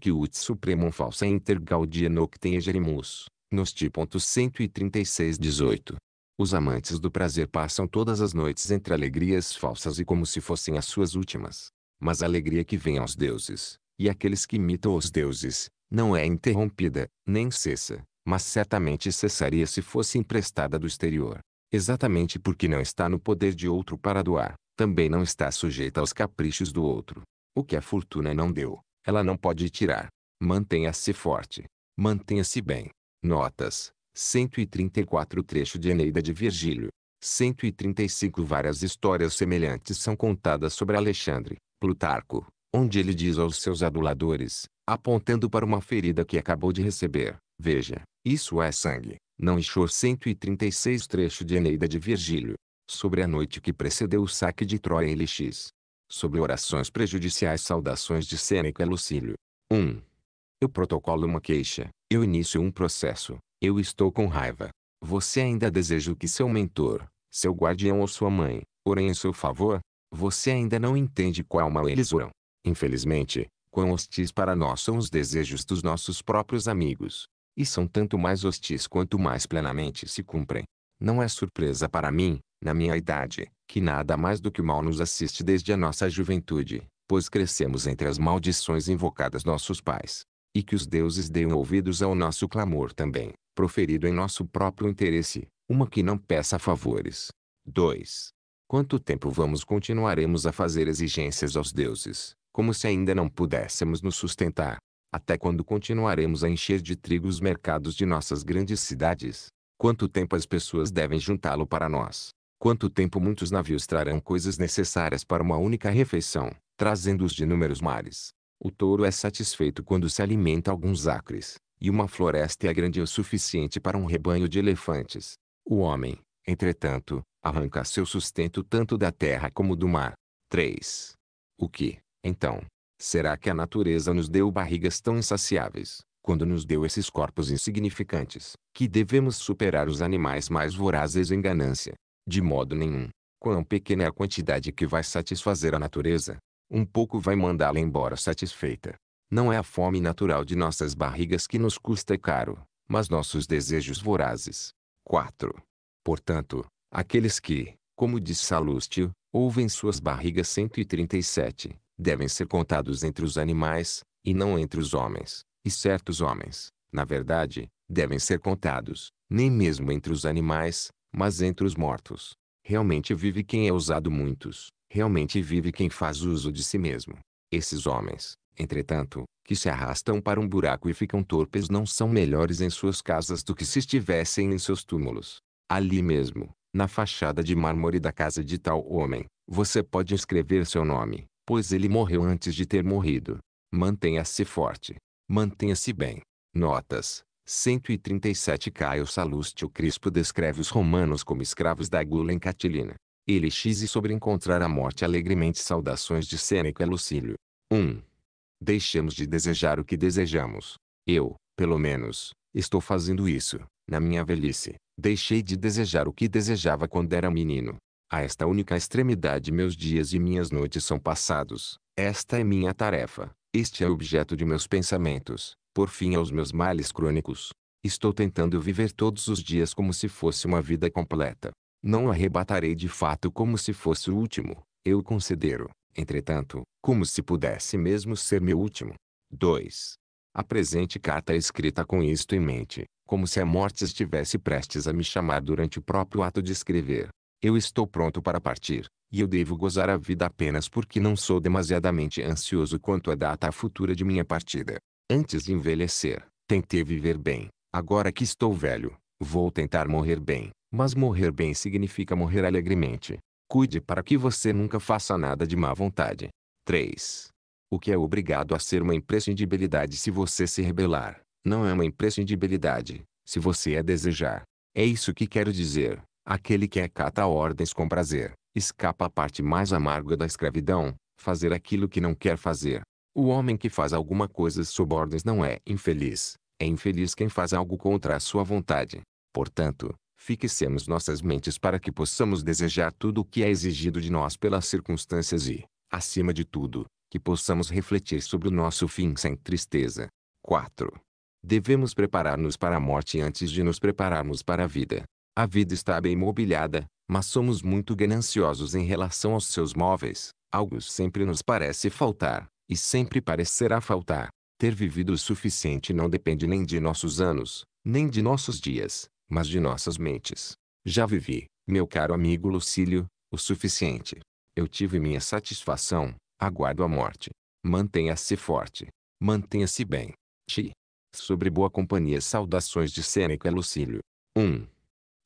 que ut supremum falsa é inter gaudia noctem egerimus, nos t. 136-18. Os amantes do prazer passam todas as noites entre alegrias falsas e como se fossem as suas últimas. Mas a alegria que vem aos deuses, e aqueles que imitam os deuses, não é interrompida, nem cessa, mas certamente cessaria se fosse emprestada do exterior. Exatamente porque não está no poder de outro para doar, também não está sujeita aos caprichos do outro. O que a fortuna não deu, ela não pode tirar. Mantenha-se forte. Mantenha-se bem. Notas. 134 trecho de Eneida de Virgílio. 135 Várias histórias semelhantes são contadas sobre Alexandre, Plutarco, onde ele diz aos seus aduladores, apontando para uma ferida que acabou de receber, veja, isso é sangue, não enxor 136 trecho de Eneida de Virgílio. Sobre a noite que precedeu o saque de Troia em Lixis, sobre orações prejudiciais saudações de Sêneca Lucílio. 1. Eu protocolo uma queixa, eu inicio um processo, eu estou com raiva. Você ainda deseja que seu mentor, seu guardião ou sua mãe, orem em seu favor? Você ainda não entende qual mal eles oram. Infelizmente, quão hostis para nós são os desejos dos nossos próprios amigos. E são tanto mais hostis quanto mais plenamente se cumprem. Não é surpresa para mim, na minha idade, que nada mais do que o mal nos assiste desde a nossa juventude, pois crescemos entre as maldições invocadas nossos pais, e que os deuses deem ouvidos ao nosso clamor também, proferido em nosso próprio interesse, uma que não peça favores. 2. Quanto tempo vamos continuaremos a fazer exigências aos deuses, como se ainda não pudéssemos nos sustentar? Até quando continuaremos a encher de trigo os mercados de nossas grandes cidades? Quanto tempo as pessoas devem juntá-lo para nós? Quanto tempo muitos navios trarão coisas necessárias para uma única refeição, trazendo-os de inúmeros mares. O touro é satisfeito quando se alimenta alguns acres, e uma floresta é grande o suficiente para um rebanho de elefantes. O homem, entretanto, arranca seu sustento tanto da terra como do mar. 3. O que, então, será que a natureza nos deu barrigas tão insaciáveis, quando nos deu esses corpos insignificantes, que devemos superar os animais mais vorazes em ganância, de modo nenhum. Quão pequena é a quantidade que vai satisfazer a natureza, um pouco vai mandá-la embora satisfeita. Não é a fome natural de nossas barrigas que nos custa caro, mas nossos desejos vorazes. 4. Portanto, aqueles que, como diz Salustio, ouvem suas barrigas 137, devem ser contados entre os animais, e não entre os homens, e certos homens, na verdade, devem ser contados, nem mesmo entre os animais, mas entre os mortos, realmente vive quem é usado muitos, realmente vive quem faz uso de si mesmo. Esses homens, entretanto, que se arrastam para um buraco e ficam torpes não são melhores em suas casas do que se estivessem em seus túmulos. Ali mesmo, na fachada de mármore da casa de tal homem, você pode escrever seu nome, pois ele morreu antes de ter morrido. Mantenha-se forte. Mantenha-se bem. Notas: 137 Caio Salustio Crispo descreve os romanos como escravos da gula em Catilina. Ele x e sobre encontrar a morte alegremente saudações de Sêneca e Lucílio. 1. Deixemos de desejar o que desejamos. Eu, pelo menos, estou fazendo isso, na minha velhice. Deixei de desejar o que desejava quando era menino. A esta única extremidade meus dias e minhas noites são passados. Esta é minha tarefa. Este é o objeto de meus pensamentos por fim aos meus males crônicos. Estou tentando viver todos os dias como se fosse uma vida completa. Não arrebatarei de fato como se fosse o último, eu o considero, entretanto, como se pudesse mesmo ser meu último. 2. A presente carta é escrita com isto em mente, como se a morte estivesse prestes a me chamar durante o próprio ato de escrever. Eu estou pronto para partir, e eu devo gozar a vida apenas porque não sou demasiadamente ansioso quanto à data futura de minha partida. Antes de envelhecer, tentei viver bem. Agora que estou velho, vou tentar morrer bem. Mas morrer bem significa morrer alegremente. Cuide para que você nunca faça nada de má vontade. 3. O que é obrigado a ser uma imprescindibilidade se você se rebelar, não é uma imprescindibilidade, se você a é desejar. É isso que quero dizer. Aquele que acata ordens com prazer, escapa à parte mais amarga da escravidão, fazer aquilo que não quer fazer. O homem que faz alguma coisa sob ordens não é infeliz. É infeliz quem faz algo contra a sua vontade. Portanto, fixemos nossas mentes para que possamos desejar tudo o que é exigido de nós pelas circunstâncias e, acima de tudo, que possamos refletir sobre o nosso fim sem tristeza. 4. Devemos preparar-nos para a morte antes de nos prepararmos para a vida. A vida está bem mobiliada, mas somos muito gananciosos em relação aos seus móveis. Algo sempre nos parece faltar. E sempre parecerá faltar. Ter vivido o suficiente não depende nem de nossos anos, nem de nossos dias, mas de nossas mentes. Já vivi, meu caro amigo Lucílio, o suficiente. Eu tive minha satisfação, aguardo a morte. Mantenha-se forte. Mantenha-se bem. Ti. Sobre boa companhia saudações de Sêneca Lucílio. 1.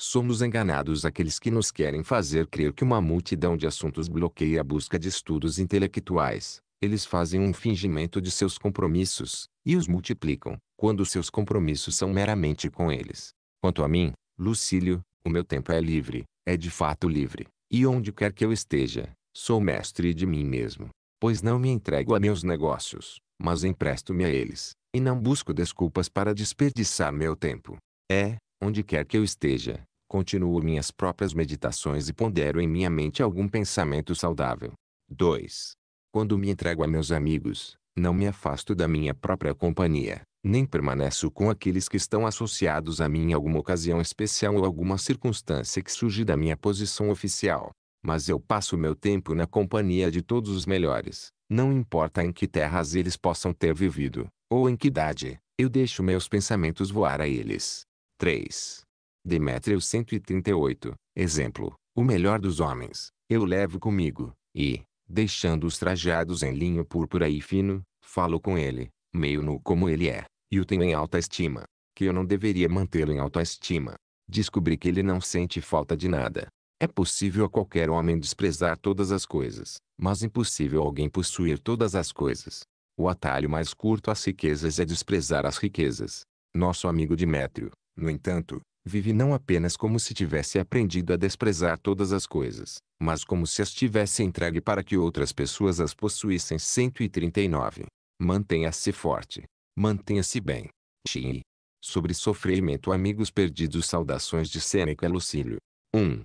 Somos enganados aqueles que nos querem fazer crer que uma multidão de assuntos bloqueia a busca de estudos intelectuais, eles fazem um fingimento de seus compromissos, e os multiplicam, quando seus compromissos são meramente com eles. Quanto a mim, Lucílio, o meu tempo é livre, é de fato livre, e onde quer que eu esteja, sou mestre de mim mesmo, pois não me entrego a meus negócios, mas empresto-me a eles, e não busco desculpas para desperdiçar meu tempo. É, onde quer que eu esteja, continuo minhas próprias meditações e pondero em minha mente algum pensamento saudável. 2. Quando me entrego a meus amigos, não me afasto da minha própria companhia, nem permaneço com aqueles que estão associados a mim em alguma ocasião especial ou alguma circunstância que surge da minha posição oficial. Mas eu passo meu tempo na companhia de todos os melhores, não importa em que terras eles possam ter vivido, ou em que idade, eu deixo meus pensamentos voar a eles. 3. Demétrio 138, exemplo, o melhor dos homens, eu levo comigo, e, deixando-os trajados em linho púrpura e fino, falo com ele, meio nu como ele é, e o tenho em alta estima, que eu não deveria mantê-lo em autoestima. Descobri que ele não sente falta de nada. É possível a qualquer homem desprezar todas as coisas, mas impossível alguém possuir todas as coisas. O atalho mais curto às riquezas é desprezar as riquezas. Nosso amigo Demétrio, no entanto, vive não apenas como se tivesse aprendido a desprezar todas as coisas, mas como se as tivesse entregue para que outras pessoas as possuíssem. 139. Mantenha-se forte. Mantenha-se bem. Xi. Sobre sofrimento amigos perdidos saudações de Sêneca Lucílio. 1.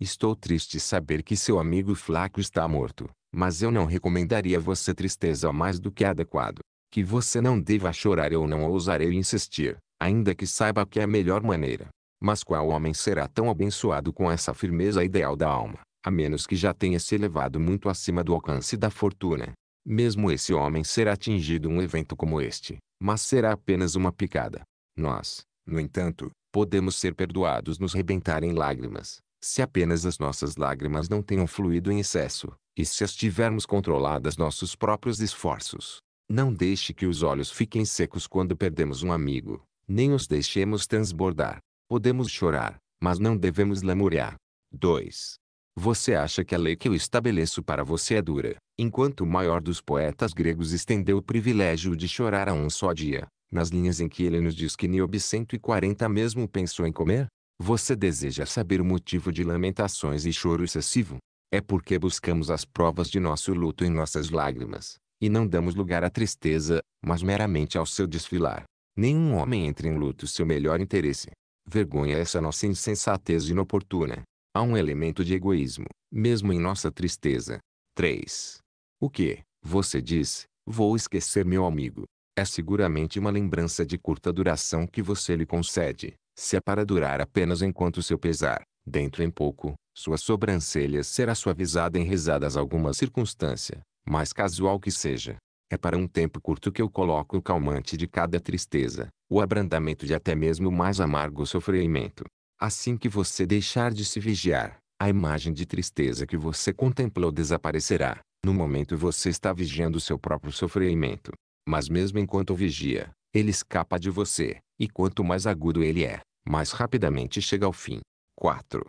Estou triste saber que seu amigo Flaco está morto, mas eu não recomendaria você tristeza mais do que adequado. Que você não deva chorar eu não ousarei insistir, ainda que saiba que é a melhor maneira. Mas qual homem será tão abençoado com essa firmeza ideal da alma, a menos que já tenha se elevado muito acima do alcance da fortuna? Mesmo esse homem será atingido um evento como este, mas será apenas uma picada. Nós, no entanto, podemos ser perdoados nos rebentar em lágrimas, se apenas as nossas lágrimas não tenham fluído em excesso, e se as tivermos controladas nossos próprios esforços. Não deixe que os olhos fiquem secos quando perdemos um amigo, nem os deixemos transbordar. Podemos chorar, mas não devemos lamuriar. 2. Você acha que a lei que eu estabeleço para você é dura, enquanto o maior dos poetas gregos estendeu o privilégio de chorar a um só dia, nas linhas em que ele nos diz que Niobe 140 mesmo pensou em comer? Você deseja saber o motivo de lamentações e choro excessivo? É porque buscamos as provas de nosso luto em nossas lágrimas, e não damos lugar à tristeza, mas meramente ao seu desfilar. Nenhum homem entra em luto se o melhor interesse. Vergonha é essa nossa insensatez inoportuna. Há um elemento de egoísmo, mesmo em nossa tristeza. 3. O que, você diz, vou esquecer meu amigo. É seguramente uma lembrança de curta duração que você lhe concede, se é para durar apenas enquanto seu pesar, dentro em pouco, sua sobrancelha será suavizada em risadas alguma circunstância, mais casual que seja, é para um tempo curto que eu coloco o calmante de cada tristeza, o abrandamento de até mesmo o mais amargo sofrimento. Assim que você deixar de se vigiar, a imagem de tristeza que você contemplou desaparecerá. No momento você está vigiando seu próprio sofrimento. Mas mesmo enquanto vigia, ele escapa de você, e quanto mais agudo ele é, mais rapidamente chega ao fim. 4.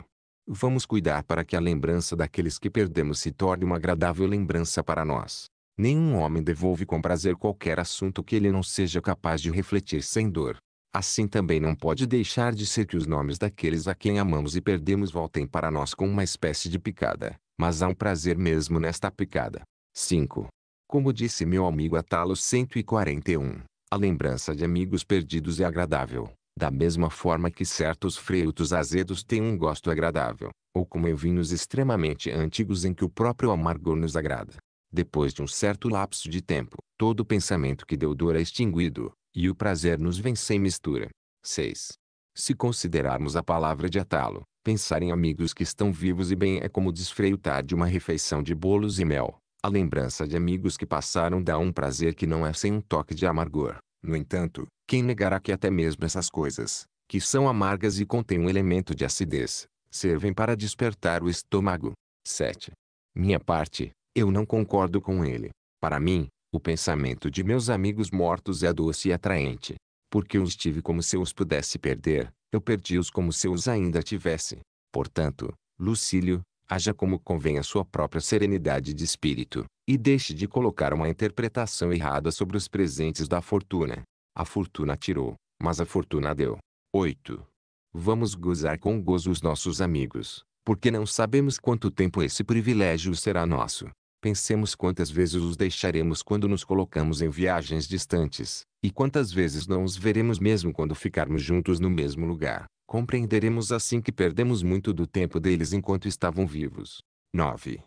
Vamos cuidar para que a lembrança daqueles que perdemos se torne uma agradável lembrança para nós. Nenhum homem devolve com prazer qualquer assunto que ele não seja capaz de refletir sem dor. Assim também não pode deixar de ser que os nomes daqueles a quem amamos e perdemos voltem para nós com uma espécie de picada, mas há um prazer mesmo nesta picada. 5. Como disse meu amigo Atalo 141, a lembrança de amigos perdidos é agradável, da mesma forma que certos frutos azedos têm um gosto agradável, ou como em vinhos extremamente antigos em que o próprio amargor nos agrada depois de um certo lapso de tempo, todo pensamento que deu dor é extinguido, e o prazer nos vem sem mistura. 6. Se considerarmos a palavra de atalo, pensar em amigos que estão vivos e bem é como desfrutar de uma refeição de bolos e mel. A lembrança de amigos que passaram dá um prazer que não é sem um toque de amargor. No entanto, quem negará que até mesmo essas coisas, que são amargas e contêm um elemento de acidez, servem para despertar o estômago? 7. Minha parte, eu não concordo com ele. Para mim, o pensamento de meus amigos mortos é doce e atraente. Porque os tive como se os pudesse perder, eu perdi-os como se os ainda tivesse. Portanto, Lucílio, haja como convém a sua própria serenidade de espírito, e deixe de colocar uma interpretação errada sobre os presentes da fortuna. A fortuna tirou, mas a fortuna deu. 8. Vamos gozar com gozo os nossos amigos, porque não sabemos quanto tempo esse privilégio será nosso. Pensemos quantas vezes os deixaremos quando nos colocamos em viagens distantes, e quantas vezes não os veremos mesmo quando ficarmos juntos no mesmo lugar. Compreenderemos assim que perdemos muito do tempo deles enquanto estavam vivos. 9.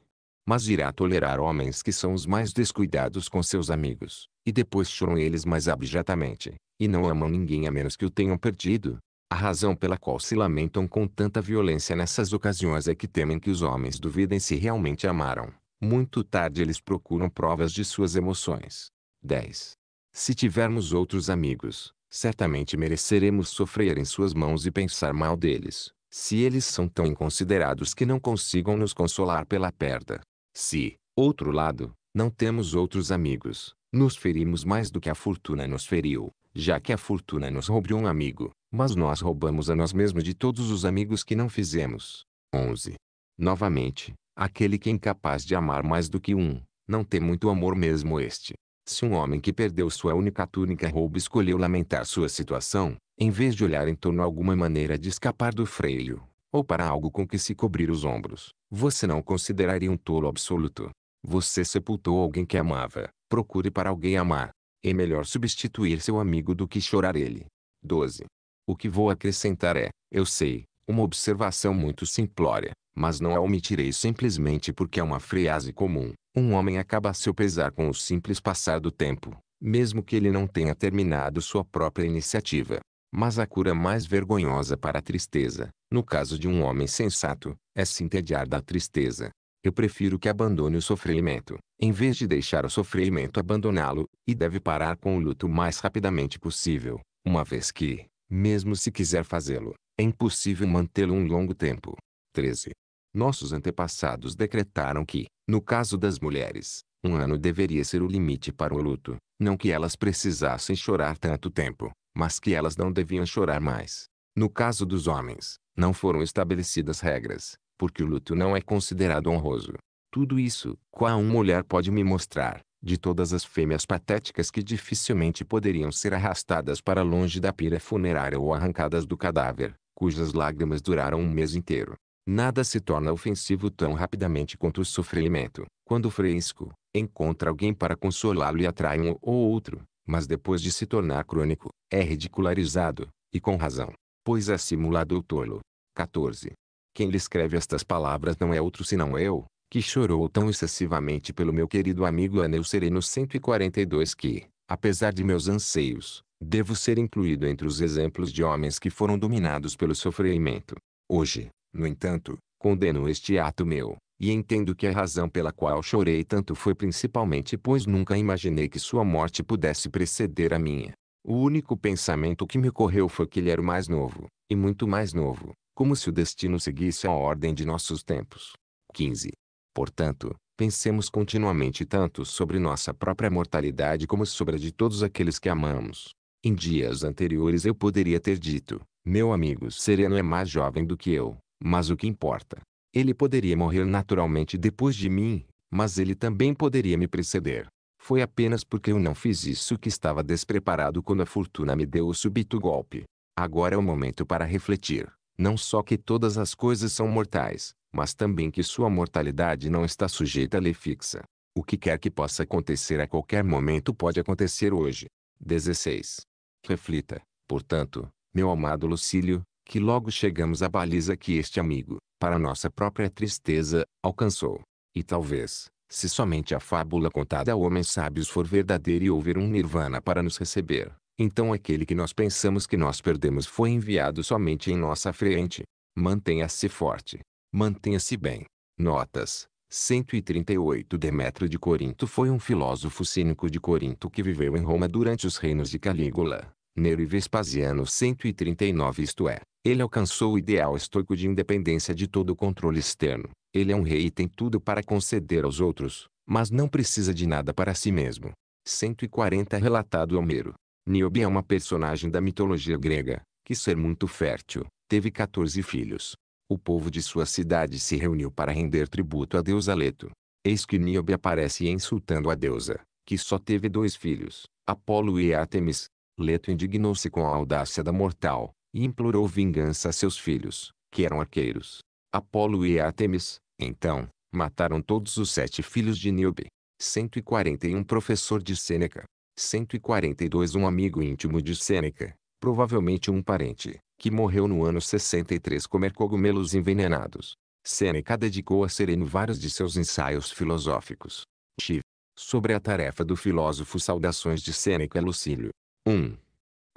Mas irá tolerar homens que são os mais descuidados com seus amigos, e depois choram eles mais abjetamente e não amam ninguém a menos que o tenham perdido. A razão pela qual se lamentam com tanta violência nessas ocasiões é que temem que os homens duvidem se realmente amaram muito tarde eles procuram provas de suas emoções. 10. Se tivermos outros amigos, certamente mereceremos sofrer em suas mãos e pensar mal deles, se eles são tão inconsiderados que não consigam nos consolar pela perda. Se, outro lado, não temos outros amigos, nos ferimos mais do que a fortuna nos feriu, já que a fortuna nos roubou um amigo, mas nós roubamos a nós mesmos de todos os amigos que não fizemos. 11. Novamente, Aquele que é incapaz de amar mais do que um, não tem muito amor mesmo este. Se um homem que perdeu sua única túnica roubo escolheu lamentar sua situação, em vez de olhar em torno alguma maneira de escapar do freio, ou para algo com que se cobrir os ombros, você não consideraria um tolo absoluto. Você sepultou alguém que amava, procure para alguém amar. É melhor substituir seu amigo do que chorar ele. 12. O que vou acrescentar é, eu sei, uma observação muito simplória, mas não a omitirei simplesmente porque é uma frase comum. Um homem acaba a seu pesar com o simples passar do tempo, mesmo que ele não tenha terminado sua própria iniciativa. Mas a cura mais vergonhosa para a tristeza, no caso de um homem sensato, é se entediar da tristeza. Eu prefiro que abandone o sofrimento, em vez de deixar o sofrimento abandoná-lo, e deve parar com o luto o mais rapidamente possível, uma vez que, mesmo se quiser fazê-lo, é impossível mantê-lo um longo tempo. 13. Nossos antepassados decretaram que, no caso das mulheres, um ano deveria ser o limite para o luto, não que elas precisassem chorar tanto tempo, mas que elas não deviam chorar mais. No caso dos homens, não foram estabelecidas regras, porque o luto não é considerado honroso. Tudo isso, qual uma mulher pode me mostrar, de todas as fêmeas patéticas que dificilmente poderiam ser arrastadas para longe da pira funerária ou arrancadas do cadáver, cujas lágrimas duraram um mês inteiro. Nada se torna ofensivo tão rapidamente quanto o sofrimento. Quando fresco, encontra alguém para consolá-lo e atrai um ou outro, mas depois de se tornar crônico, é ridicularizado, e com razão, pois é simulado ou tolo. 14. Quem lhe escreve estas palavras não é outro senão eu, que chorou tão excessivamente pelo meu querido amigo Anel Sereno 142 que, apesar de meus anseios, Devo ser incluído entre os exemplos de homens que foram dominados pelo sofrimento. Hoje, no entanto, condeno este ato meu, e entendo que a razão pela qual chorei tanto foi principalmente pois nunca imaginei que sua morte pudesse preceder a minha. O único pensamento que me ocorreu foi que ele era o mais novo, e muito mais novo, como se o destino seguisse a ordem de nossos tempos. 15. Portanto, pensemos continuamente tanto sobre nossa própria mortalidade como sobre a de todos aqueles que amamos. Em dias anteriores eu poderia ter dito, meu amigo Sereno é mais jovem do que eu, mas o que importa? Ele poderia morrer naturalmente depois de mim, mas ele também poderia me preceder. Foi apenas porque eu não fiz isso que estava despreparado quando a fortuna me deu o súbito golpe. Agora é o momento para refletir. Não só que todas as coisas são mortais, mas também que sua mortalidade não está sujeita a lei fixa. O que quer que possa acontecer a qualquer momento pode acontecer hoje. 16. Reflita, portanto, meu amado Lucílio, que logo chegamos à baliza que este amigo, para nossa própria tristeza, alcançou. E talvez, se somente a fábula contada a homens sábios for verdadeira e houver um nirvana para nos receber, então aquele que nós pensamos que nós perdemos foi enviado somente em nossa frente. Mantenha-se forte. Mantenha-se bem. Notas. 138 Demétrio de Corinto foi um filósofo cínico de Corinto que viveu em Roma durante os reinos de Calígula, Nero e Vespasiano 139 isto é, ele alcançou o ideal estoico de independência de todo o controle externo. Ele é um rei e tem tudo para conceder aos outros, mas não precisa de nada para si mesmo. 140 Relatado Homero. Niobe é uma personagem da mitologia grega, que ser muito fértil, teve 14 filhos. O povo de sua cidade se reuniu para render tributo a Deus Aleto. Eis que Níobe aparece insultando a deusa, que só teve dois filhos, Apolo e Artemis. Leto indignou-se com a audácia da mortal, e implorou vingança a seus filhos, que eram arqueiros. Apolo e Artemis, então, mataram todos os sete filhos de Níobe. 141 Professor de Sêneca. 142 Um amigo íntimo de Sêneca, provavelmente um parente, que morreu no ano 63 comer cogumelos envenenados. Seneca dedicou a Sereno vários de seus ensaios filosóficos. Tive, sobre a tarefa do filósofo Saudações de Sêneca e Lucílio. 1.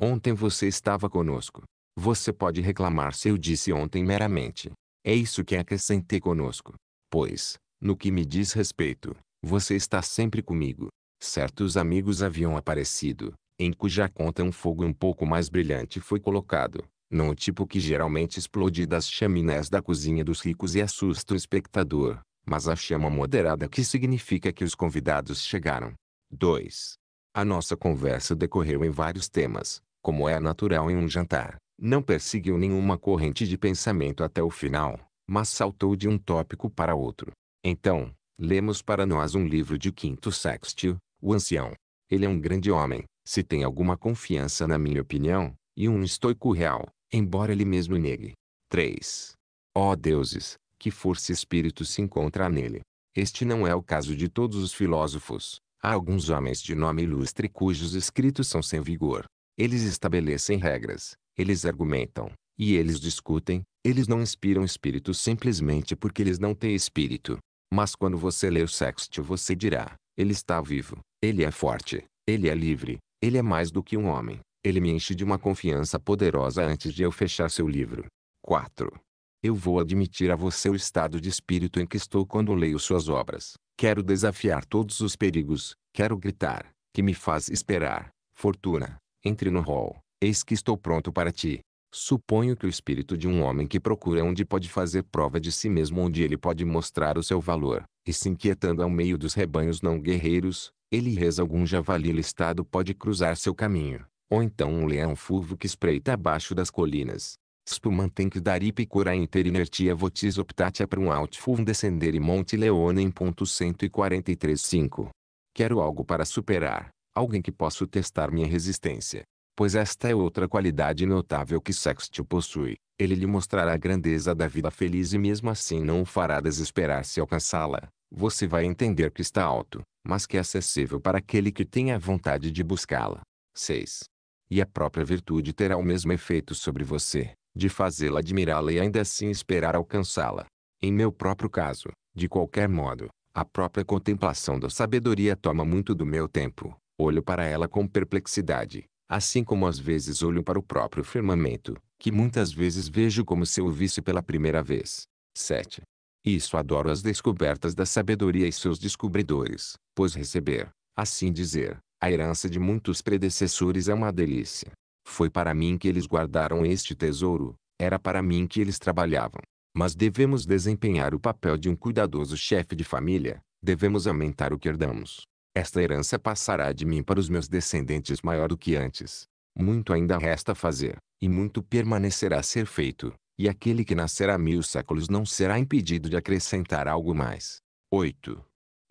Ontem você estava conosco. Você pode reclamar se eu disse ontem meramente. É isso que acrescentei conosco. Pois, no que me diz respeito, você está sempre comigo. Certos amigos haviam aparecido, em cuja conta um fogo um pouco mais brilhante foi colocado, não o tipo que geralmente explode das chaminés da cozinha dos ricos e assusta o espectador, mas a chama moderada que significa que os convidados chegaram. 2. A nossa conversa decorreu em vários temas, como é natural em um jantar. Não perseguiu nenhuma corrente de pensamento até o final, mas saltou de um tópico para outro. Então, lemos para nós um livro de Quinto Sextio, O Ancião. Ele é um grande homem, se tem alguma confiança na minha opinião, e um estoico real, embora ele mesmo negue. 3. Ó oh deuses, que força espírito se encontra nele. Este não é o caso de todos os filósofos. Há alguns homens de nome ilustre cujos escritos são sem vigor. Eles estabelecem regras, eles argumentam, e eles discutem, eles não inspiram espírito simplesmente porque eles não têm espírito. Mas quando você lê o sexto você dirá, ele está vivo, ele é forte, ele é livre, ele é mais do que um homem, ele me enche de uma confiança poderosa antes de eu fechar seu livro. 4. Eu vou admitir a você o estado de espírito em que estou quando leio suas obras. Quero desafiar todos os perigos, quero gritar, que me faz esperar. Fortuna, entre no hall, eis que estou pronto para ti. Suponho que o espírito de um homem que procura onde pode fazer prova de si mesmo, onde ele pode mostrar o seu valor, e se inquietando ao meio dos rebanhos não guerreiros, ele reza algum javali listado pode cruzar seu caminho. Ou então um leão fulvo que espreita abaixo das colinas. Spumantenc daripicura inter inertia votis optatia para um alt fulvo descender e Monte Leone em ponto 143.5. Quero algo para superar, alguém que possa testar minha resistência. Pois esta é outra qualidade notável que Sextio possui. Ele lhe mostrará a grandeza da vida feliz e mesmo assim não o fará desesperar se alcançá-la. Você vai entender que está alto, mas que é acessível para aquele que tem a vontade de buscá-la. 6 e a própria virtude terá o mesmo efeito sobre você, de fazê-la admirá-la e ainda assim esperar alcançá-la. Em meu próprio caso, de qualquer modo, a própria contemplação da sabedoria toma muito do meu tempo. Olho para ela com perplexidade, assim como às vezes olho para o próprio firmamento, que muitas vezes vejo como se o visse pela primeira vez. 7. Isso adoro as descobertas da sabedoria e seus descobridores, pois receber, assim dizer, a herança de muitos predecessores é uma delícia. Foi para mim que eles guardaram este tesouro, era para mim que eles trabalhavam. Mas devemos desempenhar o papel de um cuidadoso chefe de família, devemos aumentar o que herdamos. Esta herança passará de mim para os meus descendentes maior do que antes. Muito ainda resta fazer, e muito permanecerá a ser feito, e aquele que nascerá mil séculos não será impedido de acrescentar algo mais. 8.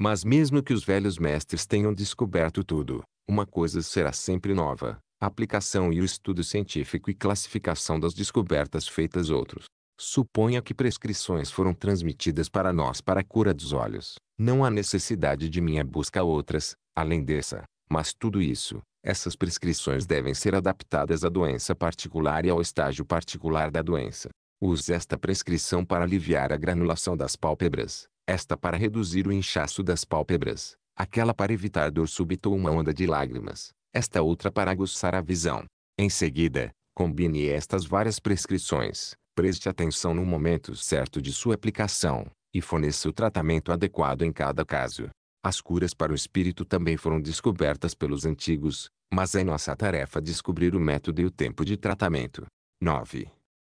Mas mesmo que os velhos mestres tenham descoberto tudo, uma coisa será sempre nova, a aplicação e o estudo científico e classificação das descobertas feitas outros. Suponha que prescrições foram transmitidas para nós para a cura dos olhos. Não há necessidade de minha busca outras, além dessa. Mas tudo isso, essas prescrições devem ser adaptadas à doença particular e ao estágio particular da doença. Use esta prescrição para aliviar a granulação das pálpebras, esta para reduzir o inchaço das pálpebras, aquela para evitar dor súbita ou uma onda de lágrimas, esta outra para aguçar a visão. Em seguida, combine estas várias prescrições, preste atenção no momento certo de sua aplicação, e forneça o tratamento adequado em cada caso. As curas para o espírito também foram descobertas pelos antigos, mas é nossa tarefa descobrir o método e o tempo de tratamento. 9.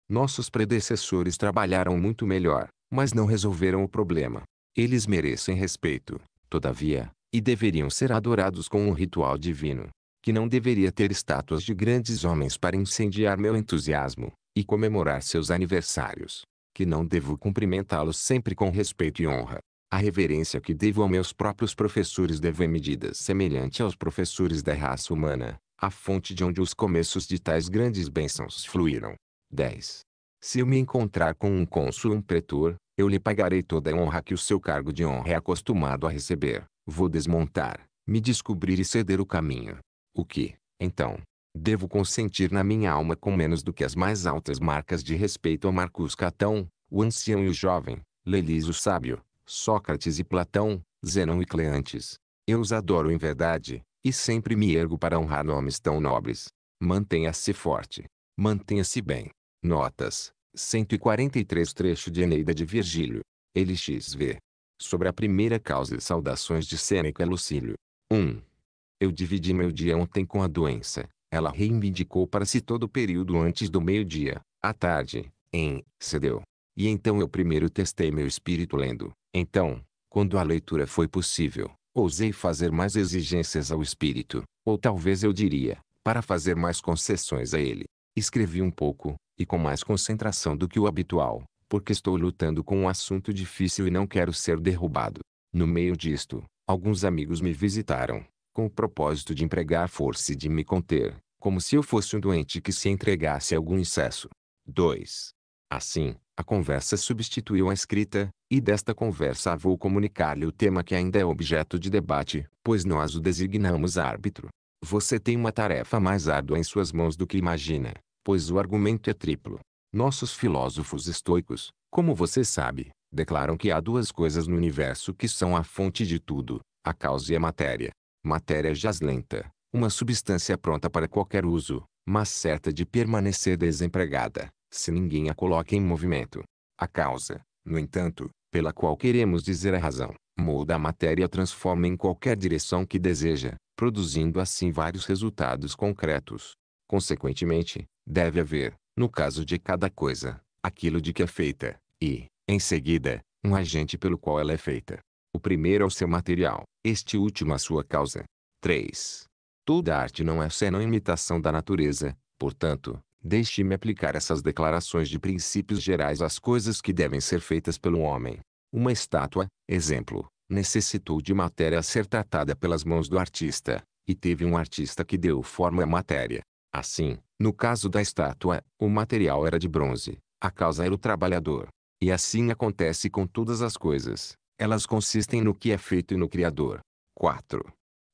Nossos predecessores trabalharam muito melhor, mas não resolveram o problema. Eles merecem respeito, todavia, e deveriam ser adorados com um ritual divino, que não deveria ter estátuas de grandes homens para incendiar meu entusiasmo, e comemorar seus aniversários, que não devo cumprimentá-los sempre com respeito e honra. A reverência que devo a meus próprios professores deve em medida semelhante aos professores da raça humana, a fonte de onde os começos de tais grandes bênçãos fluíram. 10. Se eu me encontrar com um cônsul ou um pretor, eu lhe pagarei toda a honra que o seu cargo de honra é acostumado a receber. Vou desmontar, me descobrir e ceder o caminho. O que, então, devo consentir na minha alma com menos do que as mais altas marcas de respeito a Marcus Catão, o ancião e o jovem, Lelis o sábio, Sócrates e Platão, Zenão e Cleantes. Eu os adoro em verdade, e sempre me ergo para honrar nomes tão nobres. Mantenha-se forte. Mantenha-se bem. Notas. 143 trecho de Eneida de Virgílio. LXV. Sobre a primeira causa e saudações de Sêneca Lucílio. 1. Eu dividi meu dia ontem com a doença. Ela reivindicou para si todo o período antes do meio-dia, à tarde, em, cedeu. E então eu primeiro testei meu espírito lendo. Então, quando a leitura foi possível, ousei fazer mais exigências ao espírito, ou talvez eu diria, para fazer mais concessões a ele. Escrevi um pouco, e com mais concentração do que o habitual, porque estou lutando com um assunto difícil e não quero ser derrubado. No meio disto, alguns amigos me visitaram, com o propósito de empregar força e de me conter, como se eu fosse um doente que se entregasse a algum excesso. 2. Assim, a conversa substituiu a escrita, e desta conversa vou comunicar-lhe o tema que ainda é objeto de debate, pois nós o designamos árbitro. Você tem uma tarefa mais árdua em suas mãos do que imagina, pois o argumento é triplo. Nossos filósofos estoicos, como você sabe, declaram que há duas coisas no universo que são a fonte de tudo, a causa e a matéria. Matéria jaz lenta, uma substância pronta para qualquer uso, mas certa de permanecer desempregada, se ninguém a coloca em movimento. A causa, no entanto, pela qual queremos dizer a razão, molda a matéria e transforma em qualquer direção que deseja, produzindo assim vários resultados concretos. Consequentemente, deve haver, no caso de cada coisa, aquilo de que é feita, e, em seguida, um agente pelo qual ela é feita. O primeiro é o seu material, este último a sua causa. 3. Toda arte não é senão imitação da natureza, portanto, deixe-me aplicar essas declarações de princípios gerais às coisas que devem ser feitas pelo homem. Uma estátua, exemplo, necessitou de matéria a ser tratada pelas mãos do artista, e teve um artista que deu forma à matéria. Assim, no caso da estátua, o material era de bronze, a causa era o trabalhador. E assim acontece com todas as coisas. Elas consistem no que é feito e no Criador. 4.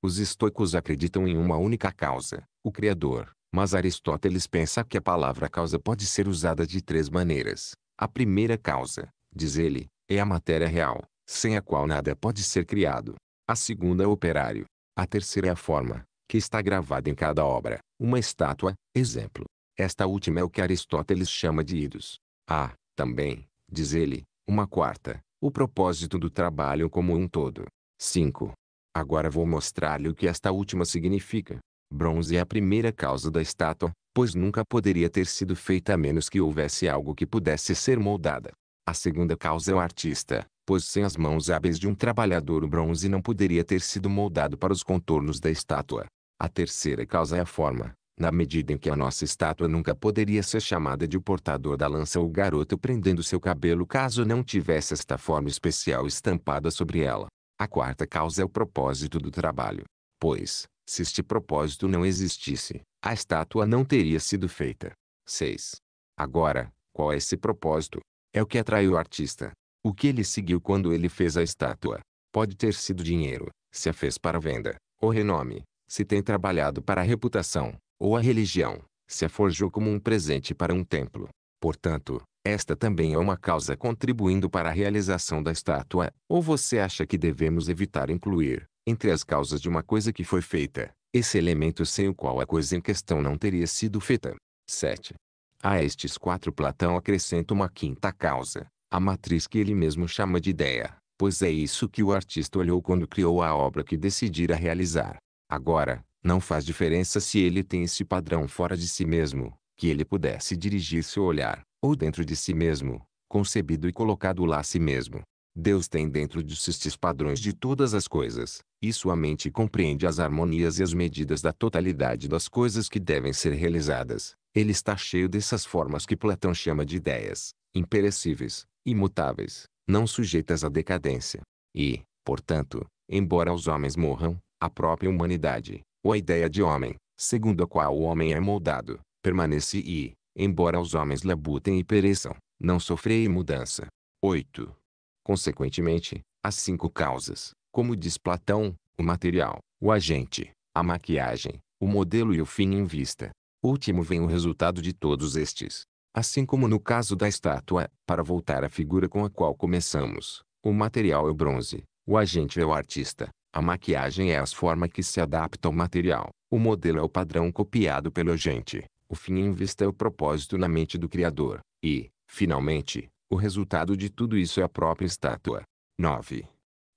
Os estoicos acreditam em uma única causa, o Criador, mas Aristóteles pensa que a palavra causa pode ser usada de três maneiras. A primeira causa, diz ele, é a matéria real, sem a qual nada pode ser criado. A segunda é o operário. A terceira é a forma, que está gravada em cada obra. Uma estátua, exemplo. Esta última é o que Aristóteles chama de idos. Há, ah, também, diz ele, uma quarta, o propósito do trabalho como um todo. 5. Agora vou mostrar-lhe o que esta última significa. Bronze é a primeira causa da estátua, pois nunca poderia ter sido feita a menos que houvesse algo que pudesse ser moldada. A segunda causa é o artista, pois sem as mãos hábeis de um trabalhador o bronze não poderia ter sido moldado para os contornos da estátua. A terceira causa é a forma, na medida em que a nossa estátua nunca poderia ser chamada de o portador da lança ou garoto prendendo seu cabelo caso não tivesse esta forma especial estampada sobre ela. A quarta causa é o propósito do trabalho. Pois, se este propósito não existisse, a estátua não teria sido feita. 6. Agora, qual é esse propósito? É o que atrai o artista. O que ele seguiu quando ele fez a estátua? Pode ter sido dinheiro, se a fez para venda, ou renome, se tem trabalhado para a reputação, ou a religião, se a forjou como um presente para um templo. Portanto, esta também é uma causa contribuindo para a realização da estátua, ou você acha que devemos evitar incluir, entre as causas de uma coisa que foi feita, esse elemento sem o qual a coisa em questão não teria sido feita? 7. A estes quatro Platão acrescenta uma quinta causa, a matriz que ele mesmo chama de ideia, pois é isso que o artista olhou quando criou a obra que decidira realizar. Agora, não faz diferença se ele tem esse padrão fora de si mesmo, que ele pudesse dirigir seu olhar, ou dentro de si mesmo, concebido e colocado lá a si mesmo. Deus tem dentro de si estes padrões de todas as coisas, e sua mente compreende as harmonias e as medidas da totalidade das coisas que devem ser realizadas. Ele está cheio dessas formas que Platão chama de ideias, imperecíveis, imutáveis, não sujeitas à decadência. E, portanto, embora os homens morram, a própria humanidade, ou a ideia de homem, segundo a qual o homem é moldado, permanece e, embora os homens labutem e pereçam, não sofrei mudança. 8. Consequentemente, as cinco causas, como diz Platão, o material, o agente, a maquiagem, o modelo e o fim em vista. Último vem o resultado de todos estes. Assim como no caso da estátua, para voltar à figura com a qual começamos, o material é o bronze, o agente é o artista, a maquiagem é as formas que se adaptam ao material. O modelo é o padrão copiado pelo agente. O fim em vista é o propósito na mente do Criador. E, finalmente, o resultado de tudo isso é a própria estátua. 9.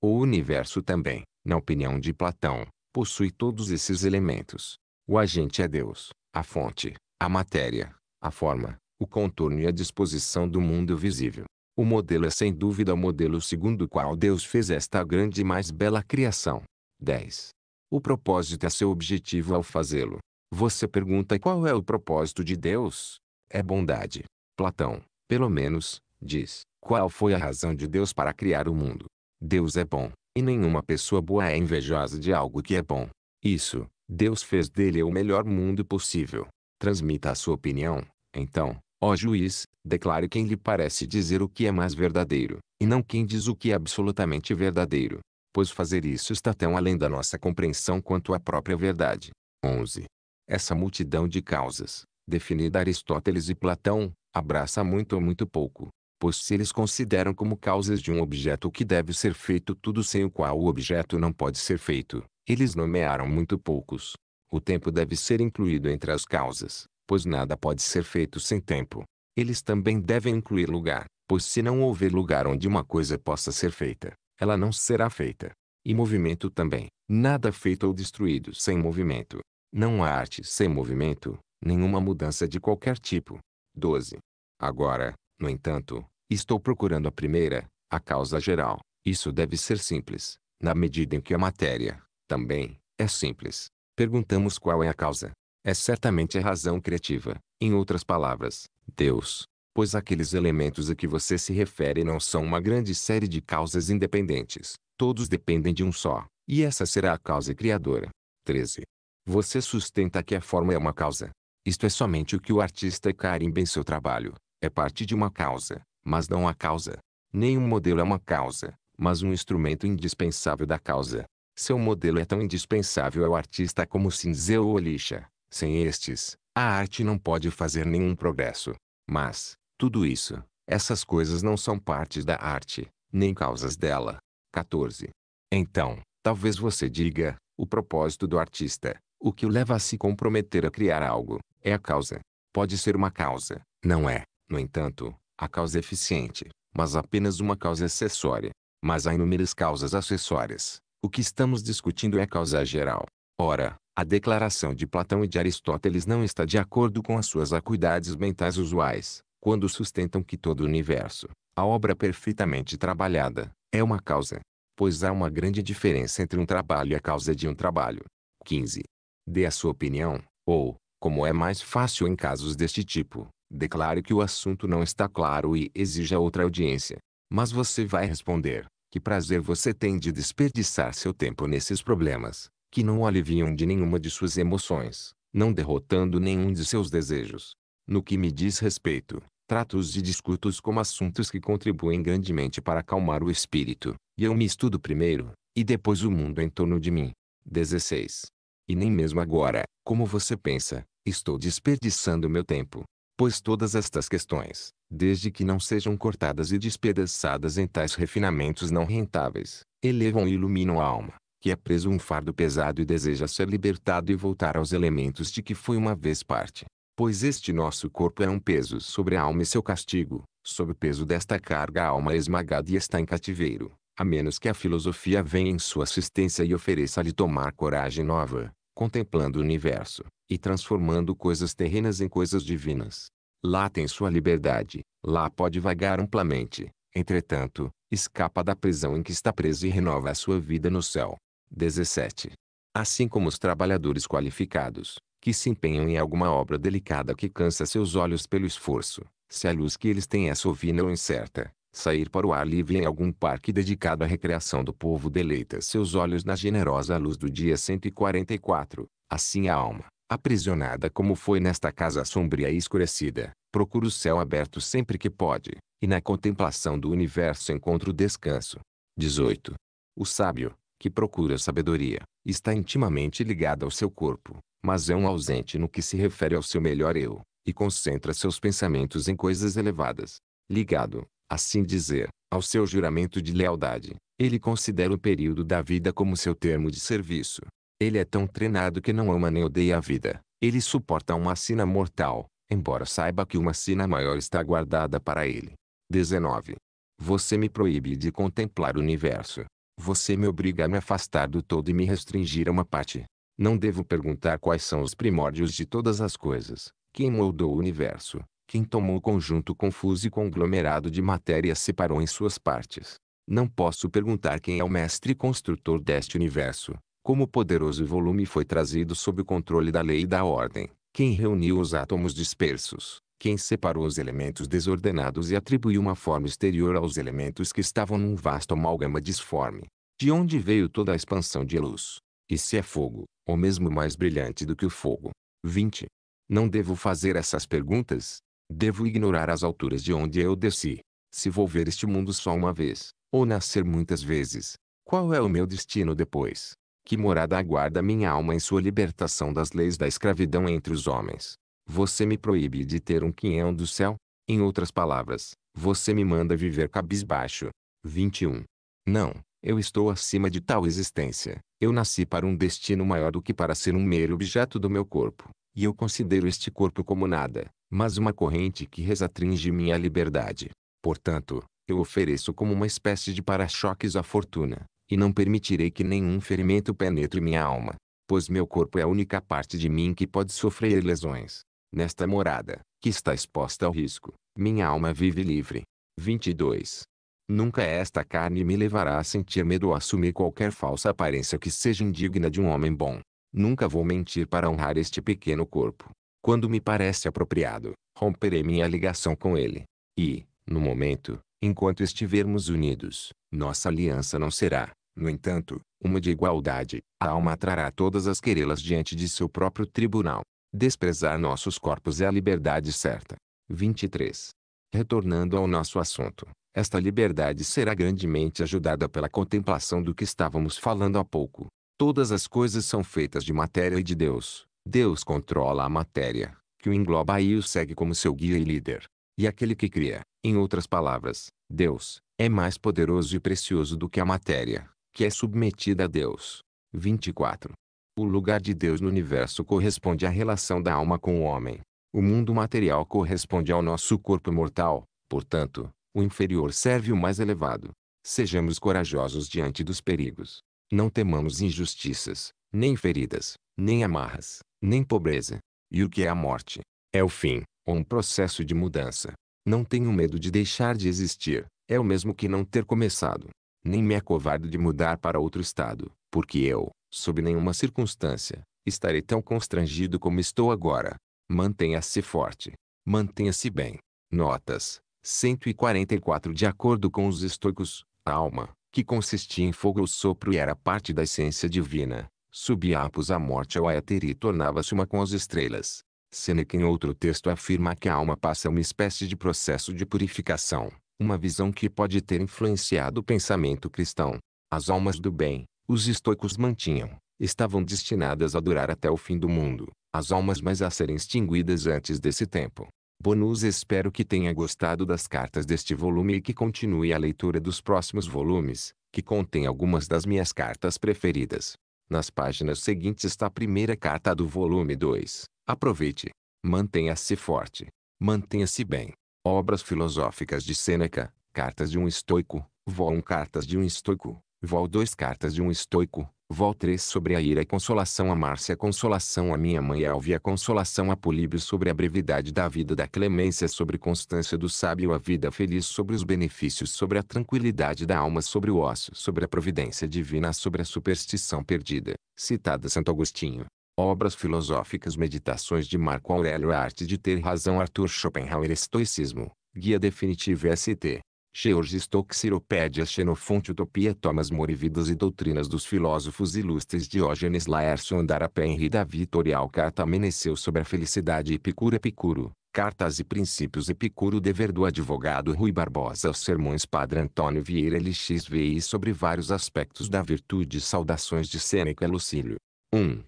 O universo também, na opinião de Platão, possui todos esses elementos. O agente é Deus, a fonte, a matéria, a forma, o contorno e a disposição do mundo visível. O modelo é sem dúvida o modelo segundo o qual Deus fez esta grande e mais bela criação. 10. O propósito é seu objetivo ao fazê-lo. Você pergunta qual é o propósito de Deus? É bondade. Platão, pelo menos, diz: qual foi a razão de Deus para criar o mundo? Deus é bom, e nenhuma pessoa boa é invejosa de algo que é bom. Isso, Deus fez dele o melhor mundo possível. Transmita a sua opinião, então, Ó juiz, declare quem lhe parece dizer o que é mais verdadeiro, e não quem diz o que é absolutamente verdadeiro, pois fazer isso está tão além da nossa compreensão quanto a própria verdade. 11. Essa multidão de causas, definida Aristóteles e Platão, abraça muito ou muito pouco, pois se eles consideram como causas de um objeto o que deve ser feito tudo sem o qual o objeto não pode ser feito, eles nomearam muito poucos. O tempo deve ser incluído entre as causas, pois nada pode ser feito sem tempo. Eles também devem incluir lugar, pois se não houver lugar onde uma coisa possa ser feita, ela não será feita. E movimento também. Nada feito ou destruído sem movimento. Não há arte sem movimento, nenhuma mudança de qualquer tipo. 12. Agora, no entanto, estou procurando a primeira, a causa geral. Isso deve ser simples, na medida em que a matéria, também, é simples. Perguntamos qual é a causa é certamente a razão criativa. Em outras palavras, Deus. Pois aqueles elementos a que você se refere não são uma grande série de causas independentes. Todos dependem de um só, e essa será a causa criadora. 13. Você sustenta que a forma é uma causa. Isto é somente o que o artista carimba em seu trabalho. É parte de uma causa, mas não a causa. Nenhum modelo é uma causa, mas um instrumento indispensável da causa. Seu modelo é tão indispensável ao artista como cinzel ou lixa, sem estes, a arte não pode fazer nenhum progresso. Mas, tudo isso, essas coisas não são partes da arte, nem causas dela. 14. Então, talvez você diga, o propósito do artista, o que o leva a se comprometer a criar algo, é a causa. Pode ser uma causa, não é, no entanto, a causa é eficiente, mas apenas uma causa acessória. Mas há inúmeras causas acessórias. O que estamos discutindo é a causa geral. Ora, a declaração de Platão e de Aristóteles não está de acordo com as suas acuidades mentais usuais, quando sustentam que todo o universo, a obra perfeitamente trabalhada, é uma causa. Pois há uma grande diferença entre um trabalho e a causa de um trabalho. 15. Dê a sua opinião, ou, como é mais fácil em casos deste tipo, declare que o assunto não está claro e exija outra audiência. Mas você vai responder, que prazer você tem de desperdiçar seu tempo nesses problemas, que não o aliviam de nenhuma de suas emoções, não derrotando nenhum de seus desejos. No que me diz respeito, trato-os e discuto-os como assuntos que contribuem grandemente para acalmar o espírito, e eu me estudo primeiro, e depois o mundo em torno de mim. 16. E nem mesmo agora, como você pensa, estou desperdiçando meu tempo. Pois todas estas questões, desde que não sejam cortadas e despedaçadas em tais refinamentos não rentáveis, elevam e iluminam a alma, que é preso um fardo pesado e deseja ser libertado e voltar aos elementos de que foi uma vez parte. Pois este nosso corpo é um peso sobre a alma e seu castigo, sob o peso desta carga a alma é esmagada e está em cativeiro, a menos que a filosofia venha em sua assistência e ofereça-lhe tomar coragem nova, contemplando o universo, e transformando coisas terrenas em coisas divinas. Lá tem sua liberdade, lá pode vagar amplamente, entretanto, escapa da prisão em que está preso e renova a sua vida no céu. 17. Assim como os trabalhadores qualificados, que se empenham em alguma obra delicada que cansa seus olhos pelo esforço, se a luz que eles têm é sovina ou incerta, sair para o ar livre em algum parque dedicado à recreação do povo deleita seus olhos na generosa luz do dia 144. Assim a alma, aprisionada como foi nesta casa sombria e escurecida, procura o céu aberto sempre que pode, e na contemplação do universo encontra o descanso. 18. O sábio, que procura sabedoria, está intimamente ligada ao seu corpo, mas é um ausente no que se refere ao seu melhor eu, e concentra seus pensamentos em coisas elevadas. Ligado, assim dizer, ao seu juramento de lealdade, ele considera o período da vida como seu termo de serviço. Ele é tão treinado que não ama nem odeia a vida. Ele suporta uma sina mortal, embora saiba que uma sina maior está guardada para ele. 19. Você me proíbe de contemplar o universo, você me obriga a me afastar do todo e me restringir a uma parte. Não devo perguntar quais são os primórdios de todas as coisas, quem moldou o universo, quem tomou o conjunto confuso e conglomerado de matéria e separou em suas partes. Não posso perguntar quem é o mestre construtor deste universo, como o poderoso volume foi trazido sob o controle da lei e da ordem, quem reuniu os átomos dispersos, quem separou os elementos desordenados e atribuiu uma forma exterior aos elementos que estavam num vasto amálgama disforme, de onde veio toda a expansão de luz. E se é fogo, ou mesmo mais brilhante do que o fogo. 20. Não devo fazer essas perguntas. Devo ignorar as alturas de onde eu desci. Se vou ver este mundo só uma vez, ou nascer muitas vezes, qual é o meu destino depois? Que morada aguarda minha alma em sua libertação das leis da escravidão entre os homens? Você me proíbe de ter um quinhão do céu. Em outras palavras, você me manda viver cabisbaixo. 21. Não, eu estou acima de tal existência. Eu nasci para um destino maior do que para ser um mero objeto do meu corpo. E eu considero este corpo como nada, mas uma corrente que resatringe minha liberdade. Portanto, eu ofereço como uma espécie de para-choques à fortuna, e não permitirei que nenhum ferimento penetre minha alma, pois meu corpo é a única parte de mim que pode sofrer lesões. Nesta morada, que está exposta ao risco, minha alma vive livre. 22. Nunca esta carne me levará a sentir medo ou assumir qualquer falsa aparência que seja indigna de um homem bom. Nunca vou mentir para honrar este pequeno corpo. Quando me parece apropriado, romperei minha ligação com ele. E, no momento, enquanto estivermos unidos, nossa aliança não será, no entanto, uma de igualdade. A alma trará todas as querelas diante de seu próprio tribunal. Desprezar nossos corpos é a liberdade certa. 23. Retornando ao nosso assunto, esta liberdade será grandemente ajudada pela contemplação do que estávamos falando há pouco. Todas as coisas são feitas de matéria e de Deus. Deus controla a matéria, que o engloba e o segue como seu guia e líder. E aquele que cria, em outras palavras, Deus, é mais poderoso e precioso do que a matéria, que é submetida a Deus. 24. O lugar de Deus no universo corresponde à relação da alma com o homem. O mundo material corresponde ao nosso corpo mortal, portanto, o inferior serve o mais elevado. Sejamos corajosos diante dos perigos. Não temamos injustiças, nem feridas, nem amarras, nem pobreza. E o que é a morte? É o fim, ou um processo de mudança. Não tenho medo de deixar de existir, é o mesmo que não ter começado. Nem me acovardo é de mudar para outro estado, porque eu, Sob nenhuma circunstância, estarei tão constrangido como estou agora. Mantenha-se forte. Mantenha-se bem. Notas. 144 De acordo com os estoicos, a alma, que consistia em fogo ou sopro e era parte da essência divina, subia após a morte ao éter e tornava-se uma com as estrelas. Seneca em outro texto afirma que a alma passa uma espécie de processo de purificação, uma visão que pode ter influenciado o pensamento cristão. As almas do bem, os estoicos mantinham, estavam destinadas a durar até o fim do mundo, as almas mais a serem extinguidas antes desse tempo. Bonus espero que tenha gostado das cartas deste volume e que continue a leitura dos próximos volumes, que contém algumas das minhas cartas preferidas. Nas páginas seguintes está a primeira carta do volume 2. Aproveite. Mantenha-se forte. Mantenha-se bem. Obras filosóficas de Sêneca, Cartas de um Estoico, Voam Cartas de um Estoico, Vol 2 Cartas de um Estoico, Vol 3 sobre a ira e consolação a Márcia, consolação a minha mãe Alvia, consolação a Políbio sobre a brevidade da vida, da clemência sobre constância do sábio, a vida feliz sobre os benefícios, sobre a tranquilidade da alma, sobre o ócio, sobre a providência divina, sobre a superstição perdida, citada Santo Agostinho. Obras filosóficas, meditações de Marco Aurélio, a arte de ter razão, Arthur Schopenhauer, estoicismo, guia definitivo ST. George Stokesiropédia Xenofonte Utopia Thomas More e Doutrinas dos Filósofos Ilustres Diógenes Laércio Andarapé Henri Davi Torial Cartameneceu sobre a Felicidade Epicuro Epicuro Cartas e Princípios Epicuro Dever do Advogado Rui Barbosa Os Sermões Padre Antônio Vieira LXVI Sobre vários aspectos da virtude Saudações de Sêneca Lucílio 1.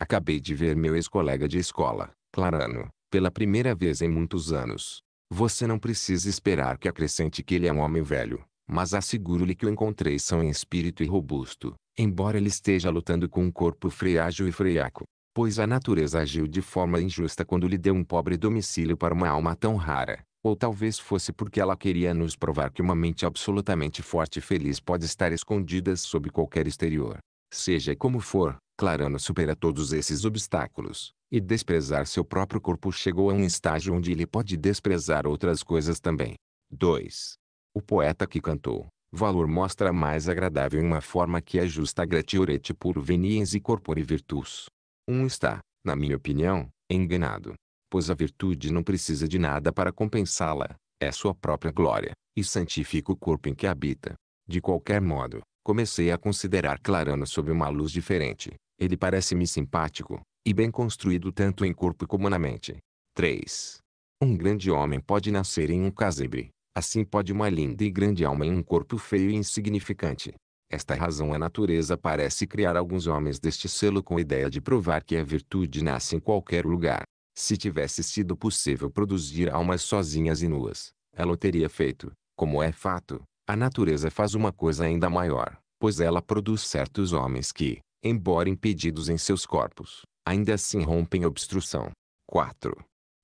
Acabei de ver meu ex-colega de escola, Clarano, pela primeira vez em muitos anos. Você não precisa esperar que acrescente que ele é um homem velho, mas asseguro-lhe que o encontrei são em espírito e robusto, embora ele esteja lutando com um corpo frágil e freaco. Pois a natureza agiu de forma injusta quando lhe deu um pobre domicílio para uma alma tão rara, ou talvez fosse porque ela queria nos provar que uma mente absolutamente forte e feliz pode estar escondida sob qualquer exterior. Seja como for, Clarano supera todos esses obstáculos, e desprezar seu próprio corpo chegou a um estágio onde ele pode desprezar outras coisas também. 2. O poeta que cantou, valor mostra mais agradável em uma forma que é justa gratiorete por veniens e corpore virtus. Um está, na minha opinião, enganado. Pois a virtude não precisa de nada para compensá-la, é sua própria glória, e santifica o corpo em que habita. De qualquer modo, comecei a considerar Clarano sob uma luz diferente. Ele parece-me simpático, e bem construído tanto em corpo como na mente. 3. Um grande homem pode nascer em um casebre, assim pode uma linda e grande alma em um corpo feio e insignificante. Esta razão a natureza parece criar alguns homens deste selo com a ideia de provar que a virtude nasce em qualquer lugar. Se tivesse sido possível produzir almas sozinhas e nuas, ela o teria feito, como é fato, a natureza faz uma coisa ainda maior, pois ela produz certos homens que, embora impedidos em seus corpos, ainda assim rompem a obstrução. 4.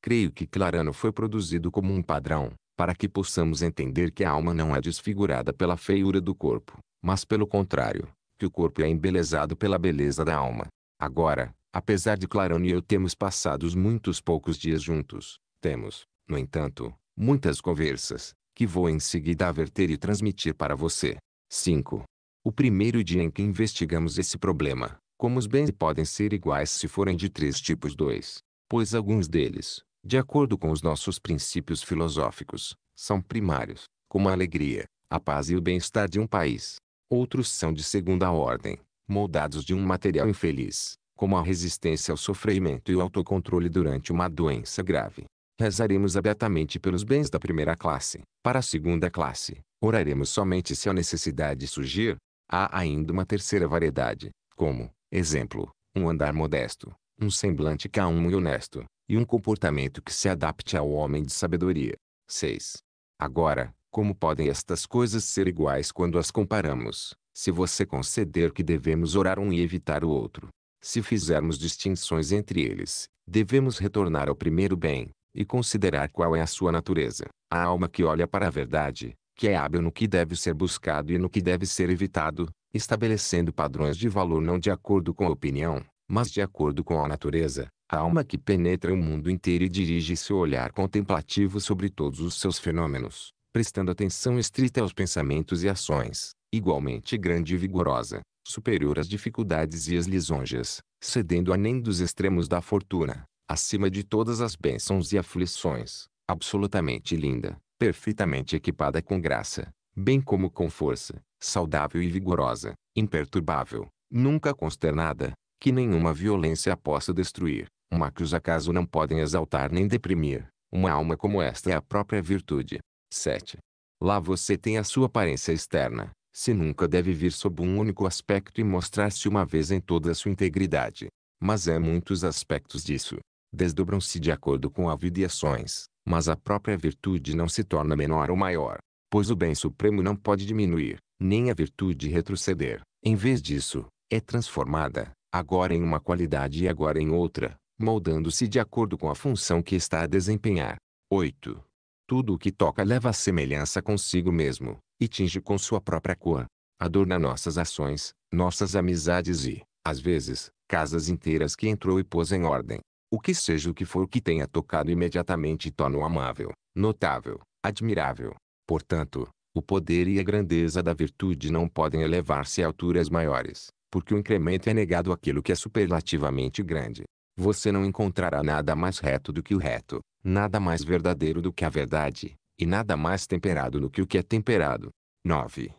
Creio que Clarano foi produzido como um padrão, para que possamos entender que a alma não é desfigurada pela feiura do corpo, mas pelo contrário, que o corpo é embelezado pela beleza da alma. Agora, apesar de Clarano e eu termos passado muitos poucos dias juntos, temos, no entanto, muitas conversas, que vou em seguida averter e transmitir para você. 5. O primeiro dia em que investigamos esse problema, como os bens podem ser iguais se forem de três tipos dois, pois alguns deles, de acordo com os nossos princípios filosóficos, são primários, como a alegria, a paz e o bem-estar de um país. Outros são de segunda ordem, moldados de um material infeliz, como a resistência ao sofrimento e o autocontrole durante uma doença grave. Rezaremos abertamente pelos bens da primeira classe. Para a segunda classe, oraremos somente se a necessidade surgir. Há ainda uma terceira variedade, como Exemplo, um andar modesto, um semblante calmo e honesto, e um comportamento que se adapte ao homem de sabedoria. 6. Agora, como podem estas coisas ser iguais quando as comparamos, se você conceder que devemos orar um e evitar o outro? Se fizermos distinções entre eles, devemos retornar ao primeiro bem, e considerar qual é a sua natureza. A alma que olha para a verdade, que é hábil no que deve ser buscado e no que deve ser evitado, estabelecendo padrões de valor não de acordo com a opinião, mas de acordo com a natureza, a alma que penetra o mundo inteiro e dirige seu olhar contemplativo sobre todos os seus fenômenos, prestando atenção estrita aos pensamentos e ações, igualmente grande e vigorosa, superior às dificuldades e às lisonjas, cedendo a nem dos extremos da fortuna, acima de todas as bênçãos e aflições, absolutamente linda, perfeitamente equipada com graça, bem como com força, saudável e vigorosa, imperturbável, nunca consternada, que nenhuma violência possa destruir, uma que os acaso não podem exaltar nem deprimir. Uma alma como esta é a própria virtude. 7. Lá você tem a sua aparência externa, se nunca deve vir sob um único aspecto e mostrar-se uma vez em toda a sua integridade. Mas há é muitos aspectos disso. Desdobram-se de acordo com a vida e ações, mas a própria virtude não se torna menor ou maior, pois o bem supremo não pode diminuir, nem a virtude retroceder. Em vez disso, é transformada, agora em uma qualidade e agora em outra, moldando-se de acordo com a função que está a desempenhar. 8. Tudo o que toca leva a semelhança consigo mesmo, e tinge com sua própria cor. Adorna nossas ações, nossas amizades e, às vezes, casas inteiras que entrou e pôs em ordem. O que seja o que for que tenha tocado imediatamente torna-o amável, notável, admirável. Portanto, o poder e a grandeza da virtude não podem elevar-se a alturas maiores, porque o incremento é negado àquilo que é superlativamente grande. Você não encontrará nada mais reto do que o reto, nada mais verdadeiro do que a verdade, e nada mais temperado do que o que é temperado. 9.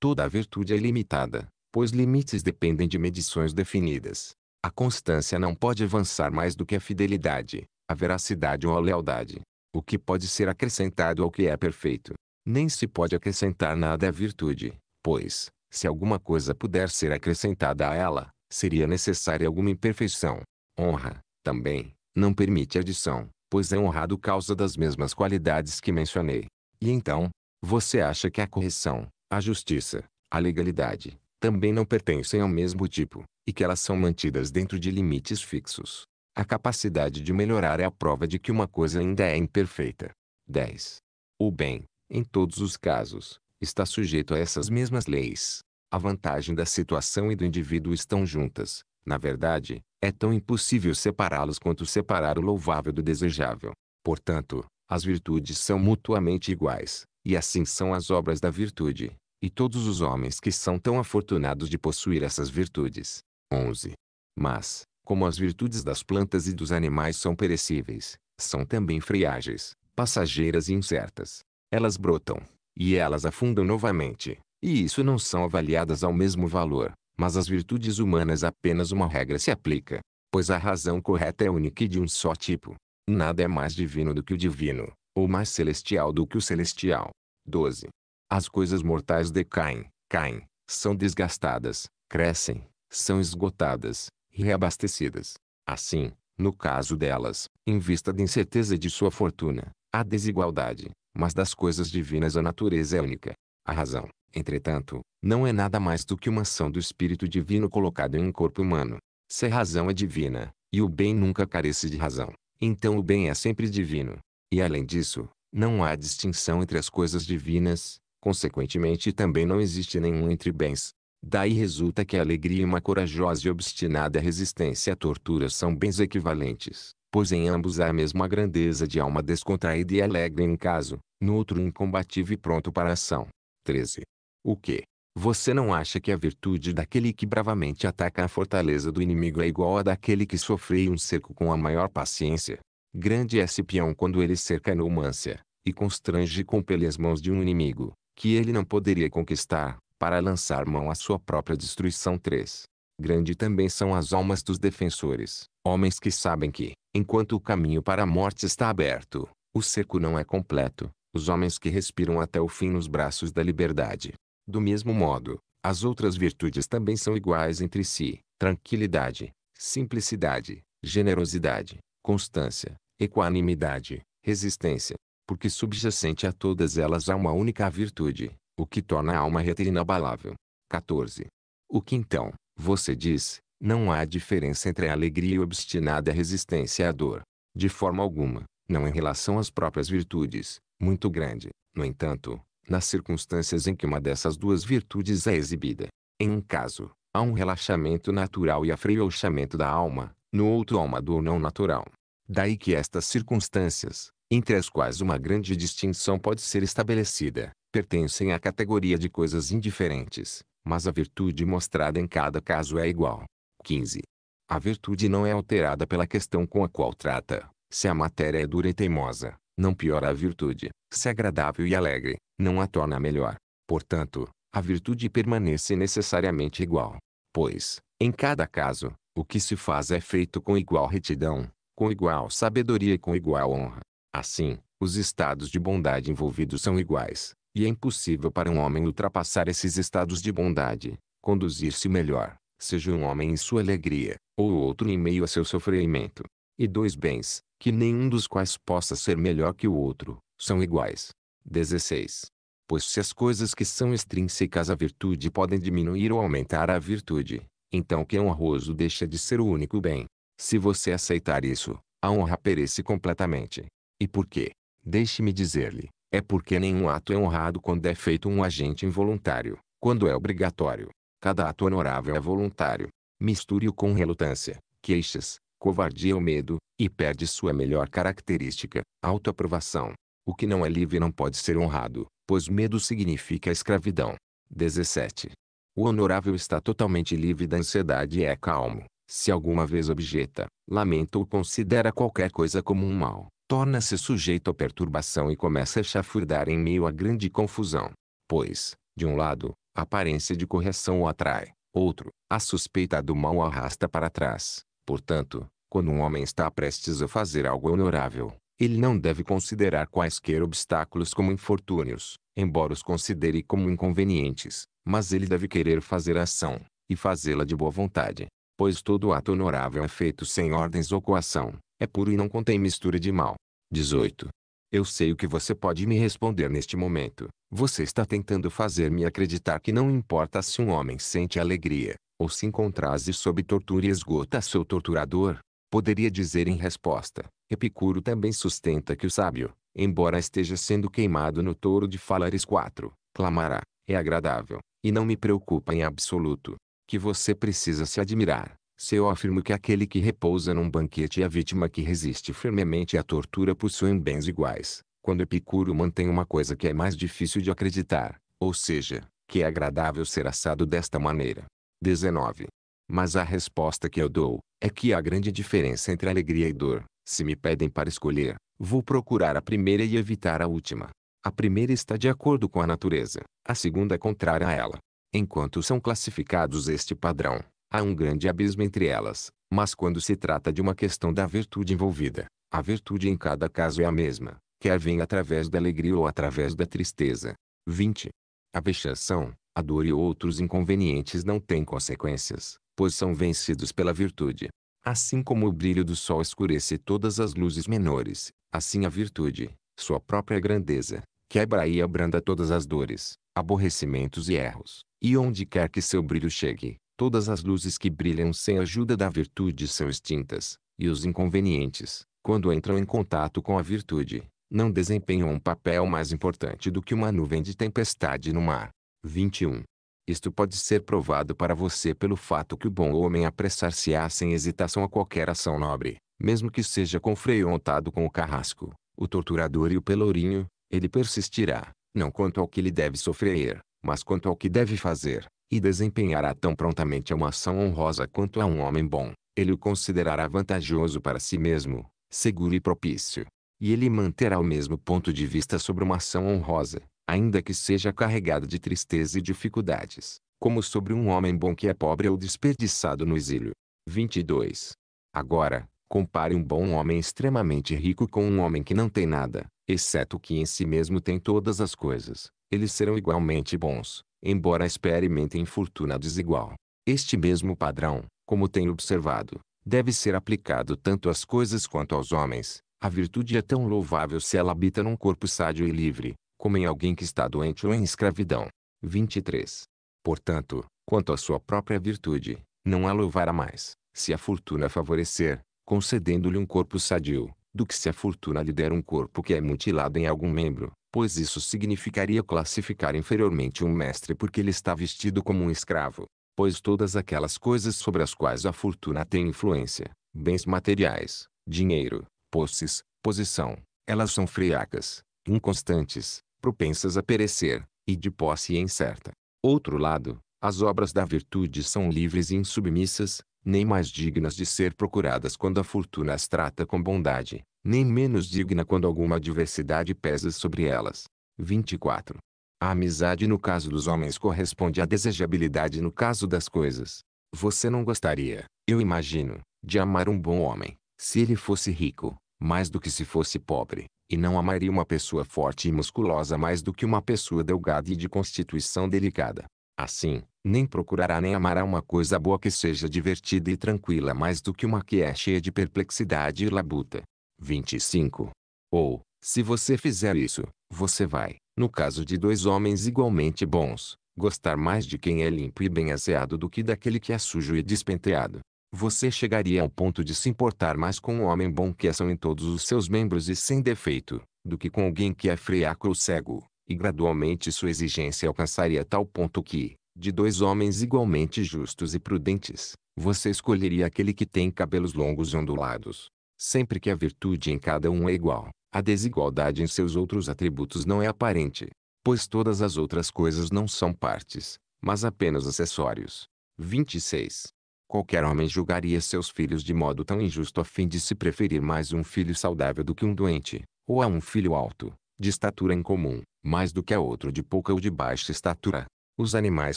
Toda a virtude é limitada, pois limites dependem de medições definidas. A constância não pode avançar mais do que a fidelidade, a veracidade ou a lealdade. O que pode ser acrescentado ao que é perfeito, nem se pode acrescentar nada à virtude, pois, se alguma coisa puder ser acrescentada a ela, seria necessária alguma imperfeição. Honra, também, não permite adição, pois é honrado causa das mesmas qualidades que mencionei. E então, você acha que a correção, a justiça, a legalidade, também não pertencem ao mesmo tipo, e que elas são mantidas dentro de limites fixos. A capacidade de melhorar é a prova de que uma coisa ainda é imperfeita. 10. O bem, em todos os casos, está sujeito a essas mesmas leis. A vantagem da situação e do indivíduo estão juntas. Na verdade, é tão impossível separá-los quanto separar o louvável do desejável. Portanto, as virtudes são mutuamente iguais, e assim são as obras da virtude, e todos os homens que são tão afortunados de possuir essas virtudes. 11. Mas, como as virtudes das plantas e dos animais são perecíveis, são também friágeis, passageiras e incertas. Elas brotam. E elas afundam novamente. E isso não são avaliadas ao mesmo valor. Mas às virtudes humanas apenas uma regra se aplica. Pois a razão correta é única e de um só tipo. Nada é mais divino do que o divino, ou mais celestial do que o celestial. 12. As coisas mortais decaem, caem, são desgastadas, crescem, são esgotadas, reabastecidas. Assim, no caso delas, em vista da incerteza de sua fortuna, a desigualdade, mas das coisas divinas a natureza é única. A razão, entretanto, não é nada mais do que uma ação do Espírito Divino colocado em um corpo humano. Se a razão é divina, e o bem nunca carece de razão, então o bem é sempre divino. E além disso, não há distinção entre as coisas divinas, consequentemente também não existe nenhum entre bens. Daí resulta que a alegria e uma corajosa e obstinada resistência à tortura são bens equivalentes pois em ambos há a mesma grandeza de alma descontraída e alegre em um caso, no outro incombatível e pronto para a ação. 13. O que? Você não acha que a virtude daquele que bravamente ataca a fortaleza do inimigo é igual à daquele que sofreu um cerco com a maior paciência? Grande é Cipião quando ele cerca a numância, e constrange com pelas mãos de um inimigo, que ele não poderia conquistar, para lançar mão à sua própria destruição. 3. Grande também são as almas dos defensores, homens que sabem que, enquanto o caminho para a morte está aberto, o cerco não é completo, os homens que respiram até o fim nos braços da liberdade. Do mesmo modo, as outras virtudes também são iguais entre si: tranquilidade, simplicidade, generosidade, constância, equanimidade, resistência. Porque subjacente a todas elas há uma única virtude, o que torna a alma reta e inabalável. 14. O que então, você diz, não há diferença entre a alegria e obstinada resistência à dor. De forma alguma, não em relação às próprias virtudes, muito grande, no entanto, nas circunstâncias em que uma dessas duas virtudes é exibida. Em um caso, há um relaxamento natural e afrouxamento da alma, no outro há uma dor não natural. Daí que estas circunstâncias, entre as quais uma grande distinção pode ser estabelecida, pertencem à categoria de coisas indiferentes, mas a virtude mostrada em cada caso é igual. 15. A virtude não é alterada pela questão com a qual trata. Se a matéria é dura e teimosa, não piora a virtude. Se é agradável e alegre, não a torna melhor. Portanto, a virtude permanece necessariamente igual. Pois, em cada caso, o que se faz é feito com igual retidão, com igual sabedoria e com igual honra. Assim, os estados de bondade envolvidos são iguais, e é impossível para um homem ultrapassar esses estados de bondade, conduzir-se melhor, seja um homem em sua alegria, ou outro em meio a seu sofrimento. E dois bens, que nenhum dos quais possa ser melhor que o outro, são iguais. 16. Pois se as coisas que são extrínsecas à virtude podem diminuir ou aumentar a virtude, então que é honroso deixa de ser o único bem. Se você aceitar isso, a honra perece completamente. E por quê? Deixe-me dizer-lhe, é porque nenhum ato é honrado quando é feito um agente involuntário, quando é obrigatório. Cada ato honorável é voluntário. Misture-o com relutância, queixas, covardia ou medo, e perde sua melhor característica, autoaprovação. O que não é livre não pode ser honrado, pois medo significa escravidão. 17. O honorável está totalmente livre da ansiedade e é calmo. Se alguma vez objeta, lamenta ou considera qualquer coisa como um mal, torna-se sujeito à perturbação e começa a chafurdar em meio à grande confusão. Pois, de um lado, a aparência de correção o atrai, outro, a suspeita do mal o arrasta para trás. Portanto, quando um homem está prestes a fazer algo honorável, ele não deve considerar quaisquer obstáculos como infortúnios, embora os considere como inconvenientes, mas ele deve querer fazer a ação, e fazê-la de boa vontade, pois todo ato honorável é feito sem ordens ou coação, é puro e não contém mistura de mal. 18. Eu sei o que você pode me responder neste momento. Você está tentando fazer-me acreditar que não importa se um homem sente alegria, ou se encontrasse sob tortura e esgota seu torturador. Poderia dizer em resposta, Epicuro também sustenta que o sábio, embora esteja sendo queimado no touro de Falares 4, clamará, é agradável, e não me preocupa em absoluto, que você precisa se admirar, se eu afirmo que aquele que repousa num banquete e a vítima que resiste firmemente à tortura possuem bens iguais, quando Epicuro mantém uma coisa que é mais difícil de acreditar, ou seja, que é agradável ser assado desta maneira. 19. Mas a resposta que eu dou, é que há grande diferença entre alegria e dor. Se me pedem para escolher, vou procurar a primeira e evitar a última. A primeira está de acordo com a natureza, a segunda é contrária a ela. Enquanto são classificados este padrão, Há um grande abismo entre elas, mas quando se trata de uma questão da virtude envolvida, a virtude em cada caso é a mesma, quer venha através da alegria ou através da tristeza. 20. A vexação, a dor e outros inconvenientes não têm consequências, pois são vencidos pela virtude. Assim como o brilho do sol escurece todas as luzes menores, assim a virtude, sua própria grandeza, quebra e abranda todas as dores, aborrecimentos e erros, e onde quer que seu brilho chegue, Todas as luzes que brilham sem a ajuda da virtude são extintas, e os inconvenientes, quando entram em contato com a virtude, não desempenham um papel mais importante do que uma nuvem de tempestade no mar. 21. Isto pode ser provado para você pelo fato que o bom homem apressar-se-á sem hesitação a qualquer ação nobre, mesmo que seja com freio untado com o carrasco, o torturador e o pelourinho, ele persistirá, não quanto ao que lhe deve sofrer, mas quanto ao que deve fazer e desempenhará tão prontamente uma ação honrosa quanto a um homem bom, ele o considerará vantajoso para si mesmo, seguro e propício. E ele manterá o mesmo ponto de vista sobre uma ação honrosa, ainda que seja carregada de tristeza e dificuldades, como sobre um homem bom que é pobre ou desperdiçado no exílio. 22. Agora, compare um bom homem extremamente rico com um homem que não tem nada, exceto que em si mesmo tem todas as coisas. Eles serão igualmente bons, embora experimentem fortuna desigual. Este mesmo padrão, como tenho observado, deve ser aplicado tanto às coisas quanto aos homens. A virtude é tão louvável se ela habita num corpo sádio e livre, como em alguém que está doente ou em escravidão. 23. Portanto, quanto à sua própria virtude, não a louvará mais, se a fortuna favorecer, concedendo-lhe um corpo sadio, do que se a fortuna lhe der um corpo que é mutilado em algum membro, pois isso significaria classificar inferiormente um mestre porque ele está vestido como um escravo, pois todas aquelas coisas sobre as quais a fortuna tem influência, bens materiais, dinheiro, posses, posição, elas são friacas, inconstantes, propensas a perecer, e de posse incerta. Outro lado, as obras da virtude são livres e insubmissas, nem mais dignas de ser procuradas quando a fortuna as trata com bondade, nem menos digna quando alguma adversidade pesa sobre elas. 24. A amizade no caso dos homens corresponde à desejabilidade no caso das coisas. Você não gostaria, eu imagino, de amar um bom homem, se ele fosse rico, mais do que se fosse pobre, e não amaria uma pessoa forte e musculosa mais do que uma pessoa delgada e de constituição delicada. Assim, nem procurará nem amará uma coisa boa que seja divertida e tranquila mais do que uma que é cheia de perplexidade e labuta. 25. Ou, se você fizer isso, você vai, no caso de dois homens igualmente bons, gostar mais de quem é limpo e bem aseado do que daquele que é sujo e despenteado. Você chegaria ao ponto de se importar mais com um homem bom que é são em todos os seus membros e sem defeito, do que com alguém que é friaco ou cego, e gradualmente sua exigência alcançaria tal ponto que, de dois homens igualmente justos e prudentes, você escolheria aquele que tem cabelos longos e ondulados, Sempre que a virtude em cada um é igual, a desigualdade em seus outros atributos não é aparente, pois todas as outras coisas não são partes, mas apenas acessórios. 26. Qualquer homem julgaria seus filhos de modo tão injusto a fim de se preferir mais um filho saudável do que um doente, ou a um filho alto, de estatura incomum, mais do que a outro de pouca ou de baixa estatura. Os animais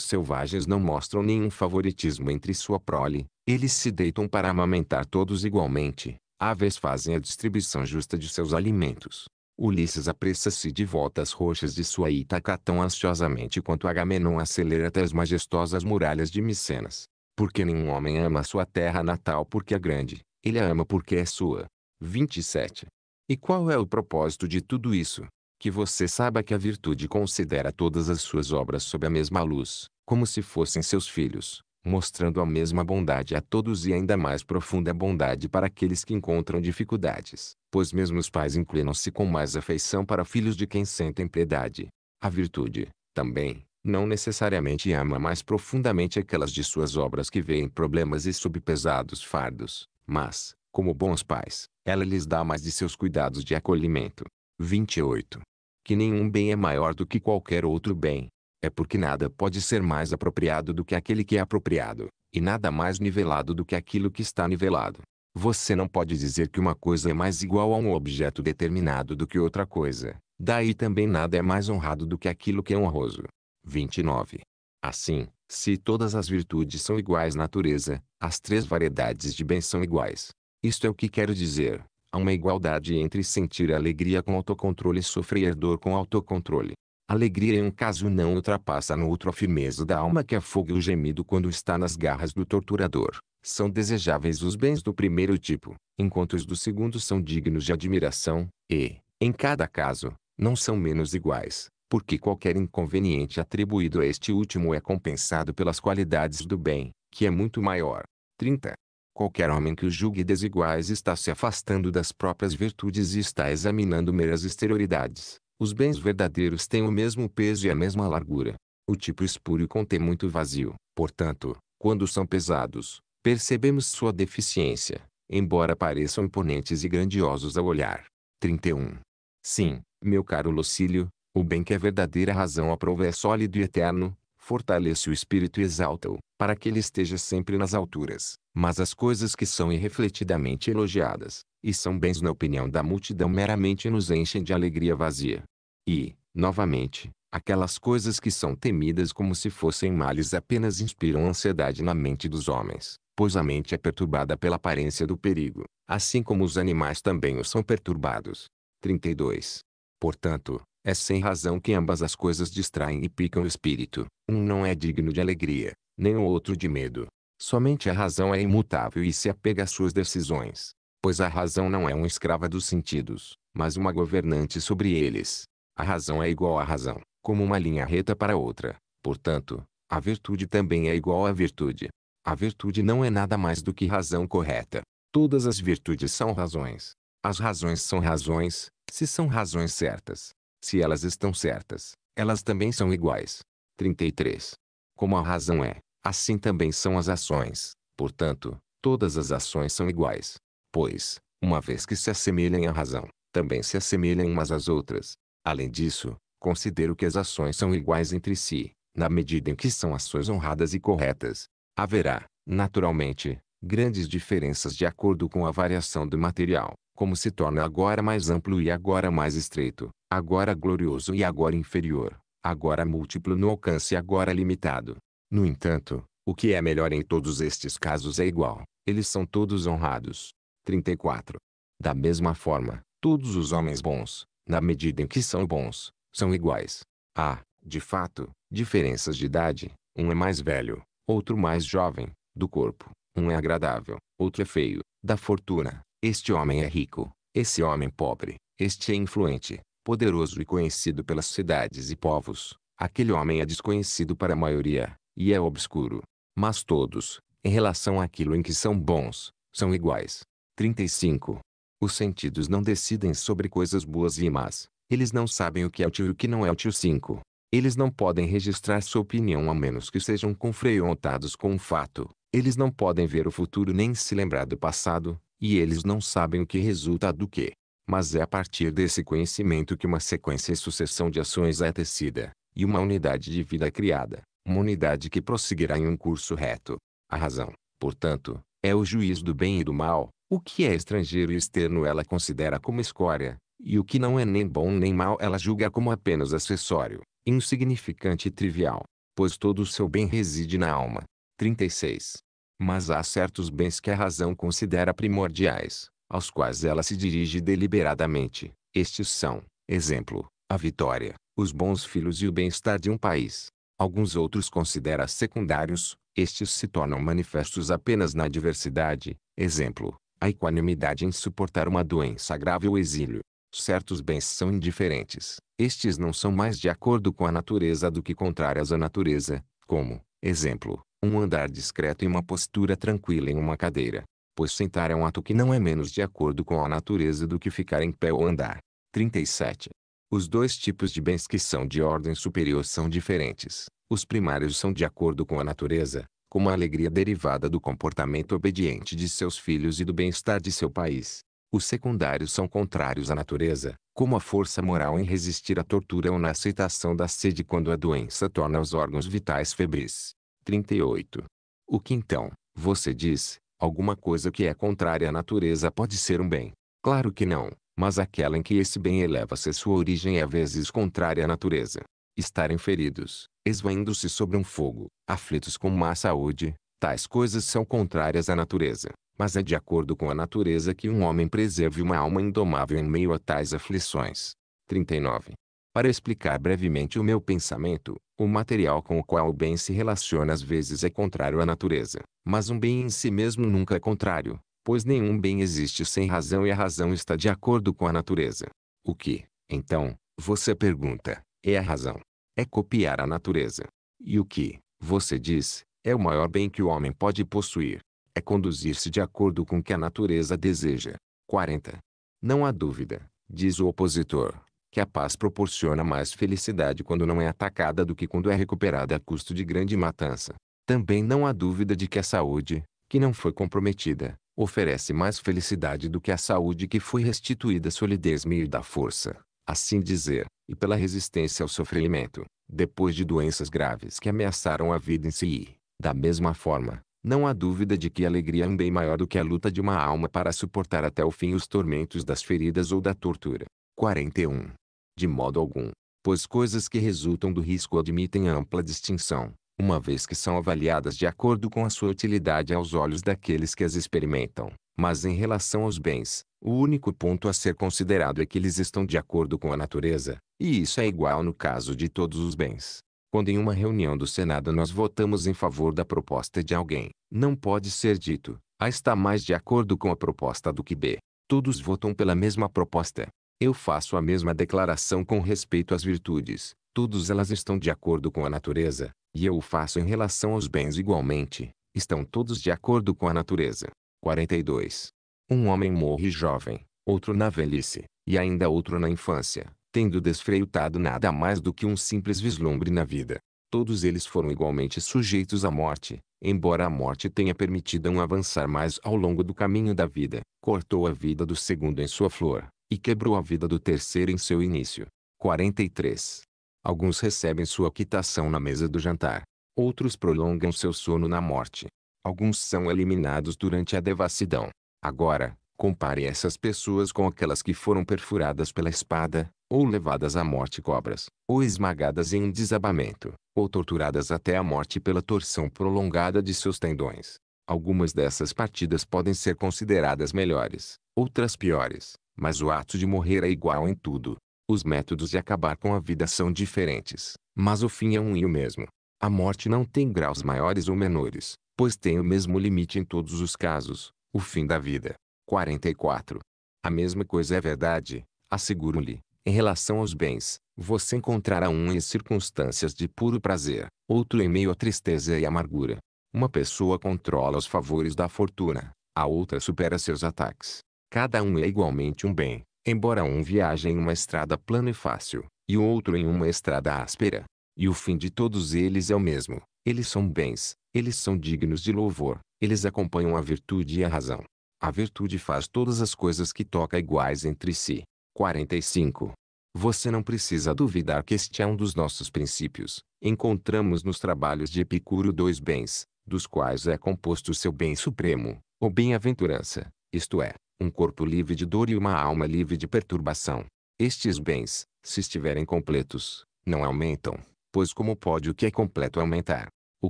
selvagens não mostram nenhum favoritismo entre sua prole, eles se deitam para amamentar todos igualmente, Aves fazem a distribuição justa de seus alimentos. Ulisses apressa-se de volta às rochas de sua Itaca tão ansiosamente quanto Agamenon acelera até as majestosas muralhas de Micenas. Porque nenhum homem ama sua terra natal porque é grande, ele a ama porque é sua. 27. E qual é o propósito de tudo isso? Que você saiba que a virtude considera todas as suas obras sob a mesma luz, como se fossem seus filhos, mostrando a mesma bondade a todos e ainda mais profunda bondade para aqueles que encontram dificuldades, pois mesmo os pais inclinam-se com mais afeição para filhos de quem sentem piedade. A virtude, também, não necessariamente ama mais profundamente aquelas de suas obras que veem problemas e subpesados fardos, mas, como bons pais, ela lhes dá mais de seus cuidados de acolhimento. 28. Que nenhum bem é maior do que qualquer outro bem, é porque nada pode ser mais apropriado do que aquele que é apropriado, e nada mais nivelado do que aquilo que está nivelado. Você não pode dizer que uma coisa é mais igual a um objeto determinado do que outra coisa, daí também nada é mais honrado do que aquilo que é honroso. 29. Assim, se todas as virtudes são iguais natureza, as três variedades de bem são iguais. Isto é o que quero dizer. Há uma igualdade entre sentir alegria com autocontrole e sofrer dor com autocontrole. Alegria em um caso não ultrapassa no outro a firmeza da alma que afoga o gemido quando está nas garras do torturador. São desejáveis os bens do primeiro tipo, enquanto os do segundo são dignos de admiração, e, em cada caso, não são menos iguais, porque qualquer inconveniente atribuído a este último é compensado pelas qualidades do bem, que é muito maior. 30. Qualquer homem que o julgue desiguais está se afastando das próprias virtudes e está examinando meras exterioridades. Os bens verdadeiros têm o mesmo peso e a mesma largura. O tipo espúrio contém muito vazio, portanto, quando são pesados, percebemos sua deficiência, embora pareçam imponentes e grandiosos ao olhar. 31. Sim, meu caro Lucílio, o bem que a é verdadeira razão aprova é sólido e eterno, fortalece o espírito e exalta-o, para que ele esteja sempre nas alturas. Mas as coisas que são irrefletidamente elogiadas, e são bens na opinião da multidão meramente nos enchem de alegria vazia, e, novamente, aquelas coisas que são temidas como se fossem males apenas inspiram ansiedade na mente dos homens, pois a mente é perturbada pela aparência do perigo, assim como os animais também o são perturbados. 32. Portanto, é sem razão que ambas as coisas distraem e picam o espírito. Um não é digno de alegria, nem o outro de medo. Somente a razão é imutável e se apega às suas decisões, pois a razão não é uma escrava dos sentidos, mas uma governante sobre eles. A razão é igual à razão, como uma linha reta para outra. Portanto, a virtude também é igual à virtude. A virtude não é nada mais do que razão correta. Todas as virtudes são razões. As razões são razões, se são razões certas. Se elas estão certas, elas também são iguais. 33. Como a razão é, assim também são as ações. Portanto, todas as ações são iguais. Pois, uma vez que se assemelham à razão, também se assemelham umas às outras. Além disso, considero que as ações são iguais entre si, na medida em que são ações honradas e corretas. Haverá, naturalmente, grandes diferenças de acordo com a variação do material, como se torna agora mais amplo e agora mais estreito, agora glorioso e agora inferior, agora múltiplo no alcance e agora limitado. No entanto, o que é melhor em todos estes casos é igual, eles são todos honrados. 34. Da mesma forma, todos os homens bons, na medida em que são bons, são iguais. Há, de fato, diferenças de idade, um é mais velho, outro mais jovem, do corpo, um é agradável, outro é feio, da fortuna, este homem é rico, esse homem pobre, este é influente, poderoso e conhecido pelas cidades e povos, aquele homem é desconhecido para a maioria, e é obscuro. Mas todos, em relação àquilo em que são bons, são iguais. 35. Os sentidos não decidem sobre coisas boas e más. Eles não sabem o que é útil e o que não é útil. 5. Eles não podem registrar sua opinião a menos que sejam confrontados com um fato. Eles não podem ver o futuro nem se lembrar do passado, e eles não sabem o que resulta do que. Mas é a partir desse conhecimento que uma sequência e sucessão de ações é tecida, e uma unidade de vida é criada, uma unidade que prosseguirá em um curso reto. A razão, portanto, é o juiz do bem e do mal, o que é estrangeiro e externo ela considera como escória, e o que não é nem bom nem mal ela julga como apenas acessório, insignificante e trivial, pois todo o seu bem reside na alma. 36. Mas há certos bens que a razão considera primordiais, aos quais ela se dirige deliberadamente. Estes são, exemplo, a vitória, os bons filhos e o bem-estar de um país. Alguns outros considera secundários, estes se tornam manifestos apenas na diversidade, exemplo, a equanimidade em suportar uma doença grave ou exílio. Certos bens são indiferentes. Estes não são mais de acordo com a natureza do que contrários à natureza, como, exemplo, um andar discreto e uma postura tranquila em uma cadeira. Pois sentar é um ato que não é menos de acordo com a natureza do que ficar em pé ou andar. 37. Os dois tipos de bens que são de ordem superior são diferentes. Os primários são de acordo com a natureza, como a alegria derivada do comportamento obediente de seus filhos e do bem-estar de seu país. Os secundários são contrários à natureza, como a força moral em resistir à tortura ou na aceitação da sede quando a doença torna os órgãos vitais febris. 38. O que então, você diz, alguma coisa que é contrária à natureza pode ser um bem? Claro que não, mas aquela em que esse bem eleva-se sua origem é às vezes contrária à natureza estarem feridos, esvaindo-se sobre um fogo, aflitos com má saúde. Tais coisas são contrárias à natureza, mas é de acordo com a natureza que um homem preserve uma alma indomável em meio a tais aflições. 39. Para explicar brevemente o meu pensamento, o material com o qual o bem se relaciona às vezes é contrário à natureza, mas um bem em si mesmo nunca é contrário, pois nenhum bem existe sem razão e a razão está de acordo com a natureza. O que, então, você pergunta, é a razão. É copiar a natureza. E o que, você diz, é o maior bem que o homem pode possuir. É conduzir-se de acordo com o que a natureza deseja. 40. Não há dúvida, diz o opositor, que a paz proporciona mais felicidade quando não é atacada do que quando é recuperada a custo de grande matança. Também não há dúvida de que a saúde, que não foi comprometida, oferece mais felicidade do que a saúde que foi restituída à solidez meio da força, assim dizer e pela resistência ao sofrimento, depois de doenças graves que ameaçaram a vida em si. Da mesma forma, não há dúvida de que a alegria é um bem maior do que a luta de uma alma para suportar até o fim os tormentos das feridas ou da tortura. 41. De modo algum, pois coisas que resultam do risco admitem ampla distinção, uma vez que são avaliadas de acordo com a sua utilidade aos olhos daqueles que as experimentam. Mas em relação aos bens, o único ponto a ser considerado é que eles estão de acordo com a natureza, e isso é igual no caso de todos os bens. Quando em uma reunião do Senado nós votamos em favor da proposta de alguém, não pode ser dito, A ah, está mais de acordo com a proposta do que B. Todos votam pela mesma proposta. Eu faço a mesma declaração com respeito às virtudes, todas elas estão de acordo com a natureza, e eu o faço em relação aos bens igualmente, estão todos de acordo com a natureza. 42. Um homem morre jovem, outro na velhice, e ainda outro na infância, tendo desfreitado nada mais do que um simples vislumbre na vida. Todos eles foram igualmente sujeitos à morte, embora a morte tenha permitido um avançar mais ao longo do caminho da vida, cortou a vida do segundo em sua flor, e quebrou a vida do terceiro em seu início. 43. Alguns recebem sua quitação na mesa do jantar. Outros prolongam seu sono na morte. Alguns são eliminados durante a devassidão. Agora, compare essas pessoas com aquelas que foram perfuradas pela espada, ou levadas à morte cobras, ou esmagadas em um desabamento, ou torturadas até a morte pela torção prolongada de seus tendões. Algumas dessas partidas podem ser consideradas melhores, outras piores, mas o ato de morrer é igual em tudo. Os métodos de acabar com a vida são diferentes, mas o fim é um e o mesmo. A morte não tem graus maiores ou menores, pois tem o mesmo limite em todos os casos, o fim da vida. 44. A mesma coisa é verdade, asseguro-lhe, em relação aos bens, você encontrará um em circunstâncias de puro prazer, outro em meio à tristeza e amargura. Uma pessoa controla os favores da fortuna, a outra supera seus ataques. Cada um é igualmente um bem, embora um viaje em uma estrada plana e fácil, e o outro em uma estrada áspera. E o fim de todos eles é o mesmo, eles são bens, eles são dignos de louvor, eles acompanham a virtude e a razão. A virtude faz todas as coisas que toca iguais entre si. 45. Você não precisa duvidar que este é um dos nossos princípios. Encontramos nos trabalhos de Epicuro dois bens, dos quais é composto o seu bem supremo, ou bem-aventurança, isto é, um corpo livre de dor e uma alma livre de perturbação. Estes bens, se estiverem completos, não aumentam, pois como pode o que é completo aumentar? O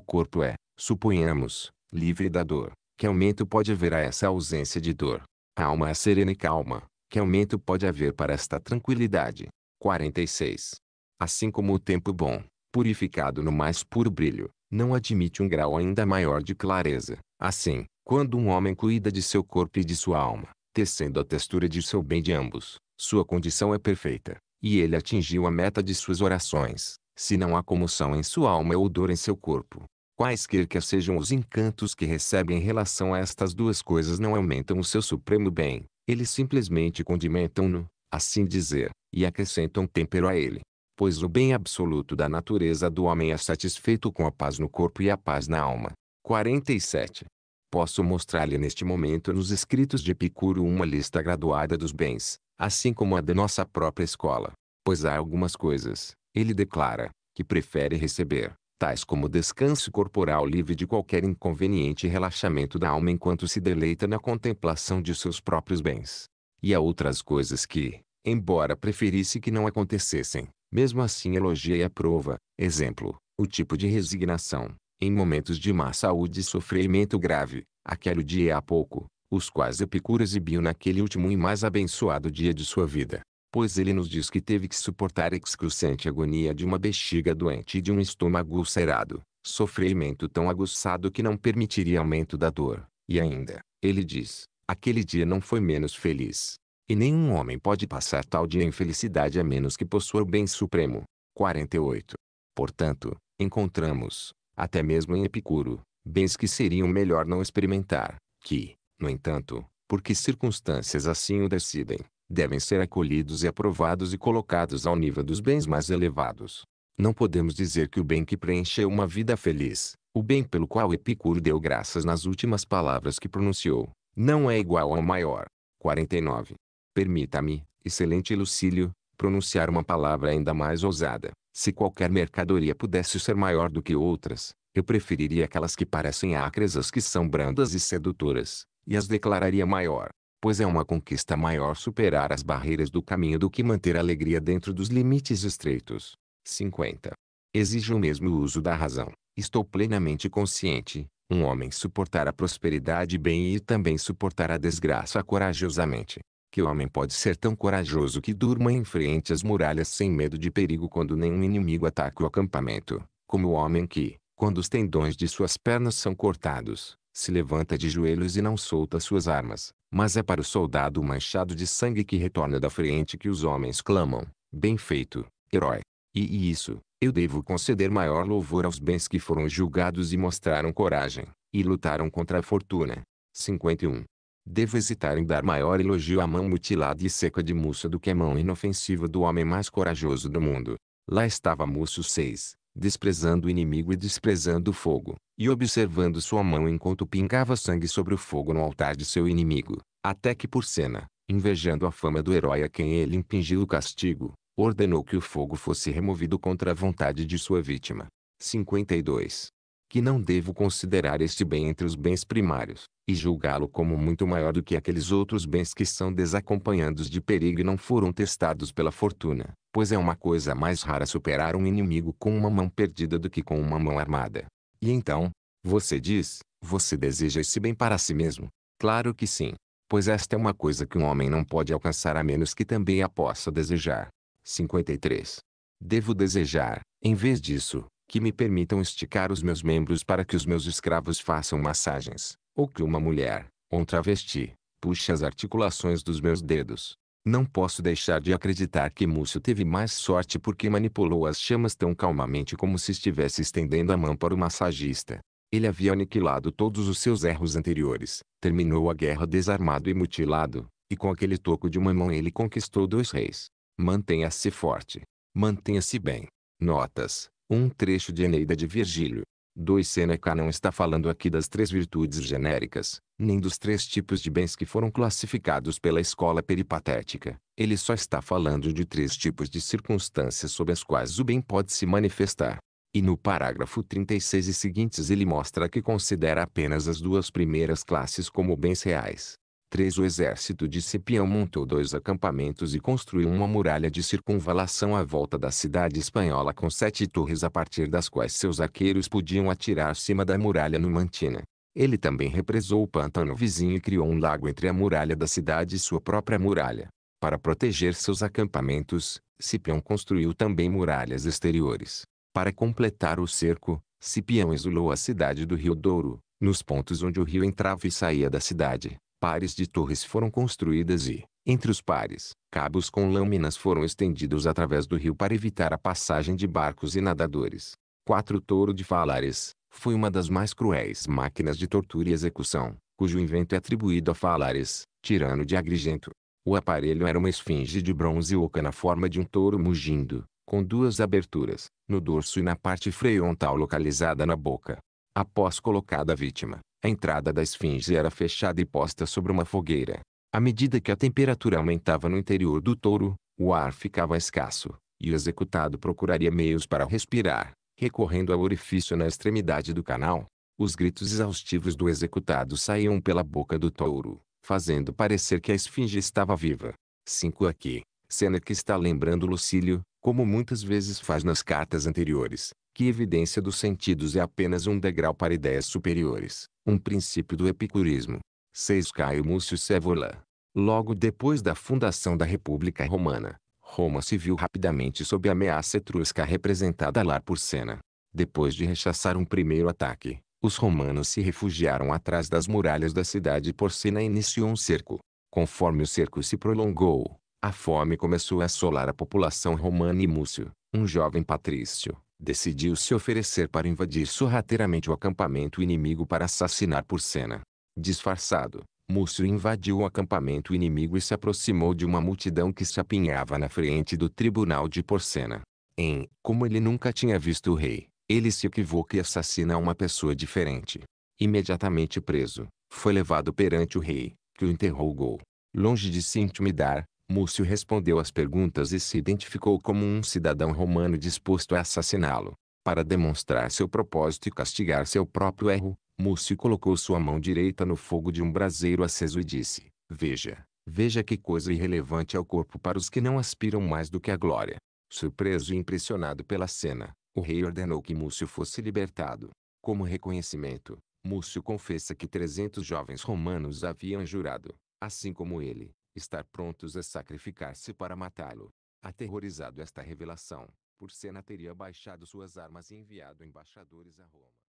corpo é, Suponhamos, livre da dor, que aumento pode haver a essa ausência de dor. A alma é serena e calma, que aumento pode haver para esta tranquilidade. 46. Assim como o tempo bom, purificado no mais puro brilho, não admite um grau ainda maior de clareza, assim, quando um homem cuida de seu corpo e de sua alma, tecendo a textura de seu bem de ambos, sua condição é perfeita, e ele atingiu a meta de suas orações, se não há comoção em sua alma ou dor em seu corpo, Quaisquer que sejam os encantos que recebem em relação a estas duas coisas não aumentam o seu supremo bem, eles simplesmente condimentam-no, assim dizer, e acrescentam tempero a ele. Pois o bem absoluto da natureza do homem é satisfeito com a paz no corpo e a paz na alma. 47. Posso mostrar-lhe neste momento nos escritos de Epicuro uma lista graduada dos bens, assim como a da nossa própria escola. Pois há algumas coisas, ele declara, que prefere receber, tais como descanso corporal livre de qualquer inconveniente e relaxamento da alma enquanto se deleita na contemplação de seus próprios bens. E a outras coisas que, embora preferisse que não acontecessem, mesmo assim elogia e aprova, exemplo, o tipo de resignação, em momentos de má saúde e sofrimento grave, aquele dia há pouco, os quais Epicuro exibiu naquele último e mais abençoado dia de sua vida pois ele nos diz que teve que suportar a excruciante agonia de uma bexiga doente e de um estômago ulcerado, sofrimento tão aguçado que não permitiria aumento da dor. E ainda, ele diz, aquele dia não foi menos feliz. E nenhum homem pode passar tal dia em felicidade a menos que possua o bem supremo. 48. Portanto, encontramos, até mesmo em Epicuro, bens que seriam melhor não experimentar, que, no entanto, porque circunstâncias assim o decidem, devem ser acolhidos e aprovados e colocados ao nível dos bens mais elevados. Não podemos dizer que o bem que preencheu uma vida feliz, o bem pelo qual Epicuro deu graças nas últimas palavras que pronunciou, não é igual ao maior. 49. Permita-me, excelente Lucílio, pronunciar uma palavra ainda mais ousada. Se qualquer mercadoria pudesse ser maior do que outras, eu preferiria aquelas que parecem acres às que são brandas e sedutoras, e as declararia maior pois é uma conquista maior superar as barreiras do caminho do que manter a alegria dentro dos limites estreitos. 50. Exige o mesmo uso da razão. Estou plenamente consciente, um homem suportar a prosperidade bem e também suportar a desgraça corajosamente. Que homem pode ser tão corajoso que durma em frente às muralhas sem medo de perigo quando nenhum inimigo ataca o acampamento, como o homem que, quando os tendões de suas pernas são cortados, se levanta de joelhos e não solta suas armas, mas é para o soldado manchado de sangue que retorna da frente que os homens clamam, bem feito, herói. E, e isso, eu devo conceder maior louvor aos bens que foram julgados e mostraram coragem, e lutaram contra a fortuna. 51. Devo hesitar em dar maior elogio à mão mutilada e seca de Musso do que à mão inofensiva do homem mais corajoso do mundo. Lá estava Musso 6, desprezando o inimigo e desprezando o fogo e observando sua mão enquanto pingava sangue sobre o fogo no altar de seu inimigo, até que por cena, invejando a fama do herói a quem ele impingiu o castigo, ordenou que o fogo fosse removido contra a vontade de sua vítima. 52. Que não devo considerar este bem entre os bens primários, e julgá-lo como muito maior do que aqueles outros bens que são desacompanhados de perigo e não foram testados pela fortuna, pois é uma coisa mais rara superar um inimigo com uma mão perdida do que com uma mão armada. E então, você diz, você deseja esse bem para si mesmo? Claro que sim, pois esta é uma coisa que um homem não pode alcançar a menos que também a possa desejar. 53. Devo desejar, em vez disso, que me permitam esticar os meus membros para que os meus escravos façam massagens, ou que uma mulher, um travesti, puxe as articulações dos meus dedos, não posso deixar de acreditar que Múcio teve mais sorte porque manipulou as chamas tão calmamente como se estivesse estendendo a mão para o massagista. Ele havia aniquilado todos os seus erros anteriores, terminou a guerra desarmado e mutilado, e com aquele toco de uma mão ele conquistou dois reis. Mantenha-se forte. Mantenha-se bem. Notas. Um trecho de Eneida de Virgílio. 2. Seneca não está falando aqui das três virtudes genéricas, nem dos três tipos de bens que foram classificados pela escola peripatética. Ele só está falando de três tipos de circunstâncias sob as quais o bem pode se manifestar. E no parágrafo 36 e seguintes ele mostra que considera apenas as duas primeiras classes como bens reais, 3 o exército de Cipião montou dois acampamentos e construiu uma muralha de circunvalação à volta da cidade espanhola com sete torres a partir das quais seus arqueiros podiam atirar acima da muralha numantina. Ele também represou o pântano vizinho e criou um lago entre a muralha da cidade e sua própria muralha. Para proteger seus acampamentos, Cipião construiu também muralhas exteriores. Para completar o cerco, Cipião isolou a cidade do Rio Douro, nos pontos onde o rio entrava e saía da cidade pares de torres foram construídas e, entre os pares, cabos com lâminas foram estendidos através do rio para evitar a passagem de barcos e nadadores. 4. Touro de Falares foi uma das mais cruéis máquinas de tortura e execução, cujo invento é atribuído a Falares, tirano de Agrigento. O aparelho era uma esfinge de bronze oca na forma de um touro mugindo, com duas aberturas, no dorso e na parte freontal localizada na boca. Após colocada a vítima, a entrada da esfinge era fechada e posta sobre uma fogueira. À medida que a temperatura aumentava no interior do touro, o ar ficava escasso, e o executado procuraria meios para respirar, recorrendo ao orifício na extremidade do canal. Os gritos exaustivos do executado saíam pela boca do touro, fazendo parecer que a esfinge estava viva. 5 aqui. Seneca está lembrando Lucílio, como muitas vezes faz nas cartas anteriores, que evidência dos sentidos é apenas um degrau para ideias superiores um princípio do epicurismo. 6. Caio Múcio Sévola. Logo depois da fundação da República Romana, Roma se viu rapidamente sob a ameaça etrusca representada lá por Sena. Depois de rechaçar um primeiro ataque, os romanos se refugiaram atrás das muralhas da cidade e por Sena iniciou um cerco. Conforme o cerco se prolongou, a fome começou a assolar a população romana e Múcio, um jovem patrício, decidiu se oferecer para invadir sorrateiramente o acampamento inimigo para assassinar Porcena. Disfarçado, Múcio invadiu o acampamento inimigo e se aproximou de uma multidão que se apinhava na frente do tribunal de Porcena. Em, como ele nunca tinha visto o rei, ele se equivoca e assassina uma pessoa diferente. Imediatamente preso, foi levado perante o rei, que o interrogou. Longe de se intimidar, Múcio respondeu às perguntas e se identificou como um cidadão romano disposto a assassiná-lo. Para demonstrar seu propósito e castigar seu próprio erro, Múcio colocou sua mão direita no fogo de um braseiro aceso e disse: Veja, veja que coisa irrelevante é o corpo para os que não aspiram mais do que a glória. Surpreso e impressionado pela cena, o rei ordenou que Múcio fosse libertado. Como reconhecimento, Múcio confessa que 300 jovens romanos haviam jurado, assim como ele, estar prontos a sacrificar-se para matá-lo. Aterrorizado esta revelação, Porcena teria baixado suas armas e enviado embaixadores a Roma.